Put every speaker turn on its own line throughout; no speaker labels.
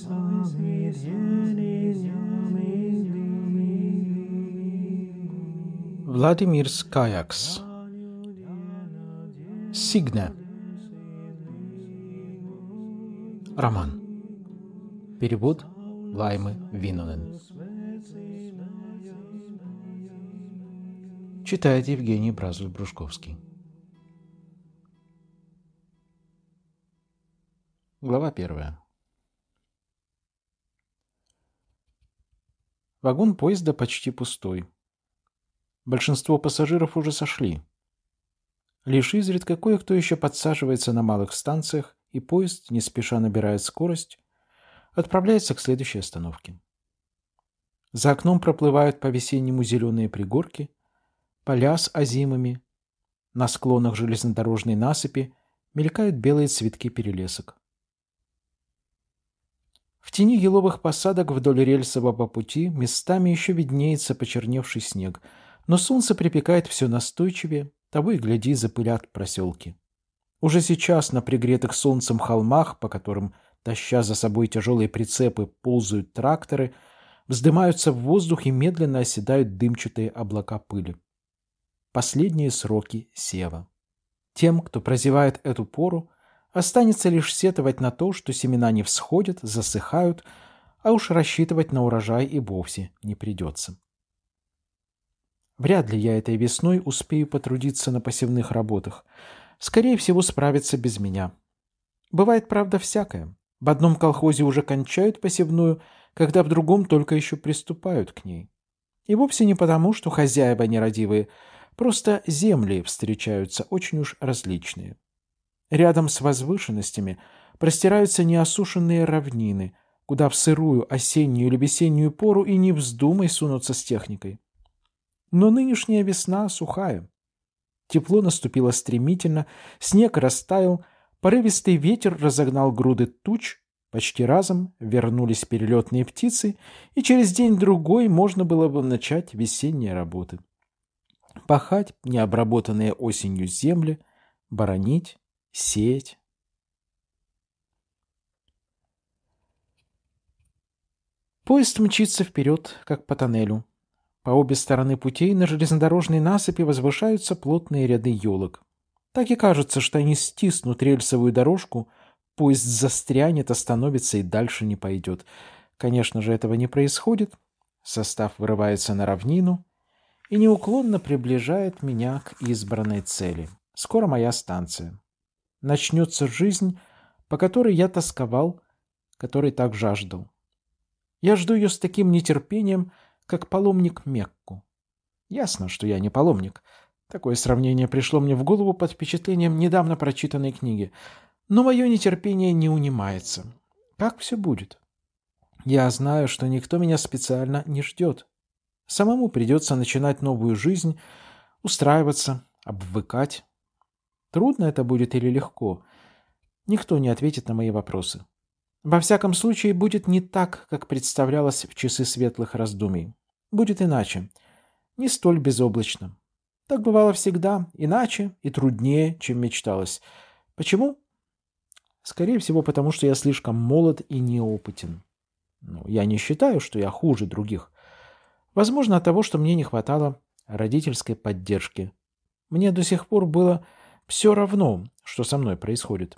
Swami, Vladimir's kayaks. Сигне. Роман. Перевод Лаймы Винонен. Читает Евгений Бразуль-Брушковский. Глава первая. Вагон поезда почти пустой. Большинство пассажиров уже сошли. Лишь изредка кое-кто еще подсаживается на малых станциях, и поезд, не спеша набирает скорость, отправляется к следующей остановке. За окном проплывают по-весеннему зеленые пригорки, поля с озимыми. на склонах железнодорожной насыпи мелькают белые цветки перелесок. В тени еловых посадок вдоль рельсового пути местами еще виднеется почерневший снег, но солнце припекает все настойчивее, того и гляди запылят проселки. Уже сейчас на пригретых солнцем холмах, по которым, таща за собой тяжелые прицепы, ползают тракторы, вздымаются в воздух и медленно оседают дымчатые облака пыли. Последние сроки сева. Тем, кто прозевает эту пору, Останется лишь сетовать на то, что семена не всходят, засыхают, а уж рассчитывать на урожай и вовсе не придется. Вряд ли я этой весной успею потрудиться на посевных работах. Скорее всего, справится без меня. Бывает, правда, всякое. В одном колхозе уже кончают посевную, когда в другом только еще приступают к ней. И вовсе не потому, что хозяева нерадивые, просто земли встречаются очень уж различные. Рядом с возвышенностями простираются неосушенные равнины, куда в сырую осеннюю или весеннюю пору и не вздумай сунуться с техникой. Но нынешняя весна сухая. Тепло наступило стремительно, снег растаял, порывистый ветер разогнал груды туч, почти разом вернулись перелетные птицы, и через день-другой можно было бы начать весенние работы. Пахать необработанные осенью земли, боронить, сеять. Поезд мчится вперед, как по тоннелю. По обе стороны путей на железнодорожной насыпи возвышаются плотные ряды елок. Так и кажется, что они стиснут рельсовую дорожку, поезд застрянет, остановится и дальше не пойдет. Конечно же, этого не происходит. Состав вырывается на равнину и неуклонно приближает меня к избранной цели. Скоро моя станция начнется жизнь, по которой я тосковал, которой так жаждал. Я жду ее с таким нетерпением, как паломник Мекку. Ясно, что я не паломник. Такое сравнение пришло мне в голову под впечатлением недавно прочитанной книги. Но мое нетерпение не унимается. Как все будет? Я знаю, что никто меня специально не ждет. Самому придется начинать новую жизнь, устраиваться, обвыкать. Трудно это будет или легко? Никто не ответит на мои вопросы. Во всяком случае, будет не так, как представлялось в часы светлых раздумий. Будет иначе. Не столь безоблачно. Так бывало всегда. Иначе и труднее, чем мечталось. Почему? Скорее всего, потому что я слишком молод и неопытен. Ну, я не считаю, что я хуже других. Возможно, от того, что мне не хватало родительской поддержки. Мне до сих пор было все равно, что со мной происходит.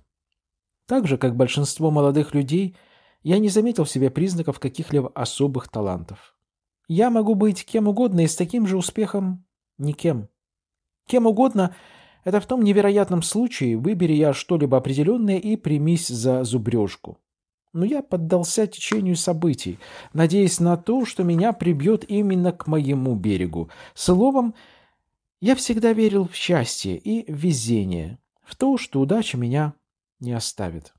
Так же, как большинство молодых людей, я не заметил в себе признаков каких-либо особых талантов. Я могу быть кем угодно и с таким же успехом никем. Кем угодно – это в том невероятном случае, выбери я что-либо определенное и примись за зубрежку. Но я поддался течению событий, надеясь на то, что меня прибьет именно к моему берегу. Словом, я всегда верил в счастье и в везение, в то, что удача меня не оставит.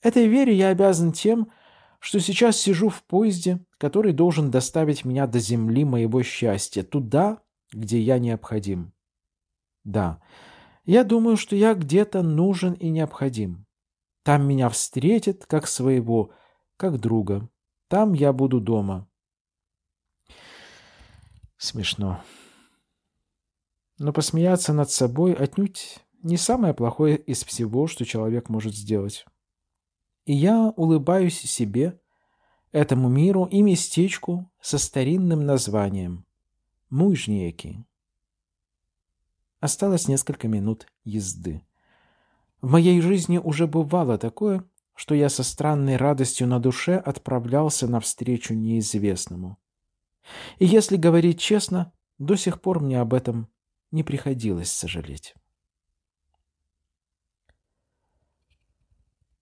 Этой вере я обязан тем, что сейчас сижу в поезде, который должен доставить меня до земли моего счастья, туда, где я необходим. Да, я думаю, что я где-то нужен и необходим. Там меня встретят как своего, как друга. Там я буду дома. Смешно. Но посмеяться над собой отнюдь не самое плохое из всего, что человек может сделать. И я улыбаюсь себе, этому миру и местечку со старинным названием «Мужниеки». Осталось несколько минут езды. В моей жизни уже бывало такое, что я со странной радостью на душе отправлялся навстречу неизвестному. И если говорить честно, до сих пор мне об этом не приходилось сожалеть.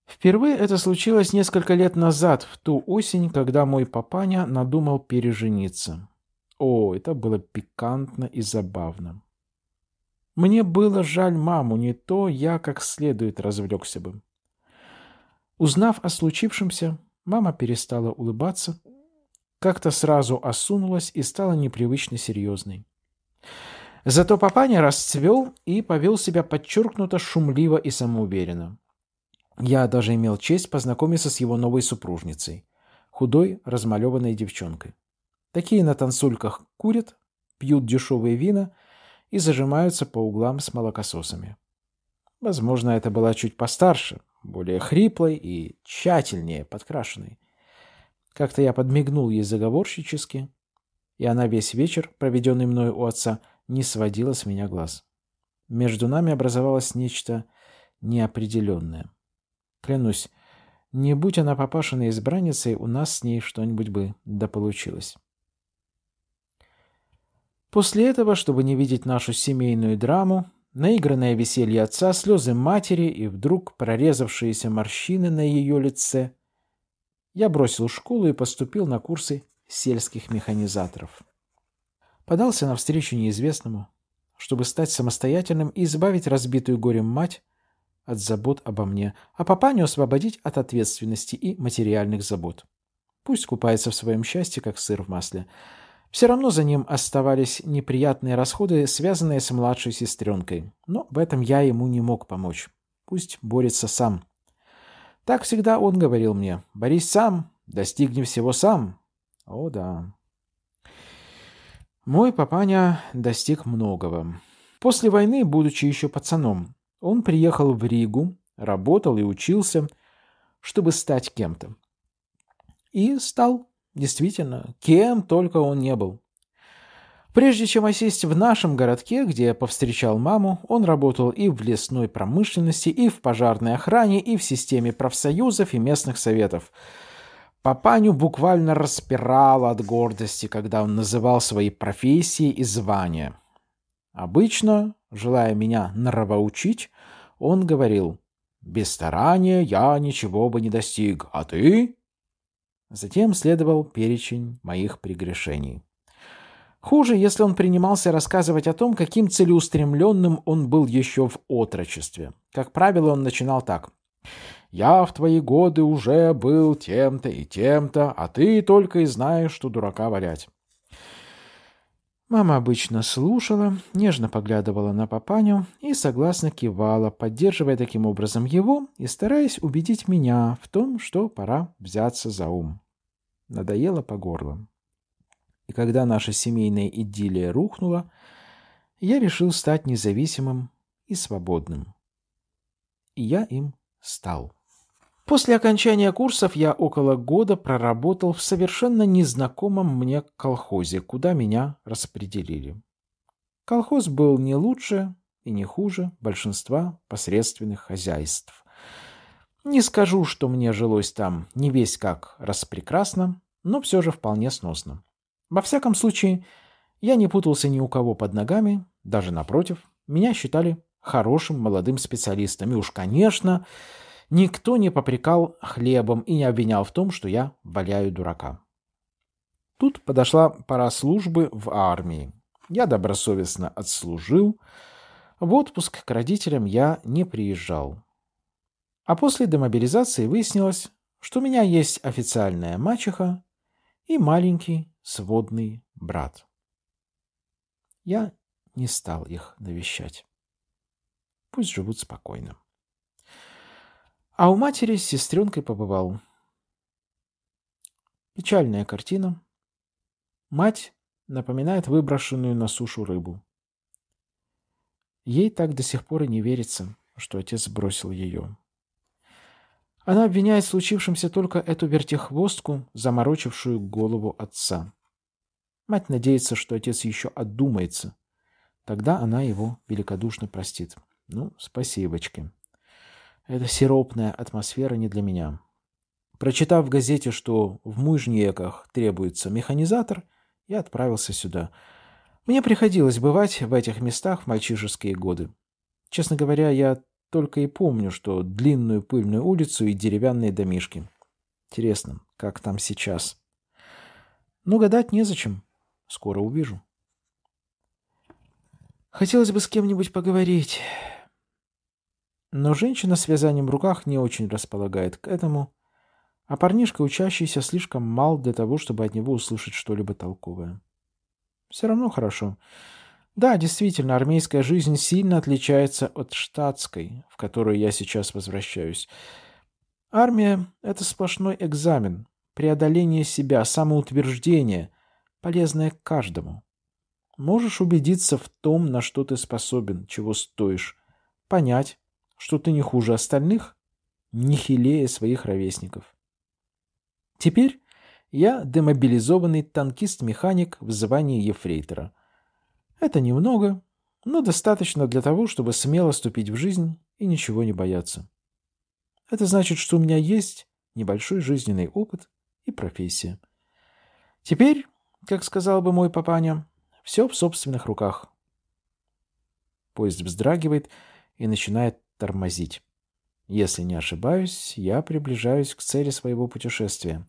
Впервые это случилось несколько лет назад, в ту осень, когда мой папаня надумал пережениться. О, это было пикантно и забавно. Мне было жаль маму, не то я как следует развлекся бы. Узнав о случившемся, мама перестала улыбаться, как-то сразу осунулась и стала непривычно серьезной. Зато папаня расцвел и повел себя подчеркнуто шумливо и самоуверенно. Я даже имел честь познакомиться с его новой супружницей, худой, размалеванной девчонкой. Такие на танцульках курят, пьют дешевые вина и зажимаются по углам с молокососами. Возможно, это была чуть постарше, более хриплой и тщательнее подкрашенной. Как-то я подмигнул ей заговорщически, и она весь вечер, проведенный мной у отца, не сводила с меня глаз. Между нами образовалось нечто неопределенное. Клянусь, не будь она папашиной избранницей, у нас с ней что-нибудь бы дополучилось. После этого, чтобы не видеть нашу семейную драму, наигранное веселье отца, слезы матери и вдруг прорезавшиеся морщины на ее лице, я бросил школу и поступил на курсы сельских механизаторов подался навстречу неизвестному, чтобы стать самостоятельным и избавить разбитую горем мать от забот обо мне, а папаню освободить от ответственности и материальных забот. Пусть купается в своем счастье, как сыр в масле. Все равно за ним оставались неприятные расходы, связанные с младшей сестренкой. Но в этом я ему не мог помочь. Пусть борется сам. Так всегда он говорил мне. «Борись сам, достигни всего сам». О да, мой папаня достиг многого. После войны, будучи еще пацаном, он приехал в Ригу, работал и учился, чтобы стать кем-то. И стал, действительно, кем только он не был. Прежде чем осесть в нашем городке, где я повстречал маму, он работал и в лесной промышленности, и в пожарной охране, и в системе профсоюзов и местных советов – Папаню буквально распирало от гордости, когда он называл свои профессии и звания. Обычно, желая меня нравоучить, он говорил «Без старания я ничего бы не достиг, а ты?» Затем следовал перечень моих прегрешений. Хуже, если он принимался рассказывать о том, каким целеустремленным он был еще в отрочестве. Как правило, он начинал так – я в твои годы уже был тем-то и тем-то, а ты только и знаешь, что дурака валять». Мама обычно слушала, нежно поглядывала на папаню и согласно кивала, поддерживая таким образом его и стараясь убедить меня в том, что пора взяться за ум. Надоело по горло. И когда наша семейная идиллия рухнула, я решил стать независимым и свободным. И я им стал. После окончания курсов я около года проработал в совершенно незнакомом мне колхозе, куда меня распределили. Колхоз был не лучше и не хуже большинства посредственных хозяйств. Не скажу, что мне жилось там не весь как распрекрасно, но все же вполне сносно. Во всяком случае, я не путался ни у кого под ногами, даже напротив, меня считали хорошим молодым специалистом. И уж, конечно, Никто не попрекал хлебом и не обвинял в том, что я валяю дурака. Тут подошла пора службы в армии. Я добросовестно отслужил. В отпуск к родителям я не приезжал. А после демобилизации выяснилось, что у меня есть официальная мачеха и маленький сводный брат. Я не стал их навещать. Пусть живут спокойно. А у матери с сестренкой побывал. Печальная картина. Мать напоминает выброшенную на сушу рыбу. Ей так до сих пор и не верится, что отец бросил ее. Она обвиняет случившимся только эту вертехвостку, заморочившую голову отца. Мать надеется, что отец еще отдумается. Тогда она его великодушно простит. Ну, спасибочки. Эта сиропная атмосфера не для меня. Прочитав в газете, что в Мужнеках требуется механизатор, я отправился сюда. Мне приходилось бывать в этих местах в мальчишеские годы. Честно говоря, я только и помню, что длинную пыльную улицу и деревянные домишки. Интересно, как там сейчас? Но гадать незачем. Скоро увижу. Хотелось бы с кем-нибудь поговорить. Но женщина с вязанием в руках не очень располагает к этому, а парнишка, учащийся, слишком мал для того, чтобы от него услышать что-либо толковое. Все равно хорошо. Да, действительно, армейская жизнь сильно отличается от штатской, в которую я сейчас возвращаюсь. Армия — это сплошной экзамен, преодоление себя, самоутверждение, полезное каждому. Можешь убедиться в том, на что ты способен, чего стоишь, понять, что ты не хуже остальных, не хилее своих ровесников. Теперь я демобилизованный танкист-механик в звании ефрейтора. Это немного, но достаточно для того, чтобы смело ступить в жизнь и ничего не бояться. Это значит, что у меня есть небольшой жизненный опыт и профессия. Теперь, как сказал бы мой папаня, все в собственных руках. Поезд вздрагивает и начинает тормозить. Если не ошибаюсь, я приближаюсь к цели своего путешествия,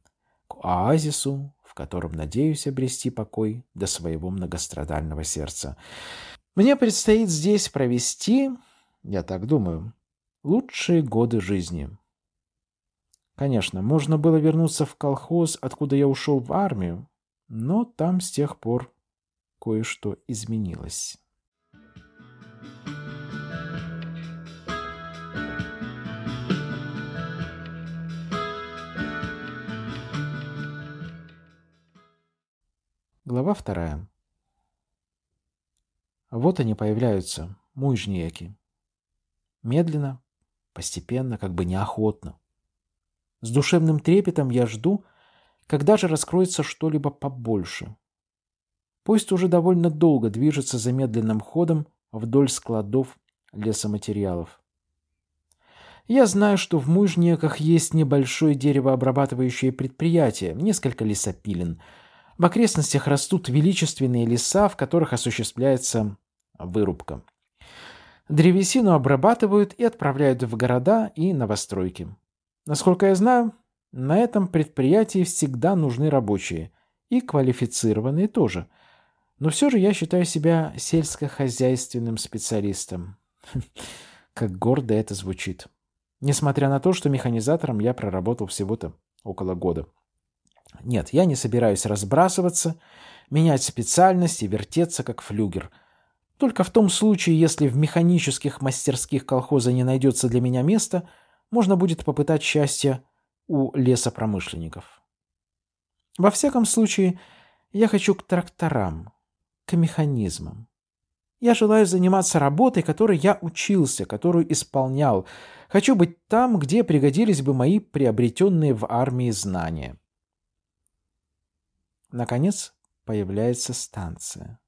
к оазису, в котором надеюсь обрести покой до своего многострадального сердца. Мне предстоит здесь провести, я так думаю, лучшие годы жизни. Конечно, можно было вернуться в колхоз, откуда я ушел в армию, но там с тех пор кое-что изменилось. Глава вторая. Вот они появляются, мужнияки. Медленно, постепенно, как бы неохотно. С душевным трепетом я жду, когда же раскроется что-либо побольше. Поезд уже довольно долго движется замедленным ходом вдоль складов лесоматериалов. Я знаю, что в Мужниках есть небольшое деревообрабатывающее предприятие, несколько лесопилен – в окрестностях растут величественные леса, в которых осуществляется вырубка. Древесину обрабатывают и отправляют в города и новостройки. Насколько я знаю, на этом предприятии всегда нужны рабочие. И квалифицированные тоже. Но все же я считаю себя сельскохозяйственным специалистом. Как гордо это звучит. Несмотря на то, что механизатором я проработал всего-то около года. Нет, я не собираюсь разбрасываться, менять специальность и вертеться как флюгер. Только в том случае, если в механических мастерских колхоза не найдется для меня места, можно будет попытать счастье у лесопромышленников. Во всяком случае, я хочу к тракторам, к механизмам. Я желаю заниматься работой, которой я учился, которую исполнял. Хочу быть там, где пригодились бы мои приобретенные в армии знания. Наконец появляется станция.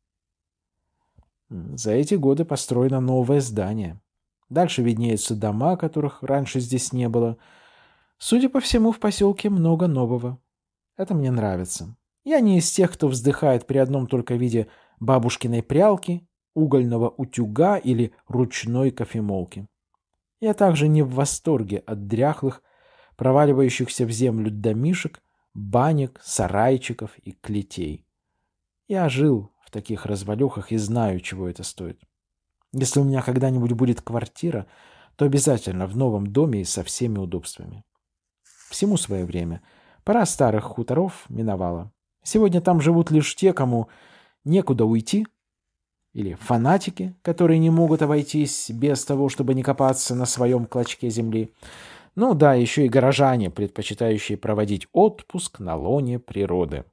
За эти годы построено новое здание. Дальше виднеются дома, которых раньше здесь не было. Судя по всему, в поселке много нового. Это мне нравится. Я не из тех, кто вздыхает при одном только виде бабушкиной прялки, угольного утюга или ручной кофемолки. Я также не в восторге от дряхлых, проваливающихся в землю домишек, банек, сарайчиков и клетей. Я жил в таких развалюхах и знаю, чего это стоит. Если у меня когда-нибудь будет квартира, то обязательно в новом доме и со всеми удобствами. Всему свое время. Пора старых хуторов миновала. Сегодня там живут лишь те, кому некуда уйти, или фанатики, которые не могут обойтись без того, чтобы не копаться на своем клочке земли. Ну да, еще и горожане, предпочитающие проводить отпуск на лоне природы.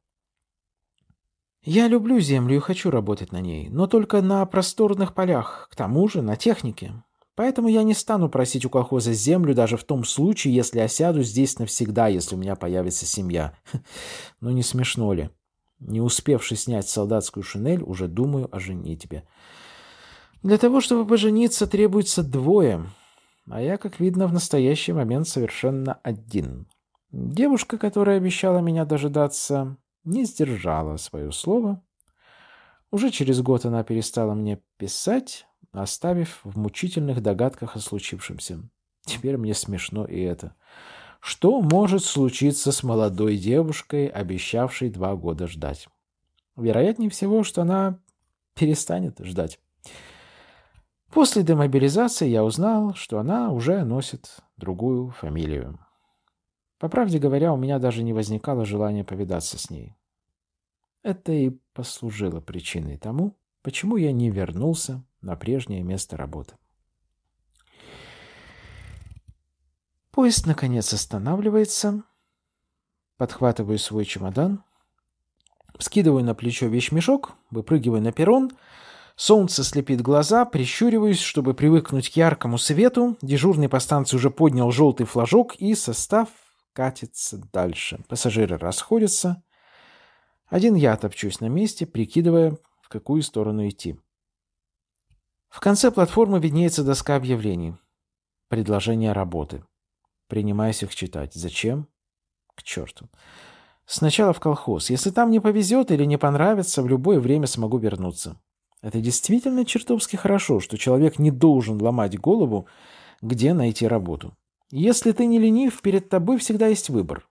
Я люблю землю и хочу работать на ней, но только на просторных полях, к тому же на технике. Поэтому я не стану просить у колхоза землю даже в том случае, если осяду здесь навсегда, если у меня появится семья. Ну не смешно ли? Не успевший снять солдатскую шинель, уже думаю о женитьбе. Для того, чтобы пожениться, требуется двое а я, как видно, в настоящий момент совершенно один. Девушка, которая обещала меня дожидаться, не сдержала свое слово. Уже через год она перестала мне писать, оставив в мучительных догадках о случившемся. Теперь мне смешно и это. Что может случиться с молодой девушкой, обещавшей два года ждать? Вероятнее всего, что она перестанет ждать. После демобилизации я узнал, что она уже носит другую фамилию. По правде говоря, у меня даже не возникало желания повидаться с ней. Это и послужило причиной тому, почему я не вернулся на прежнее место работы. Поезд, наконец, останавливается. Подхватываю свой чемодан, скидываю на плечо вещмешок, выпрыгиваю на перрон — Солнце слепит глаза, прищуриваюсь, чтобы привыкнуть к яркому свету. Дежурный по станции уже поднял желтый флажок, и состав катится дальше. Пассажиры расходятся. Один я топчусь на месте, прикидывая, в какую сторону идти. В конце платформы виднеется доска объявлений. Предложение работы. Принимаюсь их читать. Зачем? К черту. Сначала в колхоз. Если там не повезет или не понравится, в любое время смогу вернуться. Это действительно чертовски хорошо, что человек не должен ломать голову, где найти работу. Если ты не ленив, перед тобой всегда есть выбор.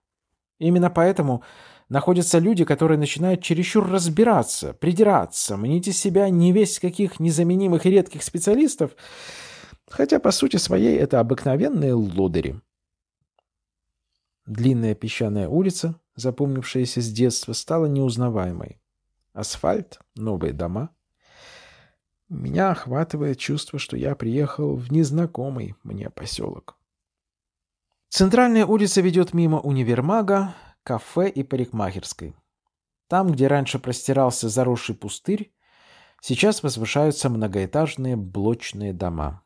Именно поэтому находятся люди, которые начинают чересчур разбираться, придираться, мнить из себя не весь каких незаменимых и редких специалистов, хотя по сути своей это обыкновенные лодыри. Длинная песчаная улица, запомнившаяся с детства, стала неузнаваемой. Асфальт, новые дома — меня охватывает чувство, что я приехал в незнакомый мне поселок. Центральная улица ведет мимо универмага, кафе и парикмахерской. Там, где раньше простирался заросший пустырь, сейчас возвышаются многоэтажные блочные дома.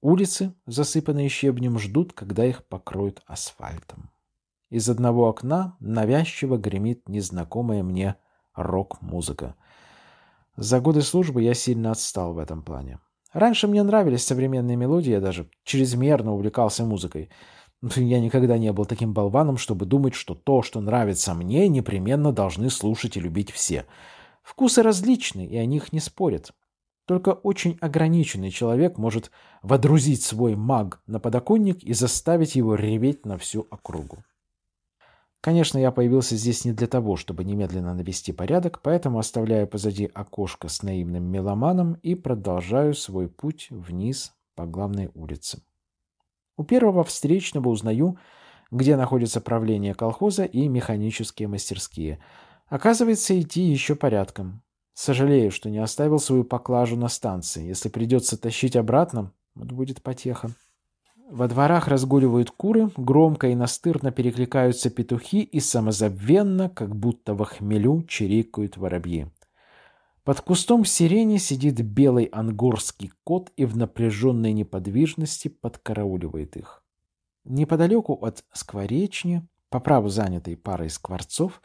Улицы, засыпанные щебнем, ждут, когда их покроют асфальтом. Из одного окна навязчиво гремит незнакомая мне рок-музыка – за годы службы я сильно отстал в этом плане. Раньше мне нравились современные мелодии, я даже чрезмерно увлекался музыкой. Я никогда не был таким болваном, чтобы думать, что то, что нравится мне, непременно должны слушать и любить все. Вкусы различны, и о них не спорят. Только очень ограниченный человек может водрузить свой маг на подоконник и заставить его реветь на всю округу. Конечно, я появился здесь не для того, чтобы немедленно навести порядок, поэтому оставляю позади окошко с наивным меломаном и продолжаю свой путь вниз по главной улице. У первого встречного узнаю, где находится правление колхоза и механические мастерские. Оказывается, идти еще порядком. Сожалею, что не оставил свою поклажу на станции. Если придется тащить обратно, вот будет потеха. Во дворах разгуливают куры, громко и настырно перекликаются петухи и самозабвенно, как будто во хмелю, чирикают воробьи. Под кустом сирени сидит белый ангорский кот и в напряженной неподвижности подкарауливает их. Неподалеку от скворечни, по праву занятой парой скворцов,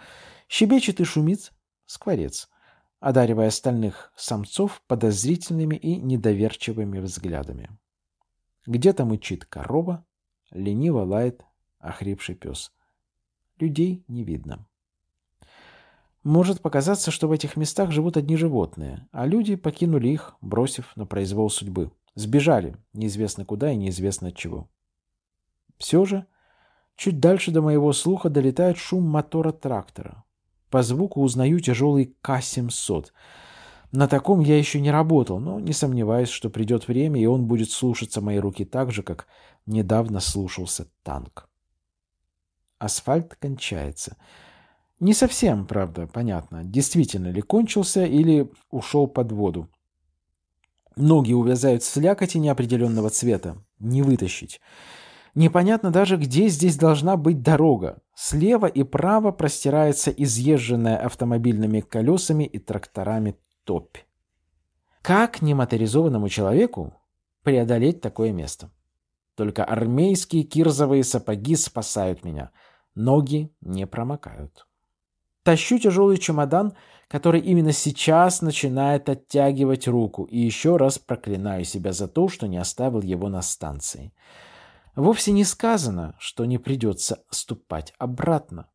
щебечет и шумит скворец, одаривая остальных самцов подозрительными и недоверчивыми взглядами. Где-то мычит корова, лениво лает охрипший пес. Людей не видно. Может показаться, что в этих местах живут одни животные, а люди покинули их, бросив на произвол судьбы. Сбежали, неизвестно куда и неизвестно от чего. Все же, чуть дальше до моего слуха долетает шум мотора трактора. По звуку узнаю тяжелый К-700 — на таком я еще не работал, но не сомневаюсь, что придет время, и он будет слушаться моей руки так же, как недавно слушался танк. Асфальт кончается. Не совсем, правда, понятно, действительно ли кончился или ушел под воду. Ноги увязают в слякоти неопределенного цвета. Не вытащить. Непонятно даже, где здесь должна быть дорога. Слева и право простирается изъезженная автомобильными колесами и тракторами топь. Как немоторизованному человеку преодолеть такое место? Только армейские кирзовые сапоги спасают меня. Ноги не промокают. Тащу тяжелый чемодан, который именно сейчас начинает оттягивать руку, и еще раз проклинаю себя за то, что не оставил его на станции. Вовсе не сказано, что не придется ступать обратно.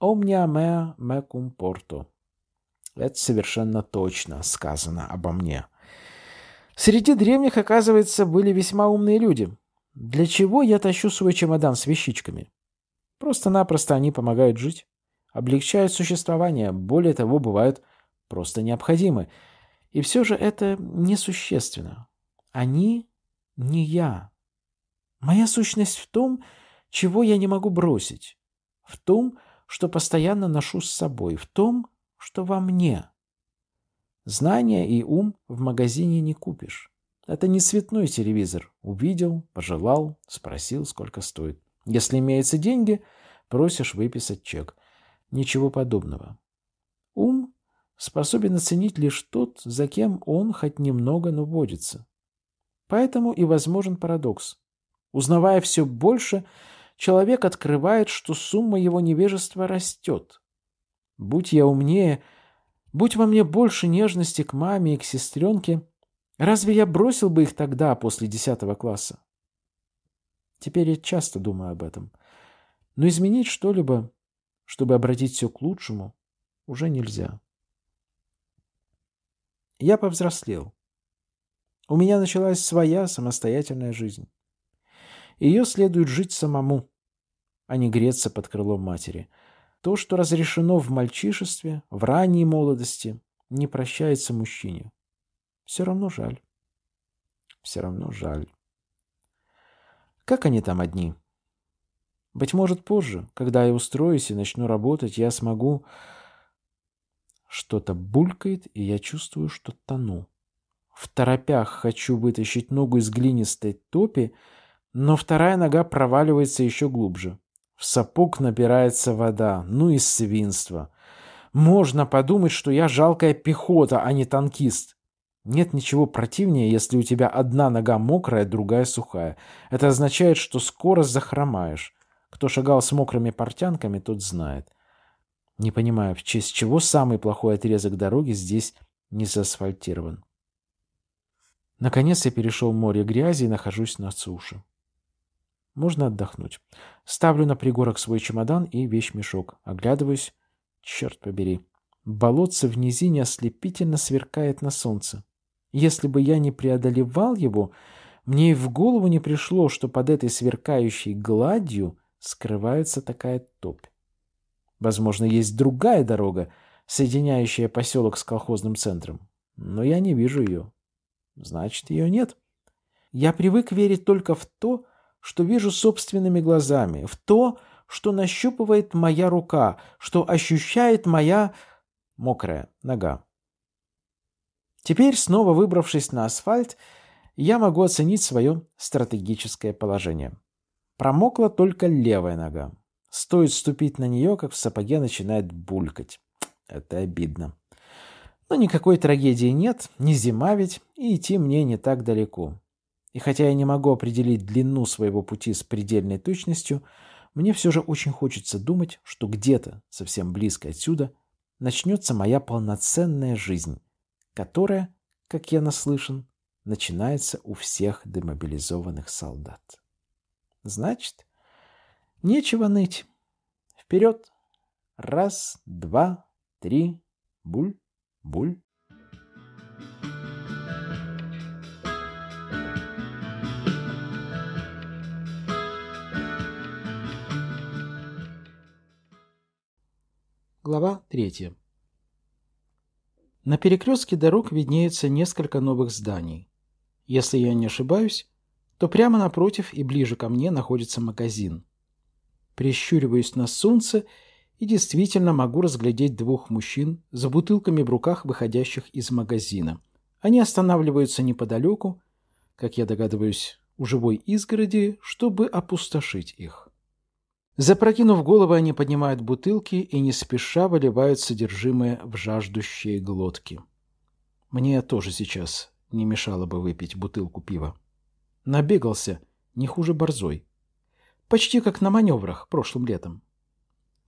Омня меа мекум порту. Это совершенно точно сказано обо мне. Среди древних, оказывается, были весьма умные люди. Для чего я тащу свой чемодан с вещичками? Просто-напросто они помогают жить, облегчают существование, более того, бывают просто необходимы. И все же это несущественно. Они не я. Моя сущность в том, чего я не могу бросить, в том, что постоянно ношу с собой, в том, что во мне. Знания и ум в магазине не купишь. Это не цветной телевизор. Увидел, пожелал, спросил, сколько стоит. Если имеются деньги, просишь выписать чек. Ничего подобного. Ум способен оценить лишь тот, за кем он хоть немного, но водится. Поэтому и возможен парадокс. Узнавая все больше, человек открывает, что сумма его невежества растет. Будь я умнее, будь во мне больше нежности к маме и к сестренке, разве я бросил бы их тогда, после десятого класса? Теперь я часто думаю об этом. Но изменить что-либо, чтобы обратить все к лучшему, уже нельзя. Я повзрослел. У меня началась своя самостоятельная жизнь. Ее следует жить самому, а не греться под крылом матери – то, что разрешено в мальчишестве, в ранней молодости, не прощается мужчине. Все равно жаль. Все равно жаль. Как они там одни? Быть может, позже, когда я устроюсь и начну работать, я смогу... Что-то булькает, и я чувствую, что тону. В торопях хочу вытащить ногу из глинистой топи, но вторая нога проваливается еще глубже. В сапог набирается вода. Ну и свинство. Можно подумать, что я жалкая пехота, а не танкист. Нет ничего противнее, если у тебя одна нога мокрая, другая сухая. Это означает, что скоро захромаешь. Кто шагал с мокрыми портянками, тот знает. Не понимаю, в честь чего самый плохой отрезок дороги здесь не заасфальтирован. Наконец я перешел море грязи и нахожусь на суше. Нужно отдохнуть. Ставлю на пригорок свой чемодан и вещмешок. Оглядываюсь. Черт побери. Болотце в низине ослепительно сверкает на солнце. Если бы я не преодолевал его, мне и в голову не пришло, что под этой сверкающей гладью скрывается такая топь. Возможно, есть другая дорога, соединяющая поселок с колхозным центром. Но я не вижу ее. Значит, ее нет. Я привык верить только в то, что вижу собственными глазами, в то, что нащупывает моя рука, что ощущает моя мокрая нога. Теперь, снова выбравшись на асфальт, я могу оценить свое стратегическое положение. Промокла только левая нога. Стоит ступить на нее, как в сапоге начинает булькать. Это обидно. Но никакой трагедии нет, не зима ведь, и идти мне не так далеко. И хотя я не могу определить длину своего пути с предельной точностью, мне все же очень хочется думать, что где-то, совсем близко отсюда, начнется моя полноценная жизнь, которая, как я наслышан, начинается у всех демобилизованных солдат. Значит, нечего ныть. Вперед! Раз, два, три, буль, буль. Глава 3. На перекрестке дорог виднеется несколько новых зданий. Если я не ошибаюсь, то прямо напротив и ближе ко мне находится магазин. Прищуриваюсь на солнце и действительно могу разглядеть двух мужчин с бутылками в руках, выходящих из магазина. Они останавливаются неподалеку, как я догадываюсь, у живой изгороди, чтобы опустошить их. Запрокинув головы, они поднимают бутылки и не спеша выливают содержимое в жаждущие глотки. Мне тоже сейчас не мешало бы выпить бутылку пива. Набегался, не хуже борзой. Почти как на маневрах прошлым летом.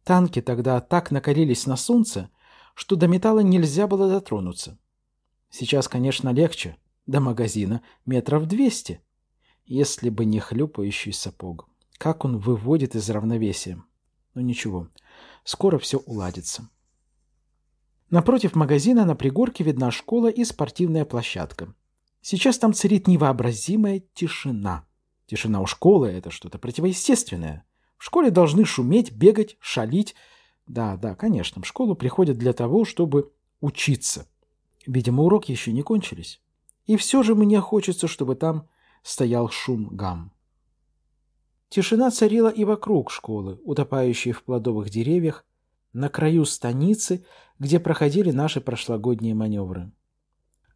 Танки тогда так накалились на солнце, что до металла нельзя было дотронуться. Сейчас, конечно, легче. До магазина метров двести, если бы не хлюпающий сапог. Как он выводит из равновесия. Но ничего, скоро все уладится. Напротив магазина на пригорке видна школа и спортивная площадка. Сейчас там царит невообразимая тишина. Тишина у школы – это что-то противоестественное. В школе должны шуметь, бегать, шалить. Да, да, конечно, в школу приходят для того, чтобы учиться. Видимо, уроки еще не кончились. И все же мне хочется, чтобы там стоял шум гам. Тишина царила и вокруг школы, утопающей в плодовых деревьях, на краю станицы, где проходили наши прошлогодние маневры.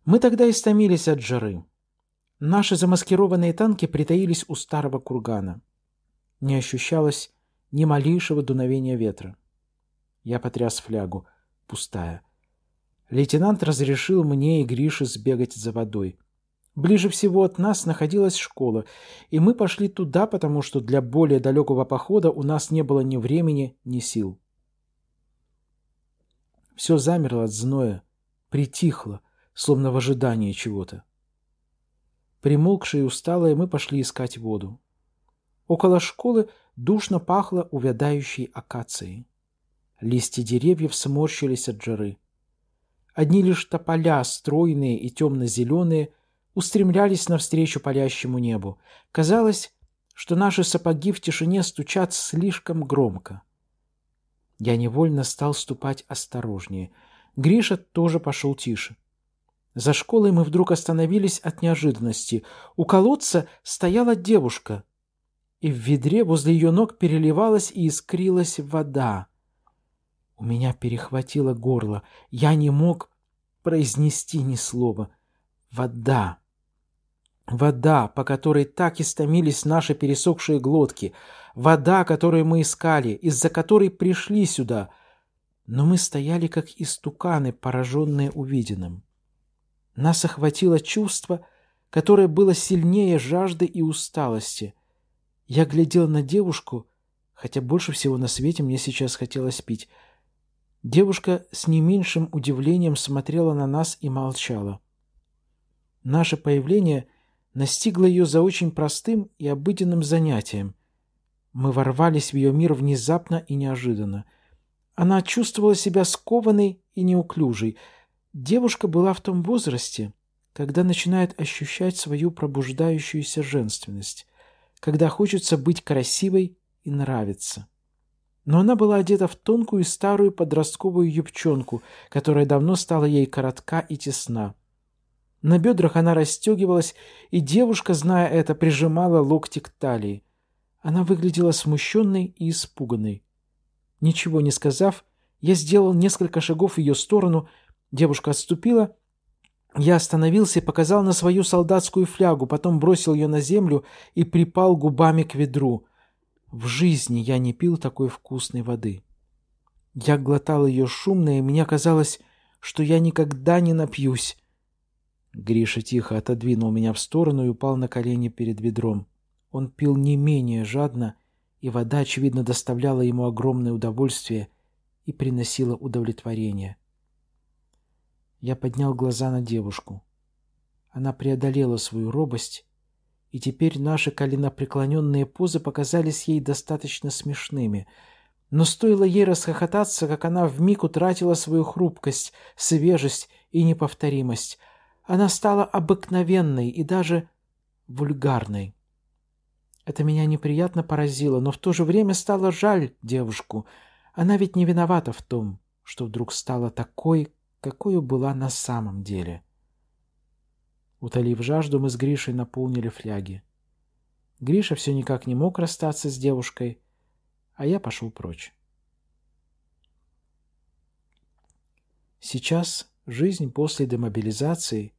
Мы тогда истомились от жары. Наши замаскированные танки притаились у старого кургана. Не ощущалось ни малейшего дуновения ветра. Я потряс флягу. Пустая. Лейтенант разрешил мне и Грише сбегать за водой. Ближе всего от нас находилась школа, и мы пошли туда, потому что для более далекого похода у нас не было ни времени, ни сил. Все замерло от зноя, притихло, словно в ожидании чего-то. Примолкшие и усталые мы пошли искать воду. Около школы душно пахло увядающей акацией. Листья деревьев сморщились от жары. Одни лишь тополя, стройные и темно-зеленые, устремлялись навстречу палящему небу. Казалось, что наши сапоги в тишине стучат слишком громко. Я невольно стал ступать осторожнее. Гриша тоже пошел тише. За школой мы вдруг остановились от неожиданности. У колодца стояла девушка, и в ведре возле ее ног переливалась и искрилась вода. У меня перехватило горло. Я не мог произнести ни слова. Вода. Вода, по которой так истомились наши пересохшие глотки, вода, которую мы искали, из-за которой пришли сюда. Но мы стояли как истуканы, пораженные увиденным. Нас охватило чувство, которое было сильнее жажды и усталости. Я глядел на девушку, хотя больше всего на свете мне сейчас хотелось пить. Девушка с не меньшим удивлением смотрела на нас и молчала. Наше появление — настигло ее за очень простым и обыденным занятием. Мы ворвались в ее мир внезапно и неожиданно. Она чувствовала себя скованной и неуклюжей. Девушка была в том возрасте, когда начинает ощущать свою пробуждающуюся женственность, когда хочется быть красивой и нравиться. Но она была одета в тонкую старую подростковую юбчонку, которая давно стала ей коротка и тесна. На бедрах она расстегивалась, и девушка, зная это, прижимала локти к талии. Она выглядела смущенной и испуганной. Ничего не сказав, я сделал несколько шагов в ее сторону, девушка отступила. Я остановился и показал на свою солдатскую флягу, потом бросил ее на землю и припал губами к ведру. В жизни я не пил такой вкусной воды. Я глотал ее шумно, и мне казалось, что я никогда не напьюсь. Гриша тихо отодвинул меня в сторону и упал на колени перед ведром. Он пил не менее жадно, и вода, очевидно, доставляла ему огромное удовольствие и приносила удовлетворение. Я поднял глаза на девушку. Она преодолела свою робость, и теперь наши коленопреклоненные позы показались ей достаточно смешными. Но стоило ей расхохотаться, как она вмиг утратила свою хрупкость, свежесть и неповторимость — она стала обыкновенной и даже вульгарной. Это меня неприятно поразило, но в то же время стало жаль девушку. Она ведь не виновата в том, что вдруг стала такой, какой была на самом деле. Утолив жажду, мы с Гришей наполнили фляги. Гриша все никак не мог расстаться с девушкой, а я пошел прочь. Сейчас жизнь после демобилизации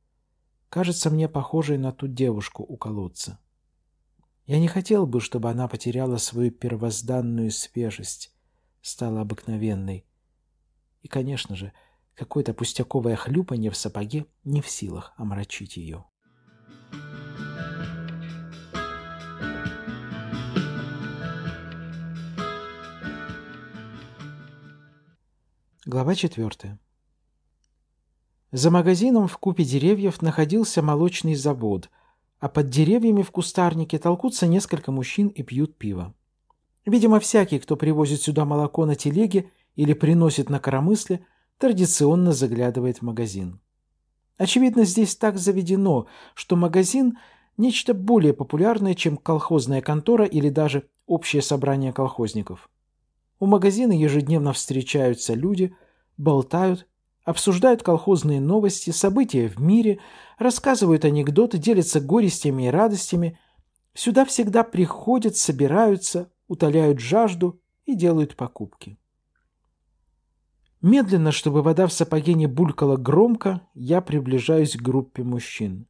кажется мне похожей на ту девушку у колодца. Я не хотел бы, чтобы она потеряла свою первозданную свежесть, стала обыкновенной. И, конечно же, какое-то пустяковое хлюпанье в сапоге не в силах омрачить ее. Глава четвертая. За магазином в купе деревьев находился молочный завод, а под деревьями в кустарнике толкутся несколько мужчин и пьют пиво. Видимо, всякий, кто привозит сюда молоко на телеге или приносит на коромысле, традиционно заглядывает в магазин. Очевидно, здесь так заведено, что магазин – нечто более популярное, чем колхозная контора или даже общее собрание колхозников. У магазина ежедневно встречаются люди, болтают обсуждают колхозные новости, события в мире, рассказывают анекдоты, делятся горестями и радостями. Сюда всегда приходят, собираются, утоляют жажду и делают покупки. Медленно, чтобы вода в сапоге не булькала громко, я приближаюсь к группе мужчин.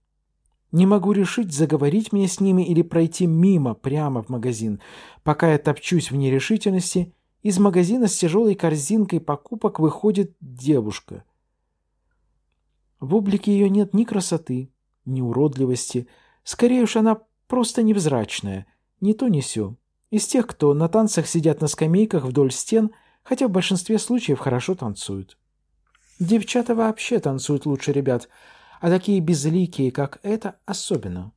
Не могу решить, заговорить мне с ними или пройти мимо, прямо в магазин. Пока я топчусь в нерешительности, из магазина с тяжелой корзинкой покупок выходит девушка. В облике ее нет ни красоты, ни уродливости. Скорее уж она просто невзрачная, ни то ни сё. Из тех, кто на танцах сидят на скамейках вдоль стен, хотя в большинстве случаев хорошо танцуют. Девчата вообще танцуют лучше ребят, а такие безликие, как это, особенно.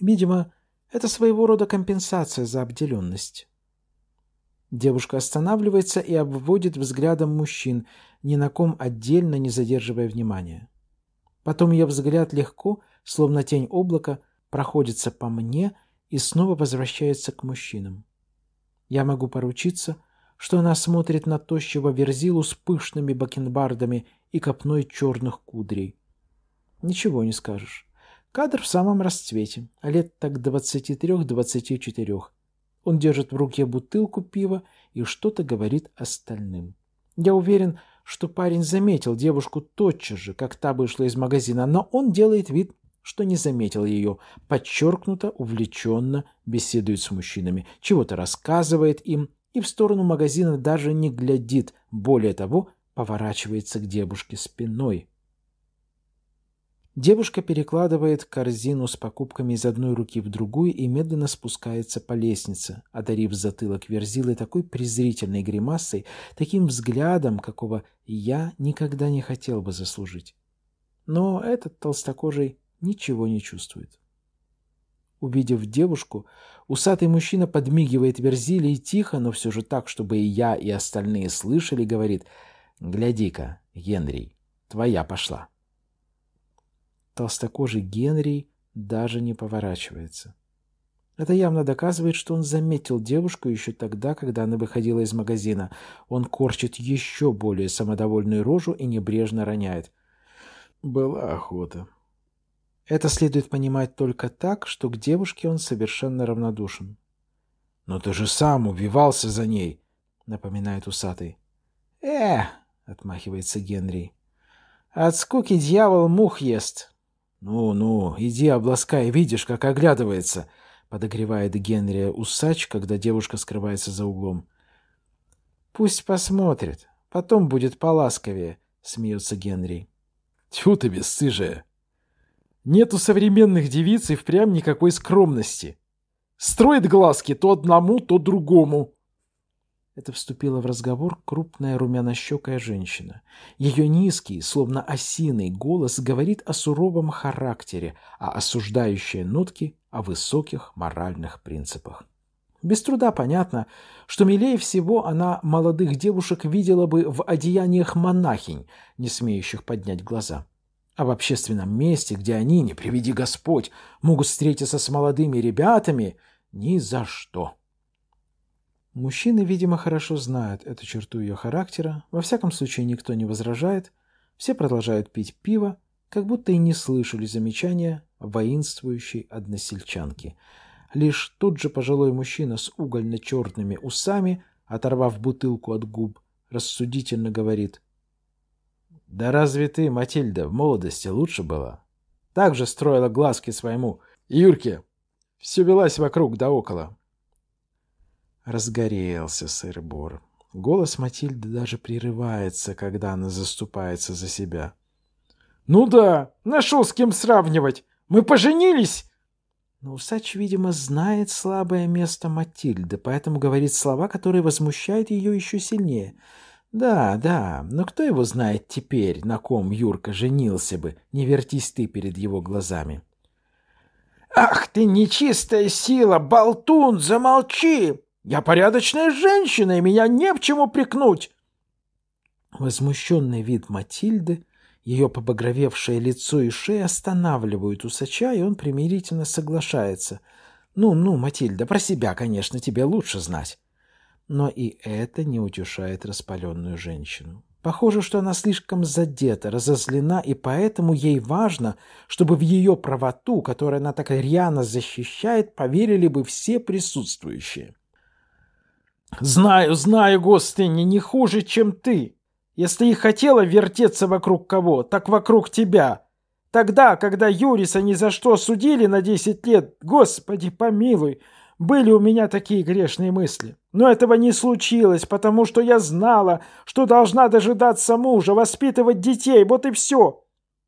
Видимо, это своего рода компенсация за обделенность. Девушка останавливается и обводит взглядом мужчин, ни на ком отдельно не задерживая внимания. Потом ее взгляд легко, словно тень облака, проходится по мне и снова возвращается к мужчинам. Я могу поручиться, что она смотрит на тощего верзилу с пышными бакенбардами и копной черных кудрей. Ничего не скажешь. Кадр в самом расцвете, лет так двадцати трех-двадцати четырех. Он держит в руке бутылку пива и что-то говорит остальным. Я уверен, что парень заметил девушку тотчас же, как та вышла из магазина, но он делает вид, что не заметил ее, подчеркнуто, увлеченно беседует с мужчинами, чего-то рассказывает им и в сторону магазина даже не глядит, более того, поворачивается к девушке спиной. Девушка перекладывает корзину с покупками из одной руки в другую и медленно спускается по лестнице, одарив затылок Верзилы такой презрительной гримасой, таким взглядом, какого я никогда не хотел бы заслужить. Но этот толстокожий ничего не чувствует. Увидев девушку, усатый мужчина подмигивает Верзили и тихо, но все же так, чтобы и я, и остальные слышали, говорит «Гляди-ка, Генрий, твоя пошла». Толстокожий Генри даже не поворачивается. Это явно доказывает, что он заметил девушку еще тогда, когда она выходила из магазина. Он корчит еще более самодовольную рожу и небрежно роняет. «Была охота». Это следует понимать только так, что к девушке он совершенно равнодушен. «Но ты же сам убивался за ней!» — напоминает усатый. «Э!» — отмахивается Генри. «От скуки дьявол мух ест!» «Ну-ну, иди обласкай, видишь, как оглядывается», — подогревает Генри усач, когда девушка скрывается за углом. «Пусть посмотрит, потом будет поласковее», — смеется Генри. «Тьфу ты, бесстыжая! Нет у современных девиц и впрямь никакой скромности. Строит глазки то одному, то другому. Это вступила в разговор крупная румянощекая женщина. Ее низкий, словно осиный голос говорит о суровом характере, а осуждающие нотки – о высоких моральных принципах. Без труда понятно, что милее всего она молодых девушек видела бы в одеяниях монахинь, не смеющих поднять глаза. А в общественном месте, где они, не приведи Господь, могут встретиться с молодыми ребятами, ни за что. Мужчины, видимо, хорошо знают эту черту ее характера, во всяком случае никто не возражает, все продолжают пить пиво, как будто и не слышали замечания воинствующей односельчанки. Лишь тут же пожилой мужчина с угольно-черными усами, оторвав бутылку от губ, рассудительно говорит. «Да разве ты, Матильда, в молодости лучше была? Так же строила глазки своему Юрке. Все велась вокруг да около. Разгорелся сыр-бор. Голос Матильды даже прерывается, когда она заступается за себя. «Ну да, нашел с кем сравнивать. Мы поженились!» Но усач, видимо, знает слабое место Матильды, поэтому говорит слова, которые возмущают ее еще сильнее. «Да, да, но кто его знает теперь, на ком Юрка женился бы, не вертись ты перед его глазами?» «Ах ты, нечистая сила! Болтун, замолчи!» Я порядочная женщина, и меня не в чем упрекнуть!» Возмущенный вид Матильды, ее побагровевшее лицо и шея останавливают усача, и он примирительно соглашается. «Ну, ну, Матильда, про себя, конечно, тебе лучше знать». Но и это не утешает распаленную женщину. Похоже, что она слишком задета, разозлена, и поэтому ей важно, чтобы в ее правоту, которую она так рьяно защищает, поверили бы все присутствующие. Знаю, знаю, гостыни, не хуже, чем ты. Если и хотела вертеться вокруг кого, так вокруг тебя. Тогда, когда Юриса ни за что судили на десять лет, господи помилуй, были у меня такие грешные мысли. Но этого не случилось, потому что я знала, что должна дожидаться мужа, воспитывать детей, вот и все.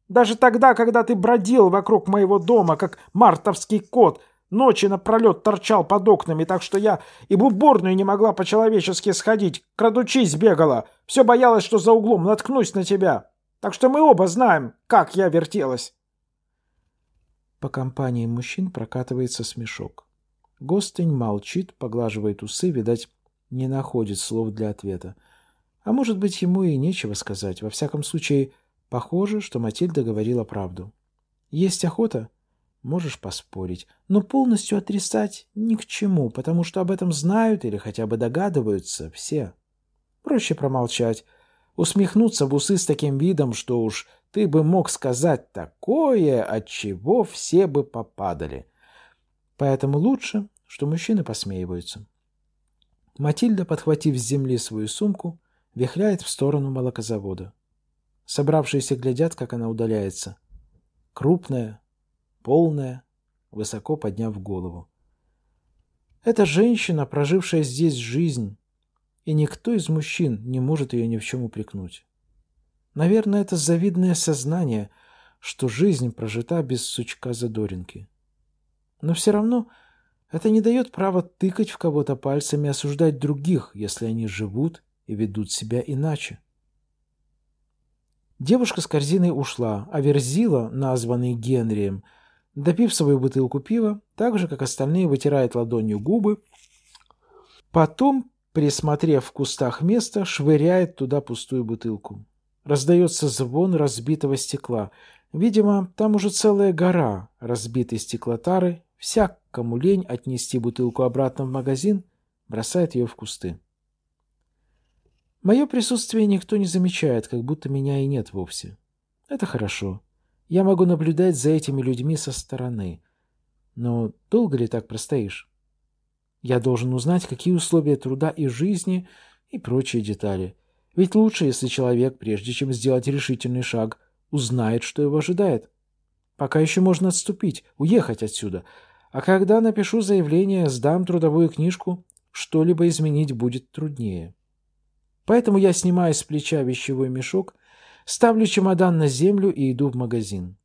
Даже тогда, когда ты бродил вокруг моего дома, как мартовский кот, Ночи напролет торчал под окнами, так что я и в уборную не могла по-человечески сходить, крадучись бегала. Все боялась, что за углом наткнусь на тебя. Так что мы оба знаем, как я вертелась. По компании мужчин прокатывается смешок. Гостынь молчит, поглаживает усы, видать, не находит слов для ответа. А может быть, ему и нечего сказать. Во всяком случае, похоже, что Матильда говорила правду. «Есть охота?» Можешь поспорить, но полностью отрицать ни к чему, потому что об этом знают или хотя бы догадываются все. Проще промолчать, усмехнуться в усы с таким видом, что уж ты бы мог сказать такое, от чего все бы попадали. Поэтому лучше, что мужчины посмеиваются. Матильда, подхватив с земли свою сумку, вихляет в сторону молокозавода. Собравшиеся глядят, как она удаляется. Крупная, полная, высоко подняв голову. Это женщина, прожившая здесь жизнь, и никто из мужчин не может ее ни в чем упрекнуть. Наверное, это завидное сознание, что жизнь прожита без сучка задоринки. Но все равно это не дает права тыкать в кого-то пальцами и осуждать других, если они живут и ведут себя иначе. Девушка с корзиной ушла, а Верзила, названный Генрием, — Допив свою бутылку пива, так же, как остальные, вытирает ладонью губы. Потом, присмотрев в кустах место, швыряет туда пустую бутылку. Раздается звон разбитого стекла. Видимо, там уже целая гора разбитой стеклотары. Вся, кому лень отнести бутылку обратно в магазин, бросает ее в кусты. Мое присутствие никто не замечает, как будто меня и нет вовсе. Это хорошо. Я могу наблюдать за этими людьми со стороны. Но долго ли так простоишь? Я должен узнать, какие условия труда и жизни и прочие детали. Ведь лучше, если человек, прежде чем сделать решительный шаг, узнает, что его ожидает. Пока еще можно отступить, уехать отсюда. А когда напишу заявление, сдам трудовую книжку, что-либо изменить будет труднее. Поэтому я снимаю с плеча вещевой мешок Ставлю чемодан на землю и иду в магазин.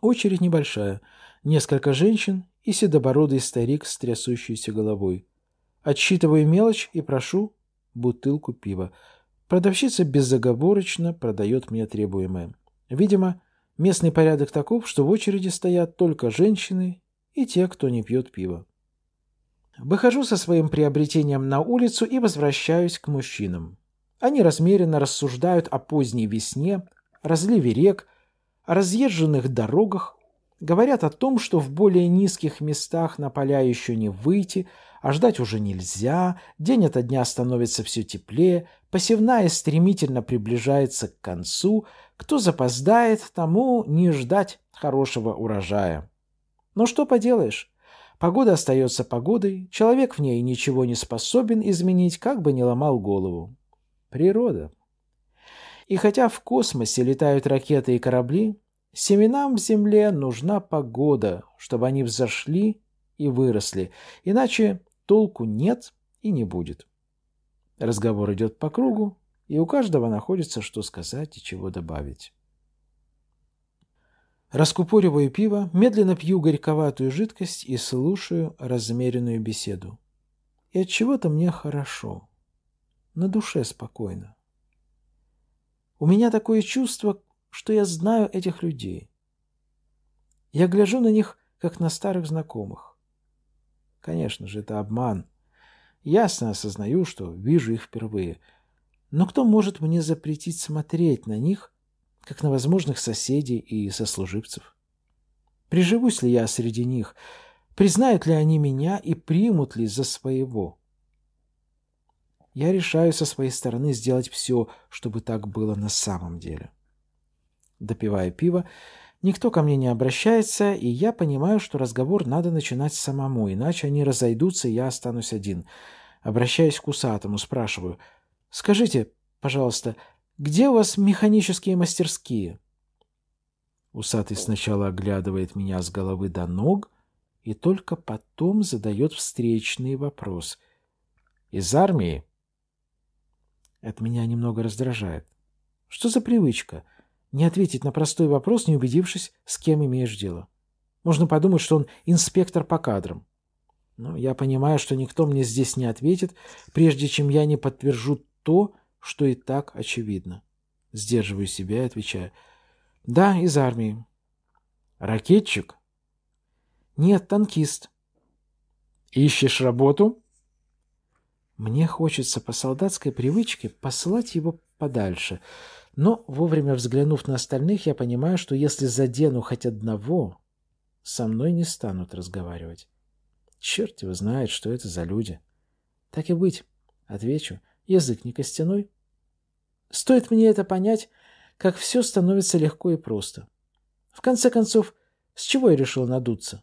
Очередь небольшая. Несколько женщин и седобородый старик с трясущейся головой. Отсчитываю мелочь и прошу бутылку пива. Продавщица безоговорочно продает мне требуемое. Видимо, местный порядок таков, что в очереди стоят только женщины и те, кто не пьет пиво. Выхожу со своим приобретением на улицу и возвращаюсь к мужчинам. Они размеренно рассуждают о поздней весне, разливе рек, о разъезженных дорогах, говорят о том, что в более низких местах на поля еще не выйти, а ждать уже нельзя, день ото дня становится все теплее, посевная стремительно приближается к концу, кто запоздает, тому не ждать хорошего урожая. Но что поделаешь? Погода остается погодой, человек в ней ничего не способен изменить, как бы не ломал голову природа. И хотя в космосе летают ракеты и корабли, семенам в земле нужна погода, чтобы они взошли и выросли, иначе толку нет и не будет. Разговор идет по кругу, и у каждого находится, что сказать и чего добавить. Раскупориваю пиво, медленно пью горьковатую жидкость и слушаю размеренную беседу. И от чего-то мне хорошо на душе спокойно. У меня такое чувство, что я знаю этих людей. Я гляжу на них, как на старых знакомых. Конечно же, это обман. Ясно осознаю, что вижу их впервые. Но кто может мне запретить смотреть на них, как на возможных соседей и сослуживцев? Приживусь ли я среди них? Признают ли они меня и примут ли за своего? — я решаю со своей стороны сделать все, чтобы так было на самом деле. Допивая пиво, никто ко мне не обращается, и я понимаю, что разговор надо начинать самому, иначе они разойдутся, и я останусь один. Обращаюсь к усатому, спрашиваю, «Скажите, пожалуйста, где у вас механические мастерские?» Усатый сначала оглядывает меня с головы до ног и только потом задает встречный вопрос. «Из армии?» Это меня немного раздражает. Что за привычка? Не ответить на простой вопрос, не убедившись, с кем имеешь дело. Можно подумать, что он инспектор по кадрам. Но я понимаю, что никто мне здесь не ответит, прежде чем я не подтвержу то, что и так очевидно. Сдерживаю себя и отвечаю. Да, из армии. Ракетчик? Нет, танкист. Ищешь работу? Мне хочется по солдатской привычке посылать его подальше. Но, вовремя взглянув на остальных, я понимаю, что если задену хоть одного, со мной не станут разговаривать. Черт его знает, что это за люди. Так и быть, отвечу, язык не костяной. Стоит мне это понять, как все становится легко и просто. В конце концов, с чего я решил надуться?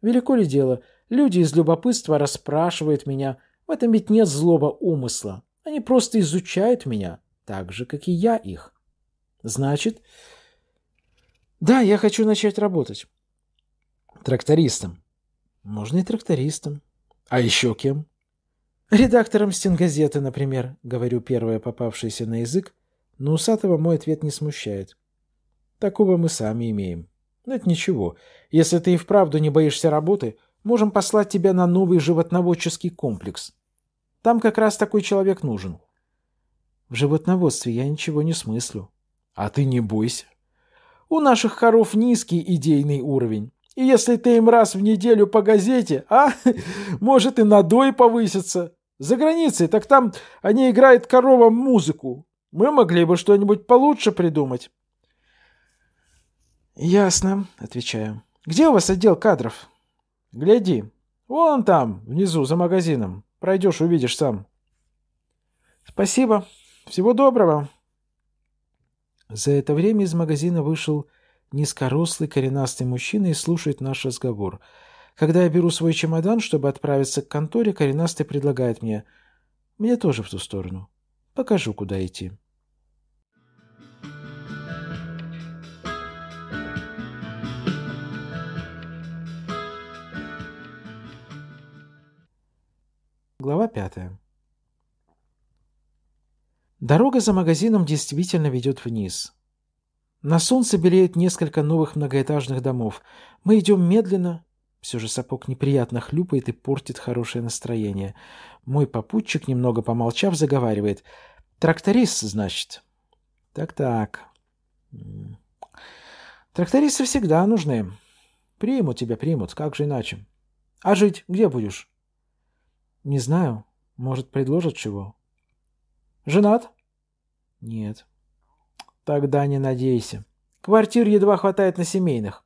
Велико ли дело? Люди из любопытства расспрашивают меня – в этом ведь нет злого умысла. Они просто изучают меня, так же, как и я их. Значит, да, я хочу начать работать. Трактористом. Можно и трактористом. А еще кем? Редактором стенгазеты, например, говорю первое попавшееся на язык, но Усатого мой ответ не смущает. Такого мы сами имеем. Но это ничего. Если ты и вправду не боишься работы, можем послать тебя на новый животноводческий комплекс. Там как раз такой человек нужен. В животноводстве я ничего не смыслю. А ты не бойся. У наших коров низкий идейный уровень. И если ты им раз в неделю по газете, а, может и надой повысится. За границей, так там они играют коровам музыку. Мы могли бы что-нибудь получше придумать. Ясно, отвечаю. Где у вас отдел кадров? Гляди, вон там, внизу, за магазином. Пройдешь, увидишь сам. Спасибо. Всего доброго. За это время из магазина вышел низкорослый коренастый мужчина и слушает наш разговор. Когда я беру свой чемодан, чтобы отправиться к конторе, коренастый предлагает мне. Мне тоже в ту сторону. Покажу, куда идти. Глава 5. Дорога за магазином действительно ведет вниз. На солнце белеет несколько новых многоэтажных домов. Мы идем медленно. Все же сапог неприятно хлюпает и портит хорошее настроение. Мой попутчик, немного помолчав, заговаривает. «Тракторист, значит?» «Так-так. «М-м». Трактористы всегда нужны. Примут тебя, примут. Как же иначе? А жить где будешь?» Не знаю. Может, предложат чего? Женат? Нет. Тогда не надейся. Квартир едва хватает на семейных.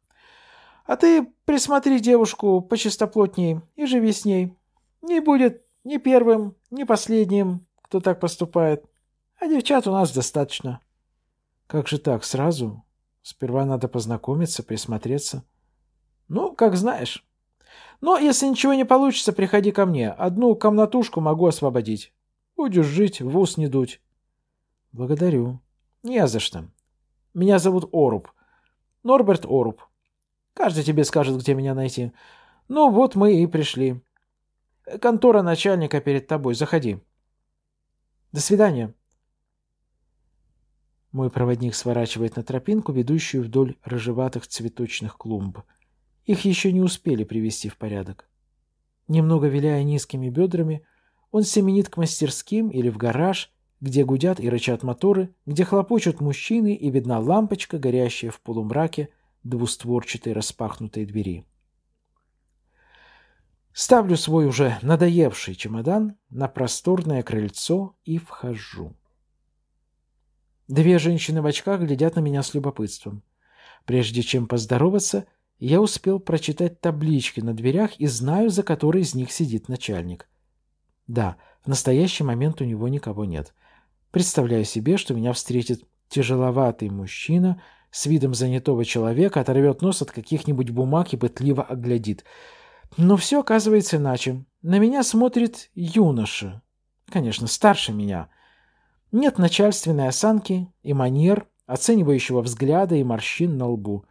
А ты присмотри девушку почистоплотней и живи с ней. Не будет ни первым, ни последним, кто так поступает. А девчат у нас достаточно. Как же так, сразу? Сперва надо познакомиться, присмотреться. Ну, как знаешь. Но если ничего не получится, приходи ко мне. Одну комнатушку могу освободить. Будешь жить, в ус не дуть. Благодарю. Не за что. Меня зовут Оруб. Норберт Оруб. Каждый тебе скажет, где меня найти. Ну вот мы и пришли. Контора начальника перед тобой. Заходи. До свидания. Мой проводник сворачивает на тропинку, ведущую вдоль рыжеватых цветочных клумб. Их еще не успели привести в порядок. Немного виляя низкими бедрами, он семенит к мастерским или в гараж, где гудят и рычат моторы, где хлопочут мужчины и видна лампочка, горящая в полумраке двустворчатой распахнутой двери. Ставлю свой уже надоевший чемодан на просторное крыльцо и вхожу. Две женщины в очках глядят на меня с любопытством. Прежде чем поздороваться, я успел прочитать таблички на дверях и знаю, за которой из них сидит начальник. Да, в настоящий момент у него никого нет. Представляю себе, что меня встретит тяжеловатый мужчина с видом занятого человека, оторвет нос от каких-нибудь бумаг и пытливо оглядит. Но все оказывается иначе. На меня смотрит юноша. Конечно, старше меня. Нет начальственной осанки и манер, оценивающего взгляда и морщин на лбу.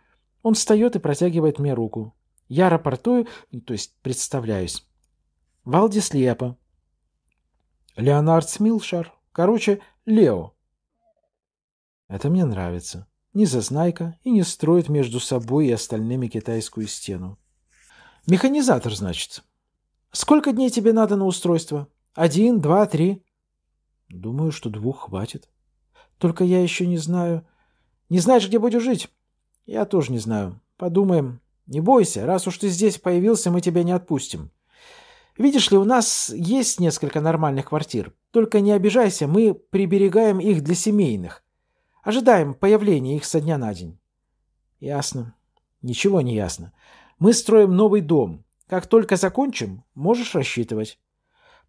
Он встает и протягивает мне руку. Я рапортую, ну, то есть представляюсь. Валди слепо. Леонард Смилшар. Короче, Лео. Это мне нравится. Не зазнайка и не строит между собой и остальными китайскую стену. Механизатор, значит. Сколько дней тебе надо на устройство? Один, два, три? Думаю, что двух хватит. Только я еще не знаю... Не знаешь, где будешь жить? Я тоже не знаю. Подумаем. Не бойся, раз уж ты здесь появился, мы тебя не отпустим. Видишь ли, у нас есть несколько нормальных квартир. Только не обижайся, мы приберегаем их для семейных. Ожидаем появления их со дня на день. Ясно. Ничего не ясно. Мы строим новый дом. Как только закончим, можешь рассчитывать.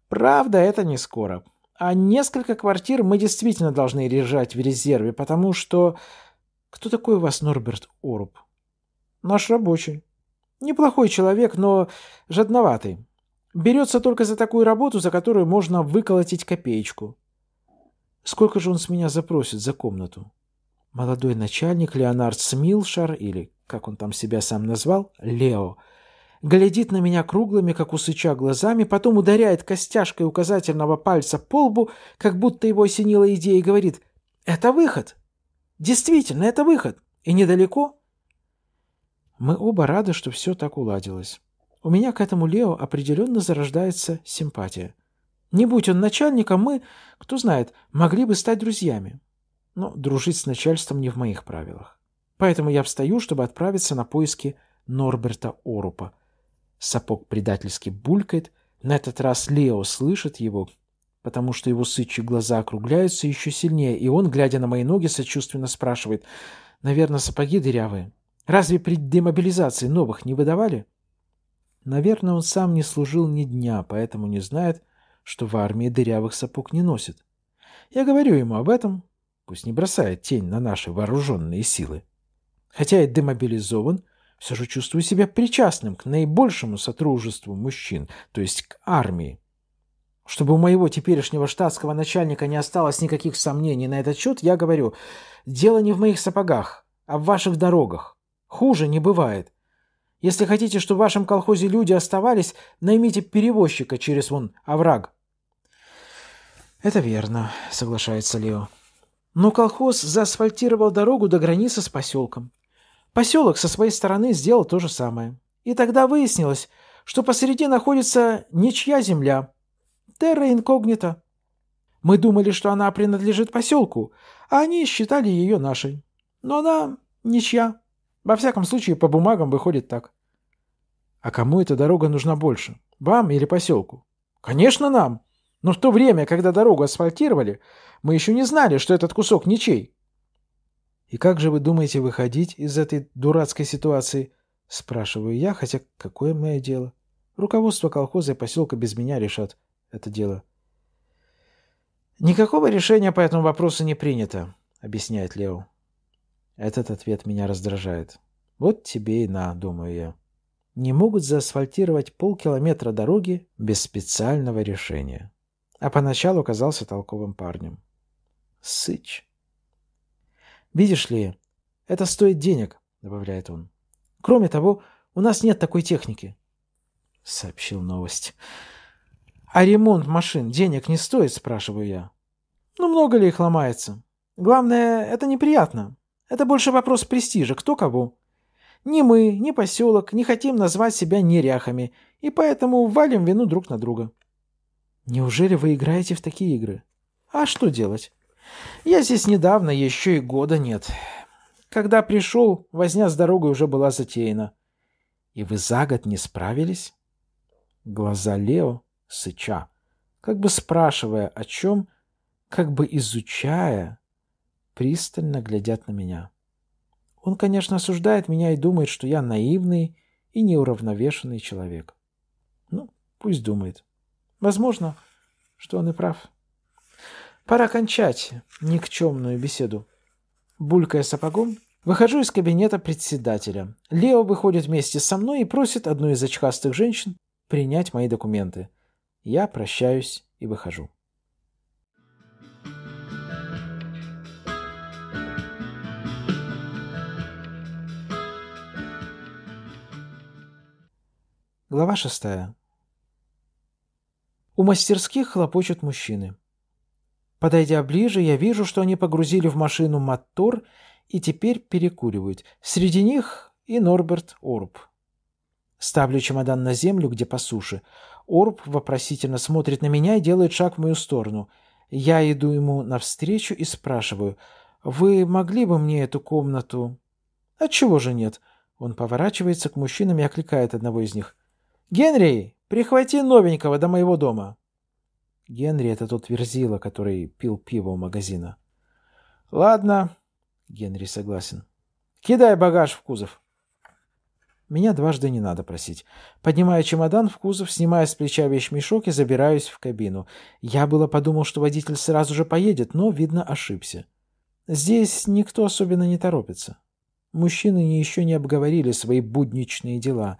Правда, это не скоро. А несколько квартир мы действительно должны держать в резерве, потому что «Кто такой у вас Норберт Оруб?» «Наш рабочий. Неплохой человек, но жадноватый. Берется только за такую работу, за которую можно выколотить копеечку». «Сколько же он с меня запросит за комнату?» Молодой начальник Леонард Смилшар, или как он там себя сам назвал, Лео, глядит на меня круглыми, как у сыча, глазами, потом ударяет костяшкой указательного пальца по лбу, как будто его осенила идея, и говорит «Это выход!» Действительно, это выход. И недалеко. Мы оба рады, что все так уладилось. У меня к этому Лео определенно зарождается симпатия. Не будь он начальником, мы, кто знает, могли бы стать друзьями. Но дружить с начальством не в моих правилах. Поэтому я встаю, чтобы отправиться на поиски Норберта Орупа. Сапог предательски булькает, на этот раз Лео слышит его потому что его сычьи глаза округляются еще сильнее, и он, глядя на мои ноги, сочувственно спрашивает, «Наверное, сапоги дырявые. Разве при демобилизации новых не выдавали?» Наверное, он сам не служил ни дня, поэтому не знает, что в армии дырявых сапог не носит. Я говорю ему об этом, пусть не бросает тень на наши вооруженные силы. Хотя и демобилизован, все же чувствую себя причастным к наибольшему сотрудничеству мужчин, то есть к армии. Чтобы у моего теперешнего штатского начальника не осталось никаких сомнений на этот счет, я говорю, дело не в моих сапогах, а в ваших дорогах. Хуже не бывает. Если хотите, чтобы в вашем колхозе люди оставались, наймите перевозчика через вон овраг. Это верно, соглашается Лео. Но колхоз заасфальтировал дорогу до границы с поселком. Поселок со своей стороны сделал то же самое. И тогда выяснилось, что посреди находится ничья земля – терра инкогнита. Мы думали, что она принадлежит поселку, а они считали ее нашей. Но она ничья. Во всяком случае, по бумагам выходит так. А кому эта дорога нужна больше? Вам или поселку? Конечно, нам. Но в то время, когда дорогу асфальтировали, мы еще не знали, что этот кусок ничей. И как же вы думаете выходить из этой дурацкой ситуации? Спрашиваю я, хотя какое мое дело? Руководство колхоза и поселка без меня решат это дело. «Никакого решения по этому вопросу не принято», — объясняет Лео. Этот ответ меня раздражает. «Вот тебе и на», — думаю я. Не могут заасфальтировать полкилометра дороги без специального решения. А поначалу казался толковым парнем. Сыч. «Видишь ли, это стоит денег», — добавляет он. «Кроме того, у нас нет такой техники», — сообщил новость. «А ремонт машин денег не стоит?» – спрашиваю я. «Ну, много ли их ломается? Главное, это неприятно. Это больше вопрос престижа, кто кого. Ни мы, ни поселок не хотим назвать себя неряхами, и поэтому валим вину друг на друга». «Неужели вы играете в такие игры?» «А что делать? Я здесь недавно, еще и года нет. Когда пришел, возня с дорогой уже была затеяна». «И вы за год не справились?» Глаза Лео сыча, как бы спрашивая о чем, как бы изучая, пристально глядят на меня. Он, конечно, осуждает меня и думает, что я наивный и неуравновешенный человек. Ну, пусть думает. Возможно, что он и прав. Пора кончать никчемную беседу. Булькая сапогом, выхожу из кабинета председателя. Лео выходит вместе со мной и просит одну из очкастых женщин принять мои документы. Я прощаюсь и выхожу. Глава шестая. У мастерских хлопочут мужчины. Подойдя ближе, я вижу, что они погрузили в машину мотор и теперь перекуривают. Среди них и Норберт Орб. Ставлю чемодан на землю, где по суше. Орб вопросительно смотрит на меня и делает шаг в мою сторону. Я иду ему навстречу и спрашиваю, «Вы могли бы мне эту комнату?» «Отчего «А же нет?» Он поворачивается к мужчинам и окликает одного из них. «Генри, прихвати новенького до моего дома!» Генри — это тот верзила, который пил пиво у магазина. «Ладно», — Генри согласен. «Кидай багаж в кузов». Меня дважды не надо просить. Поднимаю чемодан в кузов, снимаю с плеча вещмешок и забираюсь в кабину. Я было подумал, что водитель сразу же поедет, но, видно, ошибся. Здесь никто особенно не торопится. Мужчины еще не обговорили свои будничные дела.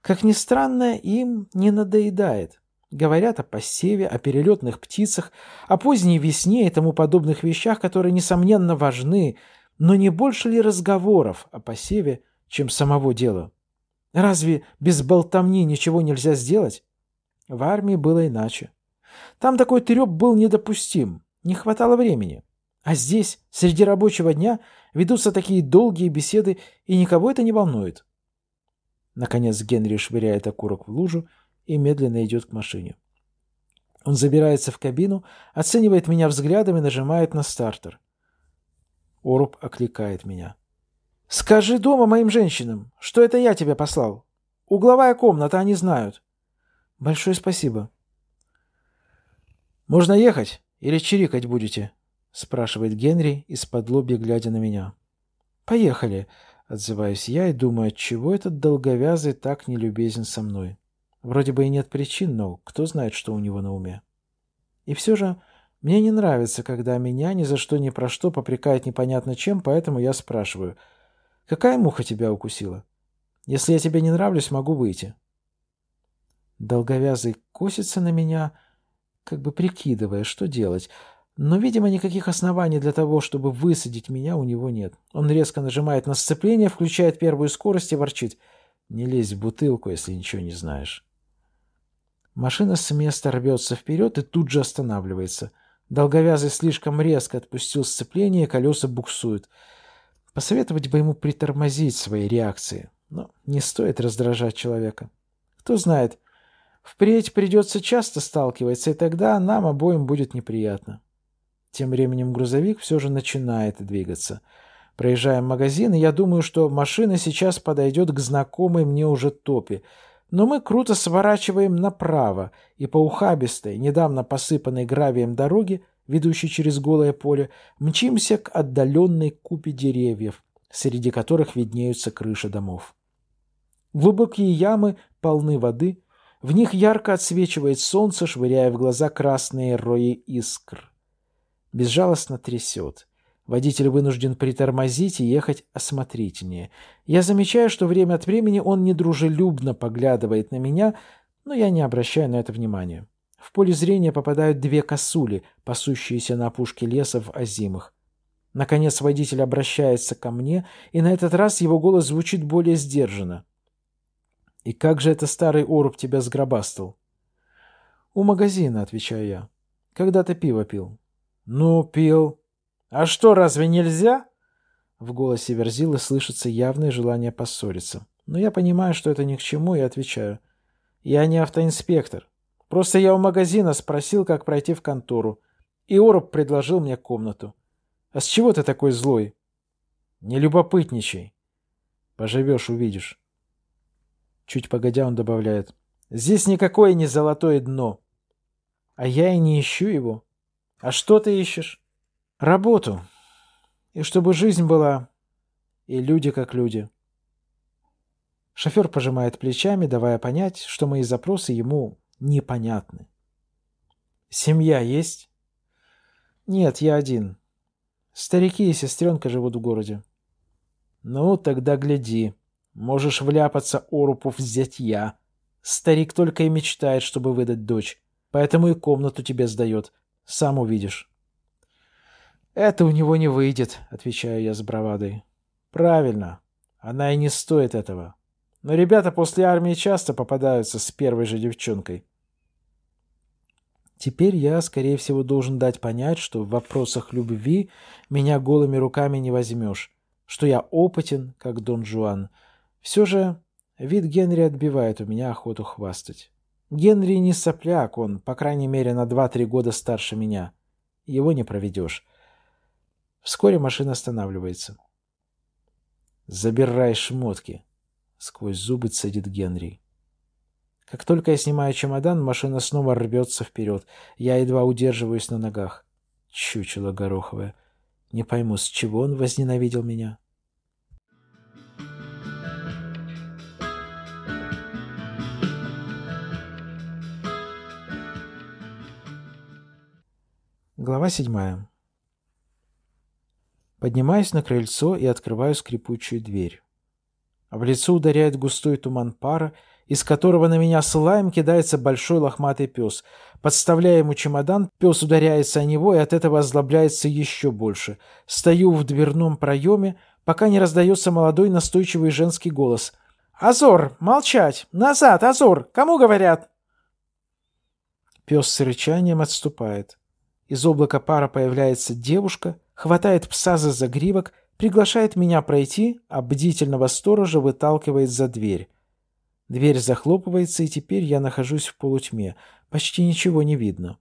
Как ни странно, им не надоедает. Говорят о посеве, о перелетных птицах, о поздней весне и тому подобных вещах, которые, несомненно, важны. Но не больше ли разговоров о посеве, чем самого дела. Разве без болтовни ничего нельзя сделать? В армии было иначе. Там такой треп был недопустим, не хватало времени. А здесь, среди рабочего дня, ведутся такие долгие беседы, и никого это не волнует. Наконец Генри швыряет окурок в лужу и медленно идет к машине. Он забирается в кабину, оценивает меня взглядом и нажимает на стартер. Оруб окликает меня. «Скажи дома моим женщинам, что это я тебя послал. Угловая комната, они знают». «Большое спасибо». «Можно ехать или чирикать будете?» — спрашивает Генри, из-под лобья глядя на меня. «Поехали», — отзываюсь я и думаю, чего этот долговязый так нелюбезен со мной. Вроде бы и нет причин, но кто знает, что у него на уме. И все же мне не нравится, когда меня ни за что ни про что попрекает непонятно чем, поэтому я спрашиваю — Какая муха тебя укусила? Если я тебе не нравлюсь, могу выйти. Долговязый косится на меня, как бы прикидывая, что делать. Но, видимо, никаких оснований для того, чтобы высадить меня, у него нет. Он резко нажимает на сцепление, включает первую скорость и ворчит. «Не лезь в бутылку, если ничего не знаешь». Машина с места рвется вперед и тут же останавливается. Долговязый слишком резко отпустил сцепление, колеса буксуют. Посоветовать бы ему притормозить свои реакции, но не стоит раздражать человека. Кто знает, впредь придется часто сталкиваться, и тогда нам обоим будет неприятно. Тем временем грузовик все же начинает двигаться. Проезжаем магазин, и я думаю, что машина сейчас подойдет к знакомой мне уже топе, но мы круто сворачиваем направо, и по ухабистой, недавно посыпанной гравием дороге ведущий через голое поле, мчимся к отдаленной купе деревьев, среди которых виднеются крыши домов. Глубокие ямы полны воды, в них ярко отсвечивает солнце, швыряя в глаза красные рои искр. Безжалостно трясет. Водитель вынужден притормозить и ехать осмотрительнее. Я замечаю, что время от времени он недружелюбно поглядывает на меня, но я не обращаю на это внимания. В поле зрения попадают две косули, пасущиеся на опушке леса в озимах. Наконец водитель обращается ко мне, и на этот раз его голос звучит более сдержанно. «И как же это старый оруб тебя сгробастал?» «У магазина», — отвечаю я. «Когда ты пиво пил?» «Ну, пил». «А что, разве нельзя?» В голосе Верзилы слышится явное желание поссориться. Но я понимаю, что это ни к чему, и отвечаю. «Я не автоинспектор. Просто я у магазина спросил, как пройти в контору. И Ороб предложил мне комнату. А с чего ты такой злой? Не любопытничай. Поживешь, увидишь. Чуть погодя он добавляет. Здесь никакое не золотое дно. А я и не ищу его. А что ты ищешь? Работу. И чтобы жизнь была. И люди как люди. Шофер пожимает плечами, давая понять, что мои запросы ему непонятны. Семья есть? Нет, я один. Старики и сестренка живут в городе. Ну, тогда гляди. Можешь вляпаться орупу взять я. Старик только и мечтает, чтобы выдать дочь. Поэтому и комнату тебе сдает. Сам увидишь. Это у него не выйдет, отвечаю я с бравадой. Правильно. Она и не стоит этого. Но ребята после армии часто попадаются с первой же девчонкой. Теперь я, скорее всего, должен дать понять, что в вопросах любви меня голыми руками не возьмешь, что я опытен, как Дон Жуан. Все же вид Генри отбивает у меня охоту хвастать. Генри не сопляк, он, по крайней мере, на два-три года старше меня. Его не проведешь. Вскоре машина останавливается. «Забирай шмотки», — сквозь зубы цедит Генри. Как только я снимаю чемодан, машина снова рвется вперед. Я едва удерживаюсь на ногах. Чучело гороховое. Не пойму, с чего он возненавидел меня. Глава седьмая. Поднимаюсь на крыльцо и открываю скрипучую дверь. В лицо ударяет густой туман пара, из которого на меня с лаем кидается большой лохматый пес. Подставляя ему чемодан, пес ударяется о него и от этого озлобляется еще больше. Стою в дверном проеме, пока не раздается молодой настойчивый женский голос. «Азор! Молчать! Назад, Азор! Кому говорят?» Пес с рычанием отступает. Из облака пара появляется девушка, хватает пса за загривок, приглашает меня пройти, а бдительного сторожа выталкивает за дверь. Дверь захлопывается, и теперь я нахожусь в полутьме. Почти ничего не видно.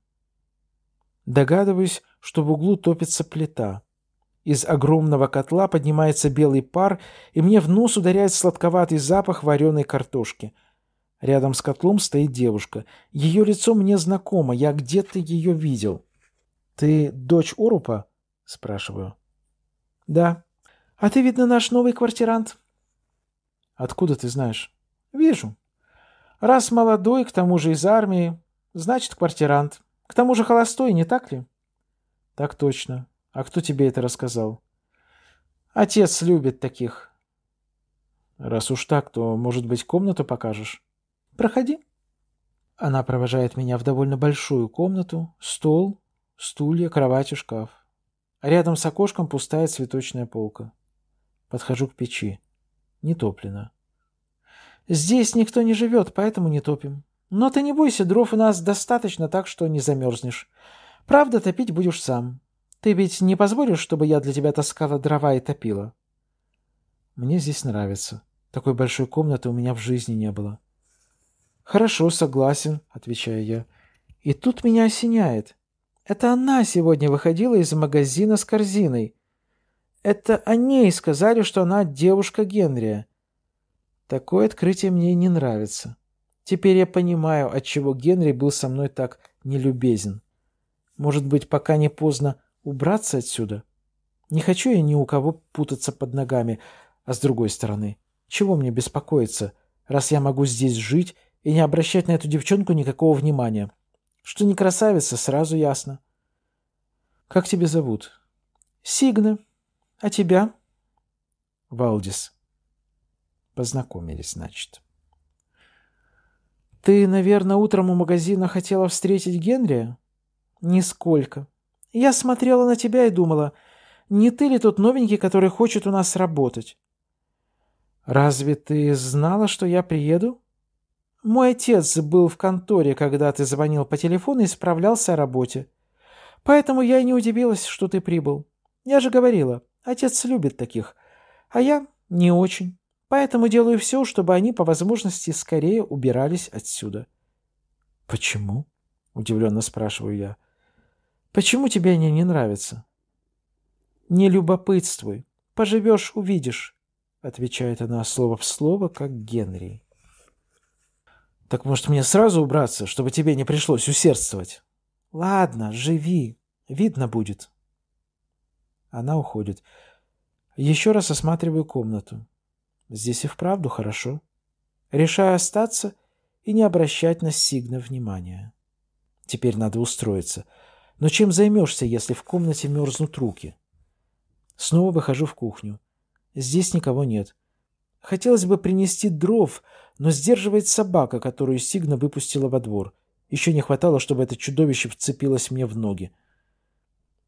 Догадываюсь, что в углу топится плита. Из огромного котла поднимается белый пар, и мне в нос ударяет сладковатый запах вареной картошки. Рядом с котлом стоит девушка. Ее лицо мне знакомо, я где-то ее видел. «Ты дочь Орупа?» – спрашиваю. «Да. А ты, видно, наш новый квартирант?» «Откуда ты знаешь?» Вижу. Раз молодой, к тому же из армии, значит, квартирант. К тому же холостой, не так ли? Так точно. А кто тебе это рассказал? Отец любит таких. Раз уж так, то, может быть, комнату покажешь? Проходи. Она провожает меня в довольно большую комнату, стол, стулья, кровать и шкаф. Рядом с окошком пустая цветочная полка. Подхожу к печи. Не топлено. Здесь никто не живет, поэтому не топим. Но ты не бойся, дров у нас достаточно, так что не замерзнешь. Правда, топить будешь сам. Ты ведь не позволишь, чтобы я для тебя таскала дрова и топила? Мне здесь нравится. Такой большой комнаты у меня в жизни не было. Хорошо, согласен, отвечаю я. И тут меня осеняет. Это она сегодня выходила из магазина с корзиной. Это о ней сказали, что она девушка Генрия. Такое открытие мне не нравится. Теперь я понимаю, отчего Генри был со мной так нелюбезен. Может быть, пока не поздно убраться отсюда? Не хочу я ни у кого путаться под ногами, а с другой стороны, чего мне беспокоиться, раз я могу здесь жить и не обращать на эту девчонку никакого внимания? Что не красавица, сразу ясно. Как тебя зовут? Сигна. А тебя? Валдис. Познакомились, значит. «Ты, наверное, утром у магазина хотела встретить Генри?» «Нисколько. Я смотрела на тебя и думала, не ты ли тот новенький, который хочет у нас работать?» «Разве ты знала, что я приеду?» «Мой отец был в конторе, когда ты звонил по телефону и справлялся о работе. Поэтому я и не удивилась, что ты прибыл. Я же говорила, отец любит таких, а я не очень». Поэтому делаю все, чтобы они по возможности скорее убирались отсюда. «Почему?» — удивленно спрашиваю я. «Почему тебе они не нравятся?» «Не любопытствуй. Поживешь — увидишь», — отвечает она слово в слово, как Генри. «Так, может, мне сразу убраться, чтобы тебе не пришлось усердствовать?» «Ладно, живи. Видно будет». Она уходит. Еще раз осматриваю комнату. Здесь и вправду хорошо. Решаю остаться и не обращать на Сигна внимания. Теперь надо устроиться. Но чем займешься, если в комнате мерзнут руки? Снова выхожу в кухню. Здесь никого нет. Хотелось бы принести дров, но сдерживает собака, которую Сигна выпустила во двор. Еще не хватало, чтобы это чудовище вцепилось мне в ноги.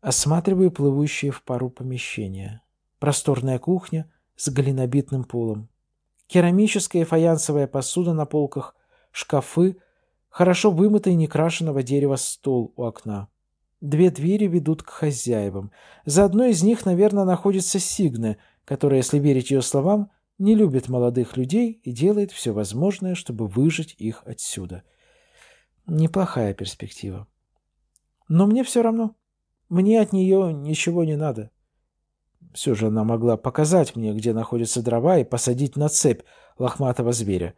Осматриваю плывущие в пару помещения. Просторная кухня, с глинобитным полом. Керамическая и фаянсовая посуда на полках, шкафы, хорошо вымытый некрашенного дерева стол у окна. Две двери ведут к хозяевам. За одной из них, наверное, находится Сигна, которая, если верить ее словам, не любит молодых людей и делает все возможное, чтобы выжить их отсюда. Неплохая перспектива. Но мне все равно. Мне от нее ничего не надо. Все же она могла показать мне, где находятся дрова, и посадить на цепь лохматого зверя.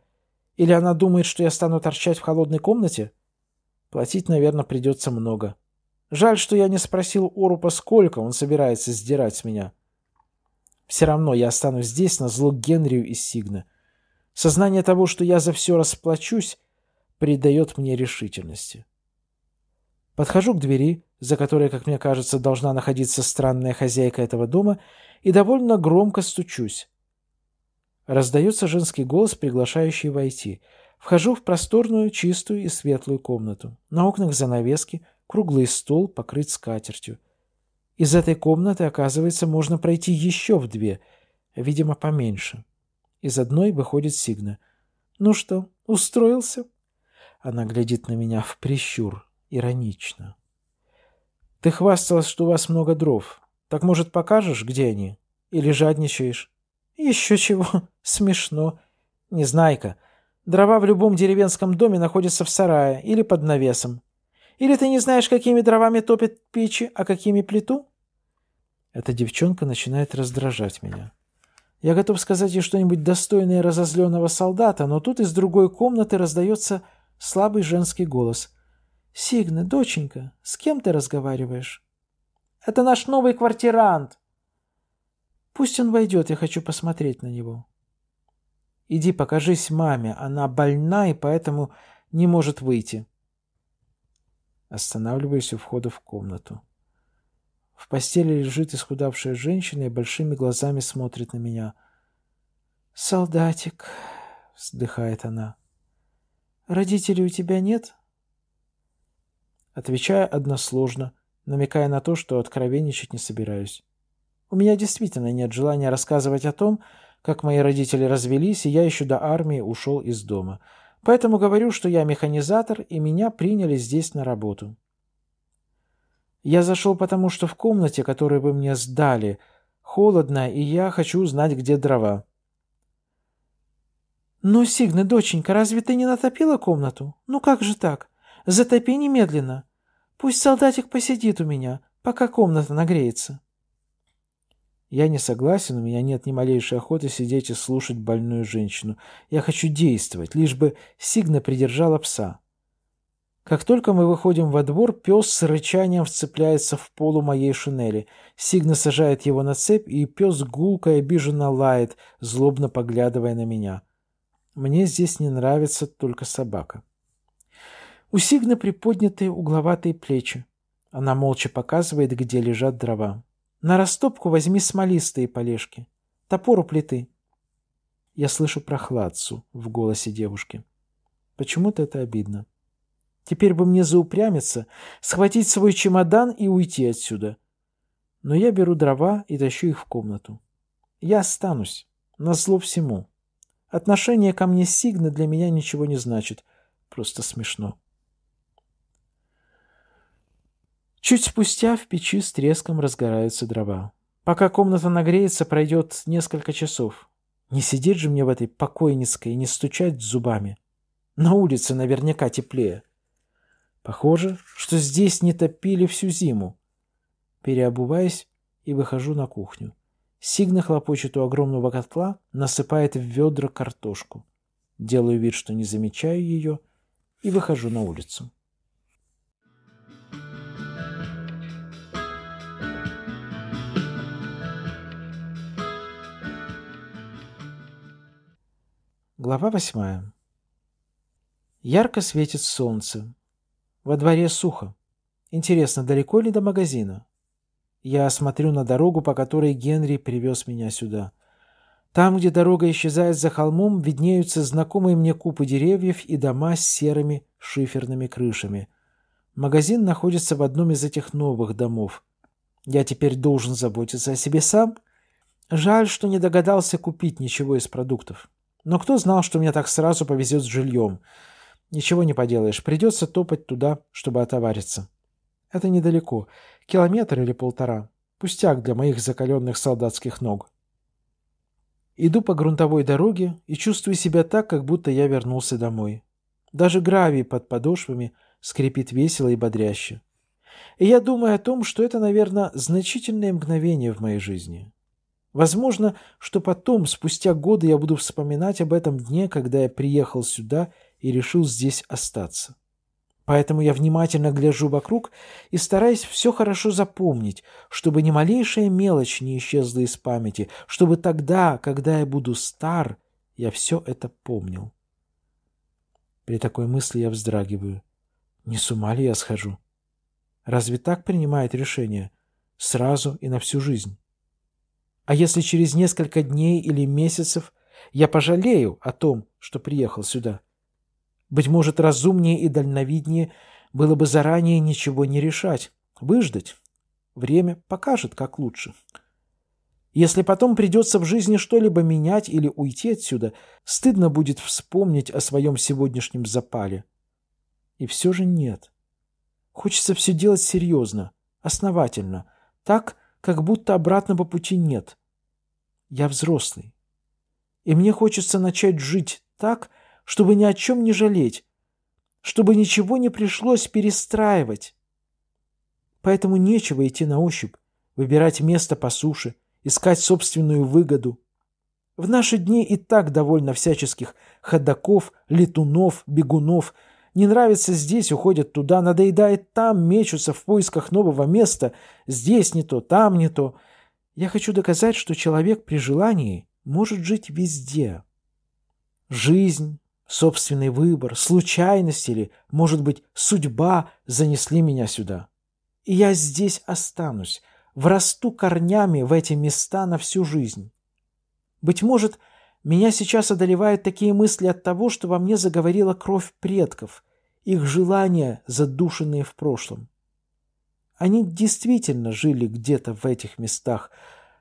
Или она думает, что я стану торчать в холодной комнате? Платить, наверное, придется много. Жаль, что я не спросил Орупа, сколько он собирается сдирать с меня. Все равно я останусь здесь на зло Генрию и Сигна. Сознание того, что я за все расплачусь, придает мне решительности. Подхожу к двери, за которой, как мне кажется, должна находиться странная хозяйка этого дома, и довольно громко стучусь. Раздается женский голос, приглашающий войти. Вхожу в просторную, чистую и светлую комнату. На окнах занавески, круглый стол покрыт скатертью. Из этой комнаты, оказывается, можно пройти еще в две, видимо, поменьше. Из одной выходит Сигна. «Ну что, устроился?» Она глядит на меня в прищур, иронично. Ты хвасталась, что у вас много дров. Так, может, покажешь, где они? Или жадничаешь? Еще чего. Смешно. Незнайка. Дрова в любом деревенском доме находятся в сарае или под навесом. Или ты не знаешь, какими дровами топят печи, а какими плиту? Эта девчонка начинает раздражать меня. Я готов сказать ей что-нибудь достойное разозленного солдата, но тут из другой комнаты раздается слабый женский голос. «Сигна, доченька, с кем ты разговариваешь?» «Это наш новый квартирант!» «Пусть он войдет, я хочу посмотреть на него». «Иди покажись маме, она больна и поэтому не может выйти». Останавливаюсь у входа в комнату. В постели лежит исхудавшая женщина и большими глазами смотрит на меня. «Солдатик», — вздыхает она. «Родителей у тебя нет?» Отвечаю односложно, намекая на то, что откровенничать не собираюсь. У меня действительно нет желания рассказывать о том, как мои родители развелись, и я еще до армии ушел из дома. Поэтому говорю, что я механизатор, и меня приняли здесь на работу. Я зашел потому, что в комнате, которую вы мне сдали, холодно, и я хочу узнать, где дрова. «Ну, Сигна, доченька, разве ты не натопила комнату? Ну как же так? Затопи немедленно. Пусть солдатик посидит у меня, пока комната нагреется. Я не согласен, у меня нет ни малейшей охоты сидеть и слушать больную женщину. Я хочу действовать, лишь бы Сигна придержала пса. Как только мы выходим во двор, пес с рычанием вцепляется в полу моей шинели. Сигна сажает его на цепь, и пес гулко и обиженно лает, злобно поглядывая на меня. Мне здесь не нравится только собака. У Сигны приподнятые угловатые плечи. Она молча показывает, где лежат дрова. На растопку возьми смолистые полежки. Топор у плиты. Я слышу прохладцу в голосе девушки. Почему-то это обидно. Теперь бы мне заупрямиться, схватить свой чемодан и уйти отсюда. Но я беру дрова и тащу их в комнату. Я останусь, назло всему. Отношение ко мне Сигны для меня ничего не значит. Просто смешно. Чуть спустя в печи с треском разгораются дрова. Пока комната нагреется, пройдет несколько часов. Не сидеть же мне в этой покойницкой и не стучать зубами. На улице наверняка теплее. Похоже, что здесь не топили всю зиму. Переобуваясь и выхожу на кухню. Сигна хлопочет у огромного котла, насыпает в ведра картошку. Делаю вид, что не замечаю ее, и выхожу на улицу. Глава восьмая. Ярко светит солнце. Во дворе сухо. Интересно, далеко ли до магазина? Я смотрю на дорогу, по которой Генри привез меня сюда. Там, где дорога исчезает за холмом, виднеются знакомые мне купы деревьев и дома с серыми шиферными крышами. Магазин находится в одном из этих новых домов. Я теперь должен заботиться о себе сам. Жаль, что не догадался купить ничего из продуктов. Но кто знал, что мне так сразу повезет с жильем? Ничего не поделаешь, придется топать туда, чтобы отовариться. Это недалеко, километр или полтора. Пустяк для моих закаленных солдатских ног. Иду по грунтовой дороге и чувствую себя так, как будто я вернулся домой. Даже гравий под подошвами скрипит весело и бодряще. И я думаю о том, что это, наверное, значительное мгновение в моей жизни. Возможно, что потом, спустя годы, я буду вспоминать об этом дне, когда я приехал сюда и решил здесь остаться. Поэтому я внимательно гляжу вокруг и стараюсь все хорошо запомнить, чтобы ни малейшая мелочь не исчезла из памяти, чтобы тогда, когда я буду стар, я все это помнил. При такой мысли я вздрагиваю. Не с ума ли я схожу? Разве так принимает решение? Сразу и на всю жизнь? А если через несколько дней или месяцев я пожалею о том, что приехал сюда? Быть может, разумнее и дальновиднее было бы заранее ничего не решать, выждать. Время покажет, как лучше. Если потом придется в жизни что-либо менять или уйти отсюда, стыдно будет вспомнить о своем сегодняшнем запале. И все же нет. Хочется все делать серьезно, основательно, так, как будто обратно по пути нет. Я взрослый. И мне хочется начать жить так, чтобы ни о чем не жалеть, чтобы ничего не пришлось перестраивать. Поэтому нечего идти на ощупь, выбирать место по суше, искать собственную выгоду. В наши дни и так довольно всяческих ходаков, летунов, бегунов – не нравится здесь, уходят туда, надоедает там, мечутся в поисках нового места. Здесь не то, там не то. Я хочу доказать, что человек при желании может жить везде. Жизнь, собственный выбор, случайность или, может быть, судьба занесли меня сюда. И я здесь останусь, врасту корнями в эти места на всю жизнь. Быть может, меня сейчас одолевают такие мысли от того, что во мне заговорила кровь предков, их желания, задушенные в прошлом. Они действительно жили где-то в этих местах,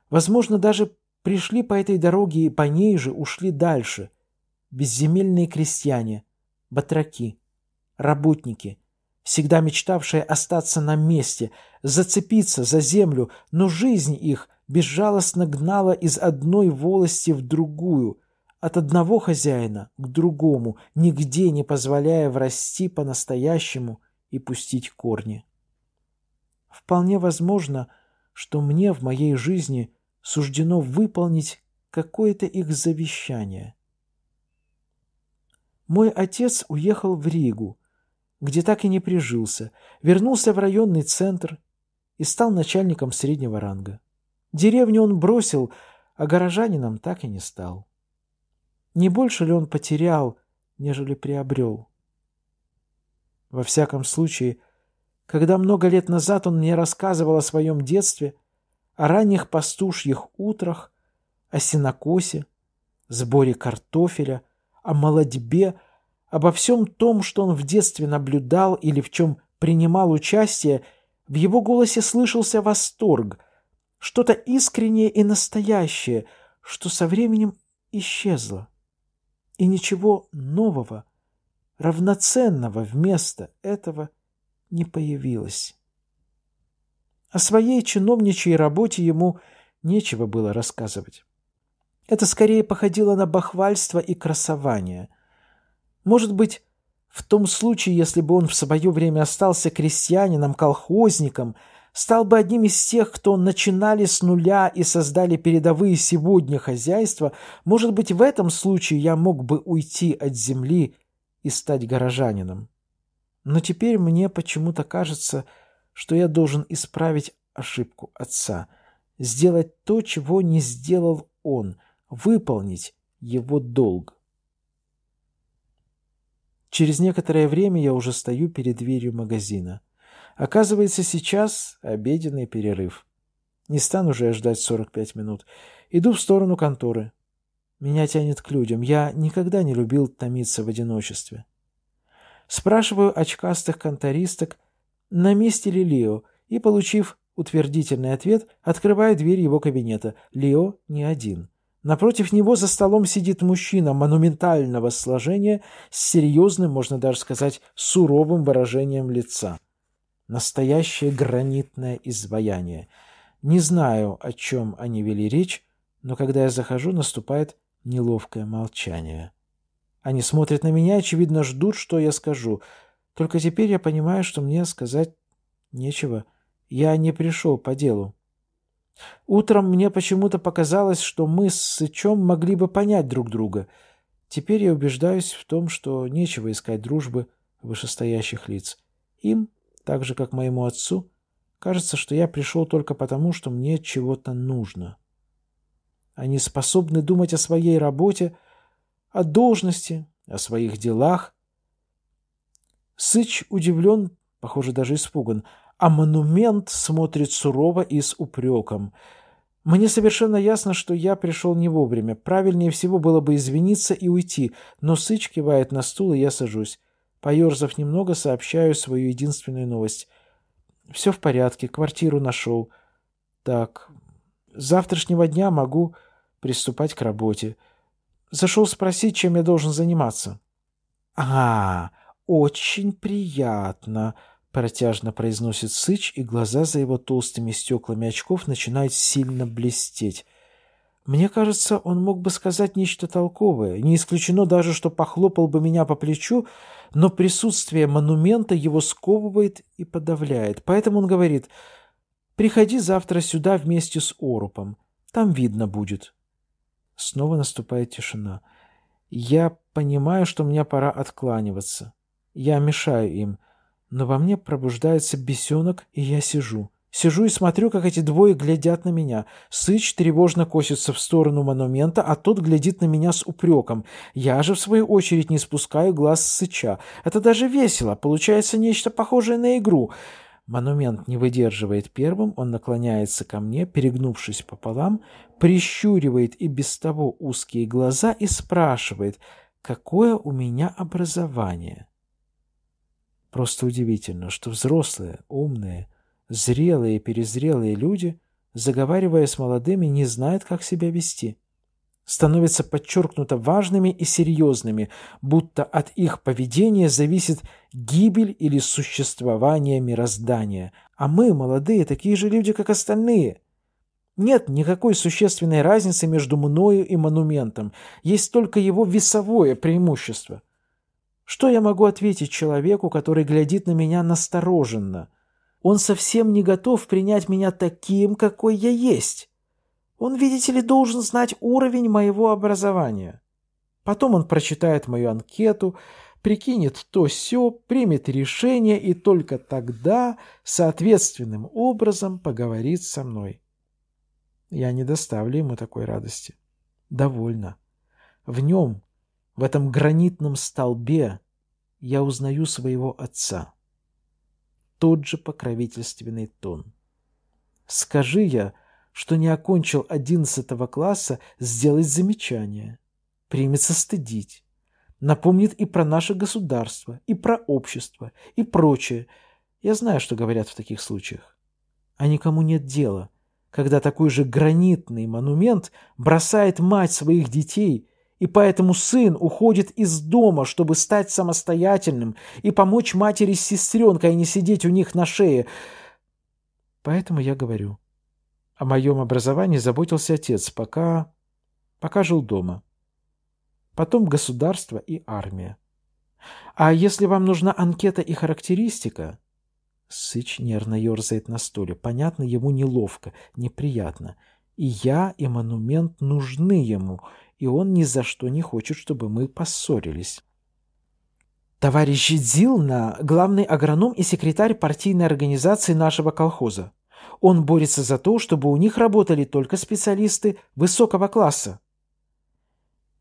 возможно, даже пришли по этой дороге и по ней же ушли дальше. Безземельные крестьяне, батраки, работники, всегда мечтавшие остаться на месте, зацепиться за землю, но жизнь их безжалостно гнала из одной волости в другую, от одного хозяина к другому, нигде не позволяя врасти по-настоящему и пустить корни. Вполне возможно, что мне в моей жизни суждено выполнить какое-то их завещание. Мой отец уехал в Ригу, где так и не прижился, вернулся в районный центр и стал начальником среднего ранга. Деревню он бросил, а горожанином так и не стал. Не больше ли он потерял, нежели приобрел? Во всяком случае, когда много лет назад он мне рассказывал о своем детстве, о ранних пастушьих утрах, о сенокосе, сборе картофеля, о молодьбе, обо всем том, что он в детстве наблюдал или в чем принимал участие, в его голосе слышался восторг – что-то искреннее и настоящее, что со временем исчезло. И ничего нового, равноценного вместо этого не появилось. О своей чиновничьей работе ему нечего было рассказывать. Это скорее походило на бахвальство и красование. Может быть, в том случае, если бы он в свое время остался крестьянином, колхозником – стал бы одним из тех, кто начинали с нуля и создали передовые сегодня хозяйства, может быть, в этом случае я мог бы уйти от земли и стать горожанином. Но теперь мне почему-то кажется, что я должен исправить ошибку отца, сделать то, чего не сделал он, выполнить его долг. Через некоторое время я уже стою перед дверью магазина. Оказывается, сейчас обеденный перерыв. Не стану же я ждать 45 минут. Иду в сторону конторы. Меня тянет к людям. Я никогда не любил томиться в одиночестве. Спрашиваю очкастых контористок, на месте ли Лео, и, получив утвердительный ответ, открываю дверь его кабинета. Лео не один. Напротив него за столом сидит мужчина монументального сложения с серьезным, можно даже сказать, суровым выражением лица. Настоящее гранитное изваяние. Не знаю, о чем они вели речь, но когда я захожу, наступает неловкое молчание. Они смотрят на меня, очевидно, ждут, что я скажу. Только теперь я понимаю, что мне сказать нечего. Я не пришел по делу. Утром мне почему-то показалось, что мы с Сычом могли бы понять друг друга. Теперь я убеждаюсь в том, что нечего искать дружбы вышестоящих лиц. Им так же, как моему отцу, кажется, что я пришел только потому, что мне чего-то нужно. Они способны думать о своей работе, о должности, о своих делах. Сыч удивлен, похоже, даже испуган, а монумент смотрит сурово и с упреком. Мне совершенно ясно, что я пришел не вовремя. Правильнее всего было бы извиниться и уйти, но Сыч кивает на стул, и я сажусь. Поерзав немного, сообщаю свою единственную новость. Все в порядке, квартиру нашел. Так, с завтрашнего дня могу приступать к работе. Зашел спросить, чем я должен заниматься. — А, очень приятно, — протяжно произносит Сыч, и глаза за его толстыми стеклами очков начинают сильно блестеть. Мне кажется, он мог бы сказать нечто толковое. Не исключено даже, что похлопал бы меня по плечу но присутствие монумента его сковывает и подавляет. Поэтому он говорит, «Приходи завтра сюда вместе с Орупом, там видно будет». Снова наступает тишина. Я понимаю, что мне пора откланиваться. Я мешаю им, но во мне пробуждается бесенок, и я сижу. Сижу и смотрю, как эти двое глядят на меня. Сыч тревожно косится в сторону монумента, а тот глядит на меня с упреком. Я же, в свою очередь, не спускаю глаз с Сыча. Это даже весело. Получается нечто похожее на игру. Монумент не выдерживает первым, он наклоняется ко мне, перегнувшись пополам, прищуривает и без того узкие глаза и спрашивает, какое у меня образование. Просто удивительно, что взрослые, умные, Зрелые и перезрелые люди, заговаривая с молодыми, не знают, как себя вести. Становятся подчеркнуто важными и серьезными, будто от их поведения зависит гибель или существование мироздания. А мы, молодые, такие же люди, как остальные – нет никакой существенной разницы между мною и монументом. Есть только его весовое преимущество. Что я могу ответить человеку, который глядит на меня настороженно? Он совсем не готов принять меня таким, какой я есть. Он, видите ли, должен знать уровень моего образования. Потом он прочитает мою анкету, прикинет то все, примет решение и только тогда соответственным образом поговорит со мной. Я не доставлю ему такой радости. Довольно. В нем, в этом гранитном столбе, я узнаю своего отца тот же покровительственный тон. «Скажи я, что не окончил одиннадцатого класса, сделает замечание, примется стыдить, напомнит и про наше государство, и про общество, и прочее. Я знаю, что говорят в таких случаях. А никому нет дела, когда такой же гранитный монумент бросает мать своих детей – и поэтому сын уходит из дома, чтобы стать самостоятельным и помочь матери с сестренкой, а не сидеть у них на шее. Поэтому я говорю. О моем образовании заботился отец, пока... пока жил дома. Потом государство и армия. А если вам нужна анкета и характеристика... Сыч нервно ерзает на столе. Понятно, ему неловко, неприятно. И я, и монумент нужны ему — и он ни за что не хочет, чтобы мы поссорились. Товарищ Дзилна – главный агроном и секретарь партийной организации нашего колхоза. Он борется за то, чтобы у них работали только специалисты высокого класса.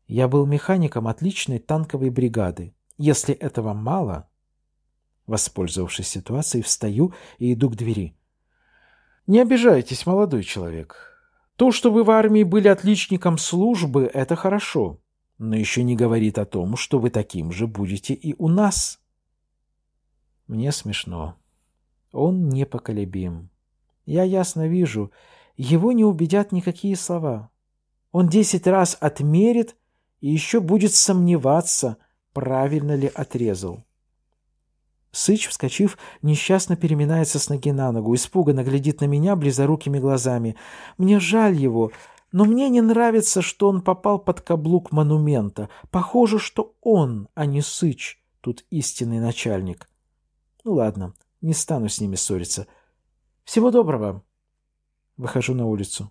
Я был механиком отличной танковой бригады. Если этого мало, воспользовавшись ситуацией, встаю и иду к двери. «Не обижайтесь, молодой человек», то, что вы в армии были отличником службы, это хорошо, но еще не говорит о том, что вы таким же будете и у нас. Мне смешно. Он непоколебим. Я ясно вижу, его не убедят никакие слова. Он десять раз отмерит и еще будет сомневаться, правильно ли отрезал. Сыч, вскочив, несчастно переминается с ноги на ногу, испуганно глядит на меня близорукими глазами. «Мне жаль его, но мне не нравится, что он попал под каблук монумента. Похоже, что он, а не Сыч, тут истинный начальник. Ну ладно, не стану с ними ссориться. Всего доброго!» Выхожу на улицу.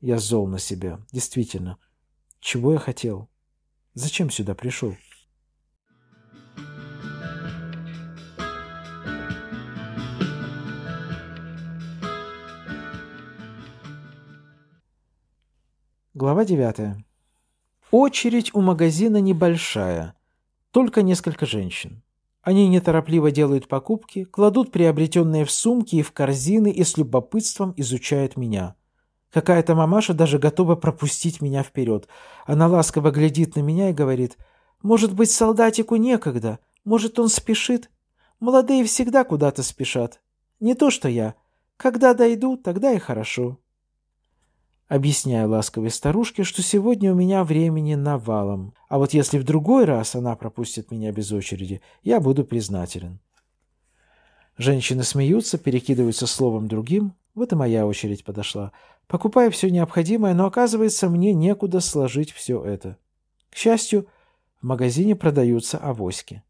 Я зол на себя, действительно. Чего я хотел? Зачем сюда пришел?» Глава 9. Очередь у магазина небольшая, только несколько женщин. Они неторопливо делают покупки, кладут приобретенные в сумки и в корзины и с любопытством изучают меня. Какая-то мамаша даже готова пропустить меня вперед. Она ласково глядит на меня и говорит, «Может быть, солдатику некогда, может, он спешит. Молодые всегда куда-то спешат. Не то что я. Когда дойду, тогда и хорошо». Объясняю ласковой старушке, что сегодня у меня времени навалом, а вот если в другой раз она пропустит меня без очереди, я буду признателен. Женщины смеются, перекидываются словом другим. Вот и моя очередь подошла. Покупаю все необходимое, но оказывается, мне некуда сложить все это. К счастью, в магазине продаются авоськи.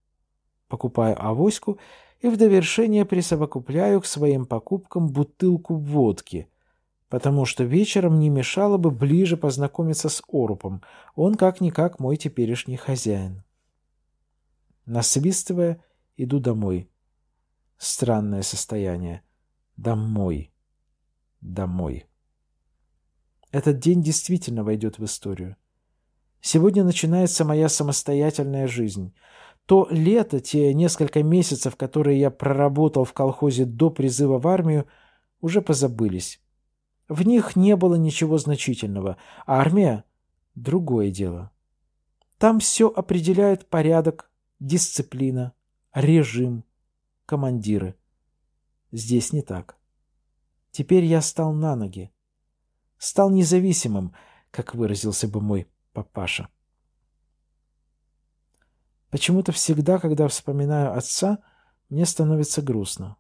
Покупаю авоську и в довершение присовокупляю к своим покупкам бутылку водки – потому что вечером не мешало бы ближе познакомиться с Орупом. Он как-никак мой теперешний хозяин. Насвистывая, иду домой. Странное состояние. Домой. Домой. Этот день действительно войдет в историю. Сегодня начинается моя самостоятельная жизнь. То лето, те несколько месяцев, которые я проработал в колхозе до призыва в армию, уже позабылись. В них не было ничего значительного, а армия – другое дело. Там все определяет порядок, дисциплина, режим, командиры. Здесь не так. Теперь я стал на ноги. Стал независимым, как выразился бы мой папаша. Почему-то всегда, когда вспоминаю отца, мне становится грустно.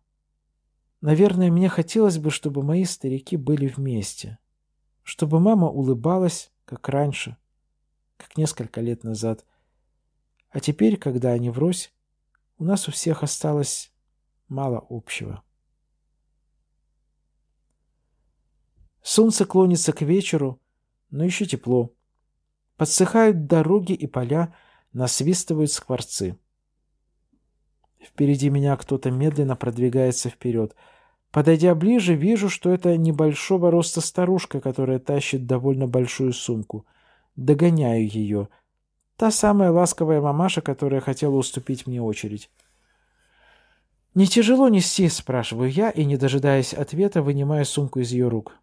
Наверное, мне хотелось бы, чтобы мои старики были вместе. Чтобы мама улыбалась, как раньше, как несколько лет назад. А теперь, когда они врозь, у нас у всех осталось мало общего. Солнце клонится к вечеру, но еще тепло. Подсыхают дороги и поля, насвистывают скворцы. Впереди меня кто-то медленно продвигается вперед — Подойдя ближе, вижу, что это небольшого роста старушка, которая тащит довольно большую сумку. Догоняю ее. Та самая ласковая мамаша, которая хотела уступить мне очередь. «Не тяжело нести?» – спрашиваю я, и, не дожидаясь ответа, вынимаю сумку из ее рук.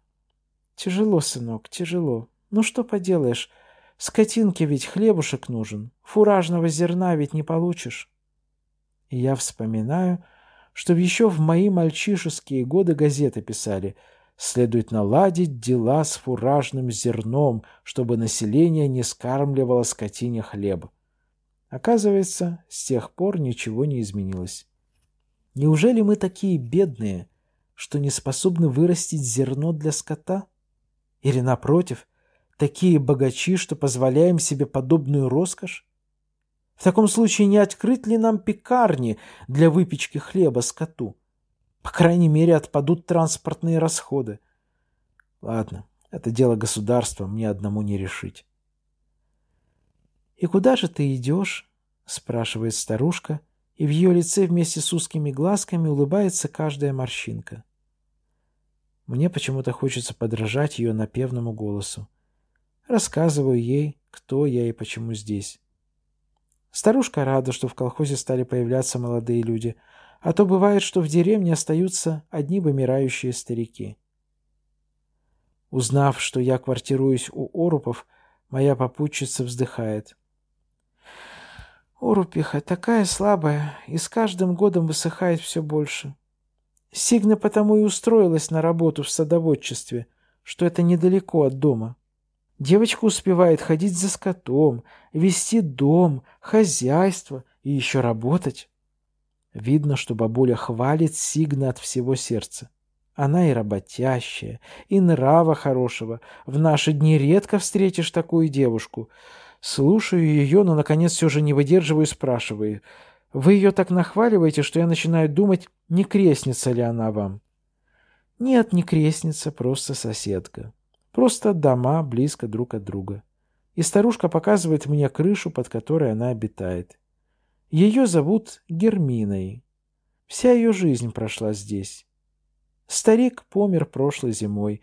«Тяжело, сынок, тяжело. Ну что поделаешь? Скотинке ведь хлебушек нужен. Фуражного зерна ведь не получишь». И я вспоминаю, Чтоб еще в мои мальчишеские годы газеты писали. Следует наладить дела с фуражным зерном, чтобы население не скармливало скотине хлеб. Оказывается, с тех пор ничего не изменилось. Неужели мы такие бедные, что не способны вырастить зерно для скота? Или, напротив, такие богачи, что позволяем себе подобную роскошь? В таком случае не открыть ли нам пекарни для выпечки хлеба скоту? По крайней мере, отпадут транспортные расходы. Ладно, это дело государства, мне одному не решить. «И куда же ты идешь?» — спрашивает старушка, и в ее лице вместе с узкими глазками улыбается каждая морщинка. Мне почему-то хочется подражать ее напевному голосу. Рассказываю ей, кто я и почему здесь. Старушка рада, что в колхозе стали появляться молодые люди, а то бывает, что в деревне остаются одни вымирающие старики. Узнав, что я квартируюсь у Орупов, моя попутчица вздыхает. Орупиха такая слабая и с каждым годом высыхает все больше. Сигна потому и устроилась на работу в садоводчестве, что это недалеко от дома. Девочка успевает ходить за скотом, вести дом, хозяйство и еще работать. Видно, что бабуля хвалит Сигна от всего сердца. Она и работящая, и нрава хорошего. В наши дни редко встретишь такую девушку. Слушаю ее, но, наконец, все же не выдерживаю и спрашиваю. Вы ее так нахваливаете, что я начинаю думать, не крестница ли она вам. Нет, не крестница, просто соседка. Просто дома близко друг от друга. И старушка показывает мне крышу, под которой она обитает. Ее зовут Герминой. Вся ее жизнь прошла здесь. Старик помер прошлой зимой.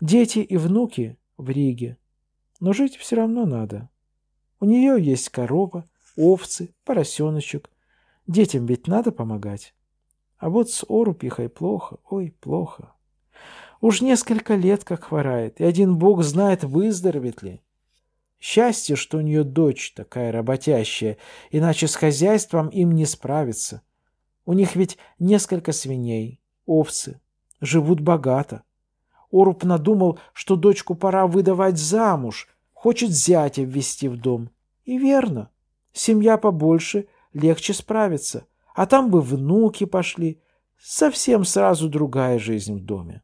Дети и внуки в Риге. Но жить все равно надо. У нее есть корова, овцы, поросеночек. Детям ведь надо помогать. А вот с Орупихой плохо, ой, плохо. Уж несколько лет как хворает, и один бог знает, выздоровеет ли. Счастье, что у нее дочь такая работящая, иначе с хозяйством им не справиться. У них ведь несколько свиней, овцы, живут богато. Оруб надумал, что дочку пора выдавать замуж, хочет зятя ввести в дом. И верно, семья побольше, легче справиться, а там бы внуки пошли, совсем сразу другая жизнь в доме.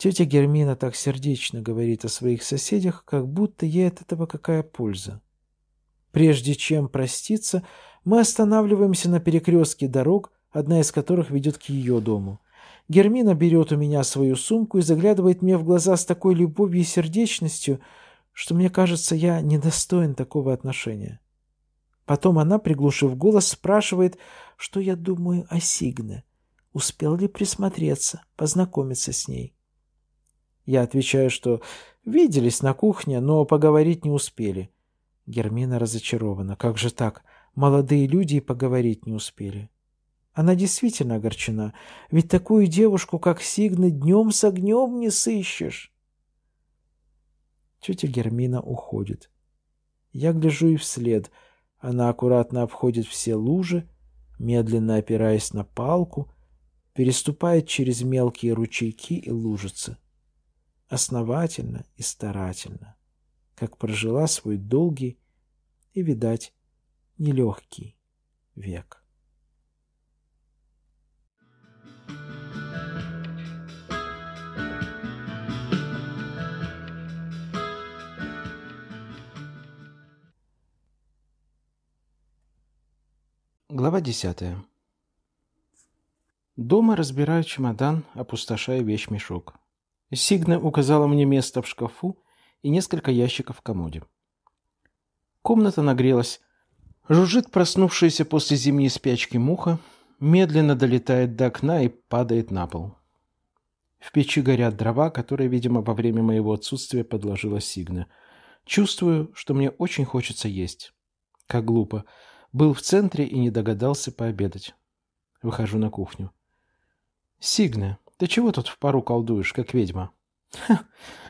Тетя Гермина так сердечно говорит о своих соседях, как будто ей от этого какая польза. Прежде чем проститься, мы останавливаемся на перекрестке дорог, одна из которых ведет к ее дому. Гермина берет у меня свою сумку и заглядывает мне в глаза с такой любовью и сердечностью, что мне кажется, я недостоин такого отношения. Потом она, приглушив голос, спрашивает, что я думаю о Сигне. Успел ли присмотреться, познакомиться с ней? Я отвечаю, что виделись на кухне, но поговорить не успели. Гермина разочарована. Как же так? Молодые люди и поговорить не успели. Она действительно огорчена, ведь такую девушку, как Сигна, днем с огнем не сыщешь. Тетя Гермина уходит. Я гляжу и вслед. Она аккуратно обходит все лужи, медленно опираясь на палку, переступает через мелкие ручейки и лужицы основательно и старательно, как прожила свой долгий и, видать, нелегкий век. Глава 10. Дома разбираю чемодан, опустошая вещмешок. Сигна указала мне место в шкафу и несколько ящиков в комоде. Комната нагрелась. Жужжит проснувшаяся после зимней спячки муха, медленно долетает до окна и падает на пол. В печи горят дрова, которые, видимо, во время моего отсутствия подложила Сигна. Чувствую, что мне очень хочется есть. Как глупо. Был в центре и не догадался пообедать. Выхожу на кухню. «Сигна, ты чего тут в пару колдуешь, как ведьма? Ха,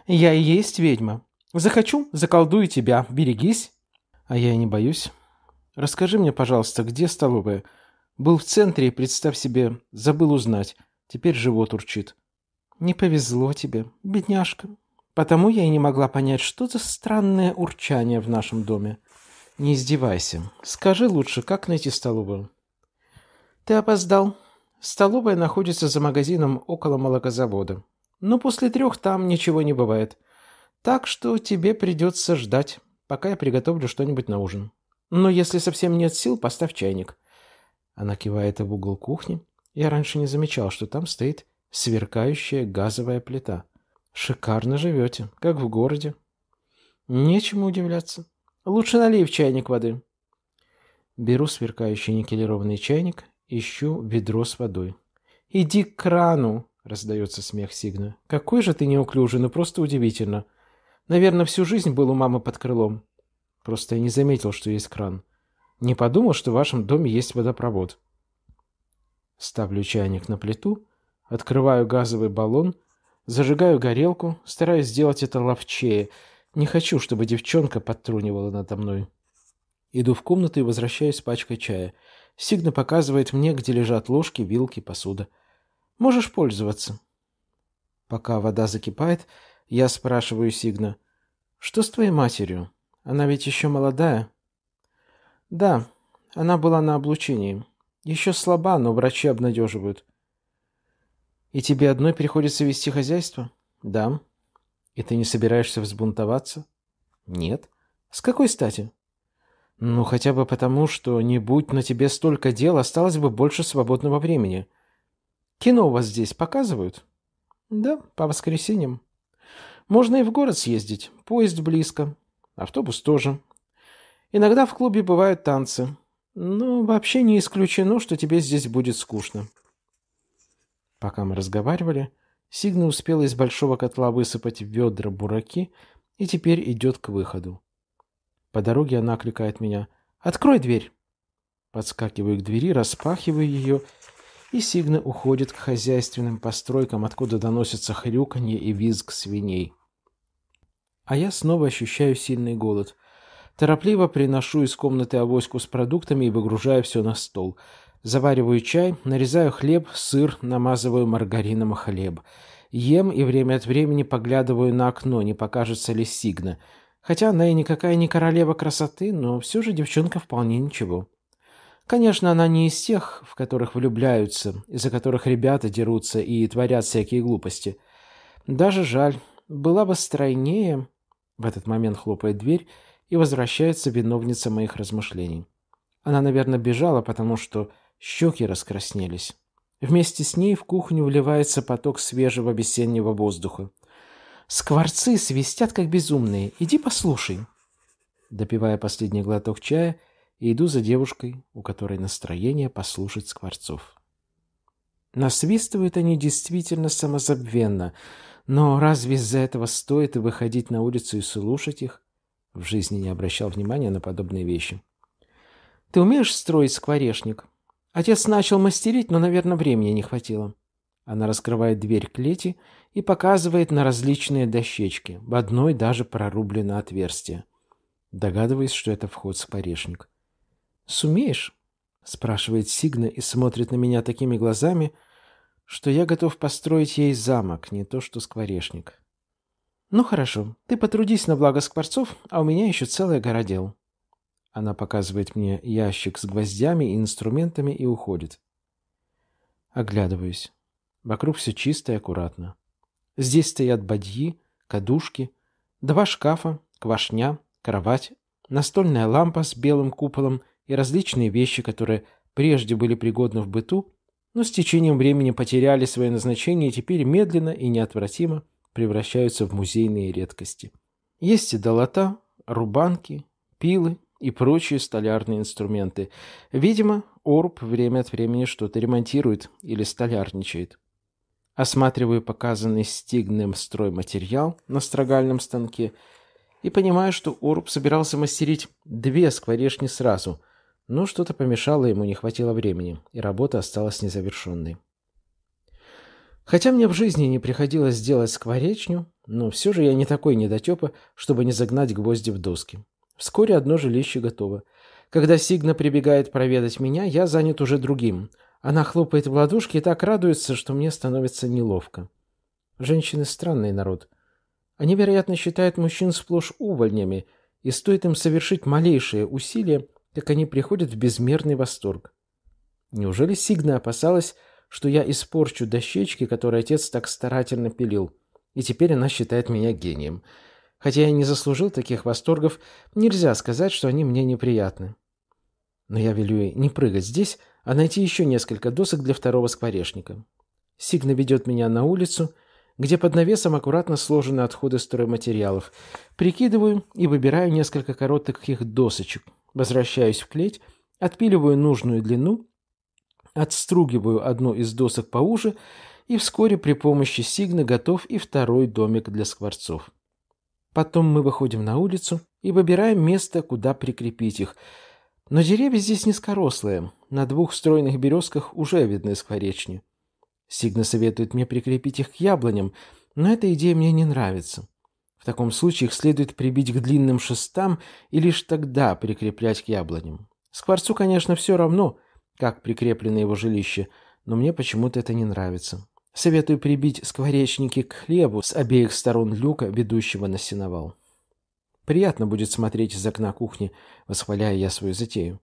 я и есть ведьма. Захочу, заколдую тебя, берегись. А я и не боюсь. Расскажи мне, пожалуйста, где столовая? Был в центре, представь себе, забыл узнать. Теперь живот урчит. Не повезло тебе, бедняжка. Потому я и не могла понять, что за странное урчание в нашем доме. Не издевайся. Скажи лучше, как найти столовую? Ты опоздал. Столовая находится за магазином около молокозавода. Но после трех там ничего не бывает. Так что тебе придется ждать, пока я приготовлю что-нибудь на ужин. Но если совсем нет сил, поставь чайник». Она кивает в угол кухни. Я раньше не замечал, что там стоит сверкающая газовая плита. «Шикарно живете, как в городе». «Нечему удивляться. Лучше налей в чайник воды». Беру сверкающий никелированный чайник Ищу ведро с водой. «Иди к крану!» — раздается смех Сигна. «Какой же ты неуклюжий, ну просто удивительно. Наверное, всю жизнь был у мамы под крылом. Просто я не заметил, что есть кран. Не подумал, что в вашем доме есть водопровод». Ставлю чайник на плиту, открываю газовый баллон, зажигаю горелку, стараюсь сделать это ловчее. Не хочу, чтобы девчонка подтрунивала надо мной. Иду в комнату и возвращаюсь с пачкой чая — Сигна показывает мне, где лежат ложки, вилки, посуда. Можешь пользоваться. Пока вода закипает, я спрашиваю Сигна. Что с твоей матерью? Она ведь еще молодая. Да, она была на облучении. Еще слаба, но врачи обнадеживают. И тебе одной приходится вести хозяйство? Да. И ты не собираешься взбунтоваться? Нет. С какой стати? «Ну, хотя бы потому, что не будь на тебе столько дел, осталось бы больше свободного времени. Кино у вас здесь показывают?» «Да, по воскресеньям. Можно и в город съездить. Поезд близко. Автобус тоже. Иногда в клубе бывают танцы. Но вообще не исключено, что тебе здесь будет скучно». Пока мы разговаривали, Сигна успела из большого котла высыпать в ведра бураки и теперь идет к выходу. По дороге она окликает меня. «Открой дверь!» Подскакиваю к двери, распахиваю ее, и Сигна уходит к хозяйственным постройкам, откуда доносятся хрюканье и визг свиней. А я снова ощущаю сильный голод. Торопливо приношу из комнаты авоську с продуктами и выгружаю все на стол. Завариваю чай, нарезаю хлеб, сыр, намазываю маргарином хлеб. Ем и время от времени поглядываю на окно, не покажется ли Сигна – Хотя она и никакая не королева красоты, но все же девчонка вполне ничего. Конечно, она не из тех, в которых влюбляются, из-за которых ребята дерутся и творят всякие глупости. Даже жаль, была бы стройнее... В этот момент хлопает дверь, и возвращается виновница моих размышлений. Она, наверное, бежала, потому что щеки раскраснелись. Вместе с ней в кухню вливается поток свежего весеннего воздуха. Скворцы свистят, как безумные. Иди послушай. Допивая последний глоток чая, иду за девушкой, у которой настроение послушать скворцов. Насвистывают они действительно самозабвенно, но разве из-за этого стоит выходить на улицу и слушать их? В жизни не обращал внимания на подобные вещи. «Ты умеешь строить скворечник?» Отец начал мастерить, но, наверное, времени не хватило. Она раскрывает дверь клети, и и показывает на различные дощечки, в одной даже прорублено отверстие. Догадываясь, что это вход с порешник. «Сумеешь?» — спрашивает Сигна и смотрит на меня такими глазами, что я готов построить ей замок, не то что скворечник. «Ну хорошо, ты потрудись на благо скворцов, а у меня еще целая гора дел». Она показывает мне ящик с гвоздями и инструментами и уходит. Оглядываюсь. Вокруг все чисто и аккуратно. Здесь стоят бадьи, кадушки, два шкафа, квашня, кровать, настольная лампа с белым куполом и различные вещи, которые прежде были пригодны в быту, но с течением времени потеряли свое назначение и теперь медленно и неотвратимо превращаются в музейные редкости. Есть и долота, рубанки, пилы и прочие столярные инструменты. Видимо, Орб время от времени что-то ремонтирует или столярничает осматриваю показанный стигным стройматериал на строгальном станке и понимаю, что Уруб собирался мастерить две скворечни сразу, но что-то помешало ему, не хватило времени, и работа осталась незавершенной. Хотя мне в жизни не приходилось делать скворечню, но все же я не такой недотепа, чтобы не загнать гвозди в доски. Вскоре одно жилище готово. Когда Сигна прибегает проведать меня, я занят уже другим – она хлопает в ладошки и так радуется, что мне становится неловко. Женщины – странный народ. Они, вероятно, считают мужчин сплошь увольнями, и стоит им совершить малейшие усилия, как они приходят в безмерный восторг. Неужели Сигна опасалась, что я испорчу дощечки, которые отец так старательно пилил, и теперь она считает меня гением? Хотя я не заслужил таких восторгов, нельзя сказать, что они мне неприятны. Но я велю ей не прыгать здесь, а найти еще несколько досок для второго скворечника. Сигна ведет меня на улицу, где под навесом аккуратно сложены отходы стройматериалов. Прикидываю и выбираю несколько коротких досочек. Возвращаюсь в клеть, отпиливаю нужную длину, отстругиваю одну из досок поуже и вскоре при помощи сигна готов и второй домик для скворцов. Потом мы выходим на улицу и выбираем место, куда прикрепить их – но деревья здесь низкорослые. На двух стройных березках уже видны скворечни. Сигна советует мне прикрепить их к яблоням, но эта идея мне не нравится. В таком случае их следует прибить к длинным шестам и лишь тогда прикреплять к яблоням. Скворцу, конечно, все равно, как прикреплено его жилище, но мне почему-то это не нравится. Советую прибить скворечники к хлебу с обеих сторон люка, ведущего на сеновал. Приятно будет смотреть из окна кухни, восхваляя я свою затею.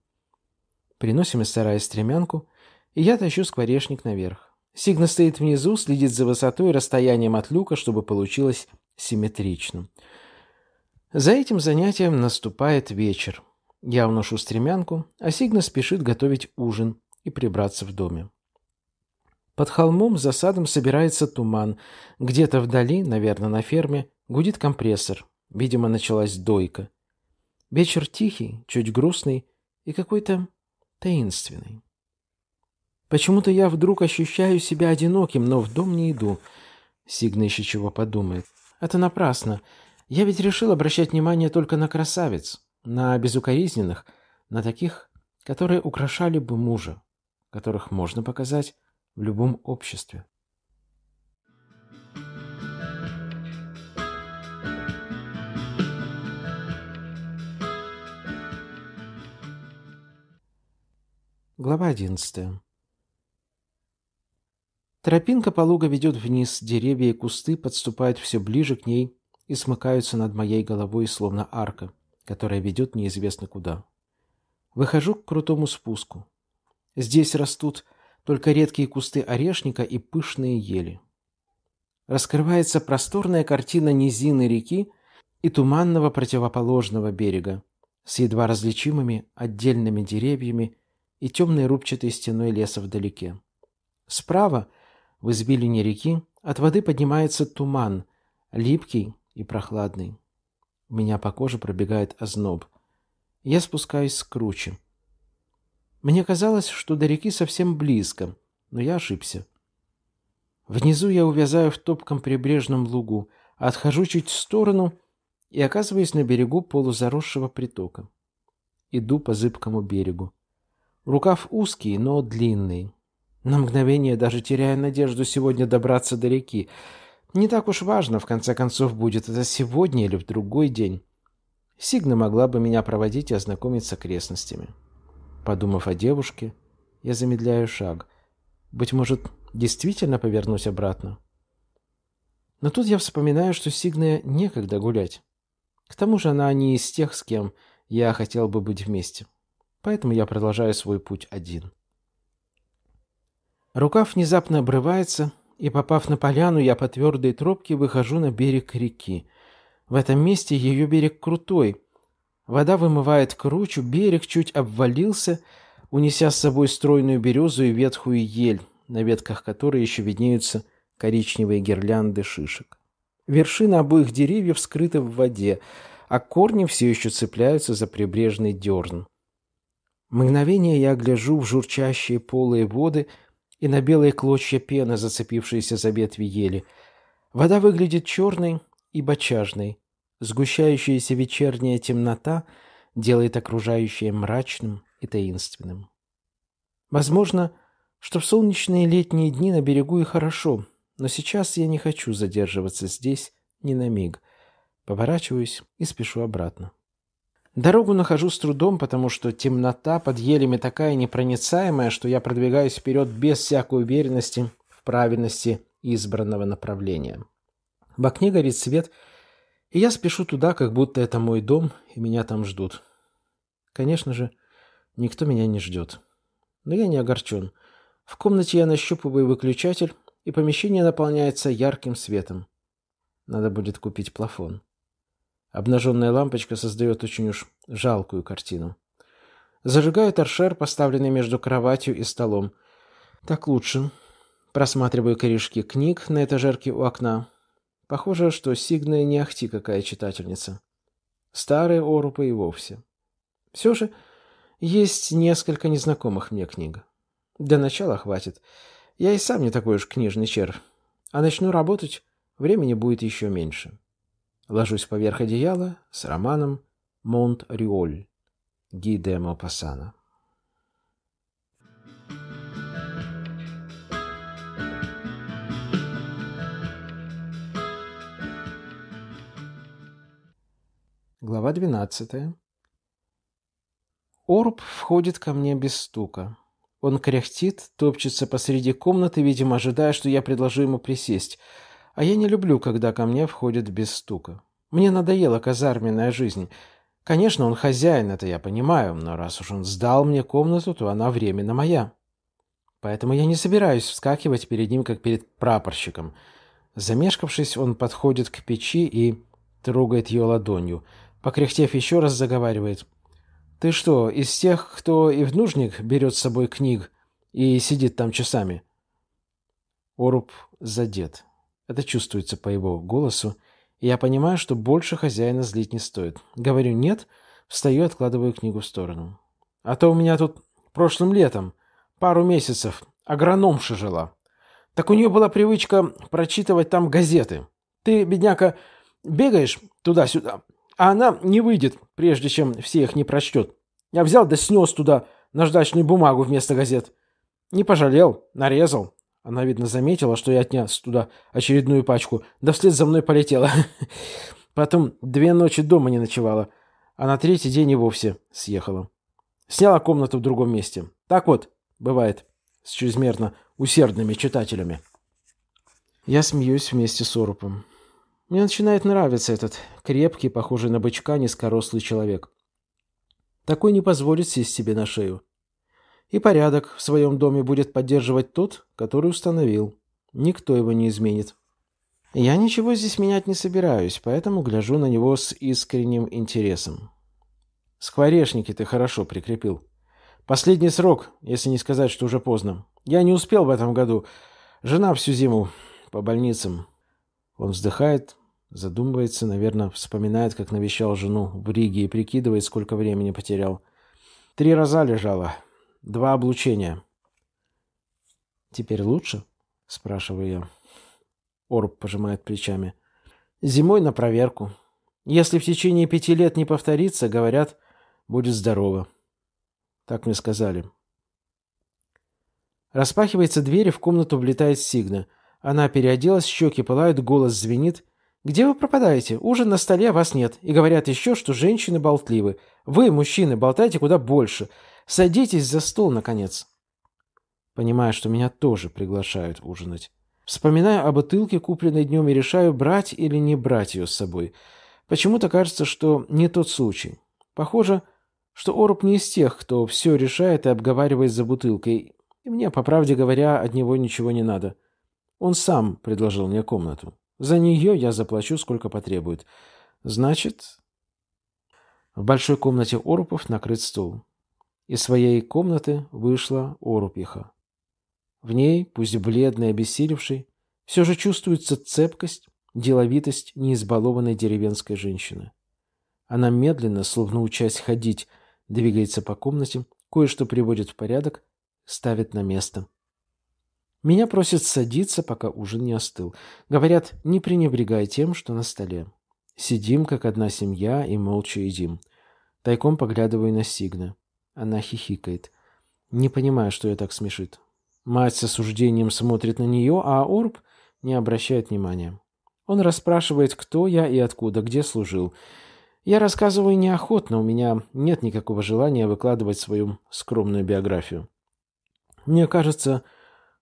Приносим из сарая стремянку, и я тащу скворечник наверх. Сигна стоит внизу, следит за высотой и расстоянием от люка, чтобы получилось симметрично. За этим занятием наступает вечер. Я уношу стремянку, а Сигна спешит готовить ужин и прибраться в доме. Под холмом за садом собирается туман. Где-то вдали, наверное, на ферме, гудит компрессор. Видимо, началась дойка. Вечер тихий, чуть грустный и какой-то таинственный. Почему-то я вдруг ощущаю себя одиноким, но в дом не иду. Сигна еще чего подумает. Это напрасно. Я ведь решил обращать внимание только на красавиц, на безукоризненных, на таких, которые украшали бы мужа, которых можно показать в любом обществе. Глава 11. Тропинка полуга ведет вниз, деревья и кусты подступают все ближе к ней и смыкаются над моей головой, словно арка, которая ведет неизвестно куда. Выхожу к крутому спуску. Здесь растут только редкие кусты орешника и пышные ели. Раскрывается просторная картина низины реки и туманного противоположного берега с едва различимыми отдельными деревьями и темной рубчатой стеной леса вдалеке. Справа, в избилине реки, от воды поднимается туман, липкий и прохладный. У меня по коже пробегает озноб. Я спускаюсь с круче. Мне казалось, что до реки совсем близко, но я ошибся. Внизу я увязаю в топком прибрежном лугу, отхожу чуть в сторону и оказываюсь на берегу полузаросшего притока. Иду по зыбкому берегу. Рукав узкий, но длинный. На мгновение даже теряю надежду сегодня добраться до реки. Не так уж важно, в конце концов, будет это сегодня или в другой день. Сигна могла бы меня проводить и ознакомить с окрестностями. Подумав о девушке, я замедляю шаг. Быть может, действительно повернусь обратно? Но тут я вспоминаю, что Сигне некогда гулять. К тому же она не из тех, с кем я хотел бы быть вместе поэтому я продолжаю свой путь один. Рукав внезапно обрывается, и, попав на поляну, я по твердой тропке выхожу на берег реки. В этом месте ее берег крутой. Вода вымывает кручу, берег чуть обвалился, унеся с собой стройную березу и ветхую ель, на ветках которой еще виднеются коричневые гирлянды шишек. Вершины обоих деревьев скрыты в воде, а корни все еще цепляются за прибрежный дерн. Мгновение я гляжу в журчащие полые воды и на белые клочья пены, зацепившиеся за ветви ели. Вода выглядит черной и бочажной. Сгущающаяся вечерняя темнота делает окружающее мрачным и таинственным. Возможно, что в солнечные летние дни на берегу и хорошо, но сейчас я не хочу задерживаться здесь ни на миг. Поворачиваюсь и спешу обратно. Дорогу нахожу с трудом, потому что темнота под елями такая непроницаемая, что я продвигаюсь вперед без всякой уверенности в правильности избранного направления. В окне горит свет, и я спешу туда, как будто это мой дом, и меня там ждут. Конечно же, никто меня не ждет. Но я не огорчен. В комнате я нащупываю выключатель, и помещение наполняется ярким светом. Надо будет купить плафон. Обнаженная лампочка создает очень уж жалкую картину. Зажигаю торшер, поставленный между кроватью и столом. Так лучше. Просматриваю корешки книг на этажерке у окна. Похоже, что Сигна не ахти какая читательница. Старые орупы и вовсе. Все же есть несколько незнакомых мне книг. Для начала хватит. Я и сам не такой уж книжный червь. А начну работать, времени будет еще меньше. Ложусь поверх одеяла с романом «Монт-Рюоль» Ги де Мопассана. Глава 12. Орб входит ко мне без стука. Он кряхтит, топчется посреди комнаты, видимо, ожидая, что я предложу ему присесть – а я не люблю, когда ко мне входят без стука. Мне надоела казарменная жизнь. Конечно, он хозяин, это я понимаю, но раз уж он сдал мне комнату, то она временно моя. Поэтому я не собираюсь вскакивать перед ним, как перед прапорщиком. Замешкавшись, он подходит к печи и трогает ее ладонью. Покряхтев еще раз заговаривает. «Ты что, из тех, кто и в нужник берет с собой книг и сидит там часами?» Оруб задет. Это чувствуется по его голосу, и я понимаю, что больше хозяина злить не стоит. Говорю «нет», встаю и откладываю книгу в сторону. А то у меня тут прошлым летом, пару месяцев, агрономша жила. Так у нее была привычка прочитывать там газеты. Ты, бедняка, бегаешь туда-сюда, а она не выйдет, прежде чем все их не прочтет. Я взял да снес туда наждачную бумагу вместо газет. Не пожалел, нарезал. Она, видно, заметила, что я отнес туда очередную пачку. Да вслед за мной полетела. Потом две ночи дома не ночевала. А на третий день и вовсе съехала. Сняла комнату в другом месте. Так вот, бывает с чрезмерно усердными читателями. Я смеюсь вместе с Орупом. Мне начинает нравиться этот крепкий, похожий на бычка, низкорослый человек. Такой не позволит сесть себе на шею. И порядок в своем доме будет поддерживать тот, который установил. Никто его не изменит. Я ничего здесь менять не собираюсь, поэтому гляжу на него с искренним интересом. Скворечники ты хорошо прикрепил. Последний срок, если не сказать, что уже поздно. Я не успел в этом году. Жена всю зиму по больницам. Он вздыхает, задумывается, наверное, вспоминает, как навещал жену в Риге и прикидывает, сколько времени потерял. Три раза лежала, Два облучения. Теперь лучше? Спрашиваю я. Орб пожимает плечами. Зимой на проверку. Если в течение пяти лет не повторится, говорят, будет здорово. Так мне сказали. Распахивается дверь, и в комнату влетает Сигна. Она переоделась, щеки пылают, голос звенит – «Где вы пропадаете? Ужин на столе, а вас нет. И говорят еще, что женщины болтливы. Вы, мужчины, болтаете куда больше. Садитесь за стол, наконец». Понимаю, что меня тоже приглашают ужинать. Вспоминаю о бутылке, купленной днем, и решаю, брать или не брать ее с собой. Почему-то кажется, что не тот случай. Похоже, что Оруб не из тех, кто все решает и обговаривает за бутылкой. И мне, по правде говоря, от него ничего не надо. Он сам предложил мне комнату. За нее я заплачу, сколько потребует. Значит, в большой комнате Орупов накрыт стол. Из своей комнаты вышла Орупиха. В ней, пусть бледной, обессилевшей, все же чувствуется цепкость, деловитость неизбалованной деревенской женщины. Она медленно, словно учась ходить, двигается по комнате, кое-что приводит в порядок, ставит на место. Меня просят садиться, пока ужин не остыл. Говорят, не пренебрегай тем, что на столе. Сидим, как одна семья, и молча едим. Тайком поглядываю на Сигна. Она хихикает. Не понимаю, что я так смешит. Мать с осуждением смотрит на нее, а Орб не обращает внимания. Он расспрашивает, кто я и откуда, где служил. Я рассказываю неохотно, у меня нет никакого желания выкладывать свою скромную биографию. Мне кажется,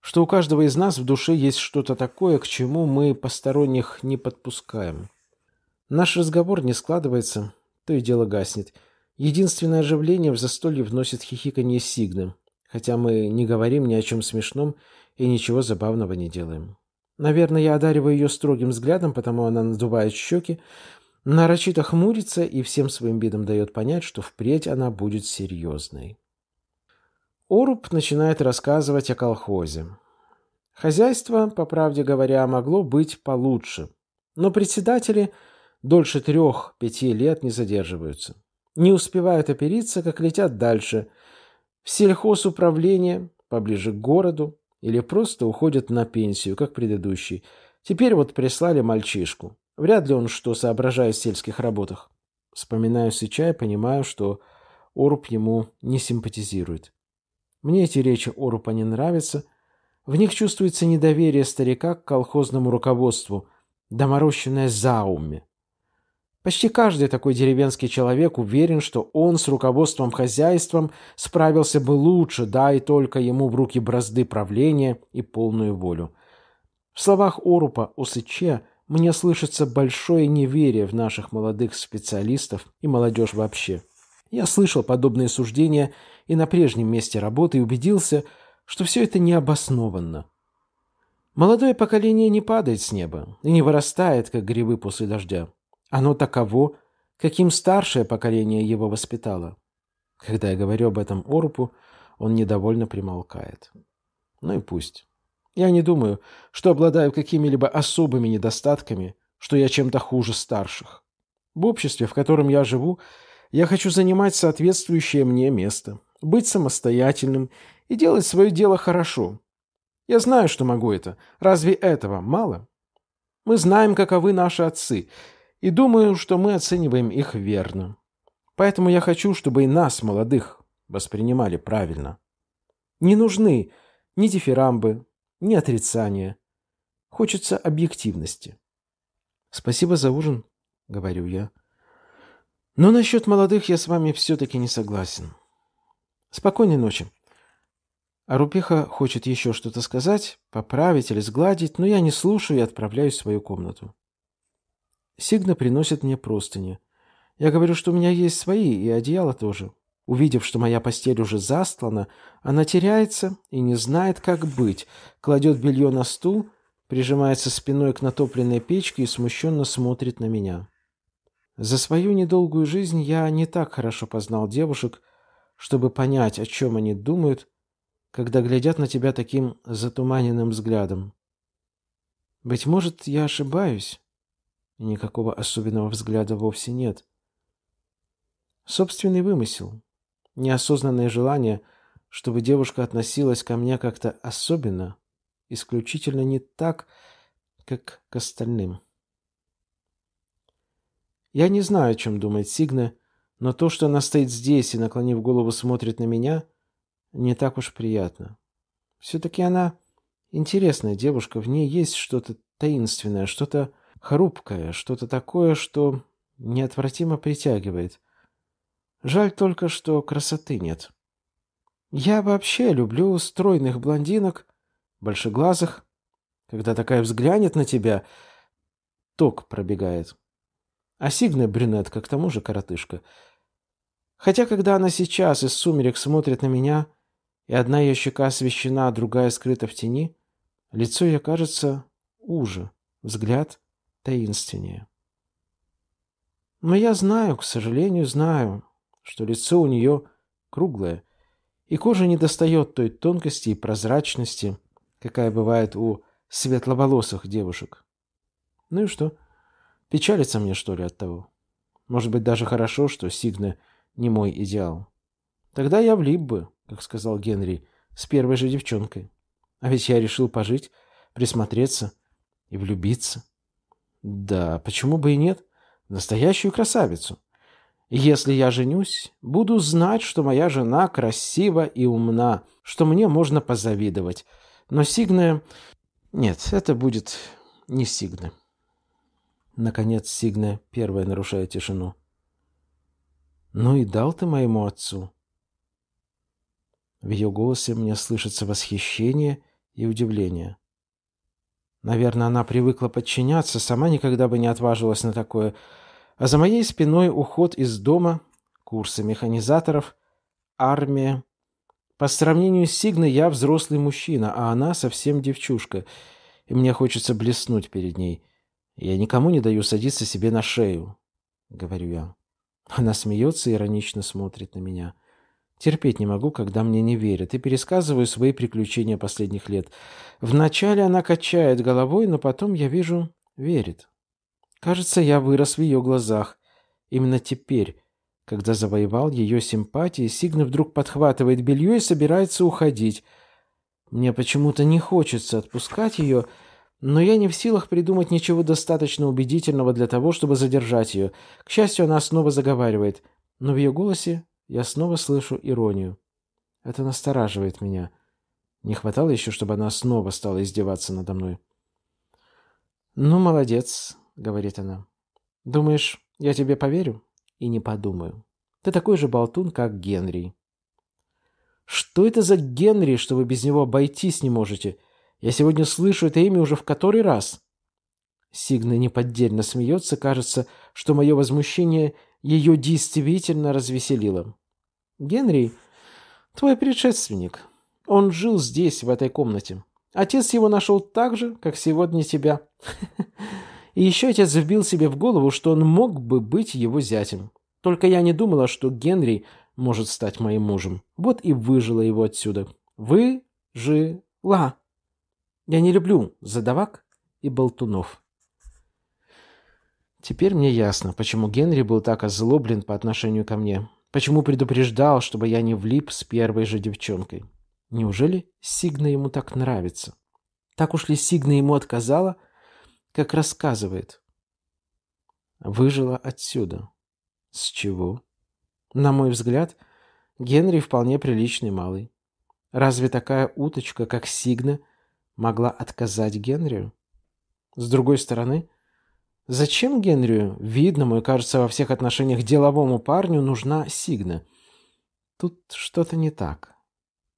что у каждого из нас в душе есть что-то такое, к чему мы посторонних не подпускаем. Наш разговор не складывается, то и дело гаснет. Единственное оживление в застолье вносит хихиканье Сигны, хотя мы не говорим ни о чем смешном и ничего забавного не делаем. Наверное, я одариваю ее строгим взглядом, потому она надувает щеки, нарочито хмурится и всем своим видом дает понять, что впредь она будет серьезной. Оруб начинает рассказывать о колхозе. Хозяйство, по правде говоря, могло быть получше. Но председатели дольше трех-пяти лет не задерживаются. Не успевают опериться, как летят дальше. В сельхозуправление, поближе к городу, или просто уходят на пенсию, как предыдущий. Теперь вот прислали мальчишку. Вряд ли он что соображает в сельских работах. Вспоминаю Сыча и понимаю, что Оруб ему не симпатизирует. Мне эти речи Орупа не нравятся. В них чувствуется недоверие старика к колхозному руководству, доморощенное зауме. Почти каждый такой деревенский человек уверен, что он с руководством хозяйством справился бы лучше, да и только ему в руки бразды правления и полную волю. В словах Орупа Усыче мне слышится большое неверие в наших молодых специалистов и молодежь вообще. Я слышал подобные суждения и на прежнем месте работы и убедился, что все это необоснованно. Молодое поколение не падает с неба и не вырастает, как грибы после дождя. Оно таково, каким старшее поколение его воспитало. Когда я говорю об этом Орупу, он недовольно примолкает. Ну и пусть. Я не думаю, что обладаю какими-либо особыми недостатками, что я чем-то хуже старших. В обществе, в котором я живу, я хочу занимать соответствующее мне место, быть самостоятельным и делать свое дело хорошо. Я знаю, что могу это. Разве этого мало? Мы знаем, каковы наши отцы, и думаю, что мы оцениваем их верно. Поэтому я хочу, чтобы и нас, молодых, воспринимали правильно. Не нужны ни дифирамбы, ни отрицания. Хочется объективности. «Спасибо за ужин», — говорю я. Но насчет молодых я с вами все-таки не согласен. Спокойной ночи. Арупеха хочет еще что-то сказать, поправить или сгладить, но я не слушаю и отправляюсь в свою комнату. Сигна приносит мне простыни. Я говорю, что у меня есть свои, и одеяло тоже. Увидев, что моя постель уже застлана, она теряется и не знает, как быть, кладет белье на стул, прижимается спиной к натопленной печке и смущенно смотрит на меня. За свою недолгую жизнь я не так хорошо познал девушек, чтобы понять, о чем они думают, когда глядят на тебя таким затуманенным взглядом. Быть может, я ошибаюсь. Никакого особенного взгляда вовсе нет. Собственный вымысел, неосознанное желание, чтобы девушка относилась ко мне как-то особенно, исключительно не так, как к остальным. Я не знаю, о чем думает Сигна, но то, что она стоит здесь и, наклонив голову, смотрит на меня, не так уж приятно. Все-таки она интересная девушка, в ней есть что-то таинственное, что-то хрупкое, что-то такое, что неотвратимо притягивает. Жаль только, что красоты нет. Я вообще люблю стройных блондинок, большеглазых. Когда такая взглянет на тебя, ток пробегает. А Сигна брюнетка, к тому же коротышка. Хотя, когда она сейчас из сумерек смотрит на меня, и одна ее щека освещена, а другая скрыта в тени, лицо ее кажется уже, взгляд таинственнее. Но я знаю, к сожалению, знаю, что лицо у нее круглое, и кожа не достает той тонкости и прозрачности, какая бывает у светловолосых девушек. Ну и что? — Печалится мне, что ли, от того? Может быть, даже хорошо, что Сигна не мой идеал. Тогда я влип бы, как сказал Генри, с первой же девчонкой. А ведь я решил пожить, присмотреться и влюбиться. Да, почему бы и нет? настоящую красавицу. Если я женюсь, буду знать, что моя жена красива и умна, что мне можно позавидовать. Но Сигна... Нет, это будет не Сигна. Наконец Сигна первая нарушает тишину. «Ну и дал ты моему отцу». В ее голосе мне слышится восхищение и удивление. Наверное, она привыкла подчиняться, сама никогда бы не отважилась на такое. А за моей спиной уход из дома, курсы механизаторов, армия. По сравнению с Сигной я взрослый мужчина, а она совсем девчушка, и мне хочется блеснуть перед ней – «Я никому не даю садиться себе на шею», — говорю я. Она смеется и иронично смотрит на меня. Терпеть не могу, когда мне не верят, и пересказываю свои приключения последних лет. Вначале она качает головой, но потом, я вижу, верит. Кажется, я вырос в ее глазах. Именно теперь, когда завоевал ее симпатии, Сигна вдруг подхватывает белье и собирается уходить. Мне почему-то не хочется отпускать ее, — но я не в силах придумать ничего достаточно убедительного для того, чтобы задержать ее. К счастью, она снова заговаривает, но в ее голосе я снова слышу иронию. Это настораживает меня. Не хватало еще, чтобы она снова стала издеваться надо мной. «Ну, молодец», — говорит она. «Думаешь, я тебе поверю?» «И не подумаю. Ты такой же болтун, как Генри». «Что это за Генри, что вы без него обойтись не можете?» Я сегодня слышу это имя уже в который раз». Сигна неподдельно смеется, кажется, что мое возмущение ее действительно развеселило. «Генри, твой предшественник. Он жил здесь, в этой комнате. Отец его нашел так же, как сегодня тебя. И еще отец вбил себе в голову, что он мог бы быть его зятем. Только я не думала, что Генри может стать моим мужем. Вот и выжила его отсюда. Выжила. Я не люблю задавак и болтунов. Теперь мне ясно, почему Генри был так озлоблен по отношению ко мне. Почему предупреждал, чтобы я не влип с первой же девчонкой. Неужели Сигна ему так нравится? Так уж ли Сигна ему отказала, как рассказывает? Выжила отсюда. С чего? На мой взгляд, Генри вполне приличный малый. Разве такая уточка, как Сигна, — могла отказать Генрию? С другой стороны, зачем Генрию, видному и, кажется, во всех отношениях деловому парню, нужна Сигна? Тут что-то не так.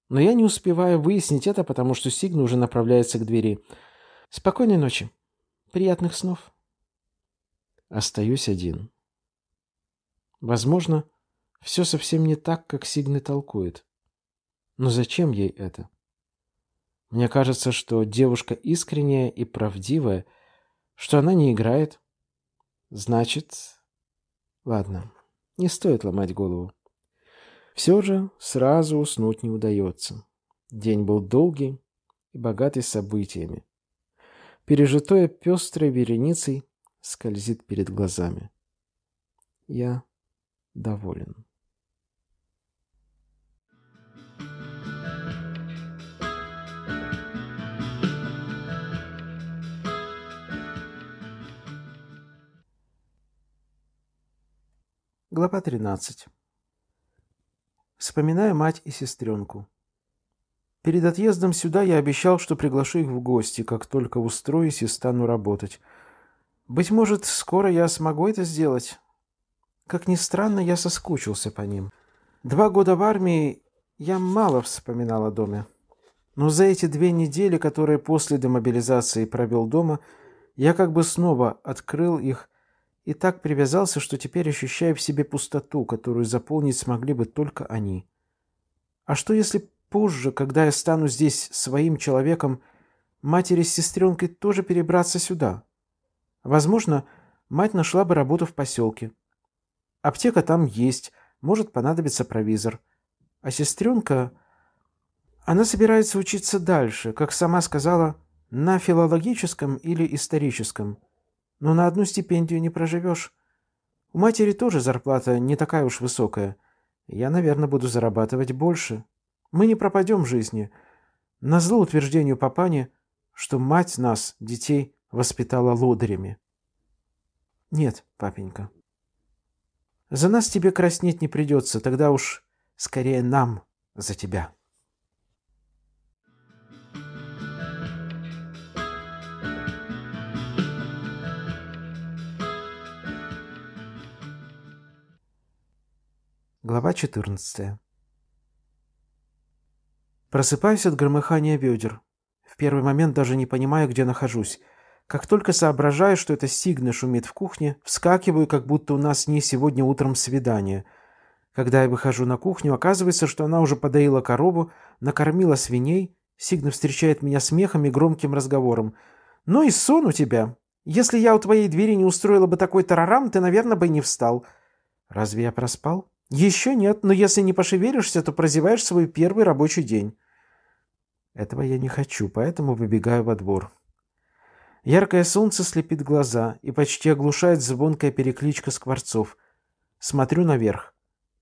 Но я не успеваю выяснить это, потому что Сигна уже направляется к двери. Спокойной ночи. Приятных снов. Остаюсь один. Возможно, все совсем не так, как Сигна толкует. Но зачем ей это? — мне кажется, что девушка искренняя и правдивая, что она не играет. Значит, ладно, не стоит ломать голову. Все же сразу уснуть не удается. День был долгий и богатый событиями. Пережитое пестрой вереницей скользит перед глазами. Я доволен. Глава 13. Вспоминая мать и сестренку. Перед отъездом сюда я обещал, что приглашу их в гости, как только устроюсь и стану работать. Быть может, скоро я смогу это сделать. Как ни странно, я соскучился по ним. Два года в армии я мало вспоминал о доме. Но за эти две недели, которые после демобилизации провел дома, я как бы снова открыл их и так привязался, что теперь ощущаю в себе пустоту, которую заполнить смогли бы только они. А что если позже, когда я стану здесь своим человеком, матери с сестренкой тоже перебраться сюда? Возможно, мать нашла бы работу в поселке. Аптека там есть, может понадобиться провизор. А сестренка... Она собирается учиться дальше, как сама сказала, на филологическом или историческом. Но на одну стипендию не проживешь. У матери тоже зарплата не такая уж высокая. Я, наверное, буду зарабатывать больше. Мы не пропадем жизни. На зло утверждению папани, что мать нас, детей, воспитала лодырями. Нет, папенька. За нас тебе краснеть не придется, тогда уж скорее нам за тебя». Глава 14. Просыпаюсь от громыхания бедер. В первый момент даже не понимаю, где нахожусь. Как только соображаю, что это Сигна шумит в кухне, вскакиваю, как будто у нас не сегодня утром свидание. Когда я выхожу на кухню, оказывается, что она уже подоила корову, накормила свиней. Сигна встречает меня смехом и громким разговором. «Ну и сон у тебя! Если я у твоей двери не устроила бы такой тарарам, ты, наверное, бы не встал». «Разве я проспал?» «Еще нет, но если не пошевелишься, то прозеваешь свой первый рабочий день». «Этого я не хочу, поэтому выбегаю во двор». Яркое солнце слепит глаза и почти оглушает звонкая перекличка скворцов. Смотрю наверх.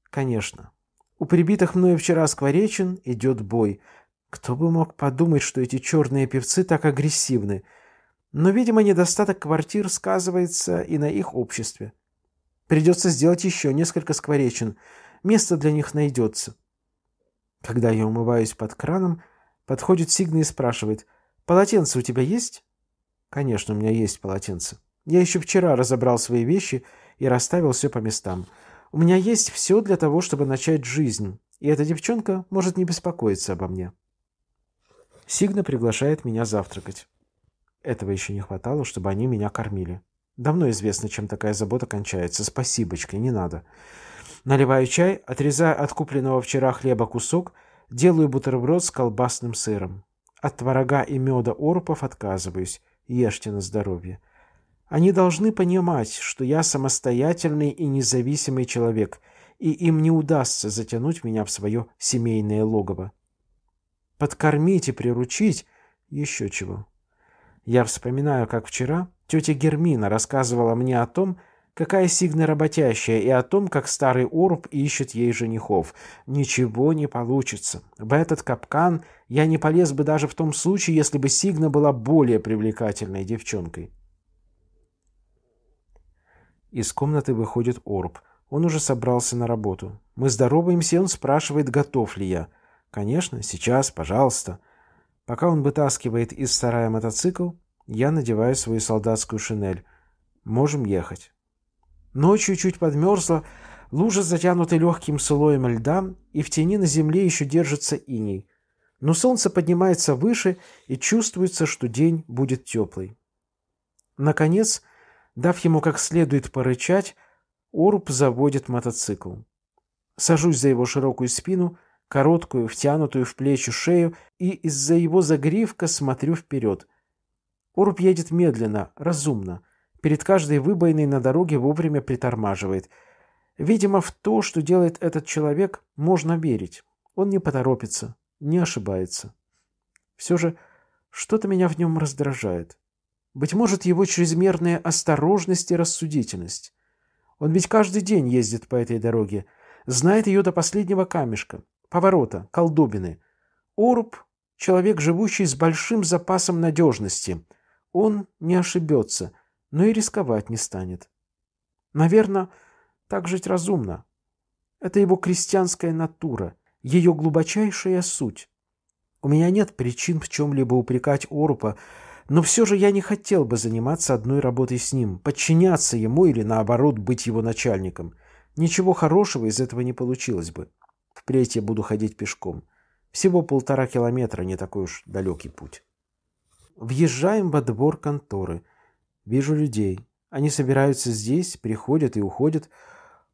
Конечно. У прибитых мною вчера скворечин идет бой. Кто бы мог подумать, что эти черные певцы так агрессивны. Но, видимо, недостаток квартир сказывается и на их обществе. Придется сделать еще несколько скворечин. Место для них найдется. Когда я умываюсь под краном, подходит Сигна и спрашивает, «Полотенце у тебя есть?» «Конечно, у меня есть полотенце. Я еще вчера разобрал свои вещи и расставил все по местам. У меня есть все для того, чтобы начать жизнь, и эта девчонка может не беспокоиться обо мне». Сигна приглашает меня завтракать. Этого еще не хватало, чтобы они меня кормили. Давно известно, чем такая забота кончается. Спасибочки, не надо. Наливаю чай, отрезаю от купленного вчера хлеба кусок, делаю бутерброд с колбасным сыром. От творога и меда орупов отказываюсь. Ешьте на здоровье. Они должны понимать, что я самостоятельный и независимый человек, и им не удастся затянуть меня в свое семейное логово. Подкормить и приручить – еще чего. Я вспоминаю, как вчера – Тетя Гермина рассказывала мне о том, какая Сигна работящая, и о том, как старый Урб ищет ей женихов. Ничего не получится. В этот капкан я не полез бы даже в том случае, если бы Сигна была более привлекательной девчонкой. Из комнаты выходит Орб. Он уже собрался на работу. Мы здороваемся, и он спрашивает, готов ли я. «Конечно, сейчас, пожалуйста». Пока он вытаскивает из сарая мотоцикл, я надеваю свою солдатскую шинель. Можем ехать. Ночью чуть подмерзла, лужа затянута легким слоем льда, и в тени на земле еще держится иней. Но солнце поднимается выше, и чувствуется, что день будет теплый. Наконец, дав ему как следует порычать, Оруб заводит мотоцикл. Сажусь за его широкую спину, короткую, втянутую в плечи шею, и из-за его загривка смотрю вперед – Уруб едет медленно, разумно. Перед каждой выбоиной на дороге вовремя притормаживает. Видимо, в то, что делает этот человек, можно верить. Он не поторопится, не ошибается. Все же что-то меня в нем раздражает. Быть может, его чрезмерная осторожность и рассудительность. Он ведь каждый день ездит по этой дороге, знает ее до последнего камешка, поворота, колдобины. Оруб — человек, живущий с большим запасом надежности — он не ошибется, но и рисковать не станет. Наверное, так жить разумно. Это его крестьянская натура, ее глубочайшая суть. У меня нет причин в чем-либо упрекать Орупа, но все же я не хотел бы заниматься одной работой с ним, подчиняться ему или, наоборот, быть его начальником. Ничего хорошего из этого не получилось бы. Впредь я буду ходить пешком. Всего полтора километра, не такой уж далекий путь. Въезжаем во двор конторы. Вижу людей. Они собираются здесь, приходят и уходят.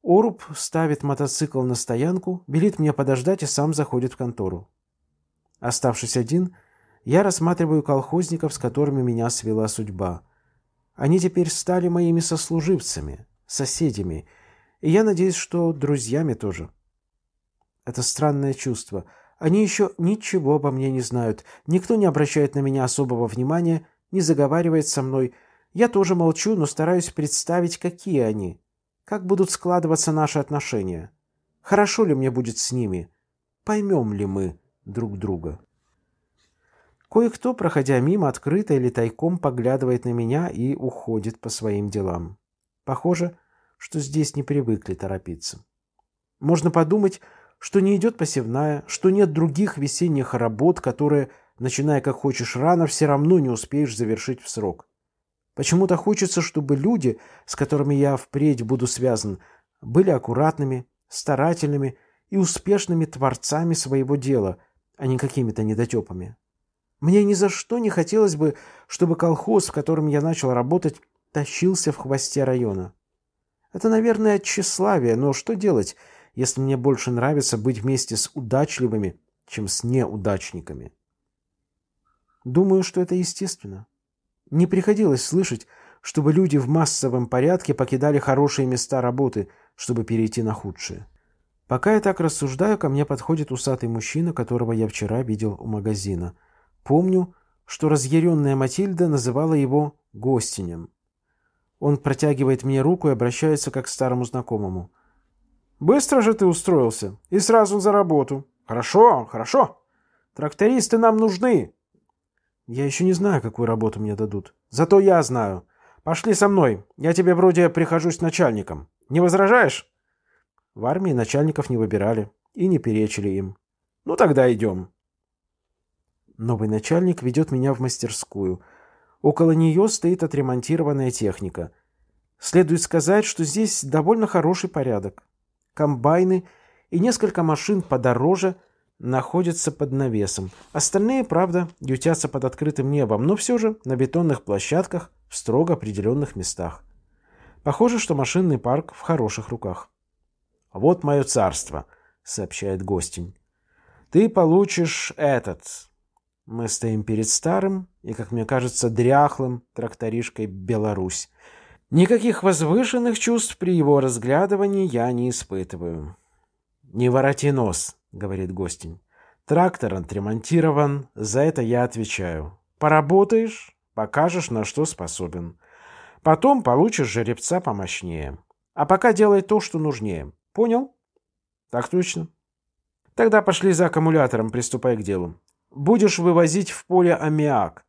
Оруб ставит мотоцикл на стоянку, велит мне подождать и сам заходит в контору. Оставшись один, я рассматриваю колхозников, с которыми меня свела судьба. Они теперь стали моими сослуживцами, соседями, и я надеюсь, что друзьями тоже. Это странное чувство — они еще ничего обо мне не знают. Никто не обращает на меня особого внимания, не заговаривает со мной. Я тоже молчу, но стараюсь представить, какие они. Как будут складываться наши отношения. Хорошо ли мне будет с ними? Поймем ли мы друг друга? Кое-кто, проходя мимо, открыто или тайком поглядывает на меня и уходит по своим делам. Похоже, что здесь не привыкли торопиться. Можно подумать, что не идет посевная, что нет других весенних работ, которые, начиная как хочешь рано, все равно не успеешь завершить в срок. Почему-то хочется, чтобы люди, с которыми я впредь буду связан, были аккуратными, старательными и успешными творцами своего дела, а не какими-то недотепами. Мне ни за что не хотелось бы, чтобы колхоз, в котором я начал работать, тащился в хвосте района. Это, наверное, тщеславие, но что делать – если мне больше нравится быть вместе с удачливыми, чем с неудачниками. Думаю, что это естественно. Не приходилось слышать, чтобы люди в массовом порядке покидали хорошие места работы, чтобы перейти на худшие. Пока я так рассуждаю, ко мне подходит усатый мужчина, которого я вчера видел у магазина. Помню, что разъяренная Матильда называла его «гостинем». Он протягивает мне руку и обращается как к старому знакомому – Быстро же ты устроился. И сразу за работу. Хорошо, хорошо. Трактористы нам нужны. Я еще не знаю, какую работу мне дадут. Зато я знаю. Пошли со мной. Я тебе вроде прихожусь начальником. Не возражаешь? В армии начальников не выбирали и не перечили им. Ну тогда идем. Новый начальник ведет меня в мастерскую. Около нее стоит отремонтированная техника. Следует сказать, что здесь довольно хороший порядок комбайны и несколько машин подороже находятся под навесом. Остальные, правда, ютятся под открытым небом, но все же на бетонных площадках в строго определенных местах. Похоже, что машинный парк в хороших руках. «Вот мое царство», — сообщает гостень. «Ты получишь этот». Мы стоим перед старым и, как мне кажется, дряхлым тракторишкой «Беларусь». Никаких возвышенных чувств при его разглядывании я не испытываю. «Не вороти нос», — говорит Гостин. «Трактор отремонтирован, за это я отвечаю. Поработаешь, покажешь, на что способен. Потом получишь жеребца помощнее. А пока делай то, что нужнее. Понял?» «Так точно». «Тогда пошли за аккумулятором, приступай к делу. Будешь вывозить в поле аммиак.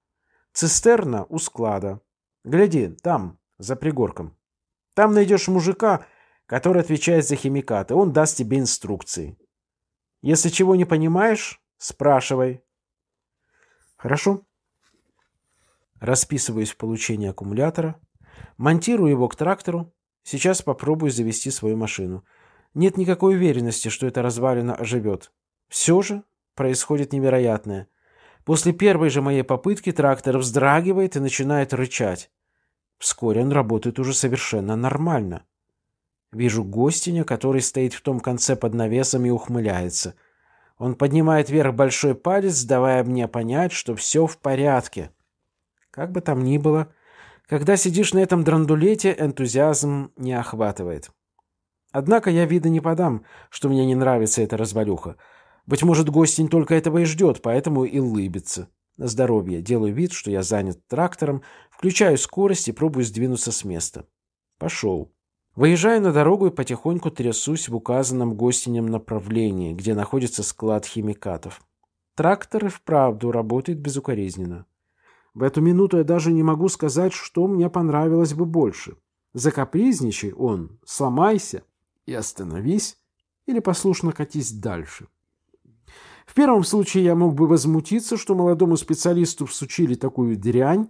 Цистерна у склада. Гляди, там, за пригорком. Там найдешь мужика, который отвечает за химикаты. Он даст тебе инструкции. Если чего не понимаешь, спрашивай. Хорошо. Расписываюсь в получении аккумулятора. Монтирую его к трактору. Сейчас попробую завести свою машину. Нет никакой уверенности, что эта развалина оживет. Все же происходит невероятное. После первой же моей попытки трактор вздрагивает и начинает рычать. Вскоре он работает уже совершенно нормально. Вижу гостиня, который стоит в том конце под навесом и ухмыляется. Он поднимает вверх большой палец, давая мне понять, что все в порядке. Как бы там ни было, когда сидишь на этом драндулете, энтузиазм не охватывает. Однако я вида не подам, что мне не нравится эта развалюха. Быть может, гостень только этого и ждет, поэтому и улыбится здоровье. Делаю вид, что я занят трактором, включаю скорость и пробую сдвинуться с места. Пошел. Выезжаю на дорогу и потихоньку трясусь в указанном гостинем направлении, где находится склад химикатов. Трактор и вправду работает безукоризненно. В эту минуту я даже не могу сказать, что мне понравилось бы больше. Закапризничай он, сломайся и остановись, или послушно катись дальше. В первом случае я мог бы возмутиться, что молодому специалисту всучили такую дрянь,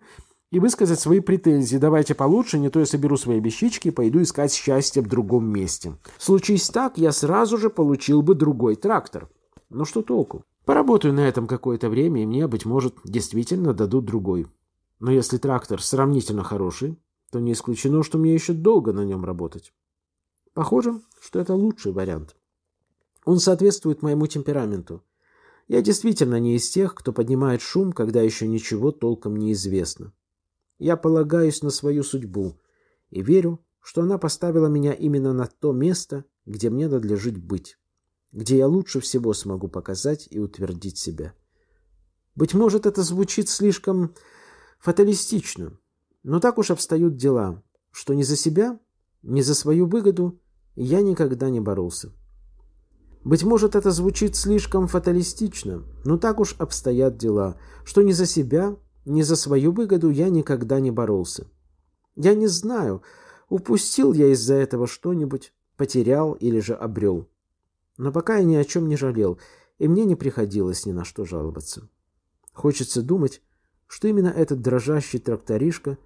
и высказать свои претензии. Давайте получше, не то я соберу свои вещички и пойду искать счастье в другом месте. Случись так, я сразу же получил бы другой трактор. Но ну, что толку? Поработаю на этом какое-то время, и мне, быть может, действительно дадут другой. Но если трактор сравнительно хороший, то не исключено, что мне еще долго на нем работать. Похоже, что это лучший вариант. Он соответствует моему темпераменту. Я действительно не из тех, кто поднимает шум, когда еще ничего толком не известно. Я полагаюсь на свою судьбу и верю, что она поставила меня именно на то место, где мне надлежит быть, где я лучше всего смогу показать и утвердить себя. Быть может, это звучит слишком фаталистично, но так уж обстают дела, что ни за себя, ни за свою выгоду я никогда не боролся. Быть может, это звучит слишком фаталистично, но так уж обстоят дела, что ни за себя, ни за свою выгоду я никогда не боролся. Я не знаю, упустил я из-за этого что-нибудь, потерял или же обрел. Но пока я ни о чем не жалел, и мне не приходилось ни на что жаловаться. Хочется думать, что именно этот дрожащий тракторишка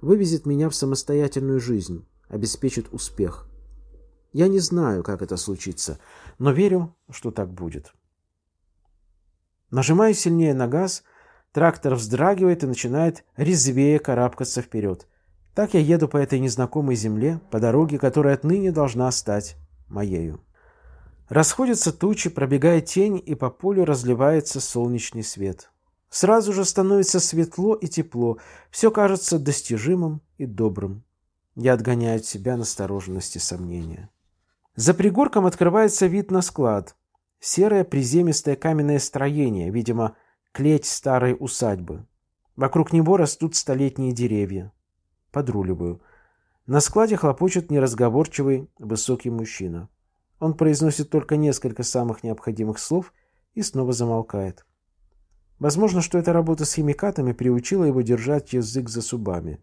вывезет меня в самостоятельную жизнь, обеспечит успех – я не знаю, как это случится, но верю, что так будет. Нажимаю сильнее на газ, трактор вздрагивает и начинает резвее карабкаться вперед. Так я еду по этой незнакомой земле, по дороге, которая отныне должна стать моею. Расходятся тучи, пробегает тень, и по полю разливается солнечный свет. Сразу же становится светло и тепло, все кажется достижимым и добрым. Я отгоняю от себя настороженности и сомнения. За пригорком открывается вид на склад. Серое приземистое каменное строение, видимо, клеть старой усадьбы. Вокруг него растут столетние деревья. Подруливаю. На складе хлопочет неразговорчивый высокий мужчина. Он произносит только несколько самых необходимых слов и снова замолкает. Возможно, что эта работа с химикатами приучила его держать язык за зубами.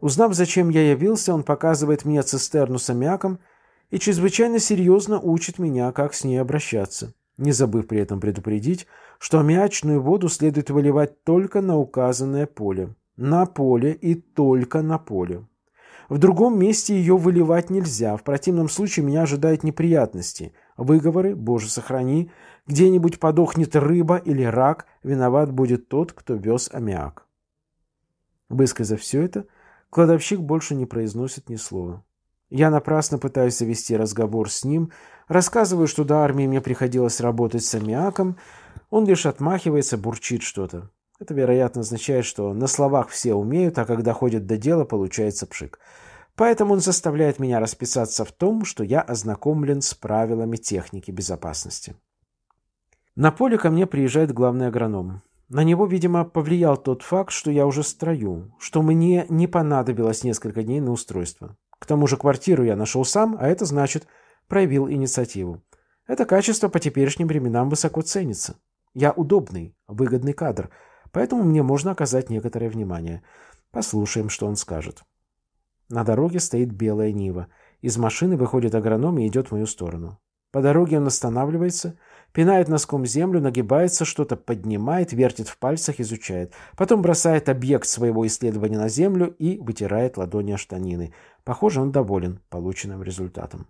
Узнав, зачем я явился, он показывает мне цистерну с аммиаком – и чрезвычайно серьезно учит меня, как с ней обращаться, не забыв при этом предупредить, что мячную воду следует выливать только на указанное поле. На поле и только на поле. В другом месте ее выливать нельзя, в противном случае меня ожидают неприятности. Выговоры, боже сохрани, где-нибудь подохнет рыба или рак, виноват будет тот, кто вез аммиак. Высказав все это, кладовщик больше не произносит ни слова. Я напрасно пытаюсь завести разговор с ним, рассказываю, что до армии мне приходилось работать с аммиаком, он лишь отмахивается, бурчит что-то. Это, вероятно, означает, что на словах все умеют, а когда ходят до дела, получается пшик. Поэтому он заставляет меня расписаться в том, что я ознакомлен с правилами техники безопасности. На поле ко мне приезжает главный агроном. На него, видимо, повлиял тот факт, что я уже строю, что мне не понадобилось несколько дней на устройство. К тому же квартиру я нашел сам, а это значит, проявил инициативу. Это качество по теперешним временам высоко ценится. Я удобный, выгодный кадр, поэтому мне можно оказать некоторое внимание. Послушаем, что он скажет. На дороге стоит белая Нива. Из машины выходит агроном и идет в мою сторону. По дороге он останавливается, пинает носком землю, нагибается, что-то поднимает, вертит в пальцах, изучает. Потом бросает объект своего исследования на землю и вытирает ладони штанины. Похоже, он доволен полученным результатом.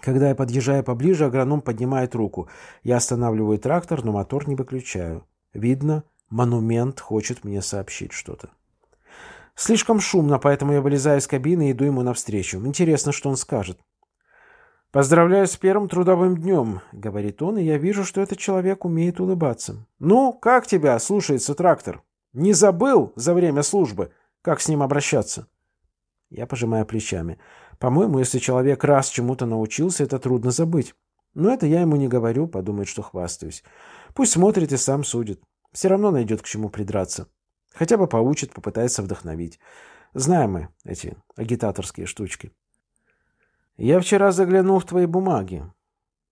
Когда я подъезжаю поближе, агроном поднимает руку. Я останавливаю трактор, но мотор не выключаю. Видно, монумент хочет мне сообщить что-то. Слишком шумно, поэтому я вылезаю из кабины и иду ему навстречу. Интересно, что он скажет. «Поздравляю с первым трудовым днем», — говорит он, и я вижу, что этот человек умеет улыбаться. «Ну, как тебя слушается трактор? Не забыл за время службы, как с ним обращаться?» Я пожимаю плечами. По-моему, если человек раз чему-то научился, это трудно забыть. Но это я ему не говорю, подумает, что хвастаюсь. Пусть смотрит и сам судит. Все равно найдет к чему придраться. Хотя бы поучит, попытается вдохновить. Знаем мы эти агитаторские штучки. Я вчера заглянул в твои бумаги.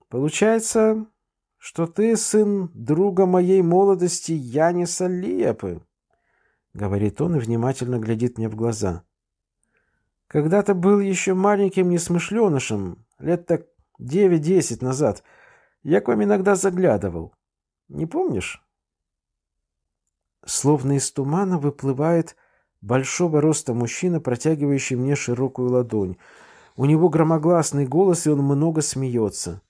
Получается, что ты сын друга моей молодости Яниса Лиепы, — говорит он и внимательно глядит мне в глаза. Когда-то был еще маленьким несмышленышем, лет так девять-десять назад. Я к вам иногда заглядывал. Не помнишь? Словно из тумана выплывает большого роста мужчина, протягивающий мне широкую ладонь. У него громогласный голос, и он много смеется.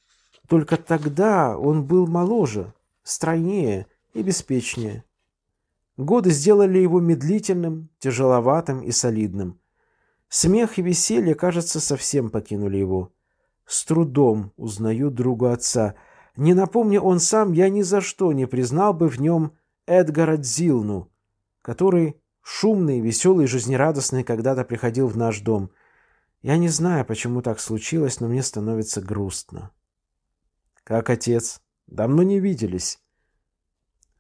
Только тогда он был моложе, стройнее и беспечнее. Годы сделали его медлительным, тяжеловатым и солидным. Смех и веселье, кажется, совсем покинули его. С трудом узнаю друга отца. Не напомни он сам, я ни за что не признал бы в нем Эдгара Дзилну, который шумный, веселый, жизнерадостный когда-то приходил в наш дом. Я не знаю, почему так случилось, но мне становится грустно. Как отец? Давно не виделись.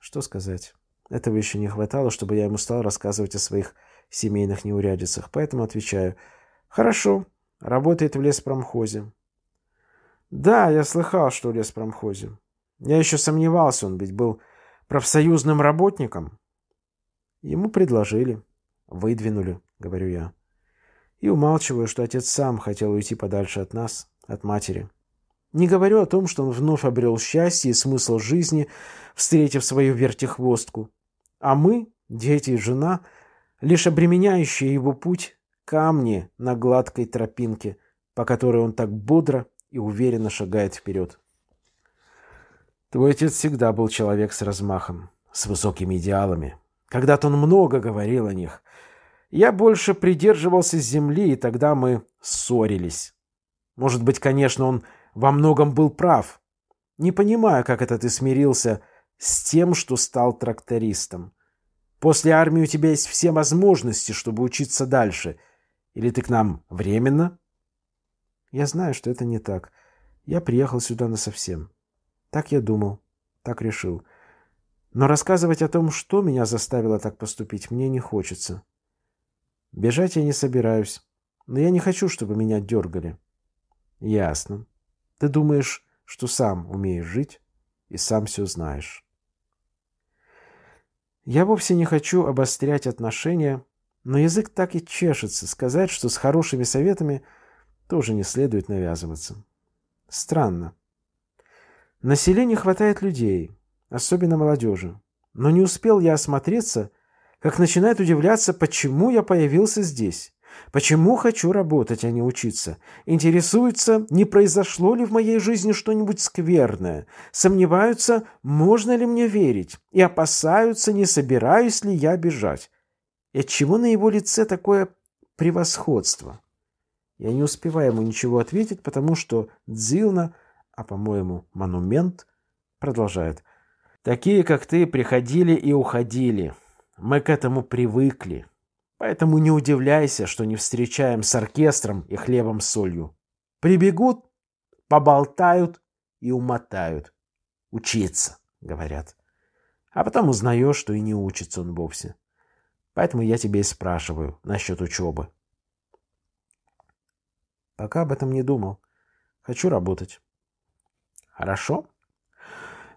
Что сказать? Этого еще не хватало, чтобы я ему стал рассказывать о своих семейных неурядицах, поэтому отвечаю. Хорошо, работает в леспромхозе. Да, я слыхал, что в леспромхозе. Я еще сомневался, он ведь был профсоюзным работником. Ему предложили. Выдвинули, говорю я. И умалчиваю, что отец сам хотел уйти подальше от нас, от матери. Не говорю о том, что он вновь обрел счастье и смысл жизни, встретив свою вертихвостку. А мы, дети и жена, — лишь обременяющие его путь камни на гладкой тропинке, по которой он так бодро и уверенно шагает вперед. Твой отец всегда был человек с размахом, с высокими идеалами. Когда-то он много говорил о них. Я больше придерживался земли, и тогда мы ссорились. Может быть, конечно, он во многом был прав. Не понимаю, как это ты смирился с тем, что стал трактористом. После армии у тебя есть все возможности, чтобы учиться дальше. Или ты к нам временно?» «Я знаю, что это не так. Я приехал сюда насовсем. Так я думал, так решил. Но рассказывать о том, что меня заставило так поступить, мне не хочется. Бежать я не собираюсь, но я не хочу, чтобы меня дергали». «Ясно. Ты думаешь, что сам умеешь жить и сам все знаешь». Я вовсе не хочу обострять отношения, но язык так и чешется сказать, что с хорошими советами тоже не следует навязываться. Странно. На селе не хватает людей, особенно молодежи. Но не успел я осмотреться, как начинает удивляться, почему я появился здесь. Почему хочу работать, а не учиться? Интересуются, не произошло ли в моей жизни что-нибудь скверное. Сомневаются, можно ли мне верить. И опасаются, не собираюсь ли я бежать. И отчего на его лице такое превосходство? Я не успеваю ему ничего ответить, потому что Дзилна, а по-моему, монумент, продолжает. «Такие, как ты, приходили и уходили. Мы к этому привыкли. Поэтому не удивляйся, что не встречаем с оркестром и хлебом с солью. Прибегут, поболтают и умотают. Учиться, говорят. А потом узнаешь, что и не учится он вовсе. Поэтому я тебе и спрашиваю насчет учебы. Пока об этом не думал. Хочу работать. Хорошо.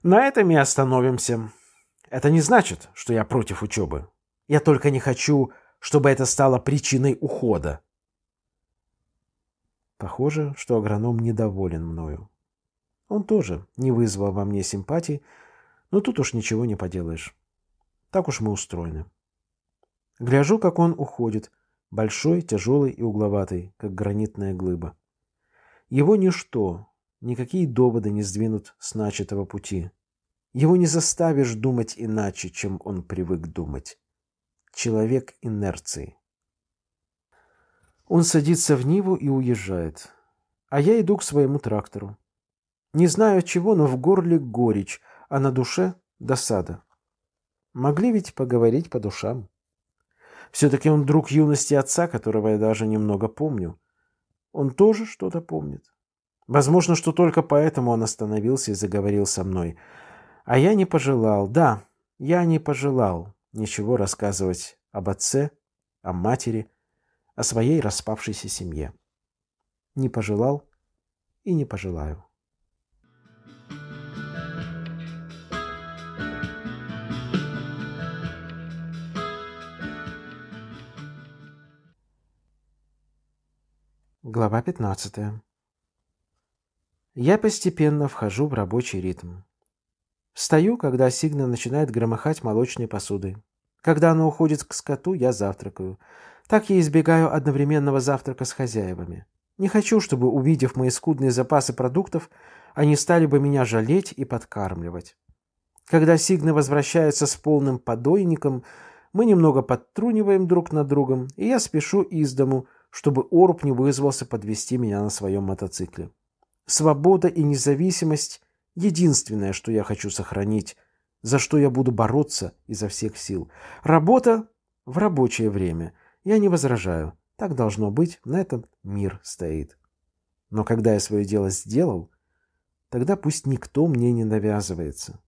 На этом и остановимся. Это не значит, что я против учебы. Я только не хочу чтобы это стало причиной ухода. Похоже, что агроном недоволен мною. Он тоже не вызвал во мне симпатии, но тут уж ничего не поделаешь. Так уж мы устроены. Гляжу, как он уходит, большой, тяжелый и угловатый, как гранитная глыба. Его ничто, никакие доводы не сдвинут с начатого пути. Его не заставишь думать иначе, чем он привык думать. Человек инерции. Он садится в Ниву и уезжает. А я иду к своему трактору. Не знаю чего, но в горле горечь, а на душе досада. Могли ведь поговорить по душам. Все-таки он друг юности отца, которого я даже немного помню. Он тоже что-то помнит. Возможно, что только поэтому он остановился и заговорил со мной. А я не пожелал. Да, я не пожелал ничего рассказывать об отце, о матери, о своей распавшейся семье. Не пожелал и не пожелаю. Глава 15. Я постепенно вхожу в рабочий ритм. Встаю, когда Сигна начинает громыхать молочной посудой. Когда она уходит к скоту, я завтракаю. Так я избегаю одновременного завтрака с хозяевами. Не хочу, чтобы, увидев мои скудные запасы продуктов, они стали бы меня жалеть и подкармливать. Когда Сигна возвращается с полным подойником, мы немного подтруниваем друг над другом, и я спешу из дому, чтобы Орб не вызвался подвести меня на своем мотоцикле. Свобода и независимость Единственное, что я хочу сохранить, за что я буду бороться изо всех сил. Работа в рабочее время. Я не возражаю. Так должно быть, на этом мир стоит. Но когда я свое дело сделал, тогда пусть никто мне не навязывается.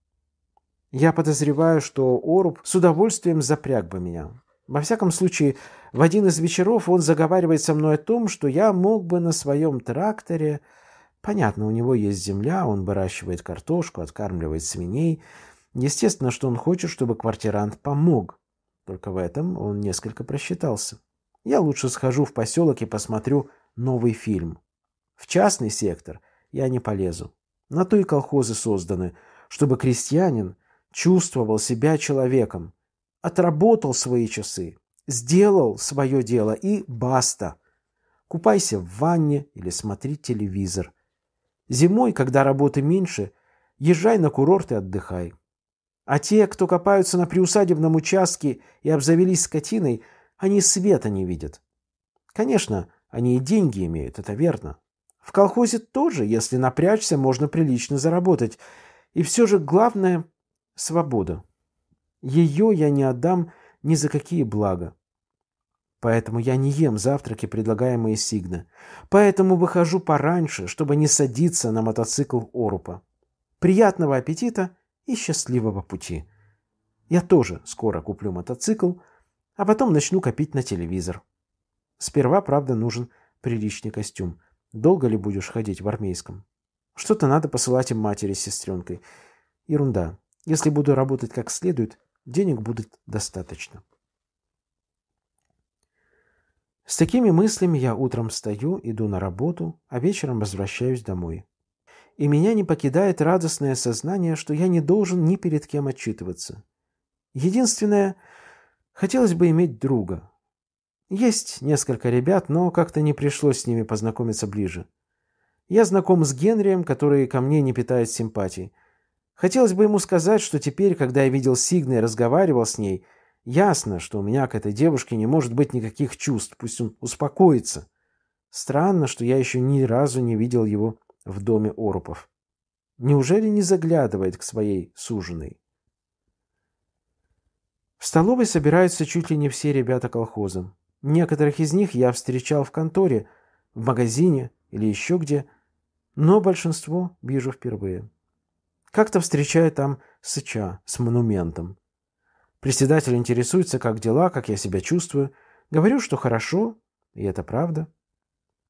Я подозреваю, что Оруб с удовольствием запряг бы меня. Во всяком случае, в один из вечеров он заговаривает со мной о том, что я мог бы на своем тракторе Понятно, у него есть земля, он выращивает картошку, откармливает свиней. Естественно, что он хочет, чтобы квартирант помог. Только в этом он несколько просчитался. Я лучше схожу в поселок и посмотрю новый фильм. В частный сектор я не полезу. На то и колхозы созданы, чтобы крестьянин чувствовал себя человеком, отработал свои часы, сделал свое дело и баста. Купайся в ванне или смотри телевизор. Зимой, когда работы меньше, езжай на курорт и отдыхай. А те, кто копаются на приусадебном участке и обзавелись скотиной, они света не видят. Конечно, они и деньги имеют, это верно. В колхозе тоже, если напрячься, можно прилично заработать. И все же главное – свобода. Ее я не отдам ни за какие блага. Поэтому я не ем завтраки, предлагаемые Сигна. Поэтому выхожу пораньше, чтобы не садиться на мотоцикл Орупа. Приятного аппетита и счастливого пути. Я тоже скоро куплю мотоцикл, а потом начну копить на телевизор. Сперва, правда, нужен приличный костюм. Долго ли будешь ходить в армейском? Что-то надо посылать им матери с сестренкой. Ерунда. Если буду работать как следует, денег будет достаточно. С такими мыслями я утром встаю, иду на работу, а вечером возвращаюсь домой. И меня не покидает радостное сознание, что я не должен ни перед кем отчитываться. Единственное, хотелось бы иметь друга. Есть несколько ребят, но как-то не пришлось с ними познакомиться ближе. Я знаком с Генрием, который ко мне не питает симпатий. Хотелось бы ему сказать, что теперь, когда я видел Сигна и разговаривал с ней – Ясно, что у меня к этой девушке не может быть никаких чувств, пусть он успокоится. Странно, что я еще ни разу не видел его в доме Орупов. Неужели не заглядывает к своей суженой? В столовой собираются чуть ли не все ребята колхоза. Некоторых из них я встречал в конторе, в магазине или еще где, но большинство вижу впервые. Как-то встречаю там сыча с монументом. Председатель интересуется, как дела, как я себя чувствую. Говорю, что хорошо, и это правда.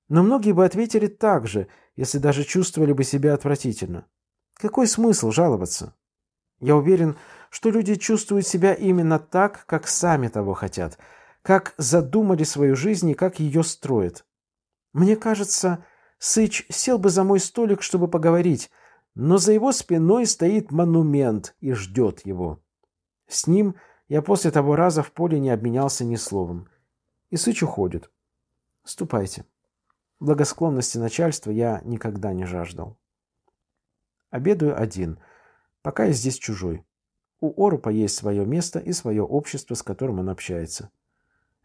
Но многие бы ответили так же, если даже чувствовали бы себя отвратительно. Какой смысл жаловаться? Я уверен, что люди чувствуют себя именно так, как сами того хотят, как задумали свою жизнь и как ее строят. Мне кажется, Сыч сел бы за мой столик, чтобы поговорить, но за его спиной стоит монумент и ждет его. С ним я после того раза в поле не обменялся ни словом. И Сыч уходит. Ступайте. Благосклонности начальства я никогда не жаждал. Обедаю один, пока я здесь чужой. У Орупа есть свое место и свое общество, с которым он общается.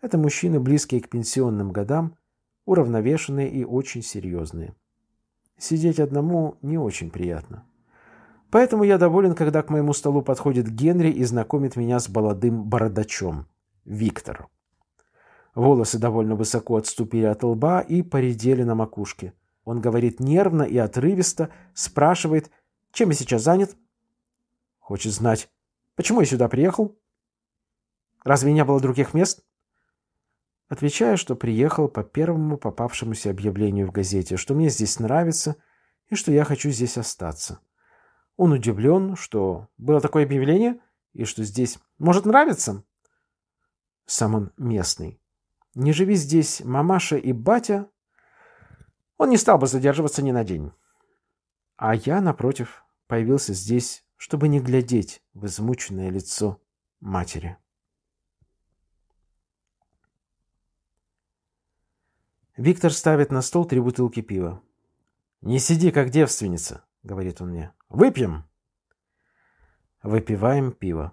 Это мужчины, близкие к пенсионным годам, уравновешенные и очень серьезные. Сидеть одному не очень приятно. Поэтому я доволен, когда к моему столу подходит Генри и знакомит меня с молодым бородачом – Виктор. Волосы довольно высоко отступили от лба и поредели на макушке. Он говорит нервно и отрывисто, спрашивает, чем я сейчас занят. Хочет знать, почему я сюда приехал? Разве не было других мест? Отвечаю, что приехал по первому попавшемуся объявлению в газете, что мне здесь нравится и что я хочу здесь остаться. Он удивлен, что было такое объявление и что здесь может нравиться. Сам он местный. Не живи здесь мамаша и батя, он не стал бы задерживаться ни на день. А я, напротив, появился здесь, чтобы не глядеть в измученное лицо матери. Виктор ставит на стол три бутылки пива. «Не сиди, как девственница», — говорит он мне. Выпьем!» Выпиваем пиво.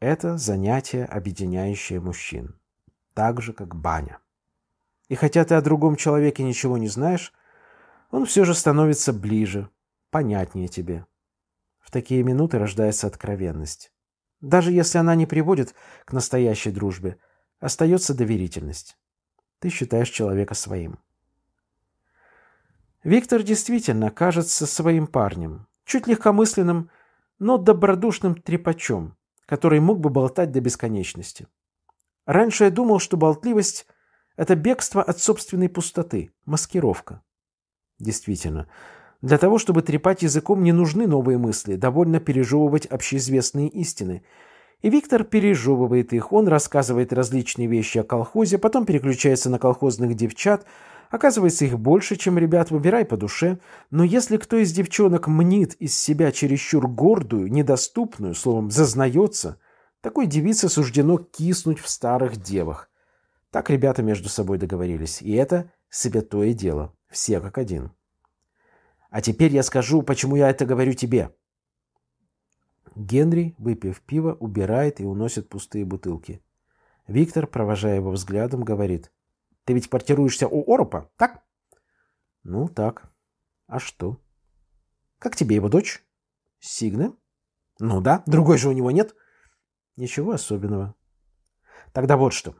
Это занятие, объединяющее мужчин. Так же, как баня. И хотя ты о другом человеке ничего не знаешь, он все же становится ближе, понятнее тебе. В такие минуты рождается откровенность. Даже если она не приводит к настоящей дружбе, остается доверительность. Ты считаешь человека своим. Виктор действительно кажется своим парнем чуть легкомысленным, но добродушным трепачом, который мог бы болтать до бесконечности. Раньше я думал, что болтливость – это бегство от собственной пустоты, маскировка. Действительно, для того, чтобы трепать языком, не нужны новые мысли, довольно пережевывать общеизвестные истины. И Виктор пережевывает их, он рассказывает различные вещи о колхозе, потом переключается на колхозных девчат – Оказывается, их больше, чем ребят, выбирай по душе. Но если кто из девчонок мнит из себя чересчур гордую, недоступную, словом, зазнается, такой девице суждено киснуть в старых девах. Так ребята между собой договорились. И это себе то и дело. Все как один. А теперь я скажу, почему я это говорю тебе. Генри, выпив пиво, убирает и уносит пустые бутылки. Виктор, провожая его взглядом, говорит – ты ведь квартируешься у Орупа, так? Ну, так. А что? Как тебе его дочь? Сигна? Ну да, другой же у него нет. Ничего особенного. Тогда вот что.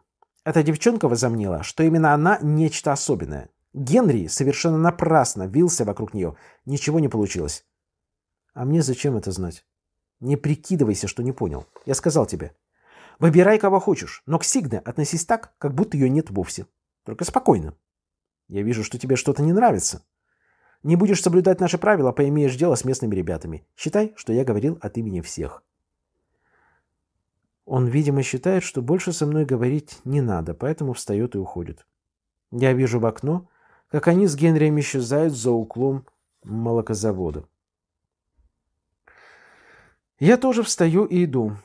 Эта девчонка возомнила, что именно она нечто особенное. Генри совершенно напрасно вился вокруг нее. Ничего не получилось. А мне зачем это знать? Не прикидывайся, что не понял. Я сказал тебе. Выбирай, кого хочешь, но к Сигне относись так, как будто ее нет вовсе. Только спокойно. Я вижу, что тебе что-то не нравится. Не будешь соблюдать наши правила, поимеешь дело с местными ребятами. Считай, что я говорил от имени всех. Он, видимо, считает, что больше со мной говорить не надо, поэтому встает и уходит. Я вижу в окно, как они с Генрием исчезают за углом молокозавода. Я тоже встаю и иду.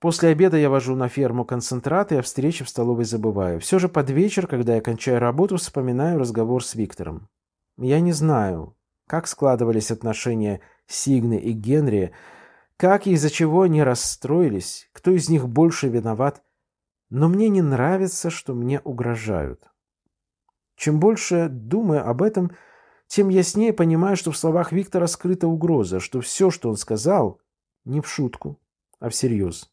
После обеда я вожу на ферму концентраты, а встречи в столовой забываю. Все же под вечер, когда я кончаю работу, вспоминаю разговор с Виктором. Я не знаю, как складывались отношения Сигны и Генри, как и из-за чего они расстроились, кто из них больше виноват, но мне не нравится, что мне угрожают. Чем больше думаю об этом, тем яснее понимаю, что в словах Виктора скрыта угроза, что все, что он сказал, не в шутку, а всерьез.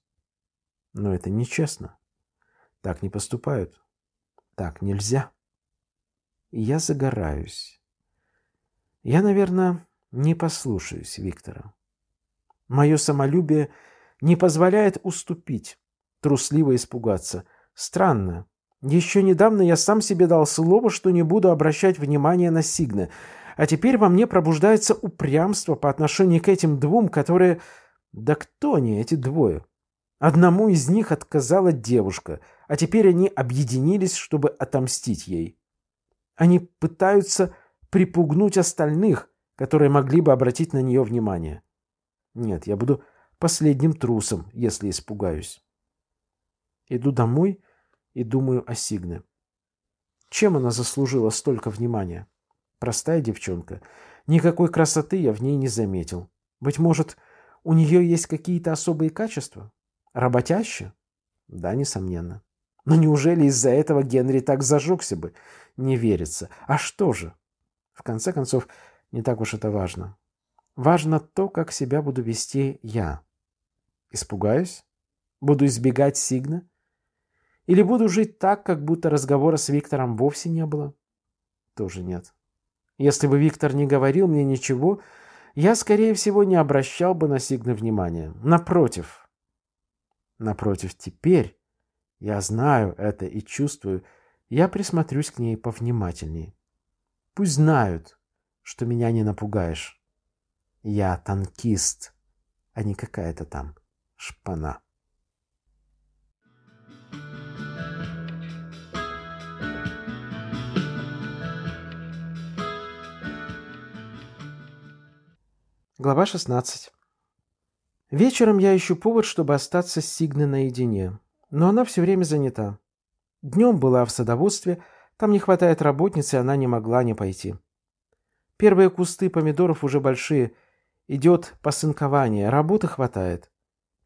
Но это нечестно. Так не поступают. Так нельзя. И я загораюсь. Я, наверное, не послушаюсь Виктора. Мое самолюбие не позволяет уступить, трусливо испугаться. Странно. Еще недавно я сам себе дал слово, что не буду обращать внимания на сигны А теперь во мне пробуждается упрямство по отношению к этим двум, которые... Да кто они, эти двое? Одному из них отказала девушка, а теперь они объединились, чтобы отомстить ей. Они пытаются припугнуть остальных, которые могли бы обратить на нее внимание. Нет, я буду последним трусом, если испугаюсь. Иду домой и думаю о Сигне. Чем она заслужила столько внимания? Простая девчонка. Никакой красоты я в ней не заметил. Быть может, у нее есть какие-то особые качества? Работяще? Да, несомненно. Но неужели из-за этого Генри так зажегся бы? Не верится. А что же? В конце концов, не так уж это важно. Важно то, как себя буду вести я. Испугаюсь? Буду избегать Сигна? Или буду жить так, как будто разговора с Виктором вовсе не было? Тоже нет. Если бы Виктор не говорил мне ничего, я, скорее всего, не обращал бы на Сигна внимания. Напротив, Напротив, теперь я знаю это и чувствую, я присмотрюсь к ней повнимательнее. Пусть знают, что меня не напугаешь. Я танкист, а не какая-то там шпана. Глава 16. Вечером я ищу повод, чтобы остаться с Сигной наедине, но она все время занята. Днем была в садоводстве, там не хватает работницы, она не могла не пойти. Первые кусты помидоров уже большие, идет посынкование, работы хватает.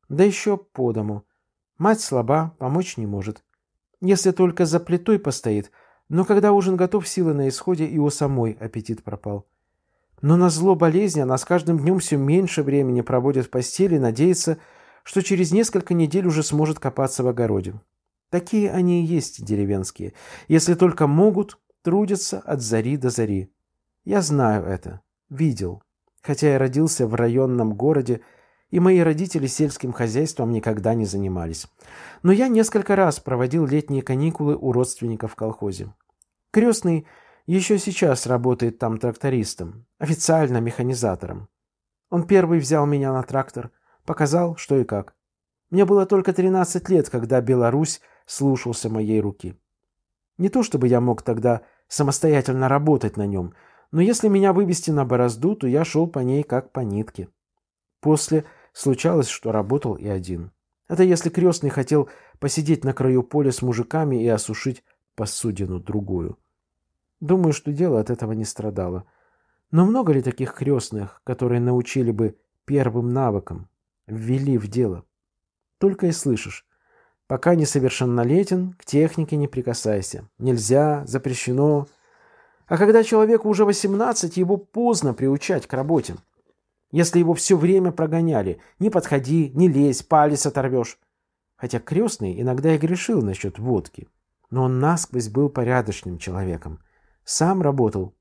Да еще по дому. Мать слаба, помочь не может. Если только за плитой постоит, но когда ужин готов, силы на исходе и у самой аппетит пропал. Но на зло болезни она с каждым днем все меньше времени проводит в постели и надеется, что через несколько недель уже сможет копаться в огороде. Такие они и есть деревенские. Если только могут, трудятся от зари до зари. Я знаю это, видел. Хотя я родился в районном городе, и мои родители сельским хозяйством никогда не занимались. Но я несколько раз проводил летние каникулы у родственников в колхозе. Крестный – еще сейчас работает там трактористом, официально механизатором. Он первый взял меня на трактор, показал, что и как. Мне было только 13 лет, когда Беларусь слушался моей руки. Не то чтобы я мог тогда самостоятельно работать на нем, но если меня вывести на борозду, то я шел по ней как по нитке. После случалось, что работал и один. Это если крестный хотел посидеть на краю поля с мужиками и осушить посудину другую. Думаю, что дело от этого не страдало. Но много ли таких крестных, которые научили бы первым навыкам, ввели в дело? Только и слышишь. Пока несовершеннолетен, к технике не прикасайся. Нельзя, запрещено. А когда человеку уже 18, его поздно приучать к работе. Если его все время прогоняли, не подходи, не лезь, палец оторвешь. Хотя крестный иногда и грешил насчет водки. Но он насквозь был порядочным человеком. Сам работал,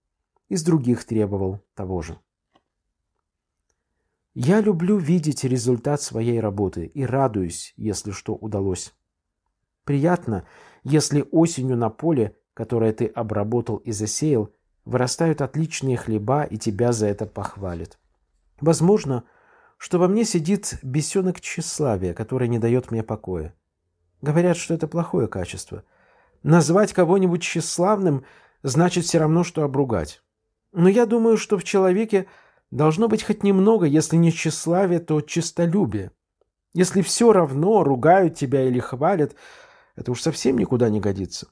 и с других требовал того же. Я люблю видеть результат своей работы и радуюсь, если что удалось. Приятно, если осенью на поле, которое ты обработал и засеял, вырастают отличные хлеба и тебя за это похвалят. Возможно, что во мне сидит бесенок тщеславия, который не дает мне покоя. Говорят, что это плохое качество. Назвать кого-нибудь тщеславным – значит все равно, что обругать. Но я думаю, что в человеке должно быть хоть немного, если не тщеславие, то чистолюбие. Если все равно ругают тебя или хвалят, это уж совсем никуда не годится.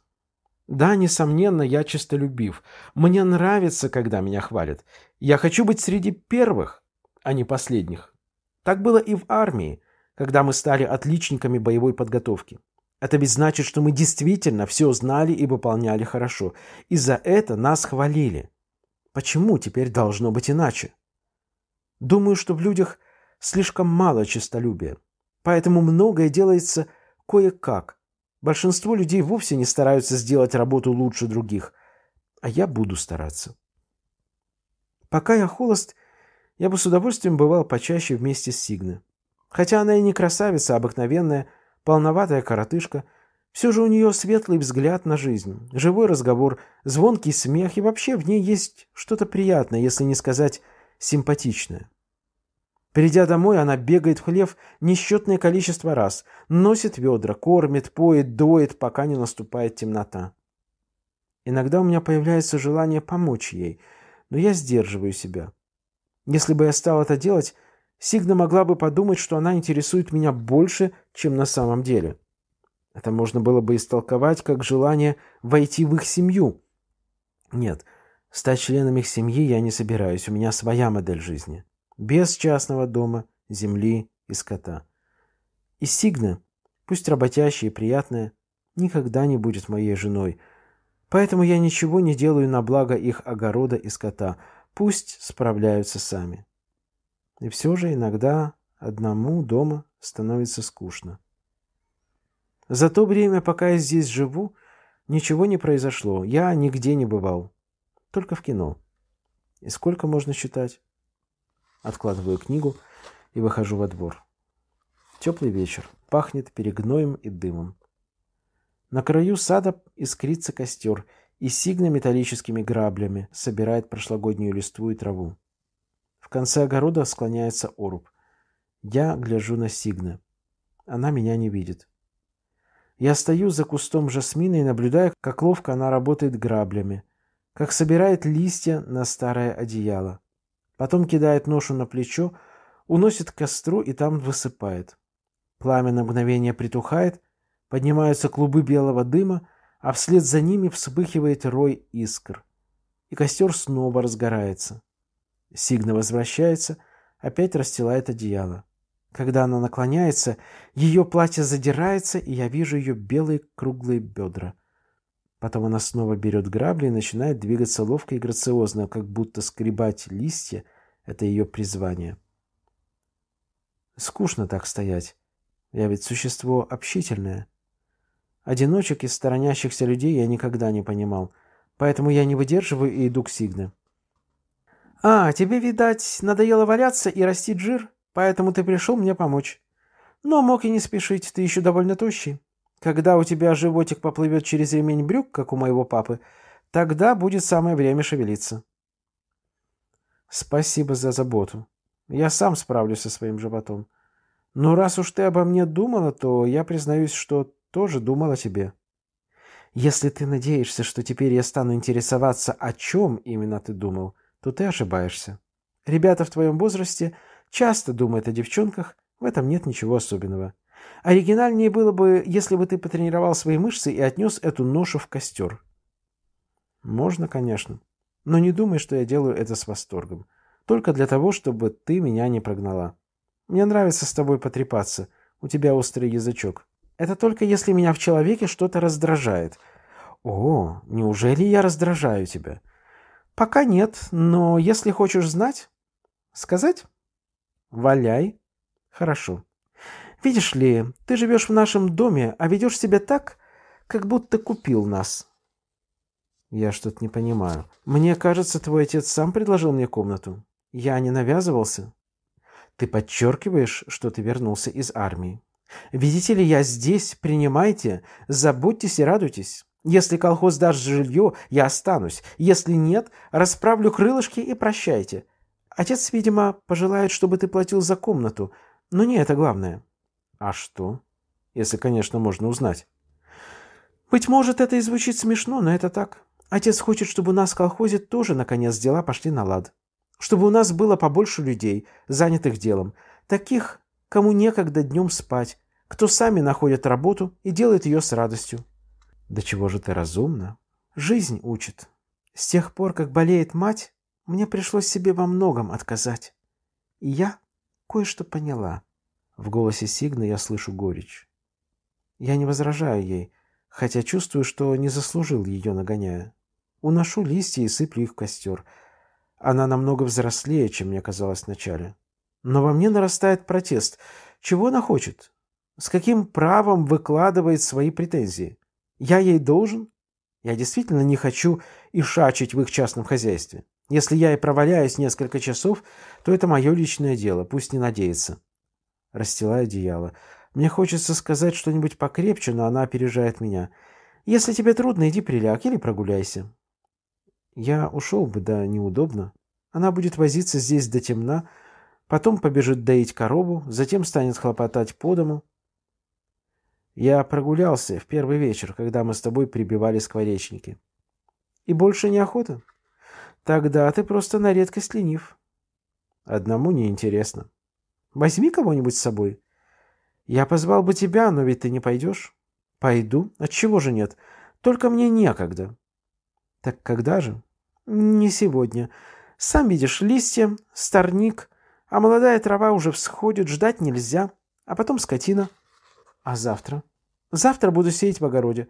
Да, несомненно, я чистолюбив. Мне нравится, когда меня хвалят. Я хочу быть среди первых, а не последних. Так было и в армии, когда мы стали отличниками боевой подготовки. Это ведь значит, что мы действительно все знали и выполняли хорошо. И за это нас хвалили. Почему теперь должно быть иначе? Думаю, что в людях слишком мало честолюбия. Поэтому многое делается кое-как. Большинство людей вовсе не стараются сделать работу лучше других. А я буду стараться. Пока я холост, я бы с удовольствием бывал почаще вместе с Сигной. Хотя она и не красавица, а обыкновенная – полноватая коротышка. Все же у нее светлый взгляд на жизнь, живой разговор, звонкий смех, и вообще в ней есть что-то приятное, если не сказать симпатичное. Придя домой, она бегает в хлев несчетное количество раз, носит ведра, кормит, поет, доет, пока не наступает темнота. Иногда у меня появляется желание помочь ей, но я сдерживаю себя. Если бы я стал это делать, Сигна могла бы подумать, что она интересует меня больше, чем на самом деле. Это можно было бы истолковать как желание войти в их семью. Нет, стать членом их семьи я не собираюсь, у меня своя модель жизни. Без частного дома, земли и скота. И Сигна, пусть работящая и приятная, никогда не будет моей женой. Поэтому я ничего не делаю на благо их огорода и скота. Пусть справляются сами. И все же иногда одному дома становится скучно. За то время, пока я здесь живу, ничего не произошло. Я нигде не бывал. Только в кино. И сколько можно считать? Откладываю книгу и выхожу во двор. Теплый вечер. Пахнет перегноем и дымом. На краю сада искрится костер и сигна металлическими граблями собирает прошлогоднюю листву и траву. В конце огорода склоняется оруб. Я гляжу на Сигна. Она меня не видит. Я стою за кустом жасмина и наблюдаю, как ловко она работает граблями, как собирает листья на старое одеяло. Потом кидает ношу на плечо, уносит к костру и там высыпает. Пламя на мгновение притухает, поднимаются клубы белого дыма, а вслед за ними вспыхивает рой искр. И костер снова разгорается. Сигна возвращается, опять расстилает одеяло. Когда она наклоняется, ее платье задирается, и я вижу ее белые круглые бедра. Потом она снова берет грабли и начинает двигаться ловко и грациозно, как будто скребать листья — это ее призвание. Скучно так стоять. Я ведь существо общительное. Одиночек из сторонящихся людей я никогда не понимал, поэтому я не выдерживаю и иду к Сигне. «А, тебе, видать, надоело валяться и расти жир, поэтому ты пришел мне помочь. Но мог и не спешить, ты еще довольно тощий. Когда у тебя животик поплывет через ремень брюк, как у моего папы, тогда будет самое время шевелиться». «Спасибо за заботу. Я сам справлюсь со своим животом. Но раз уж ты обо мне думала, то я признаюсь, что тоже думала о тебе». «Если ты надеешься, что теперь я стану интересоваться, о чем именно ты думал», то ты ошибаешься. Ребята в твоем возрасте часто думают о девчонках, в этом нет ничего особенного. Оригинальнее было бы, если бы ты потренировал свои мышцы и отнес эту ношу в костер. Можно, конечно. Но не думай, что я делаю это с восторгом. Только для того, чтобы ты меня не прогнала. Мне нравится с тобой потрепаться. У тебя острый язычок. Это только если меня в человеке что-то раздражает. О, неужели я раздражаю тебя? «Пока нет, но если хочешь знать...» «Сказать?» «Валяй». «Хорошо. Видишь ли, ты живешь в нашем доме, а ведешь себя так, как будто купил нас». «Я что-то не понимаю. Мне кажется, твой отец сам предложил мне комнату. Я не навязывался». «Ты подчеркиваешь, что ты вернулся из армии. Видите ли, я здесь, принимайте, заботьтесь и радуйтесь. Если колхоз даст жилье, я останусь. Если нет, расправлю крылышки и прощайте. Отец, видимо, пожелает, чтобы ты платил за комнату. Но не это главное. А что? Если, конечно, можно узнать. Быть может, это и звучит смешно, но это так. Отец хочет, чтобы у нас в колхозе тоже, наконец, дела пошли на лад. Чтобы у нас было побольше людей, занятых делом. Таких, кому некогда днем спать, кто сами находит работу и делает ее с радостью. «Да чего же ты разумна?» «Жизнь учит. С тех пор, как болеет мать, мне пришлось себе во многом отказать. И я кое-что поняла». В голосе Сигны я слышу горечь. Я не возражаю ей, хотя чувствую, что не заслужил ее нагоняя. Уношу листья и сыплю их в костер. Она намного взрослее, чем мне казалось вначале. Но во мне нарастает протест. Чего она хочет? С каким правом выкладывает свои претензии? Я ей должен? Я действительно не хочу и шачить в их частном хозяйстве. Если я и проваляюсь несколько часов, то это мое личное дело, пусть не надеется. Расстилаю одеяло. Мне хочется сказать что-нибудь покрепче, но она опережает меня. Если тебе трудно, иди приляг или прогуляйся. Я ушел бы, да неудобно. Она будет возиться здесь до темна, потом побежит доить корову, затем станет хлопотать по дому. Я прогулялся в первый вечер, когда мы с тобой прибивали скворечники. И больше неохота? Тогда ты просто на редкость ленив. Одному неинтересно. Возьми кого-нибудь с собой. Я позвал бы тебя, но ведь ты не пойдешь. Пойду. Отчего же нет? Только мне некогда. Так когда же? Не сегодня. Сам видишь листья, старник, а молодая трава уже всходит, ждать нельзя. А потом скотина. А завтра? Завтра буду сеять в огороде.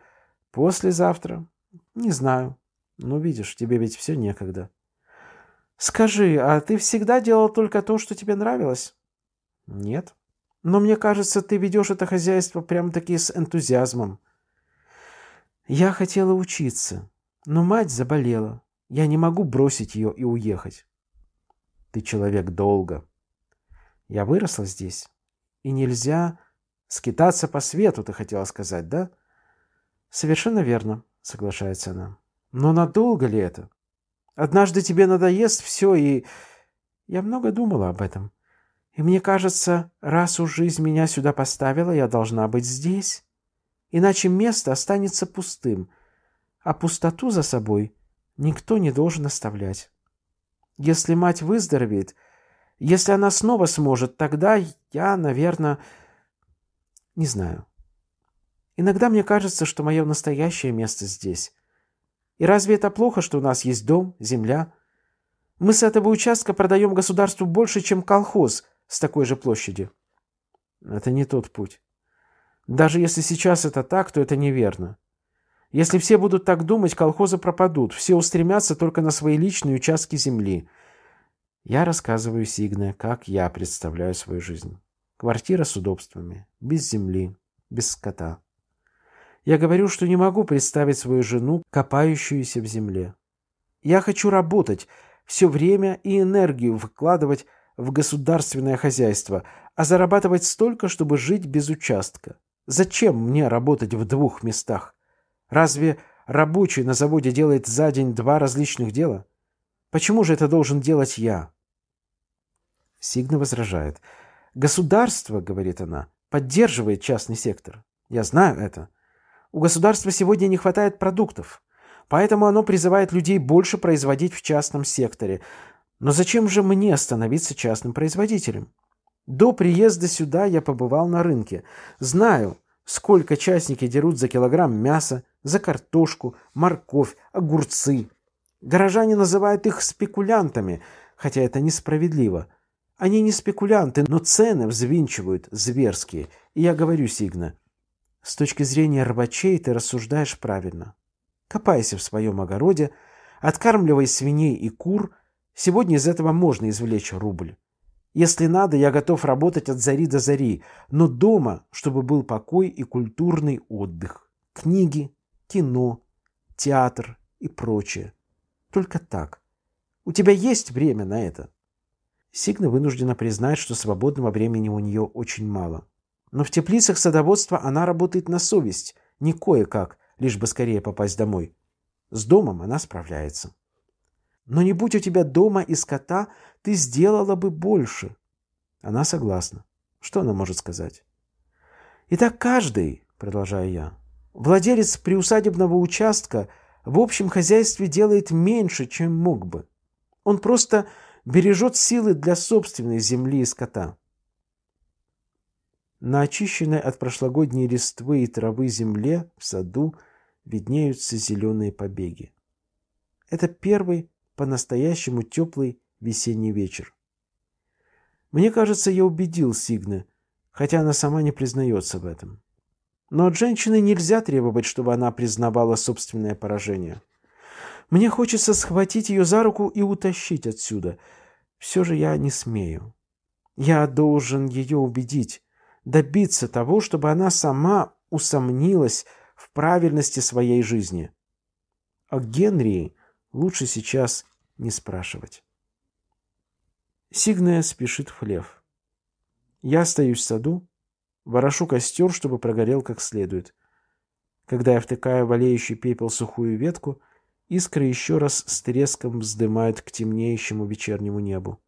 Послезавтра? Не знаю. Ну, видишь, тебе ведь все некогда. Скажи, а ты всегда делал только то, что тебе нравилось? Нет. Но мне кажется, ты ведешь это хозяйство прямо-таки с энтузиазмом. Я хотела учиться, но мать заболела. Я не могу бросить ее и уехать. Ты человек долго. Я выросла здесь, и нельзя Скитаться по свету, ты хотела сказать, да? Совершенно верно, соглашается она. Но надолго ли это? Однажды тебе надоест все, и... Я много думала об этом. И мне кажется, раз уж жизнь меня сюда поставила, я должна быть здесь. Иначе место останется пустым, а пустоту за собой никто не должен оставлять. Если мать выздоровеет, если она снова сможет, тогда я, наверное, не знаю. Иногда мне кажется, что мое настоящее место здесь. И разве это плохо, что у нас есть дом, земля? Мы с этого участка продаем государству больше, чем колхоз с такой же площади. Это не тот путь. Даже если сейчас это так, то это неверно. Если все будут так думать, колхозы пропадут, все устремятся только на свои личные участки земли. Я рассказываю Сигне, как я представляю свою жизнь. Квартира с удобствами, без земли, без скота. Я говорю, что не могу представить свою жену, копающуюся в земле. Я хочу работать, все время и энергию выкладывать в государственное хозяйство, а зарабатывать столько, чтобы жить без участка. Зачем мне работать в двух местах? Разве рабочий на заводе делает за день два различных дела? Почему же это должен делать я? Сигна возражает – Государство, говорит она, поддерживает частный сектор. Я знаю это. У государства сегодня не хватает продуктов. Поэтому оно призывает людей больше производить в частном секторе. Но зачем же мне становиться частным производителем? До приезда сюда я побывал на рынке. Знаю, сколько частники дерут за килограмм мяса, за картошку, морковь, огурцы. Горожане называют их спекулянтами, хотя это несправедливо. Они не спекулянты, но цены взвинчивают зверские. И я говорю, Сигна, с точки зрения рыбачей ты рассуждаешь правильно. Копайся в своем огороде, откармливай свиней и кур. Сегодня из этого можно извлечь рубль. Если надо, я готов работать от зари до зари, но дома, чтобы был покой и культурный отдых. Книги, кино, театр и прочее. Только так. У тебя есть время на это?» Сигна вынуждена признать, что свободного времени у нее очень мало. Но в теплицах садоводства она работает на совесть, не кое-как, лишь бы скорее попасть домой. С домом она справляется. Но не будь у тебя дома и скота, ты сделала бы больше. Она согласна. Что она может сказать? Итак, каждый, продолжаю я, владелец приусадебного участка в общем хозяйстве делает меньше, чем мог бы. Он просто бережет силы для собственной земли и скота. На очищенной от прошлогодней листвы и травы земле в саду виднеются зеленые побеги. Это первый по-настоящему теплый весенний вечер. Мне кажется, я убедил Сигны, хотя она сама не признается в этом. Но от женщины нельзя требовать, чтобы она признавала собственное поражение. Мне хочется схватить ее за руку и утащить отсюда. Все же я не смею. Я должен ее убедить, добиться того, чтобы она сама усомнилась в правильности своей жизни. О Генри лучше сейчас не спрашивать. Сигная спешит в хлев. Я остаюсь в саду, ворошу костер, чтобы прогорел как следует. Когда я втыкаю болеющий пепел сухую ветку, Искры еще раз с треском вздымают к темнеющему вечернему небу.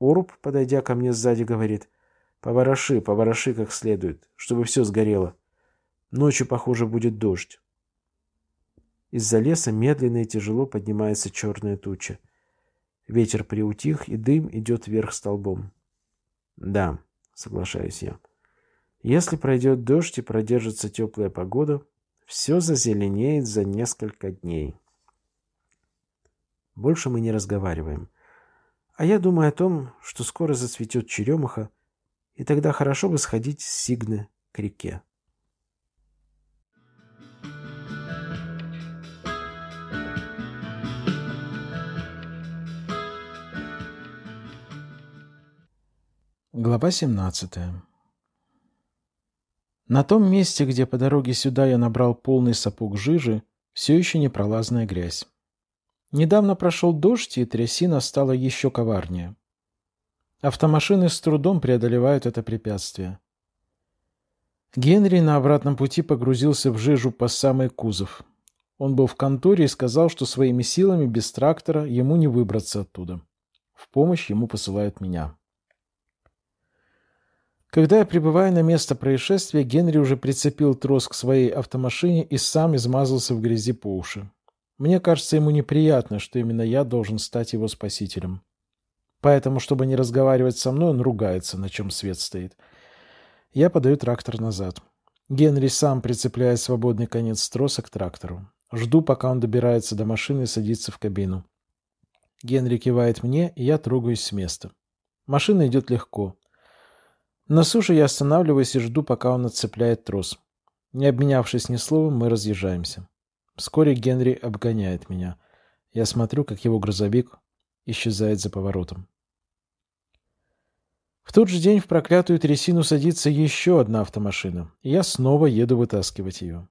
Оруб, подойдя ко мне сзади, говорит, «Повороши, повороши как следует, чтобы все сгорело. Ночью, похоже, будет дождь». Из-за леса медленно и тяжело поднимается черная туча. Ветер приутих, и дым идет вверх столбом. «Да», — соглашаюсь я. «Если пройдет дождь и продержится теплая погода, все зазеленеет за несколько дней. Больше мы не разговариваем. А я думаю о том, что скоро зацветет черемуха, и тогда хорошо бы сходить с Сигны к реке. Глава 17 на том месте, где по дороге сюда я набрал полный сапог жижи, все еще непролазная грязь. Недавно прошел дождь, и трясина стала еще коварнее. Автомашины с трудом преодолевают это препятствие. Генри на обратном пути погрузился в жижу по самый кузов. Он был в конторе и сказал, что своими силами без трактора ему не выбраться оттуда. В помощь ему посылают меня. Когда я прибываю на место происшествия, Генри уже прицепил трос к своей автомашине и сам измазался в грязи по уши. Мне кажется, ему неприятно, что именно я должен стать его спасителем. Поэтому, чтобы не разговаривать со мной, он ругается, на чем свет стоит. Я подаю трактор назад. Генри сам прицепляет свободный конец троса к трактору. Жду, пока он добирается до машины и садится в кабину. Генри кивает мне, и я трогаюсь с места. Машина идет легко. На суше я останавливаюсь и жду, пока он отцепляет трос. Не обменявшись ни словом, мы разъезжаемся. Вскоре Генри обгоняет меня. Я смотрю, как его грузовик исчезает за поворотом. В тот же день в проклятую трясину садится еще одна автомашина, и я снова еду вытаскивать ее.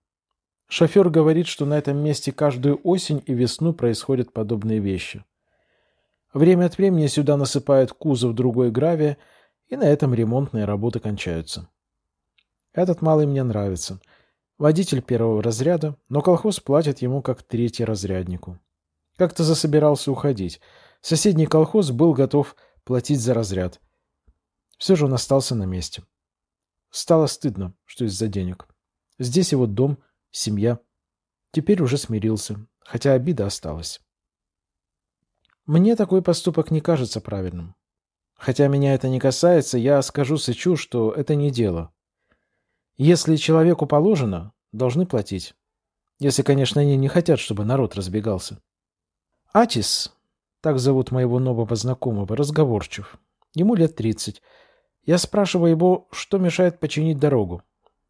Шофер говорит, что на этом месте каждую осень и весну происходят подобные вещи. Время от времени сюда насыпают кузов другой гравия, и на этом ремонтные работы кончаются. Этот малый мне нравится. Водитель первого разряда, но колхоз платит ему как третий разряднику. Как-то засобирался уходить. Соседний колхоз был готов платить за разряд. Все же он остался на месте. Стало стыдно, что из-за денег. Здесь его дом, семья. Теперь уже смирился, хотя обида осталась. Мне такой поступок не кажется правильным. Хотя меня это не касается, я скажу Сычу, что это не дело. Если человеку положено, должны платить. Если, конечно, они не хотят, чтобы народ разбегался. Атис, так зовут моего нового знакомого, разговорчив. Ему лет тридцать. Я спрашиваю его, что мешает починить дорогу.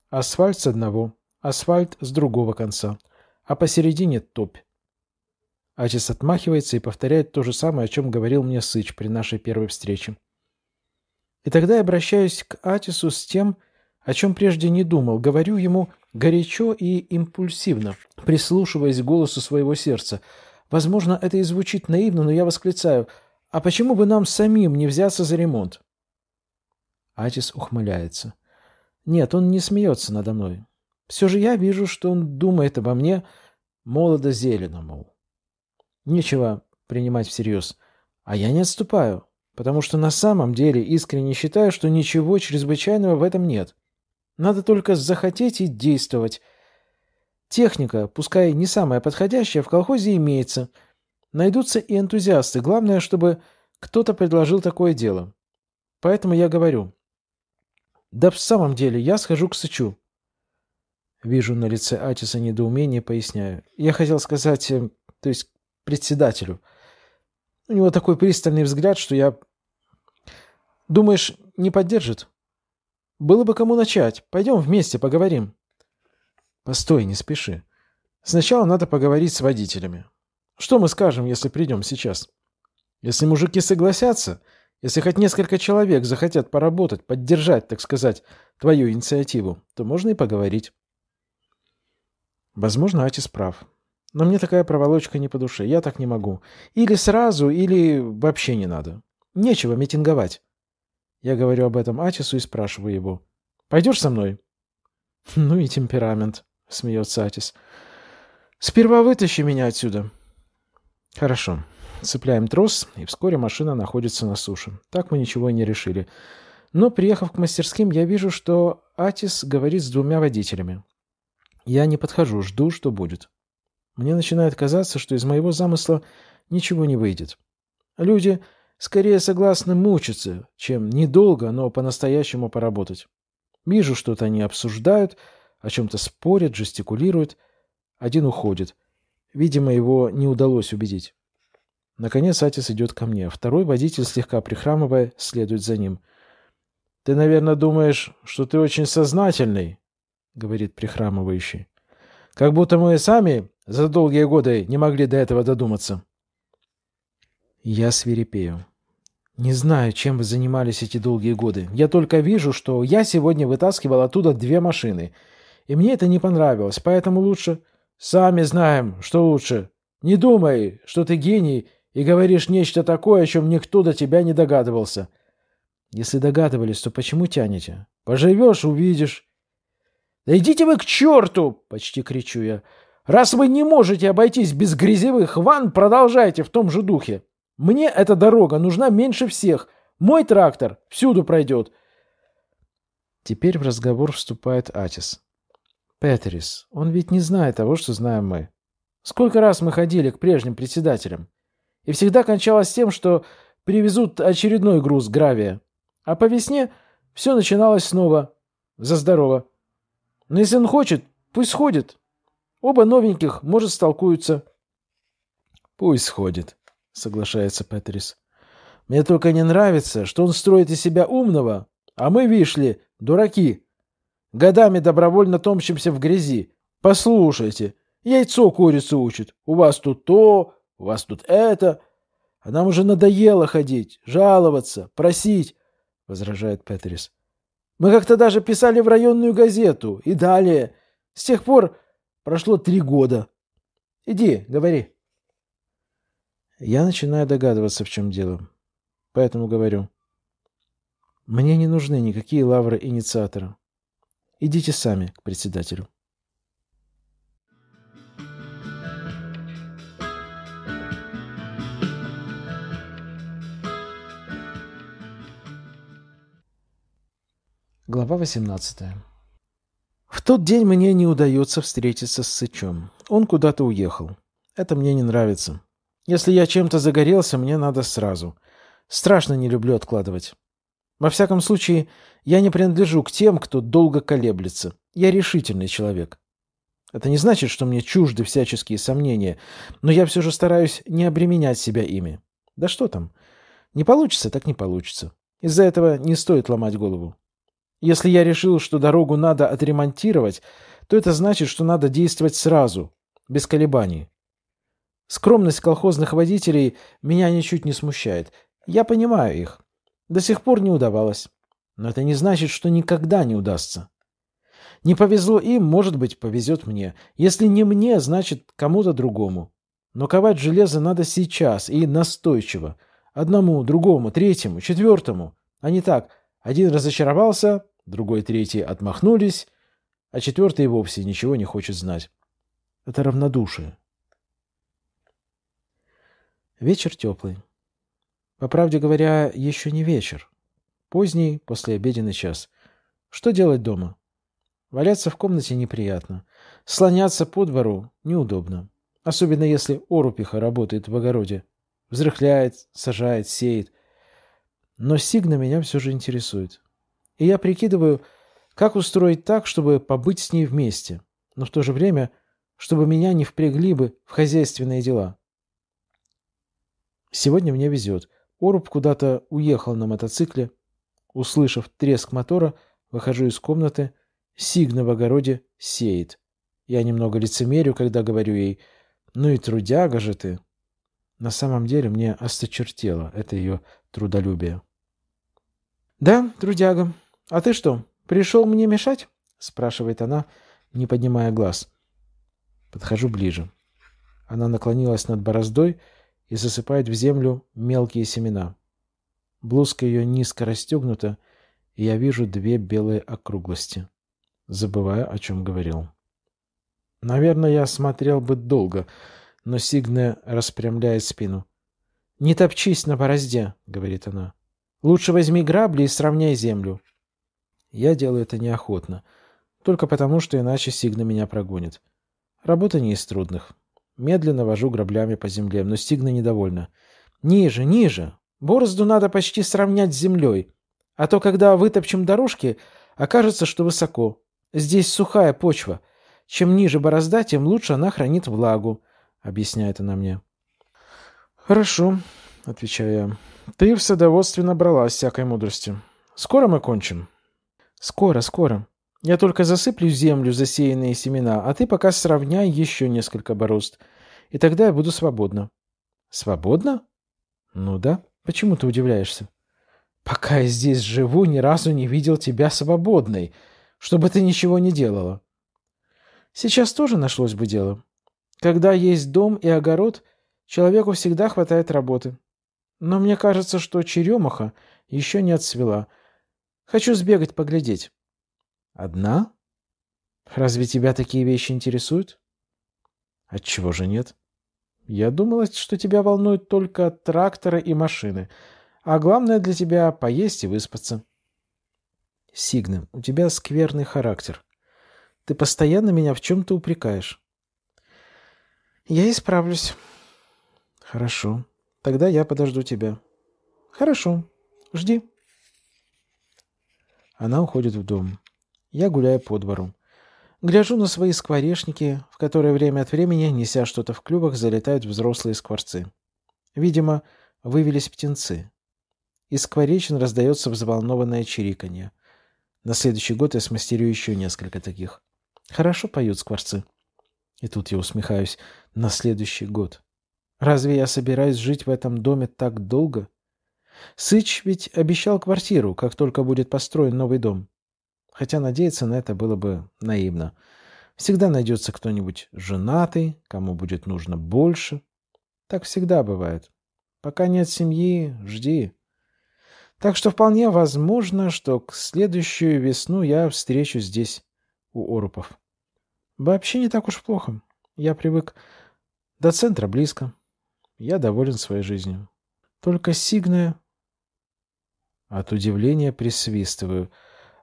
Асфальт с одного, асфальт с другого конца, а посередине топь. Атис отмахивается и повторяет то же самое, о чем говорил мне Сыч при нашей первой встрече. И тогда я обращаюсь к Атису с тем, о чем прежде не думал. Говорю ему горячо и импульсивно, прислушиваясь к голосу своего сердца. Возможно, это и звучит наивно, но я восклицаю. «А почему бы нам самим не взяться за ремонт?» Атис ухмыляется. «Нет, он не смеется надо мной. Все же я вижу, что он думает обо мне молодо-зелено, мол. Нечего принимать всерьез. А я не отступаю, потому что на самом деле искренне считаю, что ничего чрезвычайного в этом нет. Надо только захотеть и действовать. Техника, пускай не самая подходящая, в колхозе имеется. Найдутся и энтузиасты. Главное, чтобы кто-то предложил такое дело. Поэтому я говорю. Да в самом деле, я схожу к Сычу. Вижу на лице Атиса недоумение, поясняю. Я хотел сказать, э, то есть председателю. У него такой пристальный взгляд, что я... Думаешь, не поддержит? Было бы кому начать. Пойдем вместе поговорим. Постой, не спеши. Сначала надо поговорить с водителями. Что мы скажем, если придем сейчас? Если мужики согласятся, если хоть несколько человек захотят поработать, поддержать, так сказать, твою инициативу, то можно и поговорить. Возможно, Атис прав. Но мне такая проволочка не по душе, я так не могу. Или сразу, или вообще не надо. Нечего митинговать. Я говорю об этом Атису и спрашиваю его. «Пойдешь со мной?» «Ну и темперамент», — смеется Атис. «Сперва вытащи меня отсюда». «Хорошо». Цепляем трос, и вскоре машина находится на суше. Так мы ничего и не решили. Но, приехав к мастерским, я вижу, что Атис говорит с двумя водителями. Я не подхожу, жду, что будет. Мне начинает казаться, что из моего замысла ничего не выйдет. Люди скорее согласны мучиться, чем недолго, но по-настоящему поработать. Вижу, что-то они обсуждают, о чем-то спорят, жестикулируют. Один уходит. Видимо, его не удалось убедить. Наконец Атис идет ко мне. Второй водитель, слегка прихрамывая, следует за ним. «Ты, наверное, думаешь, что ты очень сознательный», — говорит прихрамывающий. «Как будто мы сами за долгие годы не могли до этого додуматься. Я свирепею. Не знаю, чем вы занимались эти долгие годы. Я только вижу, что я сегодня вытаскивал оттуда две машины. И мне это не понравилось, поэтому лучше... Сами знаем, что лучше. Не думай, что ты гений и говоришь нечто такое, о чем никто до тебя не догадывался. Если догадывались, то почему тянете? Поживешь — увидишь. «Да идите вы к черту!» — почти кричу я. Раз вы не можете обойтись без грязевых ванн, продолжайте в том же духе. Мне эта дорога нужна меньше всех. Мой трактор всюду пройдет. Теперь в разговор вступает Атис. Петерис, он ведь не знает того, что знаем мы. Сколько раз мы ходили к прежним председателям. И всегда кончалось тем, что привезут очередной груз гравия. А по весне все начиналось снова. За здорово. Но если он хочет, пусть ходит. Оба новеньких, может, столкуются. Пусть сходит, соглашается Петрис. Мне только не нравится, что он строит из себя умного, а мы, видишь дураки. Годами добровольно томщимся в грязи. Послушайте, яйцо курицу учит. У вас тут то, у вас тут это. А нам уже надоело ходить, жаловаться, просить, — возражает Петрис. Мы как-то даже писали в районную газету и далее. С тех пор Прошло три года. Иди, говори. Я начинаю догадываться, в чем дело. Поэтому говорю. Мне не нужны никакие лавры инициатора. Идите сами к председателю. Глава 18. В тот день мне не удается встретиться с Сычом. Он куда-то уехал. Это мне не нравится. Если я чем-то загорелся, мне надо сразу. Страшно не люблю откладывать. Во всяком случае, я не принадлежу к тем, кто долго колеблется. Я решительный человек. Это не значит, что мне чужды всяческие сомнения, но я все же стараюсь не обременять себя ими. Да что там? Не получится, так не получится. Из-за этого не стоит ломать голову. Если я решил, что дорогу надо отремонтировать, то это значит, что надо действовать сразу, без колебаний. Скромность колхозных водителей меня ничуть не смущает. Я понимаю их. До сих пор не удавалось. Но это не значит, что никогда не удастся. Не повезло им, может быть, повезет мне. Если не мне, значит, кому-то другому. Но ковать железо надо сейчас и настойчиво. Одному, другому, третьему, четвертому. А не так. Один разочаровался, Другой, третий отмахнулись, а четвертый вовсе ничего не хочет знать. Это равнодушие. Вечер теплый. По правде говоря, еще не вечер. Поздний, послеобеденный час. Что делать дома? Валяться в комнате неприятно. Слоняться по двору неудобно. Особенно если орупиха работает в огороде. Взрыхляет, сажает, сеет. Но Сигна меня все же интересует и я прикидываю, как устроить так, чтобы побыть с ней вместе, но в то же время, чтобы меня не впрягли бы в хозяйственные дела. Сегодня мне везет. Оруб куда-то уехал на мотоцикле. Услышав треск мотора, выхожу из комнаты. Сигна в огороде сеет. Я немного лицемерю, когда говорю ей «Ну и трудяга же ты!» На самом деле мне осточертело это ее трудолюбие. «Да, трудяга», «А ты что, пришел мне мешать?» — спрашивает она, не поднимая глаз. Подхожу ближе. Она наклонилась над бороздой и засыпает в землю мелкие семена. Блузка ее низко расстегнута, и я вижу две белые округлости, забывая, о чем говорил. Наверное, я смотрел бы долго, но Сигне распрямляет спину. «Не топчись на борозде», — говорит она. «Лучше возьми грабли и сравняй землю. Я делаю это неохотно, только потому, что иначе Сигна меня прогонит. Работа не из трудных. Медленно вожу граблями по земле, но Сигна недовольна. «Ниже, ниже! Борозду надо почти сравнять с землей. А то, когда вытопчем дорожки, окажется, что высоко. Здесь сухая почва. Чем ниже борозда, тем лучше она хранит влагу», — объясняет она мне. «Хорошо», — отвечаю я. «Ты в садоводстве набралась всякой мудрости. Скоро мы кончим». «Скоро, скоро. Я только засыплю землю засеянные семена, а ты пока сравняй еще несколько борозд. И тогда я буду свободна». «Свободна?» «Ну да. Почему ты удивляешься?» «Пока я здесь живу, ни разу не видел тебя свободной, чтобы ты ничего не делала». «Сейчас тоже нашлось бы дело. Когда есть дом и огород, человеку всегда хватает работы. Но мне кажется, что черемаха еще не отцвела». Хочу сбегать поглядеть». «Одна? Разве тебя такие вещи интересуют?» «Отчего же нет?» «Я думала, что тебя волнуют только тракторы и машины, а главное для тебя — поесть и выспаться». «Сигна, у тебя скверный характер. Ты постоянно меня в чем-то упрекаешь». «Я исправлюсь». «Хорошо. Тогда я подожду тебя». «Хорошо. Жди». Она уходит в дом. Я гуляю по двору. Гляжу на свои скворечники, в которые время от времени, неся что-то в клювах, залетают взрослые скворцы. Видимо, вывелись птенцы. Из скворечин раздается взволнованное чириканье. На следующий год я смастерю еще несколько таких. Хорошо поют скворцы. И тут я усмехаюсь. На следующий год. Разве я собираюсь жить в этом доме так долго? Сыч ведь обещал квартиру, как только будет построен новый дом. Хотя надеяться на это было бы наивно. Всегда найдется кто-нибудь женатый, кому будет нужно больше. Так всегда бывает. Пока нет семьи, жди. Так что вполне возможно, что к следующую весну я встречу здесь, у Орупов. Вообще не так уж плохо. Я привык. До центра близко. Я доволен своей жизнью. Только Сигная от удивления присвистываю,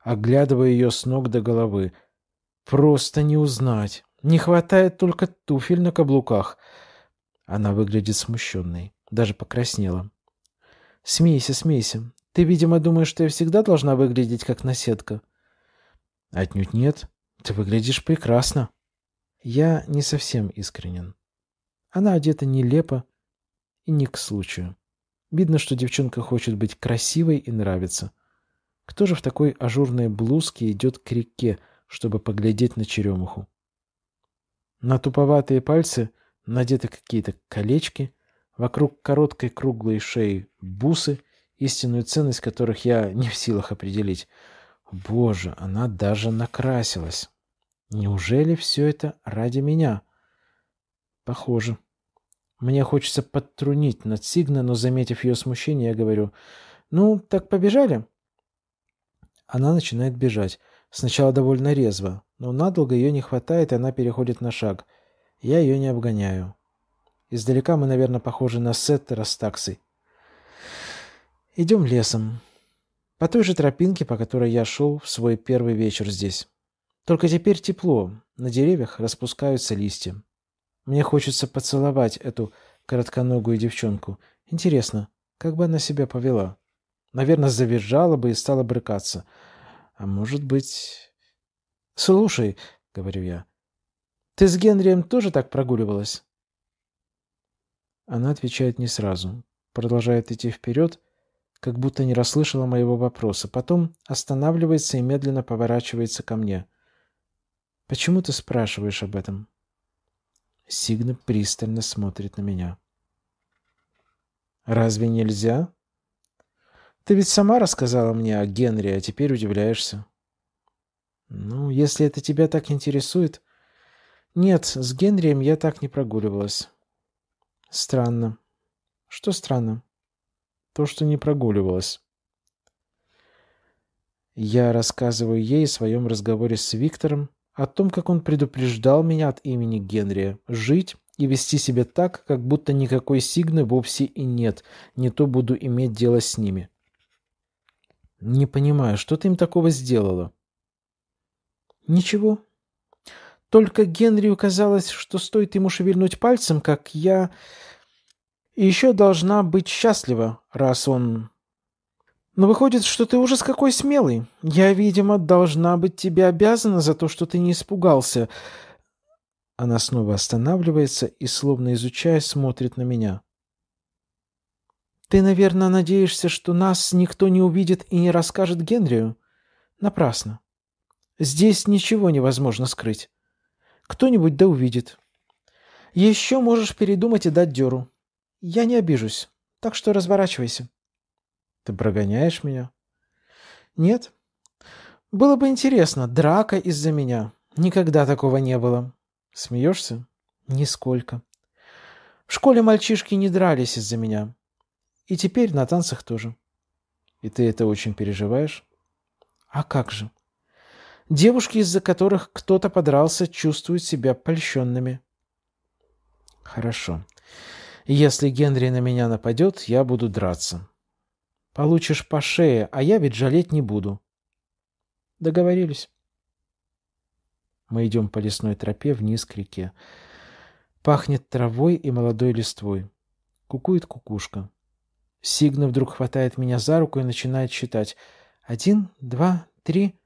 оглядывая ее с ног до головы. Просто не узнать. Не хватает только туфель на каблуках. Она выглядит смущенной, даже покраснела. «Смейся, смейся. Ты, видимо, думаешь, что я всегда должна выглядеть как наседка?» «Отнюдь нет. Ты выглядишь прекрасно». Я не совсем искренен. Она одета нелепо и не к случаю. Видно, что девчонка хочет быть красивой и нравится. Кто же в такой ажурной блузке идет к реке, чтобы поглядеть на черемуху? На туповатые пальцы надеты какие-то колечки, вокруг короткой круглой шеи бусы, истинную ценность которых я не в силах определить. Боже, она даже накрасилась. Неужели все это ради меня? Похоже. Мне хочется подтрунить над Сигна, но, заметив ее смущение, я говорю, «Ну, так побежали?» Она начинает бежать. Сначала довольно резво, но надолго ее не хватает, и она переходит на шаг. Я ее не обгоняю. Издалека мы, наверное, похожи на Сеттера с таксой. Идем лесом. По той же тропинке, по которой я шел в свой первый вечер здесь. Только теперь тепло. На деревьях распускаются листья. Мне хочется поцеловать эту коротконогую девчонку. Интересно, как бы она себя повела? Наверное, завизжала бы и стала брыкаться. А может быть... «Слушай», — говорю я, — «ты с Генрием тоже так прогуливалась?» Она отвечает не сразу, продолжает идти вперед, как будто не расслышала моего вопроса, потом останавливается и медленно поворачивается ко мне. «Почему ты спрашиваешь об этом?» Сигна пристально смотрит на меня. «Разве нельзя?» «Ты ведь сама рассказала мне о Генри, а теперь удивляешься». «Ну, если это тебя так интересует...» «Нет, с Генрием я так не прогуливалась». «Странно». «Что странно?» «То, что не прогуливалась». Я рассказываю ей о своем разговоре с Виктором, о том, как он предупреждал меня от имени Генри жить и вести себя так, как будто никакой Сигны вовсе и нет, не то буду иметь дело с ними. Не понимаю, что ты им такого сделала? Ничего. Только Генрию казалось, что стоит ему шевельнуть пальцем, как я... И еще должна быть счастлива, раз он но выходит, что ты ужас какой смелый. Я, видимо, должна быть тебе обязана за то, что ты не испугался. Она снова останавливается и, словно изучая, смотрит на меня. Ты, наверное, надеешься, что нас никто не увидит и не расскажет Генрию? Напрасно. Здесь ничего невозможно скрыть. Кто-нибудь да увидит. Еще можешь передумать и дать дёру. Я не обижусь, так что разворачивайся. Ты прогоняешь меня? Нет. Было бы интересно, драка из-за меня. Никогда такого не было. Смеешься? Нисколько. В школе мальчишки не дрались из-за меня. И теперь на танцах тоже. И ты это очень переживаешь? А как же? Девушки, из-за которых кто-то подрался, чувствуют себя польщенными. Хорошо. Если Генри на меня нападет, я буду драться. Получишь по шее, а я ведь жалеть не буду. Договорились. Мы идем по лесной тропе вниз к реке. Пахнет травой и молодой листвой. Кукует кукушка. Сигна вдруг хватает меня за руку и начинает считать. Один, два, три.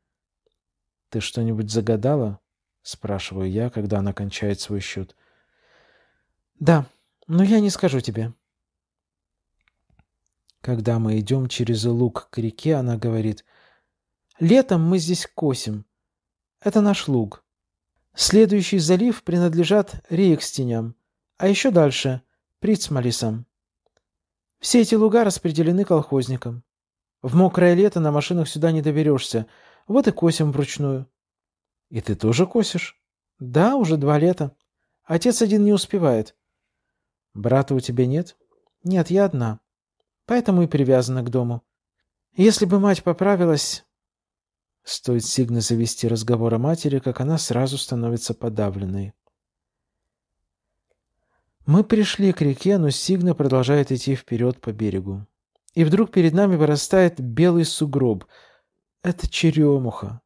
Ты что-нибудь загадала? Спрашиваю я, когда она кончает свой счет. Да, но я не скажу тебе. Когда мы идем через луг к реке, она говорит, «Летом мы здесь косим. Это наш луг. Следующий залив принадлежат Рейкстеням, а еще дальше – Прицмалисам. Все эти луга распределены колхозникам. В мокрое лето на машинах сюда не доберешься, вот и косим вручную». «И ты тоже косишь?» «Да, уже два лета. Отец один не успевает». «Брата у тебя нет?» «Нет, я одна поэтому и привязана к дому. Если бы мать поправилась...» Стоит Сигна завести разговор о матери, как она сразу становится подавленной. Мы пришли к реке, но Сигна продолжает идти вперед по берегу. И вдруг перед нами вырастает белый сугроб. Это черемуха.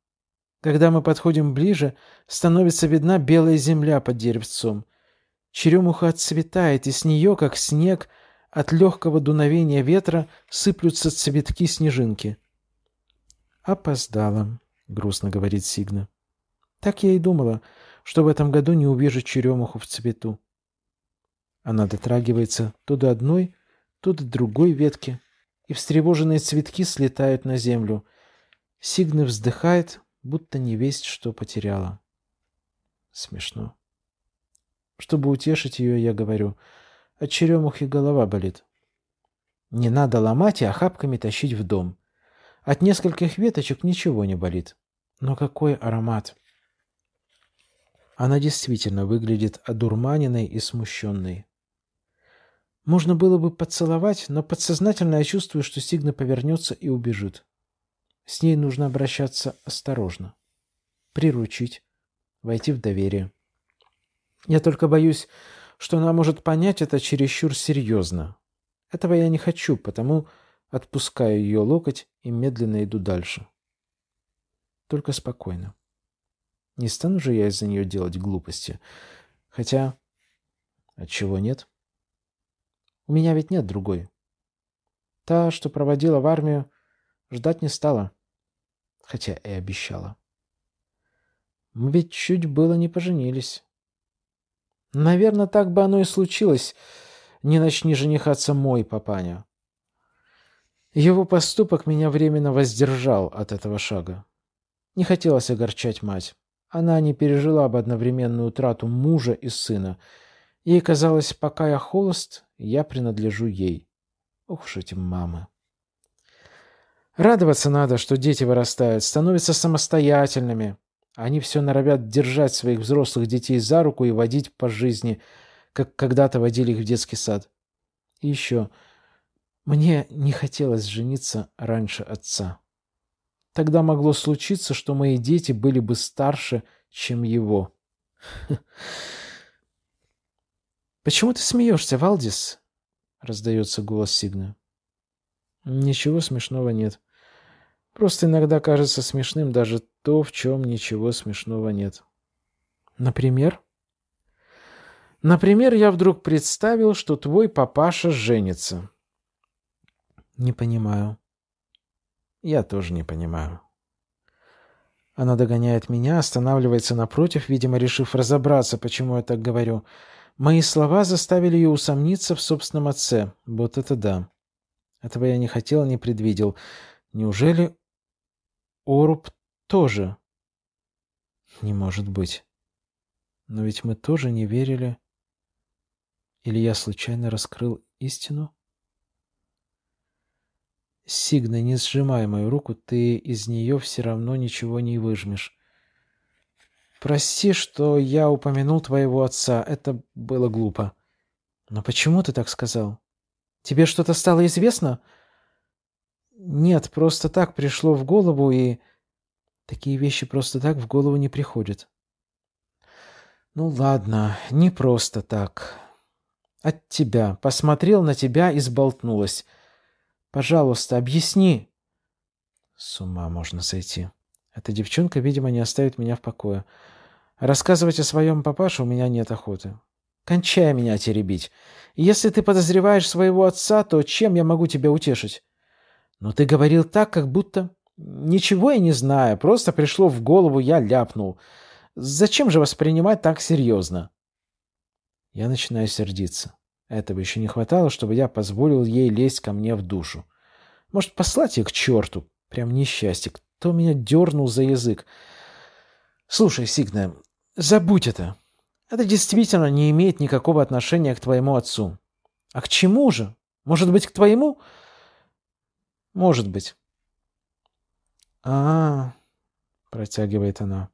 Когда мы подходим ближе, становится видна белая земля под деревцом. Черемуха отцветает, и с нее, как снег, — от легкого дуновения ветра сыплются цветки снежинки. «Опоздала», — грустно говорит Сигна. «Так я и думала, что в этом году не увижу черемуху в цвету». Она дотрагивается то до одной, то до другой ветки, и встревоженные цветки слетают на землю. Сигна вздыхает, будто не весть, что потеряла. Смешно. Чтобы утешить ее, я говорю — от черемухи голова болит. Не надо ломать и охапками тащить в дом. От нескольких веточек ничего не болит. Но какой аромат! Она действительно выглядит одурманенной и смущенной. Можно было бы поцеловать, но подсознательно я чувствую, что Сигна повернется и убежит. С ней нужно обращаться осторожно. Приручить. Войти в доверие. Я только боюсь, что она может понять это чересчур серьезно. Этого я не хочу, потому отпускаю ее локоть и медленно иду дальше. Только спокойно. Не стану же я из-за нее делать глупости. Хотя... Отчего а нет? У меня ведь нет другой. Та, что проводила в армию, ждать не стала. Хотя и обещала. Мы ведь чуть было не поженились. Наверное, так бы оно и случилось, не начни женихаться мой папаня. Его поступок меня временно воздержал от этого шага. Не хотелось огорчать мать. Она не пережила бы одновременную утрату мужа и сына. Ей казалось, пока я холост, я принадлежу ей. Ух уж эти мамы. Радоваться надо, что дети вырастают, становятся самостоятельными, они все норовят держать своих взрослых детей за руку и водить по жизни, как когда-то водили их в детский сад. И еще. Мне не хотелось жениться раньше отца. Тогда могло случиться, что мои дети были бы старше, чем его. «Почему ты смеешься, Валдис?» — раздается голос Сигна. «Ничего смешного нет. Просто иногда кажется смешным даже то, в чем ничего смешного нет. Например? Например, я вдруг представил, что твой папаша женится. Не понимаю. Я тоже не понимаю. Она догоняет меня, останавливается напротив, видимо, решив разобраться, почему я так говорю. Мои слова заставили ее усомниться в собственном отце. Вот это да. Этого я не хотел, не предвидел. Неужели Оруб тоже. Не может быть. Но ведь мы тоже не верили. Или я случайно раскрыл истину? Сигна, не сжимай мою руку, ты из нее все равно ничего не выжмешь. Прости, что я упомянул твоего отца, это было глупо. Но почему ты так сказал? Тебе что-то стало известно? — «Нет, просто так пришло в голову, и...» «Такие вещи просто так в голову не приходят». «Ну ладно, не просто так. От тебя. Посмотрел на тебя и сболтнулась. Пожалуйста, объясни». «С ума можно сойти. Эта девчонка, видимо, не оставит меня в покое. Рассказывать о своем папаше у меня нет охоты. Кончай меня теребить. Если ты подозреваешь своего отца, то чем я могу тебя утешить?» Но ты говорил так, как будто... Ничего я не знаю, просто пришло в голову, я ляпнул. Зачем же воспринимать так серьезно? Я начинаю сердиться. Этого еще не хватало, чтобы я позволил ей лезть ко мне в душу. Может, послать ее к черту? Прям несчастье. Кто меня дернул за язык? Слушай, Сигна, забудь это. Это действительно не имеет никакого отношения к твоему отцу. А к чему же? Может быть, к твоему? Может быть. А, протягивает она.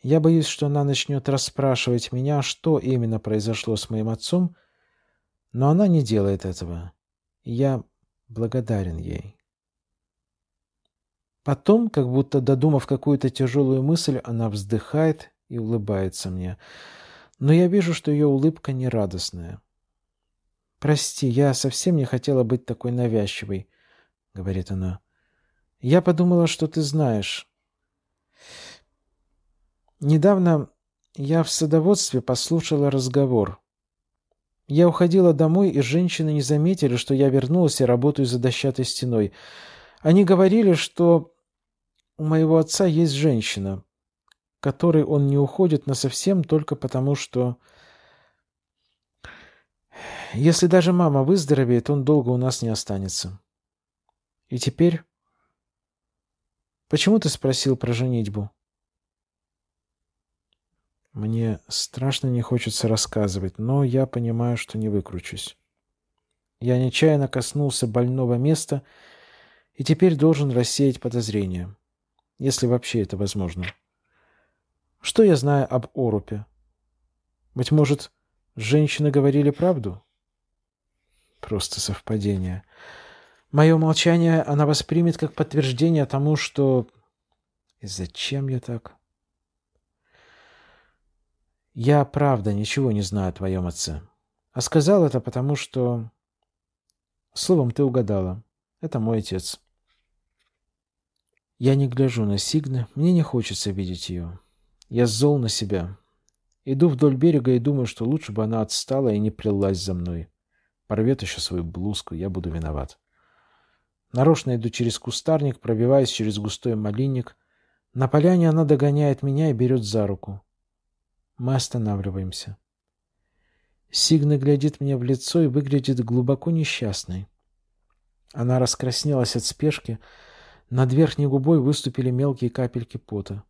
Я боюсь, что она начнет расспрашивать меня, что именно произошло с моим отцом, но она не делает этого. Я благодарен ей. Потом, как будто додумав какую-то тяжелую мысль, она вздыхает и улыбается мне. Но я вижу, что ее улыбка не радостная. «Прости, я совсем не хотела быть такой навязчивой», — говорит она. «Я подумала, что ты знаешь. Недавно я в садоводстве послушала разговор. Я уходила домой, и женщины не заметили, что я вернулась и работаю за дощатой стеной. Они говорили, что у моего отца есть женщина, которой он не уходит насовсем только потому, что если даже мама выздоровеет, он долго у нас не останется. И теперь... Почему ты спросил про женитьбу? Мне страшно не хочется рассказывать, но я понимаю, что не выкручусь. Я нечаянно коснулся больного места и теперь должен рассеять подозрения, если вообще это возможно. Что я знаю об Орупе? Быть может, женщины говорили правду? Просто совпадение. Мое молчание она воспримет как подтверждение тому, что... И зачем я так? Я, правда, ничего не знаю о твоем отце. А сказал это потому, что... Словом, ты угадала. Это мой отец. Я не гляжу на Сигна, мне не хочется видеть ее. Я зол на себя. Иду вдоль берега и думаю, что лучше бы она отстала и не плелась за мной. Порвет еще свою блузку, я буду виноват. Нарочно иду через кустарник, пробиваясь через густой малинник. На поляне она догоняет меня и берет за руку. Мы останавливаемся. Сигна глядит мне в лицо и выглядит глубоко несчастной. Она раскраснелась от спешки. Над верхней губой выступили мелкие капельки пота.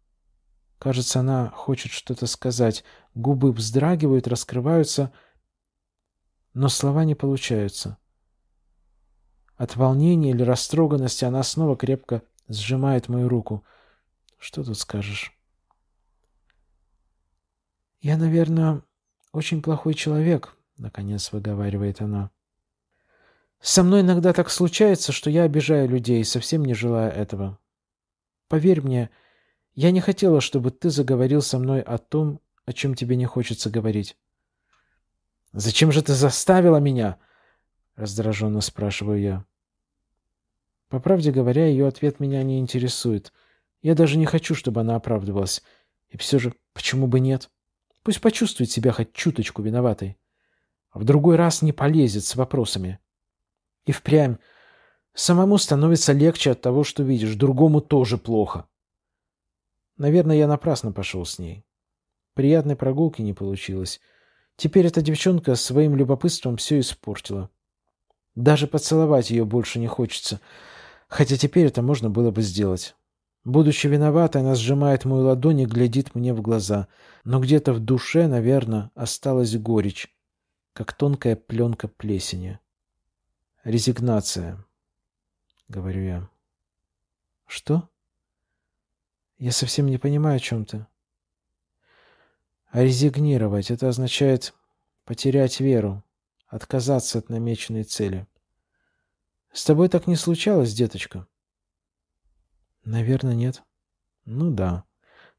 Кажется, она хочет что-то сказать. Губы вздрагивают, раскрываются — но слова не получаются. От волнения или растроганности она снова крепко сжимает мою руку. Что тут скажешь? «Я, наверное, очень плохой человек», — наконец выговаривает она. «Со мной иногда так случается, что я обижаю людей, совсем не желая этого. Поверь мне, я не хотела, чтобы ты заговорил со мной о том, о чем тебе не хочется говорить. «Зачем же ты заставила меня?» — раздраженно спрашиваю я. По правде говоря, ее ответ меня не интересует. Я даже не хочу, чтобы она оправдывалась. И все же, почему бы нет? Пусть почувствует себя хоть чуточку виноватой. А в другой раз не полезет с вопросами. И впрямь. Самому становится легче от того, что видишь. Другому тоже плохо. Наверное, я напрасно пошел с ней. Приятной прогулки не получилось. Теперь эта девчонка своим любопытством все испортила. Даже поцеловать ее больше не хочется, хотя теперь это можно было бы сделать. Будучи виноватой, она сжимает мою ладонь и глядит мне в глаза, но где-то в душе, наверное, осталась горечь, как тонкая пленка плесени. «Резигнация», — говорю я. «Что?» «Я совсем не понимаю, о чем ты». Резигнировать — это означает потерять веру, отказаться от намеченной цели. С тобой так не случалось, деточка? Наверное, нет. Ну да.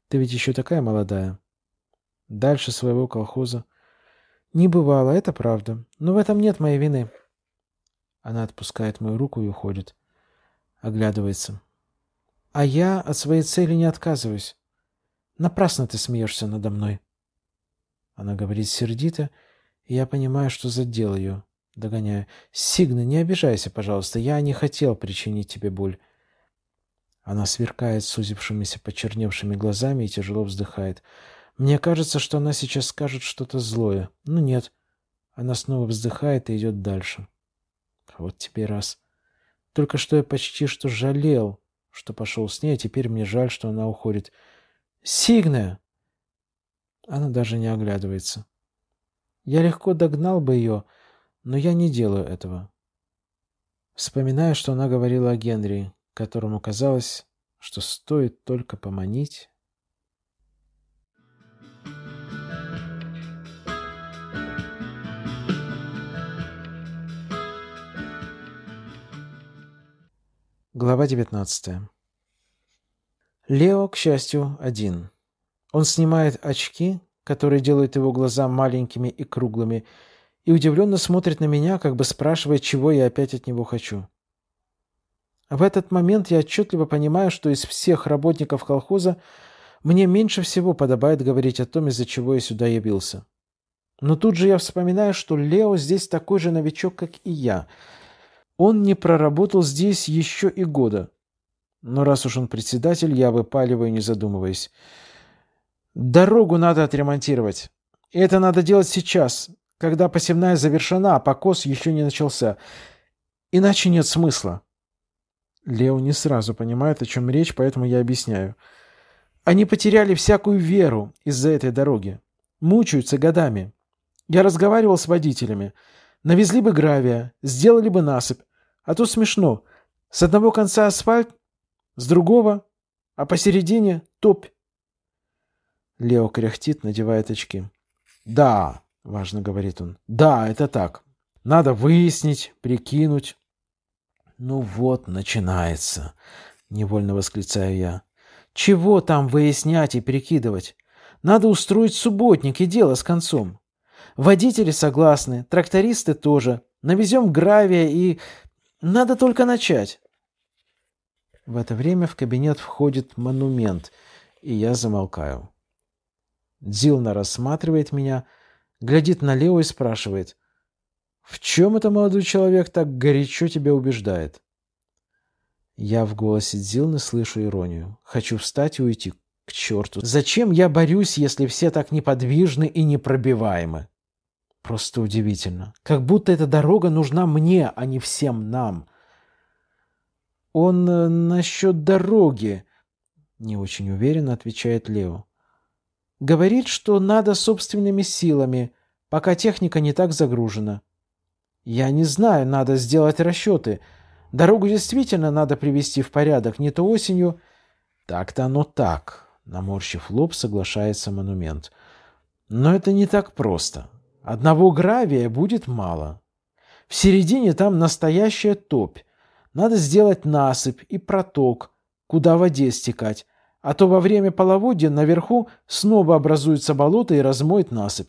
Ты ведь еще такая молодая. Дальше своего колхоза. Не бывало, это правда. Но в этом нет моей вины. Она отпускает мою руку и уходит. Оглядывается. А я от своей цели не отказываюсь. Напрасно ты смеешься надо мной. Она говорит сердито, и я понимаю, что задел ее. Догоняю. «Сигна, не обижайся, пожалуйста, я не хотел причинить тебе боль». Она сверкает сузившимися, почерневшими глазами и тяжело вздыхает. Мне кажется, что она сейчас скажет что-то злое. Ну нет. Она снова вздыхает и идет дальше. «А вот тебе раз. Только что я почти что жалел, что пошел с ней, а теперь мне жаль, что она уходит. Сигна. Она даже не оглядывается. Я легко догнал бы ее, но я не делаю этого. Вспоминаю, что она говорила о Генри, которому казалось, что стоит только поманить... Глава 19. Лео, к счастью, один. Он снимает очки, которые делают его глаза маленькими и круглыми, и удивленно смотрит на меня, как бы спрашивая, чего я опять от него хочу. В этот момент я отчетливо понимаю, что из всех работников колхоза мне меньше всего подобает говорить о том, из-за чего я сюда явился. Но тут же я вспоминаю, что Лео здесь такой же новичок, как и я. Он не проработал здесь еще и года. Но раз уж он председатель, я выпаливаю, не задумываясь. Дорогу надо отремонтировать. И это надо делать сейчас, когда посевная завершена, а покос еще не начался. Иначе нет смысла. Лео не сразу понимает, о чем речь, поэтому я объясняю. Они потеряли всякую веру из-за этой дороги. Мучаются годами. Я разговаривал с водителями. Навезли бы гравия, сделали бы насыпь. А то смешно. С одного конца асфальт, с другого, а посередине топь. Лео кряхтит, надевает очки. «Да», — важно говорит он, — «да, это так. Надо выяснить, прикинуть». «Ну вот, начинается», — невольно восклицаю я. «Чего там выяснять и прикидывать? Надо устроить субботник и дело с концом. Водители согласны, трактористы тоже. Навезем гравия и... Надо только начать». В это время в кабинет входит монумент, и я замолкаю. Дилна рассматривает меня, глядит налево и спрашивает. «В чем это молодой человек так горячо тебя убеждает?» Я в голосе Дилны слышу иронию. Хочу встать и уйти. К черту. Зачем я борюсь, если все так неподвижны и непробиваемы? Просто удивительно. Как будто эта дорога нужна мне, а не всем нам. Он э, насчет дороги, не очень уверенно отвечает Лео. Говорит, что надо собственными силами, пока техника не так загружена. Я не знаю, надо сделать расчеты. Дорогу действительно надо привести в порядок, не то осенью... Так-то оно так, наморщив лоб, соглашается монумент. Но это не так просто. Одного гравия будет мало. В середине там настоящая топь. Надо сделать насыпь и проток, куда воде стекать, а то во время половодья наверху снова образуется болото и размоет насыпь.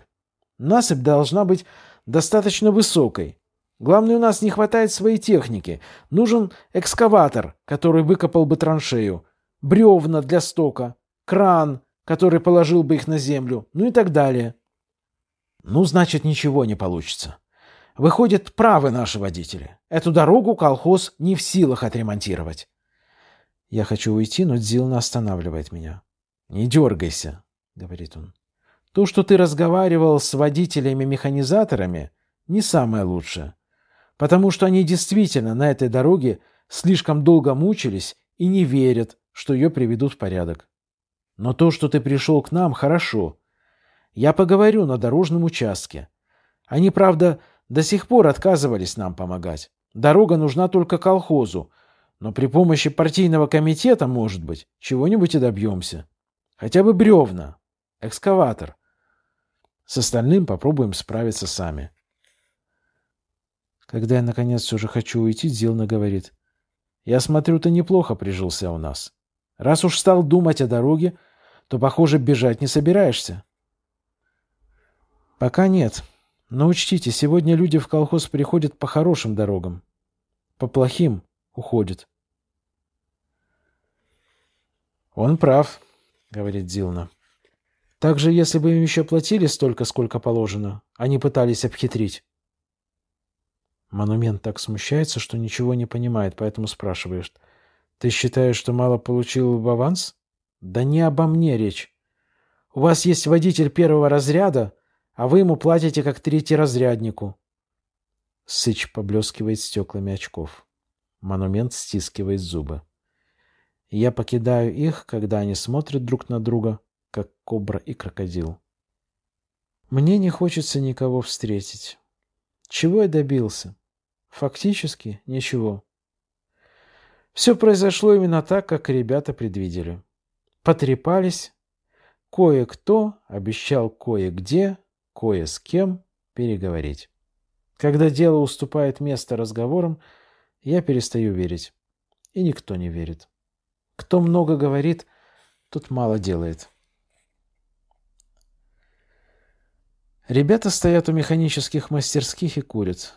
Насыпь должна быть достаточно высокой. Главное, у нас не хватает своей техники. Нужен экскаватор, который выкопал бы траншею, бревна для стока, кран, который положил бы их на землю, ну и так далее. Ну, значит, ничего не получится. Выходит, правы наши водители. Эту дорогу колхоз не в силах отремонтировать. Я хочу уйти, но Дзилна останавливает меня. «Не дергайся», — говорит он. «То, что ты разговаривал с водителями-механизаторами, не самое лучшее, потому что они действительно на этой дороге слишком долго мучились и не верят, что ее приведут в порядок. Но то, что ты пришел к нам, хорошо. Я поговорю на дорожном участке. Они, правда, до сих пор отказывались нам помогать. Дорога нужна только колхозу, но при помощи партийного комитета, может быть, чего-нибудь и добьемся. Хотя бы бревна. Экскаватор. С остальным попробуем справиться сами. Когда я, наконец, уже хочу уйти, Дилна говорит. Я смотрю, ты неплохо прижился у нас. Раз уж стал думать о дороге, то, похоже, бежать не собираешься. Пока нет. Но учтите, сегодня люди в колхоз приходят по хорошим дорогам. По плохим уходят. «Он прав», — говорит Дилна. «Также, если бы им еще платили столько, сколько положено, они пытались обхитрить». Монумент так смущается, что ничего не понимает, поэтому спрашиваешь. «Ты считаешь, что мало получил в аванс?» «Да не обо мне речь. У вас есть водитель первого разряда, а вы ему платите как разряднику. Сыч поблескивает стеклами очков. Монумент стискивает зубы. Я покидаю их, когда они смотрят друг на друга, как кобра и крокодил. Мне не хочется никого встретить. Чего я добился? Фактически ничего. Все произошло именно так, как ребята предвидели. Потрепались. Кое-кто обещал кое-где, кое с кем переговорить. Когда дело уступает место разговорам, я перестаю верить. И никто не верит. Кто много говорит, тот мало делает. Ребята стоят у механических мастерских и курят.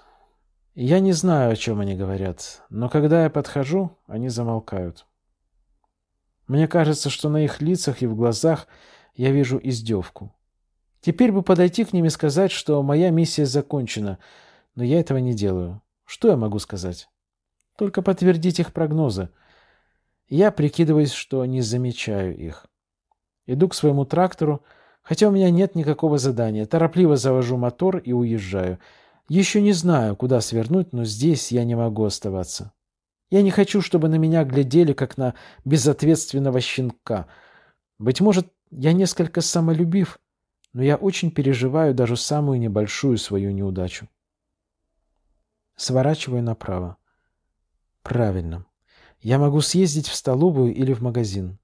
Я не знаю, о чем они говорят, но когда я подхожу, они замолкают. Мне кажется, что на их лицах и в глазах я вижу издевку. Теперь бы подойти к ним и сказать, что моя миссия закончена, но я этого не делаю. Что я могу сказать? Только подтвердить их прогнозы – я прикидываюсь, что не замечаю их. Иду к своему трактору, хотя у меня нет никакого задания. Торопливо завожу мотор и уезжаю. Еще не знаю, куда свернуть, но здесь я не могу оставаться. Я не хочу, чтобы на меня глядели, как на безответственного щенка. Быть может, я несколько самолюбив, но я очень переживаю даже самую небольшую свою неудачу. Сворачиваю направо. Правильно. Я могу съездить в столовую или в магазин.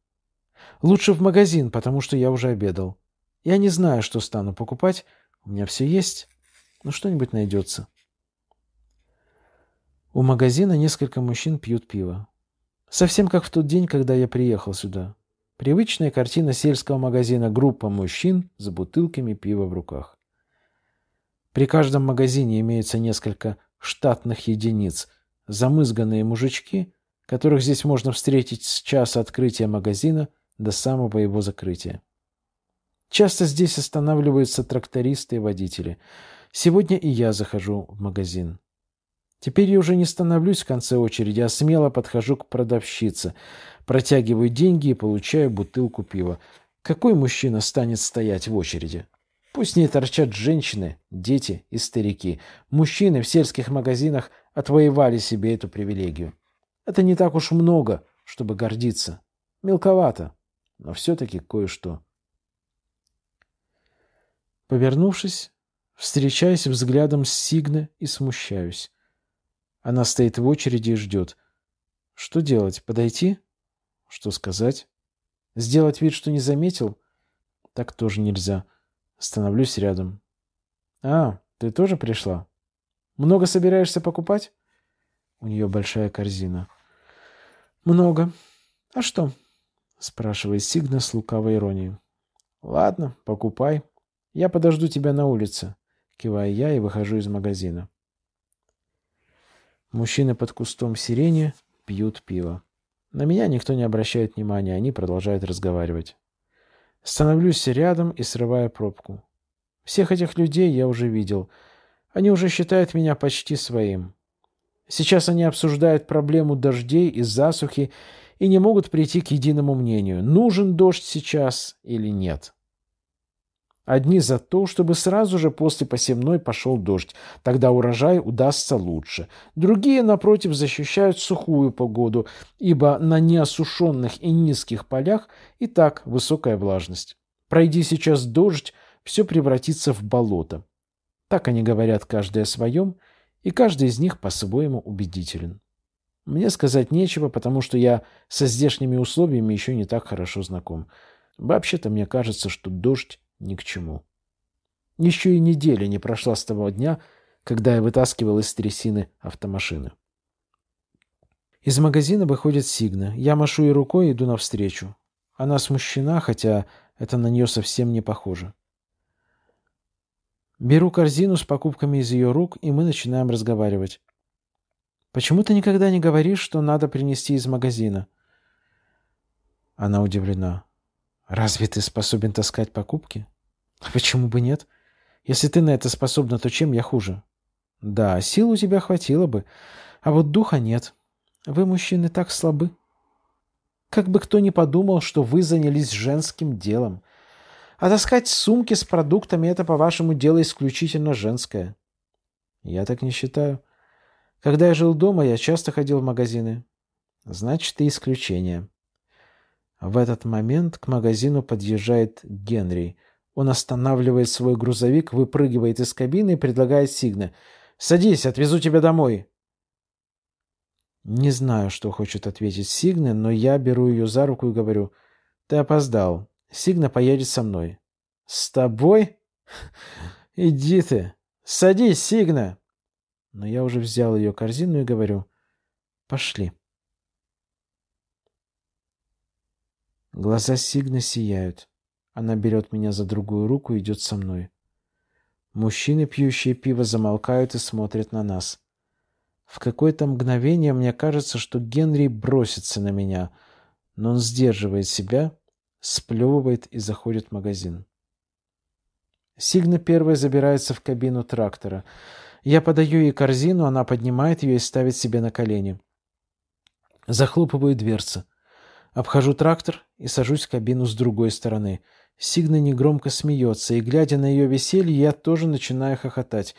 Лучше в магазин, потому что я уже обедал. Я не знаю, что стану покупать. У меня все есть. Но ну, что-нибудь найдется. У магазина несколько мужчин пьют пиво. Совсем как в тот день, когда я приехал сюда. Привычная картина сельского магазина «Группа мужчин» с бутылками пива в руках. При каждом магазине имеется несколько штатных единиц, замызганные мужички – которых здесь можно встретить с часа открытия магазина до самого его закрытия. Часто здесь останавливаются трактористы и водители. Сегодня и я захожу в магазин. Теперь я уже не становлюсь в конце очереди, а смело подхожу к продавщице, протягиваю деньги и получаю бутылку пива. Какой мужчина станет стоять в очереди? Пусть не торчат женщины, дети и старики. Мужчины в сельских магазинах отвоевали себе эту привилегию. Это не так уж много, чтобы гордиться. Мелковато, но все-таки кое-что. Повернувшись, встречаясь взглядом с Сигна и смущаюсь. Она стоит в очереди и ждет. Что делать? Подойти? Что сказать? Сделать вид, что не заметил? Так тоже нельзя. Становлюсь рядом. «А, ты тоже пришла? Много собираешься покупать?» У нее большая корзина. «Много. А что?» — спрашивает Сигна с лукавой иронией. «Ладно, покупай. Я подожду тебя на улице», — киваю я и выхожу из магазина. Мужчины под кустом сирени пьют пиво. На меня никто не обращает внимания, они продолжают разговаривать. Становлюсь рядом и срываю пробку. Всех этих людей я уже видел. Они уже считают меня почти своим. Сейчас они обсуждают проблему дождей и засухи и не могут прийти к единому мнению, нужен дождь сейчас или нет. Одни за то, чтобы сразу же после посевной пошел дождь, тогда урожай удастся лучше. Другие, напротив, защищают сухую погоду, ибо на неосушенных и низких полях и так высокая влажность. Пройди сейчас дождь, все превратится в болото. Так они говорят каждое о своем, и каждый из них по-своему убедителен. Мне сказать нечего, потому что я со здешними условиями еще не так хорошо знаком. Вообще-то мне кажется, что дождь ни к чему. Еще и неделя не прошла с того дня, когда я вытаскивал из трясины автомашины. Из магазина выходит Сигна. Я машу ей рукой и иду навстречу. Она смущена, хотя это на нее совсем не похоже. Беру корзину с покупками из ее рук, и мы начинаем разговаривать. «Почему ты никогда не говоришь, что надо принести из магазина?» Она удивлена. «Разве ты способен таскать покупки?» «А почему бы нет? Если ты на это способна, то чем я хуже?» «Да, сил у тебя хватило бы, а вот духа нет. Вы, мужчины, так слабы. Как бы кто ни подумал, что вы занялись женским делом. А таскать сумки с продуктами – это, по-вашему, дело исключительно женское. Я так не считаю. Когда я жил дома, я часто ходил в магазины. Значит, ты исключение. В этот момент к магазину подъезжает Генри. Он останавливает свой грузовик, выпрыгивает из кабины и предлагает Сигне. «Садись, отвезу тебя домой!» Не знаю, что хочет ответить Сигне, но я беру ее за руку и говорю. «Ты опоздал. Сигна поедет со мной. С тобой? Иди ты. Садись, Сигна. Но я уже взял ее корзину и говорю. Пошли. Глаза Сигны сияют. Она берет меня за другую руку и идет со мной. Мужчины, пьющие пиво, замолкают и смотрят на нас. В какое-то мгновение мне кажется, что Генри бросится на меня, но он сдерживает себя сплевывает и заходит в магазин. Сигна первая забирается в кабину трактора. Я подаю ей корзину, она поднимает ее и ставит себе на колени. Захлопываю дверцы. Обхожу трактор и сажусь в кабину с другой стороны. Сигна негромко смеется, и, глядя на ее веселье, я тоже начинаю хохотать.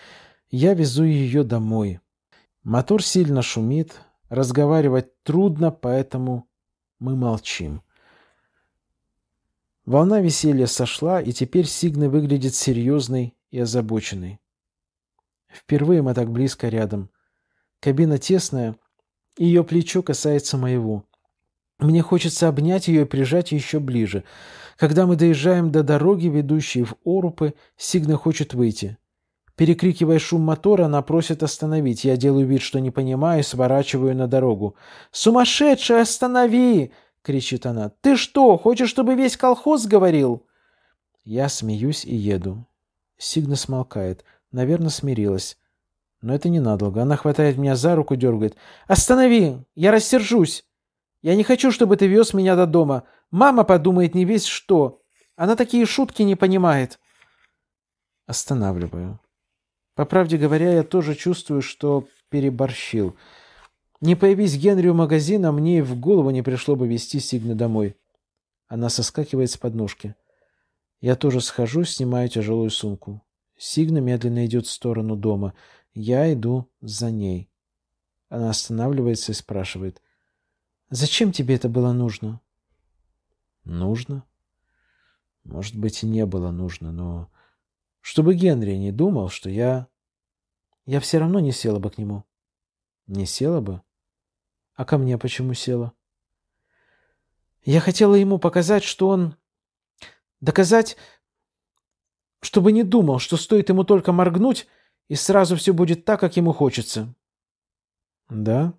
Я везу ее домой. Мотор сильно шумит, разговаривать трудно, поэтому мы молчим. Волна веселья сошла, и теперь Сигна выглядит серьезной и озабоченной. Впервые мы так близко рядом. Кабина тесная, ее плечо касается моего. Мне хочется обнять ее и прижать еще ближе. Когда мы доезжаем до дороги, ведущей в Орупы, Сигна хочет выйти. Перекрикивая шум мотора, она просит остановить. Я делаю вид, что не понимаю, и сворачиваю на дорогу. «Сумасшедший, останови!» кричит она. «Ты что, хочешь, чтобы весь колхоз говорил?» Я смеюсь и еду. Сигна смолкает. Наверное, смирилась. Но это ненадолго. Она хватает меня за руку, дергает. «Останови! Я рассержусь! Я не хочу, чтобы ты вез меня до дома. Мама подумает не весь что. Она такие шутки не понимает». Останавливаю. По правде говоря, я тоже чувствую, что переборщил. Не появись Генри у магазина, мне и в голову не пришло бы вести Сигна домой. Она соскакивает с подножки. Я тоже схожу, снимаю тяжелую сумку. Сигна медленно идет в сторону дома. Я иду за ней. Она останавливается и спрашивает. «Зачем тебе это было нужно?» «Нужно?» «Может быть, и не было нужно, но...» «Чтобы Генри не думал, что я...» «Я все равно не села бы к нему». «Не села бы?» А ко мне почему села? Я хотела ему показать, что он... Доказать, чтобы не думал, что стоит ему только моргнуть, и сразу все будет так, как ему хочется. Да?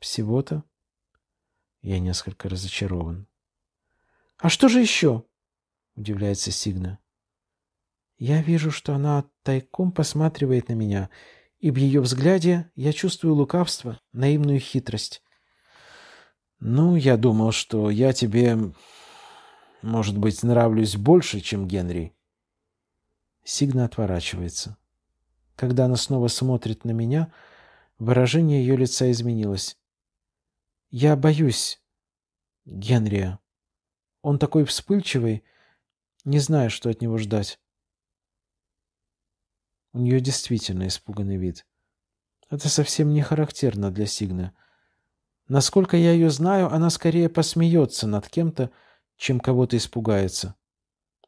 Всего-то? Я несколько разочарован. А что же еще? Удивляется Сигна. Я вижу, что она тайком посматривает на меня и в ее взгляде я чувствую лукавство, наивную хитрость. «Ну, я думал, что я тебе, может быть, нравлюсь больше, чем Генри». Сигна отворачивается. Когда она снова смотрит на меня, выражение ее лица изменилось. «Я боюсь Генрия. Он такой вспыльчивый, не знаю, что от него ждать». У нее действительно испуганный вид. Это совсем не характерно для Сигны. Насколько я ее знаю, она скорее посмеется над кем-то, чем кого-то испугается.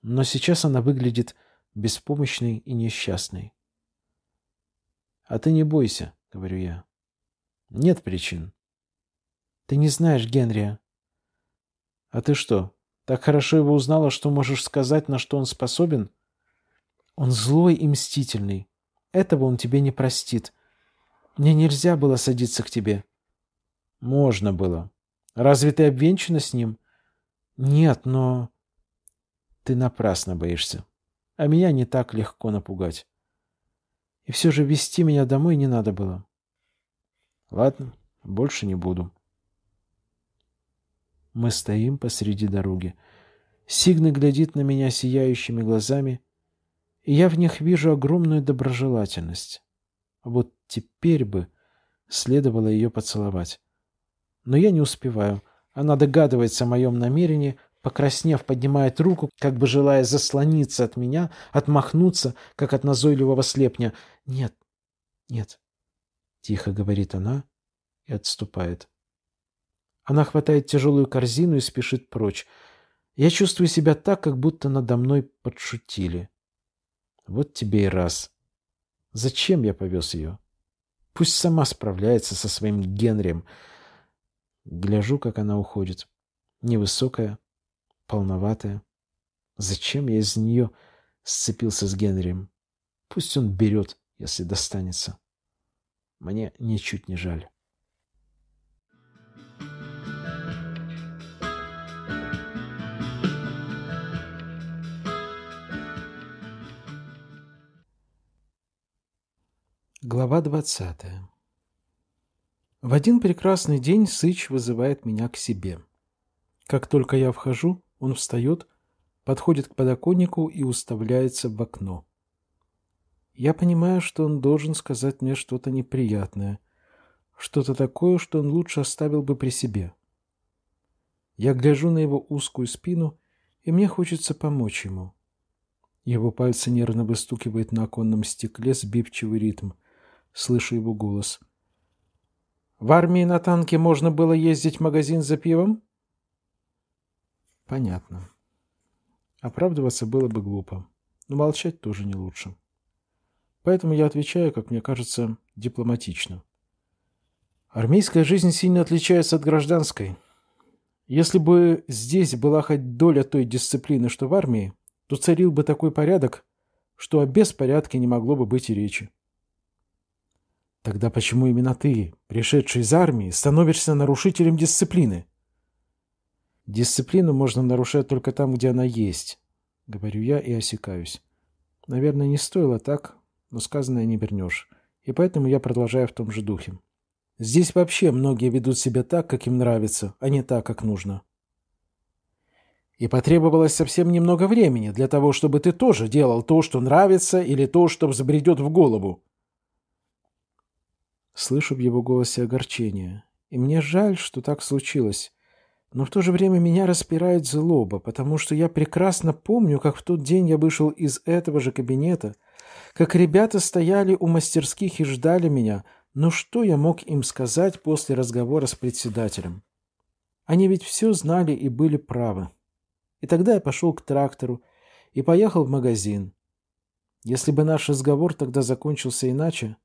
Но сейчас она выглядит беспомощной и несчастной. «А ты не бойся», — говорю я. «Нет причин». «Ты не знаешь Генрия». «А ты что, так хорошо его узнала, что можешь сказать, на что он способен?» Он злой и мстительный. Этого он тебе не простит. Мне нельзя было садиться к тебе. Можно было. Разве ты обвенчана с ним? Нет, но... Ты напрасно боишься. А меня не так легко напугать. И все же вести меня домой не надо было. Ладно, больше не буду. Мы стоим посреди дороги. Сигна глядит на меня сияющими глазами — и я в них вижу огромную доброжелательность. Вот теперь бы следовало ее поцеловать. Но я не успеваю. Она догадывается о моем намерении, покраснев, поднимает руку, как бы желая заслониться от меня, отмахнуться, как от назойливого слепня. «Нет, нет», — тихо говорит она и отступает. Она хватает тяжелую корзину и спешит прочь. Я чувствую себя так, как будто надо мной подшутили. Вот тебе и раз. Зачем я повез ее? Пусть сама справляется со своим Генрием. Гляжу, как она уходит. Невысокая, полноватая. Зачем я из нее сцепился с Генрием? Пусть он берет, если достанется. Мне ничуть не жаль. Глава 20. В один прекрасный день Сыч вызывает меня к себе. Как только я вхожу, он встает, подходит к подоконнику и уставляется в окно. Я понимаю, что он должен сказать мне что-то неприятное, что-то такое, что он лучше оставил бы при себе. Я гляжу на его узкую спину, и мне хочется помочь ему. Его пальцы нервно выстукивают на оконном стекле сбивчивый ритм – Слышу его голос. «В армии на танке можно было ездить в магазин за пивом?» «Понятно. Оправдываться было бы глупо, но молчать тоже не лучше. Поэтому я отвечаю, как мне кажется, дипломатично. Армейская жизнь сильно отличается от гражданской. Если бы здесь была хоть доля той дисциплины, что в армии, то царил бы такой порядок, что о беспорядке не могло бы быть и речи. Тогда почему именно ты, пришедший из армии, становишься нарушителем дисциплины? Дисциплину можно нарушать только там, где она есть, говорю я и осекаюсь. Наверное, не стоило так, но сказанное не вернешь. И поэтому я продолжаю в том же духе. Здесь вообще многие ведут себя так, как им нравится, а не так, как нужно. И потребовалось совсем немного времени для того, чтобы ты тоже делал то, что нравится, или то, что взбредет в голову. Слышу в его голосе огорчение. И мне жаль, что так случилось. Но в то же время меня распирает злоба, потому что я прекрасно помню, как в тот день я вышел из этого же кабинета, как ребята стояли у мастерских и ждали меня, но что я мог им сказать после разговора с председателем? Они ведь все знали и были правы. И тогда я пошел к трактору и поехал в магазин. Если бы наш разговор тогда закончился иначе,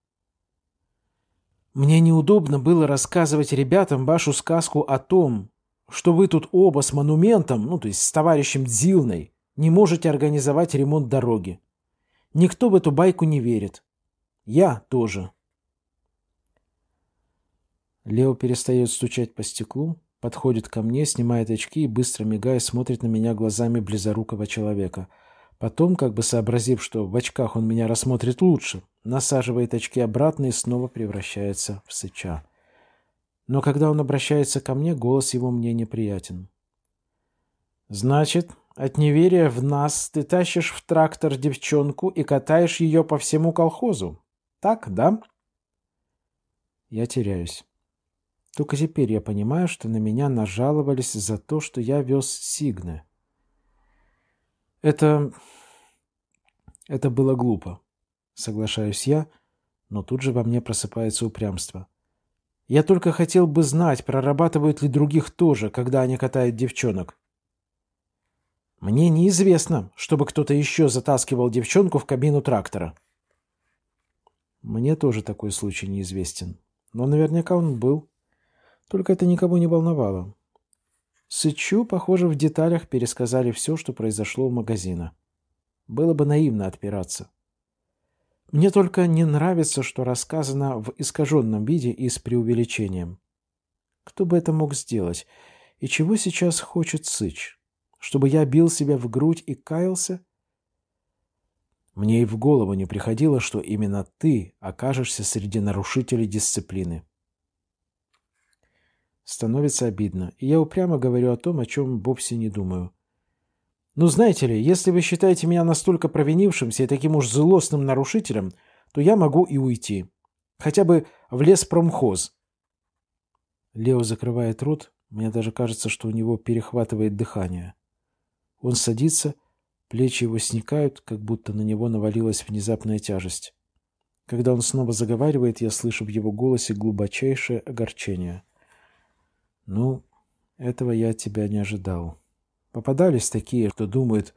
мне неудобно было рассказывать ребятам вашу сказку о том, что вы тут оба с монументом, ну, то есть с товарищем Дзилной, не можете организовать ремонт дороги. Никто в эту байку не верит. Я тоже. Лео перестает стучать по стеклу, подходит ко мне, снимает очки и, быстро мигая, смотрит на меня глазами близорукого человека – Потом, как бы сообразив, что в очках он меня рассмотрит лучше, насаживает очки обратно и снова превращается в сыча. Но когда он обращается ко мне, голос его мне неприятен. «Значит, от неверия в нас ты тащишь в трактор девчонку и катаешь ее по всему колхозу. Так, да?» Я теряюсь. Только теперь я понимаю, что на меня нажаловались за то, что я вез Сигны. Это... Это было глупо. Соглашаюсь я, но тут же во мне просыпается упрямство. Я только хотел бы знать, прорабатывают ли других тоже, когда они катают девчонок. Мне неизвестно, чтобы кто-то еще затаскивал девчонку в кабину трактора. Мне тоже такой случай неизвестен. Но наверняка он был. Только это никого не волновало. Сычу, похоже, в деталях пересказали все, что произошло у магазина. Было бы наивно отпираться. Мне только не нравится, что рассказано в искаженном виде и с преувеличением. Кто бы это мог сделать? И чего сейчас хочет Сыч? Чтобы я бил себя в грудь и каялся? Мне и в голову не приходило, что именно ты окажешься среди нарушителей дисциплины. Становится обидно, и я упрямо говорю о том, о чем вовсе не думаю. Ну, знаете ли, если вы считаете меня настолько провинившимся и таким уж злостным нарушителем, то я могу и уйти. Хотя бы в лес промхоз. Лео закрывает рот. Мне даже кажется, что у него перехватывает дыхание. Он садится, плечи его сникают, как будто на него навалилась внезапная тяжесть. Когда он снова заговаривает, я слышу в его голосе глубочайшее огорчение. Ну, этого я от тебя не ожидал. Попадались такие, кто думает,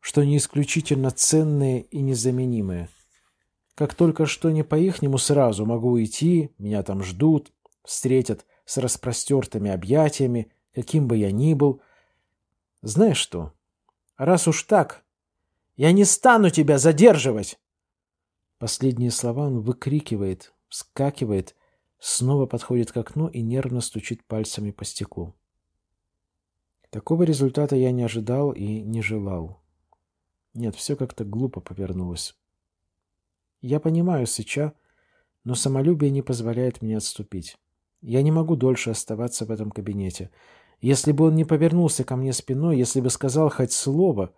что не исключительно ценные и незаменимые. Как только что не по-ихнему сразу могу уйти, меня там ждут, встретят с распростертыми объятиями, каким бы я ни был. Знаешь что, раз уж так, я не стану тебя задерживать!» Последние слова он выкрикивает, вскакивает снова подходит к окну и нервно стучит пальцами по стеклу. Такого результата я не ожидал и не желал. Нет, все как-то глупо повернулось. Я понимаю Сыча, но самолюбие не позволяет мне отступить. Я не могу дольше оставаться в этом кабинете. Если бы он не повернулся ко мне спиной, если бы сказал хоть слово...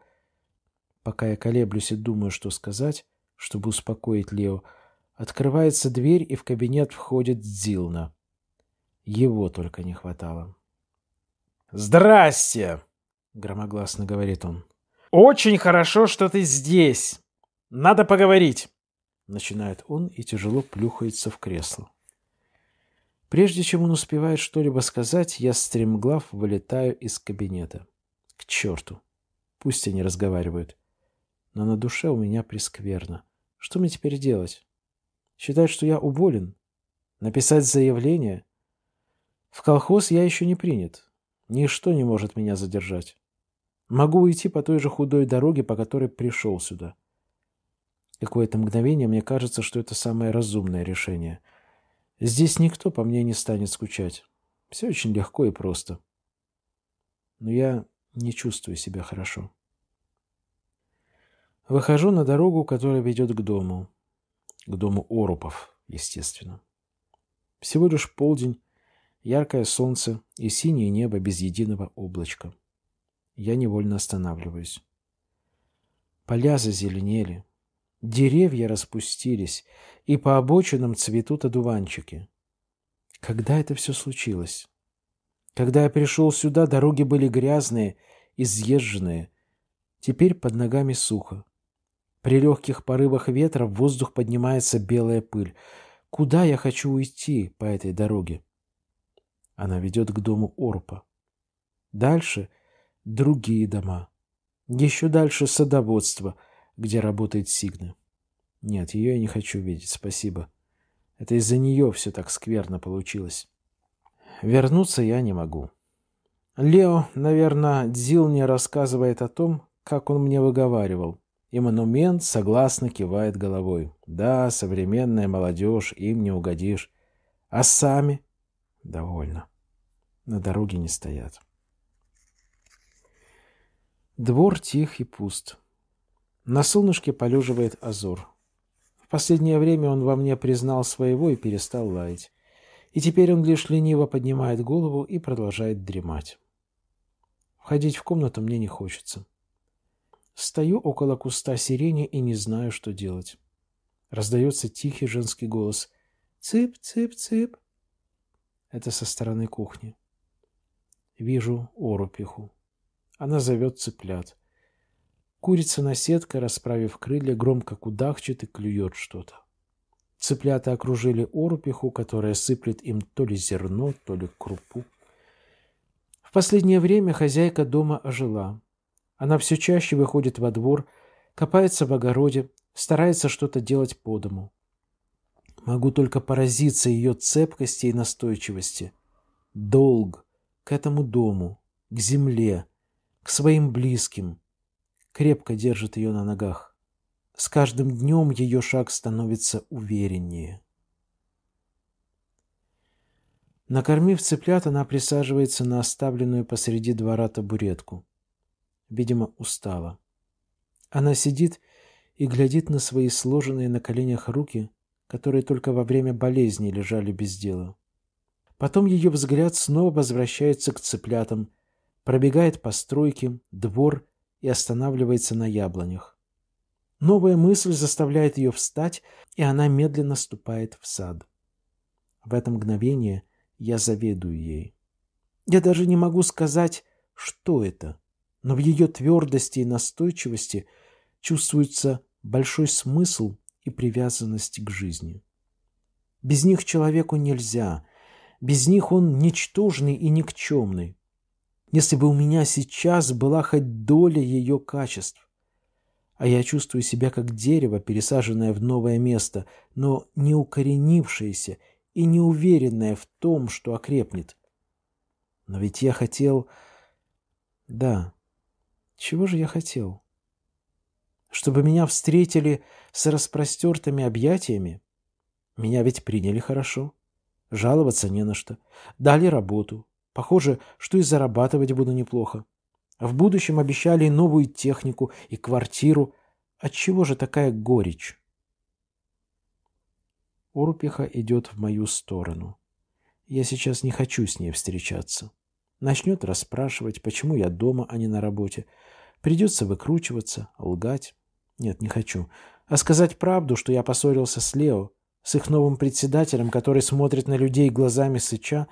Пока я колеблюсь и думаю, что сказать, чтобы успокоить Лео, Открывается дверь, и в кабинет входит Дзилна. Его только не хватало. «Здрасте!» — громогласно говорит он. «Очень хорошо, что ты здесь! Надо поговорить!» Начинает он и тяжело плюхается в кресло. Прежде чем он успевает что-либо сказать, я стремглав вылетаю из кабинета. К черту! Пусть они разговаривают. Но на душе у меня прескверно. Что мне теперь делать? считают, что я уволен. Написать заявление? В колхоз я еще не принят. Ничто не может меня задержать. Могу уйти по той же худой дороге, по которой пришел сюда. Какое-то мгновение мне кажется, что это самое разумное решение. Здесь никто по мне не станет скучать. Все очень легко и просто. Но я не чувствую себя хорошо. Выхожу на дорогу, которая ведет к дому к дому Орупов, естественно. Всего лишь полдень, яркое солнце и синее небо без единого облачка. Я невольно останавливаюсь. Поля зазеленели, деревья распустились, и по обочинам цветут одуванчики. Когда это все случилось? Когда я пришел сюда, дороги были грязные и съезженные. Теперь под ногами сухо. При легких порывах ветра в воздух поднимается белая пыль. Куда я хочу уйти по этой дороге? Она ведет к дому Орпа. Дальше другие дома. Еще дальше садоводство, где работает Сигна. Нет, ее я не хочу видеть, спасибо. Это из-за нее все так скверно получилось. Вернуться я не могу. Лео, наверное, Дзил мне рассказывает о том, как он мне выговаривал. И монумент согласно кивает головой. Да, современная молодежь, им не угодишь. А сами? Довольно. На дороге не стоят. Двор тих и пуст. На солнышке полеживает Азор. В последнее время он во мне признал своего и перестал лаять. И теперь он лишь лениво поднимает голову и продолжает дремать. Входить в комнату мне не хочется. Стою около куста сирени и не знаю, что делать. Раздается тихий женский голос. «Цып-цып-цып!» Это со стороны кухни. Вижу Орупиху. Она зовет цыплят. Курица-наседка, расправив крылья, громко кудахчет и клюет что-то. Цыплята окружили орупиху, которая сыплет им то ли зерно, то ли крупу. В последнее время хозяйка дома ожила. Она все чаще выходит во двор, копается в огороде, старается что-то делать по дому. Могу только поразиться ее цепкости и настойчивости. Долг к этому дому, к земле, к своим близким. Крепко держит ее на ногах. С каждым днем ее шаг становится увереннее. Накормив цыплят, она присаживается на оставленную посреди двора табуретку. Видимо, устала. Она сидит и глядит на свои сложенные на коленях руки, которые только во время болезни лежали без дела. Потом ее взгляд снова возвращается к цыплятам, пробегает по стройке, двор и останавливается на яблонях. Новая мысль заставляет ее встать, и она медленно ступает в сад. В это мгновение я заведую ей. Я даже не могу сказать, что это но в ее твердости и настойчивости чувствуется большой смысл и привязанность к жизни. Без них человеку нельзя, без них он ничтожный и никчемный. Если бы у меня сейчас была хоть доля ее качеств, а я чувствую себя как дерево, пересаженное в новое место, но не укоренившееся и не уверенное в том, что окрепнет. Но ведь я хотел... Да, чего же я хотел? Чтобы меня встретили с распростертыми объятиями? Меня ведь приняли хорошо. Жаловаться не на что. Дали работу. Похоже, что и зарабатывать буду неплохо. В будущем обещали и новую технику, и квартиру. Отчего же такая горечь? Урпиха идет в мою сторону. Я сейчас не хочу с ней встречаться. Начнет расспрашивать, почему я дома, а не на работе. Придется выкручиваться, лгать. Нет, не хочу. А сказать правду, что я поссорился с Лео, с их новым председателем, который смотрит на людей глазами сыча,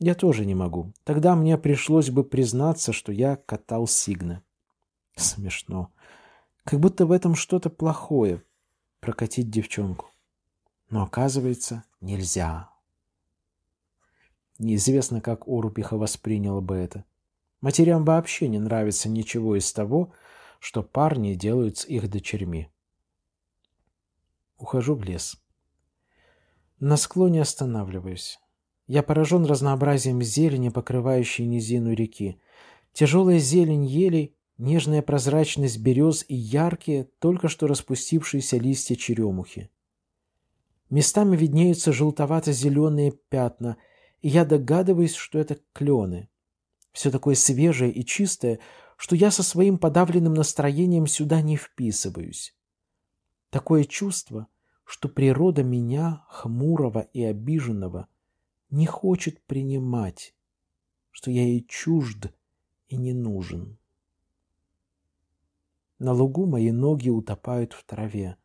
я тоже не могу. Тогда мне пришлось бы признаться, что я катал Сигна. Смешно. Как будто в этом что-то плохое. Прокатить девчонку. Но оказывается, нельзя. Неизвестно, как Орупиха восприняла бы это. Матерям вообще не нравится ничего из того, что парни делают с их дочерьми. Ухожу в лес. На склоне останавливаюсь. Я поражен разнообразием зелени, покрывающей низину реки. Тяжелая зелень елей, нежная прозрачность берез и яркие, только что распустившиеся листья черемухи. Местами виднеются желтовато-зеленые пятна – и я догадываюсь, что это клены. Все такое свежее и чистое, что я со своим подавленным настроением сюда не вписываюсь. Такое чувство, что природа меня, хмурого и обиженного, не хочет принимать, что я ей чужд и не нужен. На лугу мои ноги утопают в траве.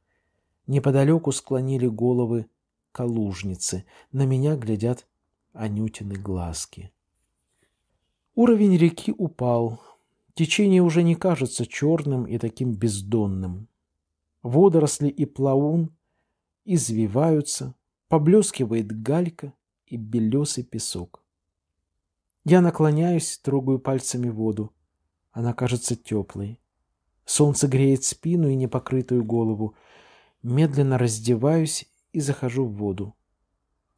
Неподалеку склонили головы калужницы. На меня глядят Анютины глазки. Уровень реки упал. Течение уже не кажется черным и таким бездонным. Водоросли и плаун извиваются, поблескивает галька и белесый песок. Я наклоняюсь, трогаю пальцами воду. Она кажется теплой. Солнце греет спину и непокрытую голову. Медленно раздеваюсь и захожу в воду.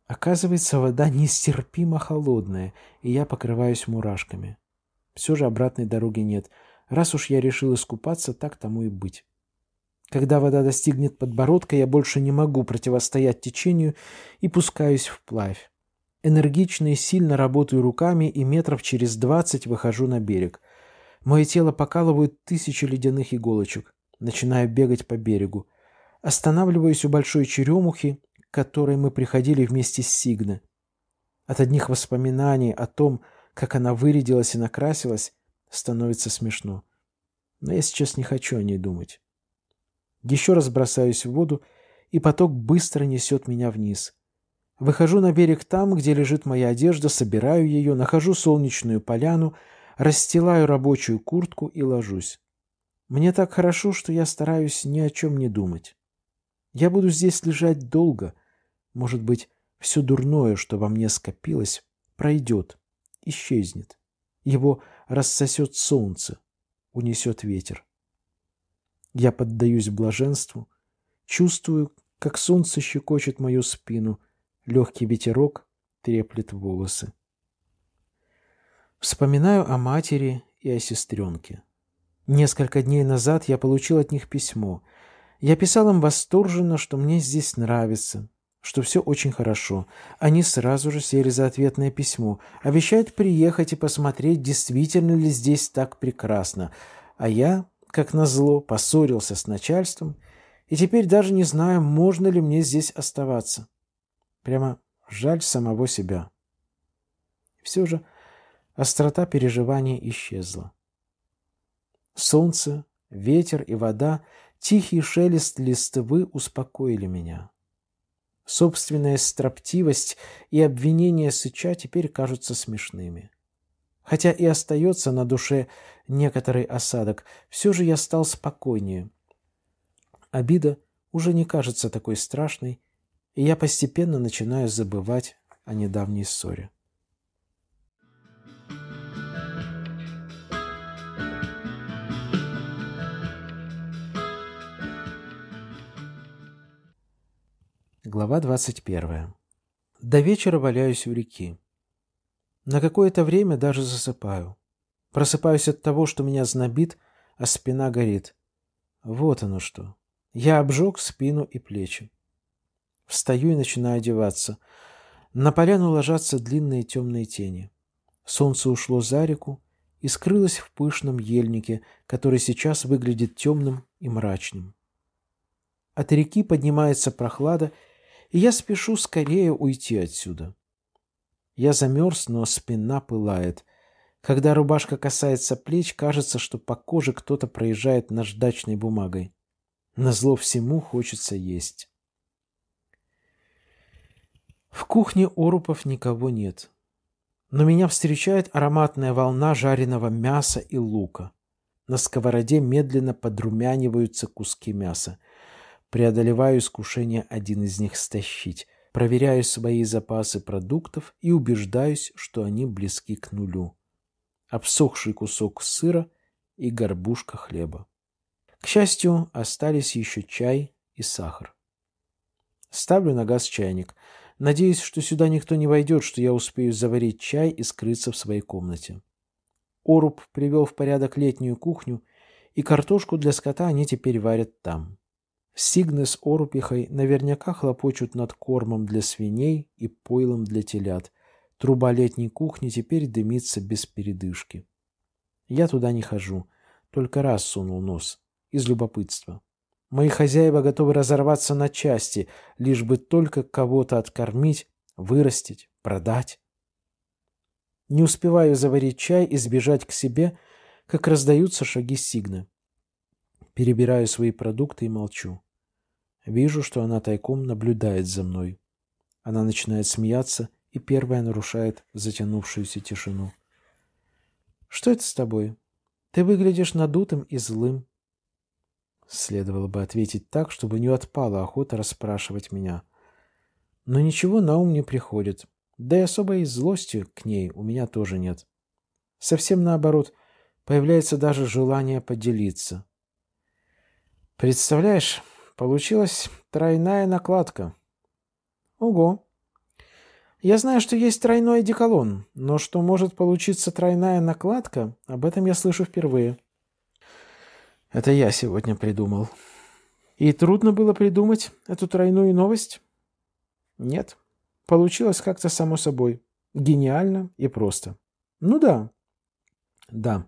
Оказывается, вода нестерпимо холодная, и я покрываюсь мурашками. Все же обратной дороги нет. Раз уж я решил искупаться, так тому и быть. Когда вода достигнет подбородка, я больше не могу противостоять течению и пускаюсь вплавь. Энергично и сильно работаю руками и метров через двадцать выхожу на берег. Мое тело покалывают тысячи ледяных иголочек. Начинаю бегать по берегу. Останавливаюсь у большой черемухи которой мы приходили вместе с Сигны. От одних воспоминаний о том, как она вырядилась и накрасилась, становится смешно. Но я сейчас не хочу о ней думать. Еще раз бросаюсь в воду, и поток быстро несет меня вниз. Выхожу на берег там, где лежит моя одежда, собираю ее, нахожу солнечную поляну, расстилаю рабочую куртку и ложусь. Мне так хорошо, что я стараюсь ни о чем не думать. Я буду здесь лежать долго — может быть, все дурное, что во мне скопилось, пройдет, исчезнет. Его рассосет солнце, унесет ветер. Я поддаюсь блаженству, чувствую, как солнце щекочет мою спину, легкий ветерок треплет волосы. Вспоминаю о матери и о сестренке. Несколько дней назад я получил от них письмо. Я писал им восторженно, что мне здесь нравится, что все очень хорошо. Они сразу же сели за ответное письмо. Обещают приехать и посмотреть, действительно ли здесь так прекрасно. А я, как назло, поссорился с начальством и теперь даже не знаю, можно ли мне здесь оставаться. Прямо жаль самого себя. Все же острота переживания исчезла. Солнце, ветер и вода, тихий шелест листвы успокоили меня. Собственная строптивость и обвинения Сыча теперь кажутся смешными. Хотя и остается на душе некоторый осадок, все же я стал спокойнее. Обида уже не кажется такой страшной, и я постепенно начинаю забывать о недавней ссоре. Глава 21. До вечера валяюсь у реки. На какое-то время даже засыпаю. Просыпаюсь от того, что меня знобит, а спина горит. Вот оно что. Я обжег спину и плечи. Встаю и начинаю одеваться. На поляну ложатся длинные темные тени. Солнце ушло за реку и скрылось в пышном ельнике, который сейчас выглядит темным и мрачным. От реки поднимается прохлада, и я спешу скорее уйти отсюда. Я замерз, но спина пылает. Когда рубашка касается плеч, кажется, что по коже кто-то проезжает наждачной бумагой. Назло всему хочется есть. В кухне Орупов никого нет. Но меня встречает ароматная волна жареного мяса и лука. На сковороде медленно подрумяниваются куски мяса – преодолеваю искушение один из них стащить, проверяю свои запасы продуктов и убеждаюсь, что они близки к нулю. Обсохший кусок сыра и горбушка хлеба. К счастью, остались еще чай и сахар. Ставлю на газ чайник. Надеюсь, что сюда никто не войдет, что я успею заварить чай и скрыться в своей комнате. Оруб привел в порядок летнюю кухню, и картошку для скота они теперь варят там. Сигны с Орупихой наверняка хлопочут над кормом для свиней и пойлом для телят. Труба летней кухни теперь дымится без передышки. Я туда не хожу. Только раз сунул нос. Из любопытства. Мои хозяева готовы разорваться на части, лишь бы только кого-то откормить, вырастить, продать. Не успеваю заварить чай и сбежать к себе, как раздаются шаги Сигны. Перебираю свои продукты и молчу. Вижу, что она тайком наблюдает за мной. Она начинает смеяться и первая нарушает затянувшуюся тишину. «Что это с тобой? Ты выглядишь надутым и злым». Следовало бы ответить так, чтобы не отпала охота расспрашивать меня. Но ничего на ум не приходит. Да и особой злости к ней у меня тоже нет. Совсем наоборот, появляется даже желание поделиться. «Представляешь...» Получилась тройная накладка. Ого. Я знаю, что есть тройной деколон, но что может получиться тройная накладка, об этом я слышу впервые. Это я сегодня придумал. И трудно было придумать эту тройную новость? Нет. Получилось как-то само собой. Гениально и просто. Ну да. Да.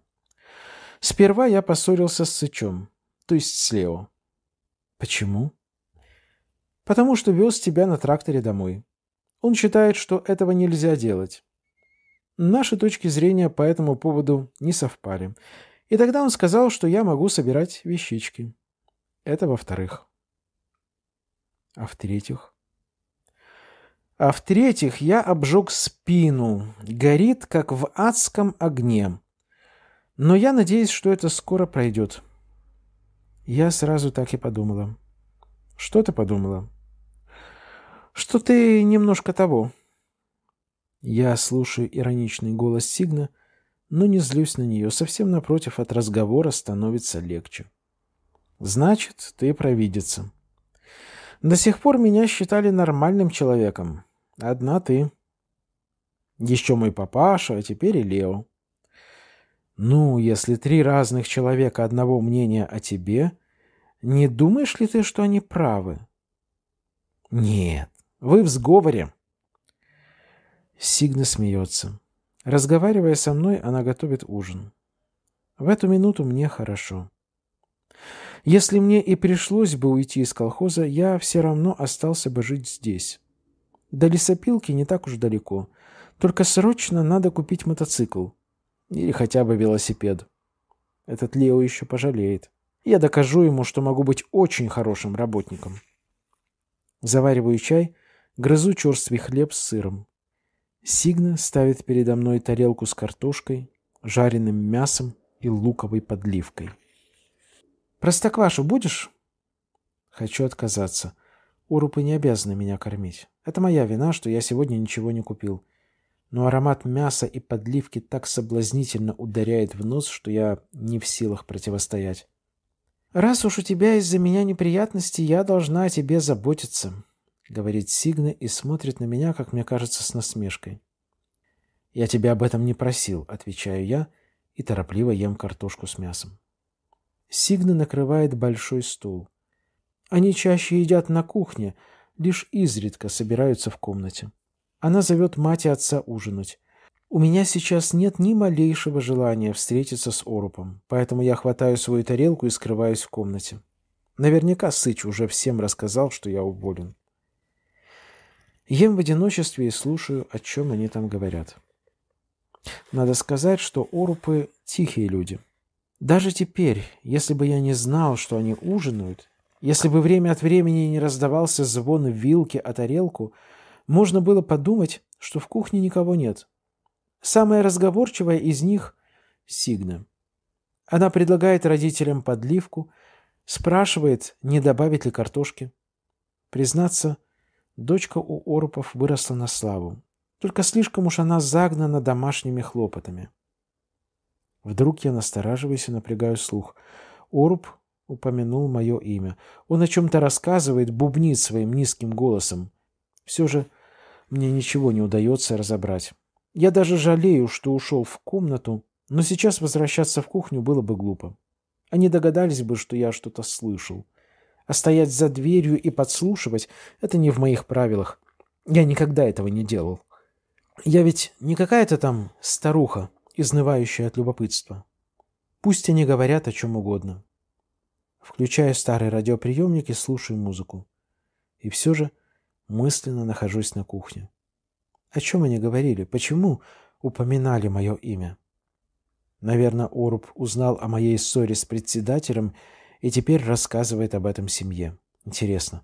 Сперва я поссорился с Сычом, то есть с Лео. Почему? Потому что вез тебя на тракторе домой. Он считает, что этого нельзя делать. Наши точки зрения по этому поводу не совпали. И тогда он сказал, что я могу собирать вещички. Это во-вторых. А в-третьих? А в-третьих, я обжег спину. Горит, как в адском огне. Но я надеюсь, что это скоро пройдет. — я сразу так и подумала. Что ты подумала? Что ты немножко того. Я слушаю ироничный голос Сигна, но не злюсь на нее. Совсем напротив, от разговора становится легче. Значит, ты провидица. До сих пор меня считали нормальным человеком. Одна ты. Еще мой папаша, а теперь и Лео. «Ну, если три разных человека одного мнения о тебе, не думаешь ли ты, что они правы?» «Нет, вы в сговоре». Сигна смеется. Разговаривая со мной, она готовит ужин. В эту минуту мне хорошо. Если мне и пришлось бы уйти из колхоза, я все равно остался бы жить здесь. До лесопилки не так уж далеко. Только срочно надо купить мотоцикл. Или хотя бы велосипед. Этот Лео еще пожалеет. Я докажу ему, что могу быть очень хорошим работником. Завариваю чай, грызу черствый хлеб с сыром. Сигна ставит передо мной тарелку с картошкой, жареным мясом и луковой подливкой. «Простоквашу будешь?» Хочу отказаться. Урупы не обязаны меня кормить. Это моя вина, что я сегодня ничего не купил но аромат мяса и подливки так соблазнительно ударяет в нос, что я не в силах противостоять. «Раз уж у тебя из-за меня неприятности, я должна о тебе заботиться», — говорит Сигна и смотрит на меня, как мне кажется, с насмешкой. «Я тебя об этом не просил», — отвечаю я и торопливо ем картошку с мясом. Сигна накрывает большой стул. Они чаще едят на кухне, лишь изредка собираются в комнате. Она зовет мать и отца ужинать. У меня сейчас нет ни малейшего желания встретиться с Орупом, поэтому я хватаю свою тарелку и скрываюсь в комнате. Наверняка Сыч уже всем рассказал, что я уволен. Ем в одиночестве и слушаю, о чем они там говорят. Надо сказать, что Орупы – тихие люди. Даже теперь, если бы я не знал, что они ужинают, если бы время от времени не раздавался звон вилки о тарелку – можно было подумать, что в кухне никого нет. Самая разговорчивая из них — Сигна. Она предлагает родителям подливку, спрашивает, не добавить ли картошки. Признаться, дочка у Орупов выросла на славу. Только слишком уж она загнана домашними хлопотами. Вдруг я настораживаюсь и напрягаю слух. Оруб упомянул мое имя. Он о чем-то рассказывает, бубнит своим низким голосом. Все же мне ничего не удается разобрать. Я даже жалею, что ушел в комнату, но сейчас возвращаться в кухню было бы глупо. Они догадались бы, что я что-то слышал. А стоять за дверью и подслушивать — это не в моих правилах. Я никогда этого не делал. Я ведь не какая-то там старуха, изнывающая от любопытства. Пусть они говорят о чем угодно. Включаю старый радиоприемник и слушаю музыку. И все же мысленно нахожусь на кухне. О чем они говорили? Почему упоминали мое имя? Наверное, Оруб узнал о моей ссоре с председателем и теперь рассказывает об этом семье. Интересно,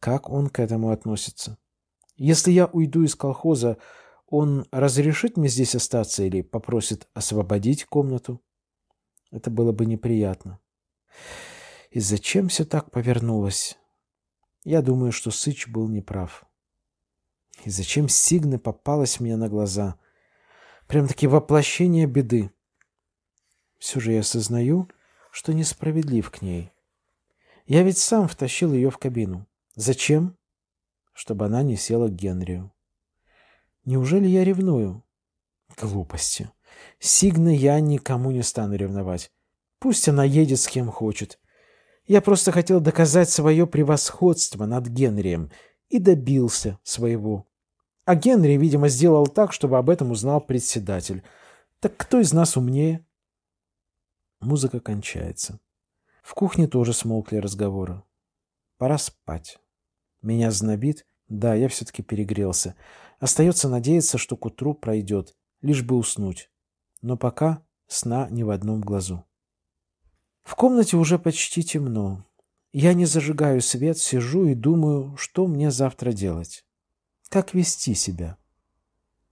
как он к этому относится? Если я уйду из колхоза, он разрешит мне здесь остаться или попросит освободить комнату? Это было бы неприятно. И зачем все так повернулось? Я думаю, что Сыч был неправ. И зачем Сигна попалась мне на глаза? Прям-таки воплощение беды. Все же я осознаю, что несправедлив к ней. Я ведь сам втащил ее в кабину. Зачем? Чтобы она не села к Генрию. Неужели я ревную? Глупости. Сигна я никому не стану ревновать. Пусть она едет с кем хочет. Я просто хотел доказать свое превосходство над Генрием и добился своего. А Генри, видимо, сделал так, чтобы об этом узнал председатель. Так кто из нас умнее? Музыка кончается. В кухне тоже смолкли разговоры. Пора спать. Меня знобит. Да, я все-таки перегрелся. Остается надеяться, что к утру пройдет, лишь бы уснуть. Но пока сна ни в одном глазу. В комнате уже почти темно. Я не зажигаю свет, сижу и думаю, что мне завтра делать. Как вести себя?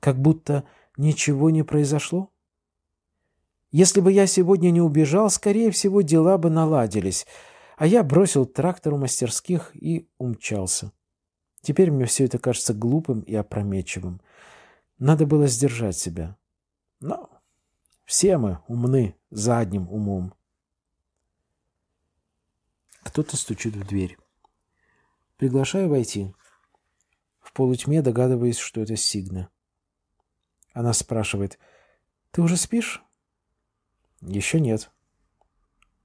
Как будто ничего не произошло? Если бы я сегодня не убежал, скорее всего, дела бы наладились, а я бросил трактор у мастерских и умчался. Теперь мне все это кажется глупым и опрометчивым. Надо было сдержать себя. Но все мы умны задним умом. Кто-то стучит в дверь. Приглашаю войти. В полутьме догадываюсь, что это Сигна. Она спрашивает, «Ты уже спишь?» «Еще нет».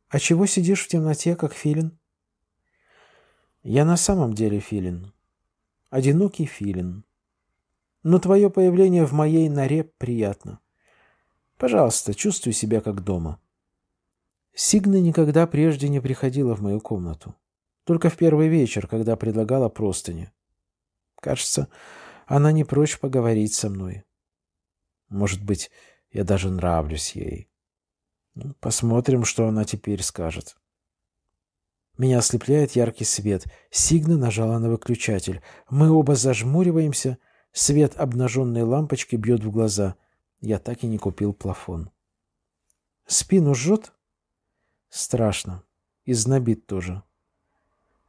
«А чего сидишь в темноте, как филин?» «Я на самом деле филин. Одинокий филин. Но твое появление в моей норе приятно. Пожалуйста, чувствуй себя как дома». Сигна никогда прежде не приходила в мою комнату. Только в первый вечер, когда предлагала простыни. Кажется, она не прочь поговорить со мной. Может быть, я даже нравлюсь ей. Ну, посмотрим, что она теперь скажет. Меня ослепляет яркий свет. Сигна нажала на выключатель. Мы оба зажмуриваемся. Свет обнаженной лампочки бьет в глаза. Я так и не купил плафон. «Спину жжет?» Страшно. И знобит тоже.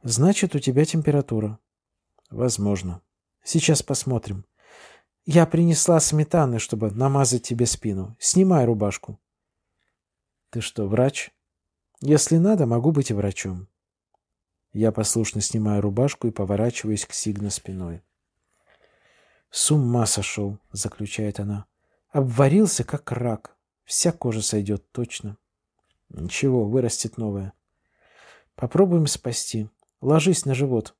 Значит, у тебя температура. Возможно. Сейчас посмотрим. Я принесла сметаны, чтобы намазать тебе спину. Снимай рубашку. Ты что, врач? Если надо, могу быть и врачом. Я послушно снимаю рубашку и поворачиваюсь к Сигне спиной. «С ума сошел», — заключает она. «Обварился, как рак. Вся кожа сойдет точно». Ничего, вырастет новое. Попробуем спасти. Ложись на живот.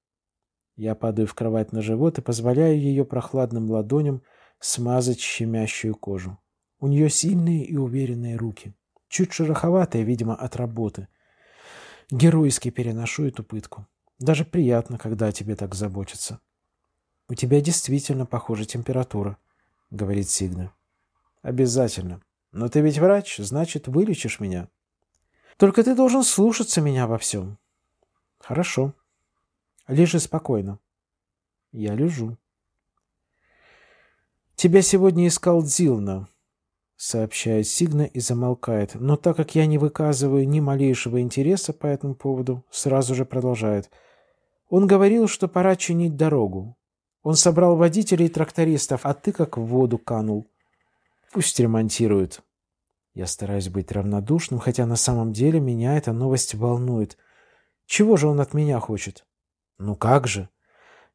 Я падаю в кровать на живот и позволяю ее прохладным ладоням смазать щемящую кожу. У нее сильные и уверенные руки. Чуть шероховатые, видимо, от работы. Геройски переношу эту пытку. Даже приятно, когда о тебе так заботятся. «У тебя действительно, похожа температура», — говорит Сигна. «Обязательно. Но ты ведь врач, значит, вылечишь меня». Только ты должен слушаться меня во всем. Хорошо. Лежи спокойно. Я лежу. Тебя сегодня искал Дзилна, сообщает Сигна и замолкает, но так как я не выказываю ни малейшего интереса по этому поводу, сразу же продолжает. Он говорил, что пора чинить дорогу. Он собрал водителей и трактористов, а ты как в воду канул. Пусть ремонтируют. Я стараюсь быть равнодушным, хотя на самом деле меня эта новость волнует. Чего же он от меня хочет? Ну как же?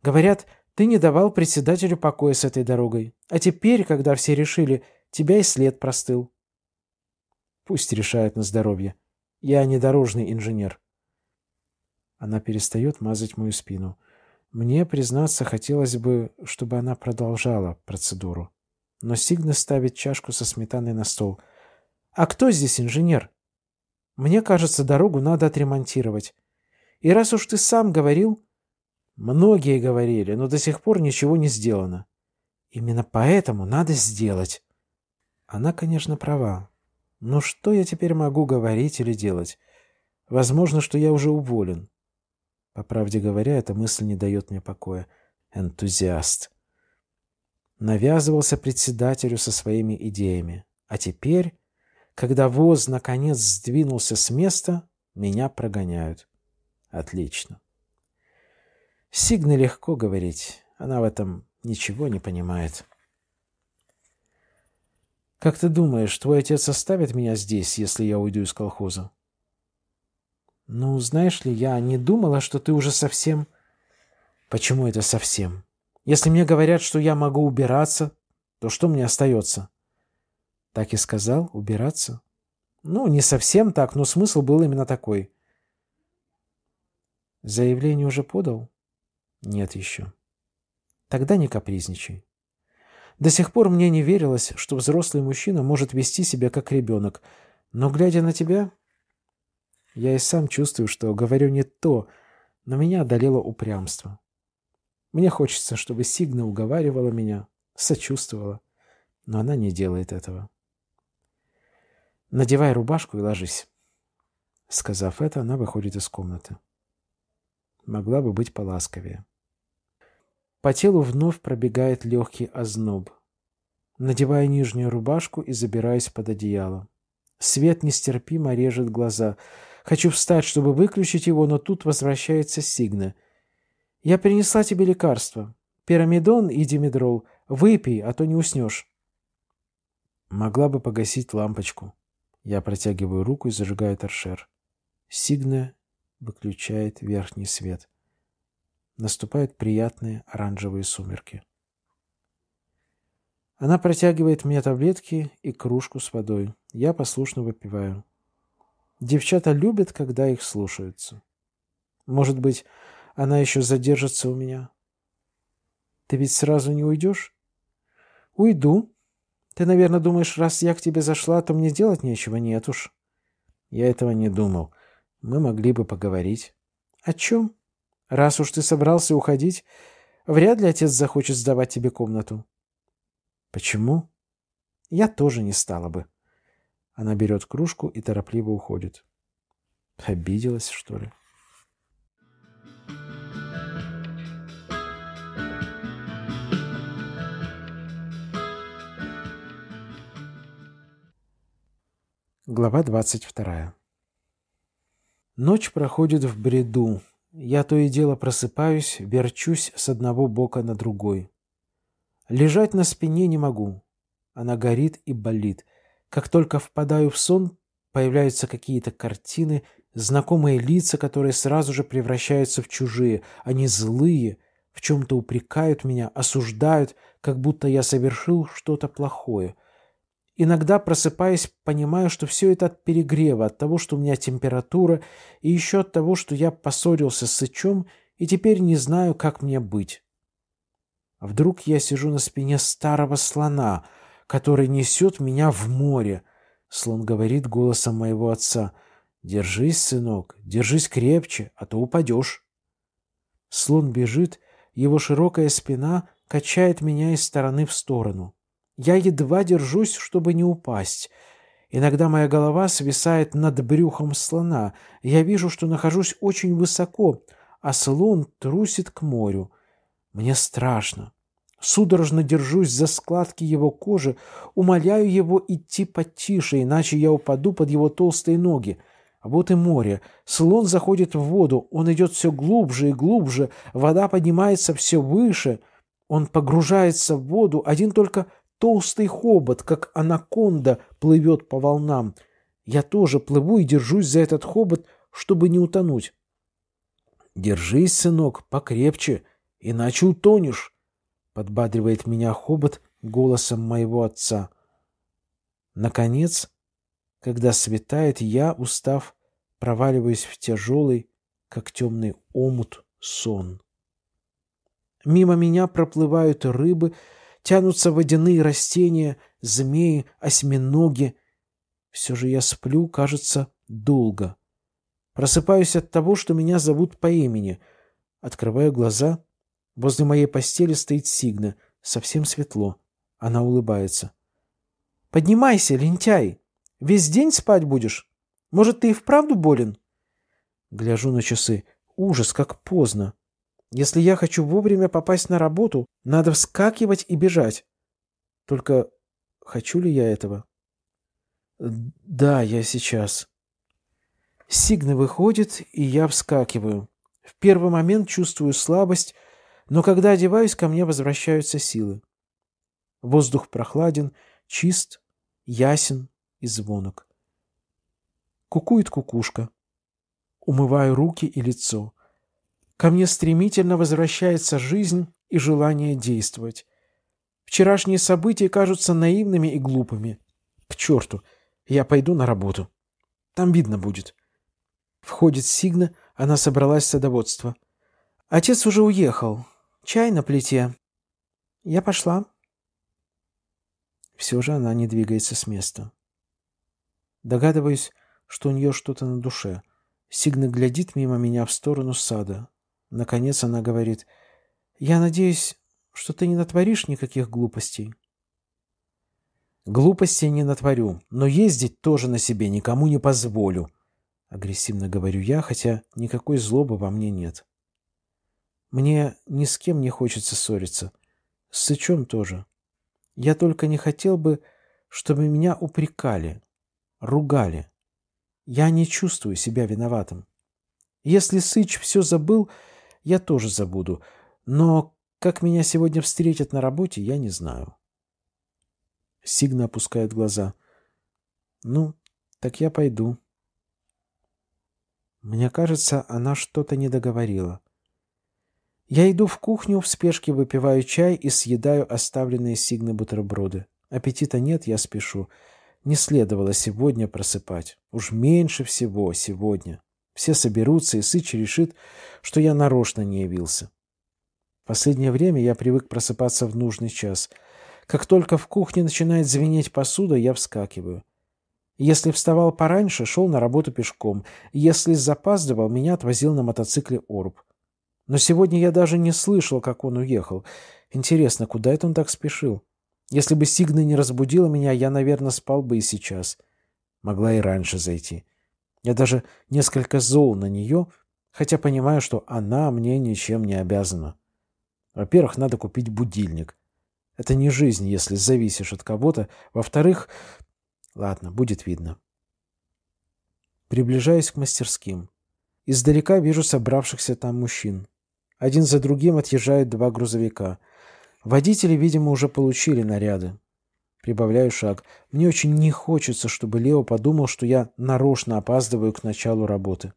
Говорят, ты не давал председателю покоя с этой дорогой. А теперь, когда все решили, тебя и след простыл. Пусть решают на здоровье. Я не дорожный инженер. Она перестает мазать мою спину. Мне, признаться, хотелось бы, чтобы она продолжала процедуру. Но Сигна ставит чашку со сметаной на стол — а кто здесь инженер? Мне кажется, дорогу надо отремонтировать. И раз уж ты сам говорил... Многие говорили, но до сих пор ничего не сделано. Именно поэтому надо сделать. Она, конечно, права. Но что я теперь могу говорить или делать? Возможно, что я уже уволен. По правде говоря, эта мысль не дает мне покоя. Энтузиаст. Навязывался председателю со своими идеями. А теперь когда воз, наконец, сдвинулся с места, меня прогоняют. Отлично. Сигне легко говорить, она в этом ничего не понимает. «Как ты думаешь, твой отец оставит меня здесь, если я уйду из колхоза?» «Ну, знаешь ли, я не думала, что ты уже совсем...» «Почему это совсем? Если мне говорят, что я могу убираться, то что мне остается?» Так и сказал, убираться. Ну, не совсем так, но смысл был именно такой. Заявление уже подал? Нет еще. Тогда не капризничай. До сих пор мне не верилось, что взрослый мужчина может вести себя как ребенок, но, глядя на тебя, я и сам чувствую, что говорю не то, но меня одолело упрямство. Мне хочется, чтобы Сигна уговаривала меня, сочувствовала, но она не делает этого. Надевай рубашку и ложись». Сказав это, она выходит из комнаты. Могла бы быть поласковее. По телу вновь пробегает легкий озноб. Надеваю нижнюю рубашку и забираюсь под одеяло. Свет нестерпимо режет глаза. Хочу встать, чтобы выключить его, но тут возвращается Сигна. «Я принесла тебе лекарство, Пирамидон и димедрол. Выпей, а то не уснешь». Могла бы погасить лампочку. Я протягиваю руку и зажигаю торшер. Сигна выключает верхний свет. Наступают приятные оранжевые сумерки. Она протягивает мне таблетки и кружку с водой. Я послушно выпиваю. Девчата любят, когда их слушаются. Может быть, она еще задержится у меня. Ты ведь сразу не уйдешь? Уйду, ты, наверное, думаешь, раз я к тебе зашла, то мне делать нечего, нет уж. Я этого не думал. Мы могли бы поговорить. О чем? Раз уж ты собрался уходить, вряд ли отец захочет сдавать тебе комнату. Почему? Я тоже не стала бы. Она берет кружку и торопливо уходит. Обиделась, что ли? Глава 22. Ночь проходит в бреду. Я то и дело просыпаюсь, верчусь с одного бока на другой. Лежать на спине не могу. Она горит и болит. Как только впадаю в сон, появляются какие-то картины, знакомые лица, которые сразу же превращаются в чужие. Они злые, в чем-то упрекают меня, осуждают, как будто я совершил что-то плохое — Иногда, просыпаясь, понимаю, что все это от перегрева, от того, что у меня температура, и еще от того, что я поссорился с Сычом, и теперь не знаю, как мне быть. А вдруг я сижу на спине старого слона, который несет меня в море. Слон говорит голосом моего отца. «Держись, сынок, держись крепче, а то упадешь». Слон бежит, его широкая спина качает меня из стороны в сторону. Я едва держусь, чтобы не упасть. Иногда моя голова свисает над брюхом слона. Я вижу, что нахожусь очень высоко, а слон трусит к морю. Мне страшно. Судорожно держусь за складки его кожи, умоляю его идти потише, иначе я упаду под его толстые ноги. А вот и море. Слон заходит в воду, он идет все глубже и глубже, вода поднимается все выше. Он погружается в воду, один только Толстый хобот, как анаконда, плывет по волнам. Я тоже плыву и держусь за этот хобот, чтобы не утонуть. «Держись, сынок, покрепче, иначе утонешь», — подбадривает меня хобот голосом моего отца. Наконец, когда светает, я, устав, проваливаюсь в тяжелый, как темный омут, сон. Мимо меня проплывают рыбы, тянутся водяные растения, змеи, осьминоги. Все же я сплю, кажется, долго. Просыпаюсь от того, что меня зовут по имени. Открываю глаза. Возле моей постели стоит Сигна. Совсем светло. Она улыбается. «Поднимайся, лентяй! Весь день спать будешь? Может, ты и вправду болен?» Гляжу на часы. Ужас, как поздно. Если я хочу вовремя попасть на работу, надо вскакивать и бежать. Только хочу ли я этого? Да, я сейчас. Сигна выходит, и я вскакиваю. В первый момент чувствую слабость, но когда одеваюсь, ко мне возвращаются силы. Воздух прохладен, чист, ясен и звонок. Кукует кукушка. Умываю руки и лицо. Ко мне стремительно возвращается жизнь и желание действовать. Вчерашние события кажутся наивными и глупыми. К черту, я пойду на работу. Там видно будет. Входит Сигна, она собралась в садоводство. Отец уже уехал. Чай на плите. Я пошла. Все же она не двигается с места. Догадываюсь, что у нее что-то на душе. Сигна глядит мимо меня в сторону сада. Наконец она говорит, «Я надеюсь, что ты не натворишь никаких глупостей». «Глупостей не натворю, но ездить тоже на себе никому не позволю», — агрессивно говорю я, хотя никакой злобы во мне нет. «Мне ни с кем не хочется ссориться. С Сычом тоже. Я только не хотел бы, чтобы меня упрекали, ругали. Я не чувствую себя виноватым. Если Сыч все забыл, я тоже забуду. Но как меня сегодня встретят на работе, я не знаю. Сигна опускает глаза. Ну, так я пойду. Мне кажется, она что-то не договорила. Я иду в кухню, в спешке выпиваю чай и съедаю оставленные Сигны бутерброды. Аппетита нет, я спешу. Не следовало сегодня просыпать. Уж меньше всего сегодня. Все соберутся, и Сыч решит, что я нарочно не явился. В последнее время я привык просыпаться в нужный час. Как только в кухне начинает звенеть посуда, я вскакиваю. Если вставал пораньше, шел на работу пешком. Если запаздывал, меня отвозил на мотоцикле Орб. Но сегодня я даже не слышал, как он уехал. Интересно, куда это он так спешил? Если бы Сигна не разбудила меня, я, наверное, спал бы и сейчас. Могла и раньше зайти. Я даже несколько зол на нее, хотя понимаю, что она мне ничем не обязана. Во-первых, надо купить будильник. Это не жизнь, если зависишь от кого-то. Во-вторых, ладно, будет видно. Приближаюсь к мастерским. Издалека вижу собравшихся там мужчин. Один за другим отъезжают два грузовика. Водители, видимо, уже получили наряды. Прибавляю шаг. Мне очень не хочется, чтобы Лео подумал, что я нарочно опаздываю к началу работы.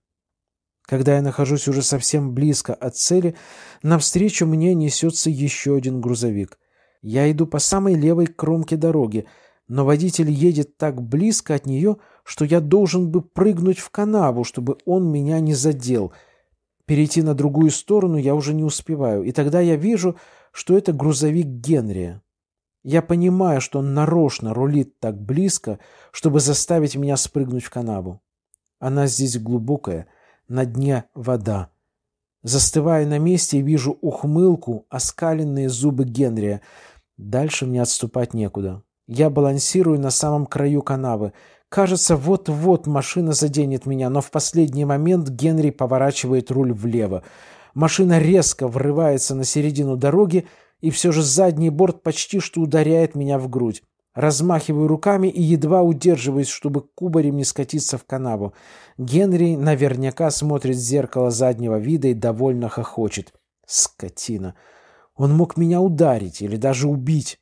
Когда я нахожусь уже совсем близко от цели, навстречу мне несется еще один грузовик. Я иду по самой левой кромке дороги, но водитель едет так близко от нее, что я должен бы прыгнуть в канаву, чтобы он меня не задел. Перейти на другую сторону я уже не успеваю, и тогда я вижу, что это грузовик Генрия. Я понимаю, что он нарочно рулит так близко, чтобы заставить меня спрыгнуть в канаву. Она здесь глубокая, на дне вода. Застывая на месте, вижу ухмылку, оскаленные зубы Генрия. Дальше мне отступать некуда. Я балансирую на самом краю канавы. Кажется, вот-вот машина заденет меня, но в последний момент Генри поворачивает руль влево. Машина резко врывается на середину дороги, и все же задний борт почти что ударяет меня в грудь. Размахиваю руками и едва удерживаюсь, чтобы кубарем не скатиться в канаву. Генри наверняка смотрит в зеркало заднего вида и довольно хохочет. Скотина. Он мог меня ударить или даже убить.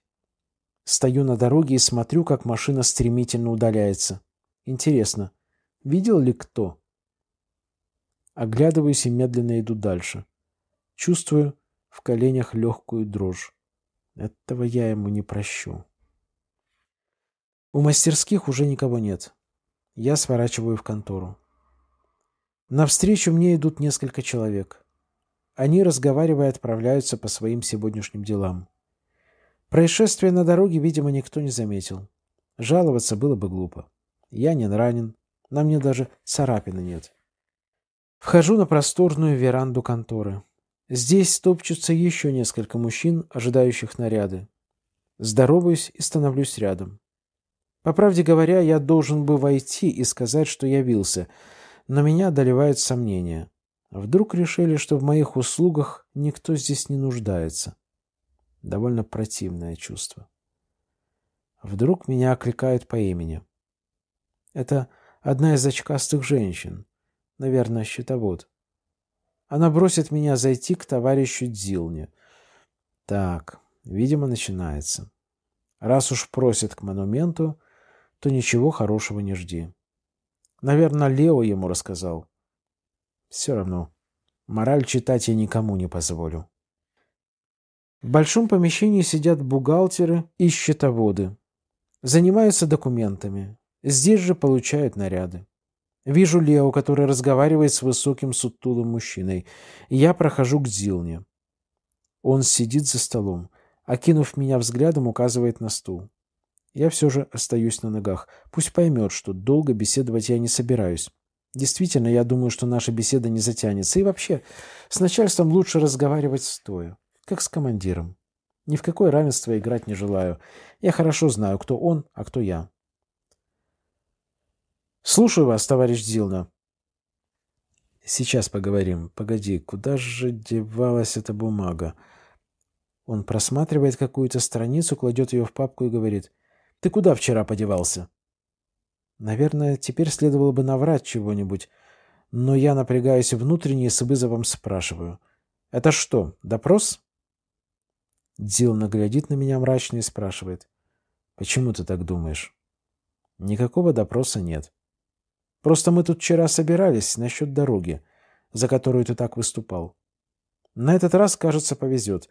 Стою на дороге и смотрю, как машина стремительно удаляется. Интересно, видел ли кто? Оглядываюсь и медленно иду дальше. Чувствую, в коленях легкую дрожь. Этого я ему не прощу. У мастерских уже никого нет. Я сворачиваю в контору. Навстречу мне идут несколько человек. Они, разговаривая, отправляются по своим сегодняшним делам. Происшествие на дороге, видимо, никто не заметил. Жаловаться было бы глупо. Я не ранен, на мне даже царапины нет. Вхожу на просторную веранду конторы. Здесь топчутся еще несколько мужчин, ожидающих наряды. Здороваюсь и становлюсь рядом. По правде говоря, я должен бы войти и сказать, что явился, но меня одолевают сомнения. Вдруг решили, что в моих услугах никто здесь не нуждается. Довольно противное чувство. Вдруг меня окликают по имени. Это одна из очкастых женщин, наверное, щитовод. Она просит меня зайти к товарищу Дзилне. Так, видимо, начинается. Раз уж просит к монументу, то ничего хорошего не жди. Наверное, Лео ему рассказал. Все равно. Мораль читать я никому не позволю. В большом помещении сидят бухгалтеры и счетоводы. Занимаются документами. Здесь же получают наряды. Вижу Лео, который разговаривает с высоким сутулым мужчиной. Я прохожу к Зилне. Он сидит за столом. Окинув меня взглядом, указывает на стул. Я все же остаюсь на ногах. Пусть поймет, что долго беседовать я не собираюсь. Действительно, я думаю, что наша беседа не затянется. И вообще, с начальством лучше разговаривать стоя, как с командиром. Ни в какое равенство играть не желаю. Я хорошо знаю, кто он, а кто я. «Слушаю вас, товарищ Зилна». «Сейчас поговорим. Погоди, куда же девалась эта бумага?» Он просматривает какую-то страницу, кладет ее в папку и говорит. «Ты куда вчера подевался?» Наверное, теперь следовало бы наврать чего-нибудь, но я напрягаюсь внутренне и с вызовом спрашиваю. «Это что, допрос?» Дил глядит на меня мрачно и спрашивает. «Почему ты так думаешь?» «Никакого допроса нет. Просто мы тут вчера собирались насчет дороги, за которую ты так выступал. На этот раз, кажется, повезет.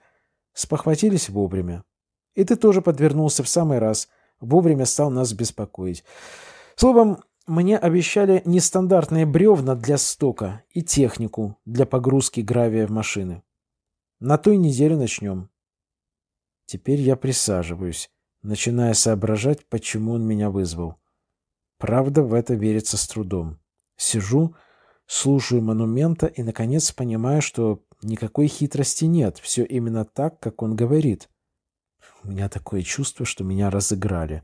Спохватились вовремя. И ты тоже подвернулся в самый раз. Вовремя стал нас беспокоить. Словом, мне обещали нестандартные бревна для стока и технику для погрузки гравия в машины. На той неделе начнем. Теперь я присаживаюсь, начиная соображать, почему он меня вызвал. Правда, в это верится с трудом. Сижу, слушаю монумента и, наконец, понимаю, что никакой хитрости нет. Все именно так, как он говорит. У меня такое чувство, что меня разыграли.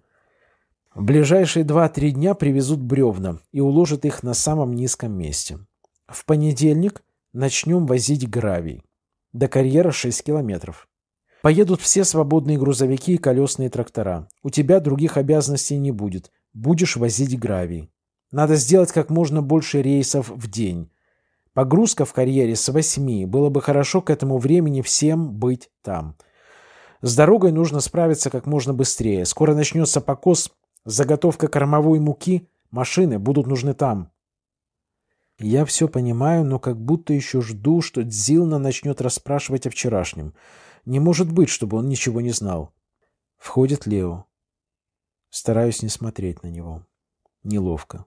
В ближайшие два-три дня привезут бревна и уложат их на самом низком месте. В понедельник начнем возить гравий. До карьера 6 километров. Поедут все свободные грузовики и колесные трактора. У тебя других обязанностей не будет будешь возить гравий. Надо сделать как можно больше рейсов в день. Погрузка в карьере с 8. Было бы хорошо к этому времени всем быть там. С дорогой нужно справиться как можно быстрее. Скоро начнется покос, заготовка кормовой муки, машины будут нужны там. Я все понимаю, но как будто еще жду, что Дзилна начнет расспрашивать о вчерашнем. Не может быть, чтобы он ничего не знал. Входит Лео. Стараюсь не смотреть на него. Неловко.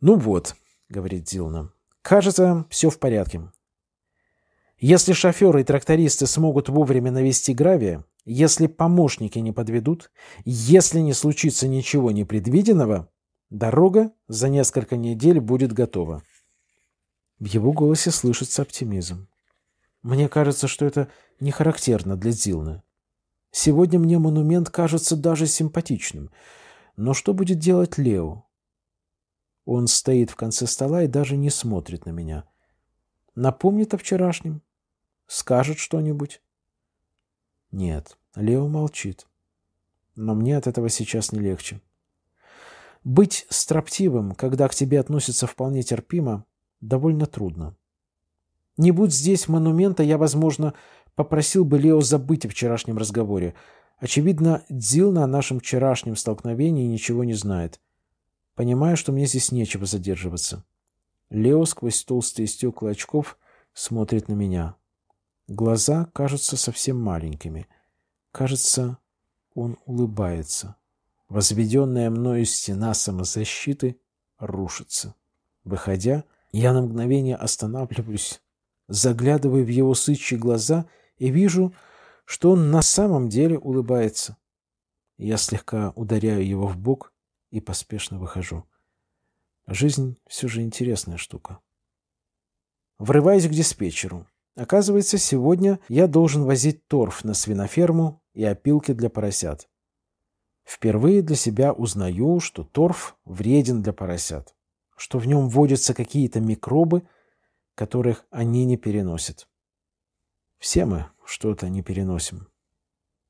«Ну вот», — говорит Дилна, — «кажется, все в порядке. Если шоферы и трактористы смогут вовремя навести гравия, если помощники не подведут, если не случится ничего непредвиденного, дорога за несколько недель будет готова». В его голосе слышится оптимизм. Мне кажется, что это не характерно для Дилны. Сегодня мне монумент кажется даже симпатичным. Но что будет делать Лео? Он стоит в конце стола и даже не смотрит на меня. Напомнит о вчерашнем? Скажет что-нибудь? Нет, Лео молчит. Но мне от этого сейчас не легче. Быть строптивым, когда к тебе относятся вполне терпимо, довольно трудно. Не будь здесь монумента, я, возможно, Попросил бы Лео забыть о вчерашнем разговоре. Очевидно, Дзил на нашем вчерашнем столкновении ничего не знает. Понимаю, что мне здесь нечего задерживаться. Лео сквозь толстые стекла очков смотрит на меня. Глаза кажутся совсем маленькими. Кажется, он улыбается. Возведенная мною стена самозащиты рушится. Выходя, я на мгновение останавливаюсь, заглядывая в его сычьи глаза — и вижу, что он на самом деле улыбается. Я слегка ударяю его в бок и поспешно выхожу. Жизнь все же интересная штука. Врываюсь к диспетчеру. Оказывается, сегодня я должен возить торф на свиноферму и опилки для поросят. Впервые для себя узнаю, что торф вреден для поросят, что в нем водятся какие-то микробы, которых они не переносят. Все мы что-то не переносим,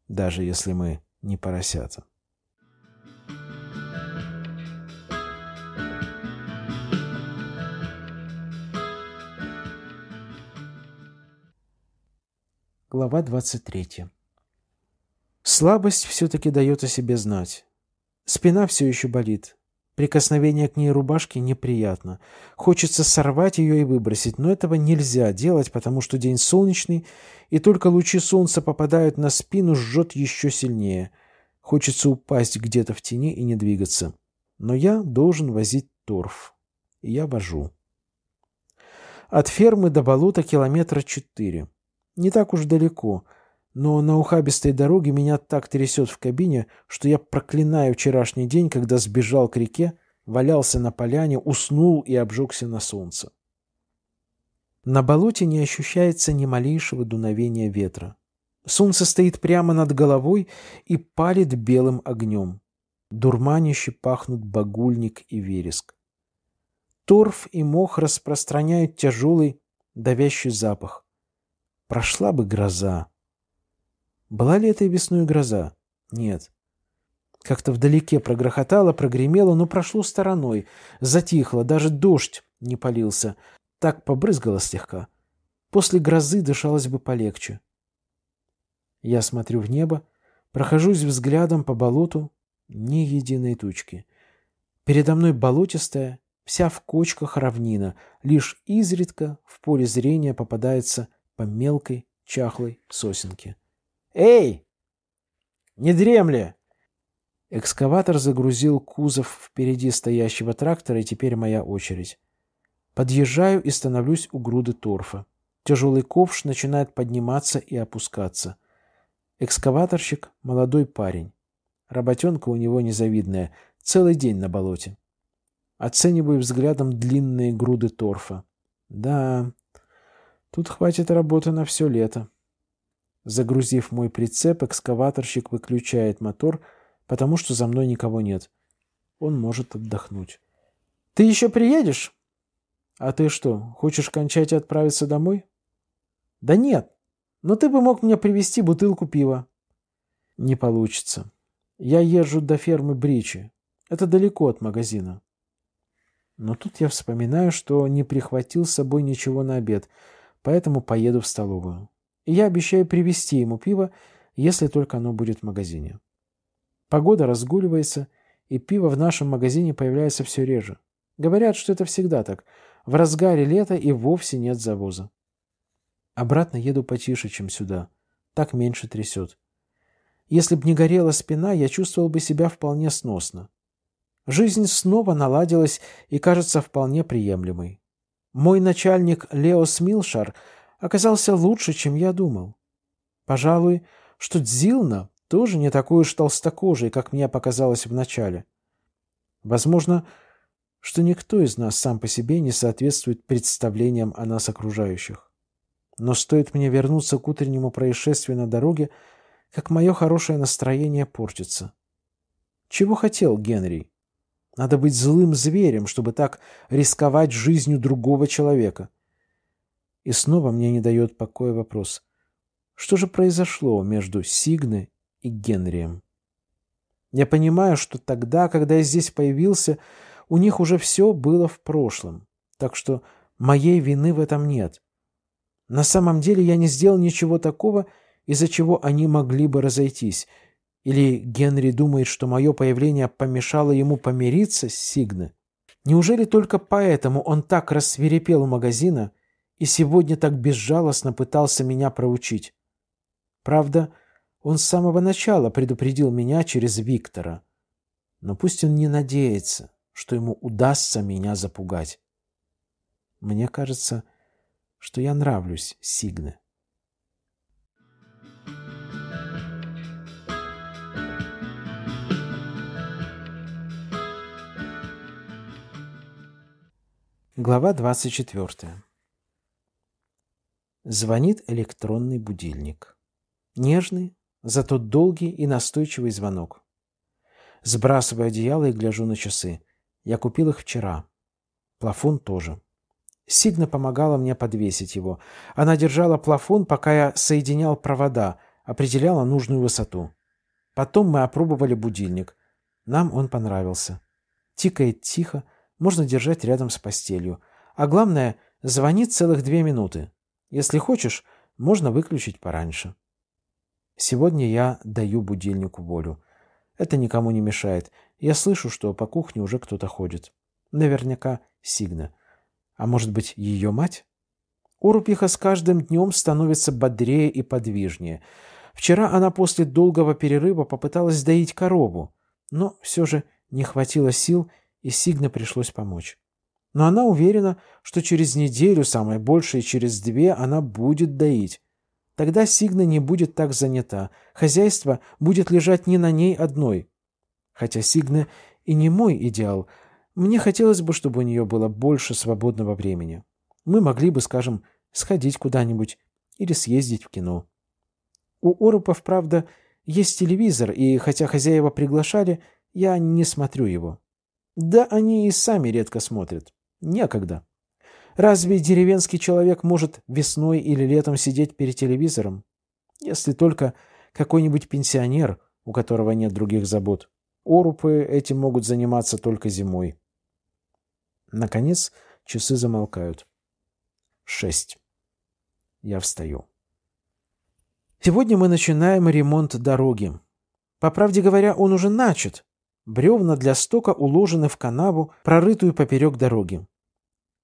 даже если мы не поросята. Глава 23. Слабость все-таки дает о себе знать. Спина все еще болит. Прикосновение к ней рубашки неприятно. Хочется сорвать ее и выбросить, но этого нельзя делать, потому что день солнечный, и только лучи солнца попадают на спину, жжет еще сильнее. Хочется упасть где-то в тени и не двигаться. Но я должен возить торф. И я вожу. От фермы до болота километра четыре. Не так уж далеко — но на ухабистой дороге меня так трясет в кабине, что я проклинаю вчерашний день, когда сбежал к реке, валялся на поляне, уснул и обжегся на солнце. На болоте не ощущается ни малейшего дуновения ветра. Солнце стоит прямо над головой и палит белым огнем. Дурманище пахнут багульник и вереск. Торф и мох распространяют тяжелый, давящий запах. Прошла бы гроза. Была ли этой весной гроза? Нет. Как-то вдалеке прогрохотало, прогремело, но прошло стороной. Затихло, даже дождь не полился. Так побрызгало слегка. После грозы дышалось бы полегче. Я смотрю в небо, прохожусь взглядом по болоту, ни единой тучки. Передо мной болотистая, вся в кочках равнина, лишь изредка в поле зрения попадается по мелкой чахлой сосенке. «Эй! Не дремли!» Экскаватор загрузил кузов впереди стоящего трактора, и теперь моя очередь. Подъезжаю и становлюсь у груды торфа. Тяжелый ковш начинает подниматься и опускаться. Экскаваторщик — молодой парень. Работенка у него незавидная. Целый день на болоте. Оцениваю взглядом длинные груды торфа. Да, тут хватит работы на все лето. Загрузив мой прицеп, экскаваторщик выключает мотор, потому что за мной никого нет. Он может отдохнуть. «Ты еще приедешь?» «А ты что, хочешь кончать и отправиться домой?» «Да нет, но ты бы мог мне привезти бутылку пива». «Не получится. Я езжу до фермы Бричи. Это далеко от магазина». Но тут я вспоминаю, что не прихватил с собой ничего на обед, поэтому поеду в столовую и я обещаю привезти ему пиво, если только оно будет в магазине. Погода разгуливается, и пиво в нашем магазине появляется все реже. Говорят, что это всегда так. В разгаре лета и вовсе нет завоза. Обратно еду потише, чем сюда. Так меньше трясет. Если б не горела спина, я чувствовал бы себя вполне сносно. Жизнь снова наладилась и кажется вполне приемлемой. Мой начальник Лео Смилшар – оказался лучше, чем я думал. Пожалуй, что Дзилна тоже не такой уж толстокожий, как мне показалось вначале. Возможно, что никто из нас сам по себе не соответствует представлениям о нас окружающих. Но стоит мне вернуться к утреннему происшествию на дороге, как мое хорошее настроение портится. Чего хотел Генри? Надо быть злым зверем, чтобы так рисковать жизнью другого человека. И снова мне не дает покоя вопрос, что же произошло между Сигны и Генрием? Я понимаю, что тогда, когда я здесь появился, у них уже все было в прошлом, так что моей вины в этом нет. На самом деле я не сделал ничего такого, из-за чего они могли бы разойтись. Или Генри думает, что мое появление помешало ему помириться с Сигны? Неужели только поэтому он так рассверепел у магазина, и сегодня так безжалостно пытался меня проучить. Правда, он с самого начала предупредил меня через Виктора. Но пусть он не надеется, что ему удастся меня запугать. Мне кажется, что я нравлюсь Сигне. Глава 24. Звонит электронный будильник. Нежный, зато долгий и настойчивый звонок. Сбрасываю одеяло и гляжу на часы. Я купил их вчера. Плафон тоже. Сигна помогала мне подвесить его. Она держала плафон, пока я соединял провода, определяла нужную высоту. Потом мы опробовали будильник. Нам он понравился. Тикает тихо, можно держать рядом с постелью. А главное, звонит целых две минуты. Если хочешь, можно выключить пораньше. Сегодня я даю будильнику волю. Это никому не мешает. Я слышу, что по кухне уже кто-то ходит. Наверняка Сигна. А может быть, ее мать? Урупиха с каждым днем становится бодрее и подвижнее. Вчера она после долгого перерыва попыталась доить корову, но все же не хватило сил, и Сигна пришлось помочь но она уверена, что через неделю, самое большее через две, она будет доить. Тогда Сигна не будет так занята, хозяйство будет лежать не на ней одной. Хотя Сигна и не мой идеал, мне хотелось бы, чтобы у нее было больше свободного времени. Мы могли бы, скажем, сходить куда-нибудь или съездить в кино. У Орупов, правда, есть телевизор, и хотя хозяева приглашали, я не смотрю его. Да они и сами редко смотрят. Некогда. Разве деревенский человек может весной или летом сидеть перед телевизором? Если только какой-нибудь пенсионер, у которого нет других забот. Орупы этим могут заниматься только зимой. Наконец, часы замолкают. Шесть. Я встаю. Сегодня мы начинаем ремонт дороги. По правде говоря, он уже начат, Бревна для стока уложены в канаву, прорытую поперек дороги.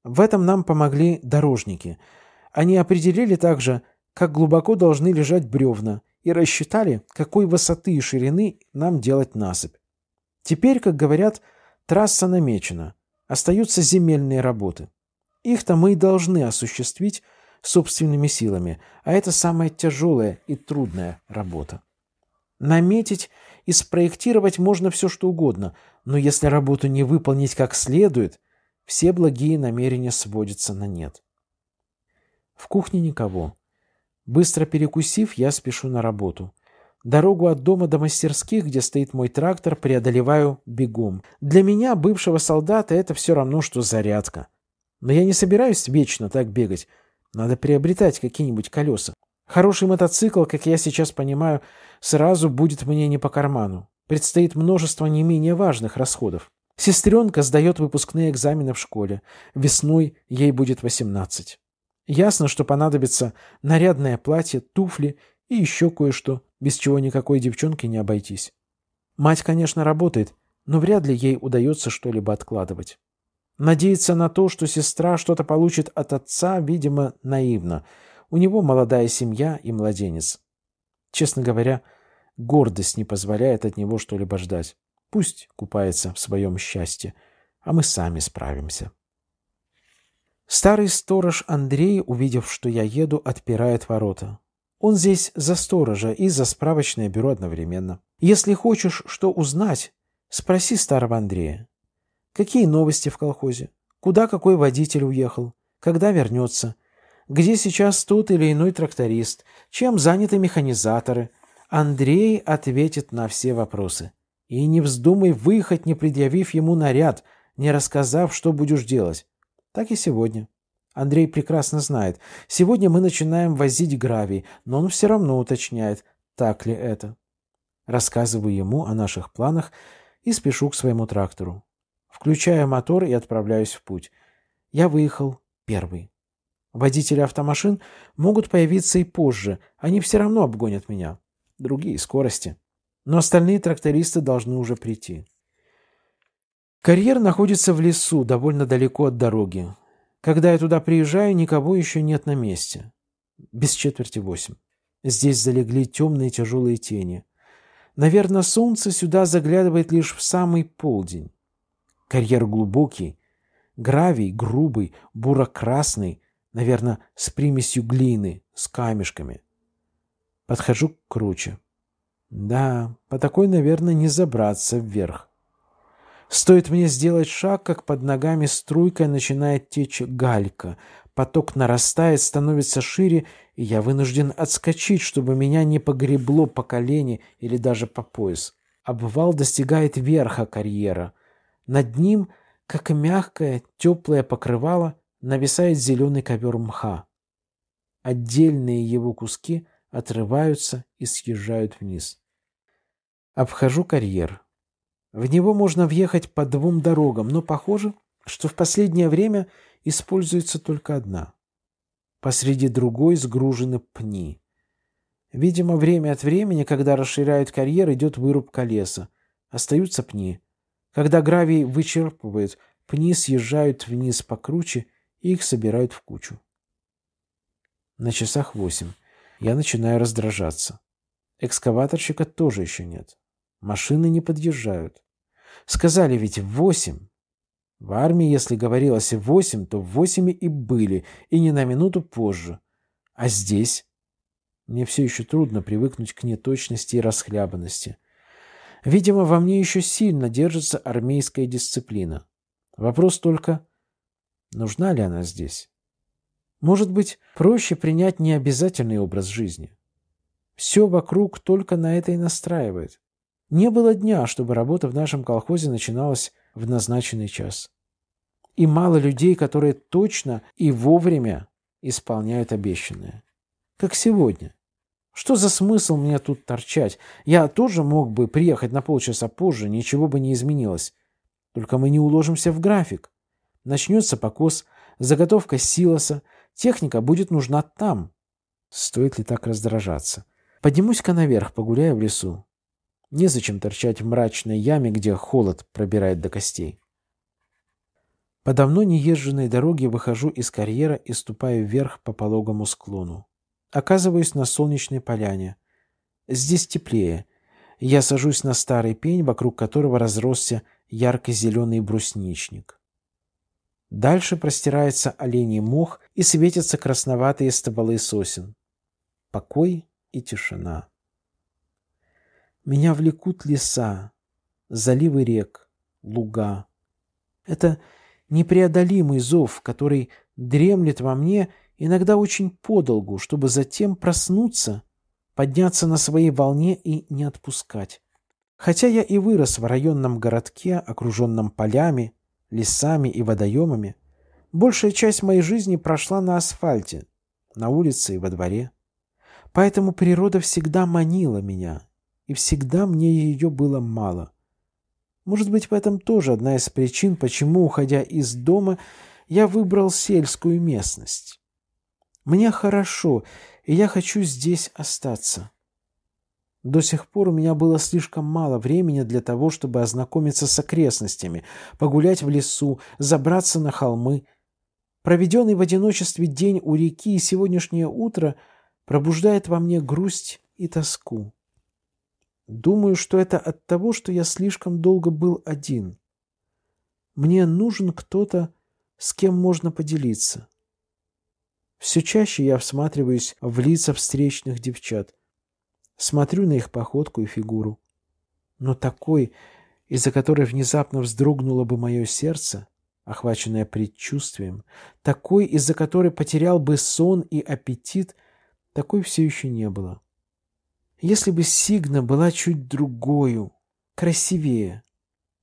В этом нам помогли дорожники. Они определили также, как глубоко должны лежать бревна, и рассчитали, какой высоты и ширины нам делать насыпь. Теперь, как говорят, трасса намечена, остаются земельные работы. Их-то мы и должны осуществить собственными силами, а это самая тяжелая и трудная работа. Наметить и спроектировать можно все что угодно, но если работу не выполнить как следует, все благие намерения сводятся на нет. В кухне никого. Быстро перекусив, я спешу на работу. Дорогу от дома до мастерских, где стоит мой трактор, преодолеваю бегом. Для меня, бывшего солдата, это все равно, что зарядка. Но я не собираюсь вечно так бегать. Надо приобретать какие-нибудь колеса. Хороший мотоцикл, как я сейчас понимаю, сразу будет мне не по карману. Предстоит множество не менее важных расходов. Сестренка сдает выпускные экзамены в школе. Весной ей будет 18. Ясно, что понадобится нарядное платье, туфли и еще кое-что, без чего никакой девчонке не обойтись. Мать, конечно, работает, но вряд ли ей удается что-либо откладывать. Надеяться на то, что сестра что-то получит от отца, видимо, наивно. У него молодая семья и младенец. Честно говоря, Гордость не позволяет от него что-либо ждать. Пусть купается в своем счастье, а мы сами справимся. Старый сторож Андрей, увидев, что я еду, отпирает ворота. Он здесь за сторожа и за справочное бюро одновременно. Если хочешь что узнать, спроси старого Андрея. Какие новости в колхозе? Куда какой водитель уехал? Когда вернется? Где сейчас тот или иной тракторист? Чем заняты механизаторы? Андрей ответит на все вопросы. И не вздумай выехать, не предъявив ему наряд, не рассказав, что будешь делать. Так и сегодня. Андрей прекрасно знает. Сегодня мы начинаем возить гравий, но он все равно уточняет, так ли это. Рассказываю ему о наших планах и спешу к своему трактору. Включаю мотор и отправляюсь в путь. Я выехал первый. Водители автомашин могут появиться и позже, они все равно обгонят меня другие скорости. Но остальные трактористы должны уже прийти. Карьер находится в лесу, довольно далеко от дороги. Когда я туда приезжаю, никого еще нет на месте. Без четверти восемь. Здесь залегли темные тяжелые тени. Наверное, солнце сюда заглядывает лишь в самый полдень. Карьер глубокий, гравий грубый, буро-красный, наверное, с примесью глины, с камешками – Подхожу к круче. Да, по такой, наверное, не забраться вверх. Стоит мне сделать шаг, как под ногами струйкой начинает течь галька. Поток нарастает, становится шире, и я вынужден отскочить, чтобы меня не погребло по колени или даже по пояс. Обвал достигает верха карьера. Над ним, как мягкое, теплое покрывало, нависает зеленый ковер мха. Отдельные его куски отрываются и съезжают вниз. Обхожу карьер. В него можно въехать по двум дорогам, но похоже, что в последнее время используется только одна. Посреди другой сгружены пни. Видимо, время от времени, когда расширяют карьер, идет вырубка леса. Остаются пни. Когда гравий вычерпывают, пни съезжают вниз покруче и их собирают в кучу. На часах восемь. Я начинаю раздражаться. Экскаваторщика тоже еще нет. Машины не подъезжают. Сказали ведь восемь. В армии, если говорилось восемь, то восемь и были, и не на минуту позже. А здесь? Мне все еще трудно привыкнуть к неточности и расхлябанности. Видимо, во мне еще сильно держится армейская дисциплина. Вопрос только, нужна ли она здесь? Может быть, проще принять необязательный образ жизни. Все вокруг только на это и настраивает. Не было дня, чтобы работа в нашем колхозе начиналась в назначенный час. И мало людей, которые точно и вовремя исполняют обещанное. Как сегодня. Что за смысл мне тут торчать? Я тоже мог бы приехать на полчаса позже, ничего бы не изменилось. Только мы не уложимся в график. Начнется покос, заготовка силоса, Техника будет нужна там. Стоит ли так раздражаться? Поднимусь-ка наверх, погуляю в лесу. Незачем торчать в мрачной яме, где холод пробирает до костей. По давно неезженной дороге выхожу из карьера и ступаю вверх по пологому склону. Оказываюсь на солнечной поляне. Здесь теплее. Я сажусь на старый пень, вокруг которого разросся ярко-зеленый брусничник. Дальше простирается оленей мох и светятся красноватые стволы сосен. Покой и тишина. Меня влекут леса, заливы рек, луга. Это непреодолимый зов, который дремлет во мне иногда очень подолгу, чтобы затем проснуться, подняться на своей волне и не отпускать. Хотя я и вырос в районном городке, окруженном полями, лесами и водоемами, большая часть моей жизни прошла на асфальте, на улице и во дворе. Поэтому природа всегда манила меня, и всегда мне ее было мало. Может быть, в этом тоже одна из причин, почему, уходя из дома, я выбрал сельскую местность. Мне хорошо, и я хочу здесь остаться. До сих пор у меня было слишком мало времени для того, чтобы ознакомиться с окрестностями, погулять в лесу, забраться на холмы. Проведенный в одиночестве день у реки и сегодняшнее утро пробуждает во мне грусть и тоску. Думаю, что это от того, что я слишком долго был один. Мне нужен кто-то, с кем можно поделиться. Все чаще я всматриваюсь в лица встречных девчат – Смотрю на их походку и фигуру. Но такой, из-за которой внезапно вздрогнуло бы мое сердце, охваченное предчувствием, такой, из-за которой потерял бы сон и аппетит, такой все еще не было. Если бы Сигна была чуть другою, красивее.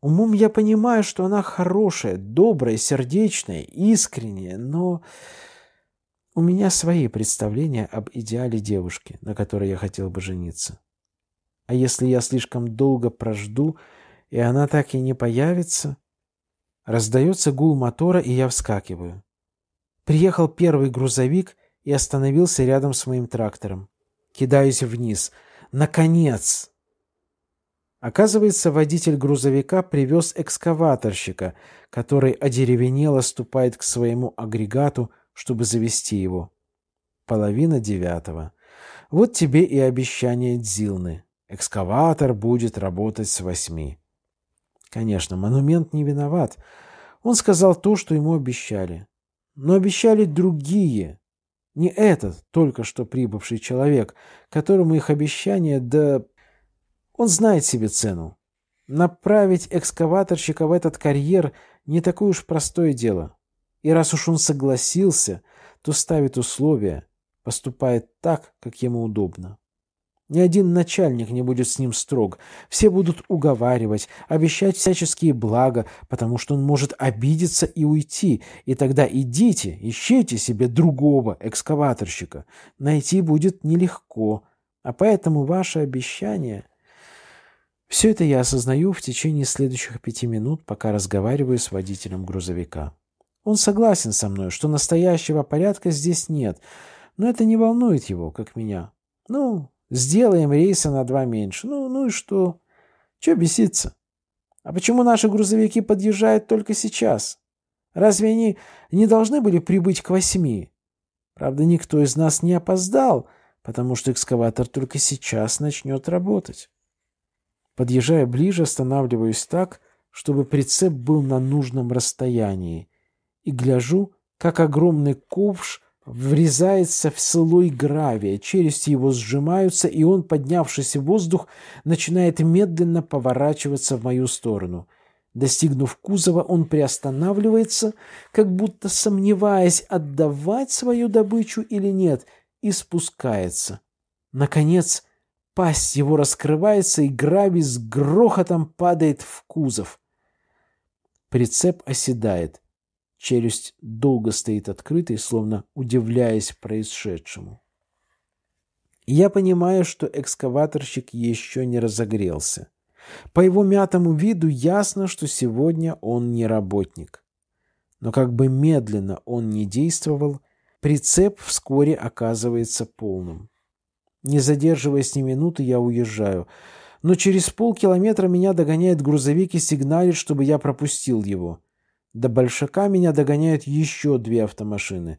Умом я понимаю, что она хорошая, добрая, сердечная, искренняя, но... У меня свои представления об идеале девушки, на которой я хотел бы жениться. А если я слишком долго прожду, и она так и не появится? Раздается гул мотора, и я вскакиваю. Приехал первый грузовик и остановился рядом с моим трактором. Кидаюсь вниз. Наконец! Оказывается, водитель грузовика привез экскаваторщика, который одеревенело ступает к своему агрегату, чтобы завести его. Половина девятого. Вот тебе и обещание Дзилны. Экскаватор будет работать с восьми. Конечно, монумент не виноват. Он сказал то, что ему обещали. Но обещали другие. Не этот, только что прибывший человек, которому их обещание, да... Он знает себе цену. Направить экскаваторщика в этот карьер не такое уж простое дело. И раз уж он согласился, то ставит условия, поступает так, как ему удобно. Ни один начальник не будет с ним строг. Все будут уговаривать, обещать всяческие блага, потому что он может обидеться и уйти. И тогда идите, ищите себе другого экскаваторщика. Найти будет нелегко. А поэтому ваше обещание... Все это я осознаю в течение следующих пяти минут, пока разговариваю с водителем грузовика. Он согласен со мной, что настоящего порядка здесь нет, но это не волнует его, как меня. Ну, сделаем рейса на два меньше. Ну, ну и что? Че беситься? А почему наши грузовики подъезжают только сейчас? Разве они не должны были прибыть к восьми? Правда, никто из нас не опоздал, потому что экскаватор только сейчас начнет работать. Подъезжая ближе, останавливаюсь так, чтобы прицеп был на нужном расстоянии и гляжу, как огромный ковш врезается в слой гравия, челюсти его сжимаются, и он, поднявшись в воздух, начинает медленно поворачиваться в мою сторону. Достигнув кузова, он приостанавливается, как будто сомневаясь, отдавать свою добычу или нет, и спускается. Наконец, пасть его раскрывается, и гравий с грохотом падает в кузов. Прицеп оседает. Челюсть долго стоит открытой, словно удивляясь происшедшему. Я понимаю, что экскаваторщик еще не разогрелся. По его мятому виду ясно, что сегодня он не работник. Но как бы медленно он не действовал, прицеп вскоре оказывается полным. Не задерживаясь ни минуты, я уезжаю. Но через полкилометра меня догоняет грузовик и сигналит, чтобы я пропустил его. До большака меня догоняют еще две автомашины.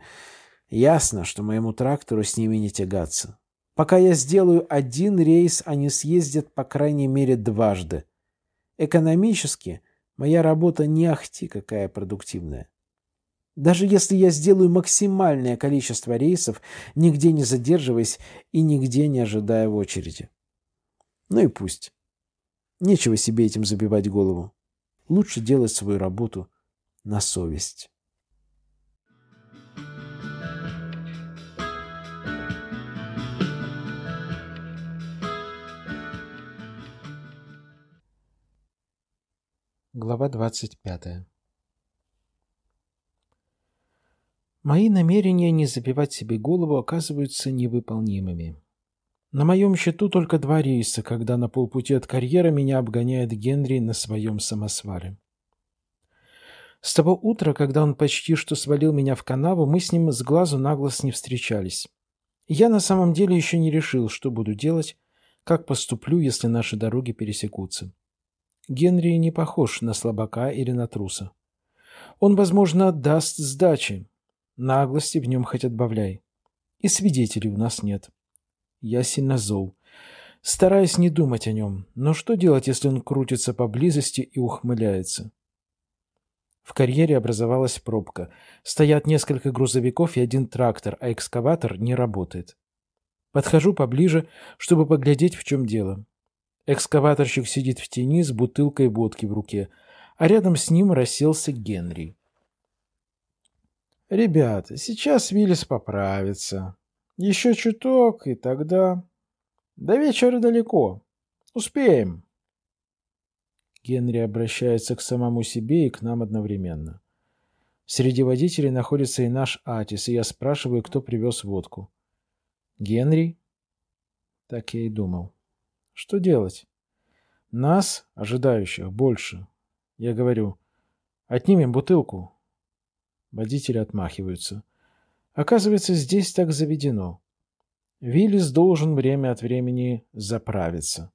Ясно, что моему трактору с ними не тягаться. Пока я сделаю один рейс, они съездят по крайней мере дважды. Экономически моя работа не ахти какая продуктивная. Даже если я сделаю максимальное количество рейсов, нигде не задерживаясь и нигде не ожидая в очереди. Ну и пусть. Нечего себе этим забивать голову. Лучше делать свою работу – на совесть. Глава 25. Мои намерения не забивать себе голову оказываются невыполнимыми. На моем счету только два рейса, когда на полпути от карьера меня обгоняет Генри на своем самосваре. С того утра, когда он почти что свалил меня в канаву, мы с ним с глазу на глаз не встречались. Я на самом деле еще не решил, что буду делать, как поступлю, если наши дороги пересекутся. Генри не похож на слабака или на труса. Он, возможно, даст сдачи. Наглости в нем хоть отбавляй. И свидетелей у нас нет. Я сильно зол. Стараюсь не думать о нем, но что делать, если он крутится поблизости и ухмыляется? В карьере образовалась пробка. Стоят несколько грузовиков и один трактор, а экскаватор не работает. Подхожу поближе, чтобы поглядеть, в чем дело. Экскаваторщик сидит в тени с бутылкой водки в руке, а рядом с ним расселся Генри. «Ребята, сейчас Виллис поправится. Еще чуток, и тогда...» «До вечера далеко. Успеем». Генри обращается к самому себе и к нам одновременно. Среди водителей находится и наш Атис, и я спрашиваю, кто привез водку. Генри? Так я и думал. Что делать? Нас, ожидающих, больше. Я говорю, отнимем бутылку. Водители отмахиваются. Оказывается, здесь так заведено. Виллис должен время от времени заправиться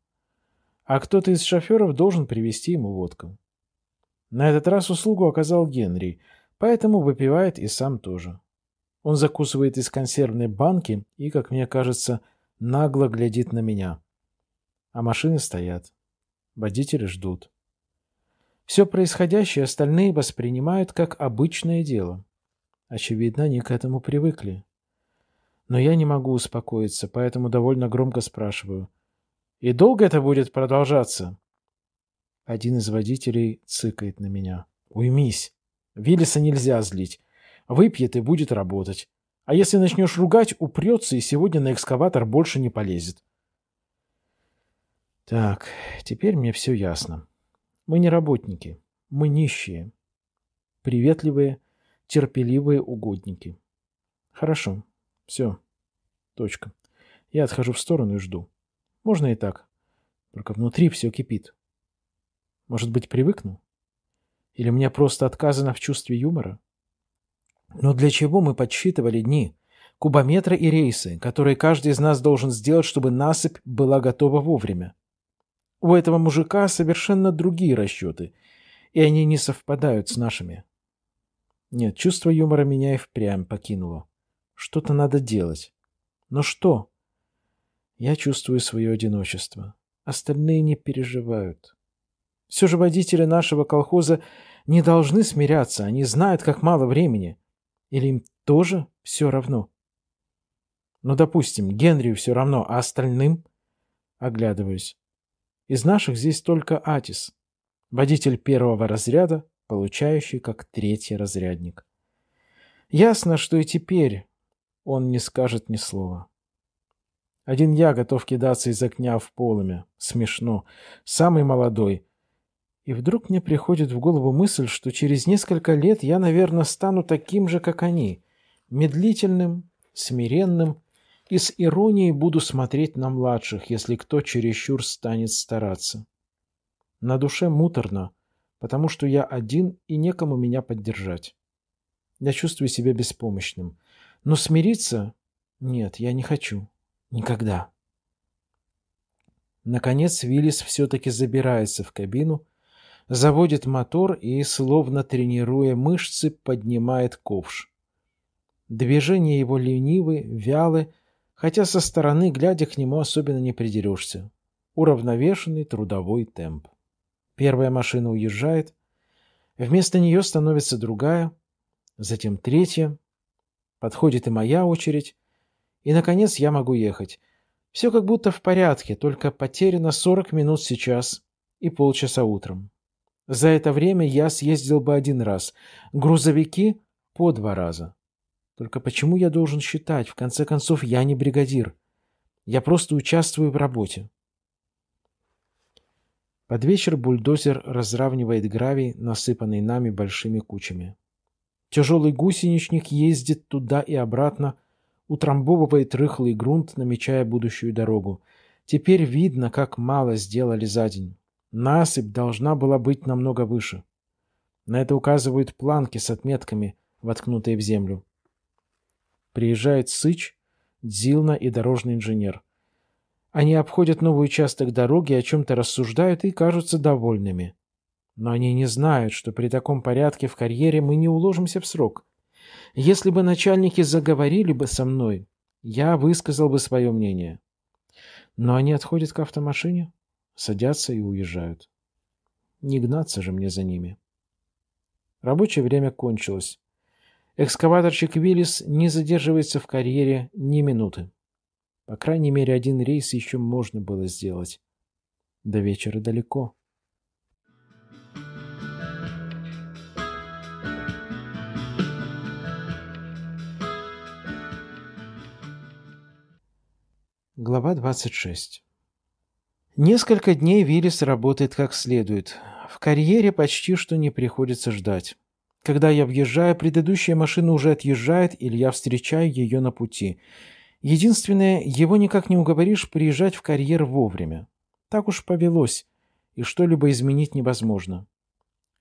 а кто-то из шоферов должен привезти ему водку. На этот раз услугу оказал Генри, поэтому выпивает и сам тоже. Он закусывает из консервной банки и, как мне кажется, нагло глядит на меня. А машины стоят. Водители ждут. Все происходящее остальные воспринимают как обычное дело. Очевидно, они к этому привыкли. Но я не могу успокоиться, поэтому довольно громко спрашиваю. И долго это будет продолжаться?» Один из водителей цыкает на меня. «Уймись. Виллиса нельзя злить. Выпьет и будет работать. А если начнешь ругать, упрется и сегодня на экскаватор больше не полезет». Так, теперь мне все ясно. Мы не работники. Мы нищие. Приветливые, терпеливые угодники. Хорошо. Все. Точка. Я отхожу в сторону и жду. Можно и так. Только внутри все кипит. Может быть, привыкну? Или мне просто отказано в чувстве юмора? Но для чего мы подсчитывали дни, кубометры и рейсы, которые каждый из нас должен сделать, чтобы насыпь была готова вовремя? У этого мужика совершенно другие расчеты, и они не совпадают с нашими. Нет, чувство юмора меня и впрямь покинуло. Что-то надо делать. Но что? Я чувствую свое одиночество. Остальные не переживают. Все же водители нашего колхоза не должны смиряться. Они знают, как мало времени. Или им тоже все равно? Ну, допустим, Генрию все равно, а остальным? Оглядываюсь. Из наших здесь только Атис. Водитель первого разряда, получающий как третий разрядник. Ясно, что и теперь он не скажет ни слова. Один я готов кидаться из окня в полами. Смешно. Самый молодой. И вдруг мне приходит в голову мысль, что через несколько лет я, наверное, стану таким же, как они. Медлительным, смиренным. И с иронией буду смотреть на младших, если кто чересчур станет стараться. На душе муторно, потому что я один и некому меня поддержать. Я чувствую себя беспомощным. Но смириться? Нет, я не хочу. Никогда. Наконец Виллис все-таки забирается в кабину, заводит мотор и, словно тренируя мышцы, поднимает ковш. Движения его ленивы, вялы, хотя со стороны, глядя к нему, особенно не придерешься. Уравновешенный трудовой темп. Первая машина уезжает, вместо нее становится другая, затем третья. Подходит и моя очередь, и, наконец, я могу ехать. Все как будто в порядке, только потеряно 40 минут сейчас и полчаса утром. За это время я съездил бы один раз, грузовики — по два раза. Только почему я должен считать? В конце концов, я не бригадир. Я просто участвую в работе. Под вечер бульдозер разравнивает гравий, насыпанный нами большими кучами. Тяжелый гусеничник ездит туда и обратно, утрамбовывает рыхлый грунт, намечая будущую дорогу. Теперь видно, как мало сделали за день. Насыпь должна была быть намного выше. На это указывают планки с отметками, воткнутые в землю. Приезжает Сыч, Дзилна и дорожный инженер. Они обходят новый участок дороги, о чем-то рассуждают и кажутся довольными. Но они не знают, что при таком порядке в карьере мы не уложимся в срок. Если бы начальники заговорили бы со мной, я высказал бы свое мнение. Но они отходят к автомашине, садятся и уезжают. Не гнаться же мне за ними. Рабочее время кончилось. Экскаваторщик Виллис не задерживается в карьере ни минуты. По крайней мере, один рейс еще можно было сделать. До вечера далеко. Глава 26. Несколько дней Виллис работает как следует. В карьере почти что не приходится ждать. Когда я въезжаю, предыдущая машина уже отъезжает, или я встречаю ее на пути. Единственное, его никак не уговоришь приезжать в карьер вовремя. Так уж повелось, и что-либо изменить невозможно.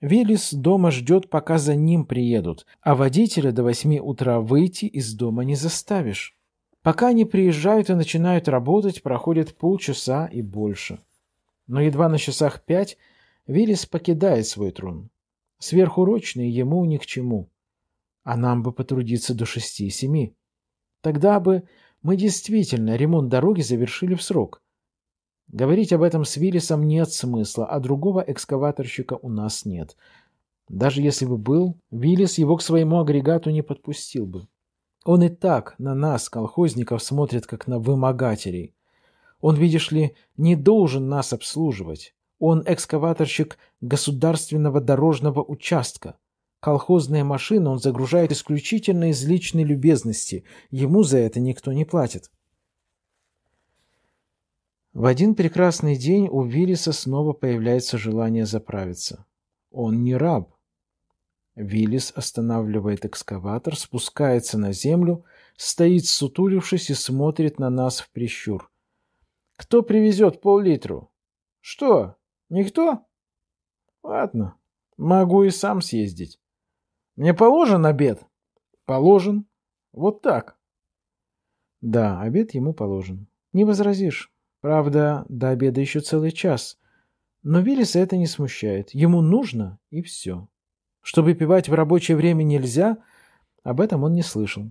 Виллис дома ждет, пока за ним приедут, а водителя до восьми утра выйти из дома не заставишь. Пока они приезжают и начинают работать, проходит полчаса и больше. Но едва на часах пять Виллис покидает свой трон. Сверхурочный ему ни к чему. А нам бы потрудиться до шести-семи. Тогда бы мы действительно ремонт дороги завершили в срок. Говорить об этом с Виллисом нет смысла, а другого экскаваторщика у нас нет. Даже если бы был, Виллис его к своему агрегату не подпустил бы. Он и так на нас, колхозников, смотрит как на вымогателей. Он, видишь ли, не должен нас обслуживать. Он экскаваторщик государственного дорожного участка. Колхозные машины он загружает исключительно из личной любезности. Ему за это никто не платит. В один прекрасный день у Виллиса снова появляется желание заправиться. Он не раб, Виллис останавливает экскаватор, спускается на землю, стоит сутулившись и смотрит на нас в прищур. «Кто привезет пол-литру?» «Что? Никто?» «Ладно, могу и сам съездить. Мне положен обед?» «Положен. Вот так». «Да, обед ему положен. Не возразишь. Правда, до обеда еще целый час. Но Виллиса это не смущает. Ему нужно, и все». Что выпивать в рабочее время нельзя, об этом он не слышал.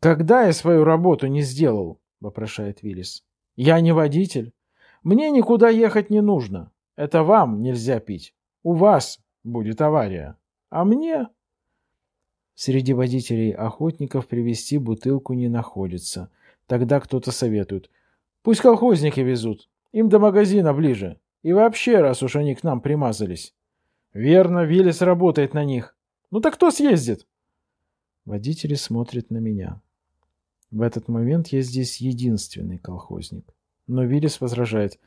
«Когда я свою работу не сделал?» – вопрошает Виллис. «Я не водитель. Мне никуда ехать не нужно. Это вам нельзя пить. У вас будет авария. А мне...» Среди водителей охотников привезти бутылку не находится. Тогда кто-то советует. «Пусть колхозники везут. Им до магазина ближе. И вообще, раз уж они к нам примазались». «Верно, Виллис работает на них. Ну так кто съездит?» Водители смотрят на меня. В этот момент я здесь единственный колхозник. Но Виллис возражает.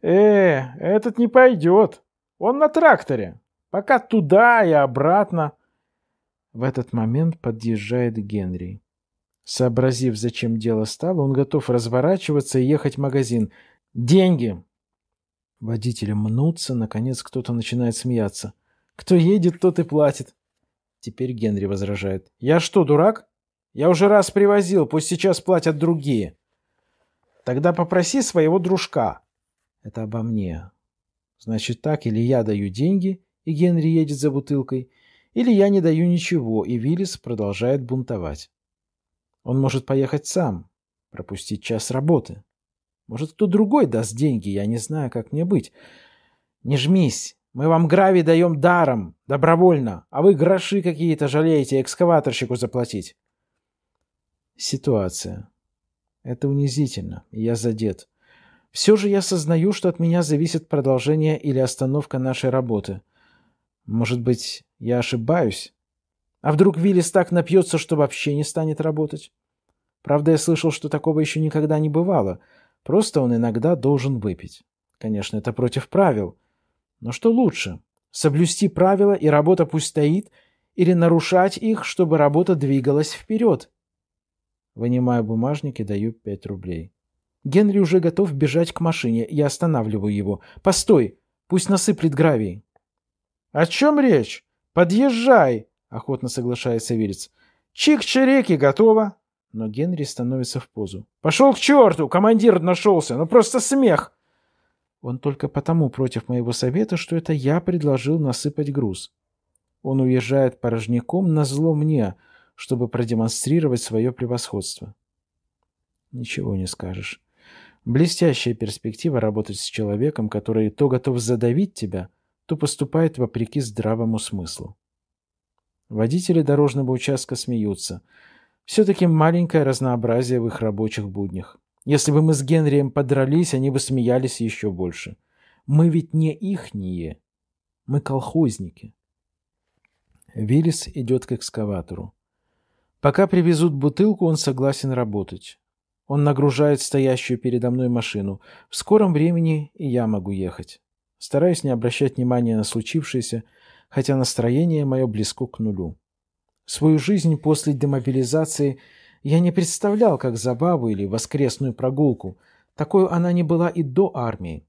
«Э, этот не пойдет. Он на тракторе. Пока туда и обратно». В этот момент подъезжает Генри. Сообразив, зачем дело стало, он готов разворачиваться и ехать в магазин. «Деньги! Водители мнутся, наконец кто-то начинает смеяться. «Кто едет, тот и платит». Теперь Генри возражает. «Я что, дурак? Я уже раз привозил, пусть сейчас платят другие». «Тогда попроси своего дружка». «Это обо мне». «Значит так, или я даю деньги, и Генри едет за бутылкой, или я не даю ничего, и Виллис продолжает бунтовать. Он может поехать сам, пропустить час работы». Может, кто другой даст деньги, я не знаю, как мне быть. Не жмись, мы вам грави даем даром, добровольно, а вы гроши какие-то жалеете экскаваторщику заплатить. Ситуация. Это унизительно, я задет. Все же я сознаю, что от меня зависит продолжение или остановка нашей работы. Может быть, я ошибаюсь? А вдруг Виллис так напьется, что вообще не станет работать? Правда, я слышал, что такого еще никогда не бывало — Просто он иногда должен выпить. Конечно, это против правил. Но что лучше? Соблюсти правила, и работа пусть стоит, или нарушать их, чтобы работа двигалась вперед? Вынимаю бумажник и даю пять рублей. Генри уже готов бежать к машине. Я останавливаю его. «Постой! Пусть насыплет гравий!» «О чем речь? Подъезжай!» — охотно соглашается Верец. «Чик-чирики готово!» Но Генри становится в позу. «Пошел к черту! Командир нашелся! Ну просто смех!» Он только потому против моего совета, что это я предложил насыпать груз. Он уезжает порожняком на зло мне, чтобы продемонстрировать свое превосходство. Ничего не скажешь. Блестящая перспектива работать с человеком, который то готов задавить тебя, то поступает вопреки здравому смыслу. Водители дорожного участка смеются – все-таки маленькое разнообразие в их рабочих буднях. Если бы мы с Генрием подрались, они бы смеялись еще больше. Мы ведь не ихние. Мы колхозники. Виллис идет к экскаватору. Пока привезут бутылку, он согласен работать. Он нагружает стоящую передо мной машину. В скором времени и я могу ехать. Стараюсь не обращать внимания на случившееся, хотя настроение мое близко к нулю. Свою жизнь после демобилизации я не представлял как забаву или воскресную прогулку. Такой она не была и до армии.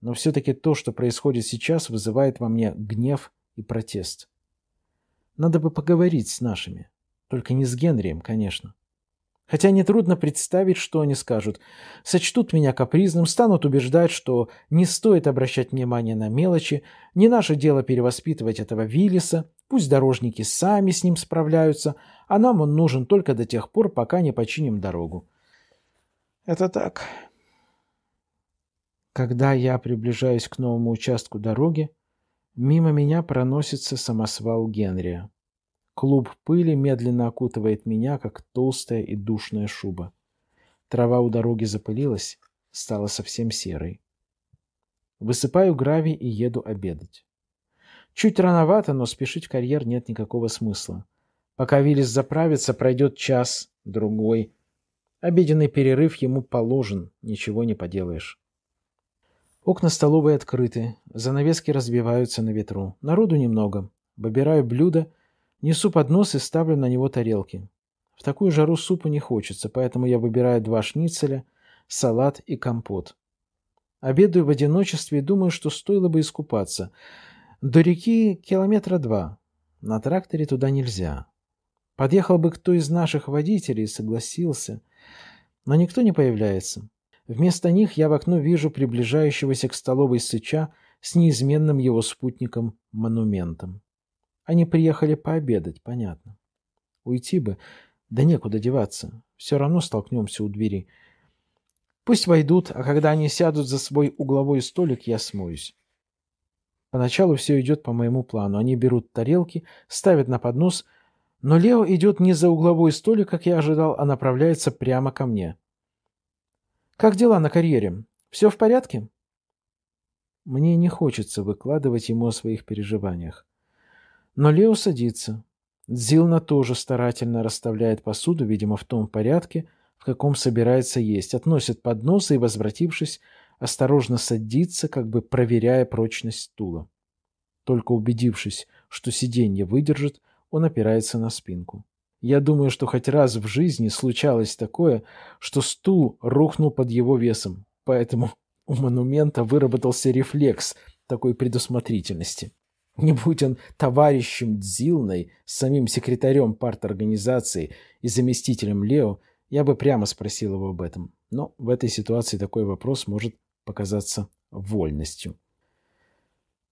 Но все-таки то, что происходит сейчас, вызывает во мне гнев и протест. Надо бы поговорить с нашими. Только не с Генрием, конечно. Хотя нетрудно представить, что они скажут. Сочтут меня капризным, станут убеждать, что не стоит обращать внимание на мелочи, не наше дело перевоспитывать этого Виллиса, пусть дорожники сами с ним справляются, а нам он нужен только до тех пор, пока не починим дорогу. Это так. Когда я приближаюсь к новому участку дороги, мимо меня проносится самосвал Генрия. Клуб пыли медленно окутывает меня, как толстая и душная шуба. Трава у дороги запылилась, стала совсем серой. Высыпаю гравий и еду обедать. Чуть рановато, но спешить в карьер нет никакого смысла. Пока Виллис заправится, пройдет час, другой. Обеденный перерыв ему положен, ничего не поделаешь. Окна столовой открыты, занавески развиваются на ветру. Народу немного. Выбираю блюдо, Несу поднос и ставлю на него тарелки. В такую жару супа не хочется, поэтому я выбираю два шницеля, салат и компот. Обедаю в одиночестве и думаю, что стоило бы искупаться. До реки километра два. На тракторе туда нельзя. Подъехал бы кто из наших водителей и согласился. Но никто не появляется. Вместо них я в окно вижу приближающегося к столовой сыча с неизменным его спутником-монументом. Они приехали пообедать, понятно. Уйти бы. Да некуда деваться. Все равно столкнемся у двери. Пусть войдут, а когда они сядут за свой угловой столик, я смоюсь. Поначалу все идет по моему плану. Они берут тарелки, ставят на поднос, но Лео идет не за угловой столик, как я ожидал, а направляется прямо ко мне. «Как дела на карьере? Все в порядке?» Мне не хочется выкладывать ему о своих переживаниях. Но Лео садится. Дзилна тоже старательно расставляет посуду, видимо, в том порядке, в каком собирается есть, относит подносы и, возвратившись, осторожно садится, как бы проверяя прочность стула. Только убедившись, что сиденье выдержит, он опирается на спинку. Я думаю, что хоть раз в жизни случалось такое, что стул рухнул под его весом, поэтому у монумента выработался рефлекс такой предусмотрительности. Не будь он товарищем Дзилной, самим секретарем парторганизации и заместителем Лео, я бы прямо спросил его об этом. Но в этой ситуации такой вопрос может показаться вольностью.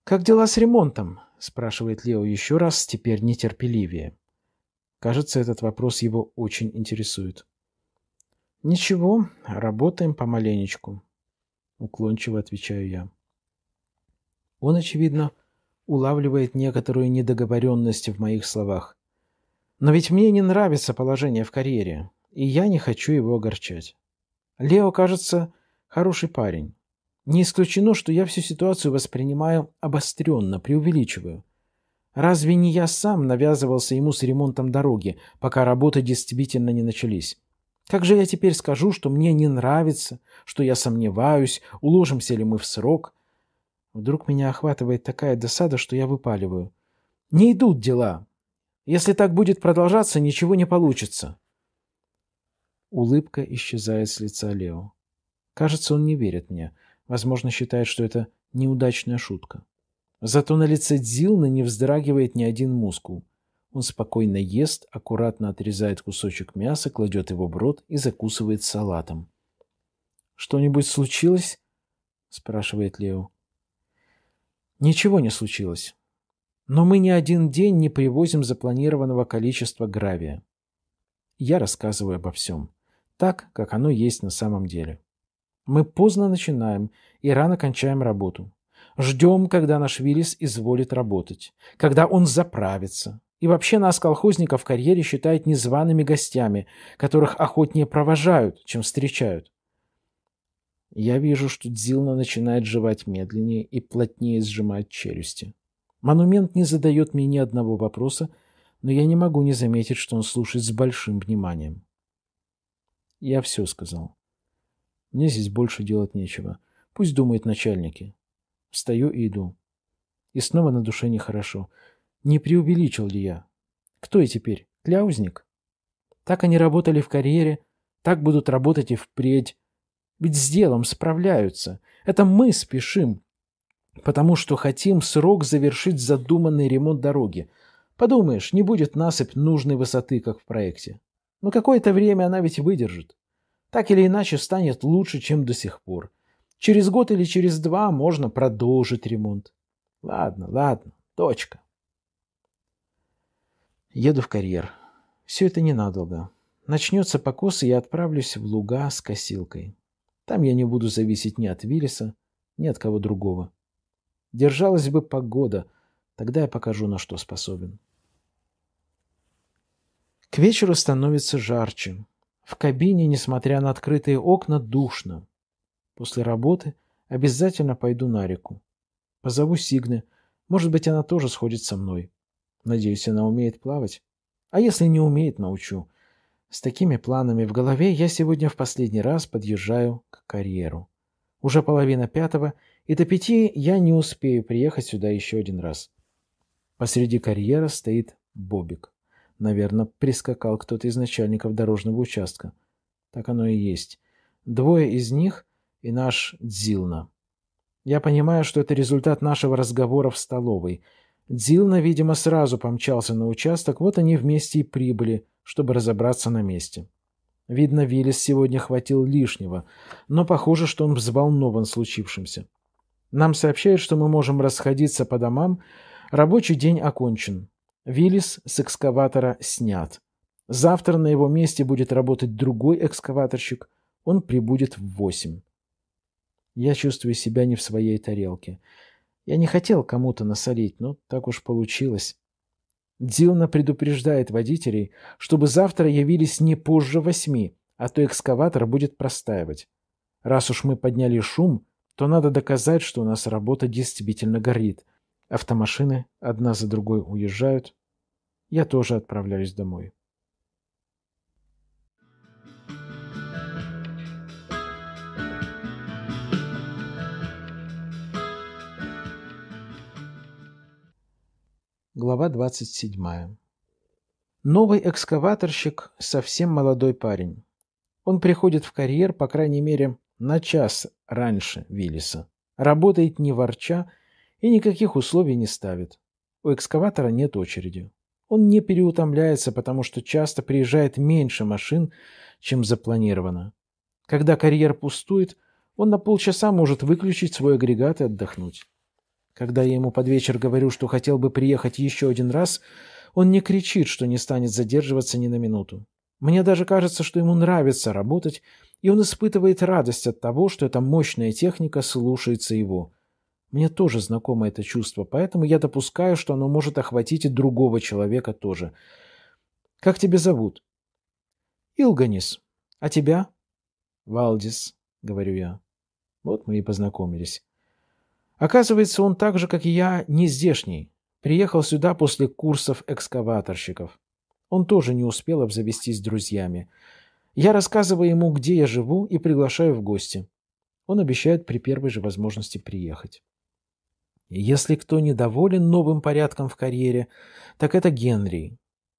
«Как дела с ремонтом?» – спрашивает Лео еще раз, теперь нетерпеливее. Кажется, этот вопрос его очень интересует. «Ничего, работаем помаленечку», – уклончиво отвечаю я. Он, очевидно, – улавливает некоторую недоговоренность в моих словах. Но ведь мне не нравится положение в карьере, и я не хочу его огорчать. Лео, кажется, хороший парень. Не исключено, что я всю ситуацию воспринимаю обостренно, преувеличиваю. Разве не я сам навязывался ему с ремонтом дороги, пока работы действительно не начались? Как же я теперь скажу, что мне не нравится, что я сомневаюсь, уложимся ли мы в срок, Вдруг меня охватывает такая досада, что я выпаливаю. «Не идут дела! Если так будет продолжаться, ничего не получится!» Улыбка исчезает с лица Лео. Кажется, он не верит мне. Возможно, считает, что это неудачная шутка. Зато на лице Дзилна не вздрагивает ни один мускул. Он спокойно ест, аккуратно отрезает кусочек мяса, кладет его в рот и закусывает салатом. «Что-нибудь случилось?» – спрашивает Лео. Ничего не случилось. Но мы ни один день не привозим запланированного количества гравия. Я рассказываю обо всем. Так, как оно есть на самом деле. Мы поздно начинаем и рано кончаем работу. Ждем, когда наш Виллис изволит работать, когда он заправится. И вообще нас, колхозников, в карьере считают незваными гостями, которых охотнее провожают, чем встречают. Я вижу, что Дзилна начинает жевать медленнее и плотнее сжимать челюсти. Монумент не задает мне ни одного вопроса, но я не могу не заметить, что он слушает с большим вниманием. Я все сказал. Мне здесь больше делать нечего. Пусть думают начальники. Встаю и иду. И снова на душе нехорошо. Не преувеличил ли я? Кто я теперь? Кляузник? Так они работали в карьере, так будут работать и впредь. Ведь с делом справляются. Это мы спешим, потому что хотим срок завершить задуманный ремонт дороги. Подумаешь, не будет насыпь нужной высоты, как в проекте. Но какое-то время она ведь выдержит. Так или иначе станет лучше, чем до сих пор. Через год или через два можно продолжить ремонт. Ладно, ладно, точка. Еду в карьер. Все это ненадолго. Начнется покос, и я отправлюсь в луга с косилкой. Там я не буду зависеть ни от Виллиса, ни от кого другого. Держалась бы погода, тогда я покажу, на что способен. К вечеру становится жарче. В кабине, несмотря на открытые окна, душно. После работы обязательно пойду на реку. Позову Сигны. Может быть, она тоже сходит со мной. Надеюсь, она умеет плавать. А если не умеет, научу. С такими планами в голове я сегодня в последний раз подъезжаю к карьеру. Уже половина пятого, и до пяти я не успею приехать сюда еще один раз. Посреди карьера стоит Бобик. Наверное, прискакал кто-то из начальников дорожного участка. Так оно и есть. Двое из них и наш Дзилна. Я понимаю, что это результат нашего разговора в столовой. Дзилна, видимо, сразу помчался на участок, вот они вместе и прибыли – чтобы разобраться на месте. Видно, Виллис сегодня хватил лишнего, но похоже, что он взволнован случившимся. Нам сообщают, что мы можем расходиться по домам. Рабочий день окончен. Виллис с экскаватора снят. Завтра на его месте будет работать другой экскаваторщик. Он прибудет в восемь. Я чувствую себя не в своей тарелке. Я не хотел кому-то насолить, но так уж получилось. Дилна предупреждает водителей, чтобы завтра явились не позже восьми, а то экскаватор будет простаивать. Раз уж мы подняли шум, то надо доказать, что у нас работа действительно горит. Автомашины одна за другой уезжают. Я тоже отправляюсь домой. Глава 27. Новый экскаваторщик – совсем молодой парень. Он приходит в карьер, по крайней мере, на час раньше Виллиса. Работает не ворча и никаких условий не ставит. У экскаватора нет очереди. Он не переутомляется, потому что часто приезжает меньше машин, чем запланировано. Когда карьер пустует, он на полчаса может выключить свой агрегат и отдохнуть. Когда я ему под вечер говорю, что хотел бы приехать еще один раз, он не кричит, что не станет задерживаться ни на минуту. Мне даже кажется, что ему нравится работать, и он испытывает радость от того, что эта мощная техника слушается его. Мне тоже знакомо это чувство, поэтому я допускаю, что оно может охватить и другого человека тоже. Как тебя зовут? Илганис. А тебя? Валдис, говорю я. Вот мы и познакомились. Оказывается, он так же, как и я, не здешний. Приехал сюда после курсов экскаваторщиков. Он тоже не успел обзавестись друзьями. Я рассказываю ему, где я живу, и приглашаю в гости. Он обещает при первой же возможности приехать. Если кто недоволен новым порядком в карьере, так это Генри.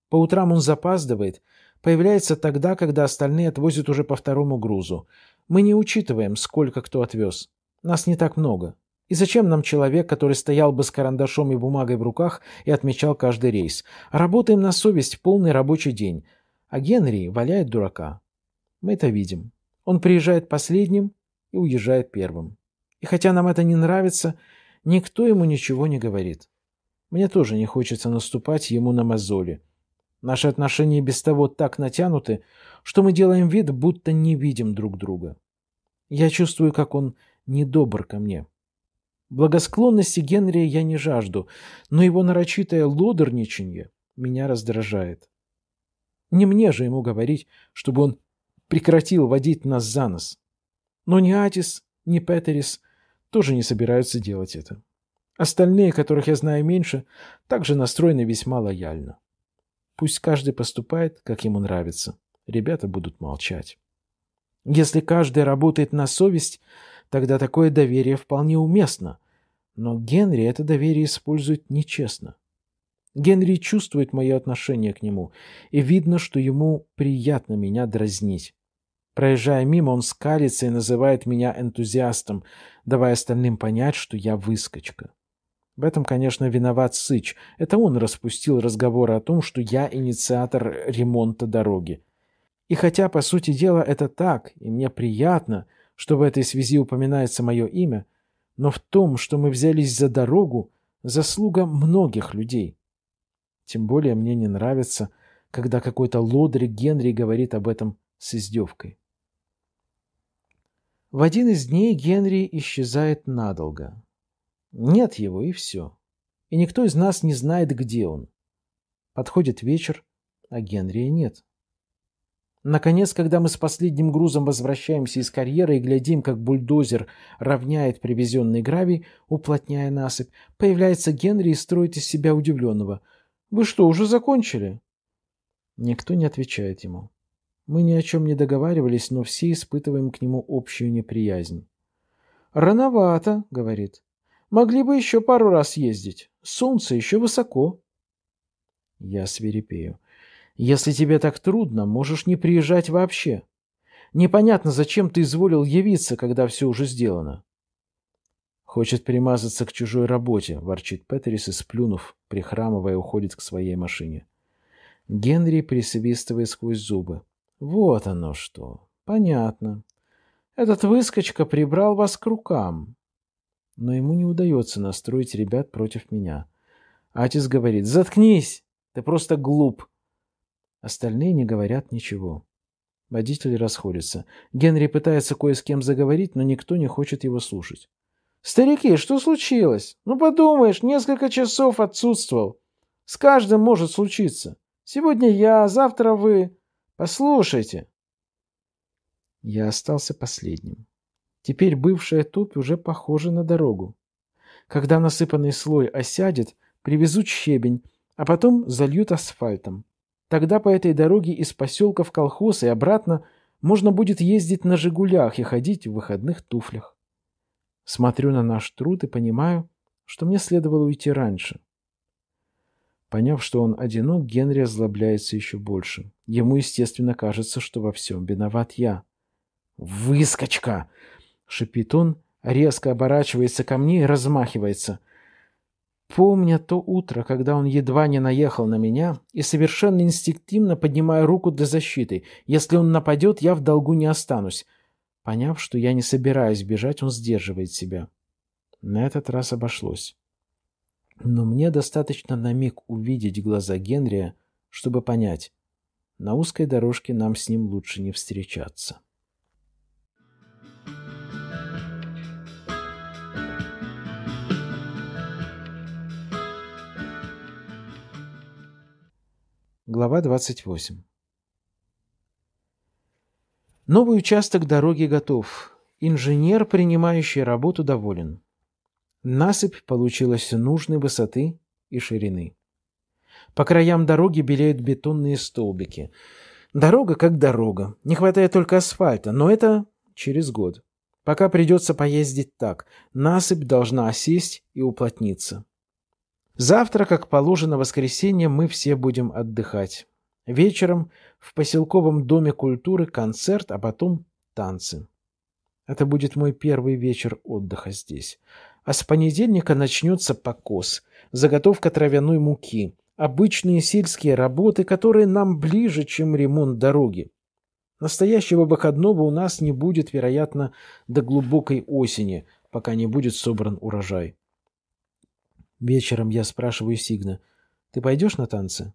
По утрам он запаздывает, появляется тогда, когда остальные отвозят уже по второму грузу. Мы не учитываем, сколько кто отвез. Нас не так много. И зачем нам человек, который стоял бы с карандашом и бумагой в руках и отмечал каждый рейс? Работаем на совесть полный рабочий день. А Генри валяет дурака. Мы это видим. Он приезжает последним и уезжает первым. И хотя нам это не нравится, никто ему ничего не говорит. Мне тоже не хочется наступать ему на мозоли. Наши отношения без того так натянуты, что мы делаем вид, будто не видим друг друга. Я чувствую, как он недобр ко мне. Благосклонности Генрия я не жажду, но его нарочитое лодорничанье меня раздражает. Не мне же ему говорить, чтобы он прекратил водить нас за нос. Но ни Атис, ни Петерис тоже не собираются делать это. Остальные, которых я знаю меньше, также настроены весьма лояльно. Пусть каждый поступает, как ему нравится. Ребята будут молчать. Если каждый работает на совесть, Тогда такое доверие вполне уместно. Но Генри это доверие использует нечестно. Генри чувствует мое отношение к нему, и видно, что ему приятно меня дразнить. Проезжая мимо, он скалится и называет меня энтузиастом, давая остальным понять, что я выскочка. В этом, конечно, виноват Сыч. Это он распустил разговоры о том, что я инициатор ремонта дороги. И хотя, по сути дела, это так, и мне приятно – что в этой связи упоминается мое имя, но в том, что мы взялись за дорогу, заслуга многих людей. Тем более мне не нравится, когда какой-то лодырь Генри говорит об этом с издевкой. В один из дней Генри исчезает надолго. Нет его, и все. И никто из нас не знает, где он. Подходит вечер, а Генрия нет. Наконец, когда мы с последним грузом возвращаемся из карьера и глядим, как бульдозер равняет привезенный гравий, уплотняя насыпь, появляется Генри и строит из себя удивленного. «Вы что, уже закончили?» Никто не отвечает ему. Мы ни о чем не договаривались, но все испытываем к нему общую неприязнь. «Рановато», — говорит. «Могли бы еще пару раз ездить. Солнце еще высоко». Я свирепею. Если тебе так трудно, можешь не приезжать вообще. Непонятно, зачем ты изволил явиться, когда все уже сделано. Хочет примазаться к чужой работе, ворчит Петерис и, сплюнув, прихрамывая, уходит к своей машине. Генри присвистывает сквозь зубы. Вот оно что. Понятно. Этот выскочка прибрал вас к рукам. Но ему не удается настроить ребят против меня. Атис говорит, заткнись, ты просто глуп. Остальные не говорят ничего. Водители расходятся. Генри пытается кое с кем заговорить, но никто не хочет его слушать. «Старики, что случилось? Ну, подумаешь, несколько часов отсутствовал. С каждым может случиться. Сегодня я, завтра вы. Послушайте». Я остался последним. Теперь бывшая тупь уже похожа на дорогу. Когда насыпанный слой осядет, привезут щебень, а потом зальют асфальтом. Тогда по этой дороге из поселка в колхоз и обратно можно будет ездить на «Жигулях» и ходить в выходных туфлях. Смотрю на наш труд и понимаю, что мне следовало уйти раньше. Поняв, что он одинок, Генри озлобляется еще больше. Ему, естественно, кажется, что во всем виноват я. «Выскочка!» — шипит он, резко оборачивается ко мне и размахивается. Помня то утро, когда он едва не наехал на меня, и совершенно инстинктивно поднимая руку для защиты. Если он нападет, я в долгу не останусь. Поняв, что я не собираюсь бежать, он сдерживает себя. На этот раз обошлось. Но мне достаточно на миг увидеть глаза Генрия, чтобы понять, на узкой дорожке нам с ним лучше не встречаться. Глава 28. Новый участок дороги готов. Инженер, принимающий работу, доволен. Насыпь получилась нужной высоты и ширины. По краям дороги белеют бетонные столбики. Дорога как дорога. Не хватает только асфальта, но это через год. Пока придется поездить так. Насыпь должна осесть и уплотниться. Завтра, как положено воскресенье, мы все будем отдыхать. Вечером в поселковом доме культуры концерт, а потом танцы. Это будет мой первый вечер отдыха здесь. А с понедельника начнется покос, заготовка травяной муки, обычные сельские работы, которые нам ближе, чем ремонт дороги. Настоящего выходного у нас не будет, вероятно, до глубокой осени, пока не будет собран урожай. Вечером я спрашиваю Сигна, «Ты пойдешь на танцы?»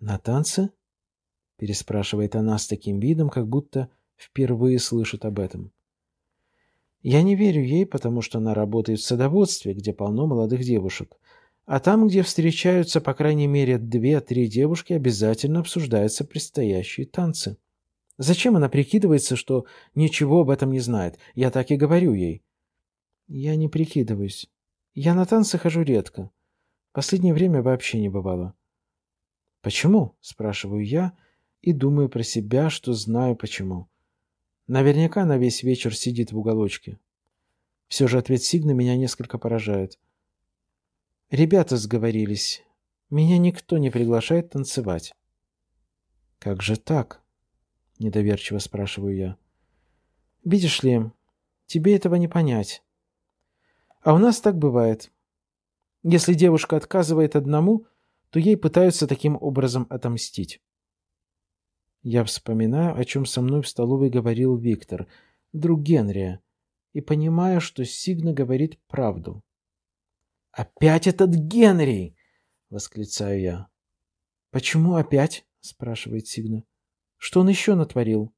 «На танцы?» — переспрашивает она с таким видом, как будто впервые слышит об этом. Я не верю ей, потому что она работает в садоводстве, где полно молодых девушек. А там, где встречаются, по крайней мере, две-три девушки, обязательно обсуждаются предстоящие танцы. Зачем она прикидывается, что ничего об этом не знает? Я так и говорю ей. Я не прикидываюсь. Я на танцы хожу редко. Последнее время вообще не бывало. Почему? спрашиваю я и думаю про себя, что знаю почему. Наверняка на весь вечер сидит в уголочке. Все же ответ Сигна меня несколько поражает. Ребята сговорились. Меня никто не приглашает танцевать. Как же так? Недоверчиво спрашиваю я. Видишь ли, тебе этого не понять. А у нас так бывает. Если девушка отказывает одному, то ей пытаются таким образом отомстить. Я вспоминаю, о чем со мной в столовой говорил Виктор, друг Генрия, и понимаю, что Сигна говорит правду. «Опять этот Генрий!» — восклицаю я. «Почему опять?» — спрашивает Сигна. «Что он еще натворил?»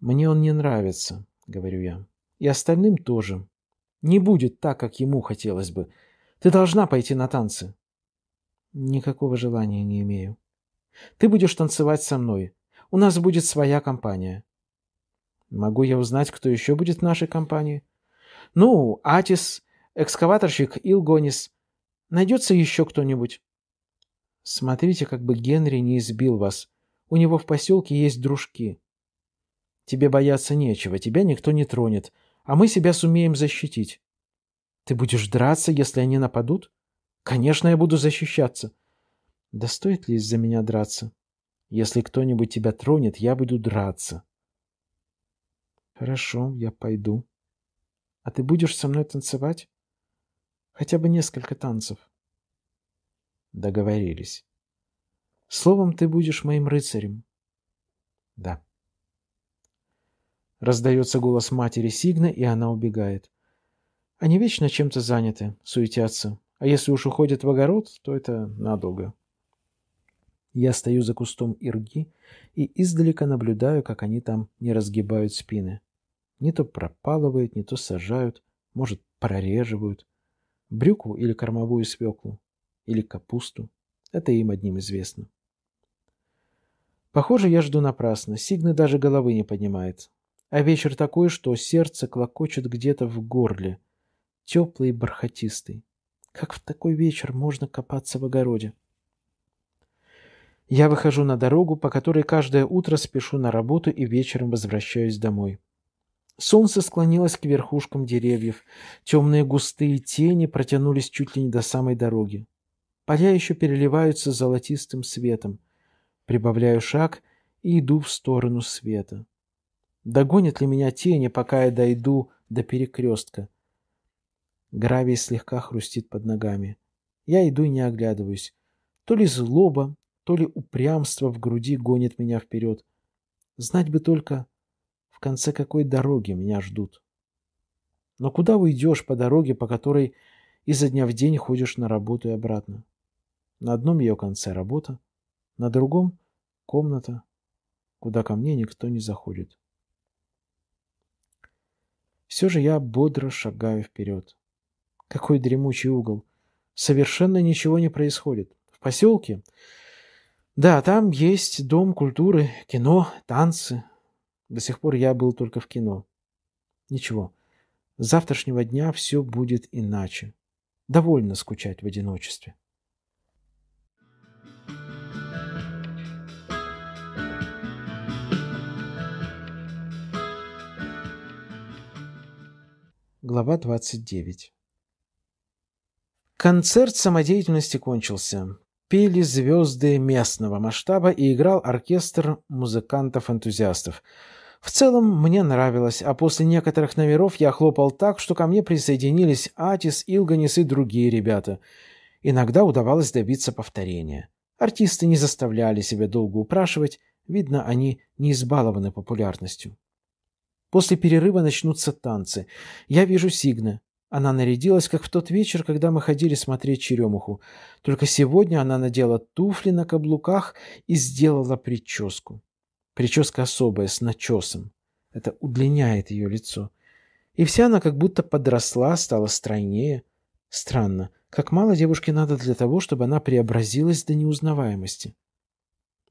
«Мне он не нравится», — говорю я. «И остальным тоже не будет так, как ему хотелось бы. Ты должна пойти на танцы. Никакого желания не имею. Ты будешь танцевать со мной. У нас будет своя компания. Могу я узнать, кто еще будет в нашей компании? Ну, Атис, экскаваторщик Илгонис. Найдется еще кто-нибудь? Смотрите, как бы Генри не избил вас. У него в поселке есть дружки. Тебе бояться нечего, тебя никто не тронет а мы себя сумеем защитить. Ты будешь драться, если они нападут? Конечно, я буду защищаться. Да стоит ли из-за меня драться? Если кто-нибудь тебя тронет, я буду драться. Хорошо, я пойду. А ты будешь со мной танцевать? Хотя бы несколько танцев. Договорились. Словом, ты будешь моим рыцарем. Да. Раздается голос матери Сигны, и она убегает. Они вечно чем-то заняты, суетятся. А если уж уходят в огород, то это надолго. Я стою за кустом ирги и издалека наблюдаю, как они там не разгибают спины. Не то пропалывают, не то сажают, может, прореживают. Брюкву или кормовую свеклу, или капусту. Это им одним известно. Похоже, я жду напрасно. Сигна даже головы не поднимает. А вечер такой, что сердце клокочет где-то в горле. Теплый и бархатистый. Как в такой вечер можно копаться в огороде? Я выхожу на дорогу, по которой каждое утро спешу на работу и вечером возвращаюсь домой. Солнце склонилось к верхушкам деревьев. Темные густые тени протянулись чуть ли не до самой дороги. Поля еще переливаются золотистым светом. Прибавляю шаг и иду в сторону света. Догонят ли меня тени, пока я дойду до перекрестка? Гравий слегка хрустит под ногами. Я иду и не оглядываюсь. То ли злоба, то ли упрямство в груди гонит меня вперед. Знать бы только, в конце какой дороги меня ждут. Но куда уйдешь по дороге, по которой изо дня в день ходишь на работу и обратно? На одном ее конце работа, на другом — комната, куда ко мне никто не заходит. Все же я бодро шагаю вперед. Какой дремучий угол. Совершенно ничего не происходит. В поселке? Да, там есть дом культуры, кино, танцы. До сих пор я был только в кино. Ничего. С завтрашнего дня все будет иначе. Довольно скучать в одиночестве. Глава 29. Концерт самодеятельности кончился. Пели звезды местного масштаба и играл оркестр музыкантов-энтузиастов. В целом мне нравилось, а после некоторых номеров я хлопал так, что ко мне присоединились Атис, Илганис и другие ребята. Иногда удавалось добиться повторения. Артисты не заставляли себя долго упрашивать, видно, они не избалованы популярностью. После перерыва начнутся танцы. Я вижу Сигна. Она нарядилась, как в тот вечер, когда мы ходили смотреть черемуху. Только сегодня она надела туфли на каблуках и сделала прическу. Прическа особая, с начесом. Это удлиняет ее лицо. И вся она как будто подросла, стала стройнее. Странно, как мало девушке надо для того, чтобы она преобразилась до неузнаваемости.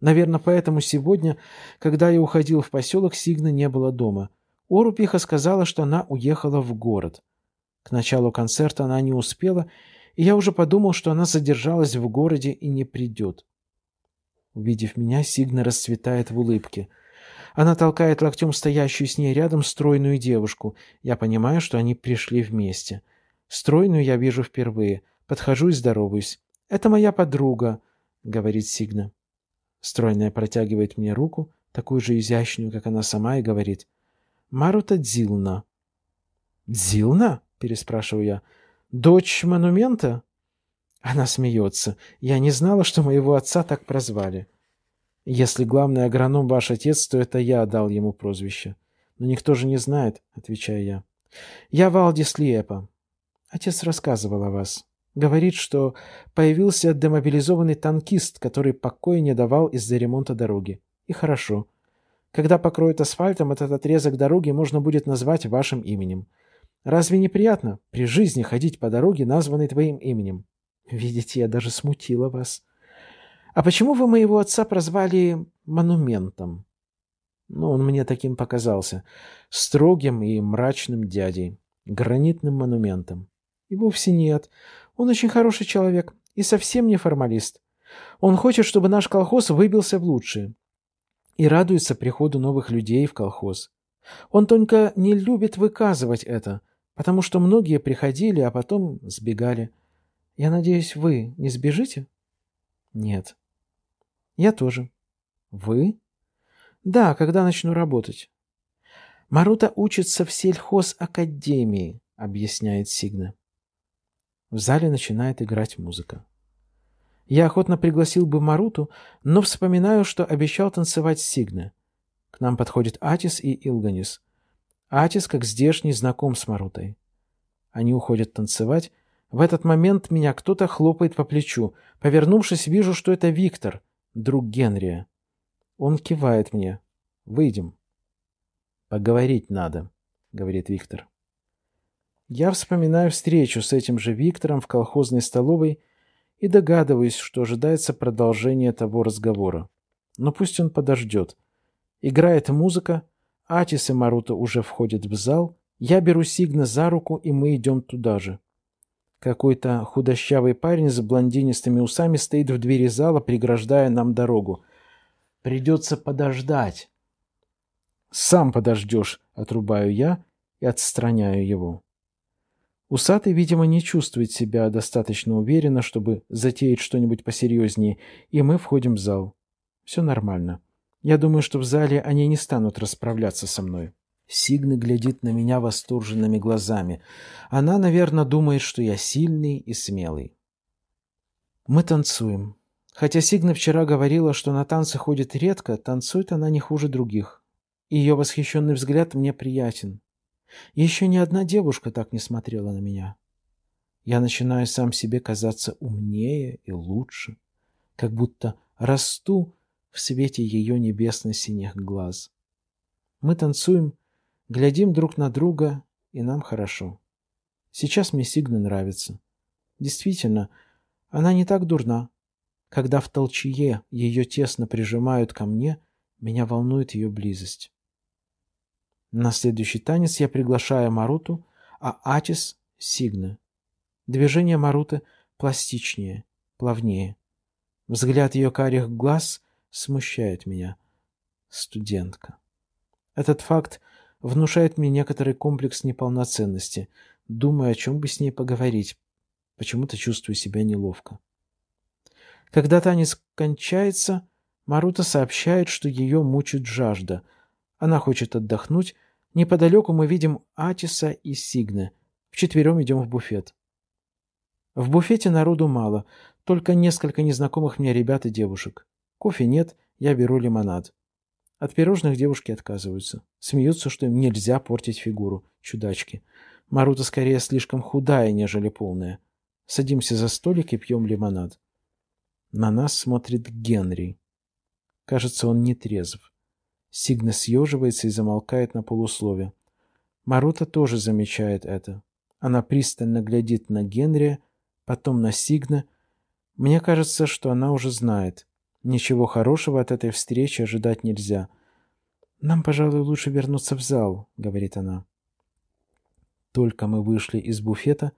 Наверное, поэтому сегодня, когда я уходил в поселок, Сигна не было дома — Орупиха сказала, что она уехала в город. К началу концерта она не успела, и я уже подумал, что она задержалась в городе и не придет. Увидев меня, Сигна расцветает в улыбке. Она толкает локтем стоящую с ней рядом стройную девушку. Я понимаю, что они пришли вместе. Стройную я вижу впервые. Подхожу и здороваюсь. «Это моя подруга», — говорит Сигна. Стройная протягивает мне руку, такую же изящную, как она сама, и говорит — Марута Дзилна. «Дзилна?» – переспрашиваю я. «Дочь монумента?» Она смеется. «Я не знала, что моего отца так прозвали». «Если главный агроном ваш отец, то это я дал ему прозвище». «Но никто же не знает», — отвечаю я. «Я Валдис Лиепа. Отец рассказывал о вас. Говорит, что появился демобилизованный танкист, который покоя не давал из-за ремонта дороги. И хорошо. Когда покроют асфальтом этот отрезок дороги, можно будет назвать вашим именем. Разве неприятно при жизни ходить по дороге, названной твоим именем? Видите, я даже смутила вас. А почему вы моего отца прозвали монументом? Ну, он мне таким показался. Строгим и мрачным дядей. Гранитным монументом. И вовсе нет. Он очень хороший человек и совсем не формалист. Он хочет, чтобы наш колхоз выбился в лучшие и радуется приходу новых людей в колхоз. Он только не любит выказывать это, потому что многие приходили, а потом сбегали. Я надеюсь, вы не сбежите? Нет. Я тоже. Вы? Да, когда начну работать. Марута учится в сельхозакадемии, объясняет Сигна. В зале начинает играть музыка. Я охотно пригласил бы Маруту, но вспоминаю, что обещал танцевать Сигне. К нам подходят Атис и Илганис. Атис, как здешний, знаком с Марутой. Они уходят танцевать. В этот момент меня кто-то хлопает по плечу. Повернувшись, вижу, что это Виктор, друг Генрия. Он кивает мне. «Выйдем». «Поговорить надо», — говорит Виктор. Я вспоминаю встречу с этим же Виктором в колхозной столовой и догадываюсь, что ожидается продолжение того разговора. Но пусть он подождет. Играет музыка, Атис и Марута уже входят в зал, я беру Сигна за руку, и мы идем туда же. Какой-то худощавый парень с блондинистыми усами стоит в двери зала, преграждая нам дорогу. Придется подождать. «Сам подождешь», — отрубаю я и отстраняю его. Усатый, видимо, не чувствует себя достаточно уверенно, чтобы затеять что-нибудь посерьезнее, и мы входим в зал. Все нормально. Я думаю, что в зале они не станут расправляться со мной. Сигна глядит на меня восторженными глазами. Она, наверное, думает, что я сильный и смелый. Мы танцуем. Хотя Сигна вчера говорила, что на танцы ходит редко, танцует она не хуже других. Ее восхищенный взгляд мне приятен. Еще ни одна девушка так не смотрела на меня. Я начинаю сам себе казаться умнее и лучше, как будто расту в свете ее небесно-синих глаз. Мы танцуем, глядим друг на друга, и нам хорошо. Сейчас мне Сигна нравится. Действительно, она не так дурна. Когда в толчье ее тесно прижимают ко мне, меня волнует ее близость. На следующий танец я приглашаю Маруту, а Атис — Сигна. Движение Маруты пластичнее, плавнее. Взгляд ее карих глаз смущает меня. Студентка. Этот факт внушает мне некоторый комплекс неполноценности. Думаю, о чем бы с ней поговорить. Почему-то чувствую себя неловко. Когда танец кончается, Марута сообщает, что ее мучит жажда. Она хочет отдохнуть Неподалеку мы видим Атиса и Сигна. Вчетвером идем в буфет. В буфете народу мало, только несколько незнакомых мне ребят и девушек. Кофе нет, я беру лимонад. От пирожных девушки отказываются. Смеются, что им нельзя портить фигуру. Чудачки. Марута скорее слишком худая, нежели полная. Садимся за столик и пьем лимонад. На нас смотрит Генри. Кажется, он не трезв. Сигна съеживается и замолкает на полуслове. Марута тоже замечает это. Она пристально глядит на Генри, потом на Сигна. Мне кажется, что она уже знает. Ничего хорошего от этой встречи ожидать нельзя. «Нам, пожалуй, лучше вернуться в зал», — говорит она. Только мы вышли из буфета,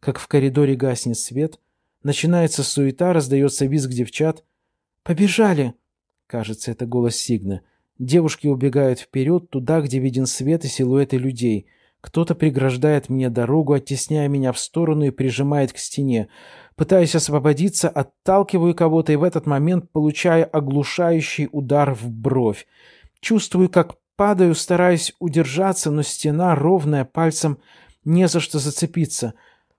как в коридоре гаснет свет, начинается суета, раздается визг девчат. «Побежали!» — кажется, это голос Сигна — Девушки убегают вперед, туда, где виден свет и силуэты людей. Кто-то преграждает мне дорогу, оттесняя меня в сторону и прижимает к стене. Пытаюсь освободиться, отталкиваю кого-то и в этот момент получаю оглушающий удар в бровь. Чувствую, как падаю, стараюсь удержаться, но стена ровная, пальцем не за что зацепиться.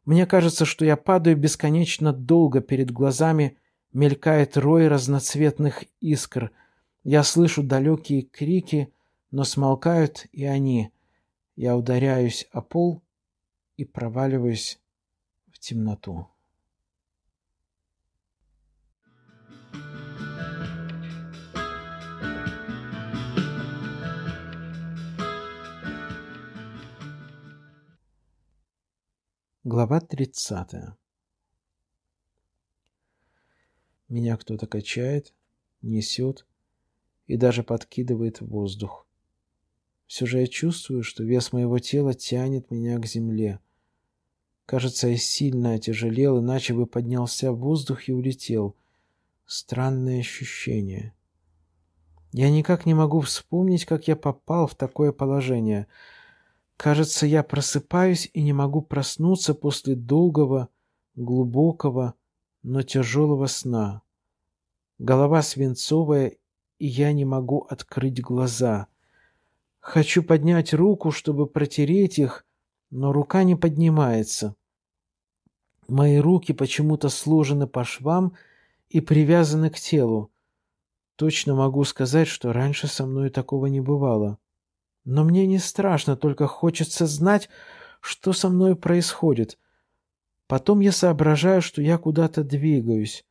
Мне кажется, что я падаю бесконечно долго, перед глазами мелькает рой разноцветных искр — я слышу далекие крики, но смолкают и они. Я ударяюсь о пол и проваливаюсь в темноту. Глава 30. Меня кто-то качает, несет, и даже подкидывает в воздух. Все же я чувствую, что вес моего тела тянет меня к земле. Кажется, я сильно отяжелел, иначе бы поднялся в воздух и улетел. Странное ощущение. Я никак не могу вспомнить, как я попал в такое положение. Кажется, я просыпаюсь и не могу проснуться после долгого, глубокого, но тяжелого сна. Голова свинцовая и я не могу открыть глаза. Хочу поднять руку, чтобы протереть их, но рука не поднимается. Мои руки почему-то сложены по швам и привязаны к телу. Точно могу сказать, что раньше со мной такого не бывало. Но мне не страшно, только хочется знать, что со мной происходит. Потом я соображаю, что я куда-то двигаюсь.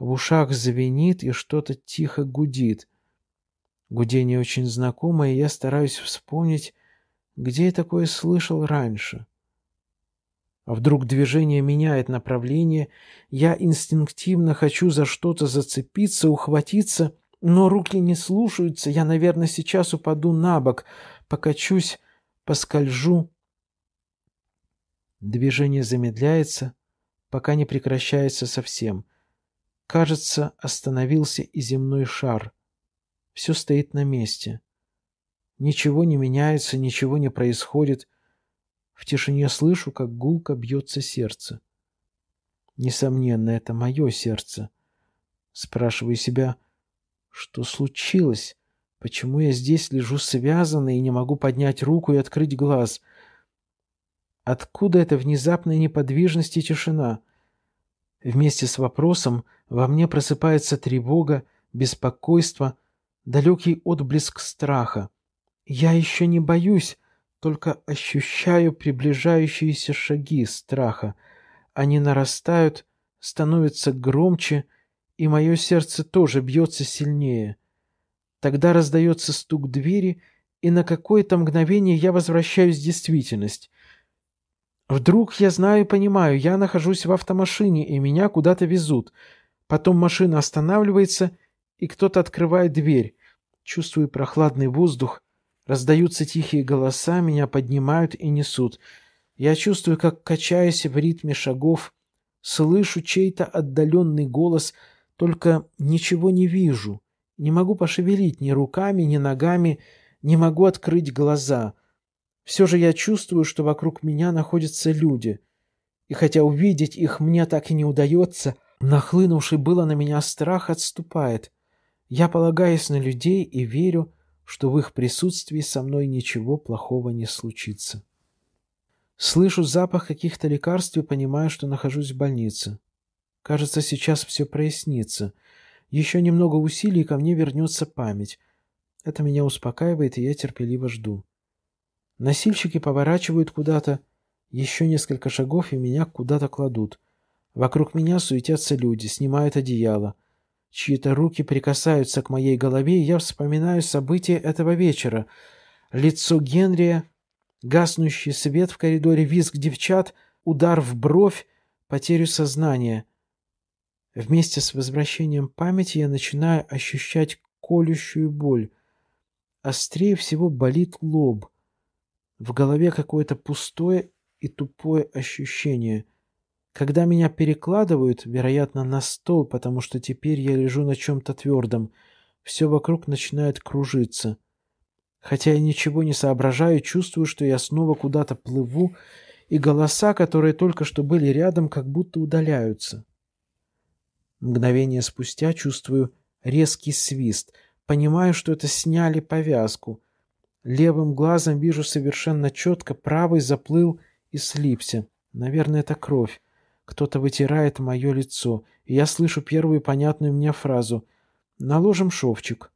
В ушах звенит и что-то тихо гудит. Гудение очень знакомое, и я стараюсь вспомнить, где я такое слышал раньше. А вдруг движение меняет направление, я инстинктивно хочу за что-то зацепиться, ухватиться, но руки не слушаются, я, наверное, сейчас упаду на бок, покачусь, поскольжу. Движение замедляется, пока не прекращается совсем. Кажется, остановился и земной шар. Все стоит на месте. Ничего не меняется, ничего не происходит. В тишине слышу, как гулко бьется сердце. Несомненно, это мое сердце. Спрашиваю себя, что случилось? Почему я здесь лежу связанный и не могу поднять руку и открыть глаз? Откуда эта внезапная неподвижность и тишина? Вместе с вопросом во мне просыпается тревога, беспокойство, далекий отблеск страха. Я еще не боюсь, только ощущаю приближающиеся шаги страха. Они нарастают, становятся громче, и мое сердце тоже бьется сильнее. Тогда раздается стук двери, и на какое-то мгновение я возвращаюсь в действительность. Вдруг я знаю и понимаю, я нахожусь в автомашине, и меня куда-то везут. Потом машина останавливается, и кто-то открывает дверь. Чувствую прохладный воздух. Раздаются тихие голоса, меня поднимают и несут. Я чувствую, как качаюсь в ритме шагов. Слышу чей-то отдаленный голос, только ничего не вижу. Не могу пошевелить ни руками, ни ногами, не могу открыть глаза. Все же я чувствую, что вокруг меня находятся люди. И хотя увидеть их мне так и не удается, нахлынувший было на меня страх отступает. Я полагаюсь на людей и верю, что в их присутствии со мной ничего плохого не случится. Слышу запах каких-то лекарств и понимаю, что нахожусь в больнице. Кажется, сейчас все прояснится. Еще немного усилий, и ко мне вернется память. Это меня успокаивает, и я терпеливо жду. Носильщики поворачивают куда-то. Еще несколько шагов, и меня куда-то кладут. Вокруг меня суетятся люди, снимают одеяло. Чьи-то руки прикасаются к моей голове, и я вспоминаю события этого вечера. Лицо Генрия, гаснущий свет в коридоре, визг девчат, удар в бровь, потерю сознания. Вместе с возвращением памяти я начинаю ощущать колющую боль. Острее всего болит лоб. В голове какое-то пустое и тупое ощущение. Когда меня перекладывают, вероятно, на стол, потому что теперь я лежу на чем-то твердом, все вокруг начинает кружиться. Хотя я ничего не соображаю, чувствую, что я снова куда-то плыву, и голоса, которые только что были рядом, как будто удаляются. Мгновение спустя чувствую резкий свист. Понимаю, что это сняли повязку. Левым глазом вижу совершенно четко, правый заплыл и слипся. Наверное, это кровь. Кто-то вытирает мое лицо, и я слышу первую понятную мне фразу «Наложим шовчик».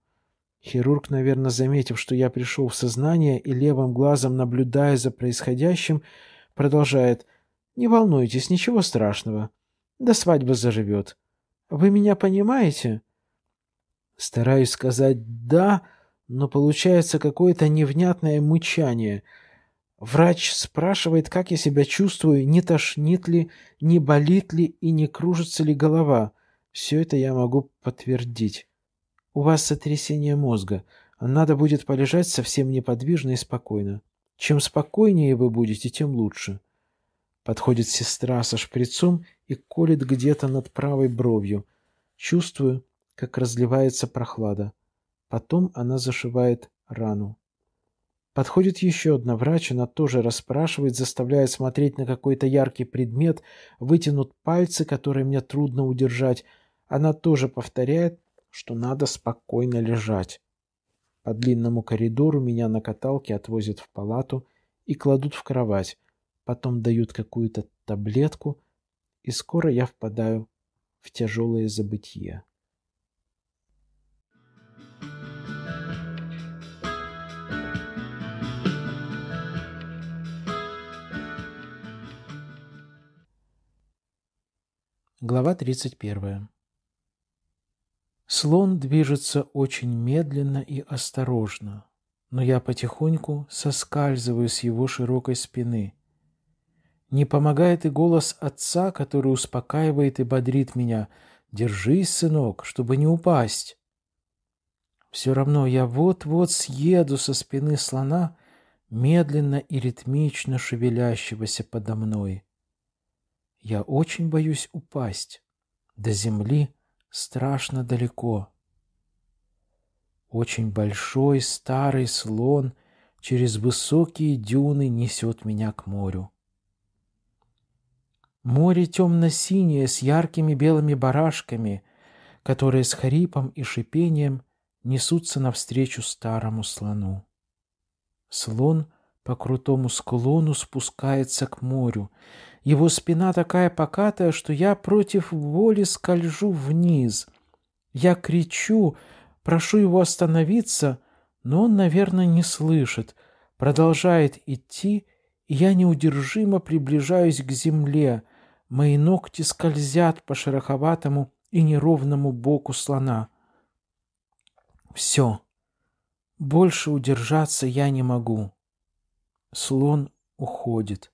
Хирург, наверное, заметив, что я пришел в сознание и левым глазом, наблюдая за происходящим, продолжает «Не волнуйтесь, ничего страшного. До свадьбы заживет. Вы меня понимаете?» Стараюсь сказать «да», но получается какое-то невнятное мычание. Врач спрашивает, как я себя чувствую, не тошнит ли, не болит ли и не кружится ли голова. Все это я могу подтвердить. У вас сотрясение мозга. Надо будет полежать совсем неподвижно и спокойно. Чем спокойнее вы будете, тем лучше. Подходит сестра со шприцом и колет где-то над правой бровью. Чувствую, как разливается прохлада. Потом она зашивает рану. Подходит еще одна врач, она тоже расспрашивает, заставляет смотреть на какой-то яркий предмет, вытянут пальцы, которые мне трудно удержать. Она тоже повторяет, что надо спокойно лежать. По длинному коридору меня на каталке отвозят в палату и кладут в кровать. Потом дают какую-то таблетку, и скоро я впадаю в тяжелое забытье. Глава 31. Слон движется очень медленно и осторожно, но я потихоньку соскальзываю с его широкой спины. Не помогает и голос отца, который успокаивает и бодрит меня. «Держись, сынок, чтобы не упасть!» Все равно я вот-вот съеду со спины слона, медленно и ритмично шевелящегося подо мной. Я очень боюсь упасть. До земли страшно далеко. Очень большой старый слон через высокие дюны несет меня к морю. Море темно-синее с яркими белыми барашками, которые с хрипом и шипением несутся навстречу старому слону. Слон по крутому склону спускается к морю, его спина такая покатая, что я против воли скольжу вниз. Я кричу, прошу его остановиться, но он, наверное, не слышит. Продолжает идти, и я неудержимо приближаюсь к земле. Мои ногти скользят по шероховатому и неровному боку слона. Все. Больше удержаться я не могу. Слон уходит.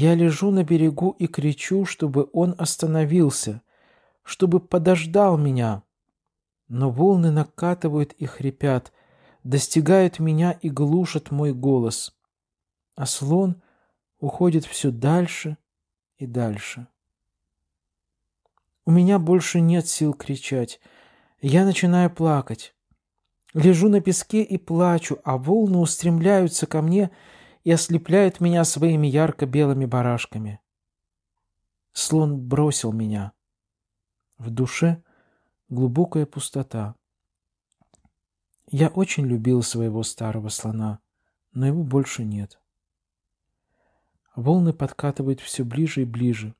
Я лежу на берегу и кричу, чтобы он остановился, чтобы подождал меня. Но волны накатывают и хрипят, достигают меня и глушат мой голос. А слон уходит все дальше и дальше. У меня больше нет сил кричать. Я начинаю плакать. Лежу на песке и плачу, а волны устремляются ко мне — и ослепляет меня своими ярко-белыми барашками. Слон бросил меня. В душе глубокая пустота. Я очень любил своего старого слона, но его больше нет. Волны подкатывают все ближе и ближе,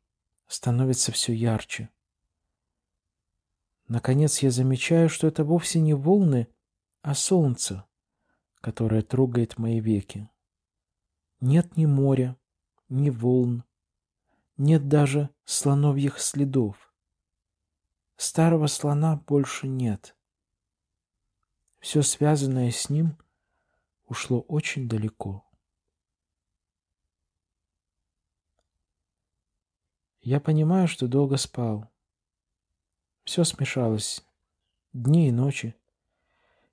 становятся все ярче. Наконец я замечаю, что это вовсе не волны, а солнце, которое трогает мои веки. Нет ни моря, ни волн, нет даже слоновьих следов. Старого слона больше нет. Все связанное с ним ушло очень далеко. Я понимаю, что долго спал. Все смешалось. Дни и ночи.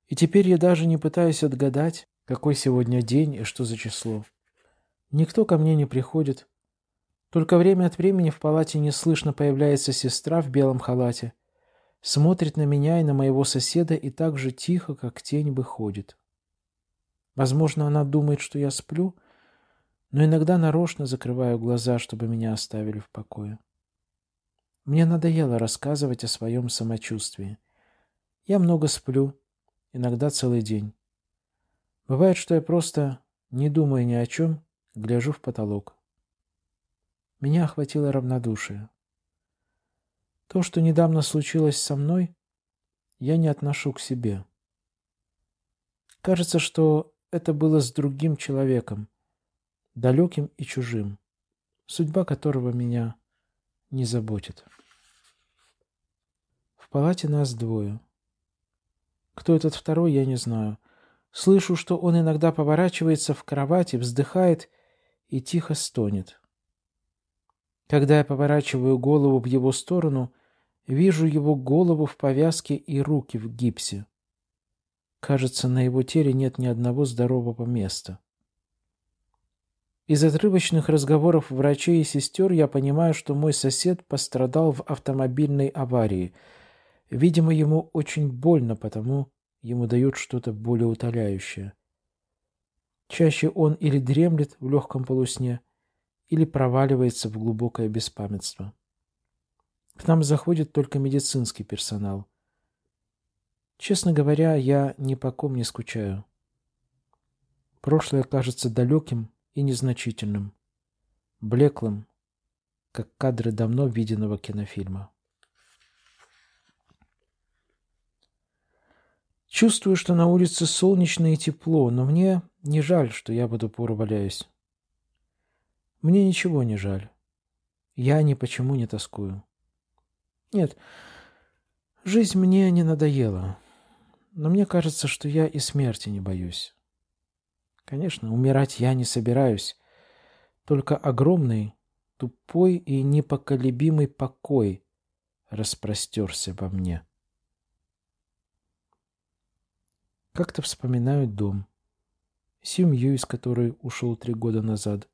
И теперь я даже не пытаюсь отгадать, какой сегодня день и что за число. Никто ко мне не приходит. Только время от времени в палате неслышно появляется сестра в белом халате. Смотрит на меня и на моего соседа и так же тихо, как тень, выходит. Возможно, она думает, что я сплю, но иногда нарочно закрываю глаза, чтобы меня оставили в покое. Мне надоело рассказывать о своем самочувствии. Я много сплю, иногда целый день. Бывает, что я просто, не думаю ни о чем, Гляжу в потолок. Меня охватило равнодушие. То, что недавно случилось со мной, я не отношу к себе. Кажется, что это было с другим человеком, далеким и чужим, судьба которого меня не заботит. В палате нас двое. Кто этот второй, я не знаю. Слышу, что он иногда поворачивается в кровати, вздыхает и тихо стонет. Когда я поворачиваю голову в его сторону, вижу его голову в повязке и руки в гипсе. Кажется, на его теле нет ни одного здорового места. Из отрывочных разговоров врачей и сестер я понимаю, что мой сосед пострадал в автомобильной аварии. Видимо, ему очень больно, потому ему дают что-то более утоляющее. Чаще он или дремлет в легком полусне, или проваливается в глубокое беспамятство. К нам заходит только медицинский персонал. Честно говоря, я ни по ком не скучаю. Прошлое кажется далеким и незначительным, блеклым, как кадры давно виденного кинофильма. Чувствую, что на улице солнечно и тепло, но мне не жаль, что я буду пору валяюсь. Мне ничего не жаль. Я ни почему не тоскую. Нет, жизнь мне не надоела. Но мне кажется, что я и смерти не боюсь. Конечно, умирать я не собираюсь. Только огромный, тупой и непоколебимый покой распростерся во мне. Как-то вспоминают дом семью, из которой ушел три года назад.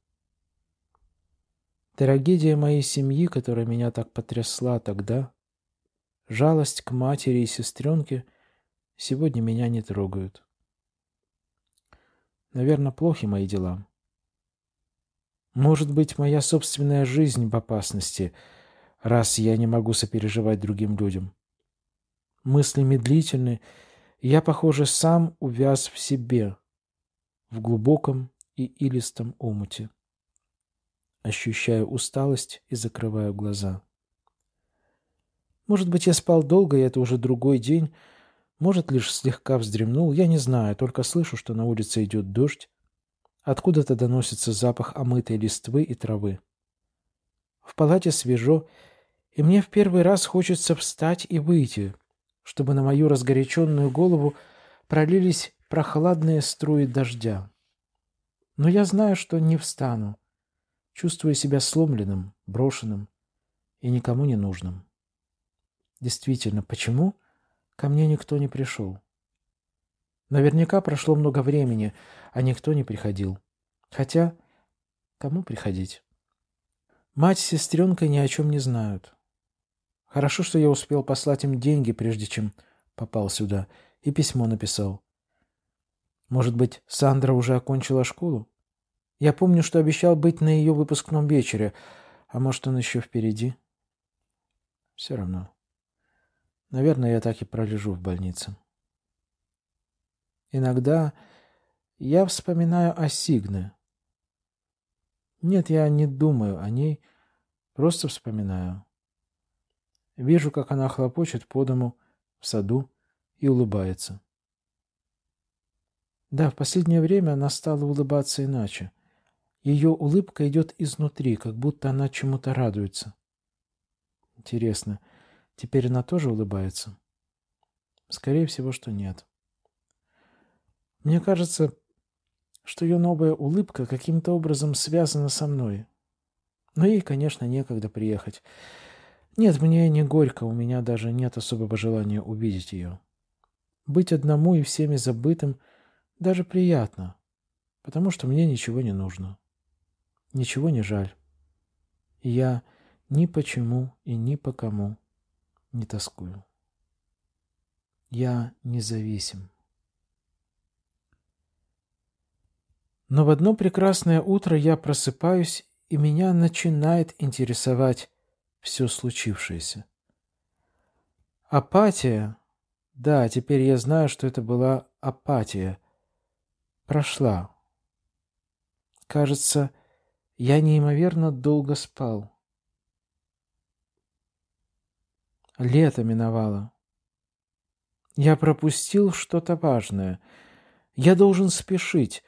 Трагедия моей семьи, которая меня так потрясла тогда, жалость к матери и сестренке, сегодня меня не трогают. Наверное, плохи мои дела. Может быть, моя собственная жизнь в опасности, раз я не могу сопереживать другим людям. Мысли медлительны, я, похоже, сам увяз в себе — в глубоком и илистом омуте. Ощущаю усталость и закрываю глаза. Может быть, я спал долго, и это уже другой день. Может, лишь слегка вздремнул. Я не знаю, только слышу, что на улице идет дождь. Откуда-то доносится запах омытой листвы и травы. В палате свежо, и мне в первый раз хочется встать и выйти, чтобы на мою разгоряченную голову пролились прохладные струи дождя. Но я знаю, что не встану. чувствуя себя сломленным, брошенным и никому не нужным. Действительно, почему ко мне никто не пришел? Наверняка прошло много времени, а никто не приходил. Хотя, кому приходить? Мать с сестренкой ни о чем не знают. Хорошо, что я успел послать им деньги, прежде чем попал сюда, и письмо написал. Может быть, Сандра уже окончила школу? Я помню, что обещал быть на ее выпускном вечере, а может, он еще впереди? Все равно. Наверное, я так и пролежу в больнице. Иногда я вспоминаю о Сигне. Нет, я не думаю о ней, просто вспоминаю. Вижу, как она хлопочет по дому, в саду и улыбается. Да, в последнее время она стала улыбаться иначе. Ее улыбка идет изнутри, как будто она чему-то радуется. Интересно, теперь она тоже улыбается? Скорее всего, что нет. Мне кажется, что ее новая улыбка каким-то образом связана со мной. Но ну ей, конечно, некогда приехать. Нет, мне не горько, у меня даже нет особого желания увидеть ее. Быть одному и всеми забытым — даже приятно, потому что мне ничего не нужно. Ничего не жаль. И я ни почему и ни по кому не тоскую. Я независим. Но в одно прекрасное утро я просыпаюсь, и меня начинает интересовать все случившееся. Апатия, да, теперь я знаю, что это была апатия, прошла. Кажется, я неимоверно долго спал. Лето миновало. Я пропустил что-то важное. Я должен спешить.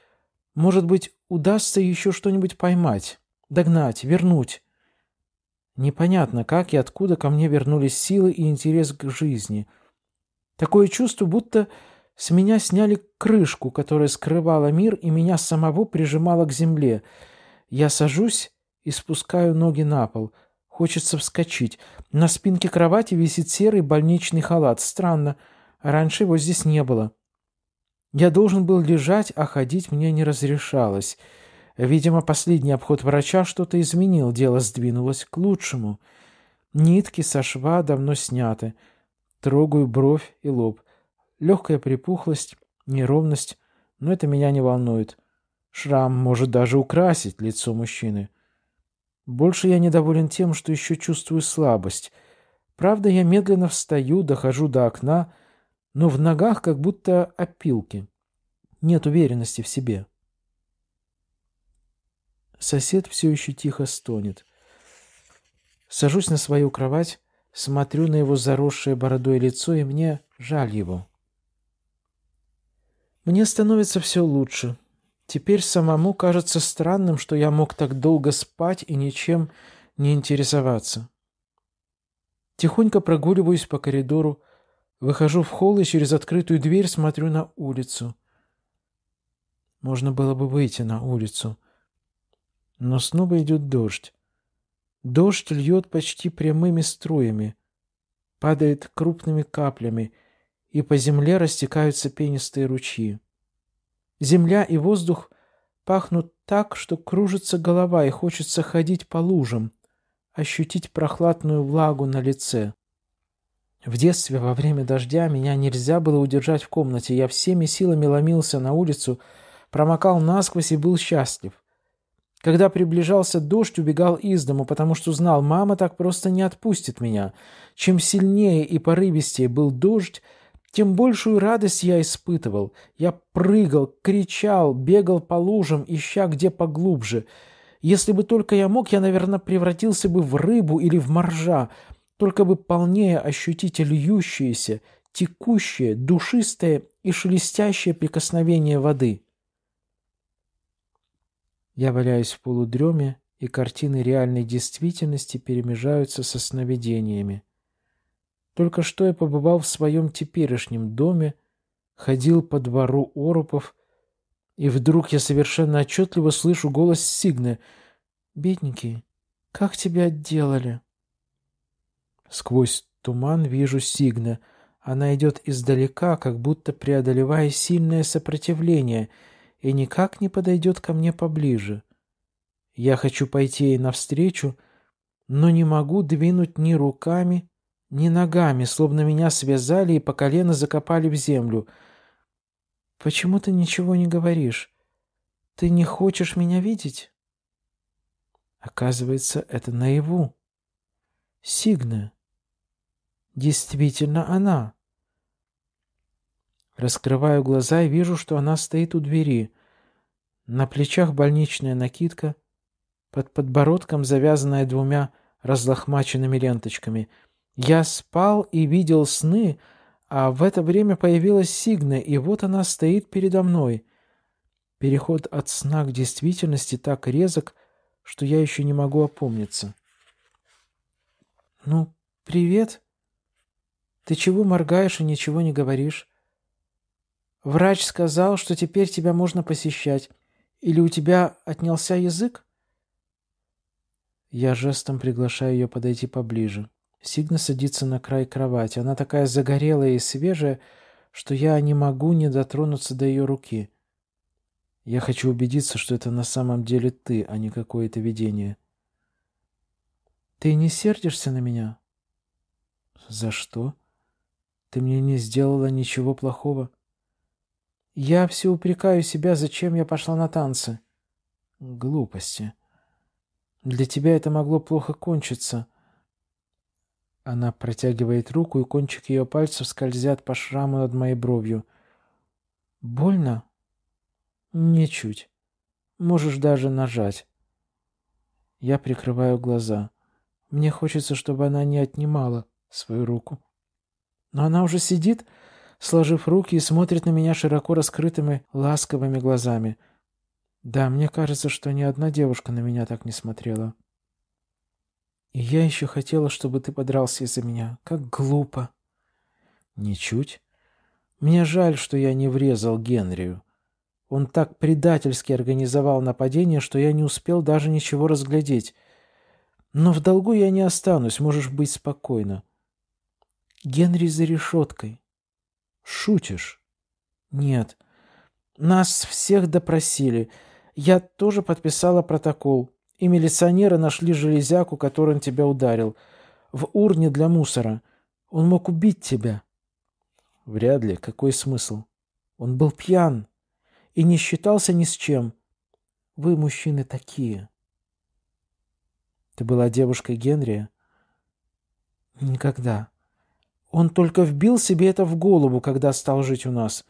Может быть, удастся еще что-нибудь поймать, догнать, вернуть. Непонятно, как и откуда ко мне вернулись силы и интерес к жизни. Такое чувство, будто с меня сняли крышку, которая скрывала мир, и меня самого прижимала к земле. Я сажусь и спускаю ноги на пол. Хочется вскочить. На спинке кровати висит серый больничный халат. Странно, раньше его здесь не было. Я должен был лежать, а ходить мне не разрешалось. Видимо, последний обход врача что-то изменил, дело сдвинулось к лучшему. Нитки со шва давно сняты. Трогаю бровь и лоб. Легкая припухлость, неровность, но это меня не волнует. Шрам может даже украсить лицо мужчины. Больше я недоволен тем, что еще чувствую слабость. Правда, я медленно встаю, дохожу до окна, но в ногах как будто опилки. Нет уверенности в себе. Сосед все еще тихо стонет. Сажусь на свою кровать, смотрю на его заросшее бородой лицо, и мне жаль его. Мне становится все лучше. Теперь самому кажется странным, что я мог так долго спать и ничем не интересоваться. Тихонько прогуливаюсь по коридору, выхожу в холл и через открытую дверь смотрю на улицу. Можно было бы выйти на улицу. Но снова идет дождь. Дождь льет почти прямыми струями, падает крупными каплями — и по земле растекаются пенистые ручьи. Земля и воздух пахнут так, что кружится голова и хочется ходить по лужам, ощутить прохладную влагу на лице. В детстве во время дождя меня нельзя было удержать в комнате. Я всеми силами ломился на улицу, промокал насквозь и был счастлив. Когда приближался дождь, убегал из дому, потому что знал, мама так просто не отпустит меня. Чем сильнее и порывистее был дождь, тем большую радость я испытывал. Я прыгал, кричал, бегал по лужам, ища где поглубже. Если бы только я мог, я, наверное, превратился бы в рыбу или в моржа, только бы полнее ощутить льющееся, текущее, душистое и шелестящее прикосновение воды. Я валяюсь в полудреме, и картины реальной действительности перемежаются со сновидениями. Только что я побывал в своем теперешнем доме, ходил по двору Оропов, и вдруг я совершенно отчетливо слышу голос Сигны. «Бедненький, как тебя отделали?» Сквозь туман вижу Сигна. Она идет издалека, как будто преодолевая сильное сопротивление, и никак не подойдет ко мне поближе. Я хочу пойти ей навстречу, но не могу двинуть ни руками, не ногами, словно меня связали и по колено закопали в землю. Почему ты ничего не говоришь? Ты не хочешь меня видеть? Оказывается, это наяву. Сигна. Действительно она. Раскрываю глаза и вижу, что она стоит у двери. На плечах больничная накидка, под подбородком завязанная двумя разлохмаченными ленточками — я спал и видел сны, а в это время появилась Сигна, и вот она стоит передо мной. Переход от сна к действительности так резок, что я еще не могу опомниться. «Ну, привет. Ты чего моргаешь и ничего не говоришь? Врач сказал, что теперь тебя можно посещать. Или у тебя отнялся язык?» Я жестом приглашаю ее подойти поближе. Сигна садится на край кровати. Она такая загорелая и свежая, что я не могу не дотронуться до ее руки. Я хочу убедиться, что это на самом деле ты, а не какое-то видение. Ты не сердишься на меня? За что? Ты мне не сделала ничего плохого. Я все упрекаю себя, зачем я пошла на танцы. Глупости. Для тебя это могло плохо кончиться. — она протягивает руку, и кончик ее пальцев скользят по шраму над моей бровью. «Больно?» «Ничуть. Можешь даже нажать». Я прикрываю глаза. Мне хочется, чтобы она не отнимала свою руку. Но она уже сидит, сложив руки и смотрит на меня широко раскрытыми, ласковыми глазами. Да, мне кажется, что ни одна девушка на меня так не смотрела. И я еще хотела, чтобы ты подрался из-за меня. Как глупо. Ничуть. Мне жаль, что я не врезал Генрию. Он так предательски организовал нападение, что я не успел даже ничего разглядеть. Но в долгу я не останусь, можешь быть спокойно. Генри за решеткой. Шутишь? Нет. Нас всех допросили. Я тоже подписала протокол. И милиционеры нашли железяку, которым тебя ударил. В урне для мусора. Он мог убить тебя. Вряд ли. Какой смысл? Он был пьян и не считался ни с чем. Вы, мужчины, такие. Ты была девушкой Генрия? Никогда. Он только вбил себе это в голову, когда стал жить у нас.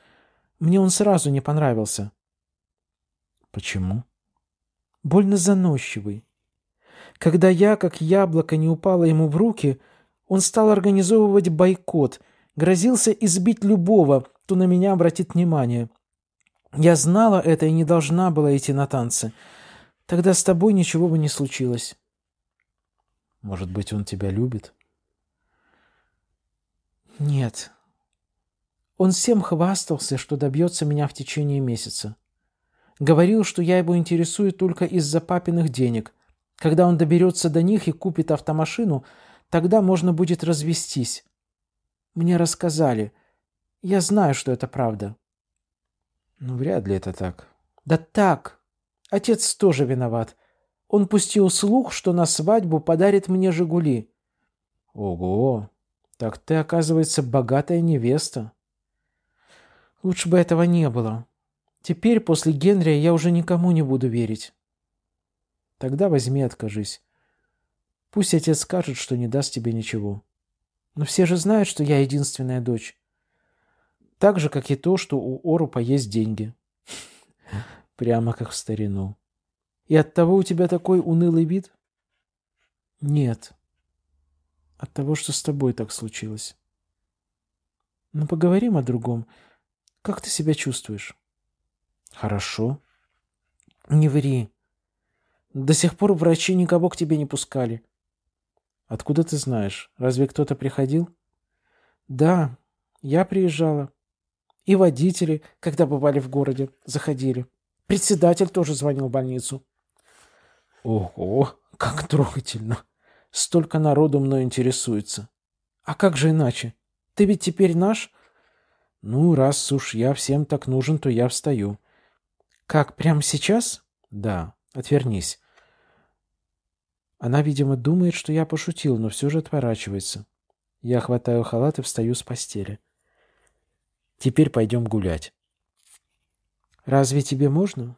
Мне он сразу не понравился. Почему? больно заносчивый. Когда я, как яблоко, не упала ему в руки, он стал организовывать бойкот, грозился избить любого, кто на меня обратит внимание. Я знала это и не должна была идти на танцы. Тогда с тобой ничего бы не случилось. Может быть, он тебя любит? Нет. Он всем хвастался, что добьется меня в течение месяца. Говорил, что я его интересую только из-за папиных денег. Когда он доберется до них и купит автомашину, тогда можно будет развестись. Мне рассказали. Я знаю, что это правда. Ну, вряд ли это так. Да так. Отец тоже виноват. Он пустил слух, что на свадьбу подарит мне «Жигули». Ого! Так ты, оказывается, богатая невеста. Лучше бы этого не было. Теперь, после Генрия, я уже никому не буду верить. Тогда возьми и откажись. Пусть отец скажет, что не даст тебе ничего. Но все же знают, что я единственная дочь. Так же, как и то, что у Орупа есть деньги. Прямо как в старину. И от того у тебя такой унылый вид? Нет. От того, что с тобой так случилось. Но ну, поговорим о другом. Как ты себя чувствуешь? Хорошо. Не ври. До сих пор врачи никого к тебе не пускали. Откуда ты знаешь? Разве кто-то приходил? Да, я приезжала. И водители, когда бывали в городе, заходили. Председатель тоже звонил в больницу. Ого, как трогательно. Столько народу мной интересуется. А как же иначе? Ты ведь теперь наш? Ну, раз уж я всем так нужен, то я встаю. «Как, прямо сейчас?» «Да. Отвернись». Она, видимо, думает, что я пошутил, но все же отворачивается. Я хватаю халат и встаю с постели. «Теперь пойдем гулять». «Разве тебе можно?»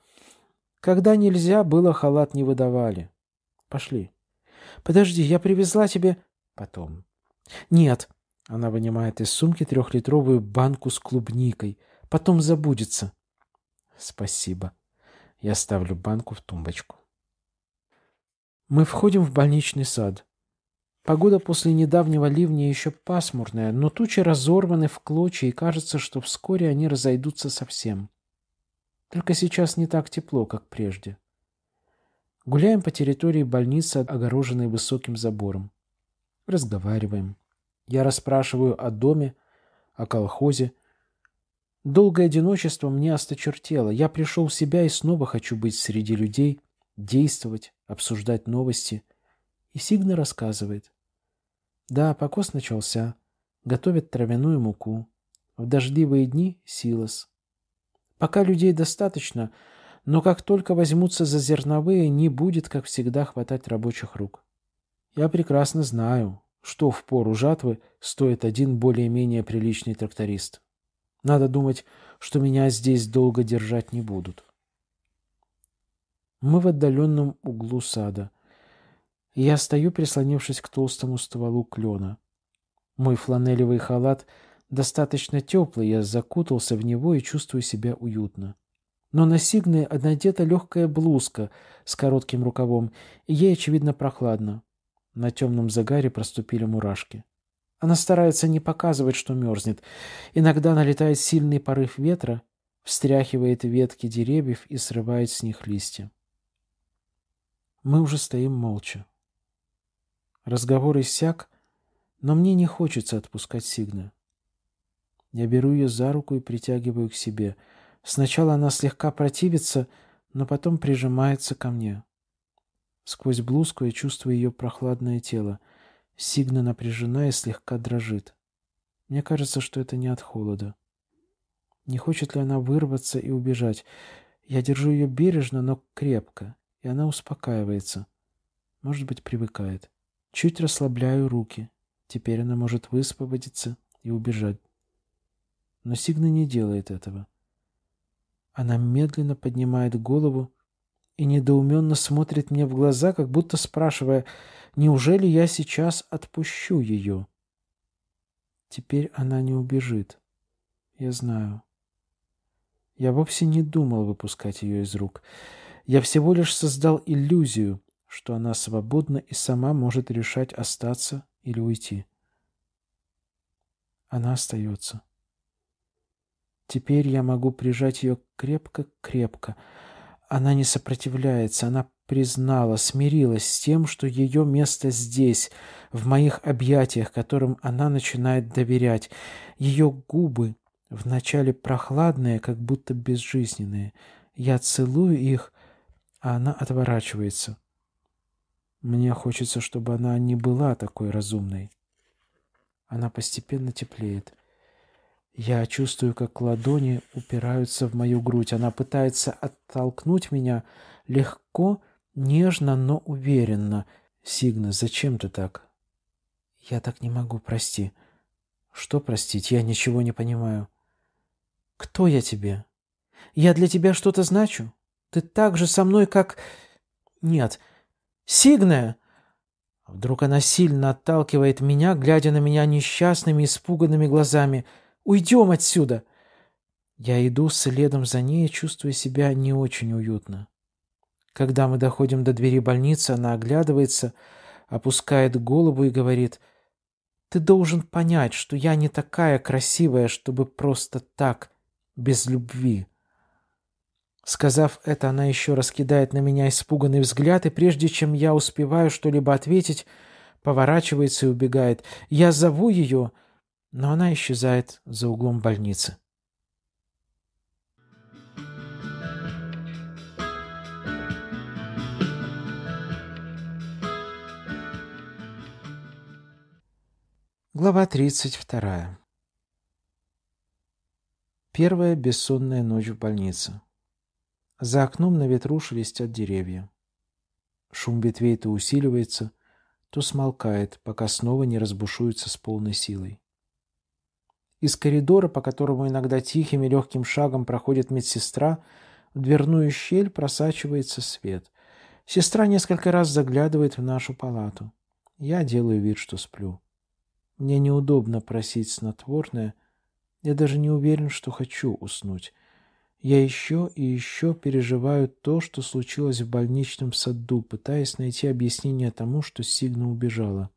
«Когда нельзя, было, халат не выдавали». «Пошли». «Подожди, я привезла тебе...» «Потом». «Нет». Она вынимает из сумки трехлитровую банку с клубникой. «Потом забудется». Спасибо. Я ставлю банку в тумбочку. Мы входим в больничный сад. Погода после недавнего ливня еще пасмурная, но тучи разорваны в клочья, и кажется, что вскоре они разойдутся совсем. Только сейчас не так тепло, как прежде. Гуляем по территории больницы, огороженной высоким забором. Разговариваем. Я расспрашиваю о доме, о колхозе, Долгое одиночество мне осточертело. Я пришел в себя и снова хочу быть среди людей, действовать, обсуждать новости. И Сигна рассказывает. Да, покос начался. Готовят травяную муку. В дождливые дни – силос. Пока людей достаточно, но как только возьмутся за зерновые, не будет, как всегда, хватать рабочих рук. Я прекрасно знаю, что в пору жатвы стоит один более-менее приличный тракторист. Надо думать, что меня здесь долго держать не будут. Мы в отдаленном углу сада. Я стою, прислонившись к толстому стволу клена. Мой фланелевый халат достаточно теплый, я закутался в него и чувствую себя уютно. Но на сигны надета легкая блузка с коротким рукавом, и ей, очевидно, прохладно. На темном загаре проступили мурашки. Она старается не показывать, что мерзнет. Иногда налетает сильный порыв ветра, встряхивает ветки деревьев и срывает с них листья. Мы уже стоим молча. Разговор иссяк, но мне не хочется отпускать Сигна. Я беру ее за руку и притягиваю к себе. Сначала она слегка противится, но потом прижимается ко мне. Сквозь блузку я чувствую ее прохладное тело — Сигна напряжена и слегка дрожит. Мне кажется, что это не от холода. Не хочет ли она вырваться и убежать? Я держу ее бережно, но крепко, и она успокаивается. Может быть, привыкает. Чуть расслабляю руки. Теперь она может высвободиться и убежать. Но Сигна не делает этого. Она медленно поднимает голову и недоуменно смотрит мне в глаза, как будто спрашивая, неужели я сейчас отпущу ее? Теперь она не убежит. Я знаю. Я вовсе не думал выпускать ее из рук. Я всего лишь создал иллюзию, что она свободна и сама может решать остаться или уйти. Она остается. Теперь я могу прижать ее крепко-крепко, она не сопротивляется, она признала, смирилась с тем, что ее место здесь, в моих объятиях, которым она начинает доверять. Ее губы вначале прохладные, как будто безжизненные. Я целую их, а она отворачивается. Мне хочется, чтобы она не была такой разумной. Она постепенно теплеет. Я чувствую, как ладони упираются в мою грудь. Она пытается оттолкнуть меня легко, нежно, но уверенно. «Сигна, зачем ты так?» «Я так не могу, прости». «Что простить? Я ничего не понимаю». «Кто я тебе? Я для тебя что-то значу? Ты так же со мной, как...» «Нет. Сигна!» Вдруг она сильно отталкивает меня, глядя на меня несчастными, испуганными глазами – Уйдем отсюда!» Я иду следом за ней, чувствуя себя не очень уютно. Когда мы доходим до двери больницы, она оглядывается, опускает голову и говорит, «Ты должен понять, что я не такая красивая, чтобы просто так, без любви». Сказав это, она еще раз кидает на меня испуганный взгляд, и прежде чем я успеваю что-либо ответить, поворачивается и убегает. Я зову ее, — но она исчезает за углом больницы. Глава 32. Первая бессонная ночь в больнице. За окном на ветру шелестят деревья. Шум ветвей то усиливается, то смолкает, пока снова не разбушуется с полной силой. Из коридора, по которому иногда тихим и легким шагом проходит медсестра, в дверную щель просачивается свет. Сестра несколько раз заглядывает в нашу палату. Я делаю вид, что сплю. Мне неудобно просить снотворное. Я даже не уверен, что хочу уснуть. Я еще и еще переживаю то, что случилось в больничном саду, пытаясь найти объяснение тому, что Сигна убежала.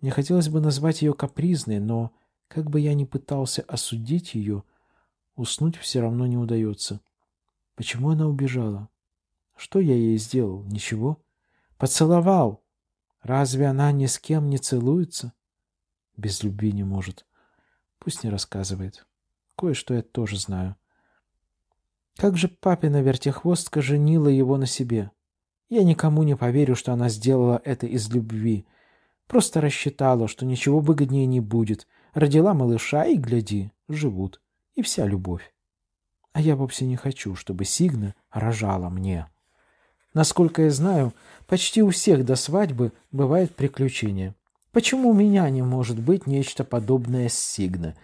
Мне хотелось бы назвать ее капризной, но как бы я ни пытался осудить ее, уснуть все равно не удается. Почему она убежала? Что я ей сделал? Ничего. Поцеловал. Разве она ни с кем не целуется? Без любви не может. Пусть не рассказывает. Кое-что я тоже знаю. Как же папина вертихвостка женила его на себе? Я никому не поверю, что она сделала это из любви. Просто рассчитала, что ничего выгоднее не будет — Родила малыша и, гляди, живут. И вся любовь. А я вовсе не хочу, чтобы Сигна рожала мне. Насколько я знаю, почти у всех до свадьбы бывают приключения. Почему у меня не может быть нечто подобное с Сигна?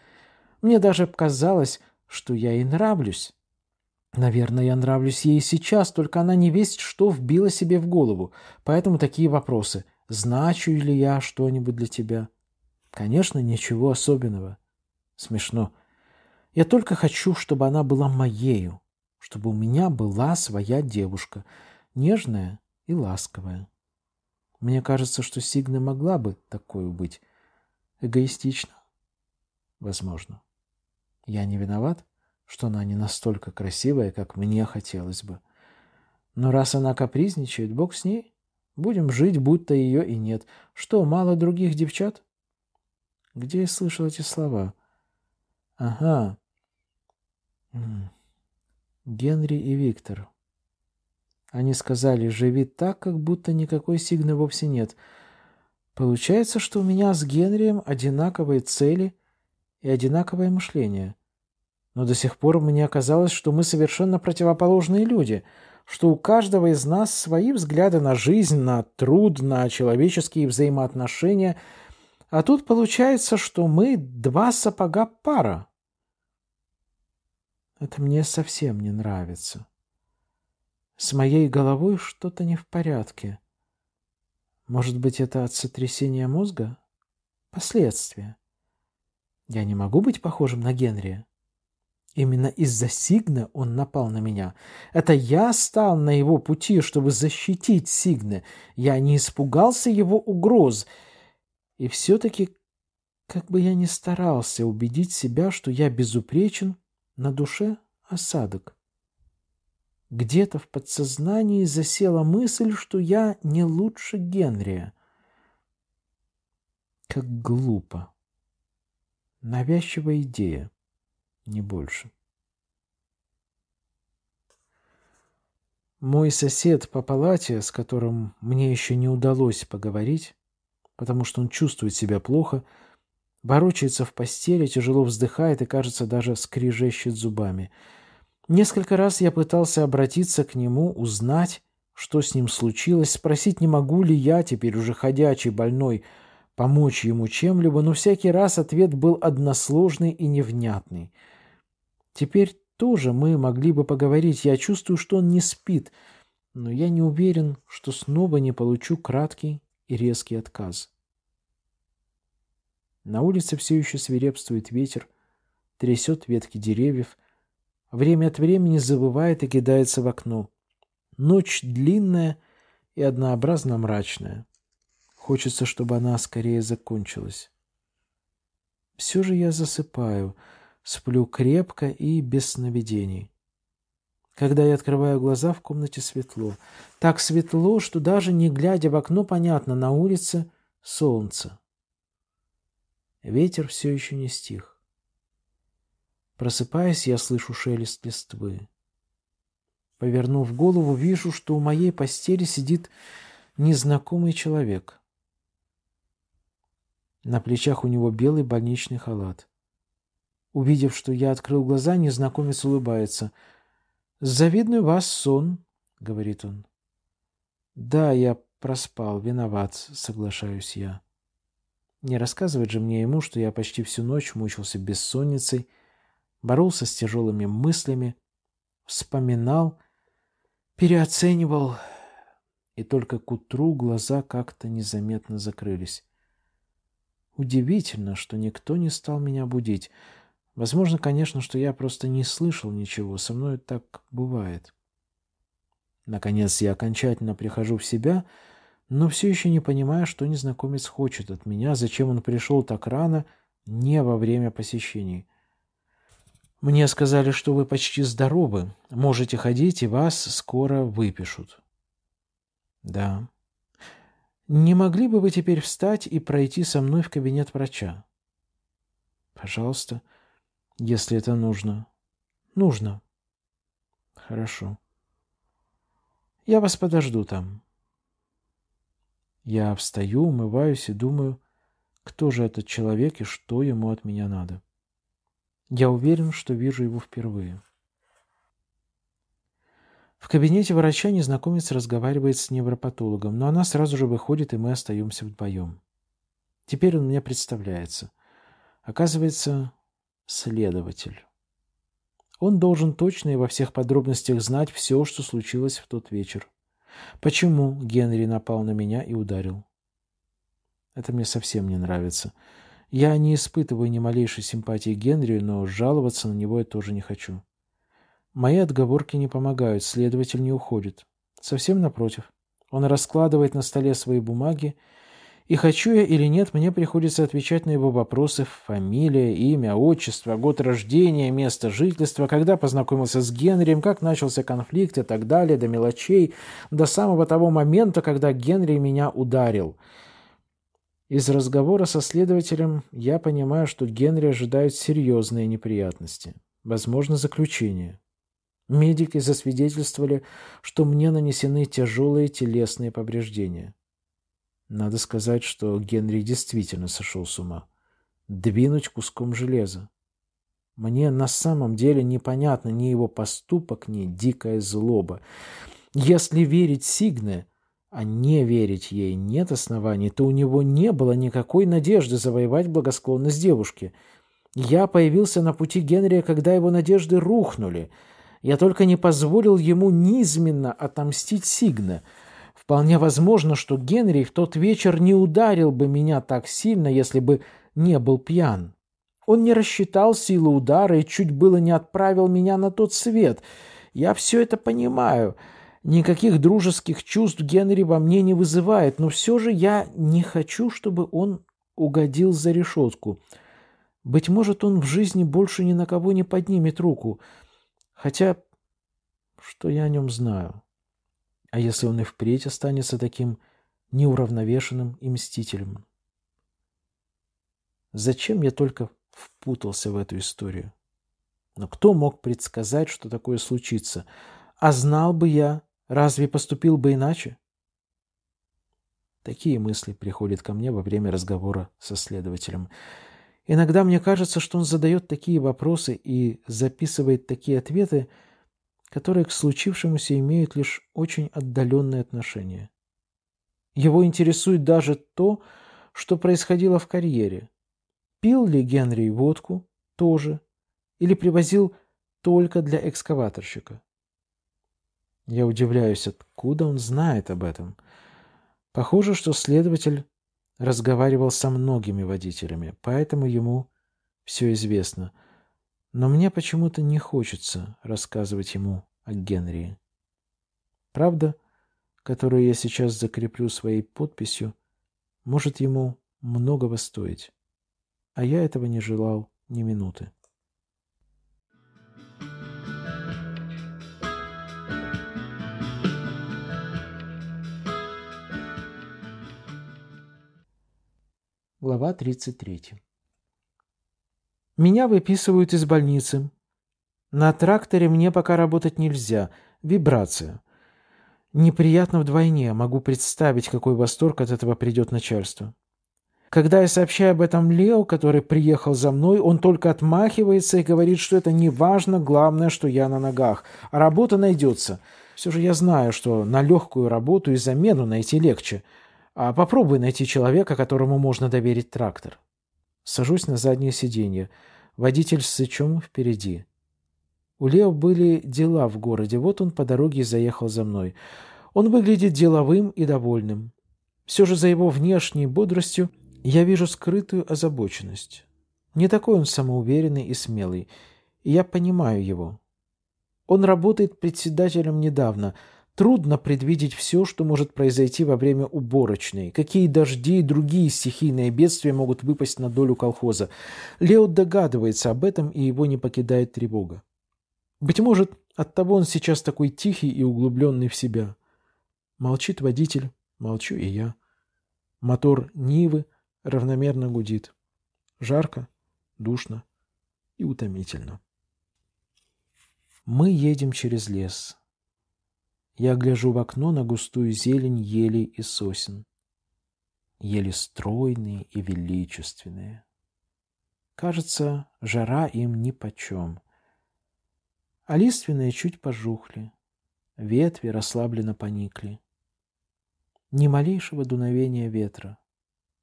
Мне даже показалось, что я ей нравлюсь. Наверное, я нравлюсь ей сейчас, только она не весть, что вбила себе в голову. Поэтому такие вопросы. Значу ли я что-нибудь для тебя? Конечно, ничего особенного. Смешно. Я только хочу, чтобы она была моею, чтобы у меня была своя девушка, нежная и ласковая. Мне кажется, что Сигна могла бы такую быть. Эгоистично. Возможно. Я не виноват, что она не настолько красивая, как мне хотелось бы. Но раз она капризничает, бог с ней. Будем жить, будто ее и нет. Что, мало других девчат? Где я слышал эти слова? Ага. Генри и Виктор. Они сказали, живи так, как будто никакой сигны вовсе нет. Получается, что у меня с Генрием одинаковые цели и одинаковое мышление. Но до сих пор мне казалось, что мы совершенно противоположные люди, что у каждого из нас свои взгляды на жизнь, на труд, на человеческие взаимоотношения – а тут получается, что мы два сапога пара. Это мне совсем не нравится. С моей головой что-то не в порядке. Может быть, это от сотрясения мозга? Последствия. Я не могу быть похожим на Генри. Именно из-за Сигны он напал на меня. Это я стал на его пути, чтобы защитить Сигны. Я не испугался его угроз. И все-таки, как бы я ни старался убедить себя, что я безупречен, на душе осадок. Где-то в подсознании засела мысль, что я не лучше Генрия. Как глупо. Навязчивая идея, не больше. Мой сосед по палате, с которым мне еще не удалось поговорить, потому что он чувствует себя плохо, ворочается в постели, тяжело вздыхает и, кажется, даже скрежещет зубами. Несколько раз я пытался обратиться к нему, узнать, что с ним случилось, спросить, не могу ли я, теперь уже ходячий, больной, помочь ему чем-либо, но всякий раз ответ был односложный и невнятный. Теперь тоже мы могли бы поговорить. Я чувствую, что он не спит, но я не уверен, что снова не получу краткий, и резкий отказ. На улице все еще свирепствует ветер, трясет ветки деревьев, время от времени забывает и кидается в окно. Ночь длинная и однообразно мрачная. Хочется, чтобы она скорее закончилась. Все же я засыпаю, сплю крепко и без сновидений. Когда я открываю глаза, в комнате светло. Так светло, что даже не глядя в окно, понятно, на улице солнце. Ветер все еще не стих. Просыпаясь, я слышу шелест листвы. Повернув голову, вижу, что у моей постели сидит незнакомый человек. На плечах у него белый больничный халат. Увидев, что я открыл глаза, незнакомец улыбается — «Завидный вас сон», — говорит он. «Да, я проспал, виноват, соглашаюсь я. Не рассказывать же мне ему, что я почти всю ночь мучился бессонницей, боролся с тяжелыми мыслями, вспоминал, переоценивал, и только к утру глаза как-то незаметно закрылись. Удивительно, что никто не стал меня будить, Возможно, конечно, что я просто не слышал ничего, со мной так бывает. Наконец я окончательно прихожу в себя, но все еще не понимаю, что незнакомец хочет от меня, зачем он пришел так рано, не во время посещений. Мне сказали, что вы почти здоровы, можете ходить, и вас скоро выпишут. Да. Не могли бы вы теперь встать и пройти со мной в кабинет врача? Пожалуйста. Пожалуйста. Если это нужно. Нужно. Хорошо. Я вас подожду там. Я встаю, умываюсь и думаю, кто же этот человек и что ему от меня надо. Я уверен, что вижу его впервые. В кабинете врача незнакомец разговаривает с невропатологом, но она сразу же выходит, и мы остаемся вдвоем. Теперь он мне представляется. Оказывается, следователь. Он должен точно и во всех подробностях знать все, что случилось в тот вечер. Почему Генри напал на меня и ударил? Это мне совсем не нравится. Я не испытываю ни малейшей симпатии Генри, но жаловаться на него я тоже не хочу. Мои отговорки не помогают, следователь не уходит. Совсем напротив. Он раскладывает на столе свои бумаги и хочу я или нет, мне приходится отвечать на его вопросы фамилия, имя, отчество, год рождения, место жительства, когда познакомился с Генрием, как начался конфликт и так далее, до мелочей, до самого того момента, когда Генри меня ударил. Из разговора со следователем я понимаю, что Генри ожидают серьезные неприятности. Возможно, заключение. Медики засвидетельствовали, что мне нанесены тяжелые телесные повреждения. Надо сказать, что Генри действительно сошел с ума. Двинуть куском железа. Мне на самом деле непонятно ни его поступок, ни дикая злоба. Если верить Сигне, а не верить ей нет оснований, то у него не было никакой надежды завоевать благосклонность девушки. Я появился на пути Генрия, когда его надежды рухнули. Я только не позволил ему низменно отомстить Сигне — Вполне возможно, что Генри в тот вечер не ударил бы меня так сильно, если бы не был пьян. Он не рассчитал силу удара и чуть было не отправил меня на тот свет. Я все это понимаю. Никаких дружеских чувств Генри во мне не вызывает, но все же я не хочу, чтобы он угодил за решетку. Быть может, он в жизни больше ни на кого не поднимет руку. Хотя, что я о нем знаю?» А если он и впредь останется таким неуравновешенным и мстителем? Зачем я только впутался в эту историю? Но кто мог предсказать, что такое случится? А знал бы я, разве поступил бы иначе? Такие мысли приходят ко мне во время разговора со следователем. Иногда мне кажется, что он задает такие вопросы и записывает такие ответы, которые к случившемуся имеют лишь очень отдаленное отношение. Его интересует даже то, что происходило в карьере. Пил ли Генри водку? Тоже. Или привозил только для экскаваторщика? Я удивляюсь, откуда он знает об этом. Похоже, что следователь разговаривал со многими водителями, поэтому ему все известно – но мне почему-то не хочется рассказывать ему о Генри. Правда, которую я сейчас закреплю своей подписью, может ему многого стоить. А я этого не желал ни минуты. Глава 33. Меня выписывают из больницы. На тракторе мне пока работать нельзя. Вибрация. Неприятно вдвойне. Могу представить, какой восторг от этого придет начальство. Когда я сообщаю об этом Лео, который приехал за мной, он только отмахивается и говорит, что это не важно, главное, что я на ногах, а работа найдется. Все же я знаю, что на легкую работу и замену найти легче. А попробуй найти человека, которому можно доверить трактор. Сажусь на заднее сиденье. Водитель с сычом впереди. У Лео были дела в городе, вот он по дороге заехал за мной. Он выглядит деловым и довольным. Все же за его внешней бодростью я вижу скрытую озабоченность. Не такой он самоуверенный и смелый, и я понимаю его. Он работает председателем недавно – Трудно предвидеть все, что может произойти во время уборочной, какие дожди и другие стихийные бедствия могут выпасть на долю колхоза. Лео догадывается об этом, и его не покидает тревога. Быть может, от того он сейчас такой тихий и углубленный в себя. Молчит водитель, молчу и я. Мотор Нивы равномерно гудит. Жарко, душно и утомительно. Мы едем через лес. Я гляжу в окно на густую зелень елей и сосен. Ели стройные и величественные. Кажется, жара им нипочем. А лиственные чуть пожухли. Ветви расслабленно поникли. Ни малейшего дуновения ветра.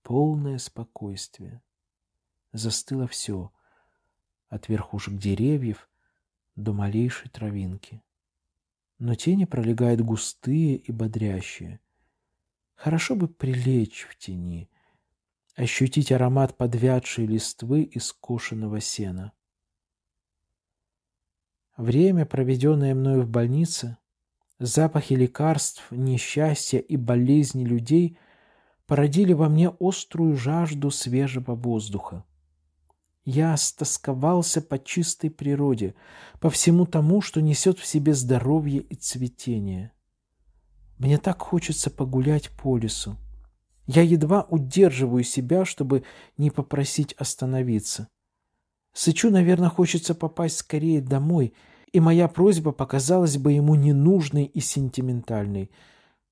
Полное спокойствие. Застыло все. От верхушек деревьев до малейшей травинки но тени пролегают густые и бодрящие. Хорошо бы прилечь в тени, ощутить аромат подвядшей листвы и скошенного сена. Время, проведенное мною в больнице, запахи лекарств, несчастья и болезни людей породили во мне острую жажду свежего воздуха. Я стосковался по чистой природе, по всему тому, что несет в себе здоровье и цветение. Мне так хочется погулять по лесу. Я едва удерживаю себя, чтобы не попросить остановиться. Сычу, наверное, хочется попасть скорее домой, и моя просьба показалась бы ему ненужной и сентиментальной.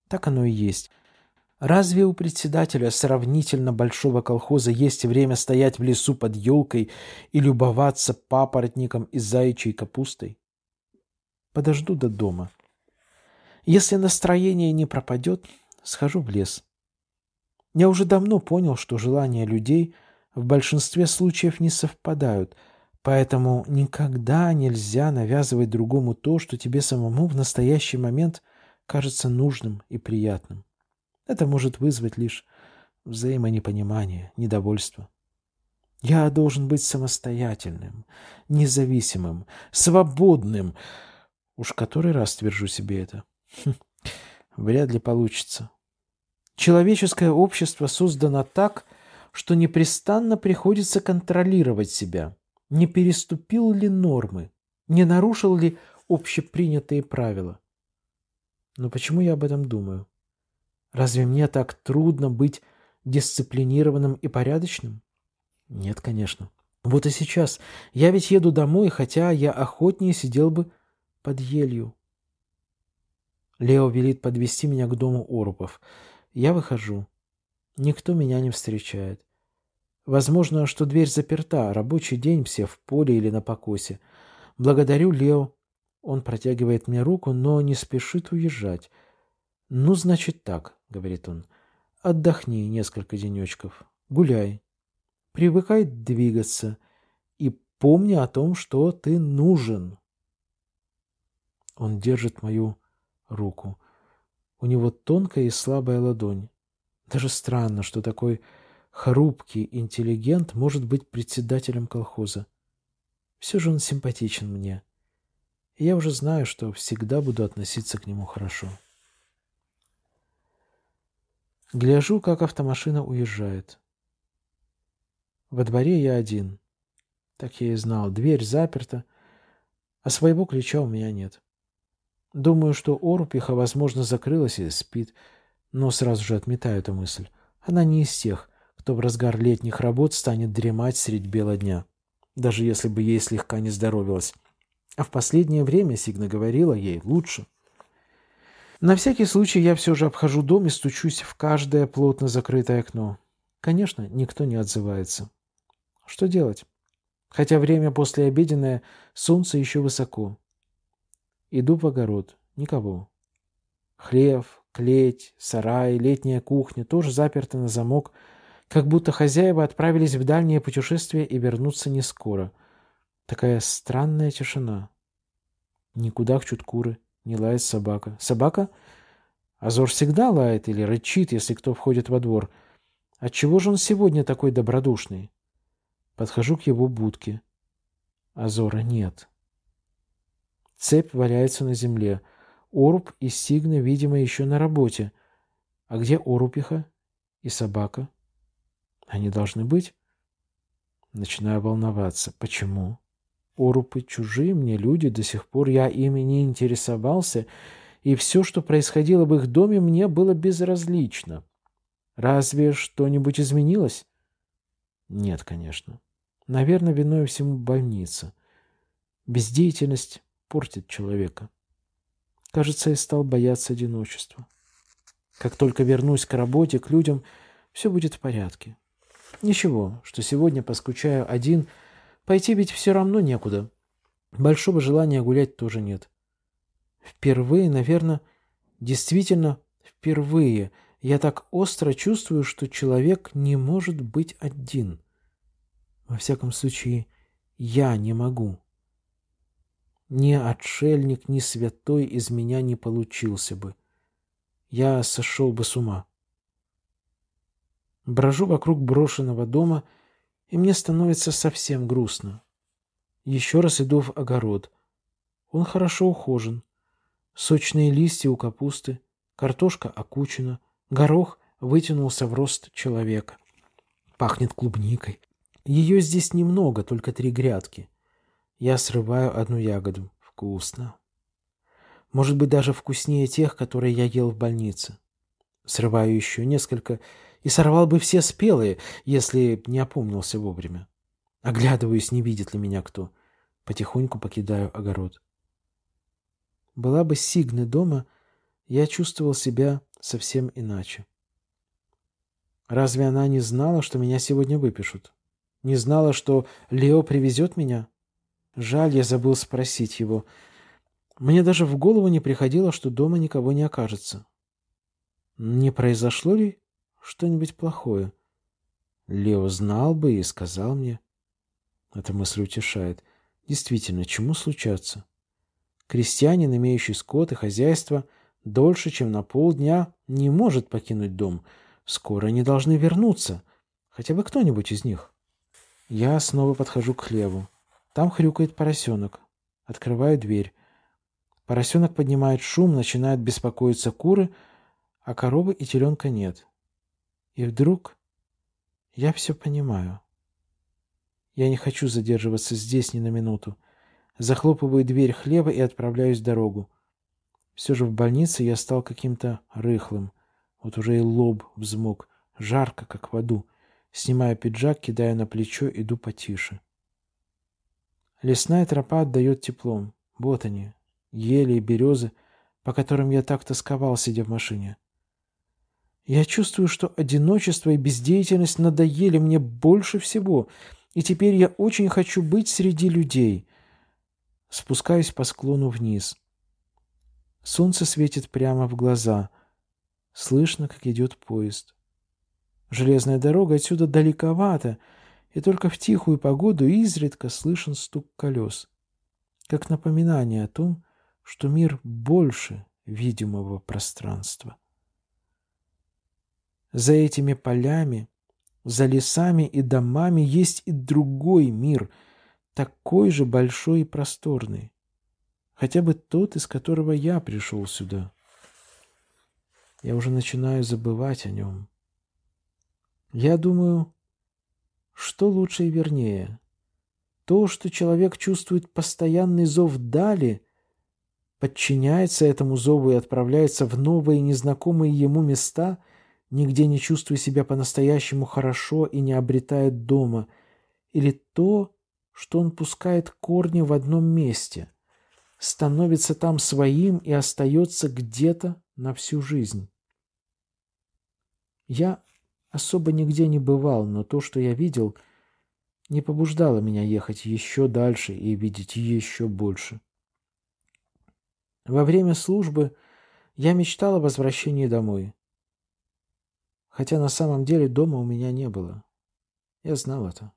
Так оно и есть. Разве у председателя сравнительно большого колхоза есть время стоять в лесу под елкой и любоваться папоротником и заячьей капустой? Подожду до дома. Если настроение не пропадет, схожу в лес. Я уже давно понял, что желания людей в большинстве случаев не совпадают, поэтому никогда нельзя навязывать другому то, что тебе самому в настоящий момент кажется нужным и приятным. Это может вызвать лишь взаимонепонимание, недовольство. Я должен быть самостоятельным, независимым, свободным. Уж который раз твержу себе это. Хм, вряд ли получится. Человеческое общество создано так, что непрестанно приходится контролировать себя. Не переступил ли нормы? Не нарушил ли общепринятые правила? Но почему я об этом думаю? Разве мне так трудно быть дисциплинированным и порядочным? Нет, конечно. Вот и сейчас. Я ведь еду домой, хотя я охотнее сидел бы под елью. Лео велит подвести меня к дому Орупов. Я выхожу. Никто меня не встречает. Возможно, что дверь заперта, рабочий день все в поле или на покосе. Благодарю Лео. Он протягивает мне руку, но не спешит уезжать. Ну, значит так. — говорит он, — отдохни несколько денечков, гуляй, привыкай двигаться и помни о том, что ты нужен. Он держит мою руку. У него тонкая и слабая ладонь. Даже странно, что такой хрупкий интеллигент может быть председателем колхоза. Все же он симпатичен мне. И я уже знаю, что всегда буду относиться к нему хорошо. Гляжу, как автомашина уезжает. Во дворе я один. Так я и знал, дверь заперта, а своего ключа у меня нет. Думаю, что Орупиха, возможно, закрылась и спит, но сразу же отметаю эту мысль. Она не из тех, кто в разгар летних работ станет дремать средь бела дня, даже если бы ей слегка не здоровилось. А в последнее время Сигна говорила ей лучше. На всякий случай я все же обхожу дом и стучусь в каждое плотно закрытое окно. Конечно, никто не отзывается. Что делать? Хотя время после обеденное, солнце еще высоко. Иду в огород. Никого. Хлев, клеть, сарай, летняя кухня тоже заперты на замок, как будто хозяева отправились в дальнее путешествие и вернутся не скоро. Такая странная тишина. Никуда к чуткуры. Не лает собака. Собака? Азор всегда лает или рычит, если кто входит во двор. Отчего же он сегодня такой добродушный? Подхожу к его будке. Азора нет. Цепь валяется на земле. Оруб и Сигна, видимо, еще на работе. А где Орупиха и собака? Они должны быть? Начинаю волноваться. Почему? Орупы чужие мне люди, до сих пор я ими не интересовался, и все, что происходило в их доме, мне было безразлично. Разве что-нибудь изменилось? Нет, конечно. Наверное, виной всему больница. Бездеятельность портит человека. Кажется, я стал бояться одиночества. Как только вернусь к работе, к людям, все будет в порядке. Ничего, что сегодня поскучаю один – Пойти ведь все равно некуда. Большого желания гулять тоже нет. Впервые, наверное, действительно впервые я так остро чувствую, что человек не может быть один. Во всяком случае, я не могу. Ни отшельник, ни святой из меня не получился бы. Я сошел бы с ума. Брожу вокруг брошенного дома — и мне становится совсем грустно. Еще раз иду в огород. Он хорошо ухожен. Сочные листья у капусты, картошка окучена, горох вытянулся в рост человека. Пахнет клубникой. Ее здесь немного, только три грядки. Я срываю одну ягоду. Вкусно. Может быть, даже вкуснее тех, которые я ел в больнице. Срываю еще несколько и сорвал бы все спелые, если не опомнился вовремя. Оглядываюсь, не видит ли меня кто. Потихоньку покидаю огород. Была бы Сигны дома, я чувствовал себя совсем иначе. Разве она не знала, что меня сегодня выпишут? Не знала, что Лео привезет меня? Жаль, я забыл спросить его. Мне даже в голову не приходило, что дома никого не окажется. Не произошло ли что-нибудь плохое. Лео знал бы и сказал мне. Эта мысль утешает. Действительно, чему случаться? Крестьянин, имеющий скот и хозяйство, дольше, чем на полдня, не может покинуть дом. Скоро они должны вернуться. Хотя бы кто-нибудь из них. Я снова подхожу к хлеву. Там хрюкает поросенок. Открываю дверь. Поросенок поднимает шум, начинают беспокоиться куры, а коровы и теленка нет. И вдруг я все понимаю. Я не хочу задерживаться здесь ни на минуту. Захлопываю дверь хлеба и отправляюсь в дорогу. Все же в больнице я стал каким-то рыхлым. Вот уже и лоб взмок. Жарко, как в аду. Снимаю пиджак, кидаю на плечо, иду потише. Лесная тропа отдает теплом. Вот они, ели и березы, по которым я так тосковал, сидя в машине. Я чувствую, что одиночество и бездеятельность надоели мне больше всего, и теперь я очень хочу быть среди людей. Спускаюсь по склону вниз. Солнце светит прямо в глаза. Слышно, как идет поезд. Железная дорога отсюда далековато, и только в тихую погоду изредка слышен стук колес, как напоминание о том, что мир больше видимого пространства. За этими полями, за лесами и домами есть и другой мир, такой же большой и просторный. Хотя бы тот, из которого я пришел сюда. Я уже начинаю забывать о нем. Я думаю, что лучше и вернее. То, что человек чувствует постоянный зов дали, подчиняется этому зову и отправляется в новые незнакомые ему места – нигде не чувствуя себя по-настоящему хорошо и не обретает дома, или то, что он пускает корни в одном месте, становится там своим и остается где-то на всю жизнь. Я особо нигде не бывал, но то, что я видел, не побуждало меня ехать еще дальше и видеть еще больше. Во время службы я мечтал о возвращении домой. Хотя на самом деле дома у меня не было. Я знал это.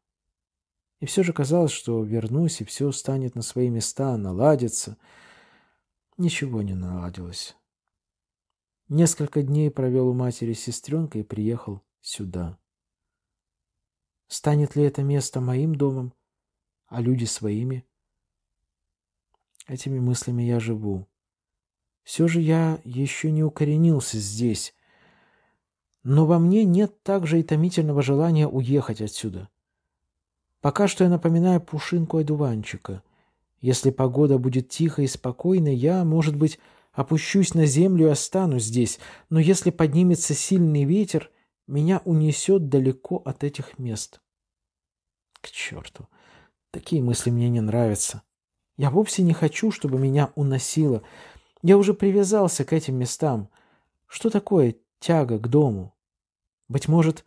И все же казалось, что вернусь, и все станет на свои места, наладится. Ничего не наладилось. Несколько дней провел у матери с сестренкой и приехал сюда. Станет ли это место моим домом, а люди своими? Этими мыслями я живу. Все же я еще не укоренился здесь, но во мне нет также и томительного желания уехать отсюда. Пока что я напоминаю пушинку одуванчика. Если погода будет тихой и спокойной, я, может быть, опущусь на землю и останусь здесь, но если поднимется сильный ветер, меня унесет далеко от этих мест. К черту! Такие мысли мне не нравятся. Я вовсе не хочу, чтобы меня уносило. Я уже привязался к этим местам. Что такое тяга к дому. Быть может,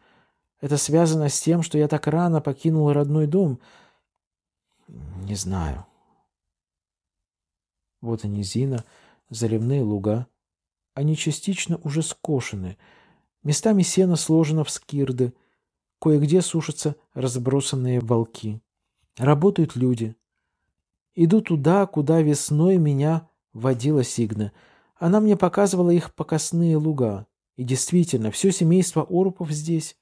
это связано с тем, что я так рано покинул родной дом. Не знаю. Вот они Зина, заливные луга. Они частично уже скошены. Местами сено сложено в скирды. Кое-где сушатся разбросанные волки. Работают люди. Иду туда, куда весной меня водила Сигна. Она мне показывала их покосные луга. И действительно, все семейство Орупов здесь.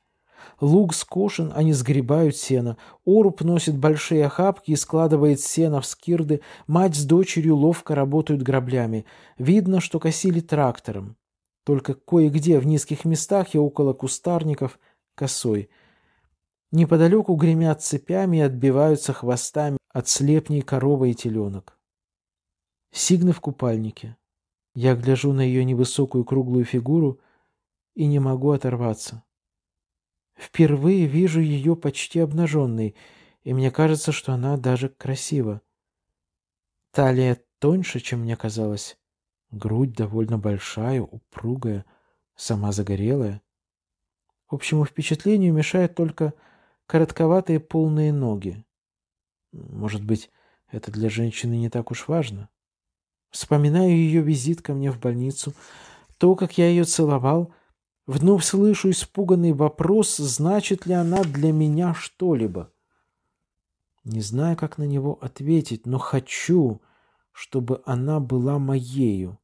Луг скошен, они сгребают сено. Оруп носит большие охапки и складывает сено в скирды. Мать с дочерью ловко работают граблями. Видно, что косили трактором. Только кое-где в низких местах и около кустарников косой. Неподалеку гремят цепями и отбиваются хвостами от слепней коровы и теленок. Сигна в купальнике. Я гляжу на ее невысокую круглую фигуру — и не могу оторваться. Впервые вижу ее почти обнаженной, и мне кажется, что она даже красива. Талия тоньше, чем мне казалось. Грудь довольно большая, упругая, сама загорелая. Общему впечатлению мешают только коротковатые полные ноги. Может быть, это для женщины не так уж важно. Вспоминаю ее визит ко мне в больницу, то, как я ее целовал, Вновь слышу испуганный вопрос, значит ли она для меня что-либо. Не знаю, как на него ответить, но хочу, чтобы она была моею.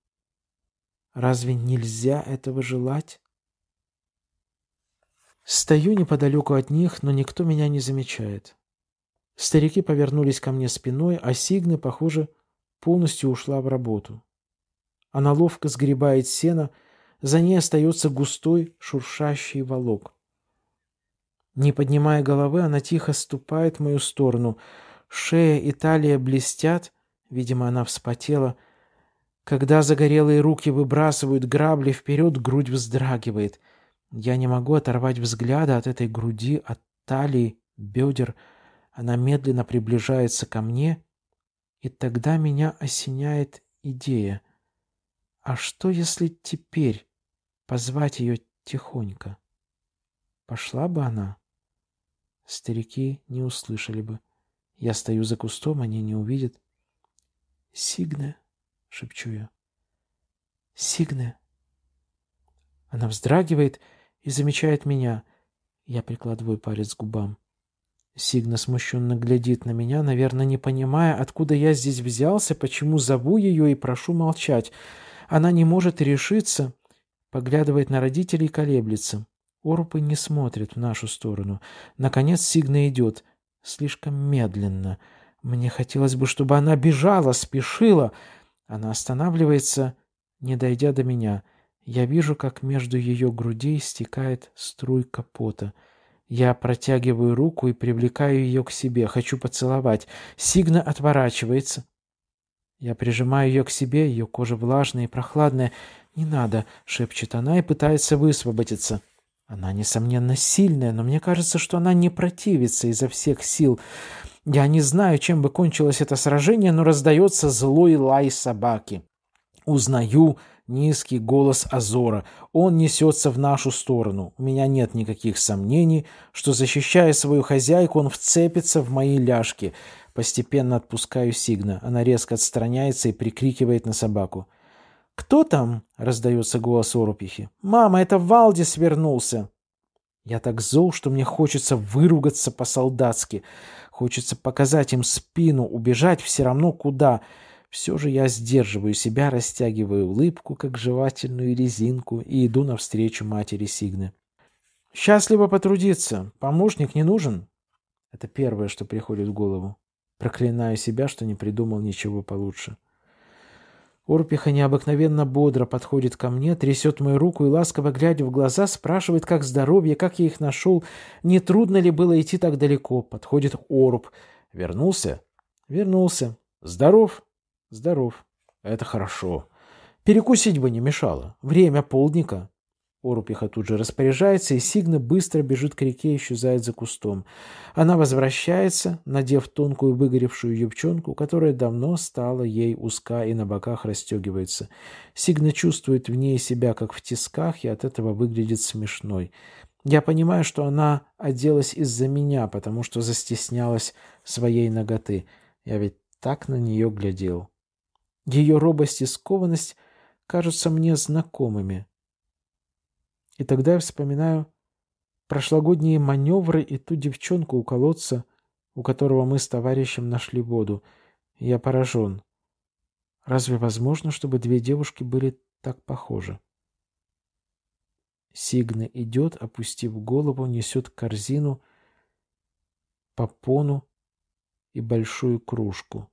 Разве нельзя этого желать? Стою неподалеку от них, но никто меня не замечает. Старики повернулись ко мне спиной, а Сигна, похоже, полностью ушла в работу. Она ловко сгребает сено — за ней остается густой, шуршащий волок. Не поднимая головы, она тихо ступает в мою сторону. Шея и талия блестят, видимо, она вспотела. Когда загорелые руки выбрасывают грабли вперед, грудь вздрагивает. Я не могу оторвать взгляда от этой груди, от талии, бедер. Она медленно приближается ко мне, и тогда меня осеняет идея. А что, если теперь позвать ее тихонько? Пошла бы она? Старики не услышали бы. Я стою за кустом, они не увидят. «Сигне!» — шепчу я. «Сигне!» Она вздрагивает и замечает меня. Я прикладываю палец к губам. Сигна смущенно глядит на меня, наверное, не понимая, откуда я здесь взялся, почему зову ее и прошу молчать. Она не может решиться, поглядывает на родителей и колеблется. Орпы не смотрит в нашу сторону. Наконец Сигна идет. Слишком медленно. Мне хотелось бы, чтобы она бежала, спешила. Она останавливается, не дойдя до меня. Я вижу, как между ее грудей стекает струйка пота. Я протягиваю руку и привлекаю ее к себе. Хочу поцеловать. Сигна отворачивается, я прижимаю ее к себе, ее кожа влажная и прохладная. «Не надо», — шепчет она и пытается высвободиться. Она, несомненно, сильная, но мне кажется, что она не противится изо всех сил. Я не знаю, чем бы кончилось это сражение, но раздается злой лай собаки. Узнаю низкий голос Азора. Он несется в нашу сторону. У меня нет никаких сомнений, что, защищая свою хозяйку, он вцепится в мои ляжки. Постепенно отпускаю Сигна. Она резко отстраняется и прикрикивает на собаку. «Кто там?» — раздается голос Орупихи. «Мама, это Валди свернулся. Я так зол, что мне хочется выругаться по-солдатски. Хочется показать им спину, убежать все равно куда. Все же я сдерживаю себя, растягиваю улыбку, как жевательную резинку, и иду навстречу матери Сигны. «Счастливо потрудиться. Помощник не нужен?» Это первое, что приходит в голову. Проклинаю себя, что не придумал ничего получше. Орпиха необыкновенно бодро подходит ко мне, трясет мою руку и, ласково глядя в глаза, спрашивает, как здоровье, как я их нашел, не трудно ли было идти так далеко. Подходит Орб. Вернулся? Вернулся. Здоров? Здоров. Это хорошо. Перекусить бы не мешало. Время полдника. Орупиха тут же распоряжается, и Сигна быстро бежит к реке и исчезает за кустом. Она возвращается, надев тонкую выгоревшую юбчонку, которая давно стала ей узка и на боках расстегивается. Сигна чувствует в ней себя как в тисках и от этого выглядит смешной. Я понимаю, что она оделась из-за меня, потому что застеснялась своей ноготы. Я ведь так на нее глядел. Ее робость и скованность кажутся мне знакомыми. И тогда я вспоминаю прошлогодние маневры и ту девчонку у колодца, у которого мы с товарищем нашли воду. Я поражен. Разве возможно, чтобы две девушки были так похожи? Сигна идет, опустив голову, несет корзину, попону и большую кружку.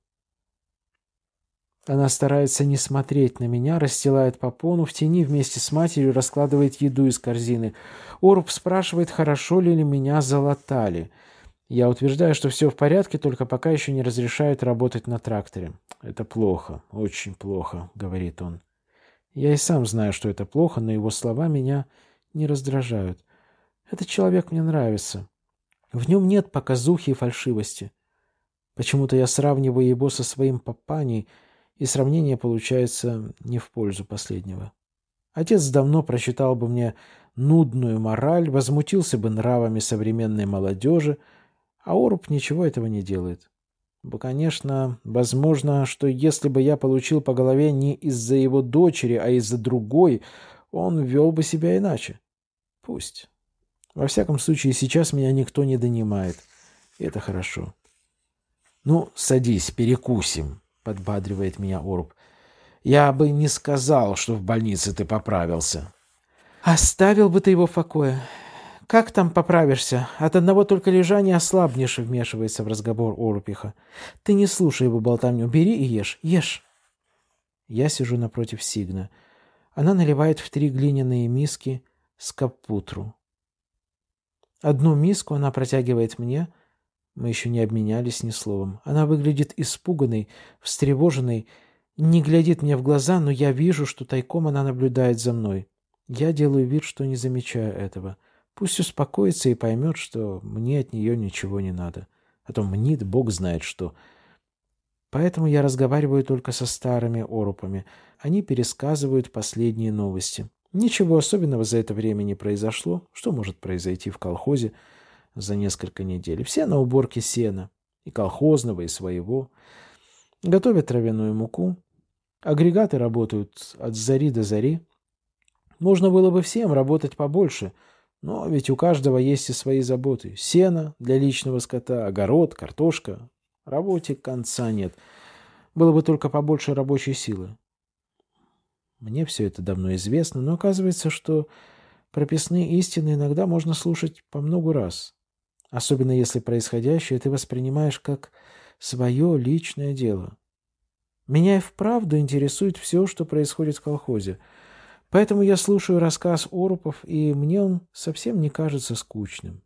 Она старается не смотреть на меня, расстилает попону в тени вместе с матерью, раскладывает еду из корзины. Орб спрашивает, хорошо ли меня залатали. Я утверждаю, что все в порядке, только пока еще не разрешают работать на тракторе. «Это плохо, очень плохо», — говорит он. Я и сам знаю, что это плохо, но его слова меня не раздражают. Этот человек мне нравится. В нем нет показухи и фальшивости. Почему-то я сравниваю его со своим папаней — и сравнение получается не в пользу последнего. Отец давно прочитал бы мне нудную мораль, возмутился бы нравами современной молодежи, а Оруб ничего этого не делает. Бо, конечно, возможно, что если бы я получил по голове не из-за его дочери, а из-за другой, он вел бы себя иначе. Пусть. Во всяком случае, сейчас меня никто не донимает. Это хорошо. Ну, садись, перекусим. — подбадривает меня Оруб. «Я бы не сказал, что в больнице ты поправился». «Оставил бы ты его в покое. Как там поправишься? От одного только лежания ослабнешь», — вмешивается в разговор Орупиха. «Ты не слушай его болтовню. Бери и ешь. Ешь». Я сижу напротив Сигна. Она наливает в три глиняные миски с капутру. Одну миску она протягивает мне — мы еще не обменялись ни словом. Она выглядит испуганной, встревоженной, не глядит мне в глаза, но я вижу, что тайком она наблюдает за мной. Я делаю вид, что не замечаю этого. Пусть успокоится и поймет, что мне от нее ничего не надо. А то мнит, бог знает что. Поэтому я разговариваю только со старыми орупами. Они пересказывают последние новости. Ничего особенного за это время не произошло. Что может произойти в колхозе? за несколько недель. Все на уборке сена, и колхозного, и своего. Готовят травяную муку. Агрегаты работают от зари до зари. Можно было бы всем работать побольше, но ведь у каждого есть и свои заботы. Сено для личного скота, огород, картошка. Работе конца нет. Было бы только побольше рабочей силы. Мне все это давно известно, но оказывается, что прописные истины иногда можно слушать по многу раз особенно если происходящее ты воспринимаешь как свое личное дело. Меня и вправду интересует все, что происходит в колхозе, поэтому я слушаю рассказ Орупов, и мне он совсем не кажется скучным.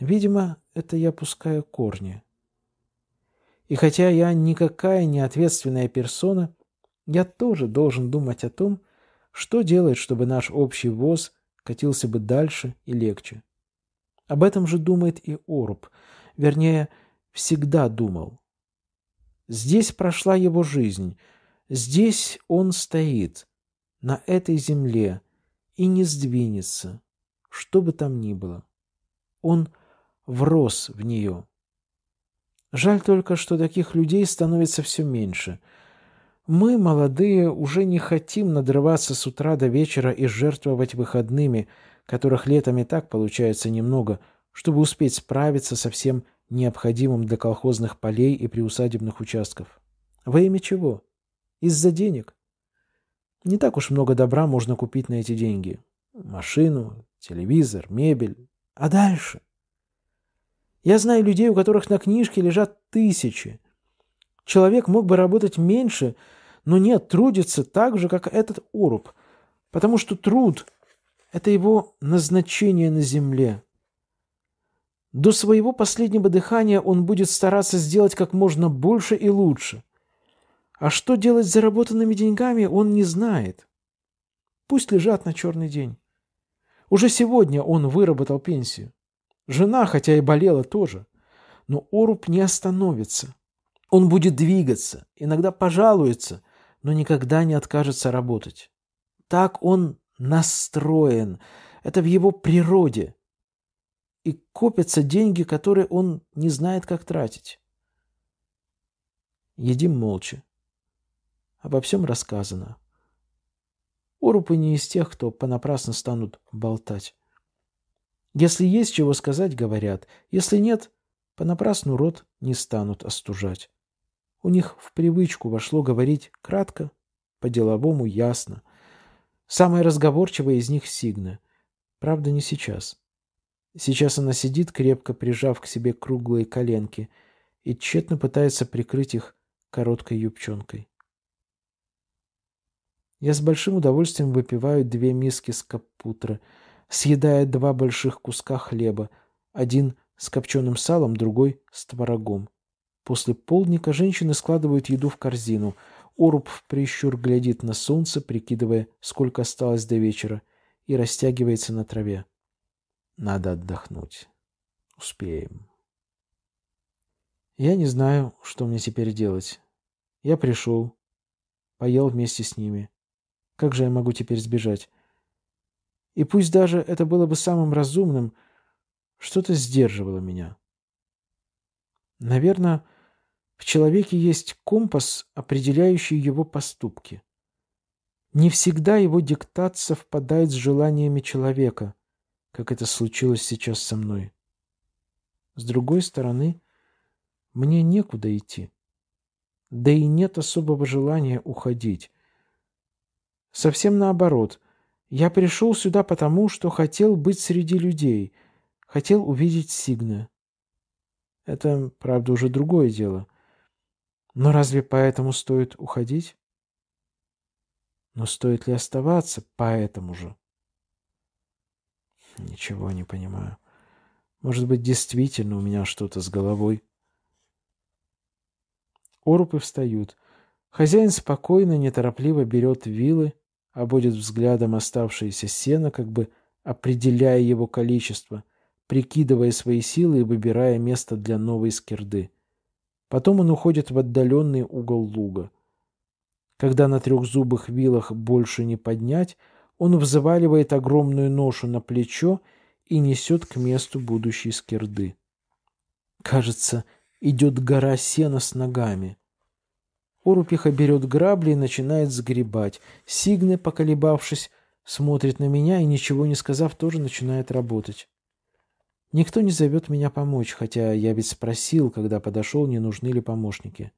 Видимо, это я пускаю корни. И хотя я никакая не ответственная персона, я тоже должен думать о том, что делать, чтобы наш общий ВОЗ катился бы дальше и легче. Об этом же думает и Оруб. Вернее, всегда думал. Здесь прошла его жизнь. Здесь он стоит, на этой земле, и не сдвинется, что бы там ни было. Он врос в нее. Жаль только, что таких людей становится все меньше. Мы, молодые, уже не хотим надрываться с утра до вечера и жертвовать выходными – которых летом и так получается немного, чтобы успеть справиться со всем необходимым для колхозных полей и приусадебных участков. Во имя чего? Из-за денег. Не так уж много добра можно купить на эти деньги. Машину, телевизор, мебель. А дальше? Я знаю людей, у которых на книжке лежат тысячи. Человек мог бы работать меньше, но нет, трудится так же, как этот оруб, Потому что труд это его назначение на земле. До своего последнего дыхания он будет стараться сделать как можно больше и лучше. А что делать с заработанными деньгами, он не знает. Пусть лежат на черный день. Уже сегодня он выработал пенсию. Жена, хотя и болела, тоже. Но Оруб не остановится. Он будет двигаться, иногда пожалуется, но никогда не откажется работать. Так он настроен. Это в его природе. И копятся деньги, которые он не знает, как тратить. Едим молча. Обо всем рассказано. Орупы не из тех, кто понапрасно станут болтать. Если есть чего сказать, говорят. Если нет, понапрасну рот не станут остужать. У них в привычку вошло говорить кратко, по-деловому ясно – Самая разговорчивая из них Сигна. Правда, не сейчас. Сейчас она сидит, крепко прижав к себе круглые коленки, и тщетно пытается прикрыть их короткой юбчонкой. Я с большим удовольствием выпиваю две миски с капутра, съедая два больших куска хлеба, один с копченым салом, другой с творогом. После полдника женщины складывают еду в корзину – Оруб в прищур глядит на солнце, прикидывая, сколько осталось до вечера, и растягивается на траве. Надо отдохнуть. Успеем. Я не знаю, что мне теперь делать. Я пришел. Поел вместе с ними. Как же я могу теперь сбежать? И пусть даже это было бы самым разумным, что-то сдерживало меня. Наверное, в человеке есть компас, определяющий его поступки. Не всегда его диктат совпадает с желаниями человека, как это случилось сейчас со мной. С другой стороны, мне некуда идти. Да и нет особого желания уходить. Совсем наоборот. Я пришел сюда потому, что хотел быть среди людей, хотел увидеть Сигна. Это, правда, уже другое дело. Но разве поэтому стоит уходить? Но стоит ли оставаться поэтому же? Ничего не понимаю. Может быть, действительно у меня что-то с головой. Орупы встают. Хозяин спокойно, неторопливо берет вилы, обводит взглядом оставшееся сено, как бы определяя его количество, прикидывая свои силы и выбирая место для новой скирды. Потом он уходит в отдаленный угол луга. Когда на трехзубых вилах больше не поднять, он взваливает огромную ношу на плечо и несет к месту будущей скирды. Кажется, идет гора сена с ногами. Орупиха берет грабли и начинает сгребать. Сигны, поколебавшись, смотрит на меня и, ничего не сказав, тоже начинает работать. Никто не зовет меня помочь, хотя я ведь спросил, когда подошел, не нужны ли помощники.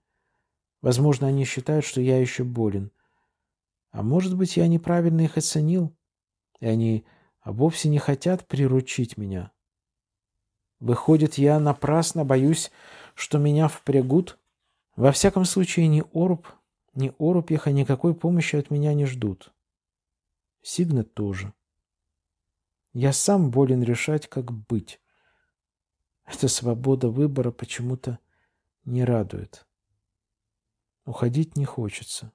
Возможно, они считают, что я еще болен. А может быть, я неправильно их оценил, и они вовсе не хотят приручить меня. Выходит, я напрасно боюсь, что меня впрягут? Во всяком случае, ни Оруб, ни Орубьеха никакой помощи от меня не ждут. Сигнет тоже. Я сам болен решать, как быть. Эта свобода выбора почему-то не радует. Уходить не хочется.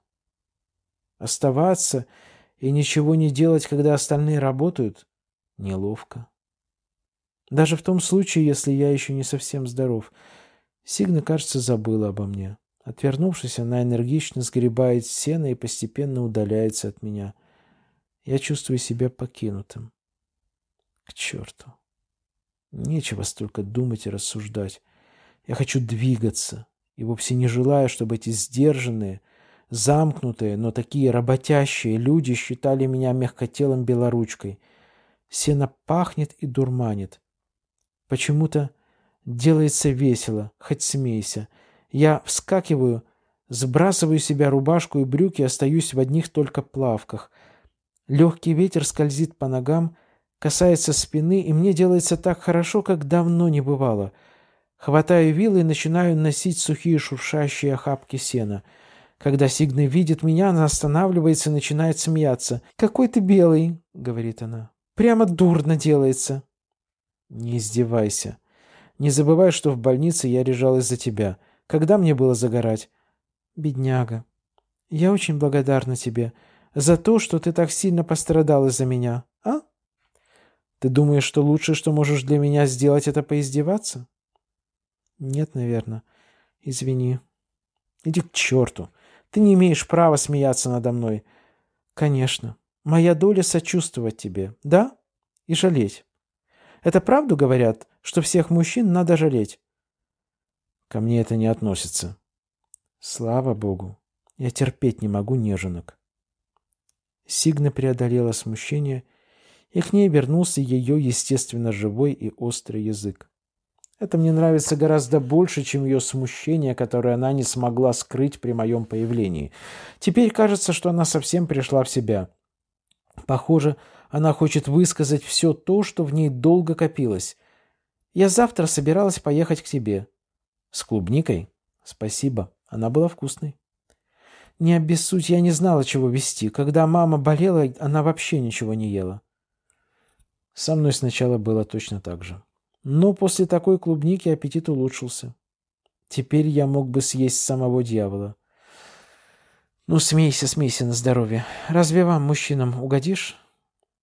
Оставаться и ничего не делать, когда остальные работают, неловко. Даже в том случае, если я еще не совсем здоров. Сигна, кажется, забыла обо мне. Отвернувшись, она энергично сгребает сено и постепенно удаляется от меня. Я чувствую себя покинутым. К черту. Нечего столько думать и рассуждать. Я хочу двигаться и вовсе не желаю, чтобы эти сдержанные, замкнутые, но такие работящие люди считали меня мягкотелым белоручкой. Сено пахнет и дурманит. Почему-то делается весело, хоть смейся. Я вскакиваю, сбрасываю себя рубашку и брюки, остаюсь в одних только плавках. Легкий ветер скользит по ногам — касается спины, и мне делается так хорошо, как давно не бывало. Хватаю вилы и начинаю носить сухие шуршащие охапки сена. Когда Сигна видит меня, она останавливается и начинает смеяться. «Какой ты белый!» — говорит она. «Прямо дурно делается!» «Не издевайся. Не забывай, что в больнице я лежал за тебя. Когда мне было загорать?» «Бедняга, я очень благодарна тебе за то, что ты так сильно пострадал из-за меня, а?» Ты думаешь, что лучшее, что можешь для меня сделать, это поиздеваться? Нет, наверное. Извини. Иди к черту. Ты не имеешь права смеяться надо мной. Конечно. Моя доля сочувствовать тебе, да? И жалеть. Это правду говорят, что всех мужчин надо жалеть? Ко мне это не относится. Слава богу. Я терпеть не могу неженок. Сигна преодолела смущение и и к ней вернулся ее, естественно, живой и острый язык. Это мне нравится гораздо больше, чем ее смущение, которое она не смогла скрыть при моем появлении. Теперь кажется, что она совсем пришла в себя. Похоже, она хочет высказать все то, что в ней долго копилось. Я завтра собиралась поехать к тебе. С клубникой? Спасибо, она была вкусной. Не обессудь, я не знала, чего вести. Когда мама болела, она вообще ничего не ела. Со мной сначала было точно так же. Но после такой клубники аппетит улучшился. Теперь я мог бы съесть самого дьявола. Ну, смейся, смейся на здоровье. Разве вам, мужчинам, угодишь?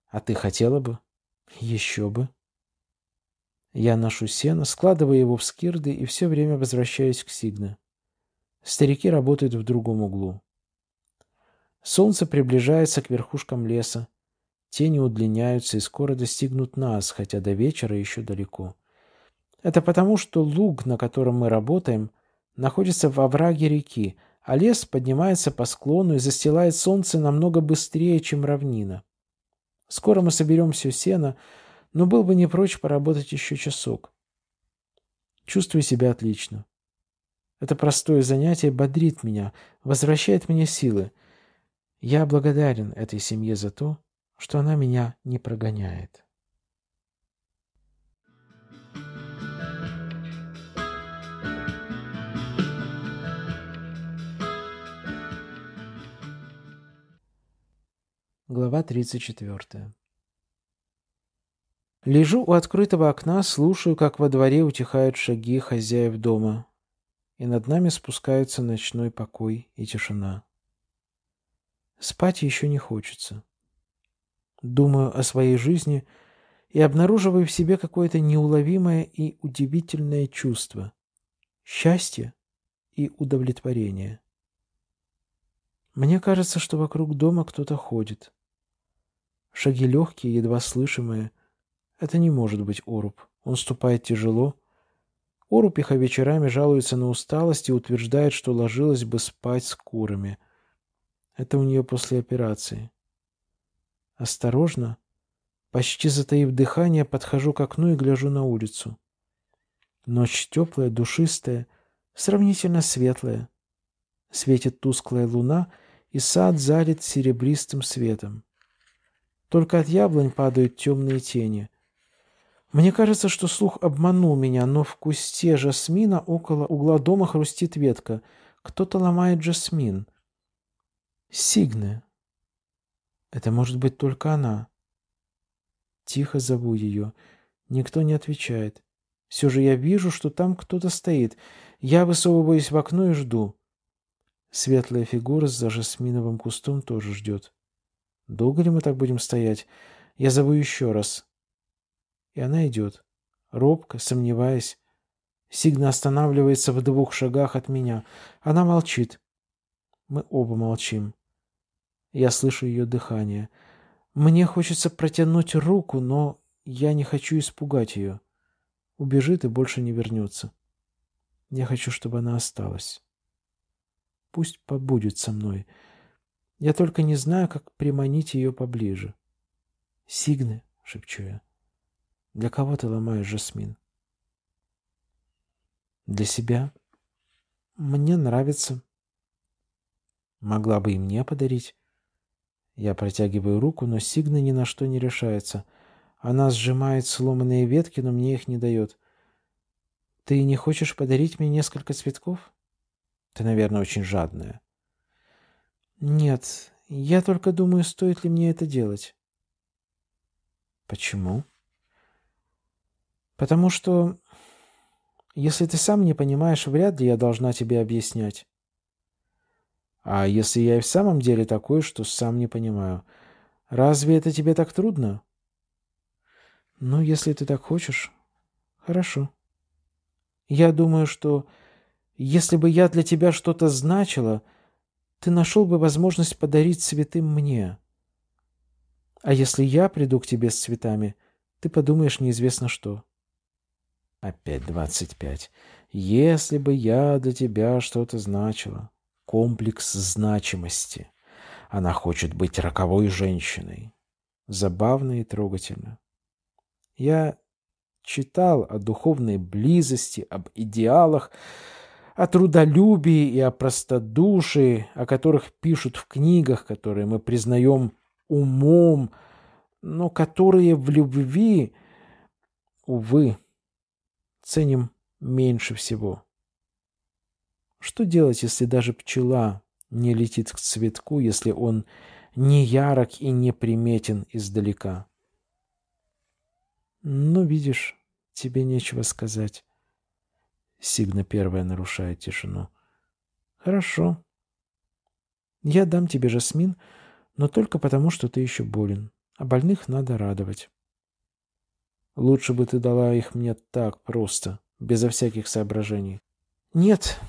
А ты хотела бы? Еще бы. Я ношу сено, складываю его в скирды и все время возвращаюсь к Сигне. Старики работают в другом углу. Солнце приближается к верхушкам леса. Тени удлиняются и скоро достигнут нас, хотя до вечера еще далеко. Это потому, что луг, на котором мы работаем, находится в овраге реки, а лес поднимается по склону и застилает солнце намного быстрее, чем равнина. Скоро мы соберем все сено, но был бы не прочь поработать еще часок. Чувствую себя отлично. Это простое занятие бодрит меня, возвращает мне силы. Я благодарен этой семье за то, что она меня не прогоняет. Глава 34. Лежу у открытого окна, слушаю, как во дворе утихают шаги хозяев дома, и над нами спускаются ночной покой и тишина. Спать еще не хочется думаю о своей жизни и обнаруживаю в себе какое-то неуловимое и удивительное чувство – счастье и удовлетворение. Мне кажется, что вокруг дома кто-то ходит. Шаги легкие, едва слышимые. Это не может быть Оруб. Он ступает тяжело. Орупиха вечерами жалуется на усталость и утверждает, что ложилась бы спать с курами. Это у нее после операции. Осторожно, почти затаив дыхание, подхожу к окну и гляжу на улицу. Ночь теплая, душистая, сравнительно светлая. Светит тусклая луна, и сад залит серебристым светом. Только от яблонь падают темные тени. Мне кажется, что слух обманул меня, но в кусте жасмина около угла дома хрустит ветка. Кто-то ломает жасмин. Сигны. Это может быть только она. Тихо зову ее. Никто не отвечает. Все же я вижу, что там кто-то стоит. Я высовываюсь в окно и жду. Светлая фигура за жасминовым кустом тоже ждет. Долго ли мы так будем стоять? Я зову еще раз. И она идет. Робко, сомневаясь. Сигна останавливается в двух шагах от меня. Она молчит. Мы оба молчим. Я слышу ее дыхание. Мне хочется протянуть руку, но я не хочу испугать ее. Убежит и больше не вернется. Я хочу, чтобы она осталась. Пусть побудет со мной. Я только не знаю, как приманить ее поближе. «Сигны!» — шепчу я. «Для кого ты ломаешь, Жасмин?» «Для себя. Мне нравится. Могла бы и мне подарить. Я протягиваю руку, но Сигна ни на что не решается. Она сжимает сломанные ветки, но мне их не дает. «Ты не хочешь подарить мне несколько цветков?» «Ты, наверное, очень жадная». «Нет, я только думаю, стоит ли мне это делать». «Почему?» «Потому что, если ты сам не понимаешь, вряд ли я должна тебе объяснять». А если я и в самом деле такой, что сам не понимаю, разве это тебе так трудно? Ну, если ты так хочешь, хорошо. Я думаю, что если бы я для тебя что-то значила, ты нашел бы возможность подарить цветы мне. А если я приду к тебе с цветами, ты подумаешь неизвестно что. Опять двадцать пять. Если бы я для тебя что-то значила комплекс значимости. Она хочет быть роковой женщиной. Забавно и трогательно. Я читал о духовной близости, об идеалах, о трудолюбии и о простодушии, о которых пишут в книгах, которые мы признаем умом, но которые в любви, увы, ценим меньше всего. Что делать, если даже пчела не летит к цветку, если он не ярок и не приметен издалека? Ну, видишь, тебе нечего сказать. Сигна первая нарушает тишину. Хорошо. Я дам тебе жасмин, но только потому, что ты еще болен. А больных надо радовать. Лучше бы ты дала их мне так просто, безо всяких соображений. Нет,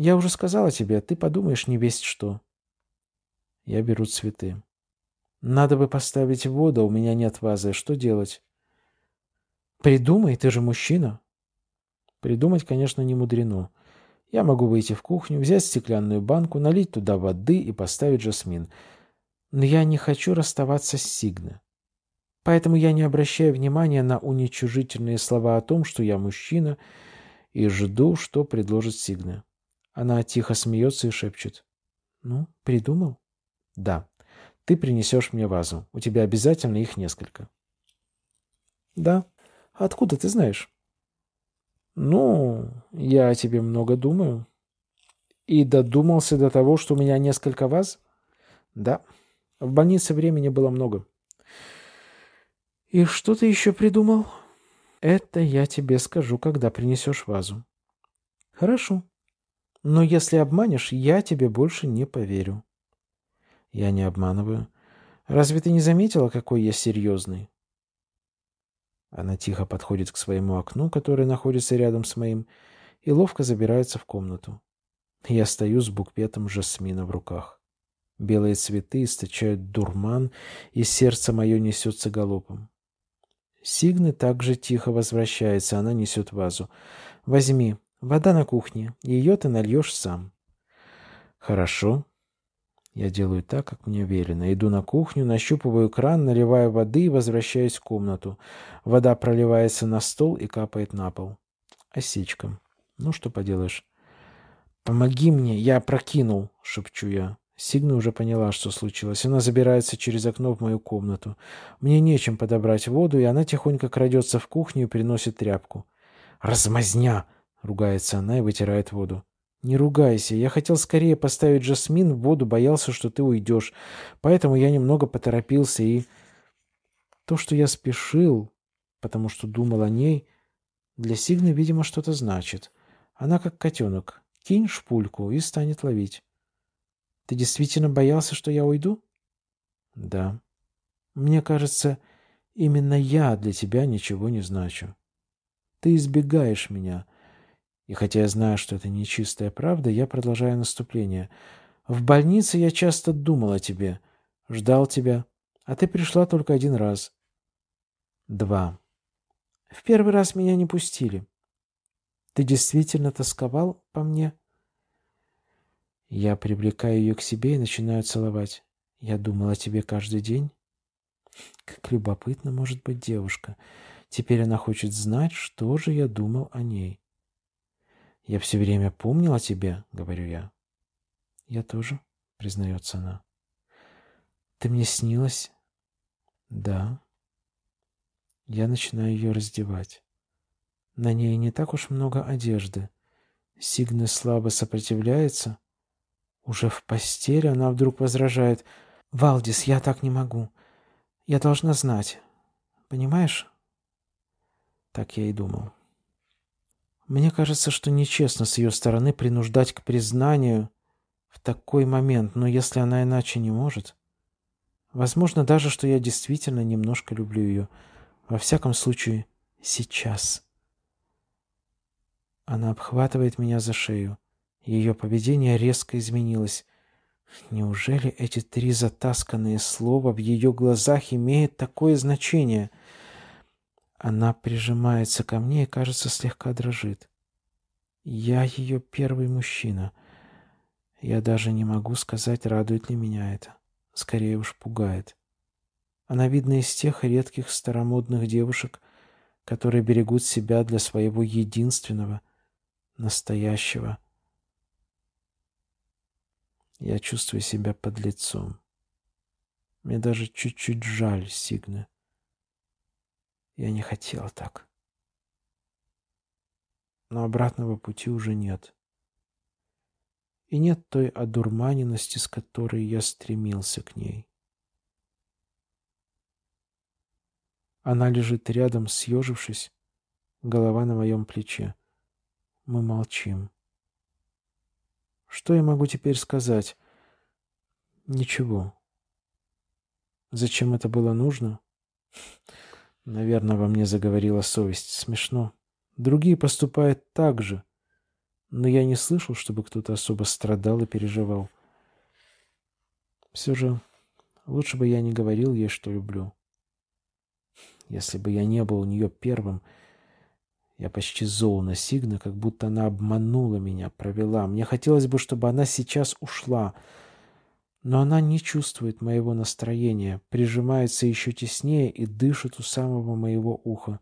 я уже сказала тебе, ты подумаешь не весть что. Я беру цветы. Надо бы поставить воду, у меня нет вазы. Что делать? Придумай, ты же мужчина. Придумать, конечно, не мудрено. Я могу выйти в кухню, взять стеклянную банку, налить туда воды и поставить жасмин. Но я не хочу расставаться с Сигна. Поэтому я не обращаю внимания на уничижительные слова о том, что я мужчина, и жду, что предложит Сигна. Она тихо смеется и шепчет. «Ну, придумал?» «Да. Ты принесешь мне вазу. У тебя обязательно их несколько». «Да. Откуда ты знаешь?» «Ну, я о тебе много думаю». «И додумался до того, что у меня несколько ваз?» «Да. В больнице времени было много». «И что ты еще придумал?» «Это я тебе скажу, когда принесешь вазу». «Хорошо», но если обманешь, я тебе больше не поверю. Я не обманываю. Разве ты не заметила, какой я серьезный? Она тихо подходит к своему окну, которое находится рядом с моим, и ловко забирается в комнату. Я стою с букетом жасмина в руках. Белые цветы источают дурман, и сердце мое несется галопом. Сигны также тихо возвращается, она несет вазу. «Возьми, Вода на кухне. Ее ты нальешь сам. Хорошо. Я делаю так, как мне велено. Иду на кухню, нащупываю кран, наливаю воды и возвращаюсь в комнату. Вода проливается на стол и капает на пол. Осечка. Ну, что поделаешь. «Помоги мне, я прокинул!» — шепчу я. Сигна уже поняла, что случилось. Она забирается через окно в мою комнату. Мне нечем подобрать воду, и она тихонько крадется в кухню и приносит тряпку. «Размазня!» Ругается она и вытирает воду. «Не ругайся. Я хотел скорее поставить Жасмин в воду, боялся, что ты уйдешь. Поэтому я немного поторопился и... То, что я спешил, потому что думал о ней, для Сигны, видимо, что-то значит. Она как котенок. Кинь шпульку и станет ловить. Ты действительно боялся, что я уйду? Да. Мне кажется, именно я для тебя ничего не значу. Ты избегаешь меня». И хотя я знаю, что это нечистая правда, я продолжаю наступление. В больнице я часто думал о тебе, ждал тебя, а ты пришла только один раз. Два. В первый раз меня не пустили. Ты действительно тосковал по мне? Я привлекаю ее к себе и начинаю целовать. Я думал о тебе каждый день. Как любопытно может быть девушка. Теперь она хочет знать, что же я думал о ней. «Я все время помнил о тебе», — говорю я. «Я тоже», — признается она. «Ты мне снилась?» «Да». Я начинаю ее раздевать. На ней не так уж много одежды. Сигна слабо сопротивляется. Уже в постели она вдруг возражает. «Валдис, я так не могу. Я должна знать. Понимаешь?» Так я и думал. Мне кажется, что нечестно с ее стороны принуждать к признанию в такой момент, но если она иначе не может... Возможно даже, что я действительно немножко люблю ее. Во всяком случае, сейчас. Она обхватывает меня за шею. Ее поведение резко изменилось. Неужели эти три затасканные слова в ее глазах имеют такое значение — она прижимается ко мне и, кажется, слегка дрожит. Я ее первый мужчина. Я даже не могу сказать, радует ли меня это. Скорее уж пугает. Она видна из тех редких старомодных девушек, которые берегут себя для своего единственного, настоящего. Я чувствую себя под лицом. Мне даже чуть-чуть жаль Сигны. Я не хотела так. Но обратного пути уже нет. И нет той одурманенности, с которой я стремился к ней. Она лежит рядом, съежившись, голова на моем плече. Мы молчим. Что я могу теперь сказать? Ничего. Зачем это было нужно? Наверное, во мне заговорила совесть. Смешно. Другие поступают так же. Но я не слышал, чтобы кто-то особо страдал и переживал. Все же лучше бы я не говорил ей, что люблю. Если бы я не был у нее первым, я почти зол на Сигна, как будто она обманула меня, провела. Мне хотелось бы, чтобы она сейчас ушла, — но она не чувствует моего настроения, прижимается еще теснее и дышит у самого моего уха.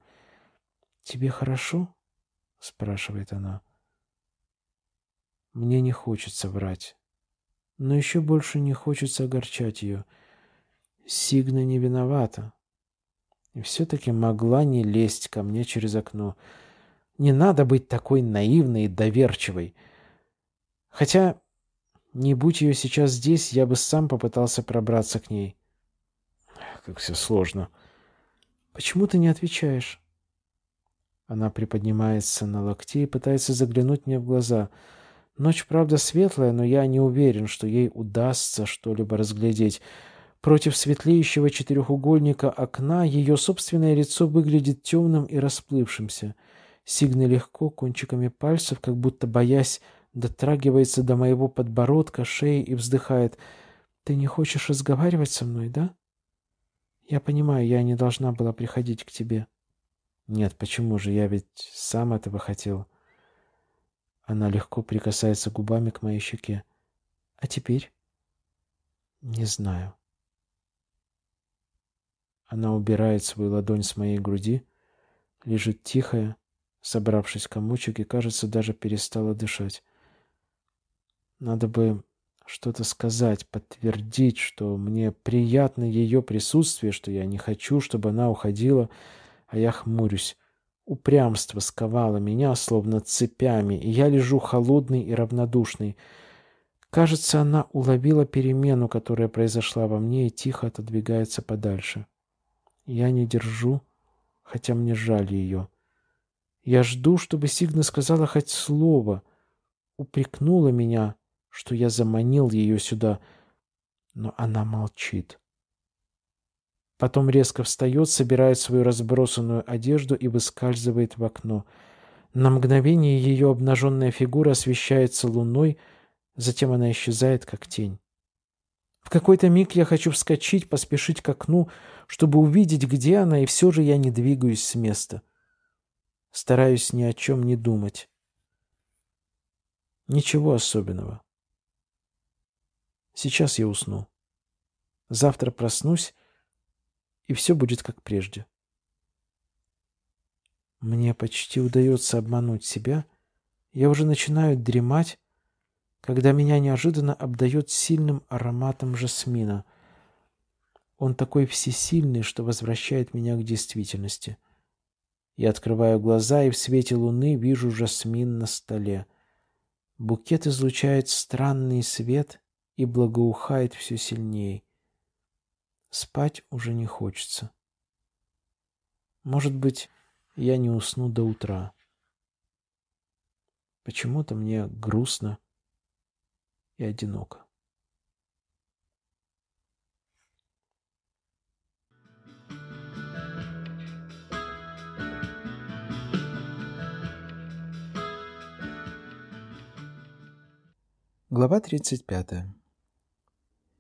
«Тебе хорошо?» — спрашивает она. Мне не хочется врать. Но еще больше не хочется огорчать ее. Сигна не виновата. И все-таки могла не лезть ко мне через окно. Не надо быть такой наивной и доверчивой. Хотя не будь ее сейчас здесь, я бы сам попытался пробраться к ней. Как все сложно. Почему ты не отвечаешь? Она приподнимается на локте и пытается заглянуть мне в глаза. Ночь, правда, светлая, но я не уверен, что ей удастся что-либо разглядеть. Против светлеющего четырехугольника окна ее собственное лицо выглядит темным и расплывшимся. Сигна легко, кончиками пальцев, как будто боясь дотрагивается до моего подбородка, шеи и вздыхает. «Ты не хочешь разговаривать со мной, да?» «Я понимаю, я не должна была приходить к тебе». «Нет, почему же? Я ведь сам этого хотел». Она легко прикасается губами к моей щеке. «А теперь?» «Не знаю». Она убирает свою ладонь с моей груди, лежит тихая, собравшись комочек и, кажется, даже перестала дышать. Надо бы что-то сказать, подтвердить, что мне приятно ее присутствие, что я не хочу, чтобы она уходила, а я хмурюсь. Упрямство сковало меня, словно цепями, и я лежу холодный и равнодушный. Кажется, она уловила перемену, которая произошла во мне, и тихо отодвигается подальше. Я не держу, хотя мне жаль ее. Я жду, чтобы Сигна сказала хоть слово, упрекнула меня — что я заманил ее сюда, но она молчит. Потом резко встает, собирает свою разбросанную одежду и выскальзывает в окно. На мгновение ее обнаженная фигура освещается луной, затем она исчезает, как тень. В какой-то миг я хочу вскочить, поспешить к окну, чтобы увидеть, где она, и все же я не двигаюсь с места. Стараюсь ни о чем не думать. Ничего особенного. Сейчас я усну. Завтра проснусь, и все будет как прежде. Мне почти удается обмануть себя. Я уже начинаю дремать, когда меня неожиданно обдает сильным ароматом жасмина. Он такой всесильный, что возвращает меня к действительности. Я открываю глаза и в свете луны вижу жасмин на столе. Букет излучает странный свет — и благоухает все сильней. Спать уже не хочется. Может быть, я не усну до утра. Почему-то мне грустно и одиноко. Глава 35.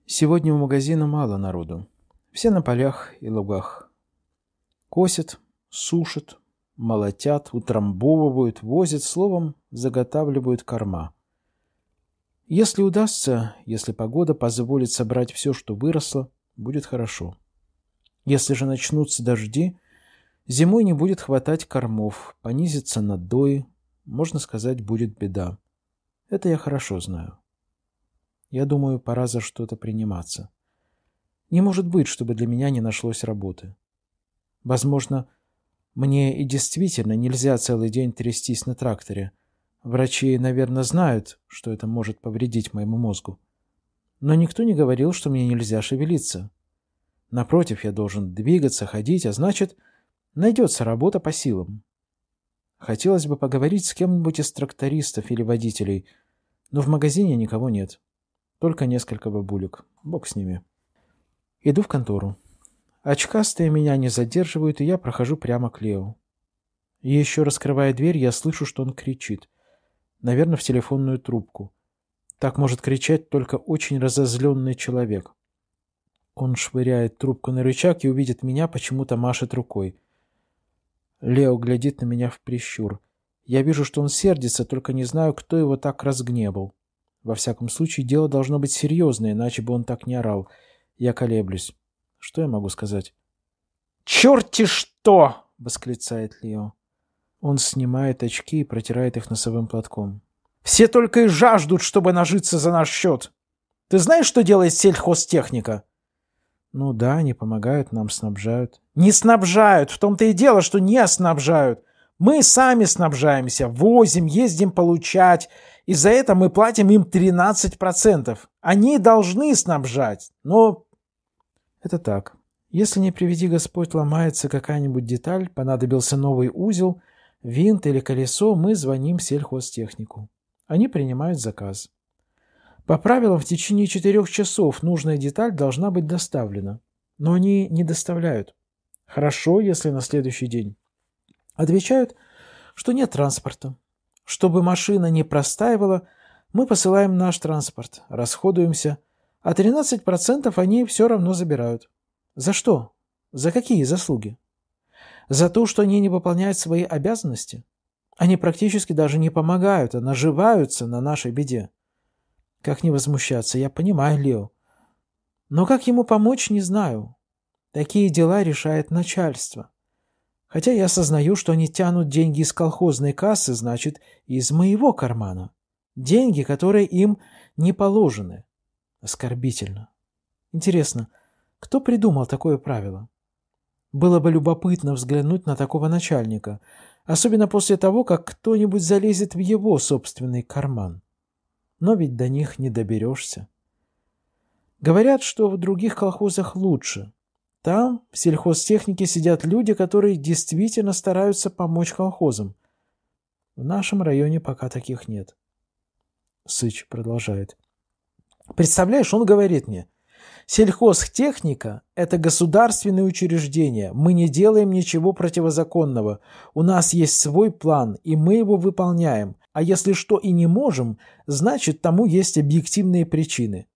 Сегодня у магазина мало народу. Все на полях и лугах. Косят, сушат, молотят, утрамбовывают, возят, словом, заготавливают корма. Если удастся, если погода позволит собрать все, что выросло, будет хорошо. Если же начнутся дожди, зимой не будет хватать кормов, понизится надои, можно сказать, будет беда. Это я хорошо знаю. Я думаю, пора за что-то приниматься. Не может быть, чтобы для меня не нашлось работы. Возможно, мне и действительно нельзя целый день трястись на тракторе. Врачи, наверное, знают, что это может повредить моему мозгу. Но никто не говорил, что мне нельзя шевелиться. Напротив, я должен двигаться, ходить, а значит, найдется работа по силам. Хотелось бы поговорить с кем-нибудь из трактористов или водителей, но в магазине никого нет. Только несколько бабулек. Бог с ними. Иду в контору. Очкастые меня не задерживают, и я прохожу прямо к Лео. еще раскрывая дверь, я слышу, что он кричит. Наверное, в телефонную трубку. Так может кричать только очень разозленный человек. Он швыряет трубку на рычаг и увидит меня, почему-то машет рукой. Лео глядит на меня в прищур. Я вижу, что он сердится, только не знаю, кто его так разгневал. Во всяком случае, дело должно быть серьезное, иначе бы он так не орал. Я колеблюсь. Что я могу сказать? «Черти что!» — восклицает Лео. Он снимает очки и протирает их носовым платком. «Все только и жаждут, чтобы нажиться за наш счет. Ты знаешь, что делает сельхозтехника?» «Ну да, они помогают нам, снабжают». «Не снабжают! В том-то и дело, что не снабжают! Мы сами снабжаемся, возим, ездим получать, и за это мы платим им 13%. Они должны снабжать, но... Это так. Если не приведи Господь ломается какая-нибудь деталь, понадобился новый узел, винт или колесо, мы звоним сельхозтехнику. Они принимают заказ. По правилам, в течение четырех часов нужная деталь должна быть доставлена. Но они не доставляют. Хорошо, если на следующий день. Отвечают, что нет транспорта. Чтобы машина не простаивала, мы посылаем наш транспорт, расходуемся, а 13% они все равно забирают. За что? За какие заслуги? За то, что они не выполняют свои обязанности? Они практически даже не помогают, а наживаются на нашей беде. Как не возмущаться, я понимаю Лео. Но как ему помочь, не знаю. Такие дела решает начальство. Хотя я осознаю, что они тянут деньги из колхозной кассы, значит, из моего кармана. Деньги, которые им не положены. Оскорбительно. Интересно, кто придумал такое правило? Было бы любопытно взглянуть на такого начальника, особенно после того, как кто-нибудь залезет в его собственный карман. Но ведь до них не доберешься. Говорят, что в других колхозах лучше. Там, в сельхозтехнике, сидят люди, которые действительно стараются помочь колхозам. В нашем районе пока таких нет. Сыч продолжает. Представляешь, он говорит мне, сельхозтехника – это государственное учреждение, мы не делаем ничего противозаконного, у нас есть свой план, и мы его выполняем, а если что и не можем, значит тому есть объективные причины.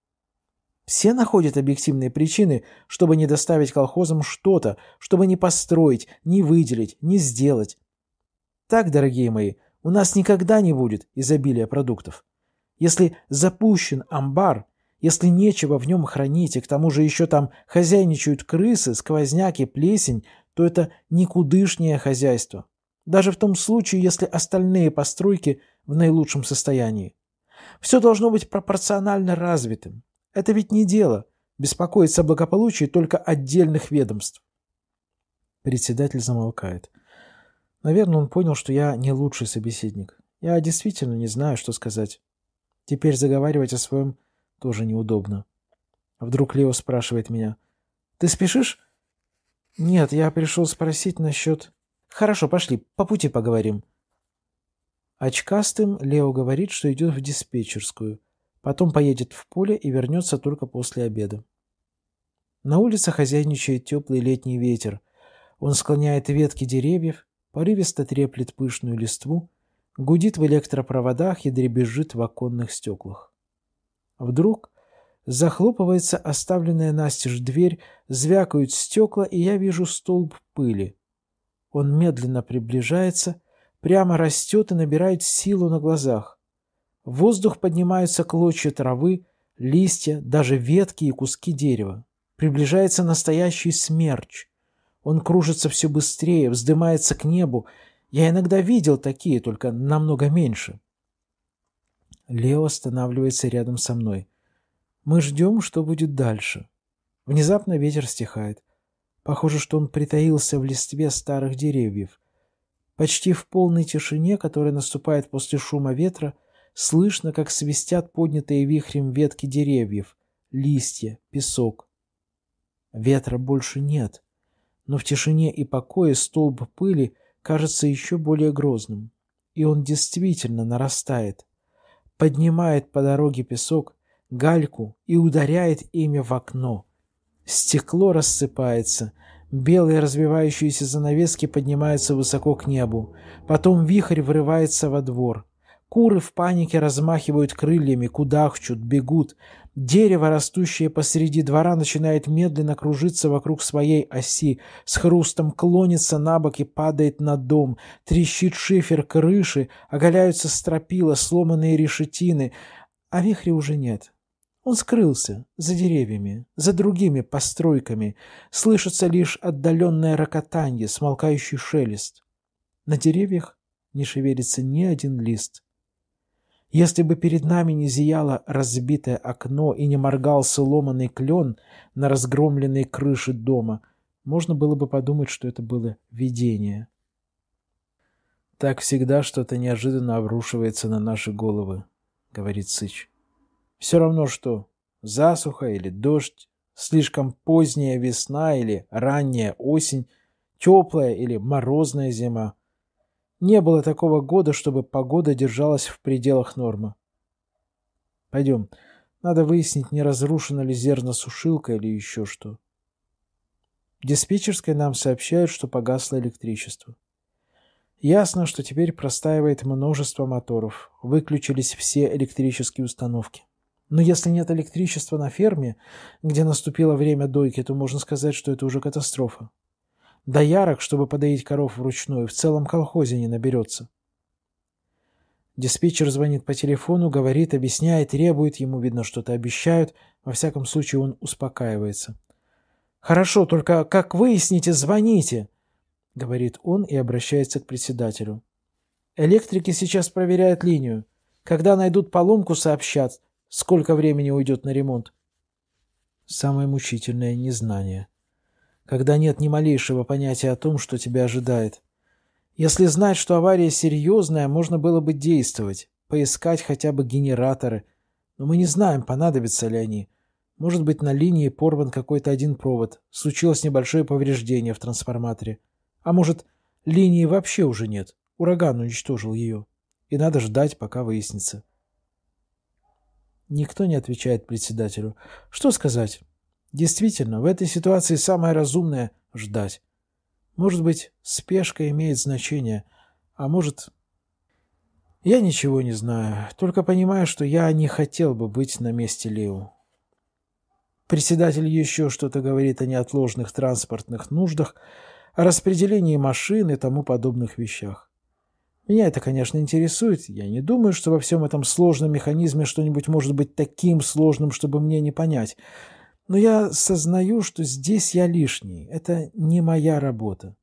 Все находят объективные причины, чтобы не доставить колхозам что-то, чтобы не построить, не выделить, не сделать. Так, дорогие мои, у нас никогда не будет изобилия продуктов. Если запущен амбар, если нечего в нем хранить, и к тому же еще там хозяйничают крысы, сквозняки, плесень, то это никудышнее хозяйство. Даже в том случае, если остальные постройки в наилучшем состоянии. Все должно быть пропорционально развитым. Это ведь не дело – беспокоиться о благополучии только отдельных ведомств. Председатель замолкает. Наверное, он понял, что я не лучший собеседник. Я действительно не знаю, что сказать. Теперь заговаривать о своем тоже неудобно. Вдруг Лео спрашивает меня. «Ты спешишь?» «Нет, я пришел спросить насчет...» «Хорошо, пошли, по пути поговорим». Очкастым Лео говорит, что идет в диспетчерскую – Потом поедет в поле и вернется только после обеда. На улице хозяйничает теплый летний ветер. Он склоняет ветки деревьев, порывисто треплет пышную листву, гудит в электропроводах и дребезжит в оконных стеклах. Вдруг захлопывается оставленная настежь дверь, звякают стекла, и я вижу столб пыли. Он медленно приближается, прямо растет и набирает силу на глазах. В воздух поднимаются клочья травы, листья, даже ветки и куски дерева. Приближается настоящий смерч. Он кружится все быстрее, вздымается к небу. Я иногда видел такие, только намного меньше. Лео останавливается рядом со мной. Мы ждем, что будет дальше. Внезапно ветер стихает. Похоже, что он притаился в листве старых деревьев. Почти в полной тишине, которая наступает после шума ветра, — Слышно, как свистят поднятые вихрем ветки деревьев, листья, песок. Ветра больше нет, но в тишине и покое столб пыли кажется еще более грозным. И он действительно нарастает. Поднимает по дороге песок, гальку и ударяет ими в окно. Стекло рассыпается, белые развивающиеся занавески поднимаются высоко к небу. Потом вихрь врывается во двор — Куры в панике размахивают крыльями, кудахчут, бегут. Дерево, растущее посреди двора, начинает медленно кружиться вокруг своей оси, с хрустом клонится на бок и падает на дом, трещит шифер крыши, оголяются стропила, сломанные решетины, а вихря уже нет. Он скрылся за деревьями, за другими постройками, слышится лишь отдаленное рокотанье, смолкающий шелест. На деревьях не шевелится ни один лист. Если бы перед нами не зияло разбитое окно и не моргал сломанный клен на разгромленной крыше дома, можно было бы подумать, что это было видение. «Так всегда что-то неожиданно обрушивается на наши головы», — говорит Сыч. «Все равно что, засуха или дождь, слишком поздняя весна или ранняя осень, теплая или морозная зима. Не было такого года, чтобы погода держалась в пределах нормы. Пойдем. Надо выяснить, не разрушена ли зерносушилка или еще что. В диспетчерской нам сообщают, что погасло электричество. Ясно, что теперь простаивает множество моторов. Выключились все электрические установки. Но если нет электричества на ферме, где наступило время дойки, то можно сказать, что это уже катастрофа. Доярок, чтобы подоить коров вручную, в целом колхозе не наберется. Диспетчер звонит по телефону, говорит, объясняет, требует, ему, видно, что-то обещают. Во всяком случае, он успокаивается. «Хорошо, только как выясните, звоните!» — говорит он и обращается к председателю. «Электрики сейчас проверяют линию. Когда найдут поломку, сообщат, сколько времени уйдет на ремонт». Самое мучительное незнание — когда нет ни малейшего понятия о том, что тебя ожидает. Если знать, что авария серьезная, можно было бы действовать, поискать хотя бы генераторы. Но мы не знаем, понадобятся ли они. Может быть, на линии порван какой-то один провод, случилось небольшое повреждение в трансформаторе. А может, линии вообще уже нет, ураган уничтожил ее. И надо ждать, пока выяснится. Никто не отвечает председателю. Что сказать? Действительно, в этой ситуации самое разумное – ждать. Может быть, спешка имеет значение, а может... Я ничего не знаю, только понимаю, что я не хотел бы быть на месте Лиу. Председатель еще что-то говорит о неотложных транспортных нуждах, о распределении машин и тому подобных вещах. Меня это, конечно, интересует. Я не думаю, что во всем этом сложном механизме что-нибудь может быть таким сложным, чтобы мне не понять – но я сознаю, что здесь я лишний, это не моя работа.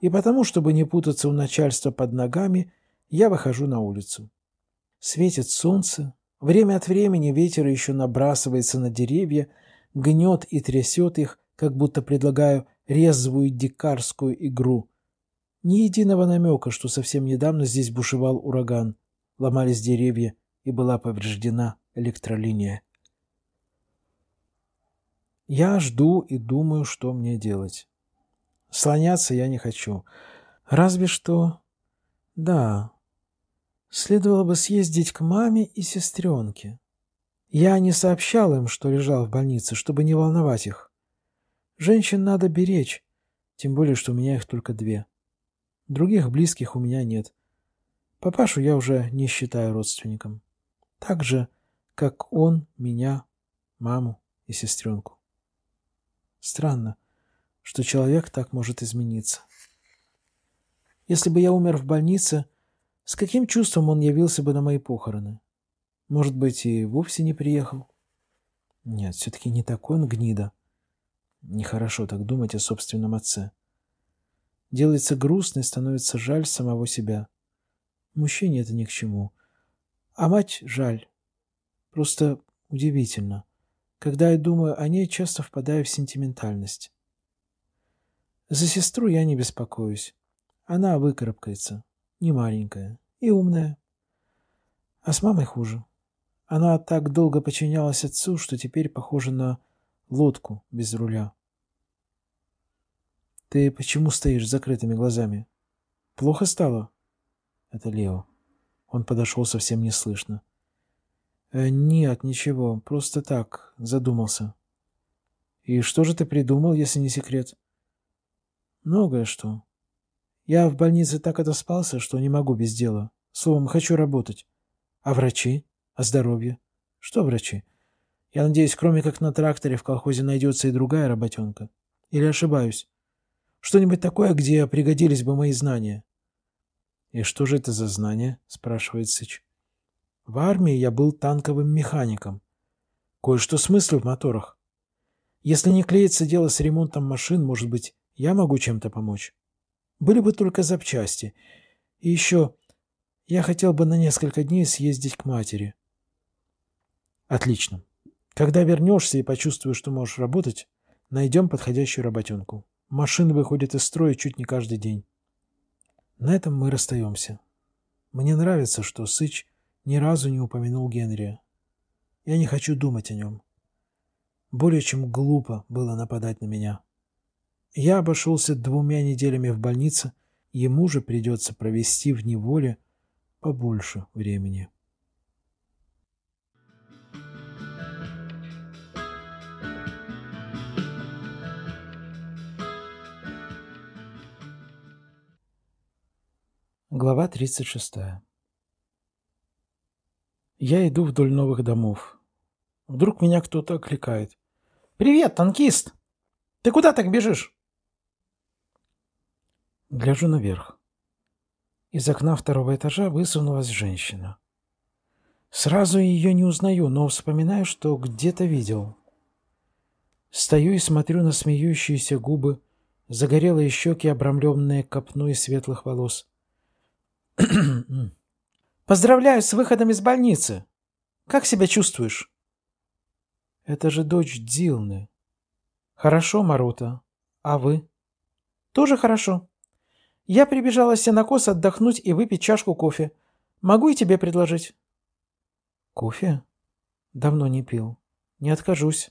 И потому, чтобы не путаться у начальства под ногами, я выхожу на улицу. Светит солнце, время от времени ветер еще набрасывается на деревья, гнет и трясет их, как будто предлагаю резвую дикарскую игру. Ни единого намека, что совсем недавно здесь бушевал ураган, ломались деревья и была повреждена электролиния. Я жду и думаю, что мне делать. Слоняться я не хочу. Разве что... Да. Следовало бы съездить к маме и сестренке. Я не сообщал им, что лежал в больнице, чтобы не волновать их. Женщин надо беречь, тем более, что у меня их только две. Других близких у меня нет. Папашу я уже не считаю родственником. Так же, как он, меня, маму и сестренку. Странно, что человек так может измениться. Если бы я умер в больнице, с каким чувством он явился бы на мои похороны? Может быть, и вовсе не приехал? Нет, все-таки не такой он гнида. Нехорошо так думать о собственном отце. Делается грустно и становится жаль самого себя. Мужчине это ни к чему. А мать жаль. Просто удивительно. Когда я думаю о ней, часто впадаю в сентиментальность. За сестру я не беспокоюсь. Она выкарабкается, не маленькая и умная. А с мамой хуже. Она так долго подчинялась отцу, что теперь похожа на лодку без руля. «Ты почему стоишь с закрытыми глазами? Плохо стало?» Это Лео. Он подошел совсем неслышно. Э, «Нет, ничего, просто так, задумался». «И что же ты придумал, если не секрет?» «Многое что. Я в больнице так отоспался, что не могу без дела. Словом, хочу работать. А врачи? А здоровье? Что врачи? Я надеюсь, кроме как на тракторе в колхозе найдется и другая работенка. Или ошибаюсь? Что-нибудь такое, где пригодились бы мои знания». «И что же это за знания?» – спрашивает Сыч. В армии я был танковым механиком. Кое-что смыслю в моторах. Если не клеится дело с ремонтом машин, может быть, я могу чем-то помочь. Были бы только запчасти. И еще, я хотел бы на несколько дней съездить к матери. Отлично. Когда вернешься и почувствуешь, что можешь работать, найдем подходящую работенку. Машины выходят из строя чуть не каждый день. На этом мы расстаемся. Мне нравится, что Сыч ни разу не упомянул Генри. Я не хочу думать о нем. Более чем глупо было нападать на меня. Я обошелся двумя неделями в больнице, ему же придется провести в неволе побольше времени. Глава 36. Я иду вдоль новых домов. Вдруг меня кто-то окликает. «Привет, танкист! Ты куда так бежишь?» Гляжу наверх. Из окна второго этажа высунулась женщина. Сразу ее не узнаю, но вспоминаю, что где-то видел. Стою и смотрю на смеющиеся губы, загорелые щеки, обрамленные копной светлых волос. Поздравляю с выходом из больницы. Как себя чувствуешь? Это же дочь Дилны. Хорошо, Марута. А вы? Тоже хорошо. Я прибежала с сенокос отдохнуть и выпить чашку кофе. Могу и тебе предложить. Кофе? Давно не пил. Не откажусь.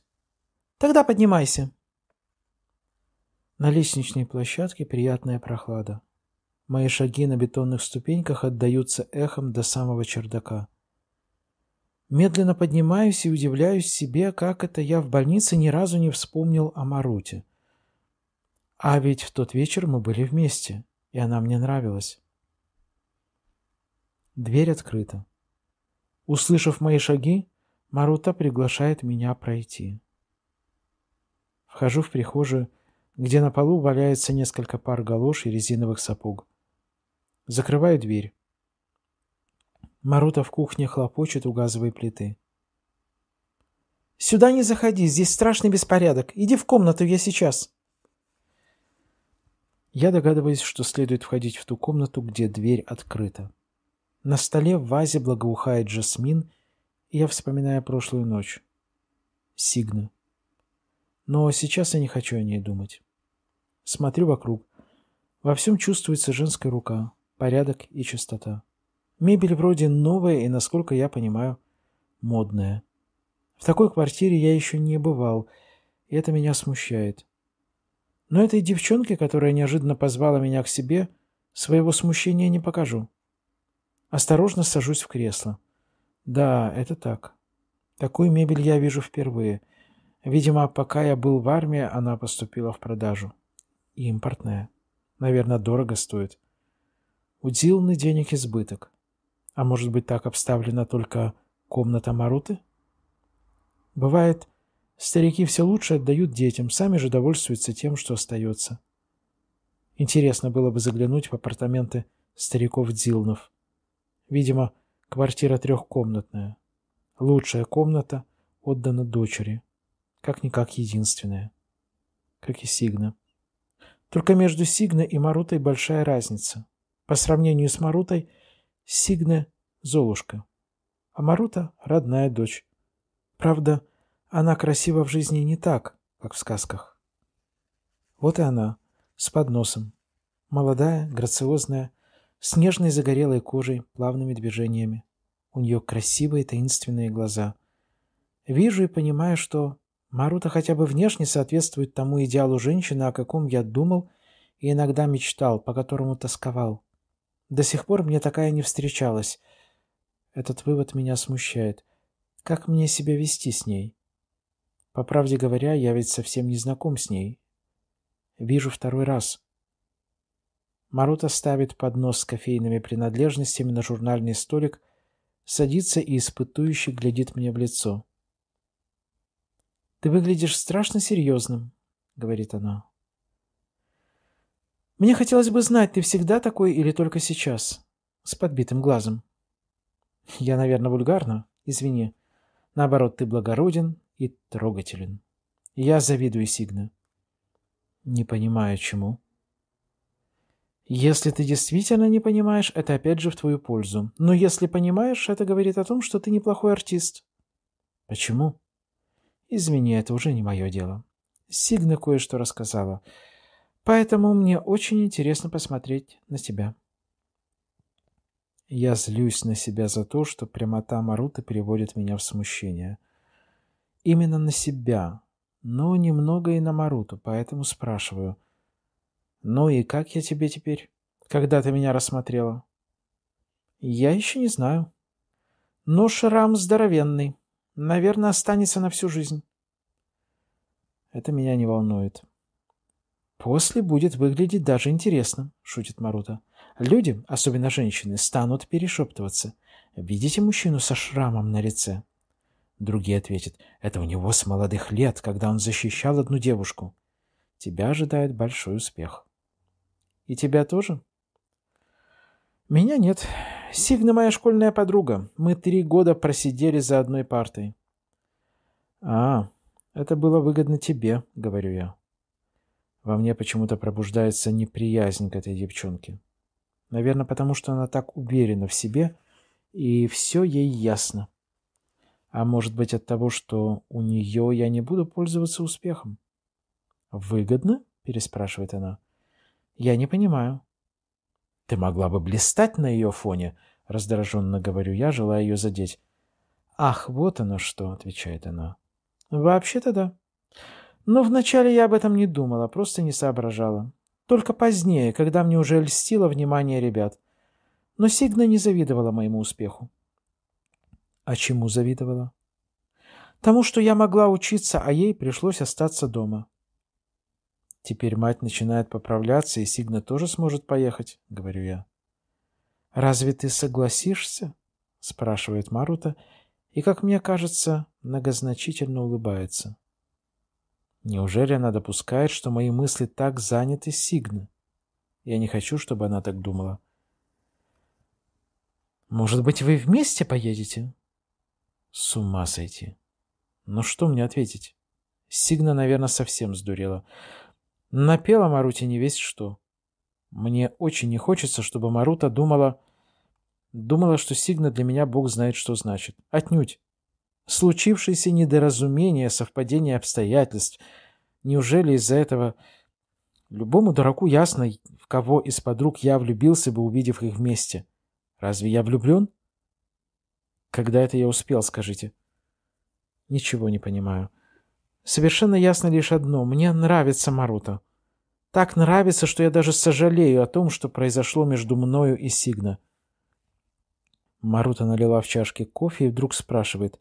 Тогда поднимайся. На лестничной площадке приятная прохлада. Мои шаги на бетонных ступеньках отдаются эхом до самого чердака. Медленно поднимаюсь и удивляюсь себе, как это я в больнице ни разу не вспомнил о Маруте. А ведь в тот вечер мы были вместе, и она мне нравилась. Дверь открыта. Услышав мои шаги, Марута приглашает меня пройти. Вхожу в прихожую, где на полу валяется несколько пар галош и резиновых сапог. Закрываю дверь. Марута в кухне хлопочет у газовой плиты. «Сюда не заходи, здесь страшный беспорядок. Иди в комнату, я сейчас». Я догадываюсь, что следует входить в ту комнату, где дверь открыта. На столе в вазе благоухает жасмин, и я вспоминаю прошлую ночь. Сигна. Но сейчас я не хочу о ней думать. Смотрю вокруг. Во всем чувствуется женская рука порядок и чистота. Мебель вроде новая и, насколько я понимаю, модная. В такой квартире я еще не бывал, и это меня смущает. Но этой девчонке, которая неожиданно позвала меня к себе, своего смущения не покажу. Осторожно сажусь в кресло. Да, это так. Такую мебель я вижу впервые. Видимо, пока я был в армии, она поступила в продажу. Импортная. Наверное, дорого стоит. У денег избыток. А может быть, так обставлена только комната Маруты? Бывает, старики все лучше отдают детям, сами же довольствуются тем, что остается. Интересно было бы заглянуть в апартаменты стариков Дилнов. Видимо, квартира трехкомнатная. Лучшая комната отдана дочери. Как-никак единственная. Как и Сигна. Только между Сигна и Марутой большая разница. По сравнению с Марутой, Сигне — Золушка, а Марута — родная дочь. Правда, она красива в жизни не так, как в сказках. Вот и она, с подносом. Молодая, грациозная, с нежной загорелой кожей, плавными движениями. У нее красивые таинственные глаза. Вижу и понимаю, что Марута хотя бы внешне соответствует тому идеалу женщины, о каком я думал и иногда мечтал, по которому тосковал. До сих пор мне такая не встречалась. Этот вывод меня смущает. Как мне себя вести с ней? По правде говоря, я ведь совсем не знаком с ней. Вижу второй раз. Марута ставит поднос с кофейными принадлежностями на журнальный столик, садится и испытующе глядит мне в лицо. «Ты выглядишь страшно серьезным», — говорит она. Мне хотелось бы знать, ты всегда такой или только сейчас? С подбитым глазом. Я, наверное, вульгарна. Извини. Наоборот, ты благороден и трогателен. Я завидую Сигна. Не понимаю, чему. Если ты действительно не понимаешь, это опять же в твою пользу. Но если понимаешь, это говорит о том, что ты неплохой артист. Почему? Извини, это уже не мое дело. Сигна кое-что рассказала. Поэтому мне очень интересно посмотреть на себя. Я злюсь на себя за то, что прямота Марута переводит меня в смущение. Именно на себя, но немного и на Маруту, поэтому спрашиваю. «Ну и как я тебе теперь, когда ты меня рассмотрела?» «Я еще не знаю. Но шрам здоровенный. Наверное, останется на всю жизнь». Это меня не волнует. «После будет выглядеть даже интересно», — шутит Марута. «Люди, особенно женщины, станут перешептываться. Видите мужчину со шрамом на лице?» Другие ответят, «Это у него с молодых лет, когда он защищал одну девушку». Тебя ожидает большой успех. «И тебя тоже?» «Меня нет. Сигна моя школьная подруга. Мы три года просидели за одной партой». «А, это было выгодно тебе», — говорю я. Во мне почему-то пробуждается неприязнь к этой девчонке. Наверное, потому что она так уверена в себе, и все ей ясно. А может быть от того, что у нее я не буду пользоваться успехом? «Выгодно?» – переспрашивает она. «Я не понимаю». «Ты могла бы блистать на ее фоне», — раздраженно говорю я, желая ее задеть. «Ах, вот оно что», — отвечает она. «Вообще-то да». Но вначале я об этом не думала, просто не соображала. Только позднее, когда мне уже льстило внимание ребят. Но Сигна не завидовала моему успеху. А чему завидовала? Тому, что я могла учиться, а ей пришлось остаться дома. Теперь мать начинает поправляться, и Сигна тоже сможет поехать, — говорю я. «Разве ты согласишься?» — спрашивает Марута, и, как мне кажется, многозначительно улыбается. Неужели она допускает, что мои мысли так заняты Сигны? Я не хочу, чтобы она так думала. «Может быть, вы вместе поедете?» С ума сойти. Ну что мне ответить? Сигна, наверное, совсем сдурела. Напела Маруте не весь что. Мне очень не хочется, чтобы Марута думала... Думала, что Сигна для меня бог знает, что значит. Отнюдь случившееся недоразумение, совпадение обстоятельств. Неужели из-за этого... Любому дураку ясно, в кого из подруг я влюбился бы, увидев их вместе. Разве я влюблен? Когда это я успел, скажите? Ничего не понимаю. Совершенно ясно лишь одно. Мне нравится Марута. Так нравится, что я даже сожалею о том, что произошло между мною и Сигна. Марута налила в чашке кофе и вдруг спрашивает.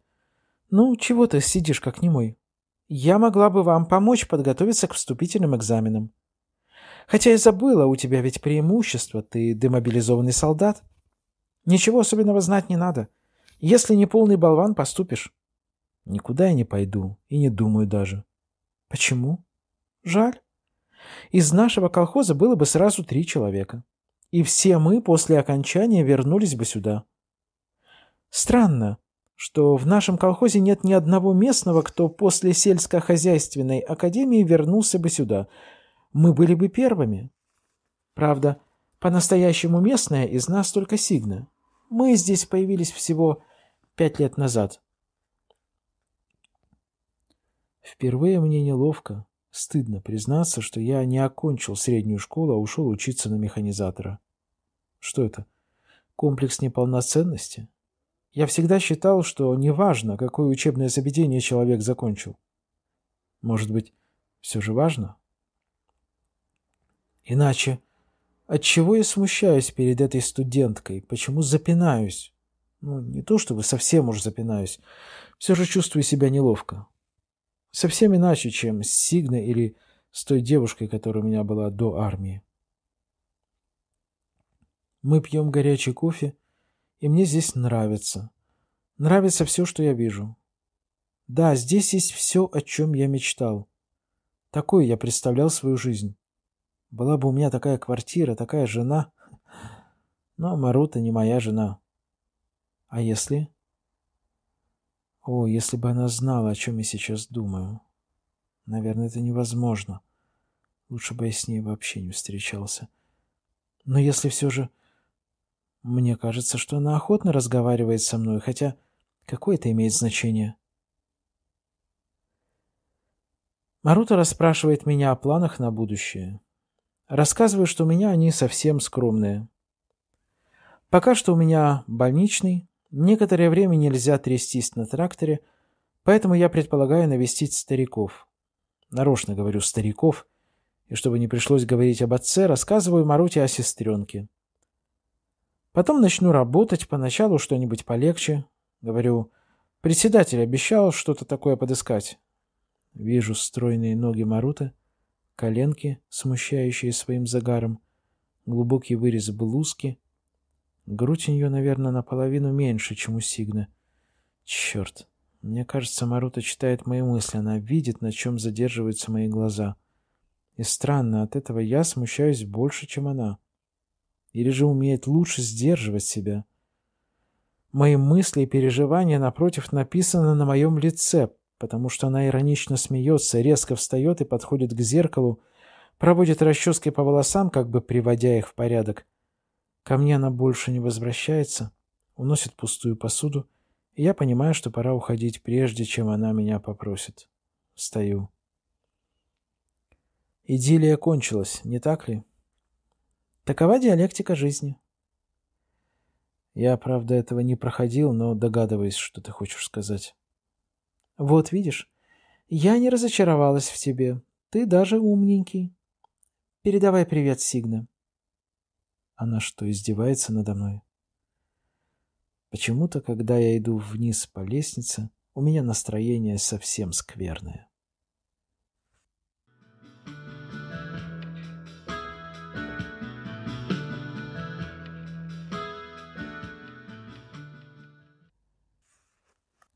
«Ну, чего ты сидишь как немой? Я могла бы вам помочь подготовиться к вступительным экзаменам. Хотя я забыла, у тебя ведь преимущество, ты демобилизованный солдат. Ничего особенного знать не надо. Если не полный болван, поступишь». «Никуда я не пойду и не думаю даже». «Почему?» «Жаль. Из нашего колхоза было бы сразу три человека. И все мы после окончания вернулись бы сюда». «Странно», что в нашем колхозе нет ни одного местного, кто после сельскохозяйственной академии вернулся бы сюда. Мы были бы первыми. Правда, по-настоящему местная из нас только Сигна. Мы здесь появились всего пять лет назад. Впервые мне неловко, стыдно признаться, что я не окончил среднюю школу, а ушел учиться на механизатора. Что это? Комплекс неполноценности? Я всегда считал, что неважно, какое учебное заведение человек закончил. Может быть, все же важно? Иначе, отчего я смущаюсь перед этой студенткой? Почему запинаюсь? Ну, не то чтобы совсем уж запинаюсь. Все же чувствую себя неловко. Совсем иначе, чем с Сигной или с той девушкой, которая у меня была до армии. Мы пьем горячий кофе, и мне здесь нравится. Нравится все, что я вижу. Да, здесь есть все, о чем я мечтал. Такой я представлял свою жизнь. Была бы у меня такая квартира, такая жена. Но Марута не моя жена. А если? О, если бы она знала, о чем я сейчас думаю. Наверное, это невозможно. Лучше бы я с ней вообще не встречался. Но если все же... Мне кажется, что она охотно разговаривает со мной, хотя какое это имеет значение? Маруто расспрашивает меня о планах на будущее. Рассказываю, что у меня они совсем скромные. Пока что у меня больничный, некоторое время нельзя трястись на тракторе, поэтому я предполагаю навестить стариков. Нарочно говорю «стариков», и чтобы не пришлось говорить об отце, рассказываю Маруте о сестренке. Потом начну работать, поначалу что-нибудь полегче. Говорю, председатель обещал что-то такое подыскать. Вижу стройные ноги Маруты, коленки, смущающие своим загаром, глубокий вырез блузки. Грудь у нее, наверное, наполовину меньше, чем у Сигны. Черт, мне кажется, Марута читает мои мысли, она видит, на чем задерживаются мои глаза. И странно, от этого я смущаюсь больше, чем она или же умеет лучше сдерживать себя. Мои мысли и переживания, напротив, написаны на моем лице, потому что она иронично смеется, резко встает и подходит к зеркалу, проводит расчески по волосам, как бы приводя их в порядок. Ко мне она больше не возвращается, уносит пустую посуду, и я понимаю, что пора уходить, прежде чем она меня попросит. Встаю. Идиллия кончилась, не так ли? Такова диалектика жизни. Я, правда, этого не проходил, но догадываюсь, что ты хочешь сказать. Вот видишь, я не разочаровалась в тебе. Ты даже умненький. Передавай привет Сигне. Она что, издевается надо мной? Почему-то, когда я иду вниз по лестнице, у меня настроение совсем скверное.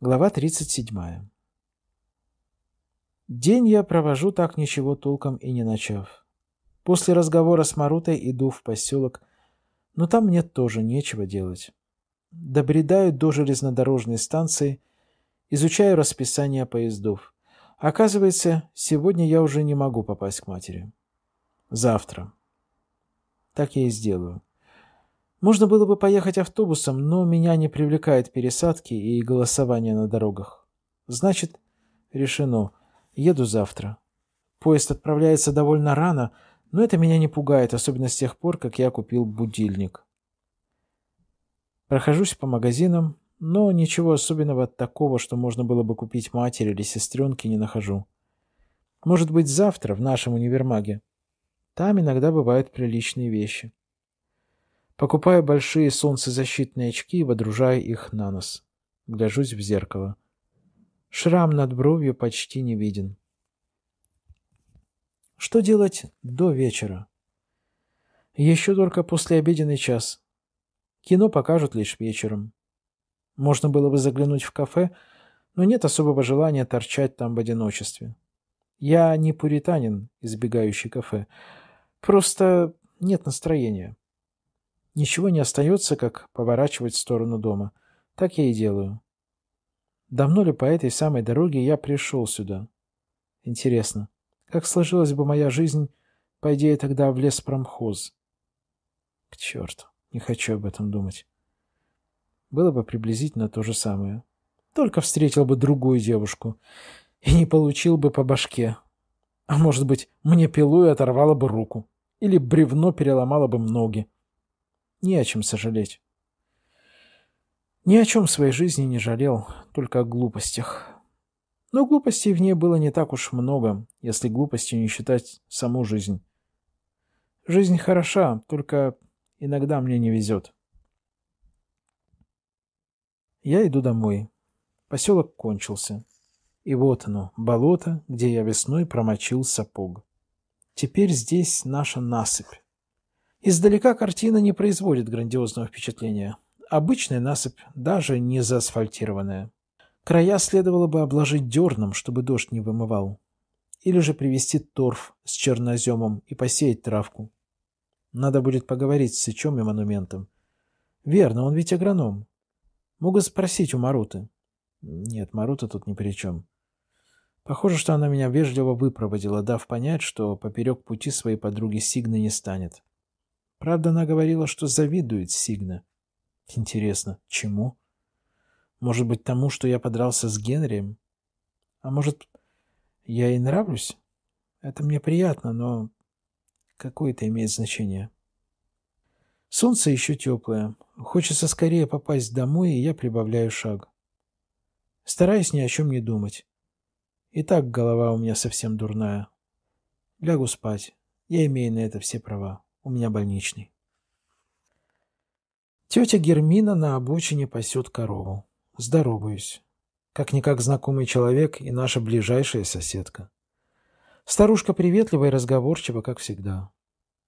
Глава 37. День я провожу так ничего толком и не начав. После разговора с Марутой иду в поселок, но там мне тоже нечего делать. Добредаю до железнодорожной станции, изучаю расписание поездов. Оказывается, сегодня я уже не могу попасть к матери. Завтра. Так я и сделаю. Можно было бы поехать автобусом, но меня не привлекают пересадки и голосование на дорогах. Значит, решено. Еду завтра. Поезд отправляется довольно рано, но это меня не пугает, особенно с тех пор, как я купил будильник. Прохожусь по магазинам, но ничего особенного от такого, что можно было бы купить матери или сестренке, не нахожу. Может быть, завтра в нашем универмаге. Там иногда бывают приличные вещи. Покупаю большие солнцезащитные очки и водружаю их на нос. Гляжусь в зеркало. Шрам над бровью почти не виден. Что делать до вечера? Еще только послеобеденный час. Кино покажут лишь вечером. Можно было бы заглянуть в кафе, но нет особого желания торчать там в одиночестве. Я не пуританин, избегающий кафе. Просто нет настроения. Ничего не остается, как поворачивать в сторону дома. Так я и делаю. Давно ли по этой самой дороге я пришел сюда? Интересно, как сложилась бы моя жизнь, по идее, тогда в лес промхоз? К черту, не хочу об этом думать. Было бы приблизительно то же самое. Только встретил бы другую девушку и не получил бы по башке. А может быть, мне пилу и оторвало бы руку или бревно переломало бы ноги. Не о чем сожалеть. Ни о чем в своей жизни не жалел, только о глупостях. Но глупостей в ней было не так уж много, если глупостью не считать саму жизнь. Жизнь хороша, только иногда мне не везет. Я иду домой. Поселок кончился. И вот оно, болото, где я весной промочил сапог. Теперь здесь наша насыпь. Издалека картина не производит грандиозного впечатления. Обычная насыпь, даже не заасфальтированная. Края следовало бы обложить дерном, чтобы дождь не вымывал. Или же привезти торф с черноземом и посеять травку. Надо будет поговорить с Сычом и монументом. Верно, он ведь агроном. Могу спросить у Маруты. Нет, Марута тут ни при чем. Похоже, что она меня вежливо выпроводила, дав понять, что поперек пути своей подруги Сигны не станет. Правда, она говорила, что завидует Сигна. Интересно, чему? Может быть, тому, что я подрался с Генрием? А может, я ей нравлюсь? Это мне приятно, но какое это имеет значение? Солнце еще теплое. Хочется скорее попасть домой, и я прибавляю шаг. Стараюсь ни о чем не думать. И так голова у меня совсем дурная. Лягу спать. Я имею на это все права. У меня больничный. Тетя Гермина на обочине пасет корову. Здороваюсь. Как-никак знакомый человек и наша ближайшая соседка. Старушка приветлива и разговорчива, как всегда.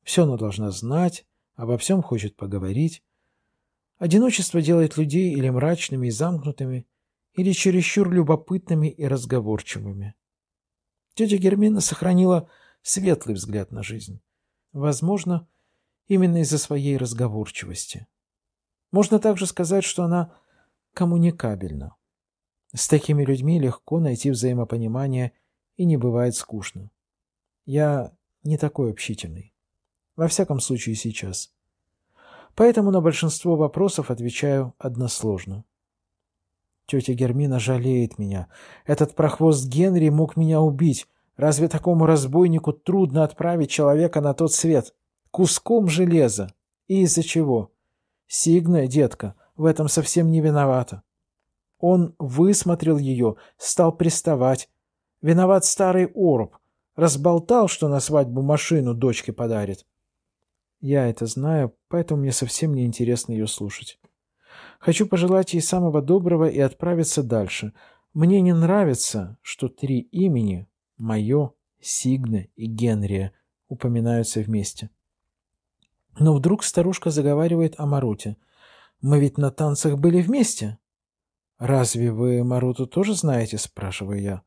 Все она должна знать, обо всем хочет поговорить. Одиночество делает людей или мрачными и замкнутыми, или чересчур любопытными и разговорчивыми. Тетя Гермина сохранила светлый взгляд на жизнь. Возможно, именно из-за своей разговорчивости. Можно также сказать, что она коммуникабельна. С такими людьми легко найти взаимопонимание и не бывает скучно. Я не такой общительный. Во всяком случае сейчас. Поэтому на большинство вопросов отвечаю односложно. Тетя Гермина жалеет меня. Этот прохвост Генри мог меня убить, Разве такому разбойнику трудно отправить человека на тот свет? Куском железа. И из-за чего? Сигна, детка, в этом совсем не виновата. Он высмотрел ее, стал приставать. Виноват старый оруб. Разболтал, что на свадьбу машину дочке подарит. Я это знаю, поэтому мне совсем не интересно ее слушать. Хочу пожелать ей самого доброго и отправиться дальше. Мне не нравится, что три имени мое, Сигна и Генрия упоминаются вместе. Но вдруг старушка заговаривает о Маруте. «Мы ведь на танцах были вместе». «Разве вы Маруту тоже знаете?» – спрашиваю я.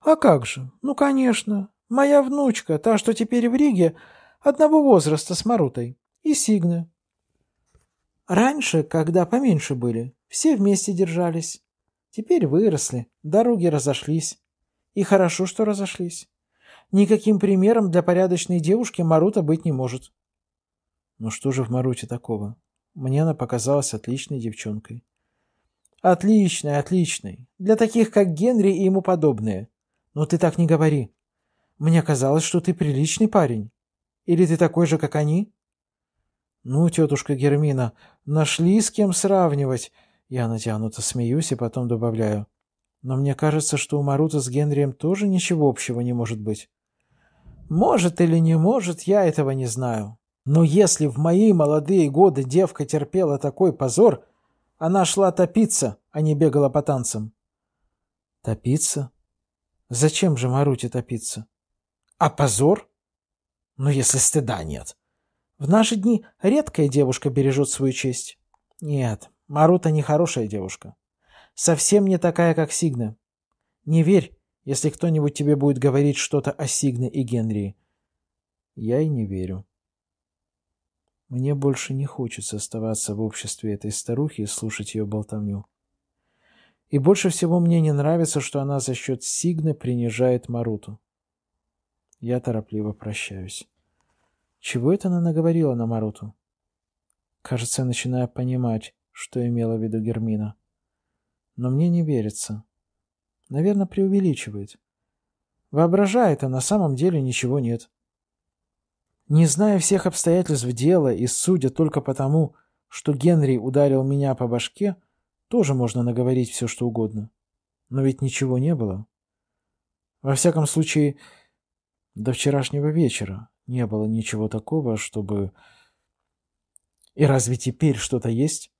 «А как же? Ну, конечно. Моя внучка, та, что теперь в Риге, одного возраста с Марутой. И Сигна. Раньше, когда поменьше были, все вместе держались. Теперь выросли, дороги разошлись. И хорошо, что разошлись. Никаким примером для порядочной девушки Марута быть не может. Но ну что же в Маруте такого? Мне она показалась отличной девчонкой. Отличной, отличной. Для таких, как Генри и ему подобные. Но ты так не говори. Мне казалось, что ты приличный парень. Или ты такой же, как они? Ну, тетушка Гермина, нашли с кем сравнивать. Я натянуто смеюсь и потом добавляю. Но мне кажется, что у Марута с Генрием тоже ничего общего не может быть. Может или не может, я этого не знаю. Но если в мои молодые годы девка терпела такой позор, она шла топиться, а не бегала по танцам. Топиться? Зачем же Маруте топиться? А позор? Ну, если стыда нет. В наши дни редкая девушка бережет свою честь. Нет, Марута не хорошая девушка совсем не такая, как Сигна. Не верь, если кто-нибудь тебе будет говорить что-то о Сигне и Генри. Я и не верю. Мне больше не хочется оставаться в обществе этой старухи и слушать ее болтовню. И больше всего мне не нравится, что она за счет Сигны принижает Маруту. Я торопливо прощаюсь. Чего это она наговорила на Маруту? Кажется, я начинаю понимать, что имела в виду Гермина но мне не верится. Наверное, преувеличивает. Воображает, а на самом деле ничего нет. Не зная всех обстоятельств дела и судя только потому, что Генри ударил меня по башке, тоже можно наговорить все, что угодно. Но ведь ничего не было. Во всяком случае, до вчерашнего вечера не было ничего такого, чтобы... И разве теперь что-то есть?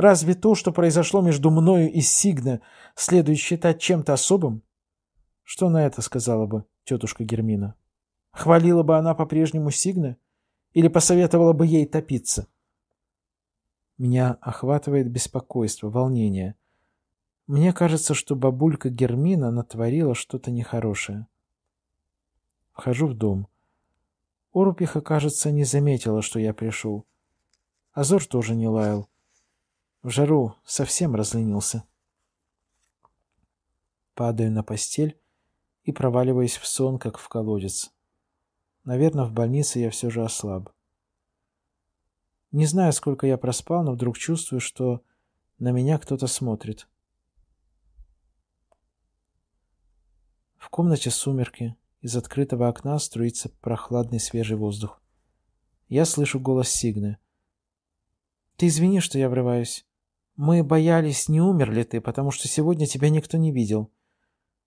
Разве то, что произошло между мною и Сигна, следует считать чем-то особым? Что на это сказала бы тетушка Гермина? Хвалила бы она по-прежнему Сигна? Или посоветовала бы ей топиться? Меня охватывает беспокойство, волнение. Мне кажется, что бабулька Гермина натворила что-то нехорошее. Вхожу в дом. Орупиха, кажется, не заметила, что я пришел. Азор тоже не лаял. В жару совсем разленился. Падаю на постель и проваливаюсь в сон, как в колодец. Наверное, в больнице я все же ослаб. Не знаю, сколько я проспал, но вдруг чувствую, что на меня кто-то смотрит. В комнате сумерки. Из открытого окна струится прохладный свежий воздух. Я слышу голос Сигны. «Ты извини, что я врываюсь. Мы боялись, не умер ли ты, потому что сегодня тебя никто не видел.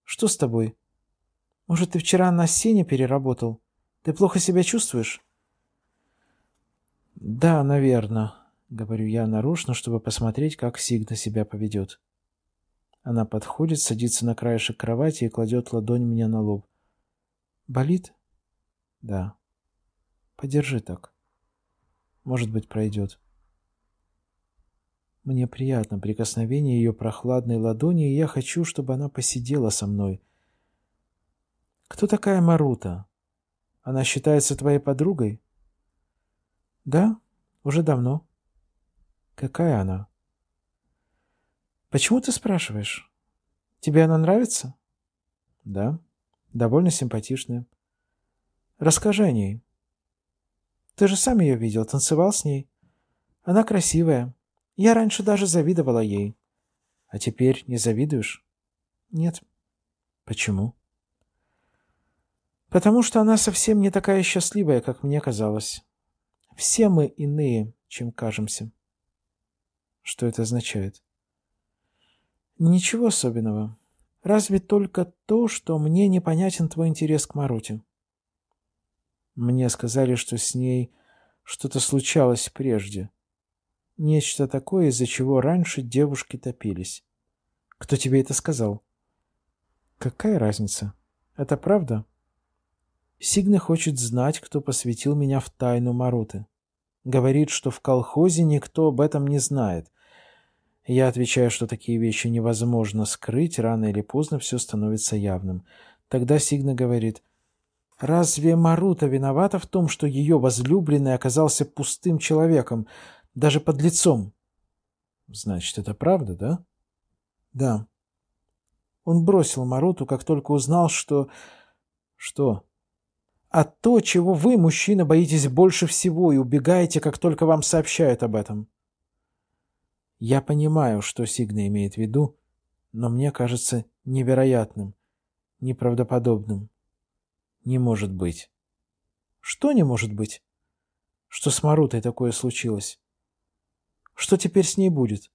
Что с тобой? Может, ты вчера на сене переработал? Ты плохо себя чувствуешь? Да, наверное, говорю я нарочно, чтобы посмотреть, как Сигна себя поведет. Она подходит, садится на краешек кровати и кладет ладонь мне на лоб. Болит? Да. Подержи так. Может быть, пройдет. Мне приятно прикосновение ее прохладной ладони, и я хочу, чтобы она посидела со мной. «Кто такая Марута? Она считается твоей подругой?» «Да, уже давно». «Какая она?» «Почему ты спрашиваешь? Тебе она нравится?» «Да, довольно симпатичная». «Расскажи о ней». «Ты же сам ее видел, танцевал с ней. Она красивая». Я раньше даже завидовала ей. А теперь не завидуешь? Нет. Почему? Потому что она совсем не такая счастливая, как мне казалось. Все мы иные, чем кажемся. Что это означает? Ничего особенного. Разве только то, что мне непонятен твой интерес к Маруте. Мне сказали, что с ней что-то случалось прежде. Нечто такое, из-за чего раньше девушки топились. Кто тебе это сказал? Какая разница? Это правда? Сигна хочет знать, кто посвятил меня в тайну Маруты. Говорит, что в колхозе никто об этом не знает. Я отвечаю, что такие вещи невозможно скрыть, рано или поздно все становится явным. Тогда Сигна говорит, «Разве Марута виновата в том, что ее возлюбленный оказался пустым человеком? Даже под лицом. Значит, это правда, да? Да. Он бросил Маруту, как только узнал, что... Что? А то, чего вы, мужчина, боитесь больше всего и убегаете, как только вам сообщают об этом. Я понимаю, что Сигна имеет в виду, но мне кажется невероятным, неправдоподобным. Не может быть. Что не может быть? Что с Марутой такое случилось? Что теперь с ней будет?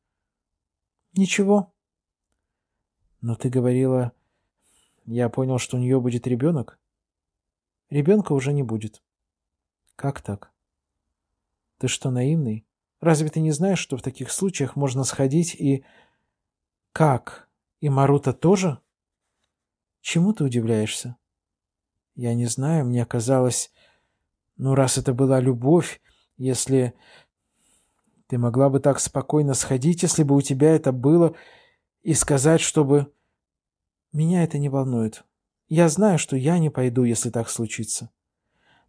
Ничего. Но ты говорила... Я понял, что у нее будет ребенок. Ребенка уже не будет. Как так? Ты что, наивный? Разве ты не знаешь, что в таких случаях можно сходить и... Как? И Марута тоже? Чему ты удивляешься? Я не знаю, мне казалось... Ну, раз это была любовь, если... Ты могла бы так спокойно сходить, если бы у тебя это было, и сказать, чтобы... Меня это не волнует. Я знаю, что я не пойду, если так случится.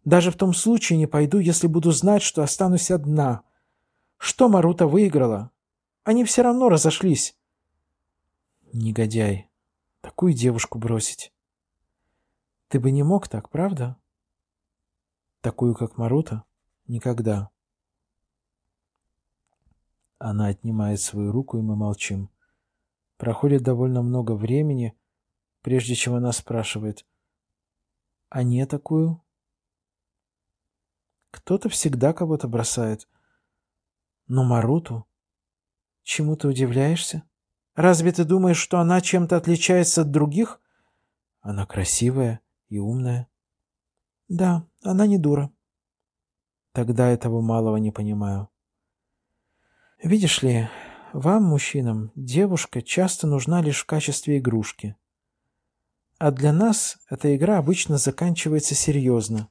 Даже в том случае не пойду, если буду знать, что останусь одна. Что Марута выиграла? Они все равно разошлись. Негодяй. Такую девушку бросить. Ты бы не мог так, правда? Такую, как Марута? Никогда. Она отнимает свою руку, и мы молчим. Проходит довольно много времени, прежде чем она спрашивает. «А не такую?» «Кто-то всегда кого-то бросает. Но Маруту? Чему ты удивляешься? Разве ты думаешь, что она чем-то отличается от других? Она красивая и умная». «Да, она не дура». «Тогда я того малого не понимаю». Видишь ли, вам, мужчинам, девушка часто нужна лишь в качестве игрушки. А для нас эта игра обычно заканчивается серьезно.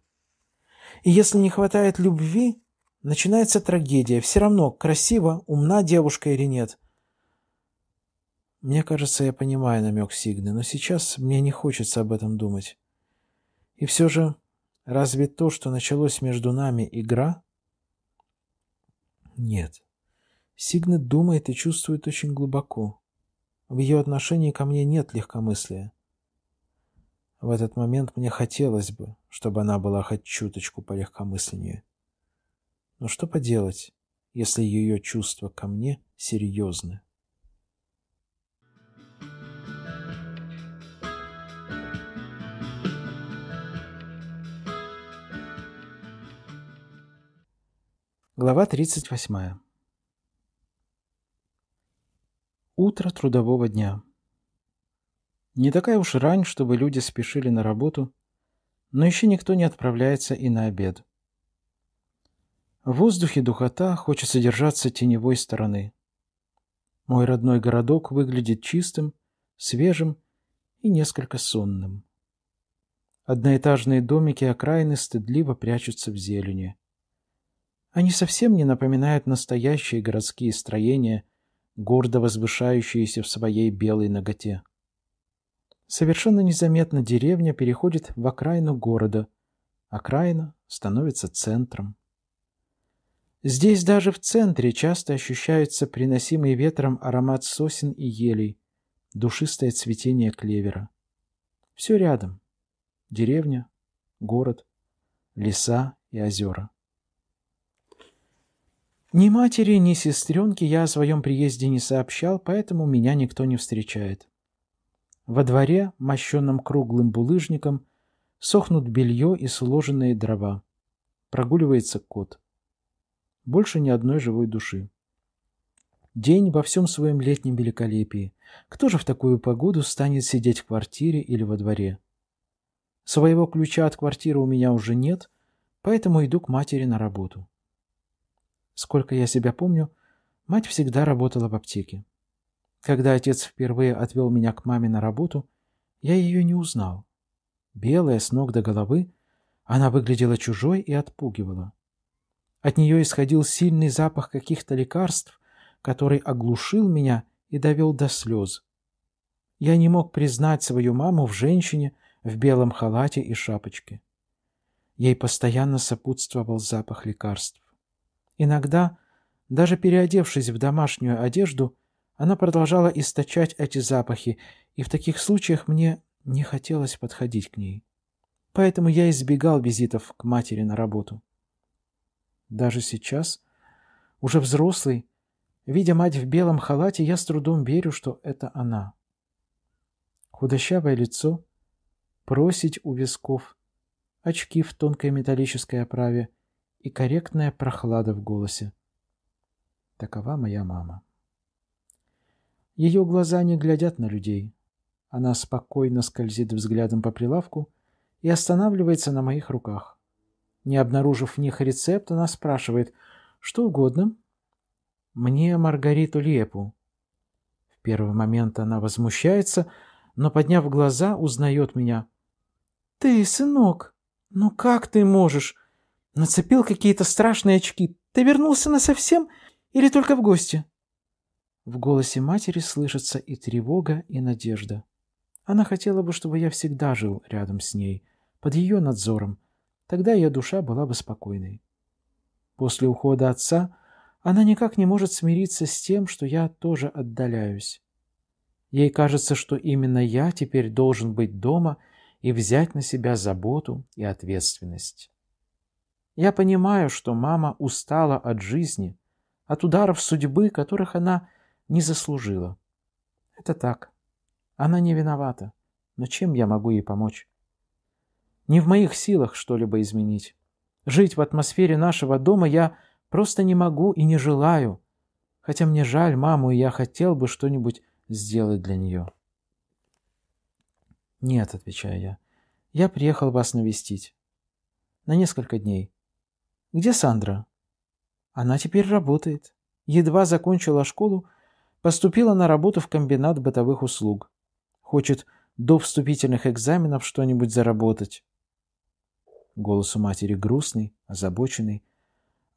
И если не хватает любви, начинается трагедия. Все равно, красиво, умна девушка или нет. Мне кажется, я понимаю намек Сигны, но сейчас мне не хочется об этом думать. И все же, разве то, что началось между нами, игра? Нет. Сигнет думает и чувствует очень глубоко. В ее отношении ко мне нет легкомыслия. В этот момент мне хотелось бы, чтобы она была хоть чуточку полегкомысленнее. Но что поделать, если ее чувства ко мне серьезны? Глава 38. Утро трудового дня. Не такая уж рань, чтобы люди спешили на работу, но еще никто не отправляется и на обед. В воздухе духота, хочется держаться теневой стороны. Мой родной городок выглядит чистым, свежим и несколько сонным. Одноэтажные домики окраины стыдливо прячутся в зелени. Они совсем не напоминают настоящие городские строения – гордо возвышающиеся в своей белой ноготе. Совершенно незаметно деревня переходит в окраину города. Окраина становится центром. Здесь даже в центре часто ощущаются приносимый ветром аромат сосен и елей, душистое цветение клевера. Все рядом. Деревня, город, леса и озера. Ни матери, ни сестренке я о своем приезде не сообщал, поэтому меня никто не встречает. Во дворе, мощенном круглым булыжником, сохнут белье и сложенные дрова. Прогуливается кот. Больше ни одной живой души. День во всем своем летнем великолепии. Кто же в такую погоду станет сидеть в квартире или во дворе? Своего ключа от квартиры у меня уже нет, поэтому иду к матери на работу. Сколько я себя помню, мать всегда работала в аптеке. Когда отец впервые отвел меня к маме на работу, я ее не узнал. Белая с ног до головы, она выглядела чужой и отпугивала. От нее исходил сильный запах каких-то лекарств, который оглушил меня и довел до слез. Я не мог признать свою маму в женщине в белом халате и шапочке. Ей постоянно сопутствовал запах лекарств. Иногда, даже переодевшись в домашнюю одежду, она продолжала источать эти запахи, и в таких случаях мне не хотелось подходить к ней. Поэтому я избегал визитов к матери на работу. Даже сейчас, уже взрослый, видя мать в белом халате, я с трудом верю, что это она. Худощавое лицо, просить у висков, очки в тонкой металлической оправе — и корректная прохлада в голосе. Такова моя мама. Ее глаза не глядят на людей. Она спокойно скользит взглядом по прилавку и останавливается на моих руках. Не обнаружив в них рецепт, она спрашивает «Что угодно?» «Мне Маргариту Лепу». В первый момент она возмущается, но, подняв глаза, узнает меня. «Ты, сынок, ну как ты можешь? Нацепил какие-то страшные очки. Ты вернулся на совсем или только в гости? В голосе матери слышится и тревога, и надежда. Она хотела бы, чтобы я всегда жил рядом с ней, под ее надзором. Тогда ее душа была бы спокойной. После ухода отца она никак не может смириться с тем, что я тоже отдаляюсь. Ей кажется, что именно я теперь должен быть дома и взять на себя заботу и ответственность. Я понимаю, что мама устала от жизни, от ударов судьбы, которых она не заслужила. Это так. Она не виновата. Но чем я могу ей помочь? Не в моих силах что-либо изменить. Жить в атмосфере нашего дома я просто не могу и не желаю. Хотя мне жаль маму, и я хотел бы что-нибудь сделать для нее. «Нет», — отвечаю я, — «я приехал вас навестить. На несколько дней. Где Сандра? Она теперь работает. Едва закончила школу, поступила на работу в комбинат бытовых услуг. Хочет до вступительных экзаменов что-нибудь заработать. Голос у матери грустный, озабоченный.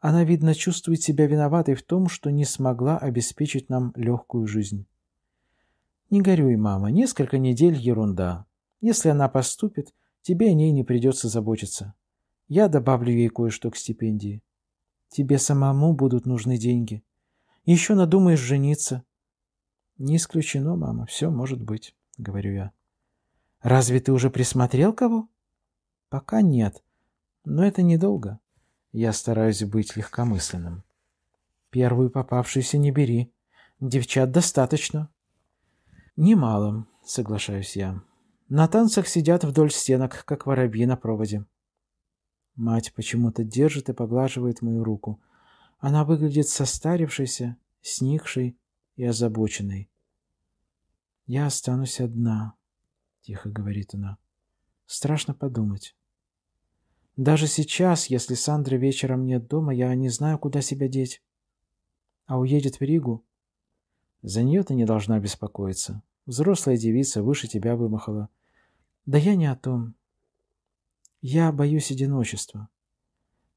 Она, видно, чувствует себя виноватой в том, что не смогла обеспечить нам легкую жизнь. Не горюй, мама, несколько недель ерунда. Если она поступит, тебе о ней не придется заботиться. Я добавлю ей кое-что к стипендии. Тебе самому будут нужны деньги. Еще надумаешь жениться. Не исключено, мама, все может быть, говорю я. Разве ты уже присмотрел кого? Пока нет, но это недолго. Я стараюсь быть легкомысленным. Первую попавшуюся не бери. Девчат достаточно. Немало, соглашаюсь я. На танцах сидят вдоль стенок, как воробьи на проводе. Мать почему-то держит и поглаживает мою руку. Она выглядит состарившейся, сникшей и озабоченной. «Я останусь одна», — тихо говорит она. «Страшно подумать». Даже сейчас, если Сандра вечером нет дома, я не знаю, куда себя деть. А уедет в Ригу? За нее ты не должна беспокоиться. Взрослая девица выше тебя вымахала. Да я не о том. Я боюсь одиночества.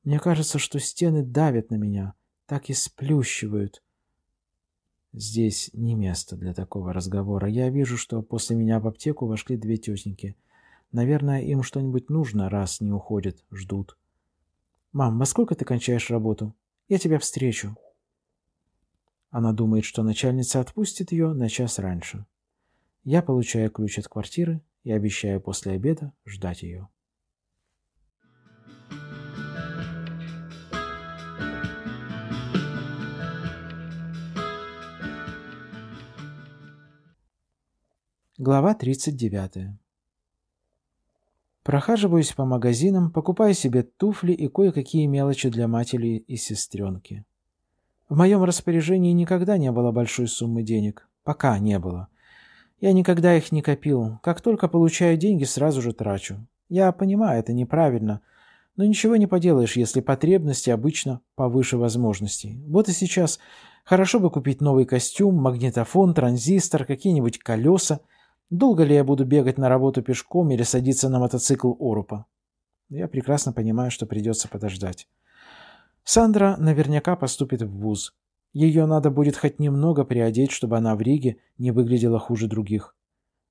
Мне кажется, что стены давят на меня, так и сплющивают. Здесь не место для такого разговора. Я вижу, что после меня в аптеку вошли две тетеньки. Наверное, им что-нибудь нужно, раз не уходят, ждут. «Мам, во сколько ты кончаешь работу? Я тебя встречу». Она думает, что начальница отпустит ее на час раньше. Я получаю ключ от квартиры и обещаю после обеда ждать ее. Глава 39. Прохаживаюсь по магазинам, покупаю себе туфли и кое-какие мелочи для матери и сестренки. В моем распоряжении никогда не было большой суммы денег. Пока не было. Я никогда их не копил. Как только получаю деньги, сразу же трачу. Я понимаю, это неправильно. Но ничего не поделаешь, если потребности обычно повыше возможностей. Вот и сейчас хорошо бы купить новый костюм, магнитофон, транзистор, какие-нибудь колеса – Долго ли я буду бегать на работу пешком или садиться на мотоцикл Орупа? Я прекрасно понимаю, что придется подождать. Сандра наверняка поступит в вуз. Ее надо будет хоть немного приодеть, чтобы она в Риге не выглядела хуже других.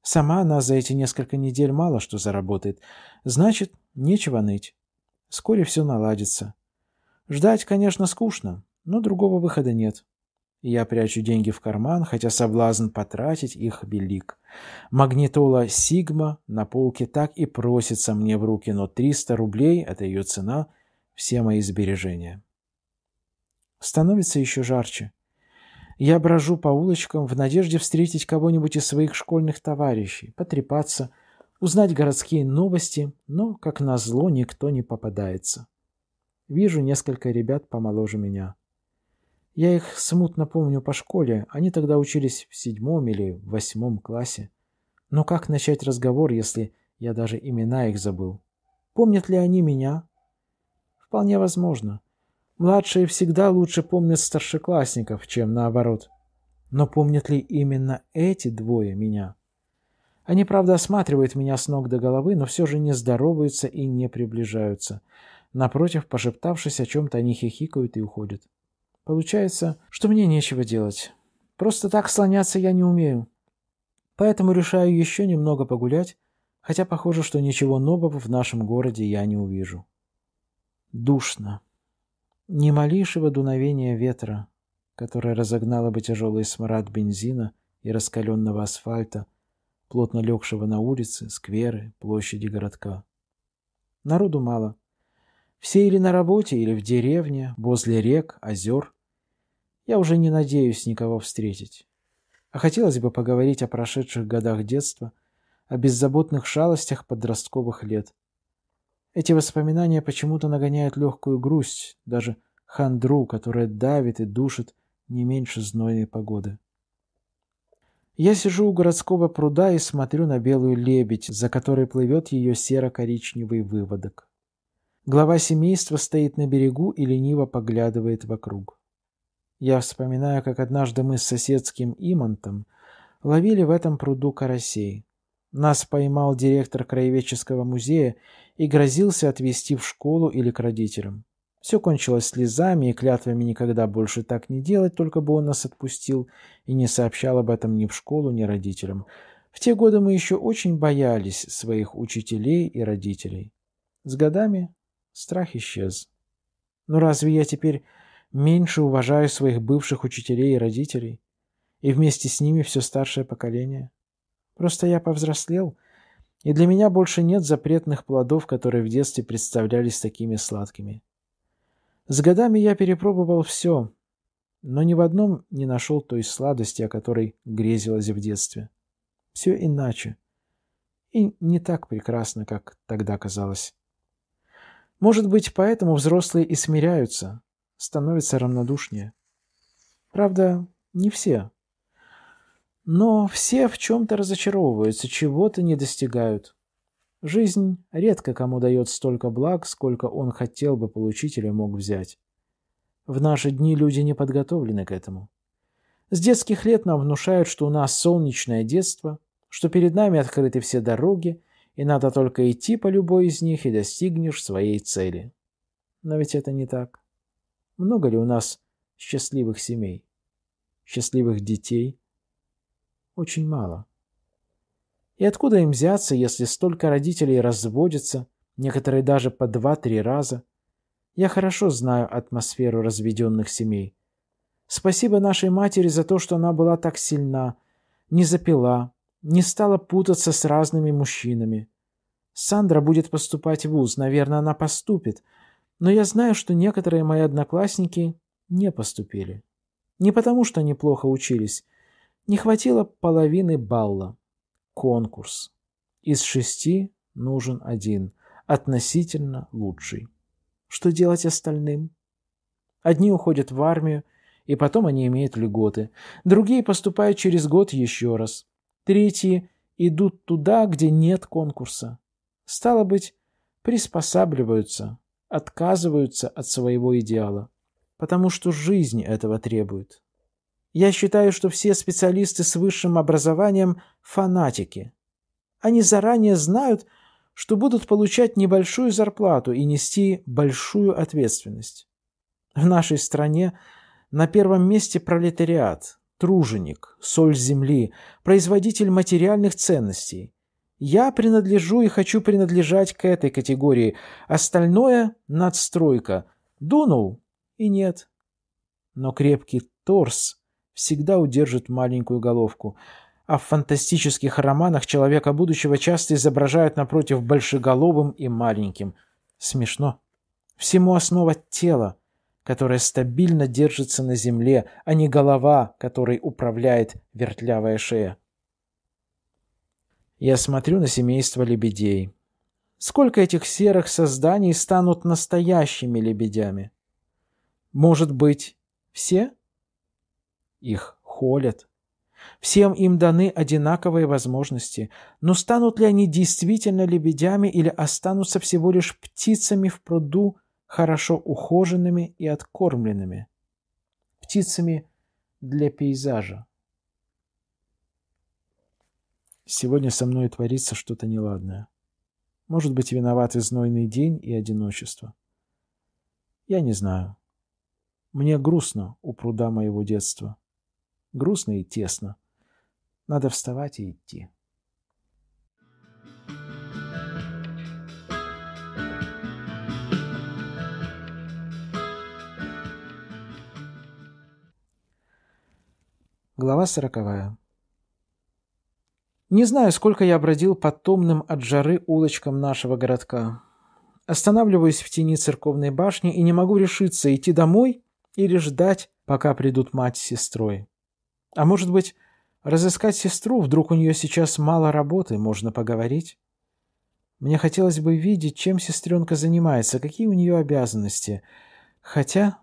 Сама она за эти несколько недель мало что заработает. Значит, нечего ныть. Вскоре все наладится. Ждать, конечно, скучно, но другого выхода нет. Я прячу деньги в карман, хотя соблазн потратить их велик. Магнитола «Сигма» на полке так и просится мне в руки, но 300 рублей – это ее цена, все мои сбережения. Становится еще жарче. Я брожу по улочкам в надежде встретить кого-нибудь из своих школьных товарищей, потрепаться, узнать городские новости, но, как назло, никто не попадается. Вижу несколько ребят помоложе меня. Я их смутно помню по школе, они тогда учились в седьмом или восьмом классе. Но как начать разговор, если я даже имена их забыл? Помнят ли они меня? Вполне возможно. Младшие всегда лучше помнят старшеклассников, чем наоборот. Но помнят ли именно эти двое меня? Они, правда, осматривают меня с ног до головы, но все же не здороваются и не приближаются. Напротив, пошептавшись о чем-то, они хихикают и уходят. Получается, что мне нечего делать. Просто так слоняться я не умею. Поэтому решаю еще немного погулять, хотя похоже, что ничего нового в нашем городе я не увижу. Душно. Ни малейшего дуновения ветра, которое разогнало бы тяжелый смрад бензина и раскаленного асфальта, плотно легшего на улицы, скверы, площади городка. Народу мало. Все или на работе, или в деревне, возле рек, озер, я уже не надеюсь никого встретить. А хотелось бы поговорить о прошедших годах детства, о беззаботных шалостях подростковых лет. Эти воспоминания почему-то нагоняют легкую грусть, даже хандру, которая давит и душит не меньше знойной погоды. Я сижу у городского пруда и смотрю на белую лебедь, за которой плывет ее серо-коричневый выводок. Глава семейства стоит на берегу и лениво поглядывает вокруг. Я вспоминаю, как однажды мы с соседским Имантом ловили в этом пруду карасей. Нас поймал директор краеведческого музея и грозился отвезти в школу или к родителям. Все кончилось слезами и клятвами никогда больше так не делать, только бы он нас отпустил и не сообщал об этом ни в школу, ни родителям. В те годы мы еще очень боялись своих учителей и родителей. С годами страх исчез. Но разве я теперь меньше уважаю своих бывших учителей и родителей, и вместе с ними все старшее поколение. Просто я повзрослел, и для меня больше нет запретных плодов, которые в детстве представлялись такими сладкими. С годами я перепробовал все, но ни в одном не нашел той сладости, о которой грезилось в детстве. Все иначе. И не так прекрасно, как тогда казалось. Может быть, поэтому взрослые и смиряются, становятся равнодушнее. Правда, не все. Но все в чем-то разочаровываются, чего-то не достигают. Жизнь редко кому дает столько благ, сколько он хотел бы получить или мог взять. В наши дни люди не подготовлены к этому. С детских лет нам внушают, что у нас солнечное детство, что перед нами открыты все дороги, и надо только идти по любой из них, и достигнешь своей цели. Но ведь это не так. Много ли у нас счастливых семей? Счастливых детей? Очень мало. И откуда им взяться, если столько родителей разводятся, некоторые даже по два-три раза? Я хорошо знаю атмосферу разведенных семей. Спасибо нашей матери за то, что она была так сильна, не запила, не стала путаться с разными мужчинами. Сандра будет поступать в ВУЗ, наверное, она поступит, но я знаю, что некоторые мои одноклассники не поступили. Не потому, что они плохо учились. Не хватило половины балла. Конкурс. Из шести нужен один, относительно лучший. Что делать остальным? Одни уходят в армию, и потом они имеют льготы. Другие поступают через год еще раз. Третьи идут туда, где нет конкурса. Стало быть, приспосабливаются отказываются от своего идеала, потому что жизнь этого требует. Я считаю, что все специалисты с высшим образованием – фанатики. Они заранее знают, что будут получать небольшую зарплату и нести большую ответственность. В нашей стране на первом месте пролетариат, труженик, соль земли, производитель материальных ценностей, я принадлежу и хочу принадлежать к этой категории. Остальное — надстройка. Дунул и нет. Но крепкий торс всегда удержит маленькую головку. А в фантастических романах человека будущего часто изображают напротив большеголовым и маленьким. Смешно. Всему основа тела, которое стабильно держится на земле, а не голова, которой управляет вертлявая шея. Я смотрю на семейство лебедей. Сколько этих серых созданий станут настоящими лебедями? Может быть, все? Их холят. Всем им даны одинаковые возможности, но станут ли они действительно лебедями или останутся всего лишь птицами в пруду, хорошо ухоженными и откормленными? Птицами для пейзажа. Сегодня со мной творится что-то неладное. Может быть, виноват и знойный день, и одиночество. Я не знаю. Мне грустно у пруда моего детства. Грустно и тесно. Надо вставать и идти. Глава сороковая. Не знаю, сколько я бродил по томным от жары улочкам нашего городка. Останавливаюсь в тени церковной башни и не могу решиться, идти домой или ждать, пока придут мать с сестрой. А может быть, разыскать сестру, вдруг у нее сейчас мало работы, можно поговорить? Мне хотелось бы видеть, чем сестренка занимается, какие у нее обязанности. Хотя...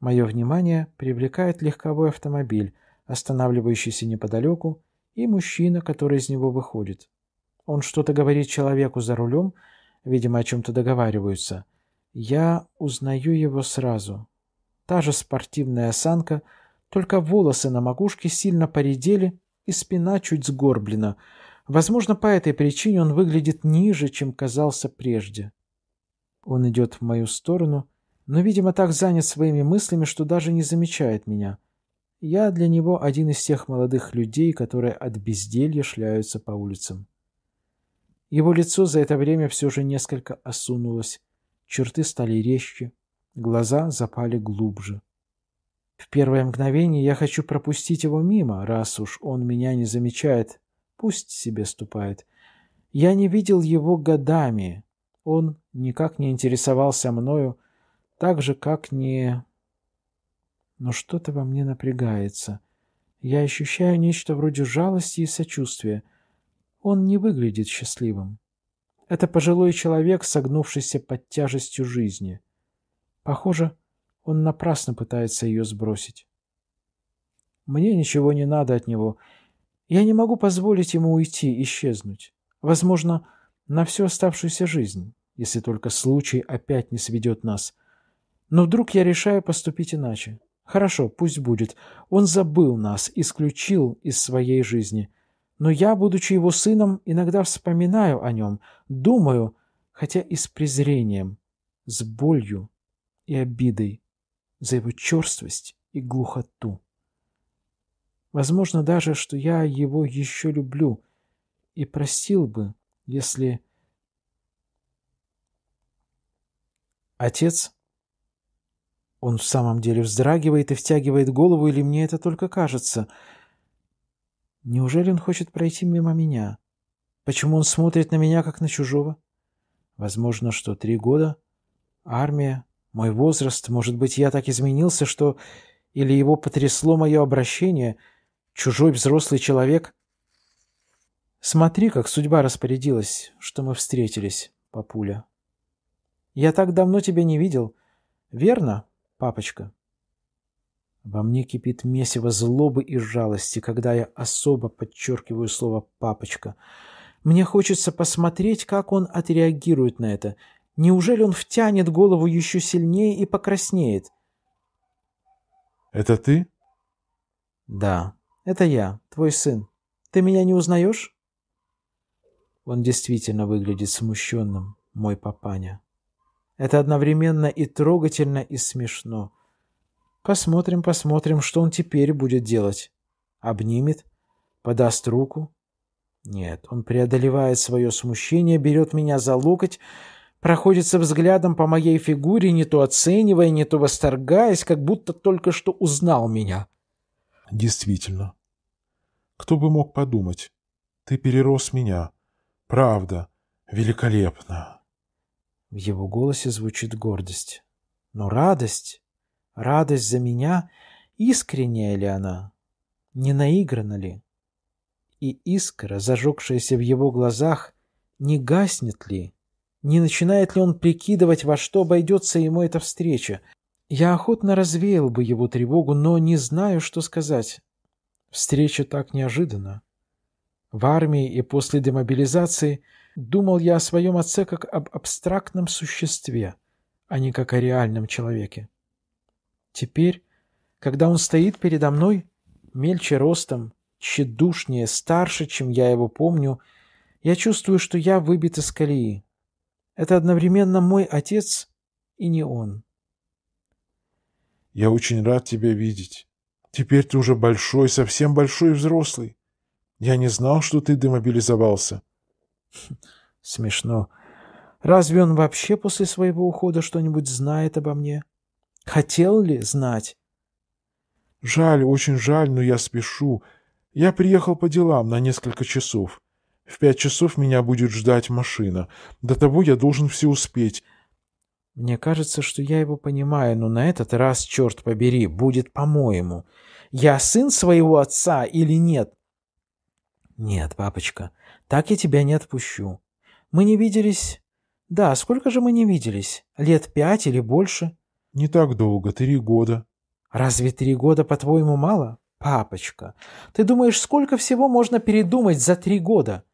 Мое внимание привлекает легковой автомобиль, останавливающийся неподалеку, и мужчина, который из него выходит. Он что-то говорит человеку за рулем, видимо, о чем-то договариваются. Я узнаю его сразу. Та же спортивная осанка, только волосы на макушке сильно поредели и спина чуть сгорблена. Возможно, по этой причине он выглядит ниже, чем казался прежде. Он идет в мою сторону, но, видимо, так занят своими мыслями, что даже не замечает меня. Я для него один из тех молодых людей, которые от безделья шляются по улицам. Его лицо за это время все же несколько осунулось, черты стали резче, глаза запали глубже. В первое мгновение я хочу пропустить его мимо, раз уж он меня не замечает, пусть себе ступает. Я не видел его годами, он никак не интересовался мною, так же, как не но что-то во мне напрягается. Я ощущаю нечто вроде жалости и сочувствия. Он не выглядит счастливым. Это пожилой человек, согнувшийся под тяжестью жизни. Похоже, он напрасно пытается ее сбросить. Мне ничего не надо от него. Я не могу позволить ему уйти, исчезнуть. Возможно, на всю оставшуюся жизнь, если только случай опять не сведет нас. Но вдруг я решаю поступить иначе. Хорошо, пусть будет. Он забыл нас, исключил из своей жизни. Но я, будучи его сыном, иногда вспоминаю о нем, думаю, хотя и с презрением, с болью и обидой за его черствость и глухоту. Возможно даже, что я его еще люблю и просил бы, если... Отец он в самом деле вздрагивает и втягивает голову, или мне это только кажется? Неужели он хочет пройти мимо меня? Почему он смотрит на меня, как на чужого? Возможно, что три года, армия, мой возраст, может быть, я так изменился, что... Или его потрясло мое обращение, чужой взрослый человек. Смотри, как судьба распорядилась, что мы встретились, папуля. Я так давно тебя не видел, верно? папочка. Во мне кипит месиво злобы и жалости, когда я особо подчеркиваю слово «папочка». Мне хочется посмотреть, как он отреагирует на это. Неужели он втянет голову еще сильнее и покраснеет? «Это ты?» «Да, это я, твой сын. Ты меня не узнаешь?» Он действительно выглядит смущенным, мой папаня. Это одновременно и трогательно, и смешно. Посмотрим, посмотрим, что он теперь будет делать. Обнимет? Подаст руку? Нет, он преодолевает свое смущение, берет меня за локоть, проходится взглядом по моей фигуре, не то оценивая, не то восторгаясь, как будто только что узнал меня. Действительно. Кто бы мог подумать? Ты перерос меня. Правда. Великолепно. В его голосе звучит гордость. Но радость, радость за меня, искренняя ли она? Не наиграна ли? И искра, зажегшаяся в его глазах, не гаснет ли? Не начинает ли он прикидывать, во что обойдется ему эта встреча? Я охотно развеял бы его тревогу, но не знаю, что сказать. Встреча так неожиданна. В армии и после демобилизации – Думал я о своем отце как об абстрактном существе, а не как о реальном человеке. Теперь, когда он стоит передо мной, мельче ростом, тщедушнее, старше, чем я его помню, я чувствую, что я выбит из колеи. Это одновременно мой отец и не он. Я очень рад тебя видеть. Теперь ты уже большой, совсем большой и взрослый. Я не знал, что ты демобилизовался. Смешно. Разве он вообще после своего ухода что-нибудь знает обо мне? Хотел ли знать? Жаль, очень жаль, но я спешу. Я приехал по делам на несколько часов. В пять часов меня будет ждать машина. До того я должен все успеть. Мне кажется, что я его понимаю, но на этот раз, черт побери, будет по-моему. Я сын своего отца или нет? Нет, папочка, — так я тебя не отпущу. Мы не виделись... Да, сколько же мы не виделись? Лет пять или больше?» «Не так долго, три года». «Разве три года, по-твоему, мало? Папочка, ты думаешь, сколько всего можно передумать за три года?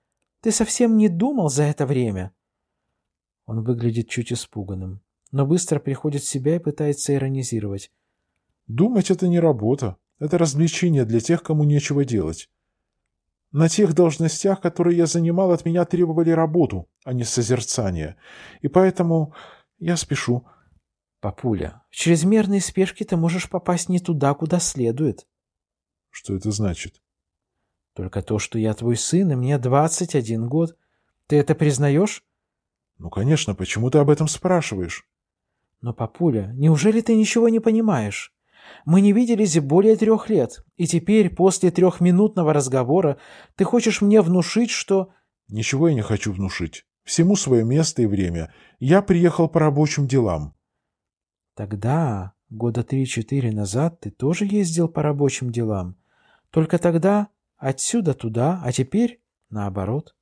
Ты совсем не думал за это время?» Он выглядит чуть испуганным, но быстро приходит в себя и пытается иронизировать. «Думать — это не работа. Это развлечение для тех, кому нечего делать. На тех должностях, которые я занимал, от меня требовали работу, а не созерцание. И поэтому я спешу. Папуля, в чрезмерной спешке ты можешь попасть не туда, куда следует. Что это значит? Только то, что я твой сын, и мне 21 год. Ты это признаешь? Ну, конечно, почему ты об этом спрашиваешь? Но, папуля, неужели ты ничего не понимаешь? Мы не виделись более трех лет, и теперь, после трехминутного разговора, ты хочешь мне внушить, что...» «Ничего я не хочу внушить. Всему свое место и время. Я приехал по рабочим делам». «Тогда, года три-четыре назад, ты тоже ездил по рабочим делам. Только тогда отсюда туда, а теперь наоборот.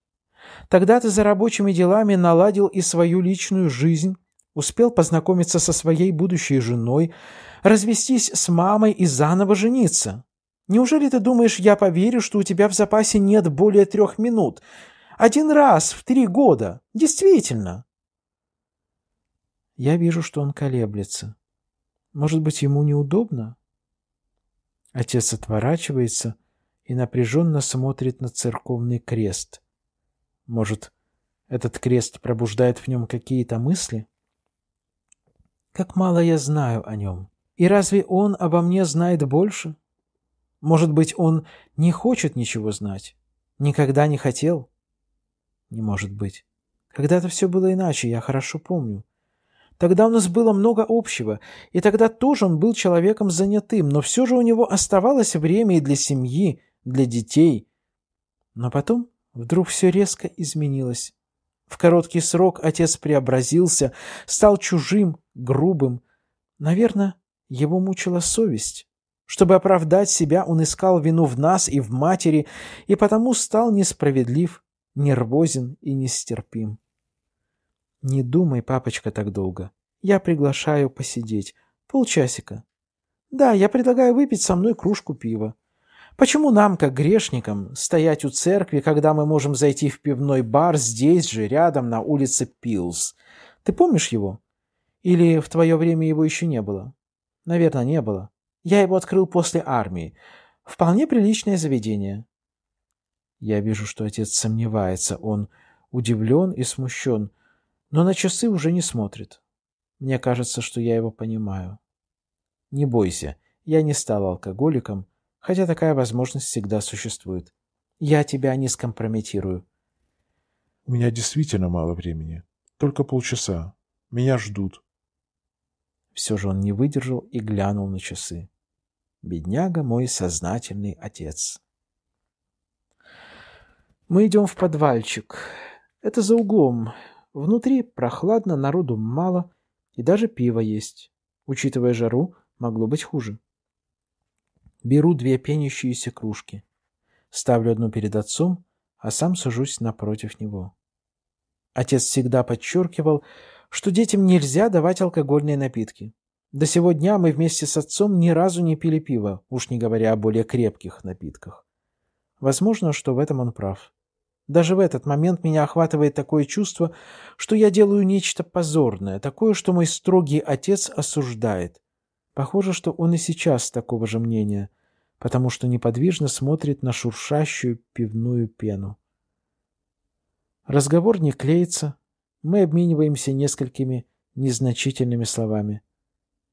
Тогда ты за рабочими делами наладил и свою личную жизнь» успел познакомиться со своей будущей женой, развестись с мамой и заново жениться. Неужели ты думаешь, я поверю, что у тебя в запасе нет более трех минут? Один раз в три года. Действительно. Я вижу, что он колеблется. Может быть, ему неудобно? Отец отворачивается и напряженно смотрит на церковный крест. Может, этот крест пробуждает в нем какие-то мысли? Как мало я знаю о нем. И разве он обо мне знает больше? Может быть, он не хочет ничего знать? Никогда не хотел? Не может быть. Когда-то все было иначе, я хорошо помню. Тогда у нас было много общего, и тогда тоже он был человеком занятым, но все же у него оставалось время и для семьи, для детей. Но потом вдруг все резко изменилось. В короткий срок отец преобразился, стал чужим, грубым. Наверное, его мучила совесть. Чтобы оправдать себя, он искал вину в нас и в матери, и потому стал несправедлив, нервозен и нестерпим. «Не думай, папочка, так долго. Я приглашаю посидеть. Полчасика. Да, я предлагаю выпить со мной кружку пива. Почему нам, как грешникам, стоять у церкви, когда мы можем зайти в пивной бар здесь же, рядом, на улице Пилс? Ты помнишь его? Или в твое время его еще не было?» Наверное, не было. Я его открыл после армии. Вполне приличное заведение. Я вижу, что отец сомневается. Он удивлен и смущен, но на часы уже не смотрит. Мне кажется, что я его понимаю. Не бойся, я не стал алкоголиком, хотя такая возможность всегда существует. Я тебя не скомпрометирую. У меня действительно мало времени. Только полчаса. Меня ждут. Все же он не выдержал и глянул на часы. Бедняга мой сознательный отец. Мы идем в подвальчик. Это за углом. Внутри прохладно, народу мало, и даже пиво есть. Учитывая жару, могло быть хуже. Беру две пенящиеся кружки. Ставлю одну перед отцом, а сам сажусь напротив него. Отец всегда подчеркивал, что детям нельзя давать алкогольные напитки. До сего дня мы вместе с отцом ни разу не пили пиво, уж не говоря о более крепких напитках. Возможно, что в этом он прав. Даже в этот момент меня охватывает такое чувство, что я делаю нечто позорное, такое, что мой строгий отец осуждает. Похоже, что он и сейчас такого же мнения, потому что неподвижно смотрит на шуршащую пивную пену. Разговор не клеится, мы обмениваемся несколькими незначительными словами.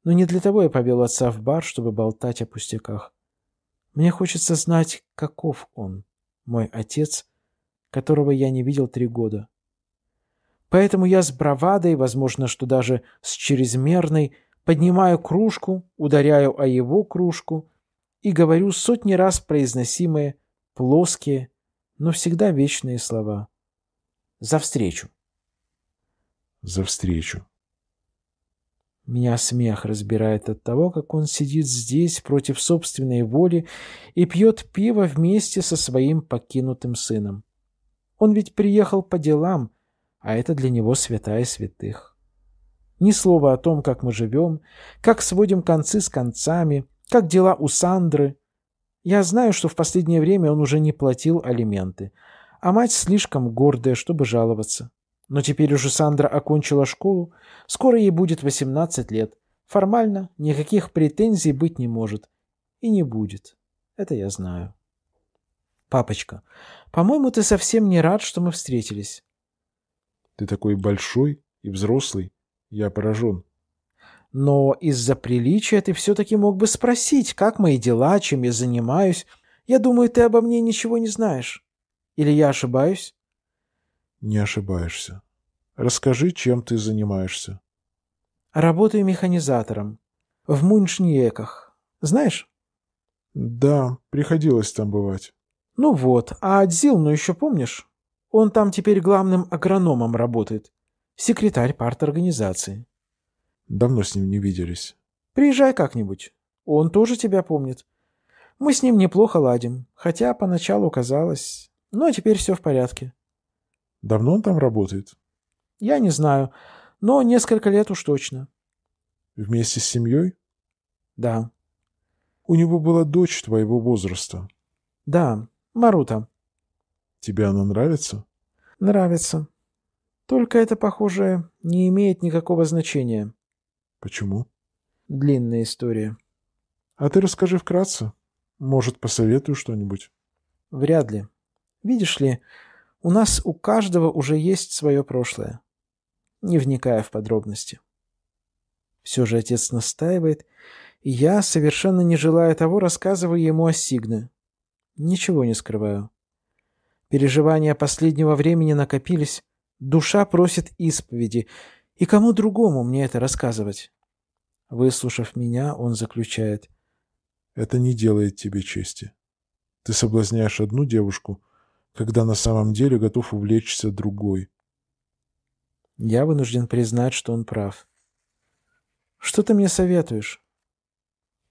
Но не для того я повел отца в бар, чтобы болтать о пустяках. Мне хочется знать, каков он, мой отец, которого я не видел три года. Поэтому я с бравадой, возможно, что даже с чрезмерной, поднимаю кружку, ударяю о его кружку и говорю сотни раз произносимые плоские, но всегда вечные слова. За встречу за встречу. Меня смех разбирает от того, как он сидит здесь против собственной воли и пьет пиво вместе со своим покинутым сыном. Он ведь приехал по делам, а это для него святая святых. Ни слова о том, как мы живем, как сводим концы с концами, как дела у Сандры. Я знаю, что в последнее время он уже не платил алименты, а мать слишком гордая, чтобы жаловаться. Но теперь уже Сандра окончила школу, скоро ей будет 18 лет. Формально никаких претензий быть не может. И не будет. Это я знаю. Папочка, по-моему, ты совсем не рад, что мы встретились. Ты такой большой и взрослый. Я поражен. Но из-за приличия ты все-таки мог бы спросить, как мои дела, чем я занимаюсь. Я думаю, ты обо мне ничего не знаешь. Или я ошибаюсь? Не ошибаешься. Расскажи, чем ты занимаешься. Работаю механизатором. В Муншниеках. Знаешь? Да, приходилось там бывать. Ну вот, а Адзил, Дзилну еще помнишь? Он там теперь главным агрономом работает. Секретарь организации. Давно с ним не виделись. Приезжай как-нибудь. Он тоже тебя помнит. Мы с ним неплохо ладим, хотя поначалу казалось... Но ну а теперь все в порядке. Давно он там работает? Я не знаю, но несколько лет уж точно. Вместе с семьей? Да. У него была дочь твоего возраста. Да, Марута. Тебе она нравится? Нравится. Только это, похоже, не имеет никакого значения. Почему? Длинная история. А ты расскажи вкратце. Может, посоветую что-нибудь? Вряд ли. Видишь ли, у нас у каждого уже есть свое прошлое, не вникая в подробности. Все же отец настаивает, и я, совершенно не желая того, рассказываю ему о Сигне. Ничего не скрываю. Переживания последнего времени накопились, душа просит исповеди, и кому другому мне это рассказывать? Выслушав меня, он заключает. «Это не делает тебе чести. Ты соблазняешь одну девушку, когда на самом деле готов увлечься другой. Я вынужден признать, что он прав. Что ты мне советуешь?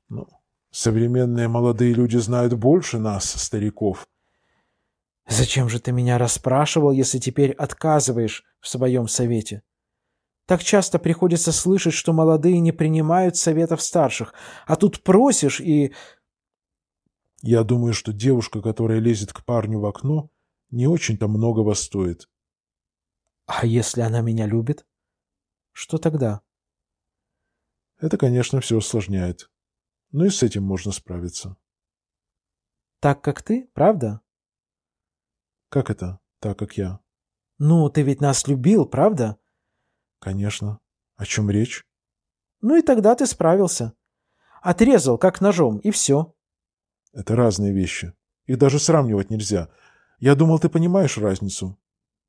Ну, современные молодые люди знают больше нас, стариков. Зачем же ты меня расспрашивал, если теперь отказываешь в своем совете? Так часто приходится слышать, что молодые не принимают советов старших, а тут просишь и... Я думаю, что девушка, которая лезет к парню в окно, не очень-то многого стоит. А если она меня любит? Что тогда? Это, конечно, все усложняет. Но ну и с этим можно справиться. Так, как ты, правда? Как это, так, как я? Ну, ты ведь нас любил, правда? Конечно. О чем речь? Ну и тогда ты справился. Отрезал, как ножом, и все. Это разные вещи. Их даже сравнивать нельзя. Я думал, ты понимаешь разницу».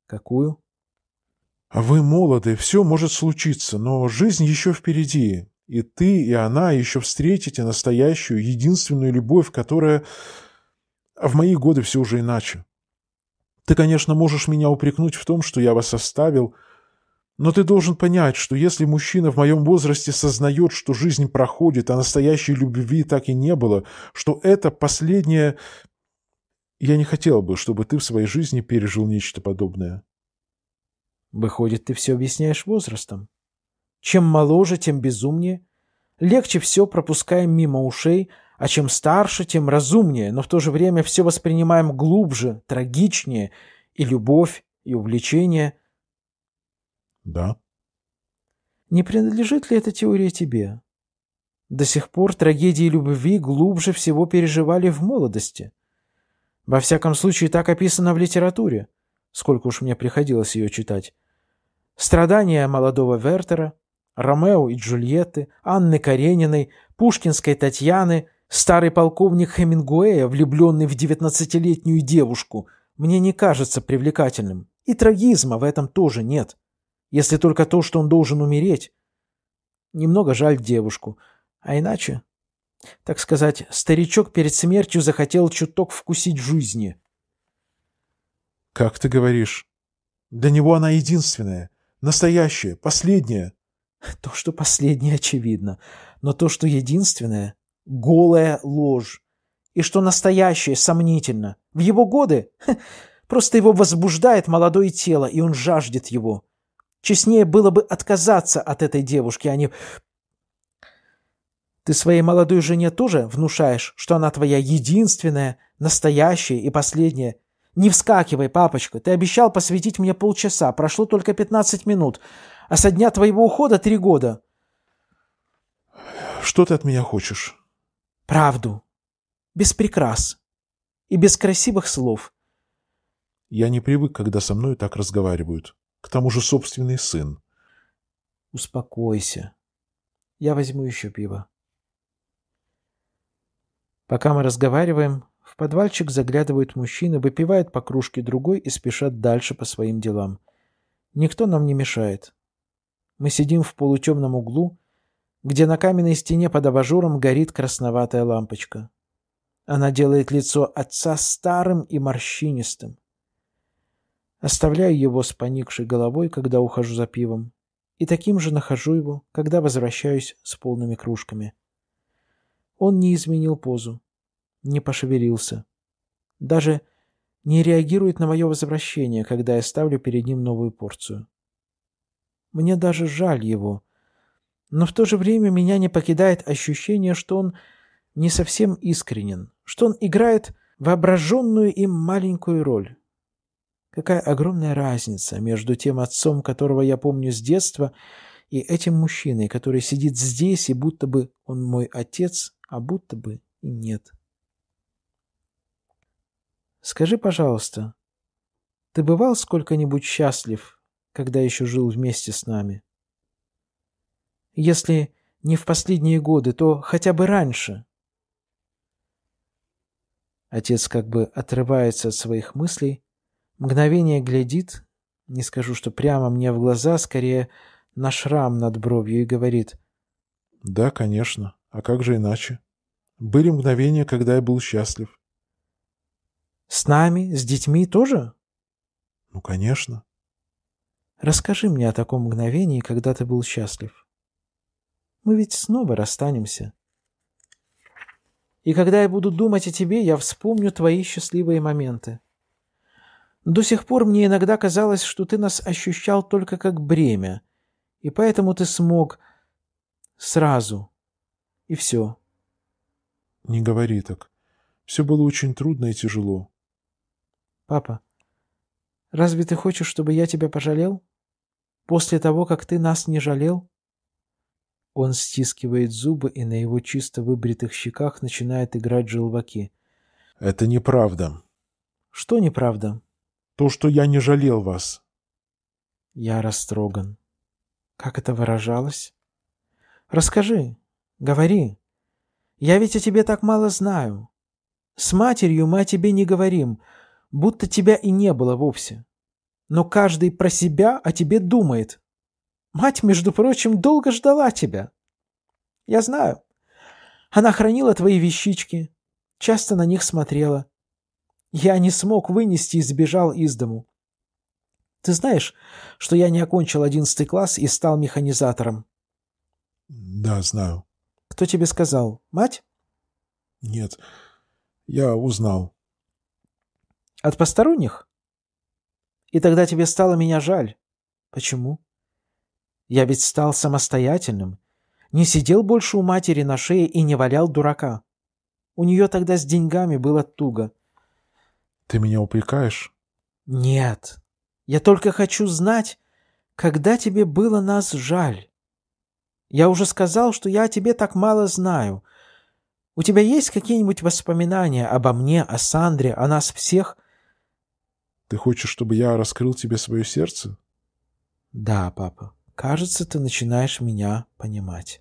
«Какую?» а «Вы молоды, все может случиться, но жизнь еще впереди. И ты, и она еще встретите настоящую, единственную любовь, которая... А в мои годы все уже иначе. Ты, конечно, можешь меня упрекнуть в том, что я вас оставил, но ты должен понять, что если мужчина в моем возрасте сознает, что жизнь проходит, а настоящей любви так и не было, что это последняя я не хотел бы, чтобы ты в своей жизни пережил нечто подобное. Выходит, ты все объясняешь возрастом. Чем моложе, тем безумнее. Легче все пропускаем мимо ушей, а чем старше, тем разумнее, но в то же время все воспринимаем глубже, трагичнее, и любовь, и увлечение. Да. Не принадлежит ли эта теория тебе? До сих пор трагедии любви глубже всего переживали в молодости. Во всяком случае, так описано в литературе, сколько уж мне приходилось ее читать. Страдания молодого Вертера, Ромео и Джульетты, Анны Карениной, Пушкинской Татьяны, старый полковник Хемингуэя, влюбленный в девятнадцатилетнюю девушку, мне не кажется привлекательным. И трагизма в этом тоже нет. Если только то, что он должен умереть. Немного жаль девушку. А иначе так сказать, старичок перед смертью захотел чуток вкусить жизни. «Как ты говоришь? Для него она единственная, настоящая, последняя». То, что последнее, очевидно. Но то, что единственное — голая ложь. И что настоящее, сомнительно. В его годы просто его возбуждает молодое тело, и он жаждет его. Честнее было бы отказаться от этой девушки, а не ты своей молодой жене тоже внушаешь, что она твоя единственная, настоящая и последняя. Не вскакивай, папочка, ты обещал посвятить мне полчаса, прошло только 15 минут, а со дня твоего ухода три года. Что ты от меня хочешь? Правду. Без прикрас. И без красивых слов. Я не привык, когда со мной так разговаривают. К тому же собственный сын. Успокойся. Я возьму еще пиво. Пока мы разговариваем, в подвальчик заглядывают мужчины, выпивают по кружке другой и спешат дальше по своим делам. Никто нам не мешает. Мы сидим в полутемном углу, где на каменной стене под абажуром горит красноватая лампочка. Она делает лицо отца старым и морщинистым. Оставляю его с поникшей головой, когда ухожу за пивом, и таким же нахожу его, когда возвращаюсь с полными кружками. Он не изменил позу, не пошевелился. Даже не реагирует на мое возвращение, когда я ставлю перед ним новую порцию. Мне даже жаль его. Но в то же время меня не покидает ощущение, что он не совсем искренен, что он играет воображенную им маленькую роль. Какая огромная разница между тем отцом, которого я помню с детства, и этим мужчиной, который сидит здесь, и будто бы он мой отец, а будто бы и нет. Скажи, пожалуйста, ты бывал сколько-нибудь счастлив, когда еще жил вместе с нами? Если не в последние годы, то хотя бы раньше. Отец как бы отрывается от своих мыслей, мгновение глядит, не скажу, что прямо мне в глаза, скорее на шрам над бровью и говорит. «Да, конечно». А как же иначе? Были мгновения, когда я был счастлив. С нами, с детьми тоже? Ну, конечно. Расскажи мне о таком мгновении, когда ты был счастлив. Мы ведь снова расстанемся. И когда я буду думать о тебе, я вспомню твои счастливые моменты. До сих пор мне иногда казалось, что ты нас ощущал только как бремя, и поэтому ты смог сразу и все. Не говори так. Все было очень трудно и тяжело. Папа, разве ты хочешь, чтобы я тебя пожалел? После того, как ты нас не жалел? Он стискивает зубы, и на его чисто выбритых щеках начинает играть желваки. Это неправда. Что неправда? То, что я не жалел вас. Я растроган. Как это выражалось? Расскажи, Говори. Я ведь о тебе так мало знаю. С матерью мы о тебе не говорим, будто тебя и не было вовсе. Но каждый про себя о тебе думает. Мать, между прочим, долго ждала тебя. Я знаю. Она хранила твои вещички, часто на них смотрела. Я не смог вынести и сбежал из дому. Ты знаешь, что я не окончил одиннадцатый класс и стал механизатором? Да, знаю. Кто тебе сказал? Мать? Нет, я узнал. От посторонних? И тогда тебе стало меня жаль. Почему? Я ведь стал самостоятельным. Не сидел больше у матери на шее и не валял дурака. У нее тогда с деньгами было туго. Ты меня упрекаешь? Нет. Я только хочу знать, когда тебе было нас жаль. Я уже сказал, что я о тебе так мало знаю. У тебя есть какие-нибудь воспоминания обо мне, о Сандре, о нас всех?» «Ты хочешь, чтобы я раскрыл тебе свое сердце?» «Да, папа. Кажется, ты начинаешь меня понимать».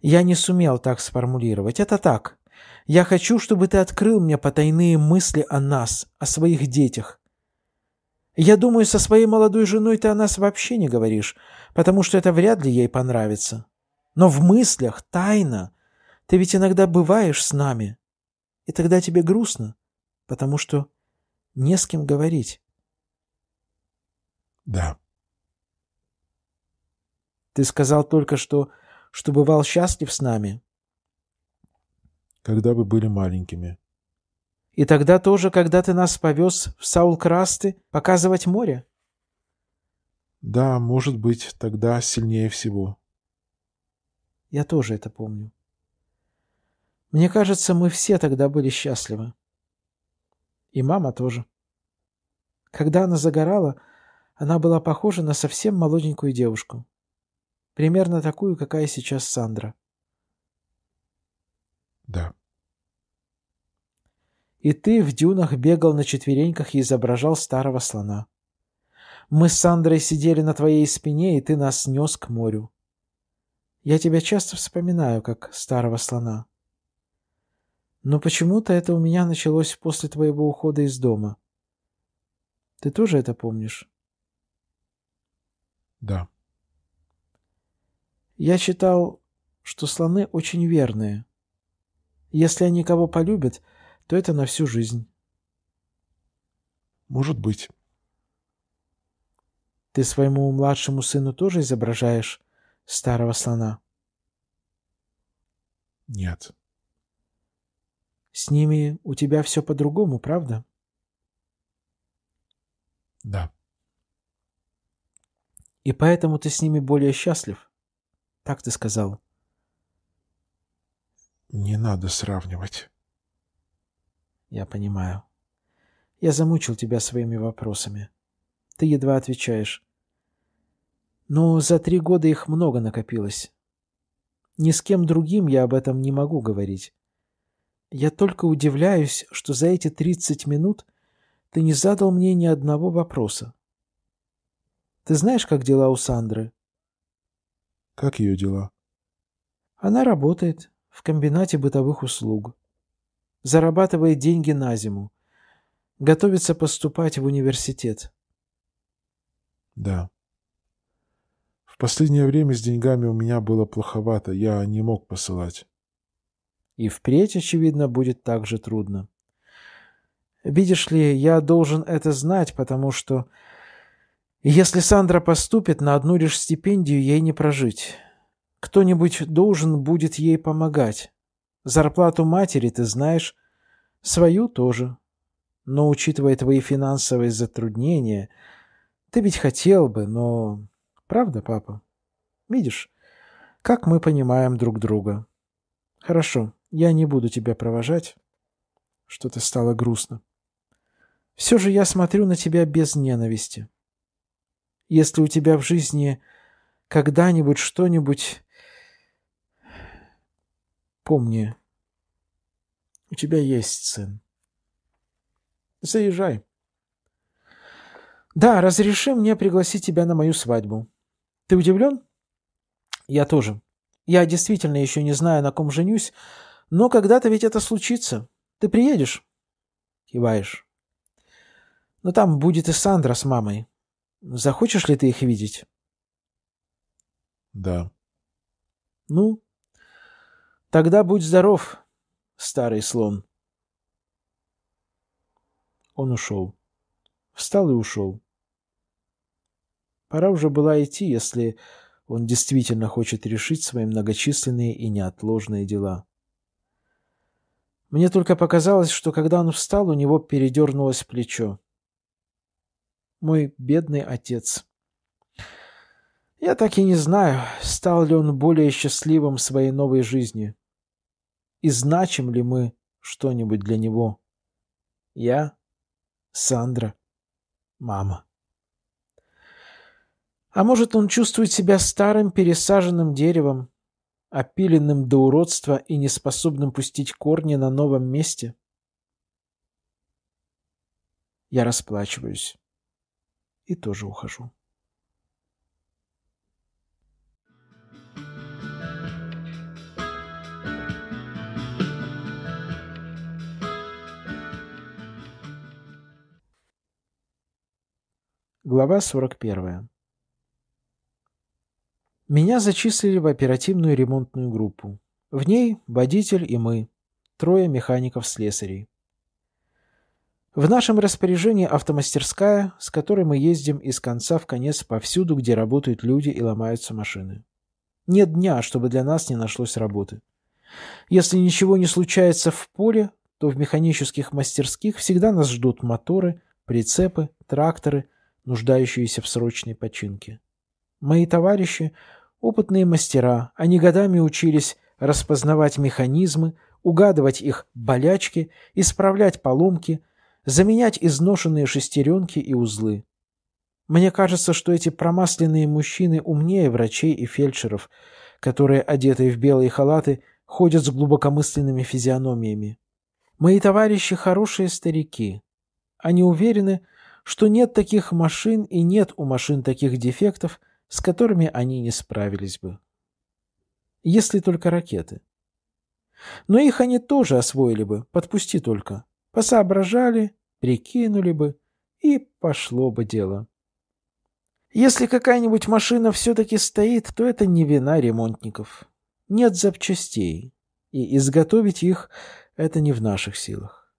«Я не сумел так сформулировать. Это так. Я хочу, чтобы ты открыл мне потайные мысли о нас, о своих детях, я думаю, со своей молодой женой ты о нас вообще не говоришь, потому что это вряд ли ей понравится. Но в мыслях, тайно, ты ведь иногда бываешь с нами. И тогда тебе грустно, потому что не с кем говорить. Да. Ты сказал только что, что бывал счастлив с нами. Когда вы были маленькими. И тогда тоже, когда ты нас повез в Саулкрасты, показывать море? Да, может быть, тогда сильнее всего. Я тоже это помню. Мне кажется, мы все тогда были счастливы. И мама тоже. Когда она загорала, она была похожа на совсем молоденькую девушку. Примерно такую, какая сейчас Сандра. Да. И ты в дюнах бегал на четвереньках и изображал старого слона. Мы с Сандрой сидели на твоей спине, и ты нас нес к морю. Я тебя часто вспоминаю, как старого слона. Но почему-то это у меня началось после твоего ухода из дома. Ты тоже это помнишь? Да. Я читал, что слоны очень верные. Если они кого полюбят — то это на всю жизнь. Может быть. Ты своему младшему сыну тоже изображаешь старого слона? Нет. С ними у тебя все по-другому, правда? Да. И поэтому ты с ними более счастлив? Так ты сказал. Не надо сравнивать. Я понимаю. Я замучил тебя своими вопросами. Ты едва отвечаешь. Но за три года их много накопилось. Ни с кем другим я об этом не могу говорить. Я только удивляюсь, что за эти 30 минут ты не задал мне ни одного вопроса. Ты знаешь, как дела у Сандры? Как ее дела? Она работает в комбинате бытовых услуг зарабатывает деньги на зиму, готовится поступать в университет. Да. В последнее время с деньгами у меня было плоховато, я не мог посылать. И впредь, очевидно, будет так же трудно. Видишь ли, я должен это знать, потому что если Сандра поступит, на одну лишь стипендию ей не прожить. Кто-нибудь должен будет ей помогать. Зарплату матери ты знаешь, свою тоже. Но, учитывая твои финансовые затруднения, ты ведь хотел бы, но... Правда, папа? Видишь, как мы понимаем друг друга. Хорошо, я не буду тебя провожать. Что-то стало грустно. Все же я смотрю на тебя без ненависти. Если у тебя в жизни когда-нибудь что-нибудь Помни, у тебя есть сын. Заезжай. Да, разреши мне пригласить тебя на мою свадьбу. Ты удивлен? Я тоже. Я действительно еще не знаю, на ком женюсь, но когда-то ведь это случится. Ты приедешь? Киваешь. Но ну, там будет и Сандра с мамой. Захочешь ли ты их видеть? Да. Ну, Тогда будь здоров, старый слон. Он ушел. Встал и ушел. Пора уже была идти, если он действительно хочет решить свои многочисленные и неотложные дела. Мне только показалось, что когда он встал, у него передернулось плечо. Мой бедный отец. Я так и не знаю, стал ли он более счастливым своей новой жизнью и значим ли мы что-нибудь для него. Я, Сандра, мама. А может, он чувствует себя старым пересаженным деревом, опиленным до уродства и неспособным пустить корни на новом месте? Я расплачиваюсь и тоже ухожу. Глава 41. Меня зачислили в оперативную ремонтную группу. В ней водитель и мы, трое механиков-слесарей. В нашем распоряжении автомастерская, с которой мы ездим из конца в конец повсюду, где работают люди и ломаются машины. Нет дня, чтобы для нас не нашлось работы. Если ничего не случается в поле, то в механических мастерских всегда нас ждут моторы, прицепы, тракторы – нуждающиеся в срочной починке. Мои товарищи – опытные мастера, они годами учились распознавать механизмы, угадывать их болячки, исправлять поломки, заменять изношенные шестеренки и узлы. Мне кажется, что эти промасленные мужчины умнее врачей и фельдшеров, которые, одетые в белые халаты, ходят с глубокомысленными физиономиями. Мои товарищи – хорошие старики. Они уверены, что нет таких машин и нет у машин таких дефектов, с которыми они не справились бы. Если только ракеты. Но их они тоже освоили бы, подпусти только. Посоображали, прикинули бы, и пошло бы дело. Если какая-нибудь машина все-таки стоит, то это не вина ремонтников. Нет запчастей, и изготовить их – это не в наших силах.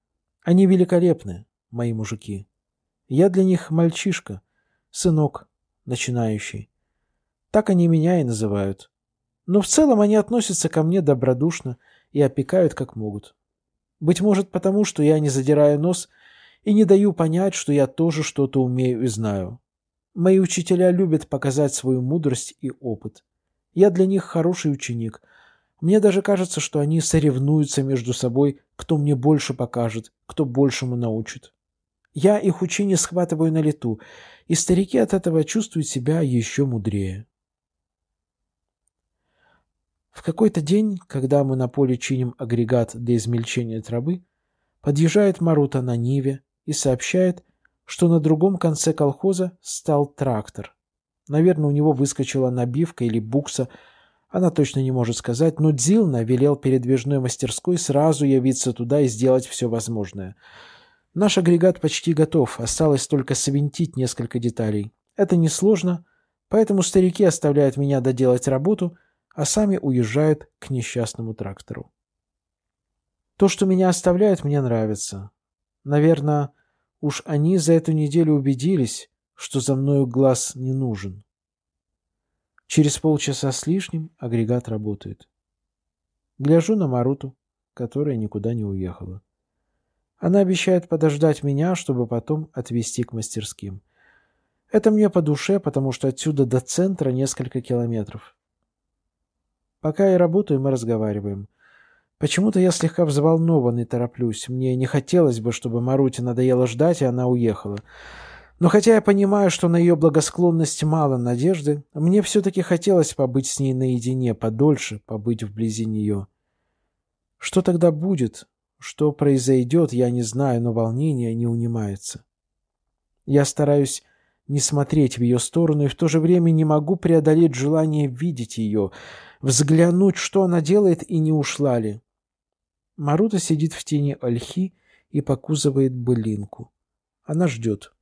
Они великолепны, мои мужики. Я для них мальчишка, сынок, начинающий. Так они меня и называют. Но в целом они относятся ко мне добродушно и опекают как могут. Быть может, потому что я не задираю нос и не даю понять, что я тоже что-то умею и знаю. Мои учителя любят показать свою мудрость и опыт. Я для них хороший ученик. Мне даже кажется, что они соревнуются между собой, кто мне больше покажет, кто большему научит. Я их учение схватываю на лету, и старики от этого чувствуют себя еще мудрее. В какой-то день, когда мы на поле чиним агрегат для измельчения травы, подъезжает Марута на Ниве и сообщает, что на другом конце колхоза стал трактор. Наверное, у него выскочила набивка или букса, она точно не может сказать, но Дзилна велел передвижной мастерской сразу явиться туда и сделать все возможное – Наш агрегат почти готов, осталось только свинтить несколько деталей. Это несложно, поэтому старики оставляют меня доделать работу, а сами уезжают к несчастному трактору. То, что меня оставляют, мне нравится. Наверное, уж они за эту неделю убедились, что за мною глаз не нужен. Через полчаса с лишним агрегат работает. Гляжу на Маруту, которая никуда не уехала. Она обещает подождать меня, чтобы потом отвезти к мастерским. Это мне по душе, потому что отсюда до центра несколько километров. Пока я работаю, мы разговариваем. Почему-то я слегка взволнован и тороплюсь. Мне не хотелось бы, чтобы Маруте надоело ждать, и она уехала. Но хотя я понимаю, что на ее благосклонность мало надежды, мне все-таки хотелось побыть с ней наедине, подольше, побыть вблизи нее. Что тогда будет, что произойдет, я не знаю, но волнение не унимается. Я стараюсь не смотреть в ее сторону и в то же время не могу преодолеть желание видеть ее, взглянуть, что она делает и не ушла ли. Марута сидит в тени ольхи и покузывает былинку. Она ждет.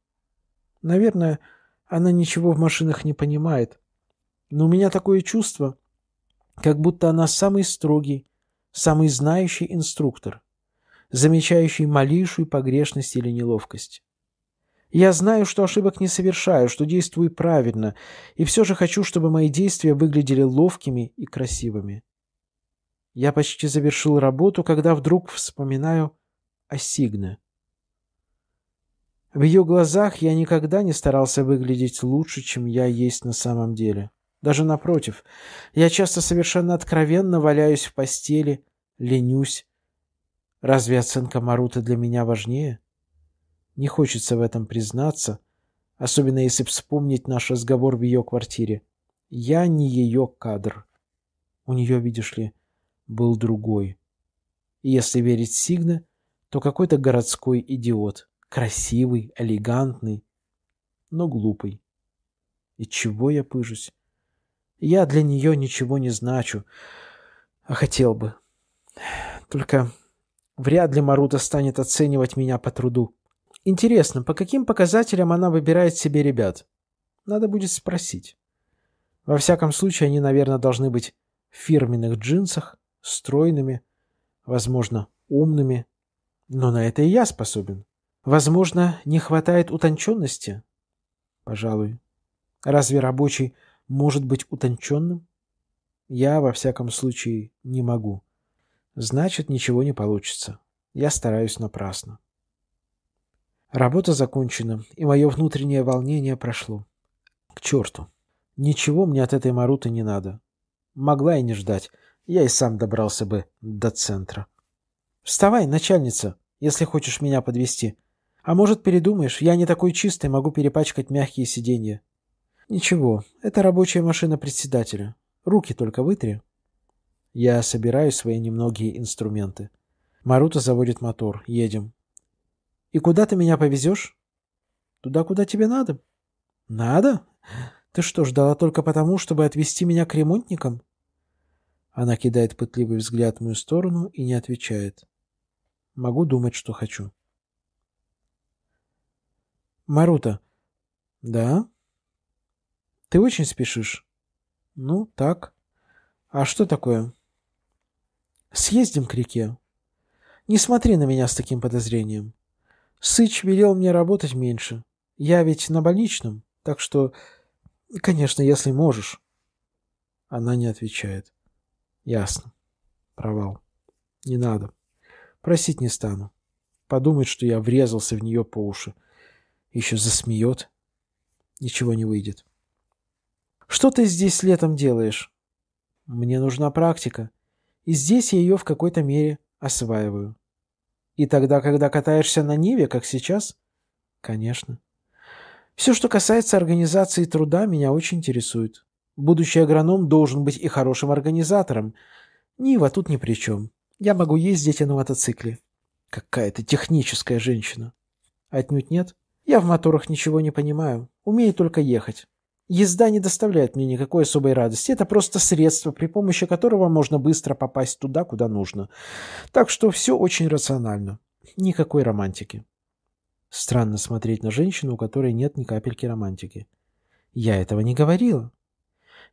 Наверное, она ничего в машинах не понимает. Но у меня такое чувство, как будто она самый строгий, самый знающий инструктор замечающий малейшую погрешность или неловкость. Я знаю, что ошибок не совершаю, что действую правильно, и все же хочу, чтобы мои действия выглядели ловкими и красивыми. Я почти завершил работу, когда вдруг вспоминаю о Сигне. В ее глазах я никогда не старался выглядеть лучше, чем я есть на самом деле. Даже напротив, я часто совершенно откровенно валяюсь в постели, ленюсь, Разве оценка Маруты для меня важнее? Не хочется в этом признаться, особенно если вспомнить наш разговор в ее квартире. Я не ее кадр. У нее, видишь ли, был другой. И если верить Сигне, то какой-то городской идиот. Красивый, элегантный, но глупый. И чего я пыжусь? Я для нее ничего не значу, а хотел бы. Только Вряд ли Марута станет оценивать меня по труду. Интересно, по каким показателям она выбирает себе ребят? Надо будет спросить. Во всяком случае, они, наверное, должны быть в фирменных джинсах, стройными, возможно, умными. Но на это и я способен. Возможно, не хватает утонченности? Пожалуй. Разве рабочий может быть утонченным? Я, во всяком случае, не могу. Значит, ничего не получится. Я стараюсь напрасно. Работа закончена, и мое внутреннее волнение прошло. К черту. Ничего мне от этой Маруты не надо. Могла и не ждать. Я и сам добрался бы до центра. Вставай, начальница, если хочешь меня подвести. А может, передумаешь, я не такой чистый, могу перепачкать мягкие сиденья. Ничего, это рабочая машина председателя. Руки только вытри. Я собираю свои немногие инструменты. Марута заводит мотор. Едем. И куда ты меня повезешь? Туда, куда тебе надо. Надо? Ты что, ждала только потому, чтобы отвезти меня к ремонтникам? Она кидает пытливый взгляд в мою сторону и не отвечает. Могу думать, что хочу. Марута. Да? Ты очень спешишь? Ну, так. А что такое? Съездим к реке. Не смотри на меня с таким подозрением. Сыч велел мне работать меньше. Я ведь на больничном, так что, конечно, если можешь. Она не отвечает. Ясно. Провал. Не надо. Просить не стану. Подумает, что я врезался в нее по уши. Еще засмеет. Ничего не выйдет. Что ты здесь летом делаешь? Мне нужна практика. И здесь я ее в какой-то мере осваиваю. И тогда, когда катаешься на Ниве, как сейчас? Конечно. Все, что касается организации труда, меня очень интересует. Будущий агроном должен быть и хорошим организатором. Нива тут ни при чем. Я могу ездить и на мотоцикле. Какая-то техническая женщина. Отнюдь нет. Я в моторах ничего не понимаю. Умею только ехать. Езда не доставляет мне никакой особой радости. Это просто средство, при помощи которого можно быстро попасть туда, куда нужно. Так что все очень рационально. Никакой романтики. Странно смотреть на женщину, у которой нет ни капельки романтики. Я этого не говорила.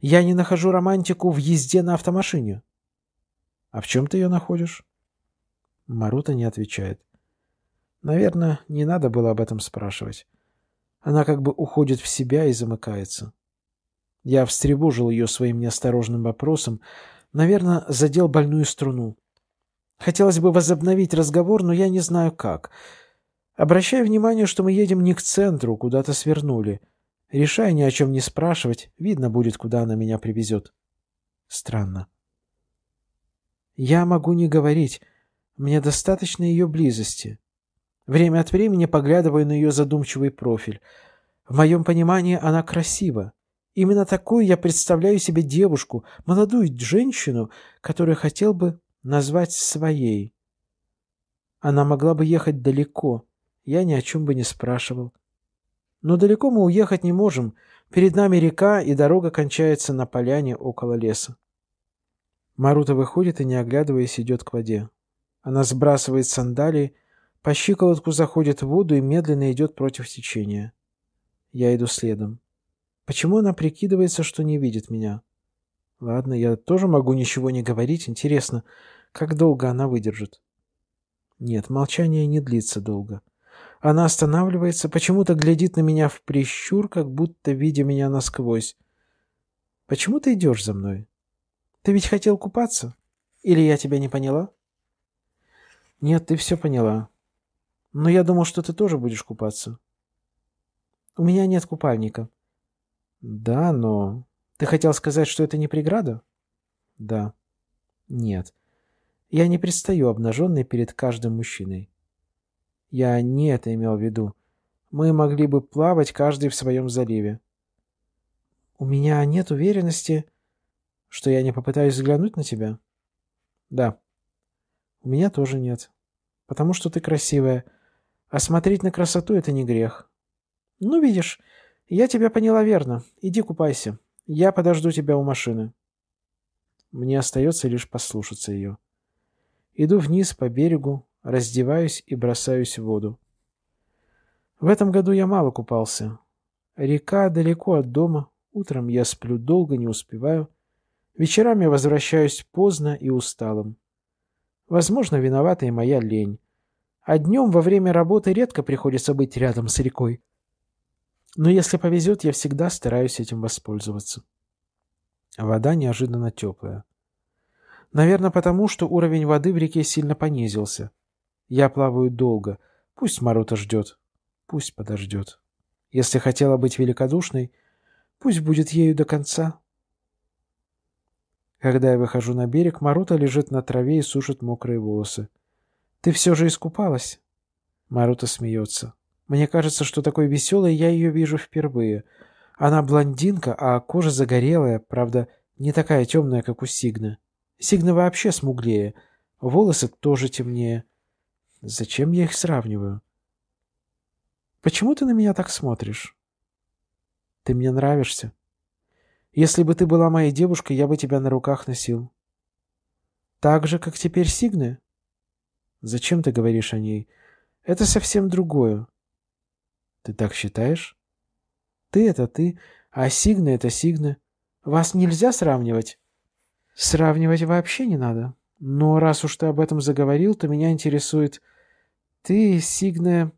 Я не нахожу романтику в езде на автомашине. А в чем ты ее находишь? Марута не отвечает. Наверное, не надо было об этом спрашивать. Она как бы уходит в себя и замыкается. Я встревожил ее своим неосторожным вопросом, наверное, задел больную струну. Хотелось бы возобновить разговор, но я не знаю как. Обращаю внимание, что мы едем не к центру, куда-то свернули. Решая ни о чем не спрашивать, видно будет, куда она меня привезет. Странно. Я могу не говорить. Мне достаточно ее близости. Время от времени поглядываю на ее задумчивый профиль. В моем понимании она красива. Именно такую я представляю себе девушку, молодую женщину, которую хотел бы назвать своей. Она могла бы ехать далеко, я ни о чем бы не спрашивал. Но далеко мы уехать не можем. Перед нами река, и дорога кончается на поляне около леса. Марута выходит и, не оглядываясь, идет к воде. Она сбрасывает сандалии, по щиколотку заходит в воду и медленно идет против течения. Я иду следом. Почему она прикидывается, что не видит меня? Ладно, я тоже могу ничего не говорить. Интересно, как долго она выдержит? Нет, молчание не длится долго. Она останавливается, почему-то глядит на меня в прищур, как будто видя меня насквозь. «Почему ты идешь за мной? Ты ведь хотел купаться? Или я тебя не поняла?» «Нет, ты все поняла. Но я думал, что ты тоже будешь купаться. У меня нет купальника. Да, но... Ты хотел сказать, что это не преграда? Да. Нет. Я не предстаю обнаженной перед каждым мужчиной. Я не это имел в виду. Мы могли бы плавать каждый в своем заливе. У меня нет уверенности, что я не попытаюсь взглянуть на тебя. Да. У меня тоже нет. Потому что ты красивая. А смотреть на красоту — это не грех. Ну, видишь, я тебя поняла верно. Иди купайся. Я подожду тебя у машины. Мне остается лишь послушаться ее. Иду вниз по берегу, раздеваюсь и бросаюсь в воду. В этом году я мало купался. Река далеко от дома, утром я сплю долго, не успеваю. Вечерами возвращаюсь поздно и усталым. Возможно, виновата и моя лень а днем во время работы редко приходится быть рядом с рекой. Но если повезет, я всегда стараюсь этим воспользоваться. Вода неожиданно теплая. Наверное, потому что уровень воды в реке сильно понизился. Я плаваю долго. Пусть Марута ждет. Пусть подождет. Если хотела быть великодушной, пусть будет ею до конца. Когда я выхожу на берег, Марута лежит на траве и сушит мокрые волосы. «Ты все же искупалась?» Марута смеется. «Мне кажется, что такой веселой я ее вижу впервые. Она блондинка, а кожа загорелая, правда, не такая темная, как у Сигны. Сигна вообще смуглее, волосы тоже темнее. Зачем я их сравниваю?» «Почему ты на меня так смотришь?» «Ты мне нравишься. Если бы ты была моей девушкой, я бы тебя на руках носил». «Так же, как теперь Сигны?» Зачем ты говоришь о ней? Это совсем другое. Ты так считаешь? Ты — это ты, а Сигна — это Сигна. Вас нельзя сравнивать? Сравнивать вообще не надо. Но раз уж ты об этом заговорил, то меня интересует... Ты, Сигна,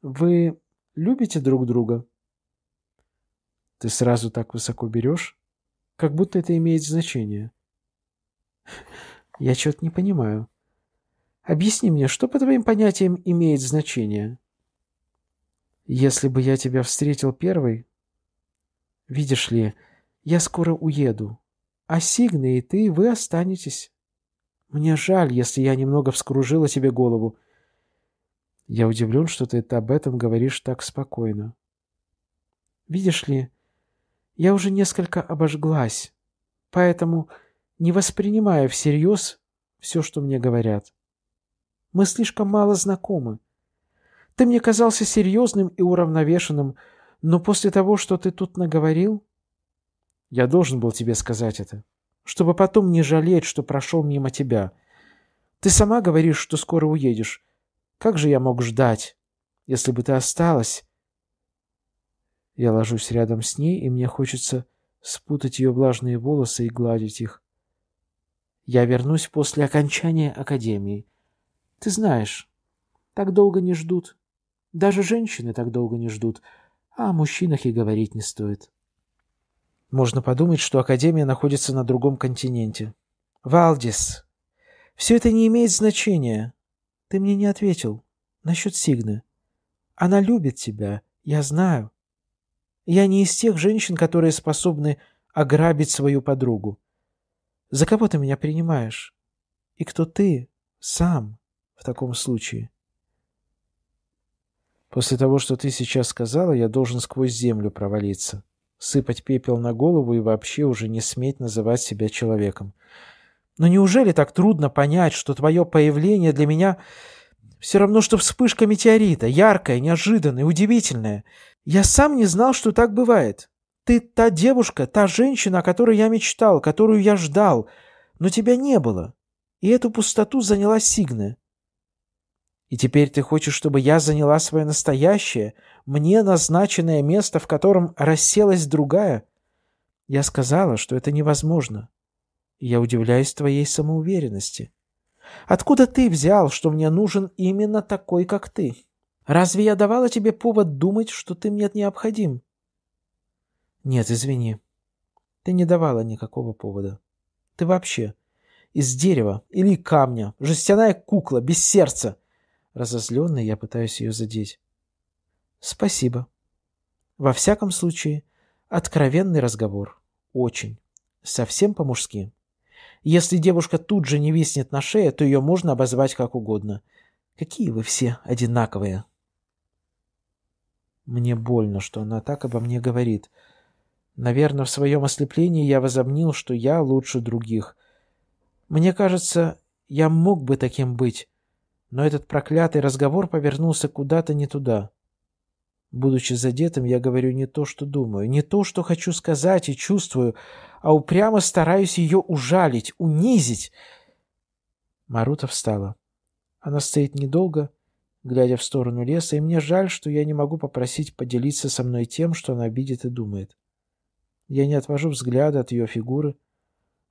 вы любите друг друга? Ты сразу так высоко берешь, как будто это имеет значение. Я что то не понимаю. Объясни мне, что по твоим понятиям имеет значение? Если бы я тебя встретил первый? Видишь ли, я скоро уеду. А Сигна и ты, вы останетесь. Мне жаль, если я немного вскружила тебе голову. Я удивлен, что ты об этом говоришь так спокойно. Видишь ли, я уже несколько обожглась, поэтому не воспринимаю всерьез все, что мне говорят. Мы слишком мало знакомы. Ты мне казался серьезным и уравновешенным, но после того, что ты тут наговорил... Я должен был тебе сказать это, чтобы потом не жалеть, что прошел мимо тебя. Ты сама говоришь, что скоро уедешь. Как же я мог ждать, если бы ты осталась? Я ложусь рядом с ней, и мне хочется спутать ее влажные волосы и гладить их. Я вернусь после окончания академии. Ты знаешь, так долго не ждут. Даже женщины так долго не ждут. А о мужчинах и говорить не стоит. Можно подумать, что Академия находится на другом континенте. Валдис, все это не имеет значения. Ты мне не ответил насчет Сигны. Она любит тебя, я знаю. Я не из тех женщин, которые способны ограбить свою подругу. За кого ты меня принимаешь? И кто ты сам?» таком случае? После того, что ты сейчас сказала, я должен сквозь землю провалиться. Сыпать пепел на голову и вообще уже не сметь называть себя человеком. Но неужели так трудно понять, что твое появление для меня все равно, что вспышка метеорита, яркая, неожиданная, удивительная? Я сам не знал, что так бывает. Ты та девушка, та женщина, о которой я мечтал, которую я ждал, но тебя не было. И эту пустоту заняла Сигна. И теперь ты хочешь, чтобы я заняла свое настоящее, мне назначенное место, в котором расселась другая? Я сказала, что это невозможно. я удивляюсь твоей самоуверенности. Откуда ты взял, что мне нужен именно такой, как ты? Разве я давала тебе повод думать, что ты мне необходим? Нет, извини. Ты не давала никакого повода. Ты вообще из дерева или камня, жестяная кукла без сердца — Разозленный, я пытаюсь ее задеть. Спасибо. Во всяком случае, откровенный разговор. Очень. Совсем по-мужски. Если девушка тут же не виснет на шее, то ее можно обозвать как угодно. Какие вы все одинаковые. Мне больно, что она так обо мне говорит. Наверное, в своем ослеплении я возомнил, что я лучше других. Мне кажется, я мог бы таким быть, но этот проклятый разговор повернулся куда-то не туда. Будучи задетым, я говорю не то, что думаю, не то, что хочу сказать и чувствую, а упрямо стараюсь ее ужалить, унизить. Марута встала. Она стоит недолго, глядя в сторону леса, и мне жаль, что я не могу попросить поделиться со мной тем, что она обидит и думает. Я не отвожу взгляда от ее фигуры,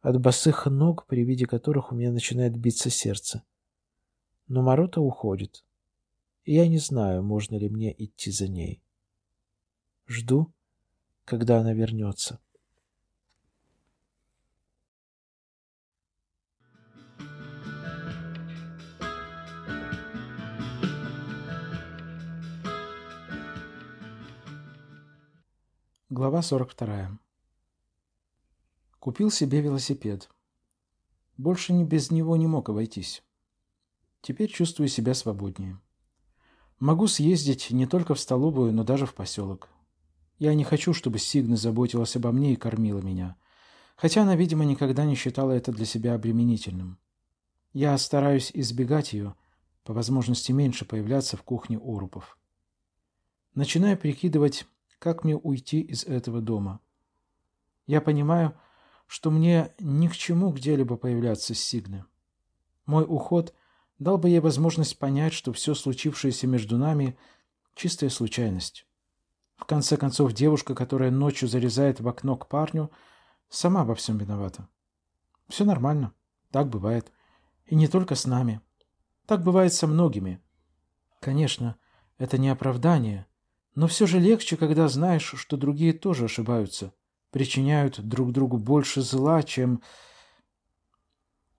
от босых ног, при виде которых у меня начинает биться сердце. Но Марута уходит. И я не знаю, можно ли мне идти за ней. Жду, когда она вернется. Глава 42. Купил себе велосипед. Больше не без него не мог обойтись. Теперь чувствую себя свободнее. Могу съездить не только в столовую, но даже в поселок. Я не хочу, чтобы Сигна заботилась обо мне и кормила меня. Хотя она, видимо, никогда не считала это для себя обременительным. Я стараюсь избегать ее, по возможности меньше появляться в кухне Орупов. Начинаю прикидывать, как мне уйти из этого дома. Я понимаю, что мне ни к чему где-либо появляться с Сигны. Мой уход – дал бы ей возможность понять, что все случившееся между нами – чистая случайность. В конце концов, девушка, которая ночью залезает в окно к парню, сама во всем виновата. Все нормально. Так бывает. И не только с нами. Так бывает со многими. Конечно, это не оправдание, но все же легче, когда знаешь, что другие тоже ошибаются, причиняют друг другу больше зла, чем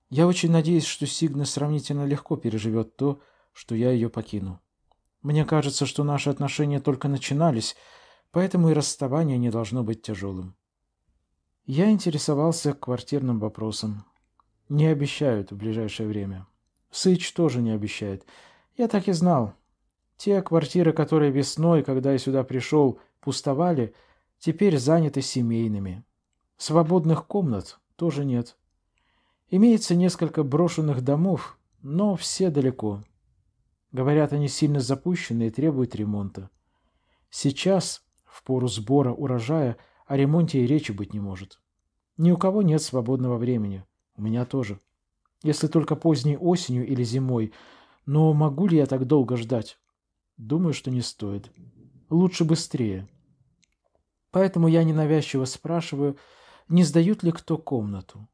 я очень надеюсь, что Сигна сравнительно легко переживет то, что я ее покину. Мне кажется, что наши отношения только начинались, поэтому и расставание не должно быть тяжелым. Я интересовался квартирным вопросом. Не обещают в ближайшее время. Сыч тоже не обещает. Я так и знал. Те квартиры, которые весной, когда я сюда пришел, пустовали, теперь заняты семейными. Свободных комнат тоже нет. Имеется несколько брошенных домов, но все далеко. Говорят, они сильно запущены и требуют ремонта. Сейчас, в пору сбора урожая, о ремонте и речи быть не может. Ни у кого нет свободного времени. У меня тоже. Если только поздней осенью или зимой. Но могу ли я так долго ждать? Думаю, что не стоит. Лучше быстрее. Поэтому я ненавязчиво спрашиваю, не сдают ли кто комнату.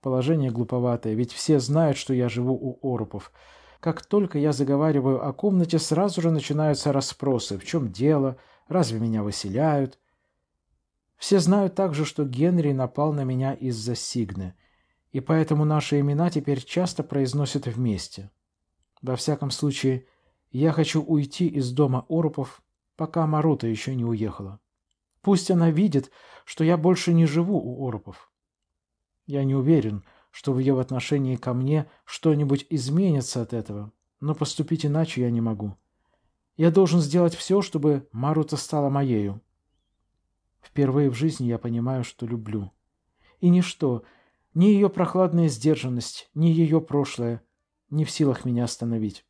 Положение глуповатое, ведь все знают, что я живу у Орупов. Как только я заговариваю о комнате, сразу же начинаются расспросы. В чем дело? Разве меня выселяют? Все знают также, что Генри напал на меня из-за Сигны, и поэтому наши имена теперь часто произносят вместе. Во всяком случае, я хочу уйти из дома Орупов, пока Марута еще не уехала. Пусть она видит, что я больше не живу у Орупов. Я не уверен, что в ее отношении ко мне что-нибудь изменится от этого, но поступить иначе я не могу. Я должен сделать все, чтобы Марута стала моею. Впервые в жизни я понимаю, что люблю. И ничто, ни ее прохладная сдержанность, ни ее прошлое не в силах меня остановить.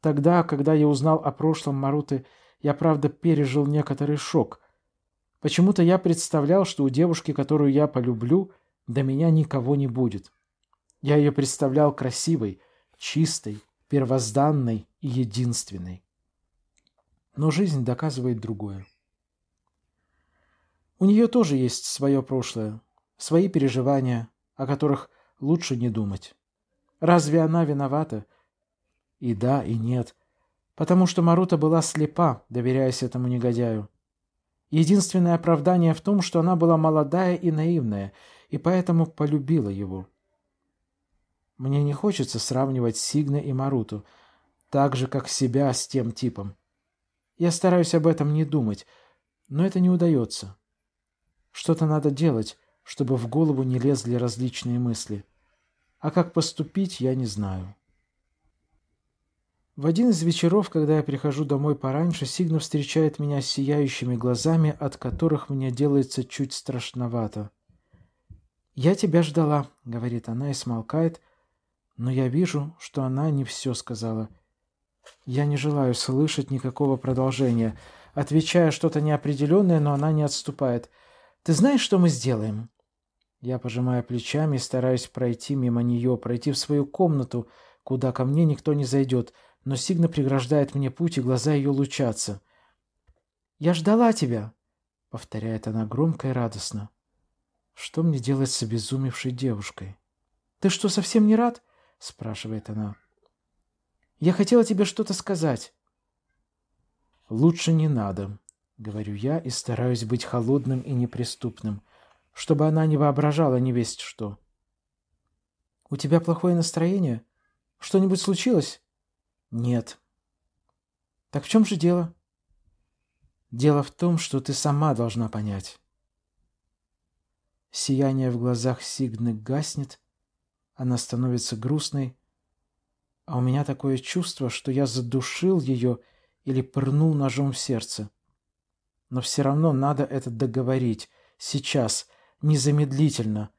Тогда, когда я узнал о прошлом Маруты, я, правда, пережил некоторый шок. Почему-то я представлял, что у девушки, которую я полюблю, до меня никого не будет. Я ее представлял красивой, чистой, первозданной и единственной. Но жизнь доказывает другое. У нее тоже есть свое прошлое, свои переживания, о которых лучше не думать. Разве она виновата? И да, и нет. Потому что Марута была слепа, доверяясь этому негодяю. Единственное оправдание в том, что она была молодая и наивная, и поэтому полюбила его. Мне не хочется сравнивать Сигна и Маруту, так же, как себя с тем типом. Я стараюсь об этом не думать, но это не удается. Что-то надо делать, чтобы в голову не лезли различные мысли. А как поступить, я не знаю. В один из вечеров, когда я прихожу домой пораньше, Сигна встречает меня с сияющими глазами, от которых мне делается чуть страшновато. «Я тебя ждала», — говорит она и смолкает, но я вижу, что она не все сказала. Я не желаю слышать никакого продолжения. отвечая что-то неопределенное, но она не отступает. «Ты знаешь, что мы сделаем?» Я пожимаю плечами и стараюсь пройти мимо нее, пройти в свою комнату, куда ко мне никто не зайдет, но Сигна преграждает мне путь, и глаза ее лучатся. «Я ждала тебя», — повторяет она громко и радостно. Что мне делать с обезумевшей девушкой? «Ты что, совсем не рад?» – спрашивает она. «Я хотела тебе что-то сказать». «Лучше не надо», – говорю я и стараюсь быть холодным и неприступным, чтобы она не воображала невесть что. «У тебя плохое настроение? Что-нибудь случилось?» «Нет». «Так в чем же дело?» «Дело в том, что ты сама должна понять». Сияние в глазах Сигны гаснет, она становится грустной, а у меня такое чувство, что я задушил ее или пырнул ножом в сердце. Но все равно надо это договорить, сейчас, незамедлительно.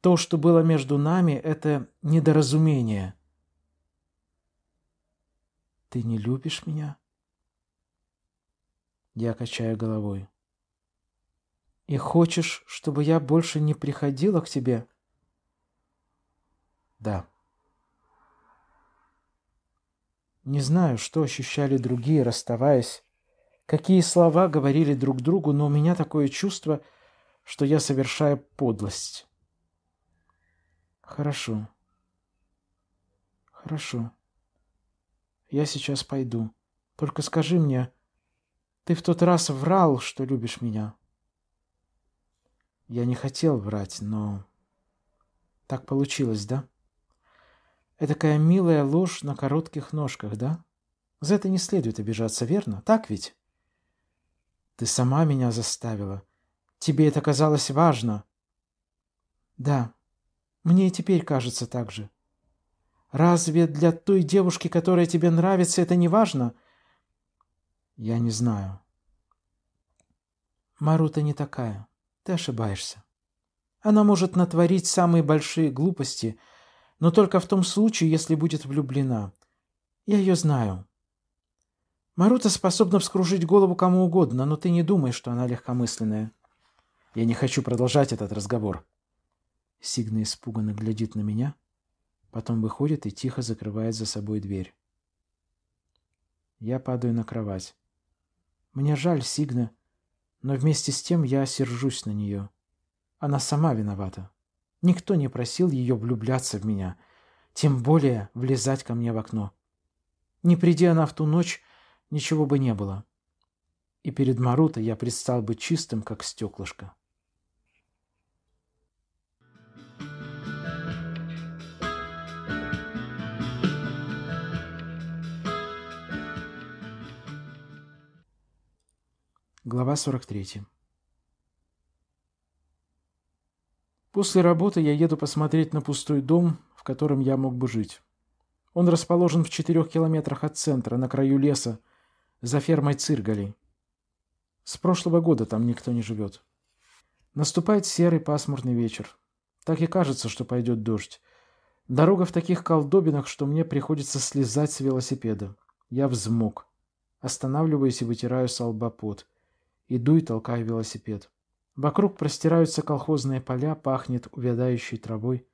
То, что было между нами, это недоразумение. «Ты не любишь меня?» Я качаю головой. И хочешь, чтобы я больше не приходила к тебе? Да. Не знаю, что ощущали другие, расставаясь, какие слова говорили друг другу, но у меня такое чувство, что я совершаю подлость. Хорошо. Хорошо. Я сейчас пойду. Только скажи мне, ты в тот раз врал, что любишь меня. Я не хотел врать, но... Так получилось, да? Это Этакая милая ложь на коротких ножках, да? За это не следует обижаться, верно? Так ведь? Ты сама меня заставила. Тебе это казалось важно. Да, мне и теперь кажется так же. Разве для той девушки, которая тебе нравится, это не важно? Я не знаю. Марута не такая. Ты ошибаешься. Она может натворить самые большие глупости, но только в том случае, если будет влюблена. Я ее знаю. Марута способна вскружить голову кому угодно, но ты не думай, что она легкомысленная. Я не хочу продолжать этот разговор. Сигна испуганно глядит на меня, потом выходит и тихо закрывает за собой дверь. Я падаю на кровать. Мне жаль, Сигна, — но вместе с тем я сержусь на нее. Она сама виновата. Никто не просил ее влюбляться в меня, тем более влезать ко мне в окно. Не приди она в ту ночь, ничего бы не было. И перед Марутой я предстал бы чистым, как стеклышко. Глава 43. После работы я еду посмотреть на пустой дом, в котором я мог бы жить. Он расположен в четырех километрах от центра, на краю леса, за фермой Циргалей. С прошлого года там никто не живет. Наступает серый пасмурный вечер. Так и кажется, что пойдет дождь. Дорога в таких колдобинах, что мне приходится слезать с велосипеда. Я взмок. Останавливаюсь и вытираю с пот. Иду и толкаю велосипед. Вокруг простираются колхозные поля, пахнет увядающей травой.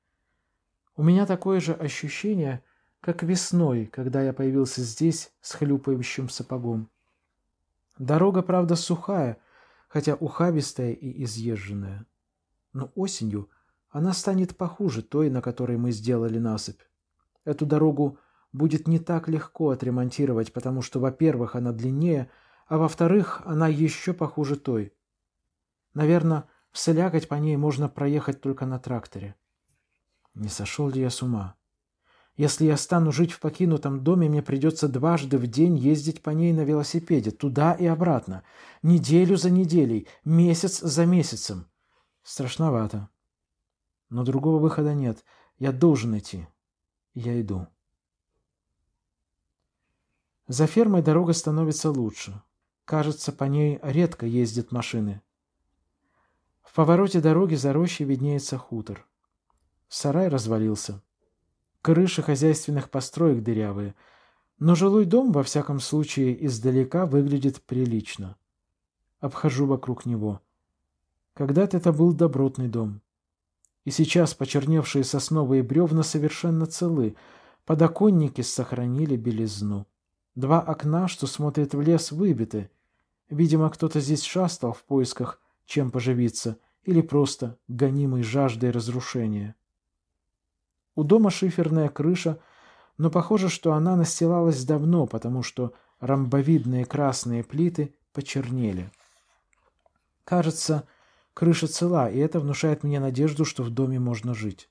У меня такое же ощущение, как весной, когда я появился здесь с хлюпающим сапогом. Дорога, правда, сухая, хотя ухабистая и изъезженная. Но осенью она станет похуже той, на которой мы сделали насыпь. Эту дорогу будет не так легко отремонтировать, потому что, во-первых, она длиннее – а во-вторых, она еще похуже той. Наверное, вслякоть по ней можно проехать только на тракторе. Не сошел ли я с ума? Если я стану жить в покинутом доме, мне придется дважды в день ездить по ней на велосипеде, туда и обратно, неделю за неделей, месяц за месяцем. Страшновато. Но другого выхода нет. Я должен идти. Я иду. За фермой дорога становится лучше. Кажется, по ней редко ездят машины. В повороте дороги за рощей виднеется хутор. Сарай развалился. Крыши хозяйственных построек дырявые, но жилой дом, во всяком случае, издалека выглядит прилично. Обхожу вокруг него. Когда-то это был добротный дом. И сейчас почерневшие сосновые бревна совершенно целы, подоконники сохранили белизну. Два окна, что смотрят в лес, выбиты, Видимо, кто-то здесь шастал в поисках, чем поживиться, или просто гонимой жаждой разрушения. У дома шиферная крыша, но похоже, что она настилалась давно, потому что ромбовидные красные плиты почернели. Кажется, крыша цела, и это внушает мне надежду, что в доме можно жить.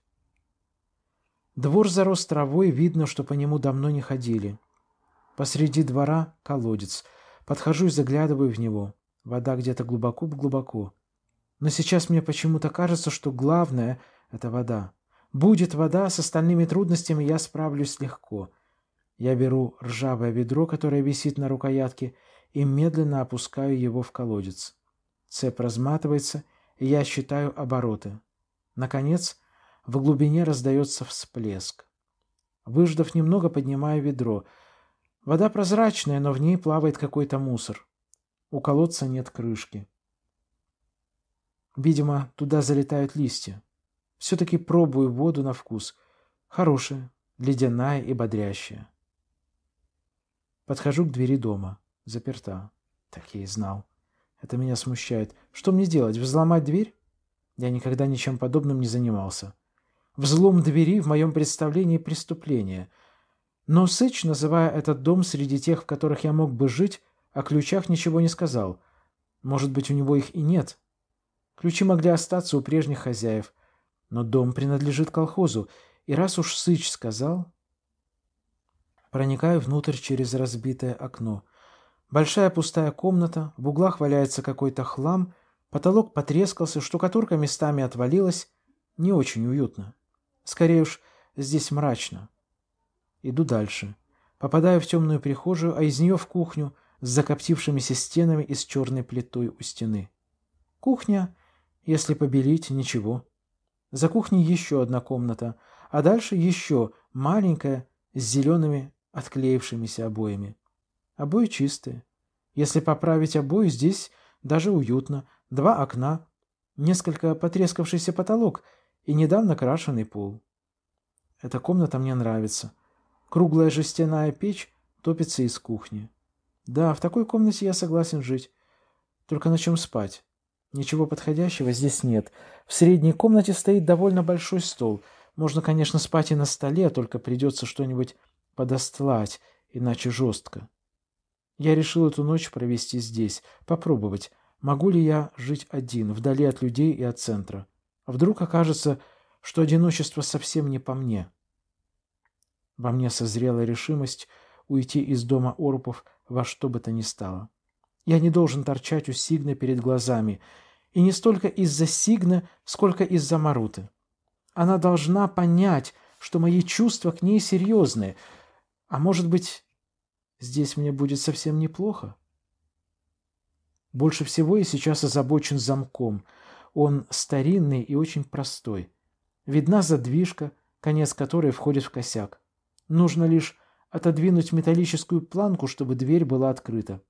Двор зарос травой, видно, что по нему давно не ходили. Посреди двора колодец — Подхожу и заглядываю в него. Вода где-то глубоко-глубоко. Но сейчас мне почему-то кажется, что главное — это вода. Будет вода, с остальными трудностями я справлюсь легко. Я беру ржавое ведро, которое висит на рукоятке, и медленно опускаю его в колодец. Цепь разматывается, и я считаю обороты. Наконец, в глубине раздается всплеск. Выждав немного, поднимаю ведро — Вода прозрачная, но в ней плавает какой-то мусор. У колодца нет крышки. Видимо, туда залетают листья. Все-таки пробую воду на вкус. Хорошая, ледяная и бодрящая. Подхожу к двери дома. Заперта. Так я и знал. Это меня смущает. Что мне делать? Взломать дверь? Я никогда ничем подобным не занимался. Взлом двери в моем представлении преступление — но Сыч, называя этот дом среди тех, в которых я мог бы жить, о ключах ничего не сказал. Может быть, у него их и нет. Ключи могли остаться у прежних хозяев, но дом принадлежит колхозу, и раз уж Сыч сказал... Проникаю внутрь через разбитое окно. Большая пустая комната, в углах валяется какой-то хлам, потолок потрескался, штукатурка местами отвалилась. Не очень уютно. Скорее уж, здесь мрачно. Иду дальше. Попадаю в темную прихожую, а из нее в кухню с закоптившимися стенами и с черной плитой у стены. Кухня, если побелить, ничего. За кухней еще одна комната, а дальше еще маленькая с зелеными отклеившимися обоями. Обои чистые. Если поправить обои, здесь даже уютно. Два окна, несколько потрескавшийся потолок и недавно крашеный пол. Эта комната мне нравится. Круглая жестяная печь топится из кухни. Да, в такой комнате я согласен жить. Только на чем спать? Ничего подходящего здесь нет. В средней комнате стоит довольно большой стол. Можно, конечно, спать и на столе, только придется что-нибудь подостлать, иначе жестко. Я решил эту ночь провести здесь, попробовать, могу ли я жить один, вдали от людей и от центра. А вдруг окажется, что одиночество совсем не по мне. Во мне созрела решимость уйти из дома Орупов во что бы то ни стало. Я не должен торчать у Сигна перед глазами, и не столько из-за Сигна, сколько из-за Маруты. Она должна понять, что мои чувства к ней серьезные, а может быть, здесь мне будет совсем неплохо? Больше всего я сейчас озабочен замком. Он старинный и очень простой. Видна задвижка, конец которой входит в косяк. Нужно лишь отодвинуть металлическую планку, чтобы дверь была открыта.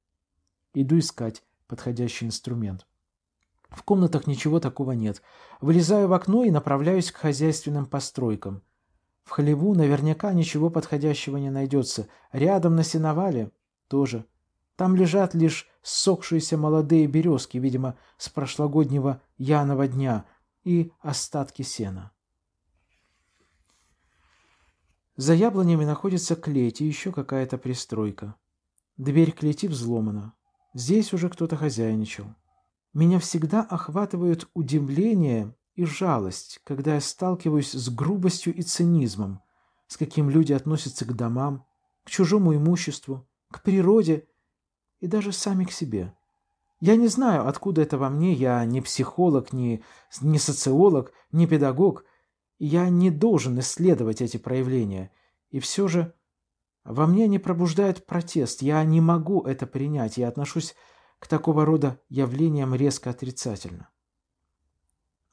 Иду искать подходящий инструмент. В комнатах ничего такого нет. Вылезаю в окно и направляюсь к хозяйственным постройкам. В хлеву наверняка ничего подходящего не найдется. Рядом на сеновале тоже. Там лежат лишь ссохшиеся молодые березки, видимо, с прошлогоднего яного дня, и остатки сена. За яблонями находится клеть и еще какая-то пристройка. Дверь клети взломана. Здесь уже кто-то хозяйничал. Меня всегда охватывают удивление и жалость, когда я сталкиваюсь с грубостью и цинизмом, с каким люди относятся к домам, к чужому имуществу, к природе и даже сами к себе. Я не знаю, откуда это во мне, я не психолог, не, не социолог, не педагог, я не должен исследовать эти проявления. И все же во мне не пробуждает протест. Я не могу это принять. Я отношусь к такого рода явлениям резко отрицательно.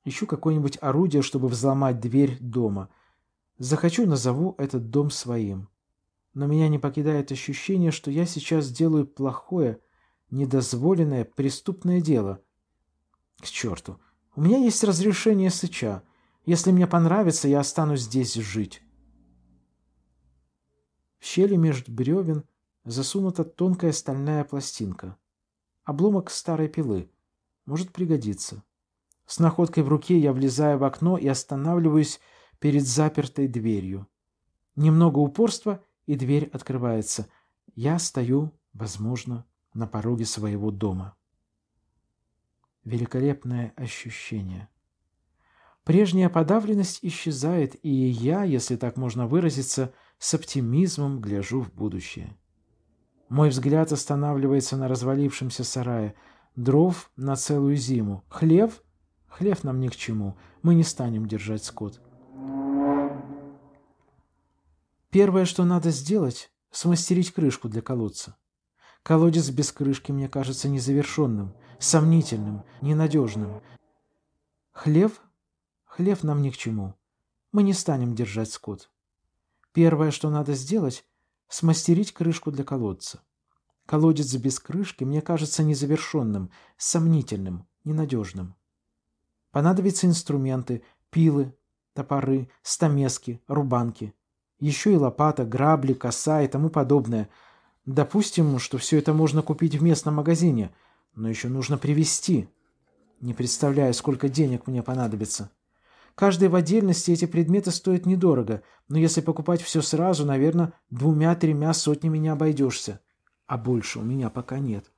Ищу какое-нибудь орудие, чтобы взломать дверь дома. Захочу, назову этот дом своим. Но меня не покидает ощущение, что я сейчас делаю плохое, недозволенное, преступное дело. К черту. У меня есть разрешение сыча. Если мне понравится, я останусь здесь жить. В щели между бревен засунута тонкая стальная пластинка. Обломок старой пилы. Может пригодиться. С находкой в руке я влезаю в окно и останавливаюсь перед запертой дверью. Немного упорства, и дверь открывается. Я стою, возможно, на пороге своего дома. Великолепное ощущение. Прежняя подавленность исчезает, и я, если так можно выразиться, с оптимизмом гляжу в будущее. Мой взгляд останавливается на развалившемся сарае. Дров на целую зиму. Хлев? Хлев нам ни к чему. Мы не станем держать скот. Первое, что надо сделать, смастерить крышку для колодца. Колодец без крышки мне кажется незавершенным, сомнительным, ненадежным. Хлев Хлев нам ни к чему. Мы не станем держать скот. Первое, что надо сделать, смастерить крышку для колодца. Колодец без крышки мне кажется незавершенным, сомнительным, ненадежным. Понадобятся инструменты, пилы, топоры, стамески, рубанки. Еще и лопата, грабли, коса и тому подобное. Допустим, что все это можно купить в местном магазине, но еще нужно привезти. Не представляю, сколько денег мне понадобится. Каждый в отдельности эти предметы стоят недорого, но если покупать все сразу, наверное, двумя-тремя сотнями не обойдешься. А больше у меня пока нет.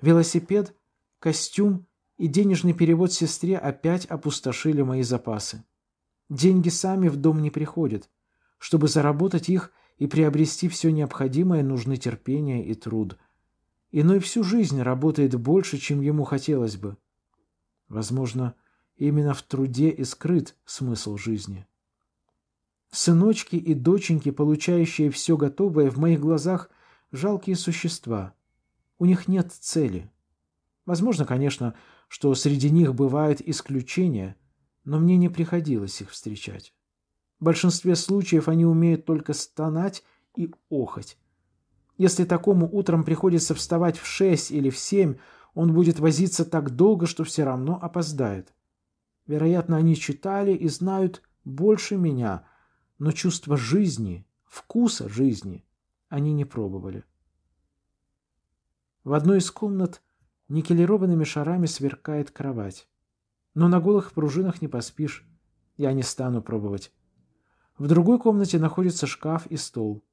Велосипед, костюм и денежный перевод сестре опять опустошили мои запасы. Деньги сами в дом не приходят. Чтобы заработать их и приобрести все необходимое, нужны терпение и труд. Иной всю жизнь работает больше, чем ему хотелось бы. Возможно, Именно в труде и скрыт смысл жизни. Сыночки и доченьки, получающие все готовое, в моих глазах жалкие существа. У них нет цели. Возможно, конечно, что среди них бывают исключения, но мне не приходилось их встречать. В большинстве случаев они умеют только стонать и охать. Если такому утром приходится вставать в шесть или в семь, он будет возиться так долго, что все равно опоздает. Вероятно, они читали и знают больше меня, но чувство жизни, вкуса жизни они не пробовали. В одной из комнат никелированными шарами сверкает кровать. Но на голых пружинах не поспишь. Я не стану пробовать. В другой комнате находится шкаф и стол.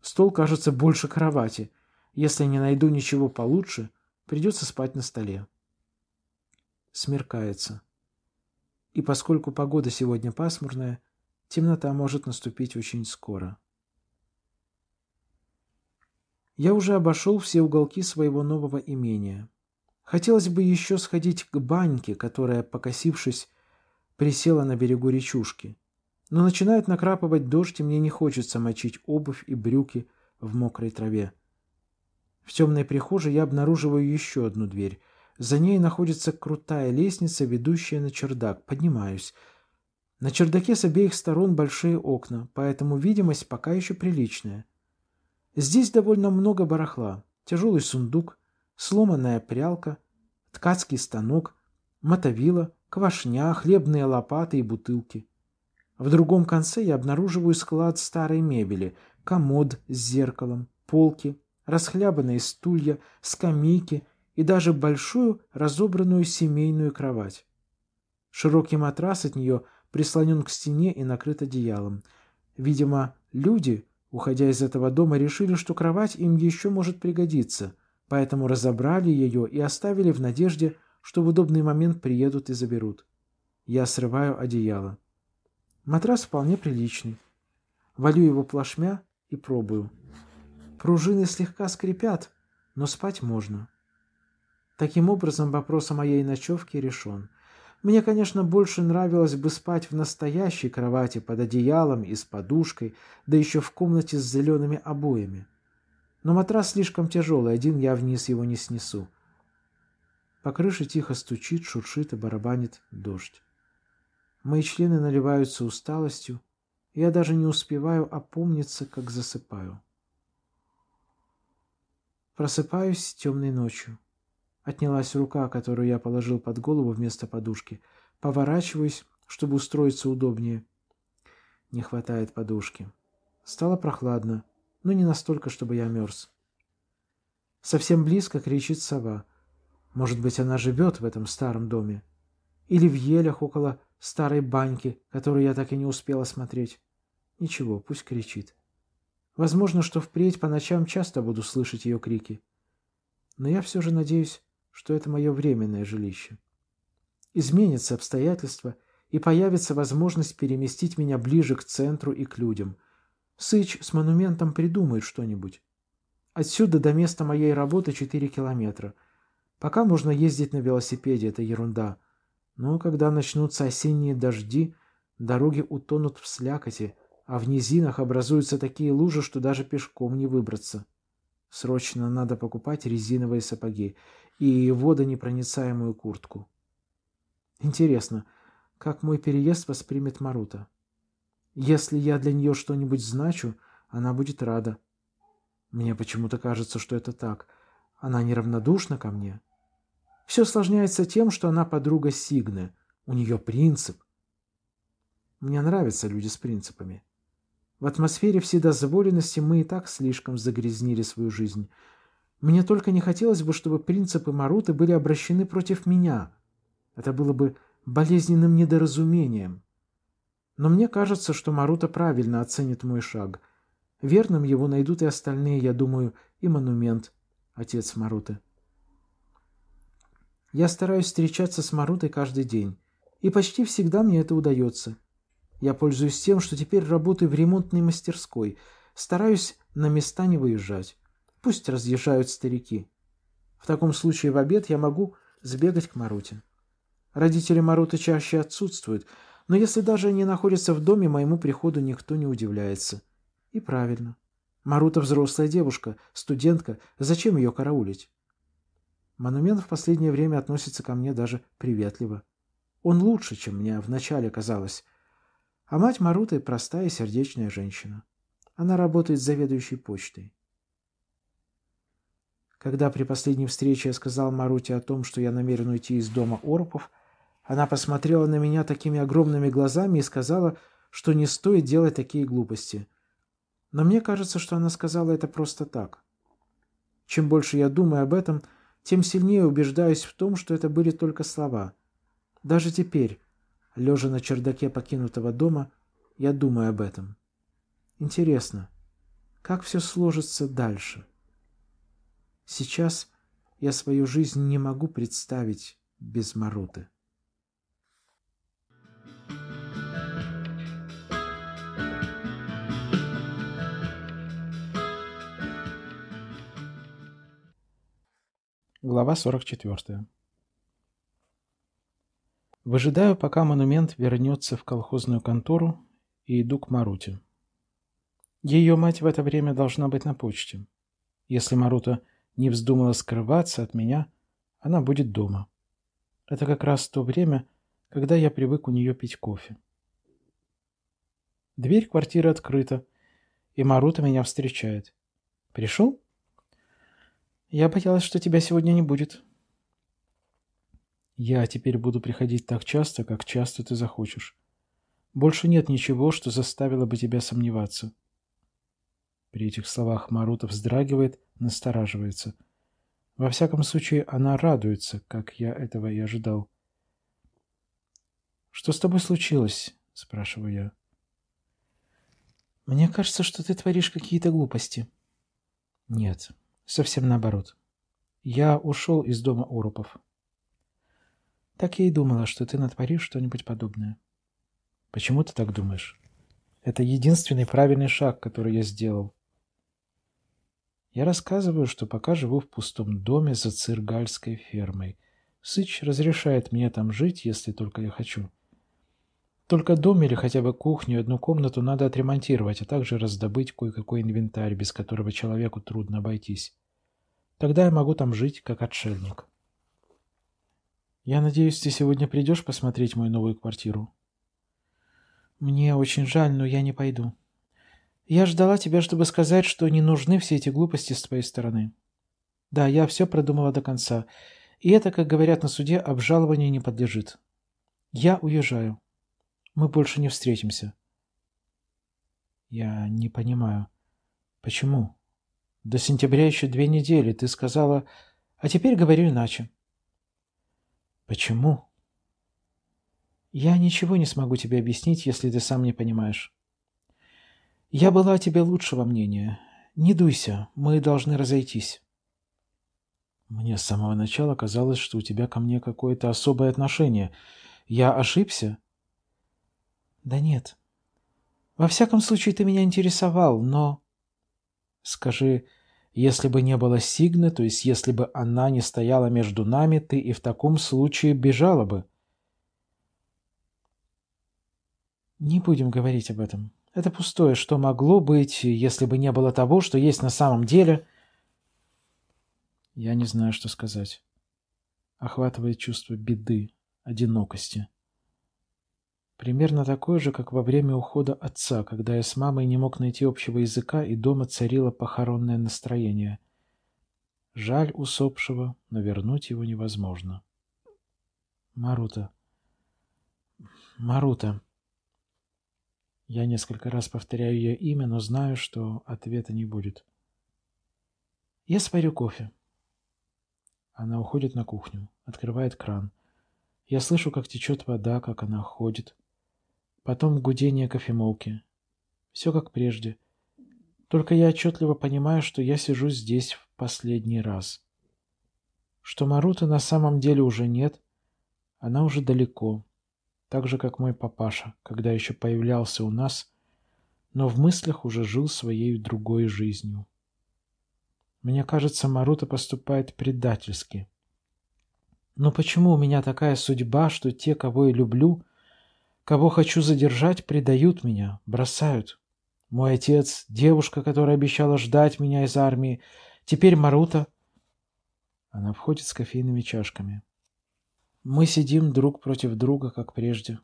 Стол кажется больше кровати. Если не найду ничего получше, придется спать на столе. Смеркается и поскольку погода сегодня пасмурная, темнота может наступить очень скоро. Я уже обошел все уголки своего нового имения. Хотелось бы еще сходить к баньке, которая, покосившись, присела на берегу речушки. Но начинает накрапывать дождь, и мне не хочется мочить обувь и брюки в мокрой траве. В темной прихожей я обнаруживаю еще одну дверь — за ней находится крутая лестница, ведущая на чердак. Поднимаюсь. На чердаке с обеих сторон большие окна, поэтому видимость пока еще приличная. Здесь довольно много барахла. Тяжелый сундук, сломанная прялка, ткацкий станок, мотовила, квашня, хлебные лопаты и бутылки. В другом конце я обнаруживаю склад старой мебели, комод с зеркалом, полки, расхлябанные стулья, скамейки — и даже большую разобранную семейную кровать. Широкий матрас от нее прислонен к стене и накрыт одеялом. Видимо, люди, уходя из этого дома, решили, что кровать им еще может пригодиться, поэтому разобрали ее и оставили в надежде, что в удобный момент приедут и заберут. Я срываю одеяло. Матрас вполне приличный. Валю его плашмя и пробую. Пружины слегка скрипят, но спать можно. Таким образом, вопрос о моей ночевке решен. Мне, конечно, больше нравилось бы спать в настоящей кровати под одеялом и с подушкой, да еще в комнате с зелеными обоями. Но матрас слишком тяжелый, один я вниз его не снесу. По крыше тихо стучит, шуршит и барабанит дождь. Мои члены наливаются усталостью, я даже не успеваю опомниться, как засыпаю. Просыпаюсь темной ночью. Отнялась рука, которую я положил под голову вместо подушки. Поворачиваюсь, чтобы устроиться удобнее. Не хватает подушки. Стало прохладно, но не настолько, чтобы я мерз. Совсем близко кричит сова. Может быть, она живет в этом старом доме. Или в елях около старой баньки, которую я так и не успел осмотреть. Ничего, пусть кричит. Возможно, что впредь по ночам часто буду слышать ее крики. Но я все же надеюсь, что это мое временное жилище. Изменятся обстоятельства, и появится возможность переместить меня ближе к центру и к людям. Сыч с монументом придумает что-нибудь. Отсюда до места моей работы 4 километра. Пока можно ездить на велосипеде, это ерунда. Но когда начнутся осенние дожди, дороги утонут в слякоти, а в низинах образуются такие лужи, что даже пешком не выбраться. Срочно надо покупать резиновые сапоги и водонепроницаемую куртку. Интересно, как мой переезд воспримет Марута? Если я для нее что-нибудь значу, она будет рада. Мне почему-то кажется, что это так. Она неравнодушна ко мне. Все осложняется тем, что она подруга Сигны. У нее принцип. Мне нравятся люди с принципами. В атмосфере вседозволенности мы и так слишком загрязнили свою жизнь. Мне только не хотелось бы, чтобы принципы Маруты были обращены против меня. Это было бы болезненным недоразумением. Но мне кажется, что Марута правильно оценит мой шаг. Верным его найдут и остальные, я думаю, и монумент, отец Маруты. Я стараюсь встречаться с Марутой каждый день, и почти всегда мне это удается. Я пользуюсь тем, что теперь работаю в ремонтной мастерской, стараюсь на места не выезжать. Пусть разъезжают старики. В таком случае в обед я могу сбегать к Маруте. Родители Маруты чаще отсутствуют, но если даже они находятся в доме, моему приходу никто не удивляется. И правильно. Марута взрослая девушка, студентка, зачем ее караулить? Монумент в последнее время относится ко мне даже приветливо. Он лучше, чем мне вначале казалось. А мать Маруты простая сердечная женщина. Она работает заведующей почтой. Когда при последней встрече я сказал Маруте о том, что я намерен уйти из дома Орпов, она посмотрела на меня такими огромными глазами и сказала, что не стоит делать такие глупости. Но мне кажется, что она сказала это просто так. Чем больше я думаю об этом, тем сильнее убеждаюсь в том, что это были только слова. Даже теперь, лежа на чердаке покинутого дома, я думаю об этом. Интересно, как все сложится дальше?» Сейчас я свою жизнь не могу представить без Маруты. Глава 44. Выжидаю, пока монумент вернется в колхозную контору, и иду к Маруте. Ее мать в это время должна быть на почте. Если Марута не вздумала скрываться от меня, она будет дома. Это как раз то время, когда я привык у нее пить кофе. Дверь квартиры открыта, и Марута меня встречает. «Пришел?» «Я боялась, что тебя сегодня не будет». «Я теперь буду приходить так часто, как часто ты захочешь. Больше нет ничего, что заставило бы тебя сомневаться». При этих словах Марута вздрагивает настораживается. Во всяком случае, она радуется, как я этого и ожидал. «Что с тобой случилось?» – спрашиваю я. «Мне кажется, что ты творишь какие-то глупости». «Нет, совсем наоборот. Я ушел из дома Урупов». «Так я и думала, что ты натворишь что-нибудь подобное». «Почему ты так думаешь?» «Это единственный правильный шаг, который я сделал. Я рассказываю, что пока живу в пустом доме за циргальской фермой. Сыч разрешает мне там жить, если только я хочу. Только дом или хотя бы кухню, одну комнату надо отремонтировать, а также раздобыть кое-какой инвентарь, без которого человеку трудно обойтись. Тогда я могу там жить, как отшельник. Я надеюсь, ты сегодня придешь посмотреть мою новую квартиру? Мне очень жаль, но я не пойду. Я ждала тебя, чтобы сказать, что не нужны все эти глупости с твоей стороны. Да, я все продумала до конца. И это, как говорят на суде, обжалование не подлежит. Я уезжаю. Мы больше не встретимся. Я не понимаю. Почему? До сентября еще две недели. Ты сказала... А теперь говорю иначе. Почему? Я ничего не смогу тебе объяснить, если ты сам не понимаешь. Я была о тебе лучшего мнения. Не дуйся, мы должны разойтись. Мне с самого начала казалось, что у тебя ко мне какое-то особое отношение. Я ошибся? Да нет. Во всяком случае, ты меня интересовал, но... Скажи, если бы не было Сигны, то есть если бы она не стояла между нами, ты и в таком случае бежала бы. Не будем говорить об этом. Это пустое, что могло быть, если бы не было того, что есть на самом деле. Я не знаю, что сказать. Охватывает чувство беды, одинокости. Примерно такое же, как во время ухода отца, когда я с мамой не мог найти общего языка, и дома царило похоронное настроение. Жаль усопшего, но вернуть его невозможно. Марута. Марута. Я несколько раз повторяю ее имя, но знаю, что ответа не будет. Я сварю кофе. Она уходит на кухню, открывает кран. Я слышу, как течет вода, как она ходит. Потом гудение кофемолки. Все как прежде. Только я отчетливо понимаю, что я сижу здесь в последний раз. Что Маруты на самом деле уже нет. Она уже далеко так же, как мой папаша, когда еще появлялся у нас, но в мыслях уже жил своей другой жизнью. Мне кажется, Марута поступает предательски. Но почему у меня такая судьба, что те, кого я люблю, кого хочу задержать, предают меня, бросают? Мой отец, девушка, которая обещала ждать меня из армии, теперь Марута. Она входит с кофейными чашками. Мы сидим друг против друга, как прежде.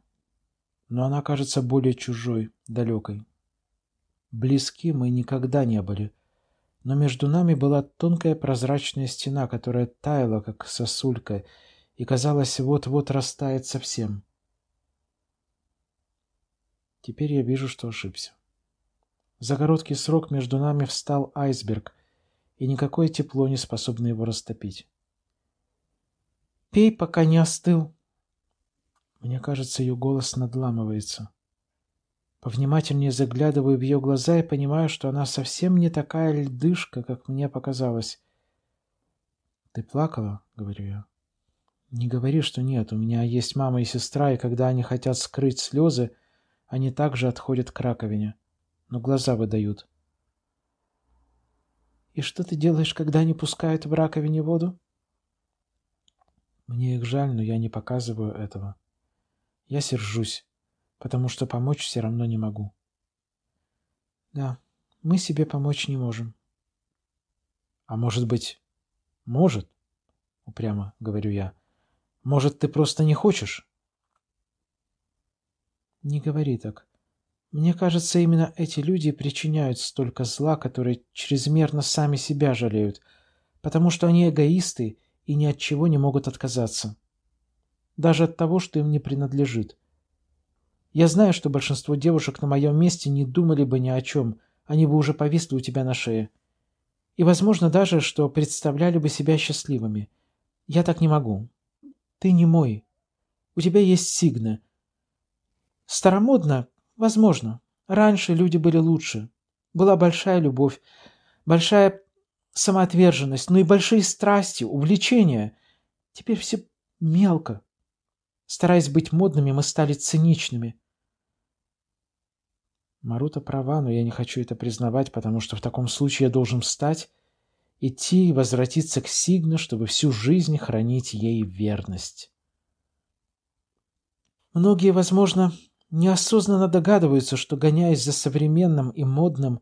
Но она кажется более чужой, далекой. Близки мы никогда не были, но между нами была тонкая прозрачная стена, которая таяла, как сосулька, и, казалось, вот-вот растает совсем. Теперь я вижу, что ошибся. За короткий срок между нами встал айсберг, и никакое тепло не способно его растопить. Пей, пока не остыл. Мне кажется, ее голос надламывается. Повнимательнее заглядываю в ее глаза и понимаю, что она совсем не такая льдышка, как мне показалось. «Ты плакала?» — говорю я. «Не говори, что нет. У меня есть мама и сестра, и когда они хотят скрыть слезы, они также отходят к раковине, но глаза выдают». «И что ты делаешь, когда не пускают в раковине воду?» Мне их жаль, но я не показываю этого. Я сержусь, потому что помочь все равно не могу. Да, мы себе помочь не можем. А может быть, может? Упрямо говорю я. Может, ты просто не хочешь? Не говори так. Мне кажется, именно эти люди причиняют столько зла, которые чрезмерно сами себя жалеют, потому что они эгоисты и ни от чего не могут отказаться. Даже от того, что им не принадлежит. Я знаю, что большинство девушек на моем месте не думали бы ни о чем, они бы уже повисли у тебя на шее. И, возможно, даже, что представляли бы себя счастливыми. Я так не могу. Ты не мой. У тебя есть сигна. Старомодно? Возможно. Раньше люди были лучше. Была большая любовь, большая самоотверженность, но и большие страсти, увлечения. Теперь все мелко. Стараясь быть модными, мы стали циничными. Марута права, но я не хочу это признавать, потому что в таком случае я должен встать, идти и возвратиться к Сигне, чтобы всю жизнь хранить ей верность. Многие, возможно, неосознанно догадываются, что, гоняясь за современным и модным,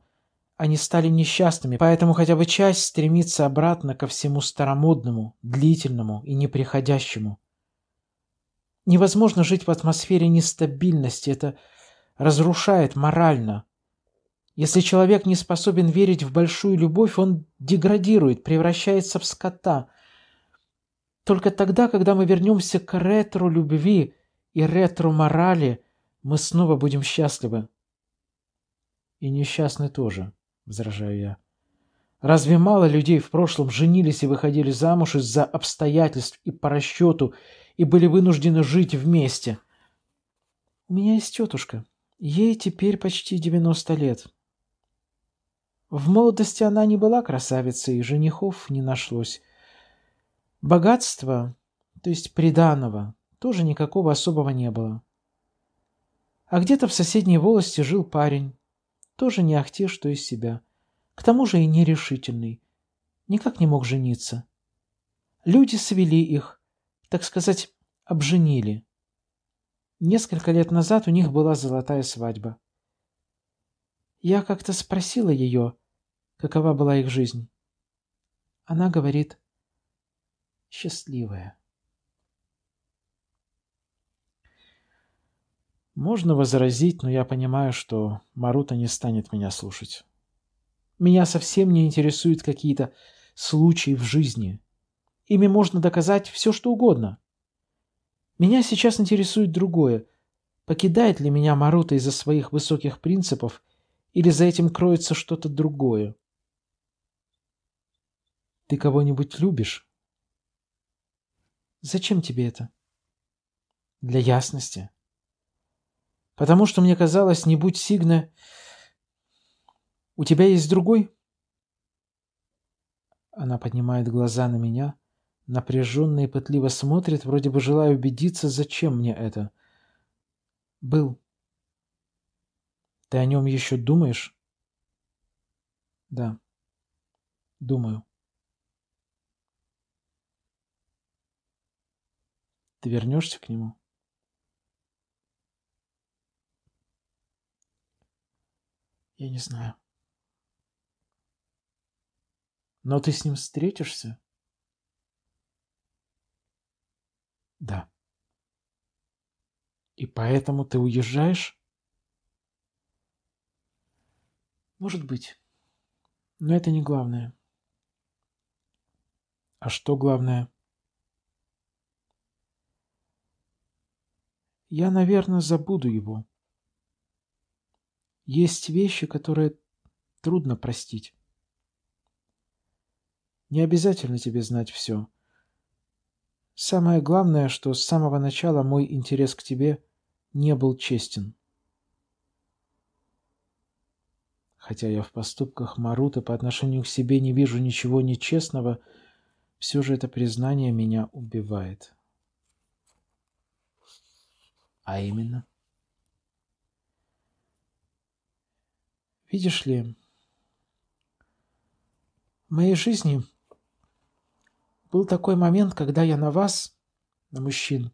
они стали несчастными, поэтому хотя бы часть стремится обратно ко всему старомодному, длительному и неприходящему. Невозможно жить в атмосфере нестабильности, это разрушает морально. Если человек не способен верить в большую любовь, он деградирует, превращается в скота. Только тогда, когда мы вернемся к ретро любви и ретро морали, мы снова будем счастливы. И несчастны тоже возражаю я. Разве мало людей в прошлом женились и выходили замуж из-за обстоятельств и по расчету, и были вынуждены жить вместе? У меня есть тетушка. Ей теперь почти 90 лет. В молодости она не была красавицей, и женихов не нашлось. Богатства, то есть приданого, тоже никакого особого не было. А где-то в соседней волости жил парень. Тоже не ахти, что из себя. К тому же и нерешительный. Никак не мог жениться. Люди свели их, так сказать, обженили. Несколько лет назад у них была золотая свадьба. Я как-то спросила ее, какова была их жизнь. Она говорит, счастливая. Можно возразить, но я понимаю, что Марута не станет меня слушать. Меня совсем не интересуют какие-то случаи в жизни. Ими можно доказать все, что угодно. Меня сейчас интересует другое. Покидает ли меня Марута из-за своих высоких принципов, или за этим кроется что-то другое? Ты кого-нибудь любишь? Зачем тебе это? Для ясности. Потому что мне казалось, не будь Сигна... У тебя есть другой? Она поднимает глаза на меня, напряженно и пытливо смотрит, вроде бы желая убедиться, зачем мне это. Был. Ты о нем еще думаешь? Да. Думаю. Ты вернешься к нему? Я не знаю. Но ты с ним встретишься? Да. И поэтому ты уезжаешь? Может быть. Но это не главное. А что главное? Я, наверное, забуду его. Есть вещи, которые трудно простить. Не обязательно тебе знать все. Самое главное, что с самого начала мой интерес к тебе не был честен. Хотя я в поступках Маруты по отношению к себе не вижу ничего нечестного, все же это признание меня убивает. А именно – Видишь ли, в моей жизни был такой момент, когда я на вас, на мужчин,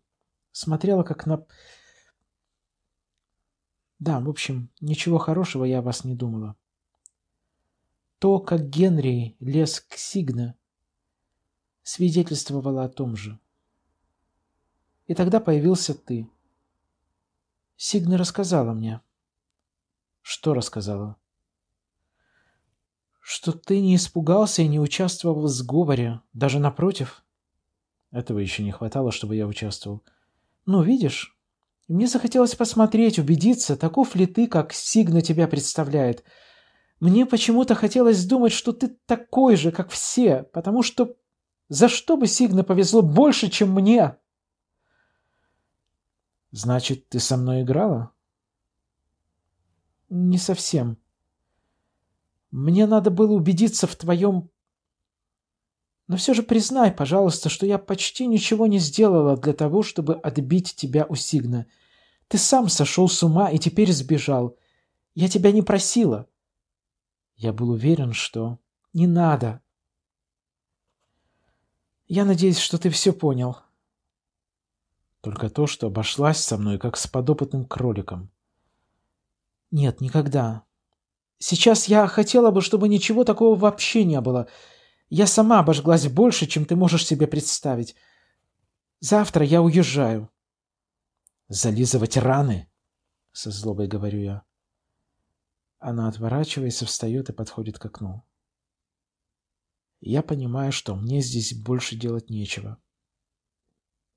смотрела как на... Да, в общем, ничего хорошего я о вас не думала. То, как Генри лез к Сигна, свидетельствовало о том же. И тогда появился ты. Сигна рассказала мне. Что рассказала? что ты не испугался и не участвовал в сговоре, даже напротив. Этого еще не хватало, чтобы я участвовал. Ну, видишь, мне захотелось посмотреть, убедиться, таков ли ты, как Сигна тебя представляет. Мне почему-то хотелось думать, что ты такой же, как все, потому что за что бы Сигна повезло больше, чем мне? Значит, ты со мной играла? Не совсем. — мне надо было убедиться в твоем... Но все же признай, пожалуйста, что я почти ничего не сделала для того, чтобы отбить тебя у Сигна. Ты сам сошел с ума и теперь сбежал. Я тебя не просила. Я был уверен, что... Не надо. Я надеюсь, что ты все понял. Только то, что обошлась со мной, как с подопытным кроликом. Нет, никогда. Сейчас я хотела бы, чтобы ничего такого вообще не было. Я сама обожглась больше, чем ты можешь себе представить. Завтра я уезжаю. Зализывать раны? Со злобой говорю я. Она отворачивается, встает и подходит к окну. Я понимаю, что мне здесь больше делать нечего.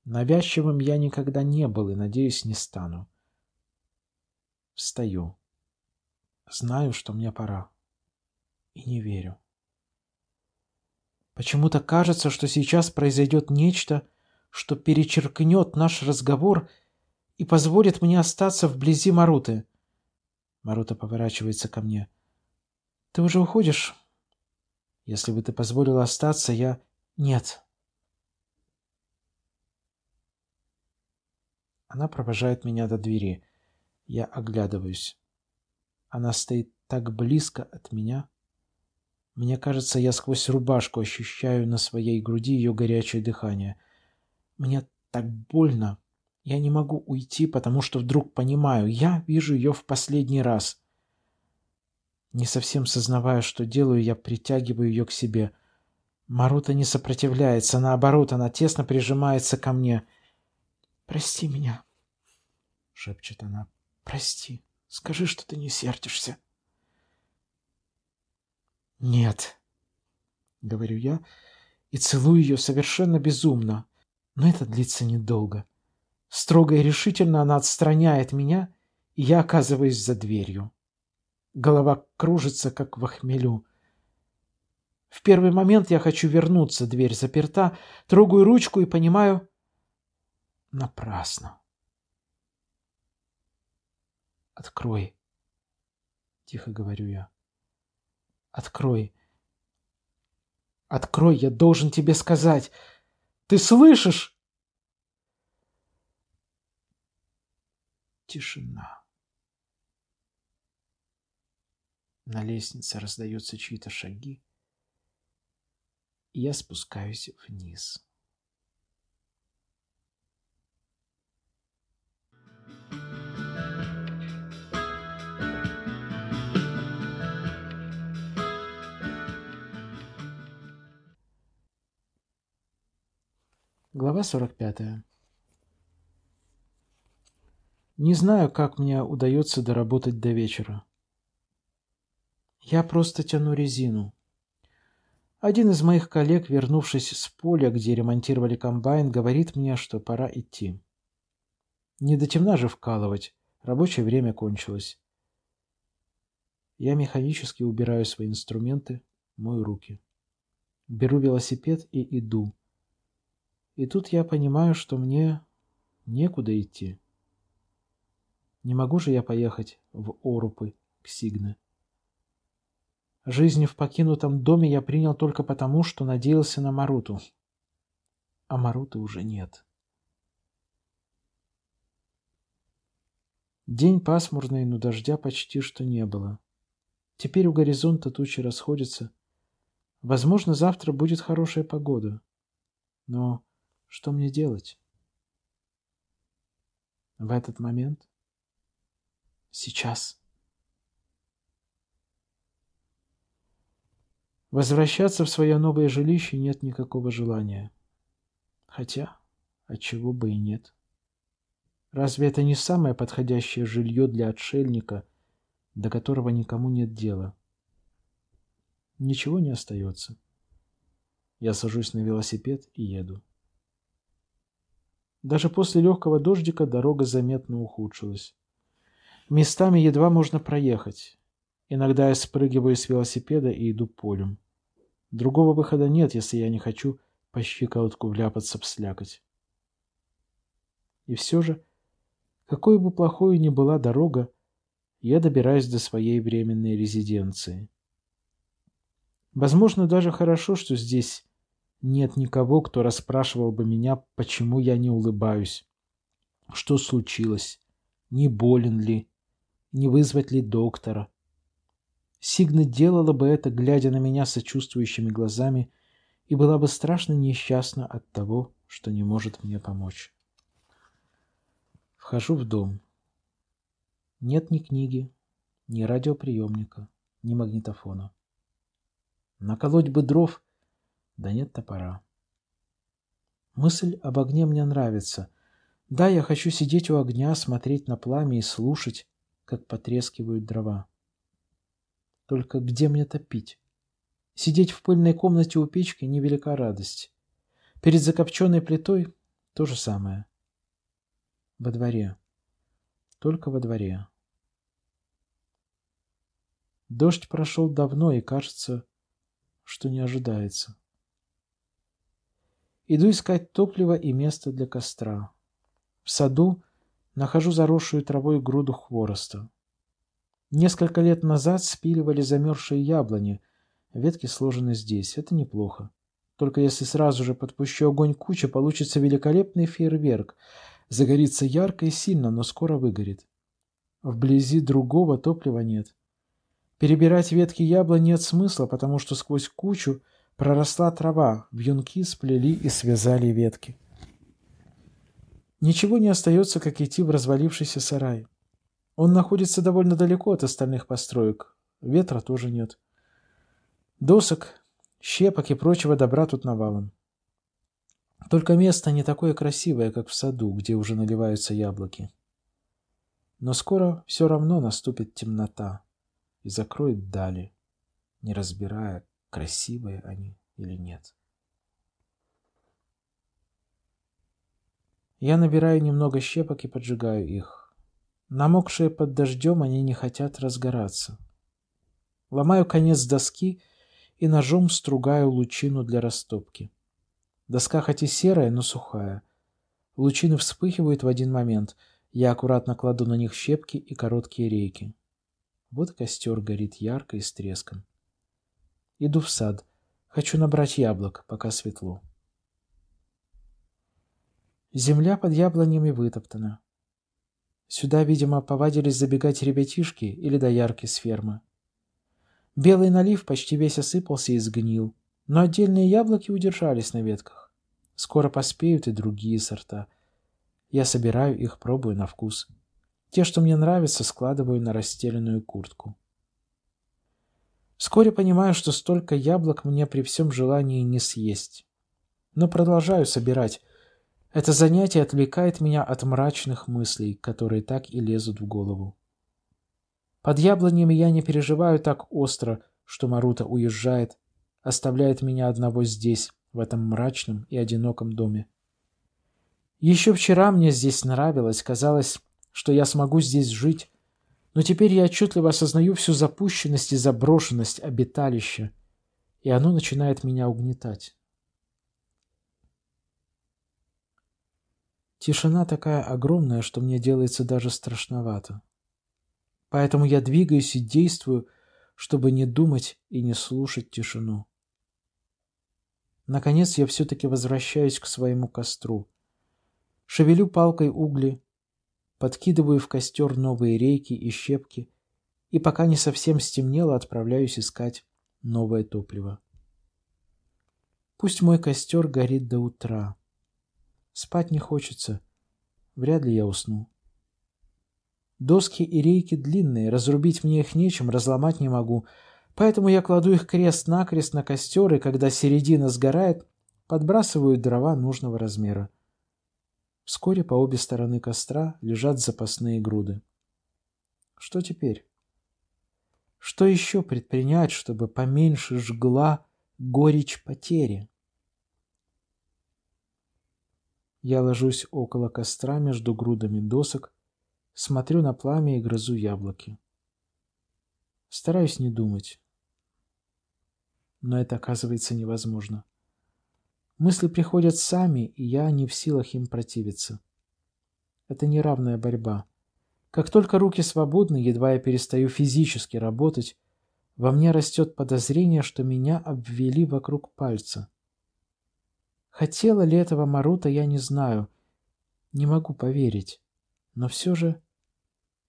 Навязчивым я никогда не был и, надеюсь, не стану. Встаю. Знаю, что мне пора. И не верю. Почему-то кажется, что сейчас произойдет нечто, что перечеркнет наш разговор и позволит мне остаться вблизи Маруты. Марута поворачивается ко мне. Ты уже уходишь? Если бы ты позволила остаться, я... Нет. Она провожает меня до двери. Я оглядываюсь. Она стоит так близко от меня. Мне кажется, я сквозь рубашку ощущаю на своей груди ее горячее дыхание. Мне так больно. Я не могу уйти, потому что вдруг понимаю, я вижу ее в последний раз. Не совсем сознавая, что делаю, я притягиваю ее к себе. Марута не сопротивляется, наоборот, она тесно прижимается ко мне. «Прости меня», — шепчет она, — «прости». Скажи, что ты не сердишься. Нет, говорю я и целую ее совершенно безумно. Но это длится недолго. Строго и решительно она отстраняет меня, и я оказываюсь за дверью. Голова кружится, как в охмелю. В первый момент я хочу вернуться, дверь заперта, трогаю ручку и понимаю — напрасно. Открой. Тихо говорю я. Открой. Открой, я должен тебе сказать. Ты слышишь? Тишина. На лестнице раздаются чьи-то шаги, и я спускаюсь вниз. Глава 45. Не знаю, как мне удается доработать до вечера. Я просто тяну резину. Один из моих коллег, вернувшись с поля, где ремонтировали комбайн, говорит мне, что пора идти. Не до темна же вкалывать, рабочее время кончилось. Я механически убираю свои инструменты, мою руки. Беру велосипед и иду и тут я понимаю, что мне некуда идти. Не могу же я поехать в Орупы к Сигне. Жизнь в покинутом доме я принял только потому, что надеялся на Маруту. А Маруты уже нет. День пасмурный, но дождя почти что не было. Теперь у горизонта тучи расходятся. Возможно, завтра будет хорошая погода. Но что мне делать? В этот момент? Сейчас. Возвращаться в свое новое жилище нет никакого желания. Хотя, отчего бы и нет. Разве это не самое подходящее жилье для отшельника, до которого никому нет дела? Ничего не остается. Я сажусь на велосипед и еду. Даже после легкого дождика дорога заметно ухудшилась. Местами едва можно проехать. Иногда я спрыгиваю с велосипеда и иду полем. Другого выхода нет, если я не хочу по щиколотку вляпаться в слякоть. И все же, какой бы плохой ни была дорога, я добираюсь до своей временной резиденции. Возможно, даже хорошо, что здесь нет никого, кто расспрашивал бы меня, почему я не улыбаюсь, что случилось, не болен ли, не вызвать ли доктора. Сигна делала бы это, глядя на меня сочувствующими глазами, и была бы страшно несчастна от того, что не может мне помочь. Вхожу в дом. Нет ни книги, ни радиоприемника, ни магнитофона. Наколоть бы дров да нет топора. Мысль об огне мне нравится. Да, я хочу сидеть у огня, смотреть на пламя и слушать, как потрескивают дрова. Только где мне топить? Сидеть в пыльной комнате у печки – невелика радость. Перед закопченной плитой – то же самое. Во дворе. Только во дворе. Дождь прошел давно, и кажется, что не ожидается. Иду искать топливо и место для костра. В саду нахожу заросшую травой груду хвороста. Несколько лет назад спиливали замерзшие яблони. Ветки сложены здесь. Это неплохо. Только если сразу же подпущу огонь куча, получится великолепный фейерверк. Загорится ярко и сильно, но скоро выгорит. Вблизи другого топлива нет. Перебирать ветки яблони нет смысла, потому что сквозь кучу – Проросла трава, вьюнки сплели и связали ветки. Ничего не остается, как идти в развалившийся сарай. Он находится довольно далеко от остальных построек. Ветра тоже нет. Досок, щепок и прочего добра тут навалом. Только место не такое красивое, как в саду, где уже наливаются яблоки. Но скоро все равно наступит темнота и закроет дали, не разбирая, красивые они или нет. Я набираю немного щепок и поджигаю их. Намокшие под дождем, они не хотят разгораться. Ломаю конец доски и ножом стругаю лучину для растопки. Доска хоть и серая, но сухая. Лучины вспыхивают в один момент. Я аккуратно кладу на них щепки и короткие рейки. Вот костер горит ярко и с треском. Иду в сад. Хочу набрать яблок, пока светло. Земля под яблонями вытоптана. Сюда, видимо, повадились забегать ребятишки или доярки с фермы. Белый налив почти весь осыпался и сгнил, но отдельные яблоки удержались на ветках. Скоро поспеют и другие сорта. Я собираю их, пробую на вкус. Те, что мне нравятся, складываю на расстеленную куртку. Вскоре понимаю, что столько яблок мне при всем желании не съесть. Но продолжаю собирать. Это занятие отвлекает меня от мрачных мыслей, которые так и лезут в голову. Под яблонями я не переживаю так остро, что Марута уезжает, оставляет меня одного здесь, в этом мрачном и одиноком доме. Еще вчера мне здесь нравилось, казалось, что я смогу здесь жить, но теперь я отчетливо осознаю всю запущенность и заброшенность обиталища, и оно начинает меня угнетать. Тишина такая огромная, что мне делается даже страшновато. Поэтому я двигаюсь и действую, чтобы не думать и не слушать тишину. Наконец я все-таки возвращаюсь к своему костру. Шевелю палкой угли, подкидываю в костер новые рейки и щепки, и пока не совсем стемнело, отправляюсь искать новое топливо. Пусть мой костер горит до утра. Спать не хочется. Вряд ли я усну. Доски и рейки длинные, разрубить мне их нечем, разломать не могу. Поэтому я кладу их крест-накрест на костер, и когда середина сгорает, подбрасываю дрова нужного размера. Вскоре по обе стороны костра лежат запасные груды. Что теперь? Что еще предпринять, чтобы поменьше жгла горечь потери? Я ложусь около костра между грудами досок, смотрю на пламя и грызу яблоки. Стараюсь не думать. Но это оказывается невозможно. Мысли приходят сами, и я не в силах им противиться. Это неравная борьба. Как только руки свободны, едва я перестаю физически работать, во мне растет подозрение, что меня обвели вокруг пальца. Хотела ли этого Марута, я не знаю. Не могу поверить. Но все же...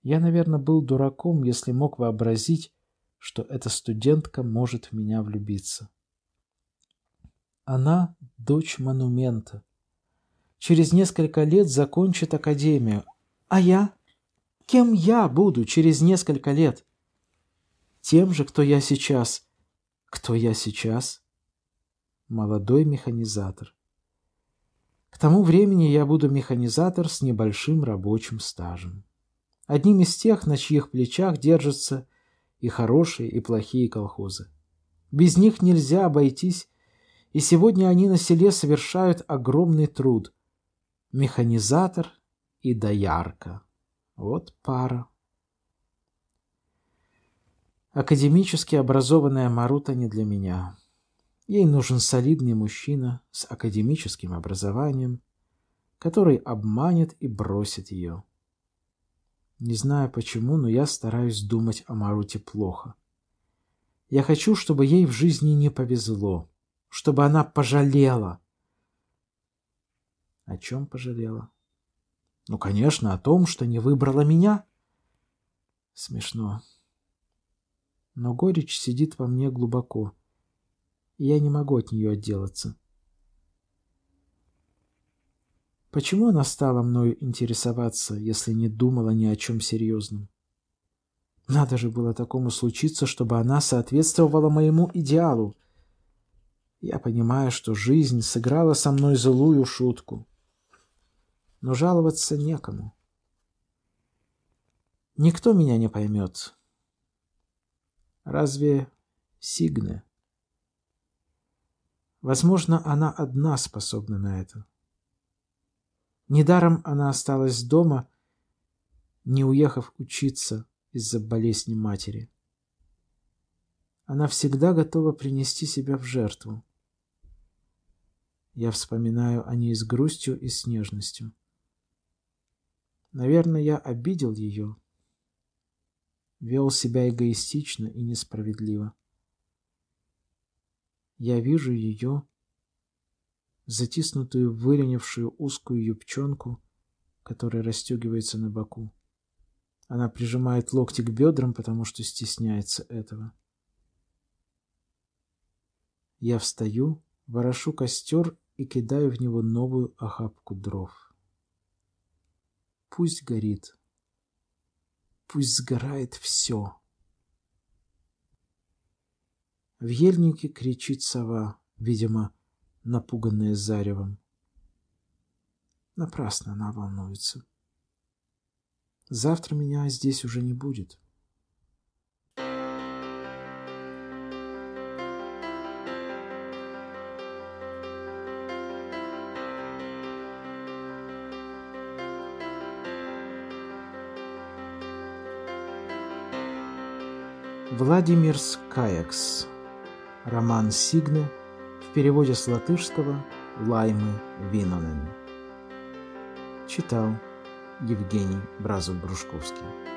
Я, наверное, был дураком, если мог вообразить, что эта студентка может в меня влюбиться. Она – дочь монумента. Через несколько лет закончит академию. А я? Кем я буду через несколько лет? Тем же, кто я сейчас. Кто я сейчас? Молодой механизатор. К тому времени я буду механизатор с небольшим рабочим стажем. Одним из тех, на чьих плечах держатся и хорошие, и плохие колхозы. Без них нельзя обойтись и сегодня они на селе совершают огромный труд. Механизатор и доярка. Вот пара. Академически образованная Марута не для меня. Ей нужен солидный мужчина с академическим образованием, который обманет и бросит ее. Не знаю почему, но я стараюсь думать о Маруте плохо. Я хочу, чтобы ей в жизни не повезло чтобы она пожалела. О чем пожалела? Ну, конечно, о том, что не выбрала меня. Смешно. Но горечь сидит во мне глубоко, и я не могу от нее отделаться. Почему она стала мной интересоваться, если не думала ни о чем серьезном? Надо же было такому случиться, чтобы она соответствовала моему идеалу — я понимаю, что жизнь сыграла со мной злую шутку. Но жаловаться некому. Никто меня не поймет. Разве Сигне? Возможно, она одна способна на это. Недаром она осталась дома, не уехав учиться из-за болезни матери. Она всегда готова принести себя в жертву. Я вспоминаю о ней с грустью и с нежностью. Наверное, я обидел ее. Вел себя эгоистично и несправедливо. Я вижу ее, затиснутую в узкую юбчонку, которая расстегивается на боку. Она прижимает локти к бедрам, потому что стесняется этого. Я встаю, ворошу костер и кидаю в него новую охапку дров. Пусть горит. Пусть сгорает все. В ельнике кричит сова, видимо, напуганная заревом. Напрасно она волнуется. Завтра меня здесь уже не будет. Владимир Скаякс. Роман Сигны в переводе с латышского Лаймы Винонен. Читал Евгений Бразов-Брушковский.